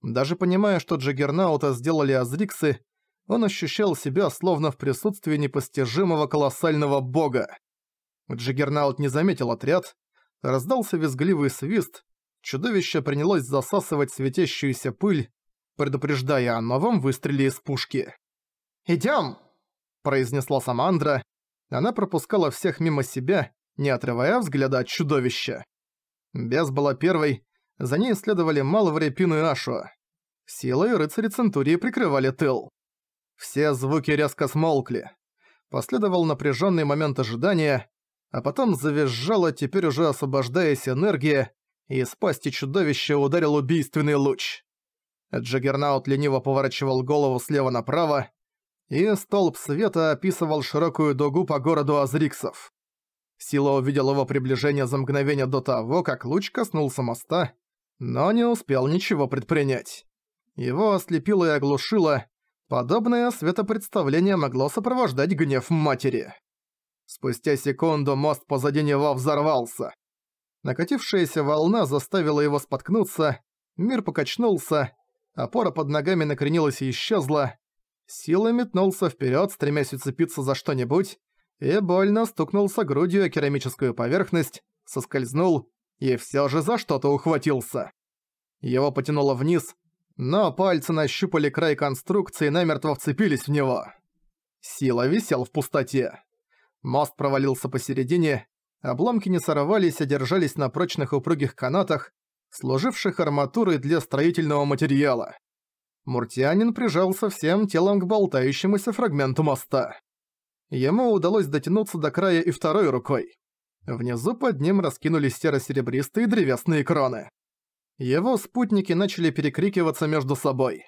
Даже понимая, что Джаггернаута сделали Азриксы, он ощущал себя словно в присутствии непостижимого колоссального бога. Джаггернаут не заметил отряд, раздался визгливый свист, чудовище принялось засасывать светящуюся пыль, предупреждая о новом выстреле из пушки. «Идём!» – произнесла Самандра. Она пропускала всех мимо себя, не отрывая взгляда от чудовища. Бес была первой, за ней следовали Малвари, Пину и Ашу. Силой рыцари Центурии прикрывали тыл. Все звуки резко смолкли. Последовал напряженный момент ожидания, а потом завизжала, теперь уже освобождаясь энергия, и из пасти чудовища ударил убийственный луч. Джаггернаут лениво поворачивал голову слева направо, и столб света описывал широкую дугу по городу Азриксов. Сила увидел его приближение за мгновение до того, как луч коснулся моста, но не успел ничего предпринять. Его ослепило и оглушило, подобное светопредставление могло сопровождать гнев матери. Спустя секунду мост позади него взорвался. Накатившаяся волна заставила его споткнуться, мир покачнулся, опора под ногами накренилась и исчезла, Силой метнулся вперед, стремясь уцепиться за что-нибудь, и больно стукнулся грудью о керамическую поверхность, соскользнул и все же за что-то ухватился. Его потянуло вниз, но пальцы нащупали край конструкции и намертво вцепились в него. Сила висел в пустоте. Мост провалился посередине, обломки не сорвались, а держались на прочных упругих канатах, служивших арматурой для строительного материала. Муртианин прижался всем телом к болтающемуся фрагменту моста. Ему удалось дотянуться до края и второй рукой. Внизу под ним раскинулись серо-серебристые древесные кроны. Его спутники начали перекрикиваться между собой.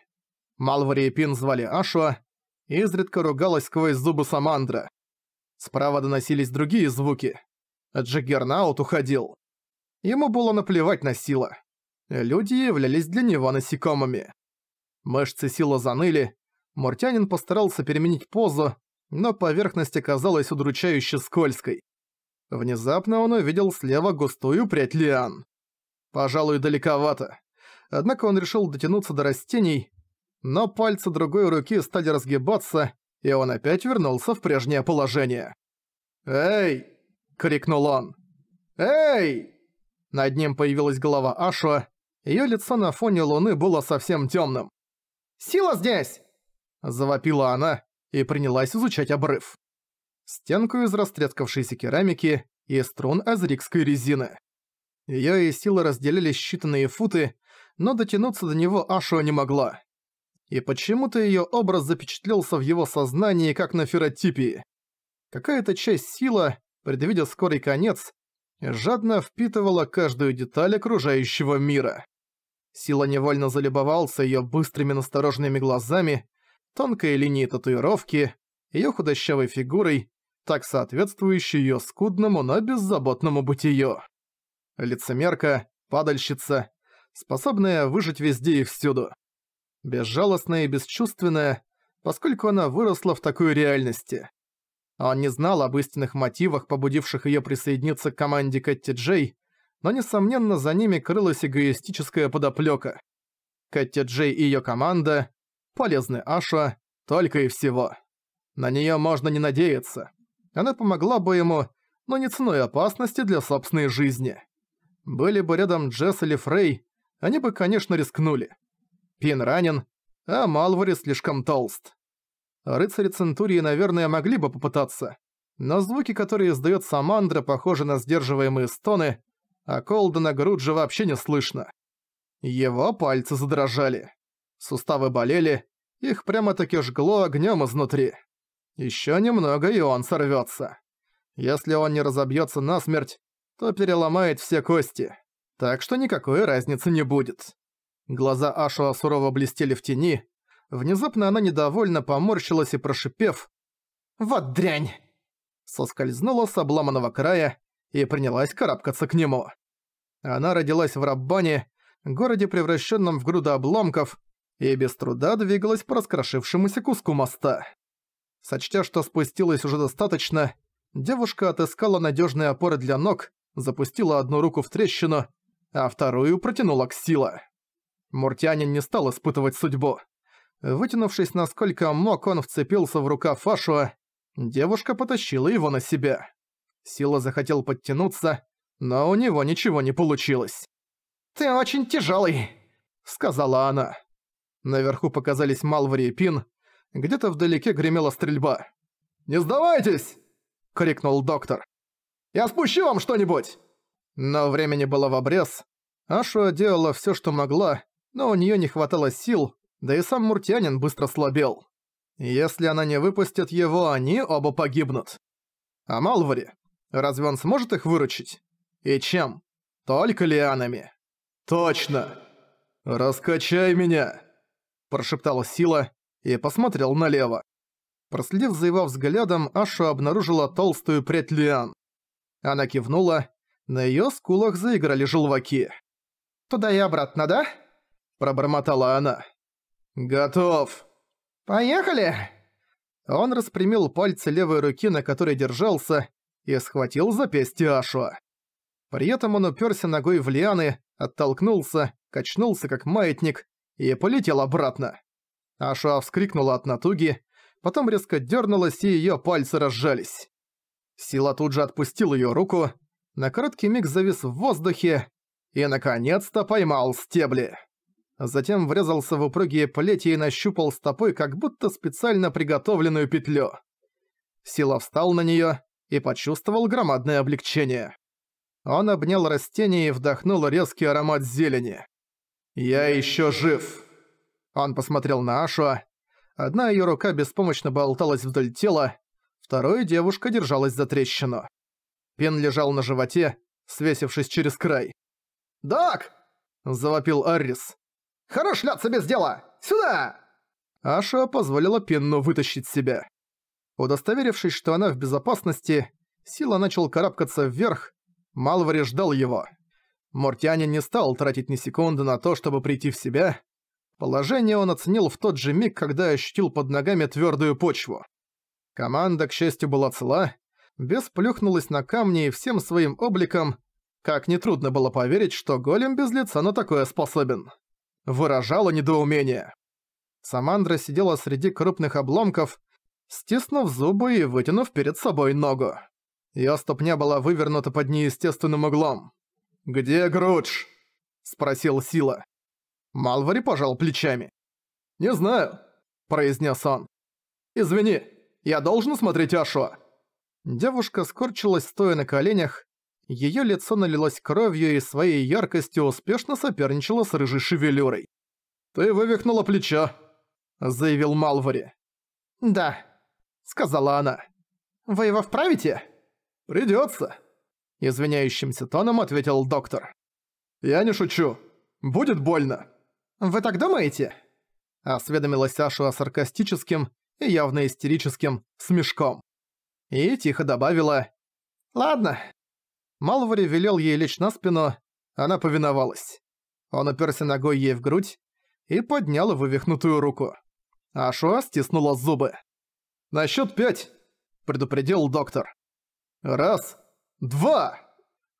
Малвари и Пин звали Ашуа, изредка ругалась сквозь зубы Самандра. Справа доносились другие звуки. Джиггернаут уходил. Ему было наплевать на сила. Люди являлись для него насекомыми. Мышцы сила заныли. Мортянин постарался переменить позу, но поверхность оказалась удручающе скользкой. Внезапно он увидел слева густую прядь лиан. Пожалуй, далековато. Однако он решил дотянуться до растений, но пальцы другой руки стали разгибаться, и он опять вернулся в прежнее положение. «Эй!» — крикнул он. «Эй!» Над ним появилась голова Ашуа, её лицо на фоне луны было совсем тёмным. Сила здесь!» Завопила она и принялась изучать обрыв. Стенку из растрескавшейся керамики и струн азрикской резины. Её и силы разделили считанные футы, но дотянуться до него Ашо не могла. И почему-то её образ запечатлелся в его сознании, как на феротипии. Какая-то часть сила, предвидя скорый конец, жадно впитывала каждую деталь окружающего мира. Сила невольно залюбовался её быстрыми настороженными глазами, тонкой линией татуировки, её худощавой фигурой, так соответствующей её скудному, но беззаботному бытию. Лицемерка, падальщица, способная выжить везде и всюду. Безжалостная и бесчувственная, поскольку она выросла в такой реальности. Он не знал об истинных мотивах, побудивших её присоединиться к команде Кэтти Джей, но, несомненно, за ними крылась эгоистическая подоплёка. Кэти Джей и её команда, полезны Аша, только и всего. На неё можно не надеяться. Она помогла бы ему, но не ценой опасности для собственной жизни. Были бы рядом Джесс или Фрей, они бы, конечно, рискнули. Пин ранен, а Малвари слишком толст. Рыцари Центурии, наверное, могли бы попытаться, но звуки, которые издаёт Самандра, похожи на сдерживаемые стоны, а Колдена Груджа вообще не слышно. Его пальцы задрожали. Суставы болели, их прямо-таки жгло огнем изнутри. Еще немного, и он сорвется. Если он не разобьется насмерть, то переломает все кости. Так что никакой разницы не будет. Глаза Ашуа сурово блестели в тени. Внезапно она недовольно поморщилась и прошипев «Вот дрянь!» соскользнула с обломанного края и принялась карабкаться к нему. Она родилась в Раббане, городе, превращенном в груду обломков, и без труда двигалась по раскрошившемуся куску моста. Сочтя, что спустилась уже достаточно, девушка отыскала надежные опоры для ног, запустила одну руку в трещину, а вторую протянула к силе. Муртянин не стал испытывать судьбу. Вытянувшись насколько мог, он вцепился в рукав Фашуа. Девушка потащила его на себя. Сила захотел подтянуться, но у него ничего не получилось. «Ты очень тяжелый», — сказала она. Наверху показались Малвари и Пин, где-то вдалеке гремела стрельба. «Не сдавайтесь!» — крикнул доктор. «Я спущу вам что-нибудь!» Но времени было в обрез. Ашуа делала все, что могла, но у нее не хватало сил, да и сам муртянин быстро слабел. Если она не выпустит его, они оба погибнут. А Малвари, Разве он сможет их выручить? И чем? Только лианами. Точно! Раскачай меня! Прошептала Сила и посмотрел налево. Проследив за его взглядом, Аша обнаружила толстую прядь лиан. Она кивнула, на её скулах заиграли желваки. «Туда и обратно, да?» – пробормотала она. «Готов!» «Поехали!» Он распрямил пальцы левой руки, на которой держался, и схватил запястье Ашо. При этом он уперся ногой в лианы, оттолкнулся, качнулся как маятник и полетел обратно. Ашуа вскрикнула от натуги, потом резко дернулась и ее пальцы разжались. Сила тут же отпустил ее руку, на короткий миг завис в воздухе и, наконец-то, поймал стебли. Затем врезался в упругие плети и нащупал стопой как будто специально приготовленную петлю. Сила встал на нее, и почувствовал громадное облегчение. Он обнял растение и вдохнул резкий аромат зелени. «Я еще жив!» Он посмотрел на Ашу. Одна ее рука беспомощно болталась вдоль тела, вторая девушка держалась за трещину. Пен лежал на животе, свесившись через край. «Док!» – завопил Аррис. «Хорош ляться без дела! Сюда!» Аша позволила Пенну вытащить себя. Удостоверившись, что она в безопасности, Сила начал карабкаться вверх. Малвари ждал его. Мортианин не стал тратить ни секунды на то, чтобы прийти в себя. Положение он оценил в тот же миг, когда ощутил под ногами твердую почву. Команда, к счастью, была цела. Бес плюхнулась на камни и всем своим обликом. Как нетрудно было поверить, что голем без лица на такое способен. Выражало недоумение. Самандра сидела среди крупных обломков, стиснув зубы и вытянув перед собой ногу. Её ступня была вывернута под неестественным углом. «Где Грудж?» – спросил Сила. Малвари пожал плечами. «Не знаю», – произнес он. «Извини, я должен смотреть Ашуа». Девушка скорчилась, стоя на коленях. Её лицо налилось кровью и своей яркостью успешно соперничало с рыжей шевелюрой. «Ты вывихнула плечо», – заявил Малвари. «Да», сказала она. «Вы его вправите?» «Придётся», — извиняющимся тоном ответил доктор. «Я не шучу. Будет больно». «Вы так думаете?» — осведомилась Ашуа саркастическим и явно истерическим смешком. И тихо добавила «Ладно». Малвари велел ей лечь на спину, она повиновалась. Он уперся ногой ей в грудь и поднял вывихнутую руку. Ашуа стиснула зубы. «На счёт пять!» – предупредил доктор. «Раз, два!»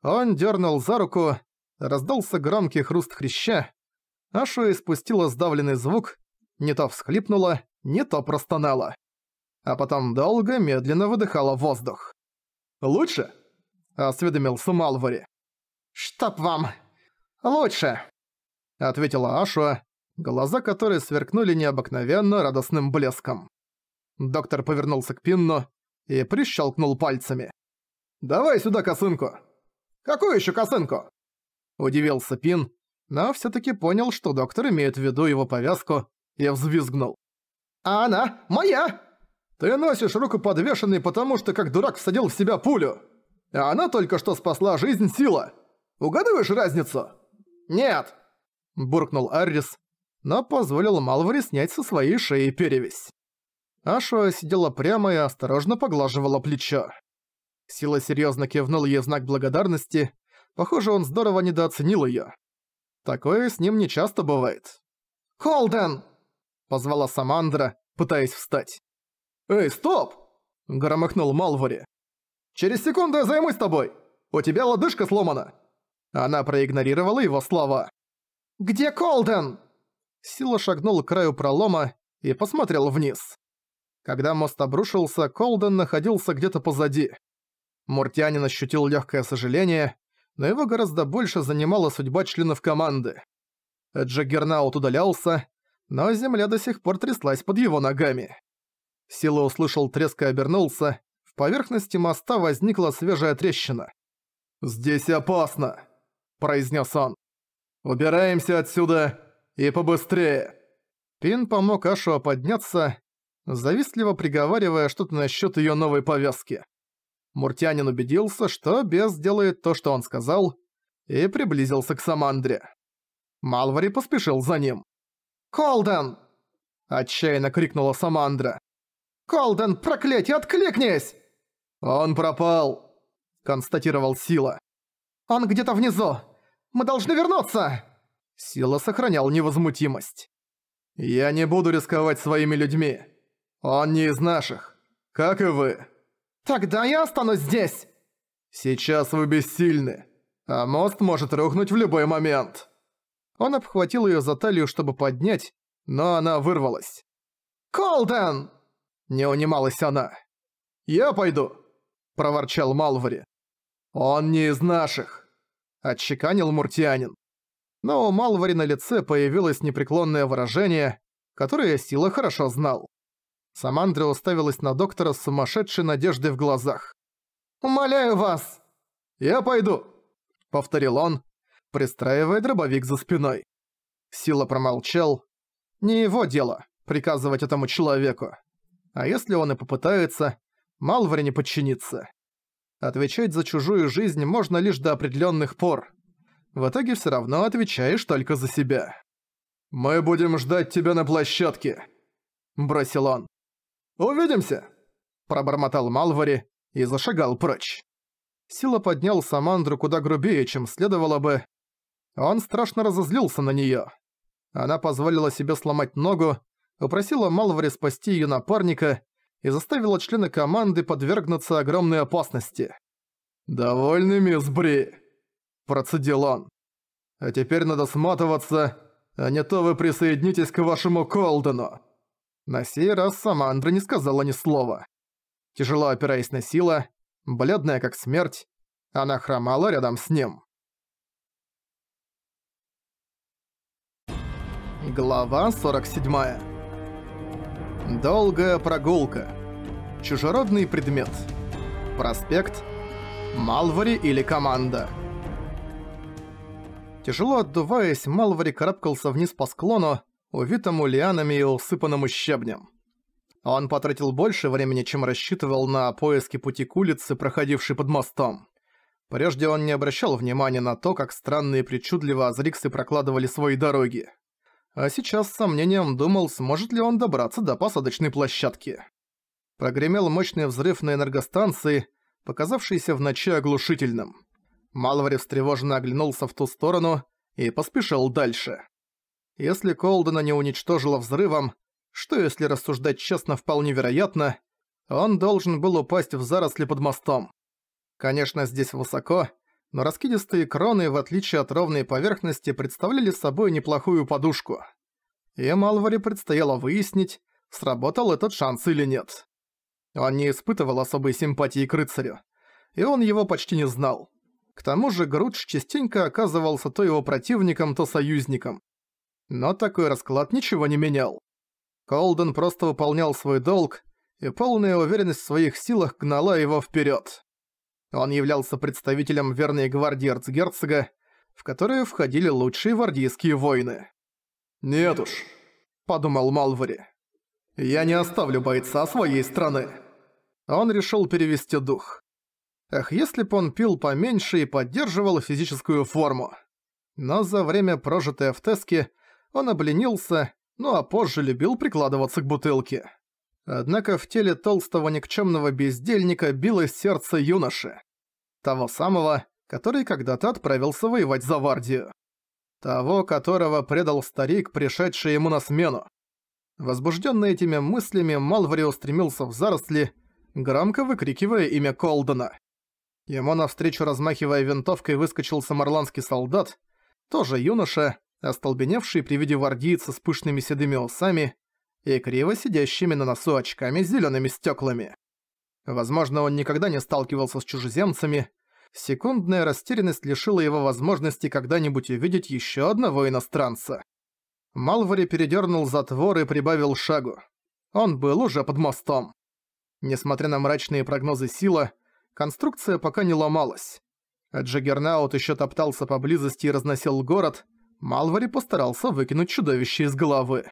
Он дёрнул за руку, раздался громкий хруст хряща. Ашу испустила сдавленный звук, не то всхлипнула, не то простонала. А потом долго, медленно выдыхала воздух. «Лучше?» – осведомился Малвари. «Чтоб вам! Лучше!» – ответила Ашуа, глаза которой сверкнули необыкновенно радостным блеском. Доктор повернулся к Пинну и прищелкнул пальцами. «Давай сюда косынку!» «Какую еще косынку?» Удивился Пин, но все таки понял, что доктор имеет в виду его повязку, и взвизгнул. «А она моя!» «Ты носишь руку подвешенной, потому что как дурак всадил в себя пулю!» «А она только что спасла жизнь сила!» «Угадываешь разницу?» «Нет!» – буркнул Аррис, но позволил Малвори снять со своей шеи перевязь. Аша сидела прямо и осторожно поглаживала плечо. Сила серьезно кивнул ей в знак благодарности. Похоже, он здорово недооценил ее. Такое с ним не часто бывает. «Холден!» – позвала Самандра, пытаясь встать. «Эй, стоп!» – громыхнул Малвори. «Через секунду я займусь тобой! У тебя лодыжка сломана!» Она проигнорировала его слова. «Где Колден?» Сила шагнул к краю пролома и посмотрел вниз. Когда мост обрушился, Колден находился где-то позади. Муртянин ощутил легкое сожаление, но его гораздо больше занимала судьба членов команды. Джаггернаут удалялся, но земля до сих пор тряслась под его ногами. Сила услышал треск и обернулся, в поверхности моста возникла свежая трещина. «Здесь опасно», — произнес он. «Убираемся отсюда и побыстрее». Пин помог Ашуа подняться, завистливо приговаривая что-то насчет ее новой повязки. Муртянин убедился, что бес делает то, что он сказал, и приблизился к Самандре. Малвари поспешил за ним. Колден! отчаянно крикнула Самандра. Колден, проклятие, откликнись!» «Он пропал!» – констатировал Сила. «Он где-то внизу! Мы должны вернуться!» Сила сохранял невозмутимость. «Я не буду рисковать своими людьми!» «Он не из наших, как и вы». «Тогда я останусь здесь!» «Сейчас вы бессильны, а мост может рухнуть в любой момент». Он обхватил её за талию, чтобы поднять, но она вырвалась. «Колден!» – не унималась она. «Я пойду!» – проворчал Малвари. «Он не из наших!» – отчеканил Муртианин. Но у Малвари на лице появилось непреклонное выражение, которое Сила хорошо знал. Самандра уставилась на доктора с сумасшедшей надеждой в глазах. «Умоляю вас!» «Я пойду!» — повторил он, пристраивая дробовик за спиной. Сила промолчал. Не его дело приказывать этому человеку. А если он и попытается, Малвари не подчинится. Отвечать за чужую жизнь можно лишь до определенных пор. В итоге все равно отвечаешь только за себя. «Мы будем ждать тебя на площадке», — бросил он. Увидимся!» Пробормотал Малвари и зашагал прочь. Сила поднял Самандру куда грубее, чем следовало бы. Он страшно разозлился на неё. Она позволила себе сломать ногу, упросила Малвари спасти её напарника и заставила члены команды подвергнуться огромной опасности. «Довольны, мисс Бри?» – процедил он. «А теперь надо сматываться, а не то вы присоединитесь к вашему Колдену». На сей раз сама Андра не сказала ни слова. Тяжело опираясь на сила, бледная как смерть, она хромала рядом с ним. Глава 47. Долгая прогулка. Чужеродный предмет. Проспект. Малвари или команда. Тяжело отдуваясь, Малвари карабкался вниз по склону, увитому лианами и усыпанным щебнем. Он потратил больше времени, чем рассчитывал на поиски пути к улице, проходившей под мостом. Прежде он не обращал внимания на то, как странные и причудливо азриксы прокладывали свои дороги. А сейчас с сомнением думал, сможет ли он добраться до посадочной площадки. Прогремел мощный взрыв на энергостанции, показавшийся в ночи оглушительным. Малвари встревоженно оглянулся в ту сторону и поспешил дальше. Если Колдена не уничтожила взрывом, что если рассуждать честно вполне вероятно, он должен был упасть в заросли под мостом. Конечно, здесь высоко, но раскидистые кроны, в отличие от ровной поверхности, представляли собой неплохую подушку. И Малвари предстояло выяснить, сработал этот шанс или нет. Он не испытывал особой симпатии к рыцарю, и он его почти не знал. К тому же Грудж частенько оказывался то его противником, то союзником но такой расклад ничего не менял. Колден просто выполнял свой долг, и полная уверенность в своих силах гнала его вперед. Он являлся представителем верной гвардии арцгерцога, в которую входили лучшие вардийские воины. «Нет уж», — подумал Малвари, — «я не оставлю бойца своей страны». Он решил перевести дух. Эх, если бы он пил поменьше и поддерживал физическую форму. Но за время, прожитое в Теске, он обленился, ну а позже любил прикладываться к бутылке. Однако в теле толстого никчемного бездельника билось сердце юноши. Того самого, который когда-то отправился воевать за Вардию. Того, которого предал старик, пришедший ему на смену. Возбужденный этими мыслями, Малвари устремился в заросли, громко выкрикивая имя Колдена. Ему навстречу, размахивая винтовкой, выскочил самарландский солдат, тоже юноша, остолбеневшие при виде вардийца с пышными седыми усами и криво сидящими на носу очками с зелёными стёклами. Возможно, он никогда не сталкивался с чужеземцами. Секундная растерянность лишила его возможности когда-нибудь увидеть ещё одного иностранца. Малвари передёрнул затвор и прибавил шагу. Он был уже под мостом. Несмотря на мрачные прогнозы сила, конструкция пока не ломалась. Джаггернаут ещё топтался поблизости и разносил город, Малвари постарался выкинуть чудовище из головы.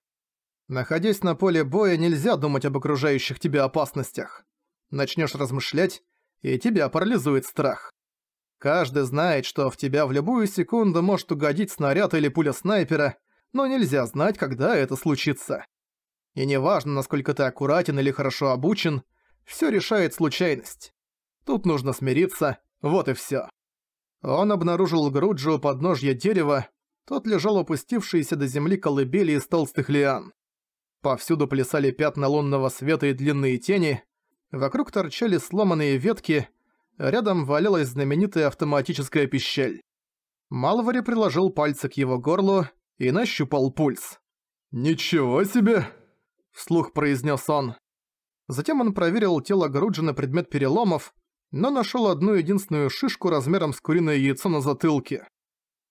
Находясь на поле боя, нельзя думать об окружающих тебя опасностях. Начнешь размышлять, и тебя парализует страх. Каждый знает, что в тебя в любую секунду может угодить снаряд или пуля снайпера, но нельзя знать, когда это случится. И неважно, насколько ты аккуратен или хорошо обучен, все решает случайность. Тут нужно смириться, вот и все. Он обнаружил груджу у подножья дерева, тот лежал опустившийся до земли колыбели из толстых лиан. Повсюду плясали пятна лунного света и длинные тени, вокруг торчали сломанные ветки, рядом валялась знаменитая автоматическая пищель. Малвари приложил пальцы к его горлу и нащупал пульс. «Ничего себе!» – вслух произнес он. Затем он проверил тело Груджи на предмет переломов, но нашел одну единственную шишку размером с куриное яйцо на затылке.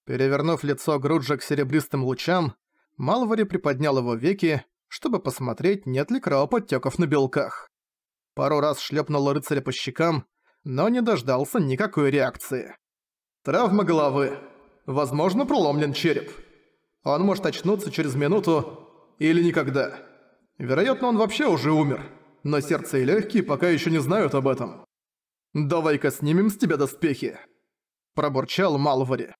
Перевернув лицо Груджа к серебристым лучам, Малвари приподнял его веки, чтобы посмотреть, нет ли кровоподтёков на белках. Пару раз шлепнул рыцаря по щекам, но не дождался никакой реакции. Травма головы. Возможно, проломлен череп. Он может очнуться через минуту или никогда. Вероятно, он вообще уже умер, но сердце и легкие пока еще не знают об этом. «Давай-ка снимем с тебя доспехи!» – пробурчал Малвари.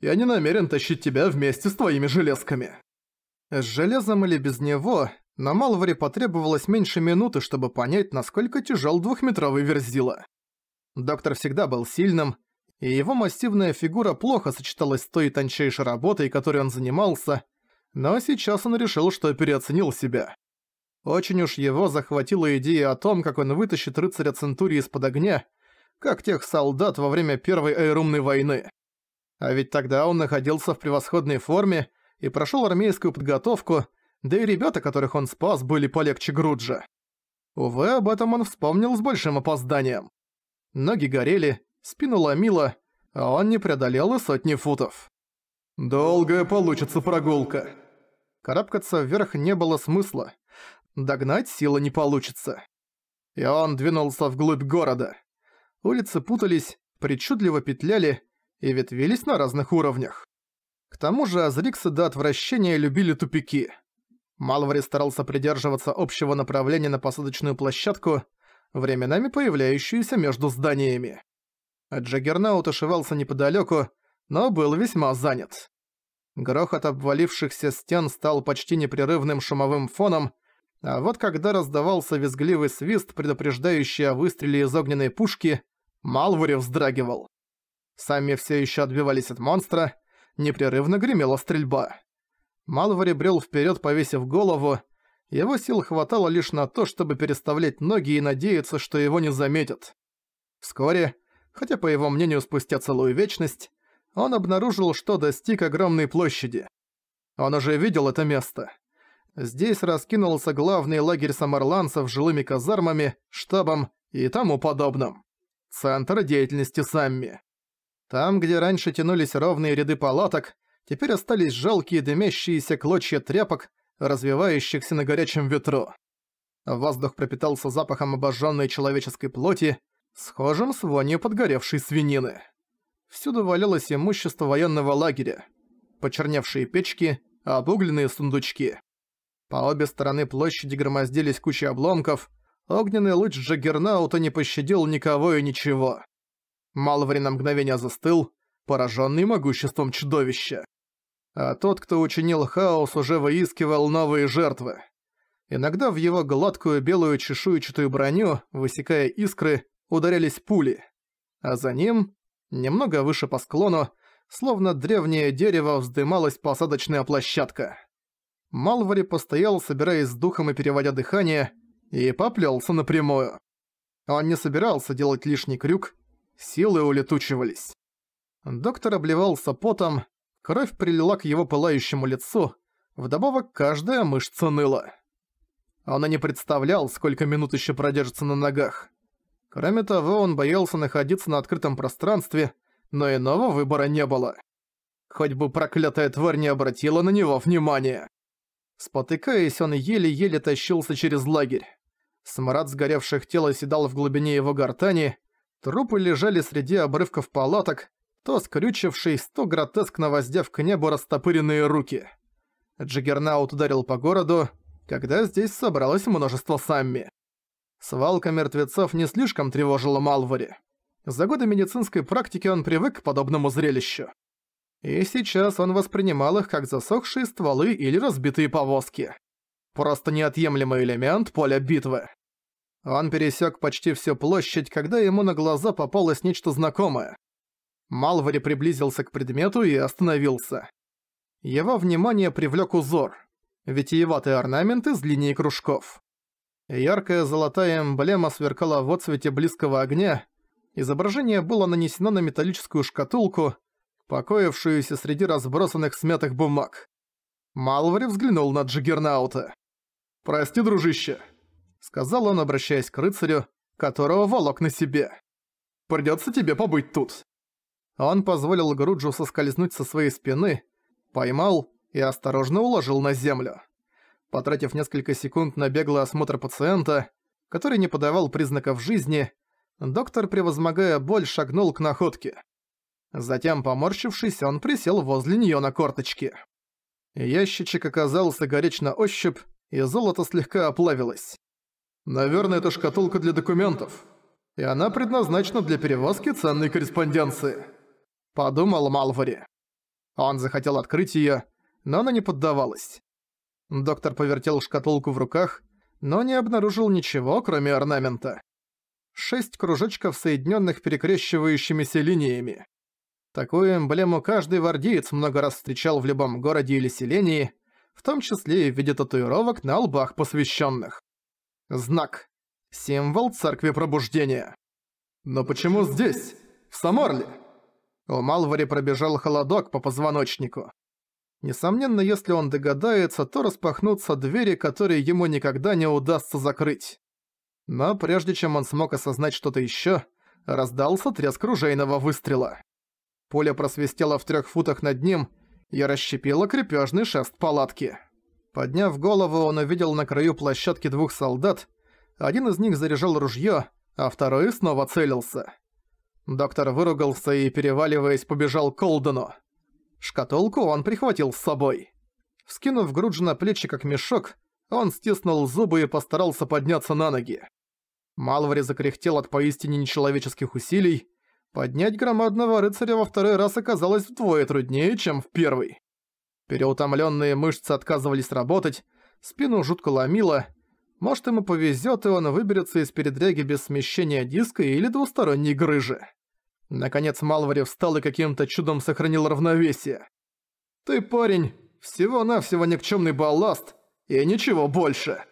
Я не намерен тащить тебя вместе с твоими железками». С железом или без него, на малваре потребовалось меньше минуты, чтобы понять, насколько тяжел двухметровый верзила. Доктор всегда был сильным, и его массивная фигура плохо сочеталась с той тончайшей работой, которой он занимался, но сейчас он решил, что переоценил себя. Очень уж его захватила идея о том, как он вытащит рыцаря Центурии из-под огня, как тех солдат во время Первой Айрумной войны. А ведь тогда он находился в превосходной форме и прошел армейскую подготовку, да и ребята, которых он спас, были полегче Груджа. Увы, об этом он вспомнил с большим опозданием. Ноги горели, спину ломило, а он не преодолел и сотни футов. «Долгая получится прогулка». Карабкаться вверх не было смысла. Догнать силы не получится. И он двинулся вглубь города. Улицы путались, причудливо петляли, и ветвились на разных уровнях. К тому же Азриксы до отвращения любили тупики. Малвари старался придерживаться общего направления на посадочную площадку, временами появляющуюся между зданиями. Джаггернаут ошивался неподалеку, но был весьма занят. Грохот обвалившихся стен стал почти непрерывным шумовым фоном, а вот когда раздавался визгливый свист, предупреждающий о выстреле из огненной пушки, Малвари вздрагивал. Сами все еще отбивались от монстра, непрерывно гремела стрельба. Малвари брел вперед, повесив голову. Его сил хватало лишь на то, чтобы переставлять ноги и надеяться, что его не заметят. Вскоре, хотя по его мнению спустя целую вечность, он обнаружил, что достиг огромной площади. Он уже видел это место. Здесь раскинулся главный лагерь самарланцев с жилыми казармами, штабом и тому подобным. Центр деятельности Самми. Там, где раньше тянулись ровные ряды палаток, теперь остались жалкие дымящиеся клочья тряпок, развивающихся на горячем ветру. Воздух пропитался запахом обожженной человеческой плоти, схожим с вонью подгоревшей свинины. Всюду валялось имущество военного лагеря. Почерневшие печки, обугленные сундучки. По обе стороны площади громоздились кучи обломков, огненный луч Джаггернаута не пощадил никого и ничего. Малвари на мгновение застыл, пораженный могуществом чудовища. А тот, кто учинил хаос, уже выискивал новые жертвы. Иногда в его гладкую белую чешуйчатую броню, высекая искры, ударялись пули. А за ним, немного выше по склону, словно древнее дерево вздымалась посадочная площадка. Малвари постоял, собираясь с духом и переводя дыхание, и поплелся напрямую. Он не собирался делать лишний крюк, силы улетучивались. Доктор обливался потом, кровь прилила к его пылающему лицу, вдобавок каждая мышца ныла. Он и не представлял, сколько минут еще продержится на ногах. Кроме того, он боялся находиться на открытом пространстве, но иного выбора не было. Хоть бы проклятая тварь не обратила на него внимания. Спотыкаясь, он еле-еле тащился через лагерь. Смрад сгоревших тел оседал в глубине его гортани, Трупы лежали среди обрывков палаток, то скрючившись, то гротескно воздев к небу растопыренные руки. Джиггернаут ударил по городу, когда здесь собралось множество самми. Свалка мертвецов не слишком тревожила Малвари. За годы медицинской практики он привык к подобному зрелищу. И сейчас он воспринимал их как засохшие стволы или разбитые повозки. Просто неотъемлемый элемент поля битвы. Он пересек почти всю площадь, когда ему на глаза попалось нечто знакомое. Малвари приблизился к предмету и остановился. Его внимание привлек узор. Витиеватый орнамент из линии кружков. Яркая золотая эмблема сверкала в отсвете близкого огня. Изображение было нанесено на металлическую шкатулку, покоившуюся среди разбросанных смятых бумаг. Малвари взглянул на Джиггернаута. «Прости, дружище», — сказал он, обращаясь к рыцарю, которого волок на себе. «Придётся тебе побыть тут». Он позволил Груджу соскользнуть со своей спины, поймал и осторожно уложил на землю. Потратив несколько секунд на беглый осмотр пациента, который не подавал признаков жизни, доктор, превозмогая боль, шагнул к находке. Затем, поморщившись, он присел возле неё на корточки. Ящичек оказался горяч на ощупь, и золото слегка оплавилось. Наверное, это шкатулка для документов. И она предназначена для перевозки ценной корреспонденции. Подумал Малвари. Он захотел открыть ее, но она не поддавалась. Доктор повертел шкатулку в руках, но не обнаружил ничего, кроме орнамента. Шесть кружочков, соединенных перекрещивающимися линиями. Такую эмблему каждый вардеец много раз встречал в любом городе или селении, в том числе и в виде татуировок на лбах посвященных. Знак. Символ Церкви Пробуждения. Но почему здесь? В Саморле? У Малвари пробежал холодок по позвоночнику. Несомненно, если он догадается, то распахнутся двери, которые ему никогда не удастся закрыть. Но прежде чем он смог осознать что-то еще, раздался треск ружейного выстрела. Пуля просвистела в трех футах над ним и расщепила крепежный шест палатки. Подняв голову, он увидел на краю площадки двух солдат. Один из них заряжал ружье, а второй снова целился. Доктор выругался и, переваливаясь, побежал к Колдену. Шкатулку он прихватил с собой. Вскинув грудь на плечи, как мешок, он стиснул зубы и постарался подняться на ноги. Малвари закряхтел от поистине нечеловеческих усилий. Поднять громадного рыцаря во второй раз оказалось вдвое труднее, чем в первый. Переутомленные мышцы отказывались работать, спину жутко ломило. Может, ему повезет, и он выберется из передряги без смещения диска или двусторонней грыжи. Наконец Малвари встал и каким-то чудом сохранил равновесие. «Ты, парень, всего-навсего никчемный балласт и ничего больше!»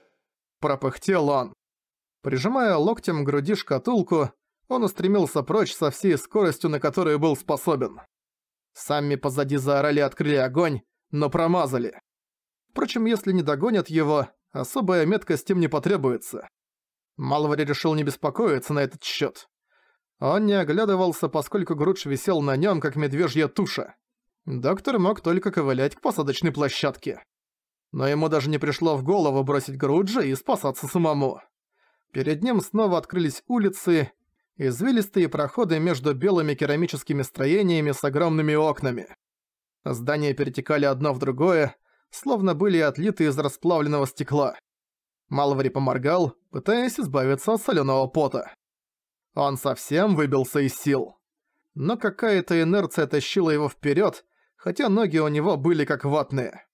Пропыхтел он. Прижимая локтем к груди шкатулку, он устремился прочь со всей скоростью, на которую был способен. Сами позади заорали открыли огонь, но промазали. Впрочем, если не догонят его, особая меткость им не потребуется. Малвари решил не беспокоиться на этот счет. Он не оглядывался, поскольку Грудж висел на нем, как медвежья туша. Доктор мог только ковылять к посадочной площадке. Но ему даже не пришло в голову бросить Груджа и спасаться самому. Перед ним снова открылись улицы, извилистые проходы между белыми керамическими строениями с огромными окнами. Здания перетекали одно в другое, словно были отлиты из расплавленного стекла. Малвари поморгал, пытаясь избавиться от соленого пота. Он совсем выбился из сил. Но какая-то инерция тащила его вперед, хотя ноги у него были как ватные.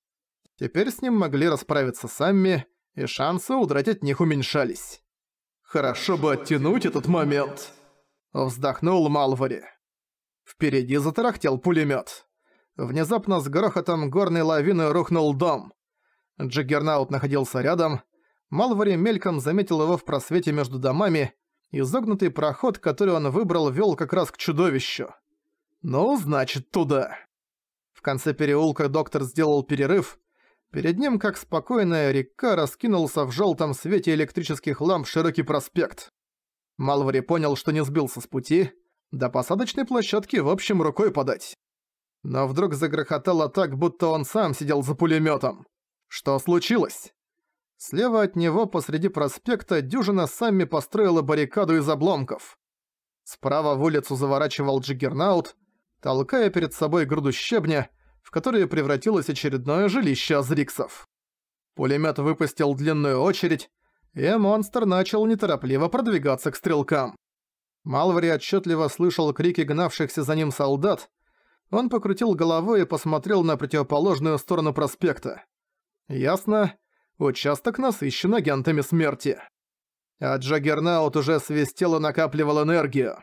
Теперь с ним могли расправиться сами, и шансы удрать от них уменьшались. «Хорошо бы оттянуть этот момент», — вздохнул Малвари. Впереди затарахтел пулемет внезапно с грохотом горной лавины рухнул дом. Джиггернаут находился рядом. Малвари мельком заметил его в просвете между домами. Изогнутый проход, который он выбрал, вел как раз к чудовищу. «Ну, значит, туда». В конце переулка доктор сделал перерыв. Перед ним, как спокойная река, раскинулся в желтом свете электрических ламп широкий проспект. Малвари понял, что не сбился с пути. До посадочной площадки в общем рукой подать но вдруг загрохотало так, будто он сам сидел за пулемётом. Что случилось? Слева от него посреди проспекта дюжина сами построила баррикаду из обломков. Справа в улицу заворачивал джиггернаут, толкая перед собой груду щебня, в которые превратилось очередное жилище азриксов. Пулемёт выпустил длинную очередь, и монстр начал неторопливо продвигаться к стрелкам. Малвари отчетливо слышал крики гнавшихся за ним солдат, он покрутил головой и посмотрел на противоположную сторону проспекта. Ясно, участок насыщен агентами смерти. А Джаггернаут уже свистел и накапливал энергию.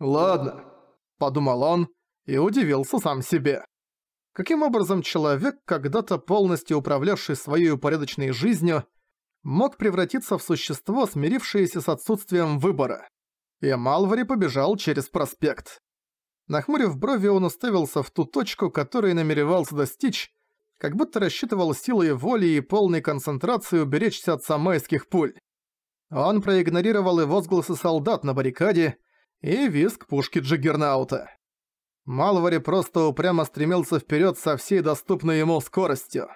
«Ладно», — подумал он и удивился сам себе. Каким образом человек, когда-то полностью управлявший своей упорядоченной жизнью, мог превратиться в существо, смирившееся с отсутствием выбора? И Малвари побежал через проспект. Нахмурив брови, он уставился в ту точку, которую намеревался достичь, как будто рассчитывал силой воли и полной концентрации уберечься от самайских пуль. Он проигнорировал и возгласы солдат на баррикаде, и визг пушки Джиггернаута. Малвари просто упрямо стремился вперед со всей доступной ему скоростью.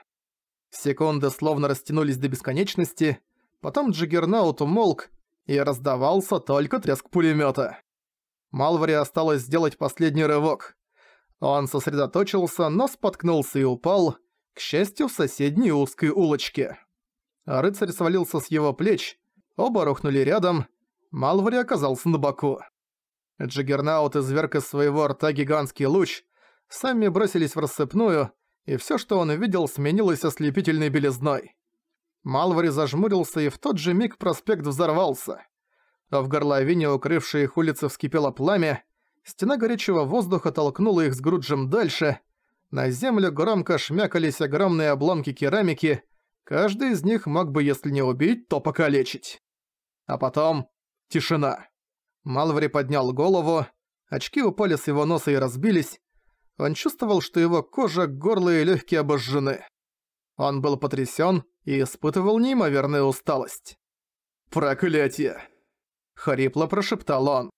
Секунды словно растянулись до бесконечности, потом Джиггернаут умолк, и раздавался только треск пулемета. Малвари осталось сделать последний рывок. Он сосредоточился, но споткнулся и упал, к счастью, в соседней узкой улочке. Рыцарь свалился с его плеч, оба рухнули рядом, Малвари оказался на боку. Джаггернаут изверг из своего рта гигантский луч, сами бросились в рассыпную, и всё, что он увидел, сменилось ослепительной белизной. Малвари зажмурился, и в тот же миг проспект взорвался а в горловине, укрывшей их улицы, вскипело пламя, стена горячего воздуха толкнула их с Груджем дальше, на землю громко шмякались огромные обломки керамики, каждый из них мог бы, если не убить, то покалечить. А потом тишина. Малври поднял голову, очки упали с его носа и разбились, он чувствовал, что его кожа, горло и легкие обожжены. Он был потрясен и испытывал неимоверную усталость. «Проклятие!» хрипло прошептал он.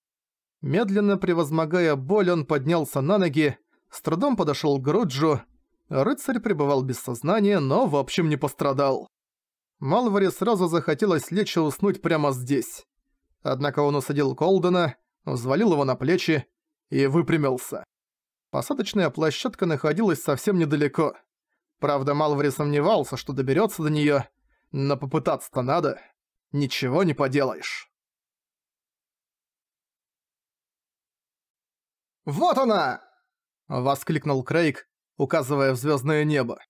Медленно превозмогая боль, он поднялся на ноги, с трудом подошёл к Груджу. Рыцарь пребывал без сознания, но в общем не пострадал. Малвари сразу захотелось лечь и уснуть прямо здесь. Однако он усадил Колдена, взвалил его на плечи и выпрямился. Посадочная площадка находилась совсем недалеко. Правда, Малвари сомневался, что доберётся до неё, но попытаться-то надо. Ничего не поделаешь. «Вот она!» – воскликнул Крейг, указывая в звёздное небо.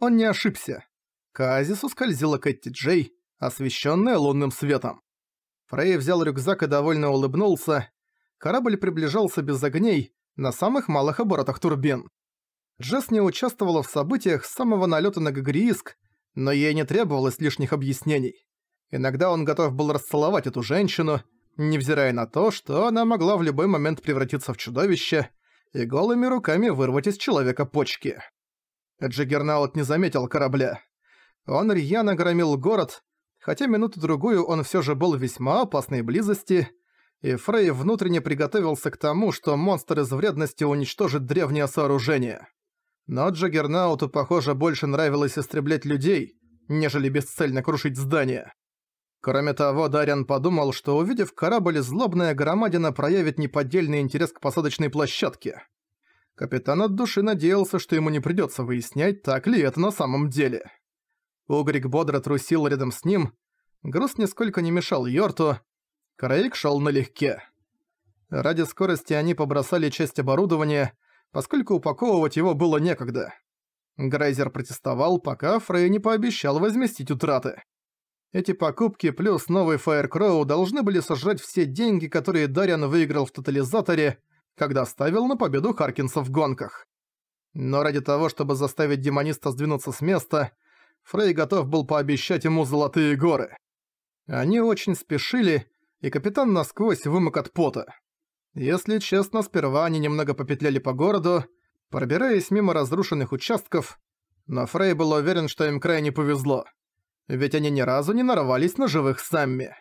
Он не ошибся. К оазису скользила Кэти Джей, освещенная лунным светом. Фрей взял рюкзак и довольно улыбнулся. Корабль приближался без огней, на самых малых оборотах турбин. Джесс не участвовала в событиях с самого налета на Гагрииск, но ей не требовалось лишних объяснений. Иногда он готов был расцеловать эту женщину – невзирая на то, что она могла в любой момент превратиться в чудовище и голыми руками вырвать из человека почки. Джиггернаут не заметил корабля. Он рьяно громил город, хотя минуту-другую он все же был в весьма опасной близости, и Фрей внутренне приготовился к тому, что монстр из вредности уничтожит древнее сооружение. Но Джаггернауту, похоже, больше нравилось истреблять людей, нежели бесцельно крушить здания. Кроме того, Дарьян подумал, что увидев корабль, злобная громадина проявит неподдельный интерес к посадочной площадке. Капитан от души надеялся, что ему не придётся выяснять, так ли это на самом деле. Угрик бодро трусил рядом с ним, груз нисколько не мешал Йорту, Караик шёл налегке. Ради скорости они побросали часть оборудования, поскольку упаковывать его было некогда. Грейзер протестовал, пока Фрей не пообещал возместить утраты. Эти покупки плюс новый Фаеркроу должны были сожрать все деньги, которые Дарьян выиграл в тотализаторе, когда ставил на победу Харкинса в гонках. Но ради того, чтобы заставить демониста сдвинуться с места, Фрей готов был пообещать ему золотые горы. Они очень спешили, и капитан насквозь вымок от пота. Если честно, сперва они немного попетляли по городу, пробираясь мимо разрушенных участков, но Фрей был уверен, что им крайне повезло. Ведь они ни разу не нарвались на живых сами.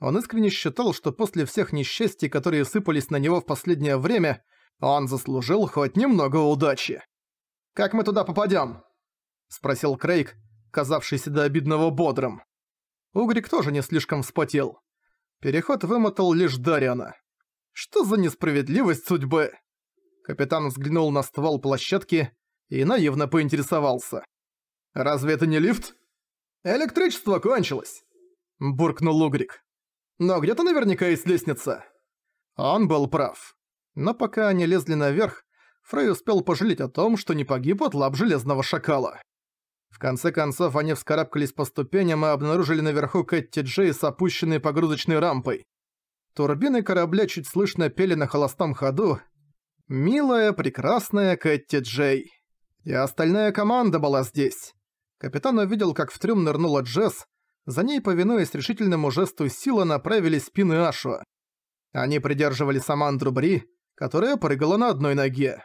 Он искренне считал, что после всех несчастий, которые сыпались на него в последнее время, он заслужил хоть немного удачи. «Как мы туда попадем? – спросил Крейг, казавшийся до обидного бодрым. Угрик тоже не слишком вспотел. Переход вымотал лишь Дариана. Что за несправедливость судьбы? Капитан взглянул на ствол площадки и наивно поинтересовался. «Разве это не лифт?» «Электричество кончилось!» – буркнул Угрик. «Но где-то наверняка есть лестница!» Он был прав. Но пока они лезли наверх, Фрей успел пожалеть о том, что не погиб от лап Железного Шакала. В конце концов, они вскарабкались по ступеням и обнаружили наверху Кэтти Джей с опущенной погрузочной рампой. Турбины корабля чуть слышно пели на холостом ходу. «Милая, прекрасная Кэтти Джей». И остальная команда была здесь. Капитан увидел, как в трюм нырнула Джесс, за ней, повинуясь решительному жесту Сила направили спины Ашуа. Они придерживали Самандру Бри, которая прыгала на одной ноге.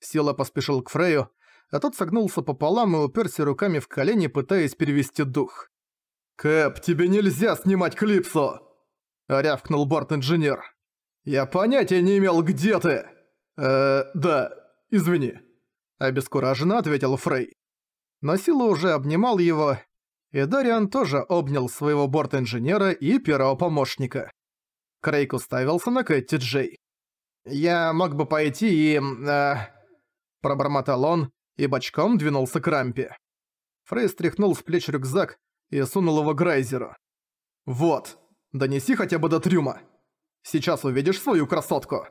Сила поспешил к Фрею, а тот согнулся пополам и уперся руками в колени, пытаясь перевести дух. «Кэп, тебе нельзя снимать клипсу!» — рявкнул борт-инженер. «Я понятия не имел, где ты!» «Э, да, извини», — обескураженно ответил Фрей но Сила уже обнимал его, и Дариан тоже обнял своего борт-инженера и первого помощника. Крейг уставился на Кэти Джей. «Я мог бы пойти и...» э, Пробормотал он и бочком двинулся к рампе. Фрей стряхнул с плеч рюкзак и сунул его Грайзеру. «Вот, донеси хотя бы до трюма. Сейчас увидишь свою красотку».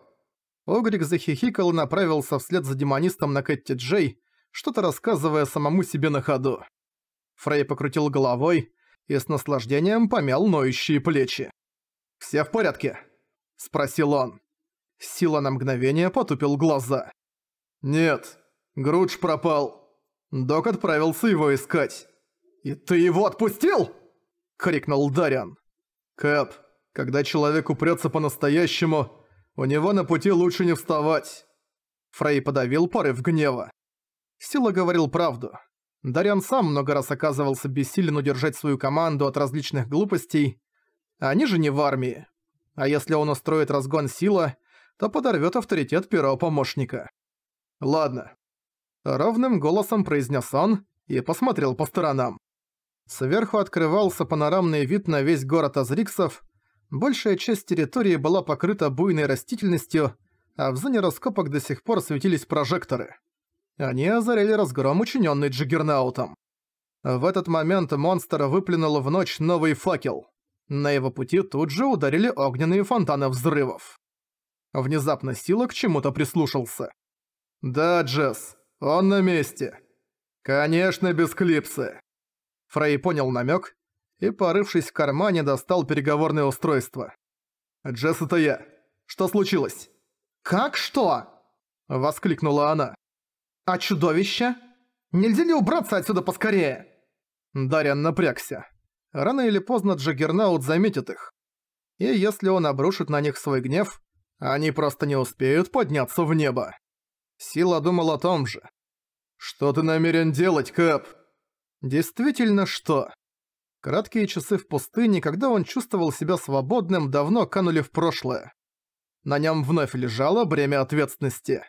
Огрик захихикал и направился вслед за демонистом на Кэтти Джей, что-то рассказывая самому себе на ходу. Фрей покрутил головой и с наслаждением помял ноющие плечи. «Все в порядке?» – спросил он. Сила на мгновение потупил глаза. «Нет, Грудж пропал. Док отправился его искать». «И ты его отпустил?» – крикнул Дариан. «Кэп, когда человек упрется по-настоящему, у него на пути лучше не вставать». Фрей подавил порыв гнева. Сила говорил правду. Дарян сам много раз оказывался бессилен удержать свою команду от различных глупостей. Они же не в армии. А если он устроит разгон сила, то подорвет авторитет первого помощника. Ладно. Ровным голосом произнес он и посмотрел по сторонам. Сверху открывался панорамный вид на весь город Азриксов. Большая часть территории была покрыта буйной растительностью, а в зоне раскопок до сих пор светились прожекторы. Они озарили разгром, учиненный Джиггернаутом. В этот момент монстр выплюнул в ночь новый факел. На его пути тут же ударили огненные фонтаны взрывов. Внезапно Сила к чему-то прислушался. «Да, Джесс, он на месте. Конечно, без клипсы». Фрей понял намек и, порывшись в кармане, достал переговорное устройство. «Джесс, это я. Что случилось?» «Как что?» – воскликнула она. «А чудовище? Нельзя ли убраться отсюда поскорее?» Дарьян напрягся. Рано или поздно Джаггернаут заметит их. И если он обрушит на них свой гнев, они просто не успеют подняться в небо. Сила думал о том же. «Что ты намерен делать, Кэп?» «Действительно, что?» Краткие часы в пустыне, когда он чувствовал себя свободным, давно канули в прошлое. На нем вновь лежало бремя ответственности.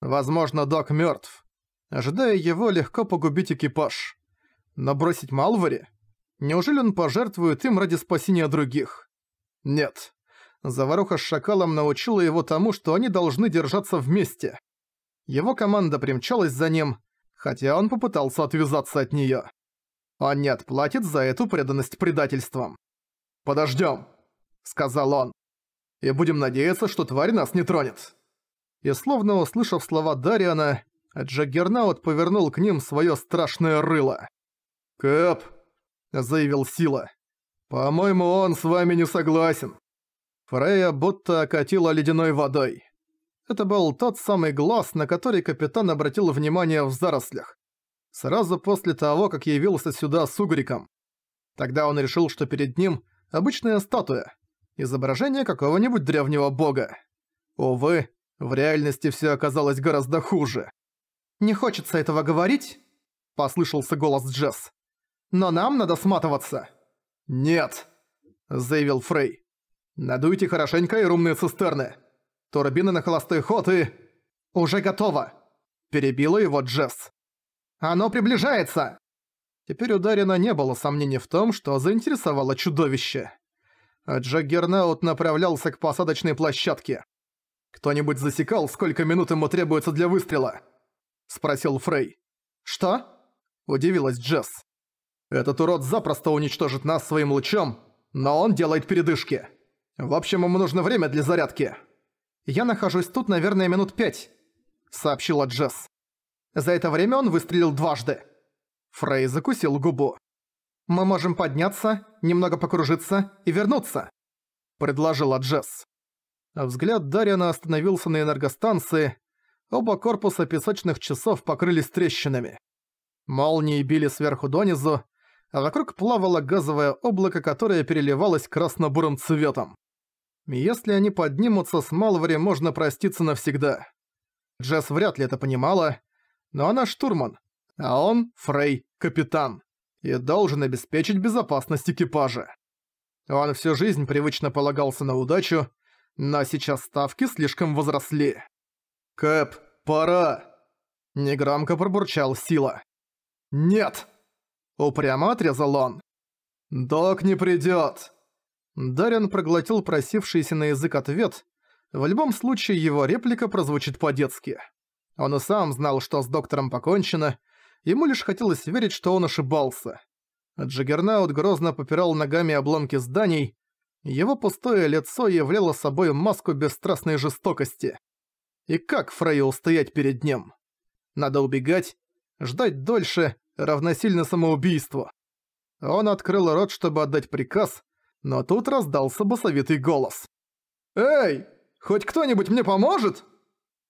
Возможно, док мертв. Ожидая его, легко погубить экипаж. Но бросить Малвари? Неужели он пожертвует им ради спасения других? Нет. Заваруха с шакалом научила его тому, что они должны держаться вместе. Его команда примчалась за ним, хотя он попытался отвязаться от неё. Он не отплатит за эту преданность предательством. «Подождём», — сказал он, — «и будем надеяться, что тварь нас не тронет» и словно услышав слова Дариана, Джаггернаут повернул к ним своё страшное рыло. «Кэп», — заявил Сила, — «по-моему, он с вами не согласен». Фрея будто окатила ледяной водой. Это был тот самый глаз, на который капитан обратил внимание в зарослях. Сразу после того, как явился сюда с угриком. Тогда он решил, что перед ним обычная статуя, изображение какого-нибудь древнего бога. Увы, в реальности все оказалось гораздо хуже. «Не хочется этого говорить», — послышался голос Джесс. «Но нам надо сматываться». «Нет», — заявил Фрей. «Надуйте хорошенько и румные цистерны. Турбины на холостой ход и...» «Уже готово», — перебила его Джесс. «Оно приближается!» Теперь у Дарина не было сомнений в том, что заинтересовало чудовище. Джаггернаут направлялся к посадочной площадке. «Кто-нибудь засекал, сколько минут ему требуется для выстрела?» – спросил Фрей. «Что?» – удивилась Джесс. «Этот урод запросто уничтожит нас своим лучом, но он делает передышки. В общем, ему нужно время для зарядки». «Я нахожусь тут, наверное, минут пять», – сообщила Джесс. «За это время он выстрелил дважды». Фрей закусил губу. «Мы можем подняться, немного покружиться и вернуться», – предложила Джесс. А взгляд Дарьяна остановился на энергостанции. Оба корпуса песочных часов покрылись трещинами. Молнии били сверху донизу, а вокруг плавало газовое облако, которое переливалось красно-бурым цветом. Если они поднимутся с Малвари, можно проститься навсегда. Джесс вряд ли это понимала, но она штурман, а он, Фрей, капитан, и должен обеспечить безопасность экипажа. Он всю жизнь привычно полагался на удачу, но сейчас ставки слишком возросли. «Кэп, пора!» Негромко пробурчал Сила. «Нет!» Упрямо отрезал он. «Док не придёт!» Дарин проглотил просившийся на язык ответ. В любом случае его реплика прозвучит по-детски. Он и сам знал, что с доктором покончено, ему лишь хотелось верить, что он ошибался. Джаггернаут грозно попирал ногами обломки зданий, его пустое лицо являло собой маску бесстрастной жестокости. И как Фрейя устоять перед ним? Надо убегать, ждать дольше, равносильно самоубийству. Он открыл рот, чтобы отдать приказ, но тут раздался басовитый голос. «Эй, хоть кто-нибудь мне поможет?»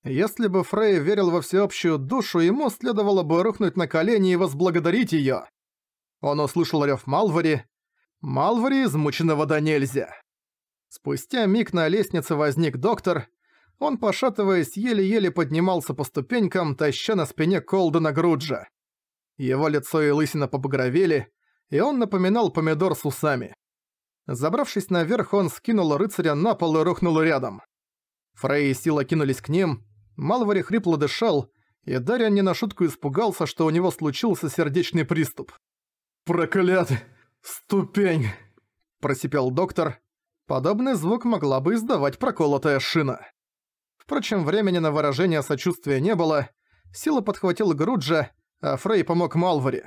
Если бы Фрей верил во всеобщую душу, ему следовало бы рухнуть на колени и возблагодарить её. Он услышал рёв Малвари, Малвари измученного до нельзя. Спустя миг на лестнице возник доктор. Он, пошатываясь, еле-еле поднимался по ступенькам, таща на спине Колдена Груджа. Его лицо и лысина побагровели, и он напоминал помидор с усами. Забравшись наверх, он скинул рыцаря на пол и рухнул рядом. Фрей и Сила кинулись к ним, Малвари хрипло дышал, и Дарья не на шутку испугался, что у него случился сердечный приступ. «Проклятый!» «Ступень!» – просипел доктор. Подобный звук могла бы издавать проколотая шина. Впрочем, времени на выражение сочувствия не было. Сила подхватила Груджа, а Фрей помог Малвари.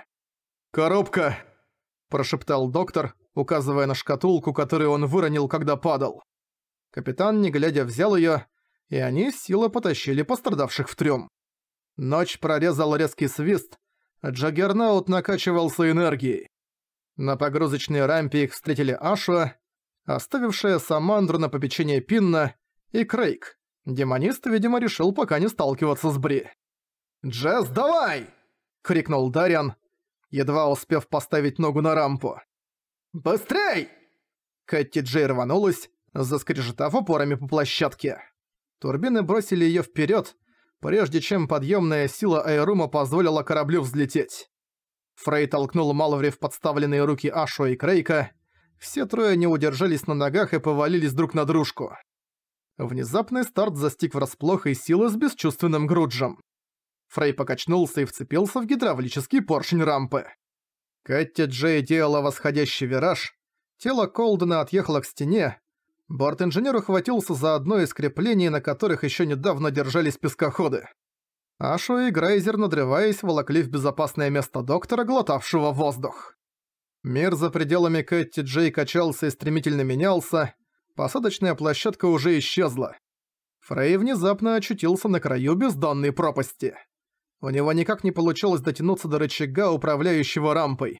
«Коробка!» – прошептал доктор, указывая на шкатулку, которую он выронил, когда падал. Капитан, не глядя, взял её, и они силы потащили пострадавших в трюм. Ночь прорезал резкий свист, а Джаггернаут накачивался энергией. На погрузочной рампе их встретили Аша, оставившая Самандру на попечение Пинна, и Крейг. Демонист, видимо, решил пока не сталкиваться с Бри. «Джесс, давай!» — крикнул Дариан, едва успев поставить ногу на рампу. «Быстрей!» Кэти Джей рванулась, заскрежетав опорами по площадке. Турбины бросили её вперёд, прежде чем подъёмная сила аэрума позволила кораблю взлететь. Фрей толкнул Малври в подставленные руки Ашо и Крейка. Все трое не удержались на ногах и повалились друг на дружку. Внезапный старт застиг врасплох и силы с бесчувственным груджем. Фрей покачнулся и вцепился в гидравлический поршень рампы. Катти Джей делала восходящий вираж. Тело Колдена отъехало к стене. Борт-инженер ухватился за одно из креплений, на которых еще недавно держались пескоходы. Ашу и Грейзер, надрываясь, волокли в безопасное место доктора, глотавшего воздух. Мир за пределами Кэти Джей качался и стремительно менялся. Посадочная площадка уже исчезла. Фрей внезапно очутился на краю бездонной пропасти. У него никак не получалось дотянуться до рычага, управляющего рампой.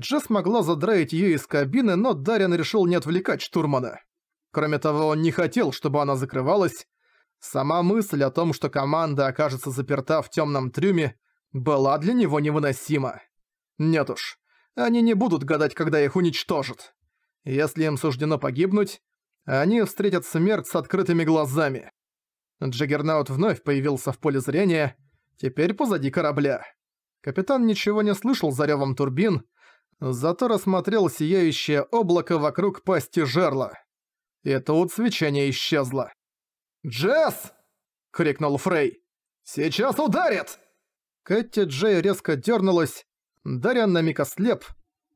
Джесс могла задраить её из кабины, но Дарьян решил не отвлекать штурмана. Кроме того, он не хотел, чтобы она закрывалась, Сама мысль о том, что команда окажется заперта в темном трюме, была для него невыносима. Нет уж, они не будут гадать, когда их уничтожат. Если им суждено погибнуть, они встретят смерть с открытыми глазами. Джаггернаут вновь появился в поле зрения, теперь позади корабля. Капитан ничего не слышал за ревом турбин, зато рассмотрел сияющее облако вокруг пасти жерла. И тут свечение исчезло. «Джесс!» — крикнул Фрей. «Сейчас ударит!» Кэти Джей резко дернулась. Дарьян на миг ослеп.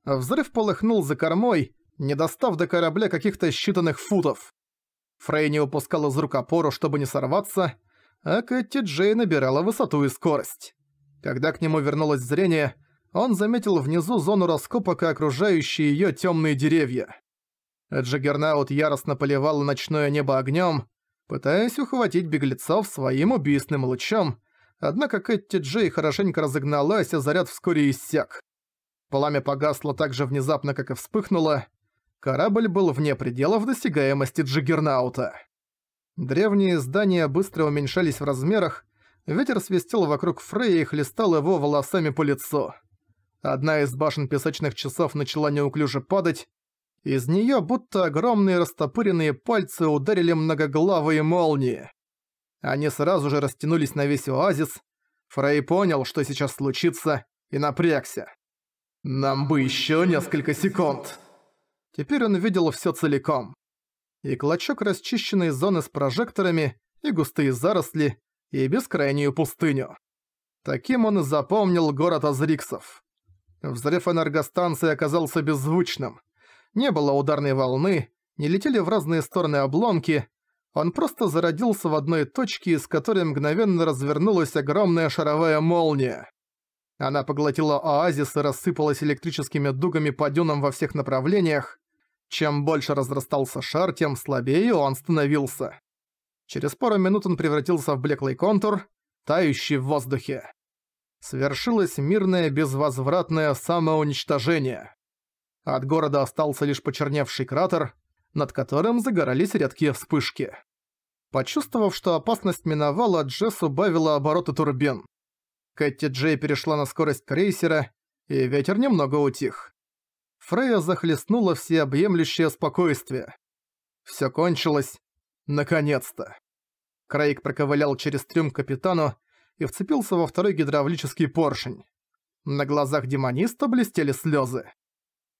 Взрыв полыхнул за кормой, не достав до корабля каких-то считанных футов. Фрей не упускал из рук опору, чтобы не сорваться, а Кэти Джей набирала высоту и скорость. Когда к нему вернулось зрение, он заметил внизу зону раскопок и окружающие ее темные деревья. Джаггернаут яростно поливал ночное небо огнем пытаясь ухватить беглецов своим убийственным лучом, однако Кэтти Джей хорошенько разогналась, а заряд вскоре иссяк. Пламя погасло так же внезапно, как и вспыхнуло. Корабль был вне пределов досягаемости Джиггернаута. Древние здания быстро уменьшались в размерах, ветер свистел вокруг Фрея и хлестал его волосами по лицу. Одна из башен песочных часов начала неуклюже падать, из нее будто огромные растопыренные пальцы ударили многоглавые молнии. Они сразу же растянулись на весь оазис. Фрей понял, что сейчас случится, и напрягся. «Нам бы еще несколько секунд!» Теперь он видел все целиком. И клочок расчищенной зоны с прожекторами, и густые заросли, и бескрайнюю пустыню. Таким он и запомнил город Азриксов. Взрыв энергостанции оказался беззвучным. Не было ударной волны, не летели в разные стороны обломки. Он просто зародился в одной точке, из которой мгновенно развернулась огромная шаровая молния. Она поглотила оазис и рассыпалась электрическими дугами по дюнам во всех направлениях. Чем больше разрастался шар, тем слабее он становился. Через пару минут он превратился в блеклый контур, тающий в воздухе. Свершилось мирное безвозвратное самоуничтожение. А от города остался лишь почерневший кратер, над которым загорались редкие вспышки. Почувствовав, что опасность миновала, Джесс убавила обороты турбин. Кэти Джей перешла на скорость крейсера, и ветер немного утих. Фрея захлестнула всеобъемлющее спокойствие. Все кончилось. Наконец-то. Крейг проковылял через трюм к капитану и вцепился во второй гидравлический поршень. На глазах демониста блестели слезы.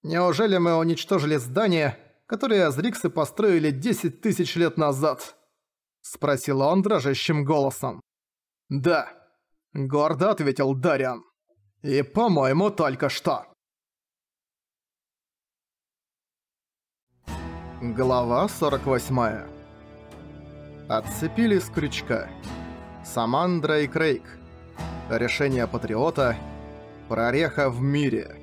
Неужели мы уничтожили здание, которое Азриксы построили 10 тысяч лет назад?» Спросила он дрожащим голосом. «Да», — гордо ответил Дариан. «И, по-моему, только что». Глава 48 Отцепили с крючка. Самандра и Крейг. Решение Патриота. Прореха в мире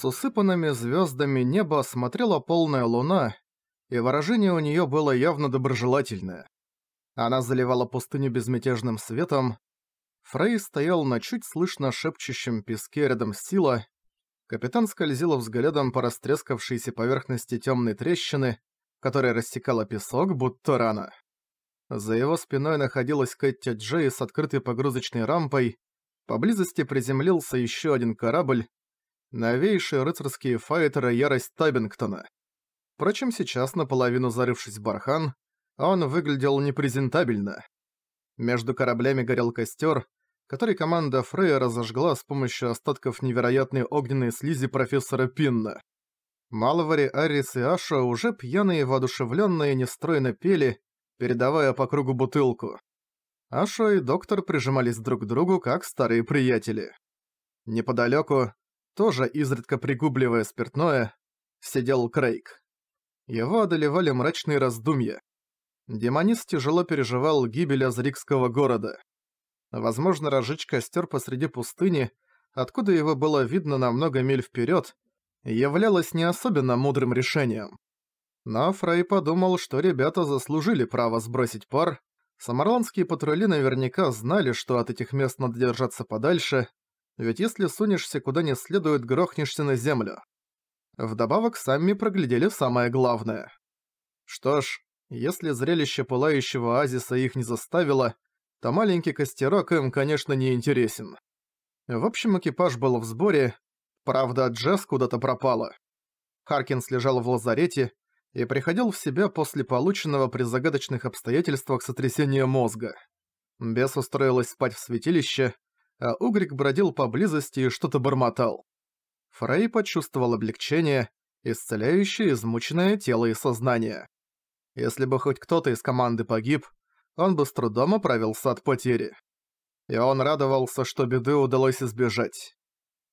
с усыпанными звездами небо смотрела полная луна, и выражение у нее было явно доброжелательное. Она заливала пустыню безмятежным светом. Фрей стоял на чуть слышно шепчущем песке рядом с Сила. Капитан скользила взглядом по растрескавшейся поверхности темной трещины, которая растекала песок, будто рана. За его спиной находилась Кэття Джей с открытой погрузочной рампой. Поблизости приземлился еще один корабль, Новейшие рыцарские файтеры «Ярость Табингтона». Впрочем, сейчас, наполовину зарывшись в бархан, он выглядел непрезентабельно. Между кораблями горел костер, который команда Фрея разожгла с помощью остатков невероятной огненной слизи профессора Пинна. Малвари, Арис и Аша уже пьяные, воодушевленные, нестройно пели, передавая по кругу бутылку. Аша и доктор прижимались друг к другу, как старые приятели. Неподалеку, тоже изредка пригубливая спиртное, сидел Крейг. Его одолевали мрачные раздумья. Демонист тяжело переживал гибель Азрикского города. Возможно, разжечь костер посреди пустыни, откуда его было видно на много миль вперед, являлось не особенно мудрым решением. Но Фрей подумал, что ребята заслужили право сбросить пар, самарландские патрули наверняка знали, что от этих мест надо держаться подальше, ведь если сунешься куда не следует, грохнешься на землю. Вдобавок сами проглядели самое главное. Что ж, если зрелище пылающего оазиса их не заставило, то маленький костерок им, конечно, не интересен. В общем, экипаж был в сборе, правда, Джесс куда-то пропала. Харкинс лежал в лазарете и приходил в себя после полученного при загадочных обстоятельствах сотрясения мозга. Бес устроилась спать в святилище, а Угрик бродил поблизости и что-то бормотал. Фрей почувствовал облегчение, исцеляющее измученное тело и сознание. Если бы хоть кто-то из команды погиб, он бы с трудом оправился от потери. И он радовался, что беды удалось избежать.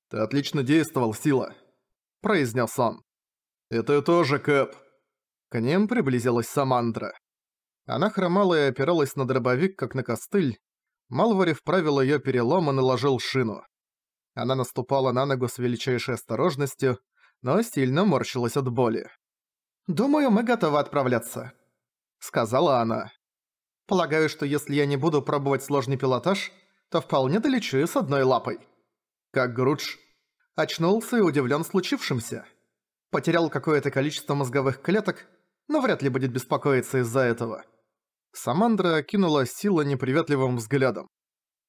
«Ты отлично действовал, Сила», — произнес он. «И тоже, Кэп». К ним приблизилась Самандра. Она хромала и опиралась на дробовик, как на костыль, Малвари вправил её перелом и наложил шину. Она наступала на ногу с величайшей осторожностью, но сильно морщилась от боли. «Думаю, мы готовы отправляться», — сказала она. «Полагаю, что если я не буду пробовать сложный пилотаж, то вполне долечу с одной лапой». Как Грудж очнулся и удивлен случившимся. Потерял какое-то количество мозговых клеток, но вряд ли будет беспокоиться из-за этого. Самандра окинула Сила неприветливым взглядом.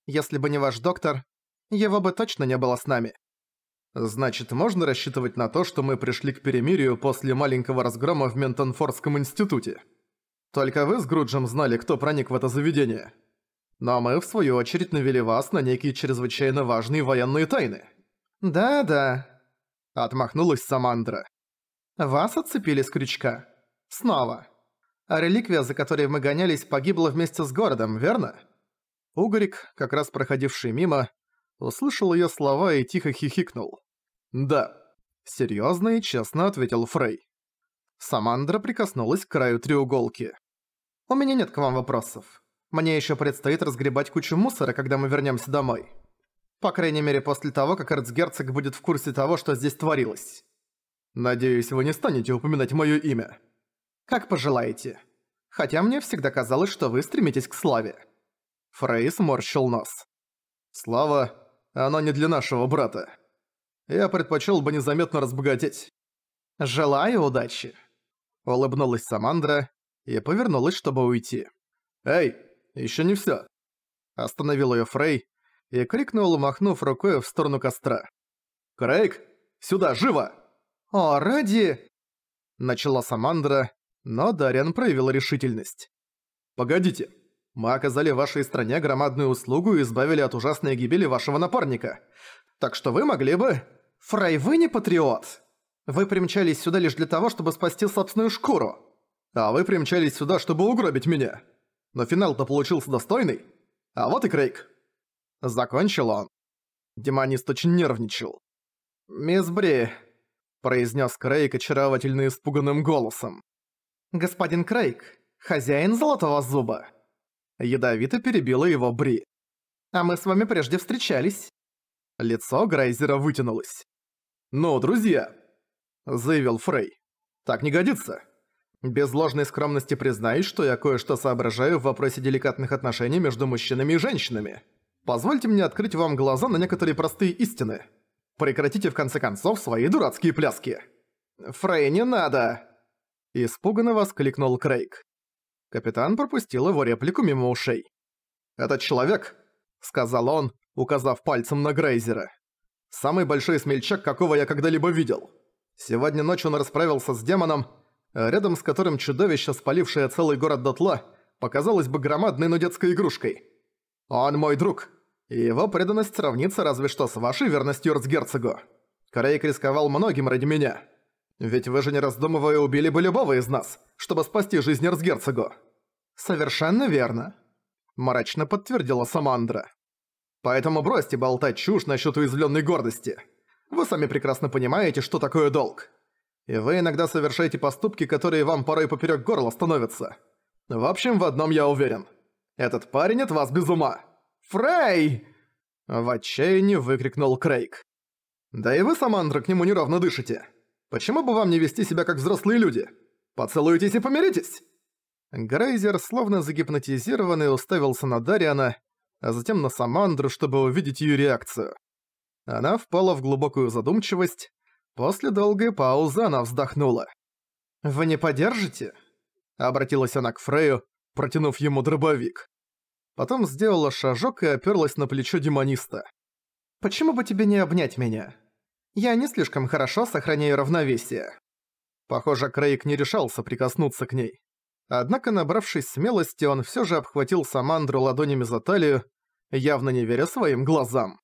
«Если бы не ваш доктор, его бы точно не было с нами». «Значит, можно рассчитывать на то, что мы пришли к перемирию после маленького разгрома в Ментонфордском институте? Только вы с Груджем знали, кто проник в это заведение. Но мы, в свою очередь, навели вас на некие чрезвычайно важные военные тайны». «Да-да», — отмахнулась Самандра. «Вас отцепили с крючка. Снова». А реликвия, за которой мы гонялись, погибла вместе с городом, верно? Угорик, как раз проходивший мимо, услышал ее слова и тихо хихикнул. «Да», — серьезно и честно ответил Фрей. Самандра прикоснулась к краю треуголки. «У меня нет к вам вопросов. Мне еще предстоит разгребать кучу мусора, когда мы вернемся домой. По крайней мере, после того, как эрцгерцог будет в курсе того, что здесь творилось. Надеюсь, вы не станете упоминать мое имя». Как пожелаете. Хотя мне всегда казалось, что вы стремитесь к славе. Фрейс морщил нос. Слава, она не для нашего брата. Я предпочел бы незаметно разбогатеть. Желаю удачи. Улыбнулась Самандра и повернулась, чтобы уйти. Эй, еще не все. Остановил ее Фрей и крикнул, махнув рукой в сторону костра. «Крейг, сюда, живо!» «О, ради...» Начала Самандра, но Дарьян проявил решительность. «Погодите, мы оказали вашей стране громадную услугу и избавили от ужасной гибели вашего напарника. Так что вы могли бы...» «Фрай, вы не патриот! Вы примчались сюда лишь для того, чтобы спасти собственную шкуру!» «А вы примчались сюда, чтобы угробить меня!» «Но финал-то получился достойный!» «А вот и Крейг!» Закончил он. Демонист очень нервничал. «Мисс Бри», — произнес Крейг очаровательно испуганным голосом. «Господин Крейг, хозяин Золотого Зуба!» Ядовито перебила его Бри. «А мы с вами прежде встречались!» Лицо Грейзера вытянулось. «Ну, друзья!» – заявил Фрей. «Так не годится. Без ложной скромности признаюсь, что я кое-что соображаю в вопросе деликатных отношений между мужчинами и женщинами. Позвольте мне открыть вам глаза на некоторые простые истины. Прекратите в конце концов свои дурацкие пляски!» «Фрей, не надо!» Испуганно воскликнул Крейг. Капитан пропустил его реплику мимо ушей. «Этот человек», — сказал он, указав пальцем на Грейзера, — «самый большой смельчак, какого я когда-либо видел. Сегодня ночью он расправился с демоном, рядом с которым чудовище, спалившее целый город дотла, показалось бы громадной, но детской игрушкой. Он мой друг, и его преданность сравнится разве что с вашей верностью Эрцгерцогу. Крейг рисковал многим ради меня». Ведь вы же не раздумывая убили бы любого из нас, чтобы спасти жизнь Эрцгерцогу». «Совершенно верно», – мрачно подтвердила Самандра. «Поэтому бросьте болтать чушь насчет уязвленной гордости. Вы сами прекрасно понимаете, что такое долг. И вы иногда совершаете поступки, которые вам порой поперек горла становятся. В общем, в одном я уверен. Этот парень от вас без ума. Фрей!» В отчаянии выкрикнул Крейг. «Да и вы, Самандра, к нему неровно дышите». Почему бы вам не вести себя как взрослые люди? Поцелуйтесь и помиритесь!» Грейзер, словно загипнотизированный, уставился на Дариана, а затем на Самандру, чтобы увидеть ее реакцию. Она впала в глубокую задумчивость. После долгой паузы она вздохнула. «Вы не поддержите?» Обратилась она к Фрею, протянув ему дробовик. Потом сделала шажок и оперлась на плечо демониста. «Почему бы тебе не обнять меня?» Я не слишком хорошо сохраняю равновесие». Похоже, Крейг не решался прикоснуться к ней. Однако, набравшись смелости, он все же обхватил Самандру ладонями за талию, явно не веря своим глазам.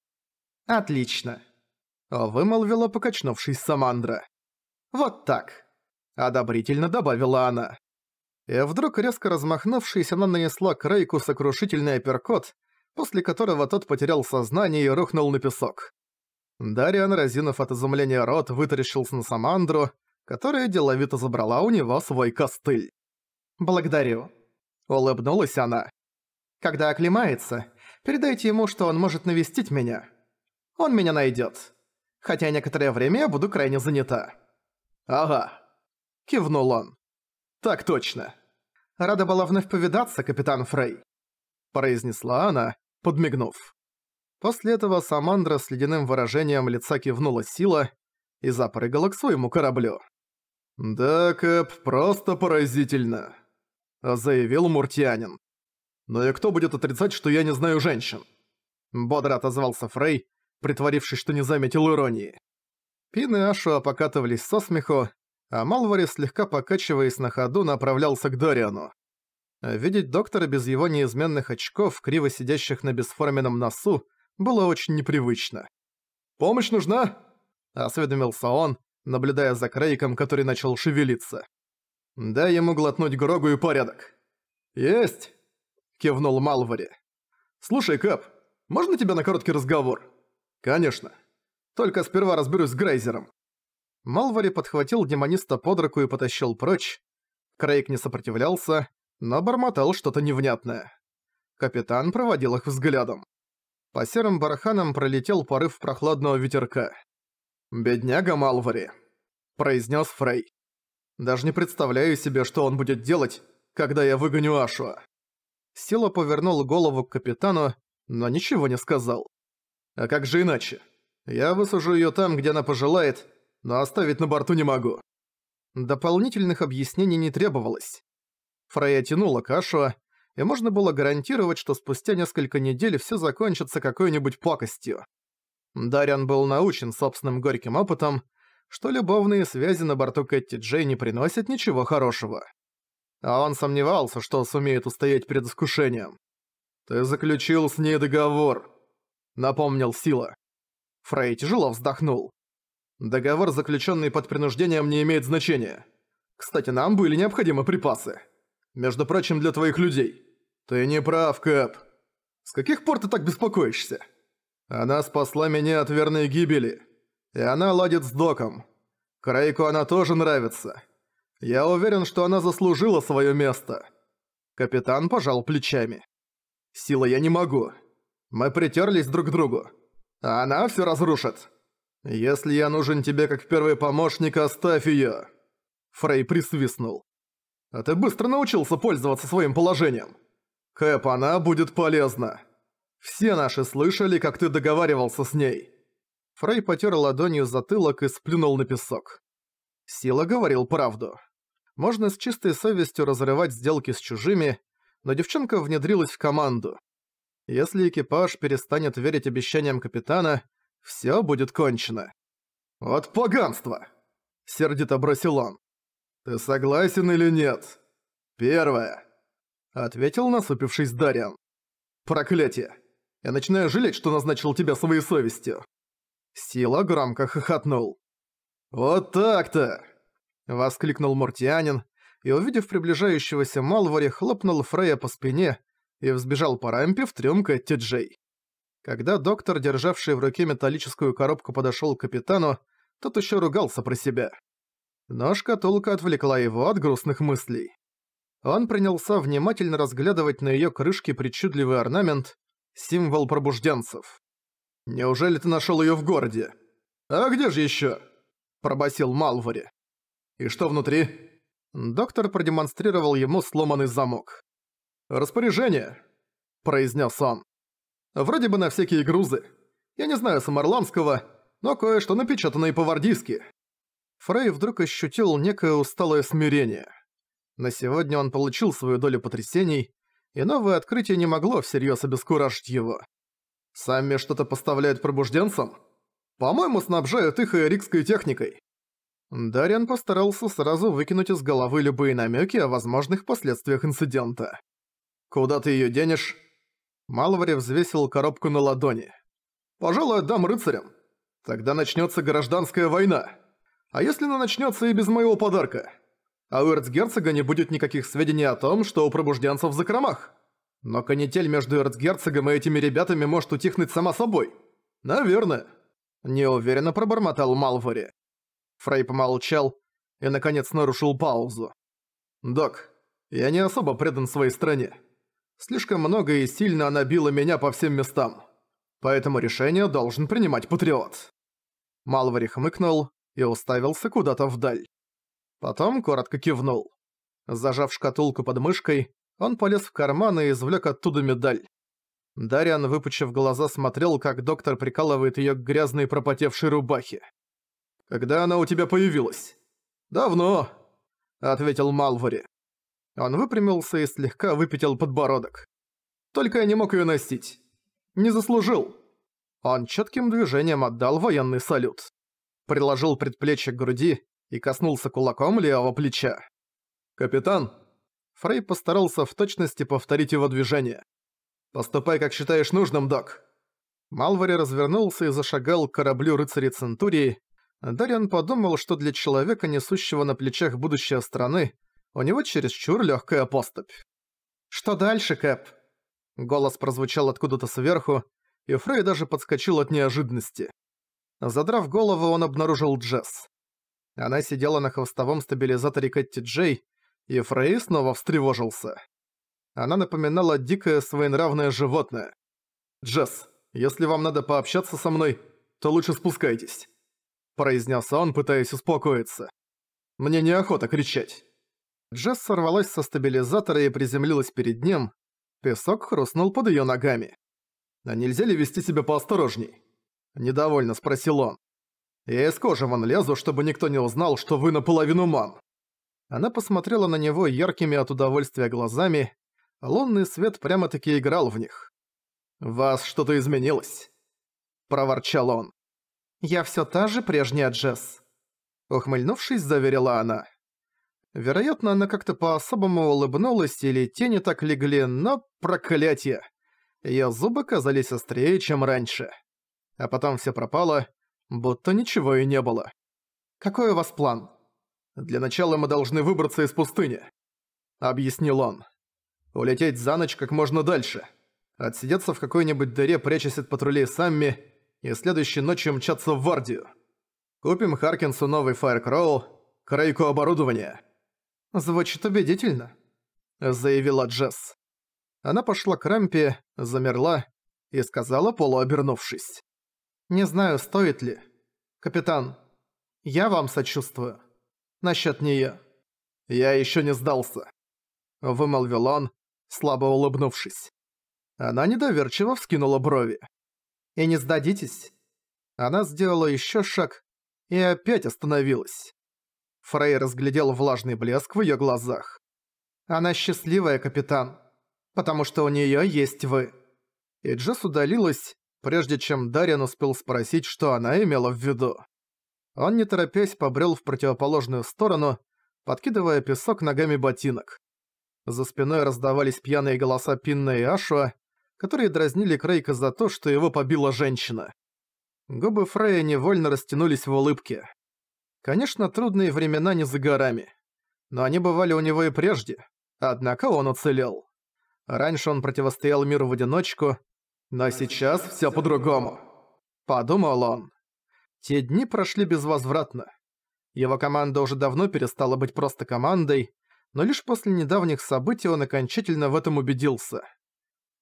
«Отлично», — вымолвила покачнувшись Самандра. «Вот так», — одобрительно добавила она. И вдруг, резко размахнувшись, она нанесла Крейку сокрушительный апперкот, после которого тот потерял сознание и рухнул на песок. Дариан Разинов от изумления рот вытаращился на Самандру, которая деловито забрала у него свой костыль. «Благодарю», — улыбнулась она. «Когда оклемается, передайте ему, что он может навестить меня. Он меня найдет. Хотя некоторое время я буду крайне занята». «Ага», — кивнул он. «Так точно. Рада была вновь повидаться, капитан Фрей», — произнесла она, подмигнув. После этого Самандра с ледяным выражением лица кивнула сила и запрыгала к своему кораблю. «Да, Кэп, просто поразительно», — заявил Муртианин. «Но и кто будет отрицать, что я не знаю женщин?» Бодро отозвался Фрей, притворившись, что не заметил иронии. Пин и Ашуа покатывались со смеху, а Малвари, слегка покачиваясь на ходу, направлялся к Дориану. Видеть доктора без его неизменных очков, криво сидящих на бесформенном носу, было очень непривычно. «Помощь нужна?» – осведомился он, наблюдая за Крейком, который начал шевелиться. «Дай ему глотнуть Грогу и порядок». «Есть!» – кивнул Малвари. «Слушай, Кэп, можно тебя на короткий разговор?» «Конечно. Только сперва разберусь с Грейзером». Малвари подхватил демониста под руку и потащил прочь. Крейг не сопротивлялся, но бормотал что-то невнятное. Капитан проводил их взглядом. По серым бараханам пролетел порыв прохладного ветерка. «Бедняга Малвари», — произнес Фрей. «Даже не представляю себе, что он будет делать, когда я выгоню Ашуа». Сила повернул голову к капитану, но ничего не сказал. «А как же иначе? Я высажу ее там, где она пожелает, но оставить на борту не могу». Дополнительных объяснений не требовалось. Фрей тянула кашу, и можно было гарантировать, что спустя несколько недель все закончится какой-нибудь пакостью. Дарьян был научен собственным горьким опытом, что любовные связи на борту Кэти Джей не приносят ничего хорошего. А он сомневался, что сумеет устоять перед искушением. «Ты заключил с ней договор», — напомнил Сила. Фрей тяжело вздохнул. «Договор, заключенный под принуждением, не имеет значения. Кстати, нам были необходимы припасы». Между прочим, для твоих людей. Ты не прав, Кэп. С каких пор ты так беспокоишься? Она спасла меня от верной гибели. И она ладит с Доком. Крейку она тоже нравится. Я уверен, что она заслужила свое место. Капитан пожал плечами. Сила я не могу. Мы притерлись друг к другу. А она все разрушит. Если я нужен тебе как первый помощник, оставь ее. Фрей присвистнул. А ты быстро научился пользоваться своим положением. Кэп. она будет полезна. Все наши слышали, как ты договаривался с ней. Фрей потер ладонью затылок и сплюнул на песок. Сила говорил правду. Можно с чистой совестью разрывать сделки с чужими, но девчонка внедрилась в команду. Если экипаж перестанет верить обещаниям капитана, все будет кончено. «От поганства!» — сердито бросил он. «Ты согласен или нет?» «Первое», — ответил насупившись Дарьян. «Проклятие! Я начинаю жалеть, что назначил тебя своей совестью!» Сила громко хохотнул. «Вот так-то!» — воскликнул Мортианин, и, увидев приближающегося Малвори, хлопнул Фрея по спине и взбежал по рампе в трюм Кэти Джей. Когда доктор, державший в руке металлическую коробку, подошёл к капитану, тот ещё ругался про себя. Но шкатулка отвлекла его от грустных мыслей. Он принялся внимательно разглядывать на её крышке причудливый орнамент, символ пробужденцев. «Неужели ты нашёл её в городе?» «А где же ещё?» – пробасил Малвари. «И что внутри?» Доктор продемонстрировал ему сломанный замок. «Распоряжение», – произнес он. «Вроде бы на всякие грузы. Я не знаю самарландского, но кое-что напечатано и по-вардийски. Фрей вдруг ощутил некое усталое смирение. На сегодня он получил свою долю потрясений, и новое открытие не могло всерьез обескуражить его. Сами что-то поставляют пробужденцам? По-моему, снабжают их эрикской техникой. Дариан постарался сразу выкинуть из головы любые намеки о возможных последствиях инцидента. «Куда ты ее денешь?» Малвари взвесил коробку на ладони. «Пожалуй, отдам рыцарям. Тогда начнется гражданская война». А если она начнется и без моего подарка? А у эрцгерцога не будет никаких сведений о том, что у пробужденцев в закромах. Но канитель между эрцгерцогом и этими ребятами может утихнуть сама собой. Наверное. Неуверенно пробормотал Малвори. Фрей помолчал и, наконец, нарушил паузу. «Док, я не особо предан своей стране. Слишком много и сильно она била меня по всем местам. Поэтому решение должен принимать Патриот». Малвари хмыкнул, и уставился куда-то вдаль. Потом коротко кивнул. Зажав шкатулку под мышкой, он полез в карман и извлек оттуда медаль. Дариан, выпучив глаза, смотрел, как доктор прикалывает ее к грязной пропотевшей рубахе. «Когда она у тебя появилась?» «Давно», — ответил Малвари. Он выпрямился и слегка выпятил подбородок. «Только я не мог ее носить. Не заслужил». Он четким движением отдал военный салют приложил предплечье к груди и коснулся кулаком левого плеча. «Капитан!» Фрей постарался в точности повторить его движение. «Поступай, как считаешь нужным, док!» Малвари развернулся и зашагал к кораблю рыцарей Центурии. Дариан подумал, что для человека, несущего на плечах будущее страны, у него чересчур легкая поступь. «Что дальше, Кэп?» Голос прозвучал откуда-то сверху, и Фрей даже подскочил от неожиданности. Задрав голову, он обнаружил Джесс. Она сидела на хвостовом стабилизаторе Кэтти Джей, и Фрей снова встревожился. Она напоминала дикое своенравное животное. «Джесс, если вам надо пообщаться со мной, то лучше спускайтесь», – произнес он, пытаясь успокоиться. «Мне неохота кричать». Джесс сорвалась со стабилизатора и приземлилась перед ним. Песок хрустнул под ее ногами. «А нельзя ли вести себя поосторожней?» Недовольно спросил он. «Я из кожи вон лезу, чтобы никто не узнал, что вы наполовину ман». Она посмотрела на него яркими от удовольствия глазами. Лунный свет прямо-таки играл в них. «Вас что-то изменилось?» – проворчал он. «Я всё та же прежняя Джесс», – ухмыльнувшись, заверила она. Вероятно, она как-то по-особому улыбнулась или тени так легли, но проклятие! Её зубы казались острее, чем раньше а потом все пропало, будто ничего и не было. «Какой у вас план?» «Для начала мы должны выбраться из пустыни», — объяснил он. «Улететь за ночь как можно дальше, отсидеться в какой-нибудь дыре, прячась от патрулей сами, и следующей ночью мчаться в Вардию. Купим Харкинсу новый Фаеркроу, крайку оборудования». «Звучит убедительно», — заявила Джесс. Она пошла к рампе, замерла и сказала, полуобернувшись. Не знаю, стоит ли. Капитан, я вам сочувствую. Насчет нее. Я еще не сдался. Вымолвил он, слабо улыбнувшись. Она недоверчиво вскинула брови. И не сдадитесь? Она сделала еще шаг и опять остановилась. Фрей разглядел влажный блеск в ее глазах. Она счастливая, капитан, потому что у нее есть вы. И Джесс удалилась, прежде чем Дарьян успел спросить, что она имела в виду. Он не торопясь побрел в противоположную сторону, подкидывая песок ногами ботинок. За спиной раздавались пьяные голоса Пинна и Ашуа, которые дразнили Крейка за то, что его побила женщина. Губы Фрея невольно растянулись в улыбке. Конечно, трудные времена не за горами. Но они бывали у него и прежде, однако он уцелел. Раньше он противостоял миру в одиночку, но сейчас всё по-другому. Подумал он. Те дни прошли безвозвратно. Его команда уже давно перестала быть просто командой, но лишь после недавних событий он окончательно в этом убедился.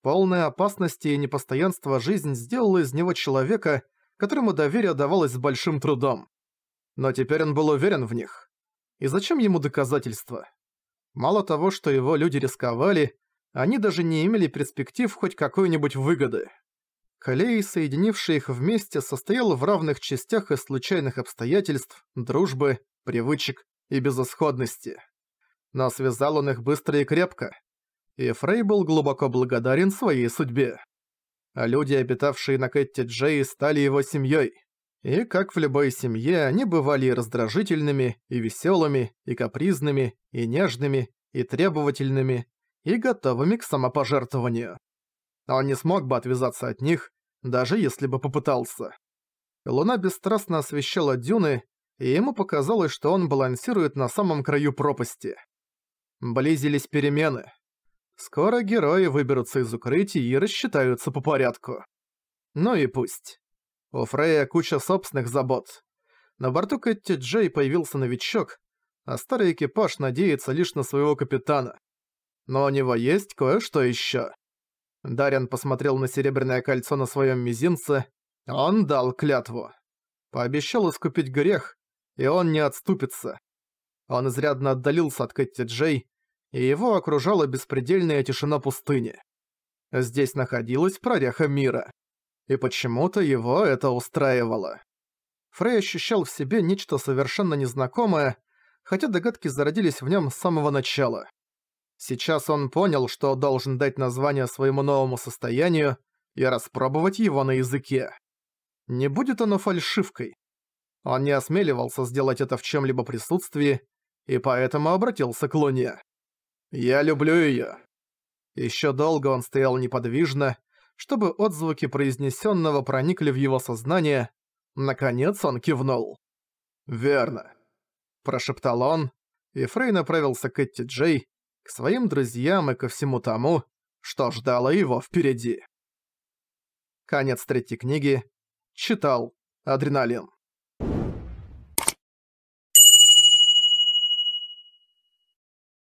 Полная опасности и непостоянство жизнь сделала из него человека, которому доверие давалось с большим трудом. Но теперь он был уверен в них. И зачем ему доказательства? Мало того, что его люди рисковали, они даже не имели перспектив хоть какой-нибудь выгоды. Колеи, соединившие их вместе, состояла в равных частях из случайных обстоятельств, дружбы, привычек и безысходности. Но связал он их быстро и крепко. И Фрей был глубоко благодарен своей судьбе. А люди, обитавшие на Кэтти Джей, стали его семьей. И, как в любой семье, они бывали и раздражительными, и веселыми, и капризными, и нежными, и требовательными, и готовыми к самопожертвованию. Он не смог бы отвязаться от них, даже если бы попытался. Луна бесстрастно освещала дюны, и ему показалось, что он балансирует на самом краю пропасти. Близились перемены. Скоро герои выберутся из укрытий и рассчитаются по порядку. Ну и пусть. У Фрея куча собственных забот. На борту Кэтти Джей появился новичок, а старый экипаж надеется лишь на своего капитана. Но у него есть кое-что еще. Дарьян посмотрел на серебряное кольцо на своем мизинце. Он дал клятву. Пообещал искупить грех, и он не отступится. Он изрядно отдалился от Кэти Джей, и его окружала беспредельная тишина пустыни. Здесь находилась прореха мира. И почему-то его это устраивало. Фрей ощущал в себе нечто совершенно незнакомое, хотя догадки зародились в нем с самого начала. Сейчас он понял, что должен дать название своему новому состоянию и распробовать его на языке. Не будет оно фальшивкой. Он не осмеливался сделать это в чем-либо присутствии, и поэтому обратился к Луне. «Я люблю ее. Еще долго он стоял неподвижно, чтобы отзвуки произнесенного проникли в его сознание. Наконец он кивнул. «Верно», – прошептал он, и Фрей направился к Этти Джей, к своим друзьям и ко всему тому, что ждало его впереди. Конец третьей книги. Читал Адреналин.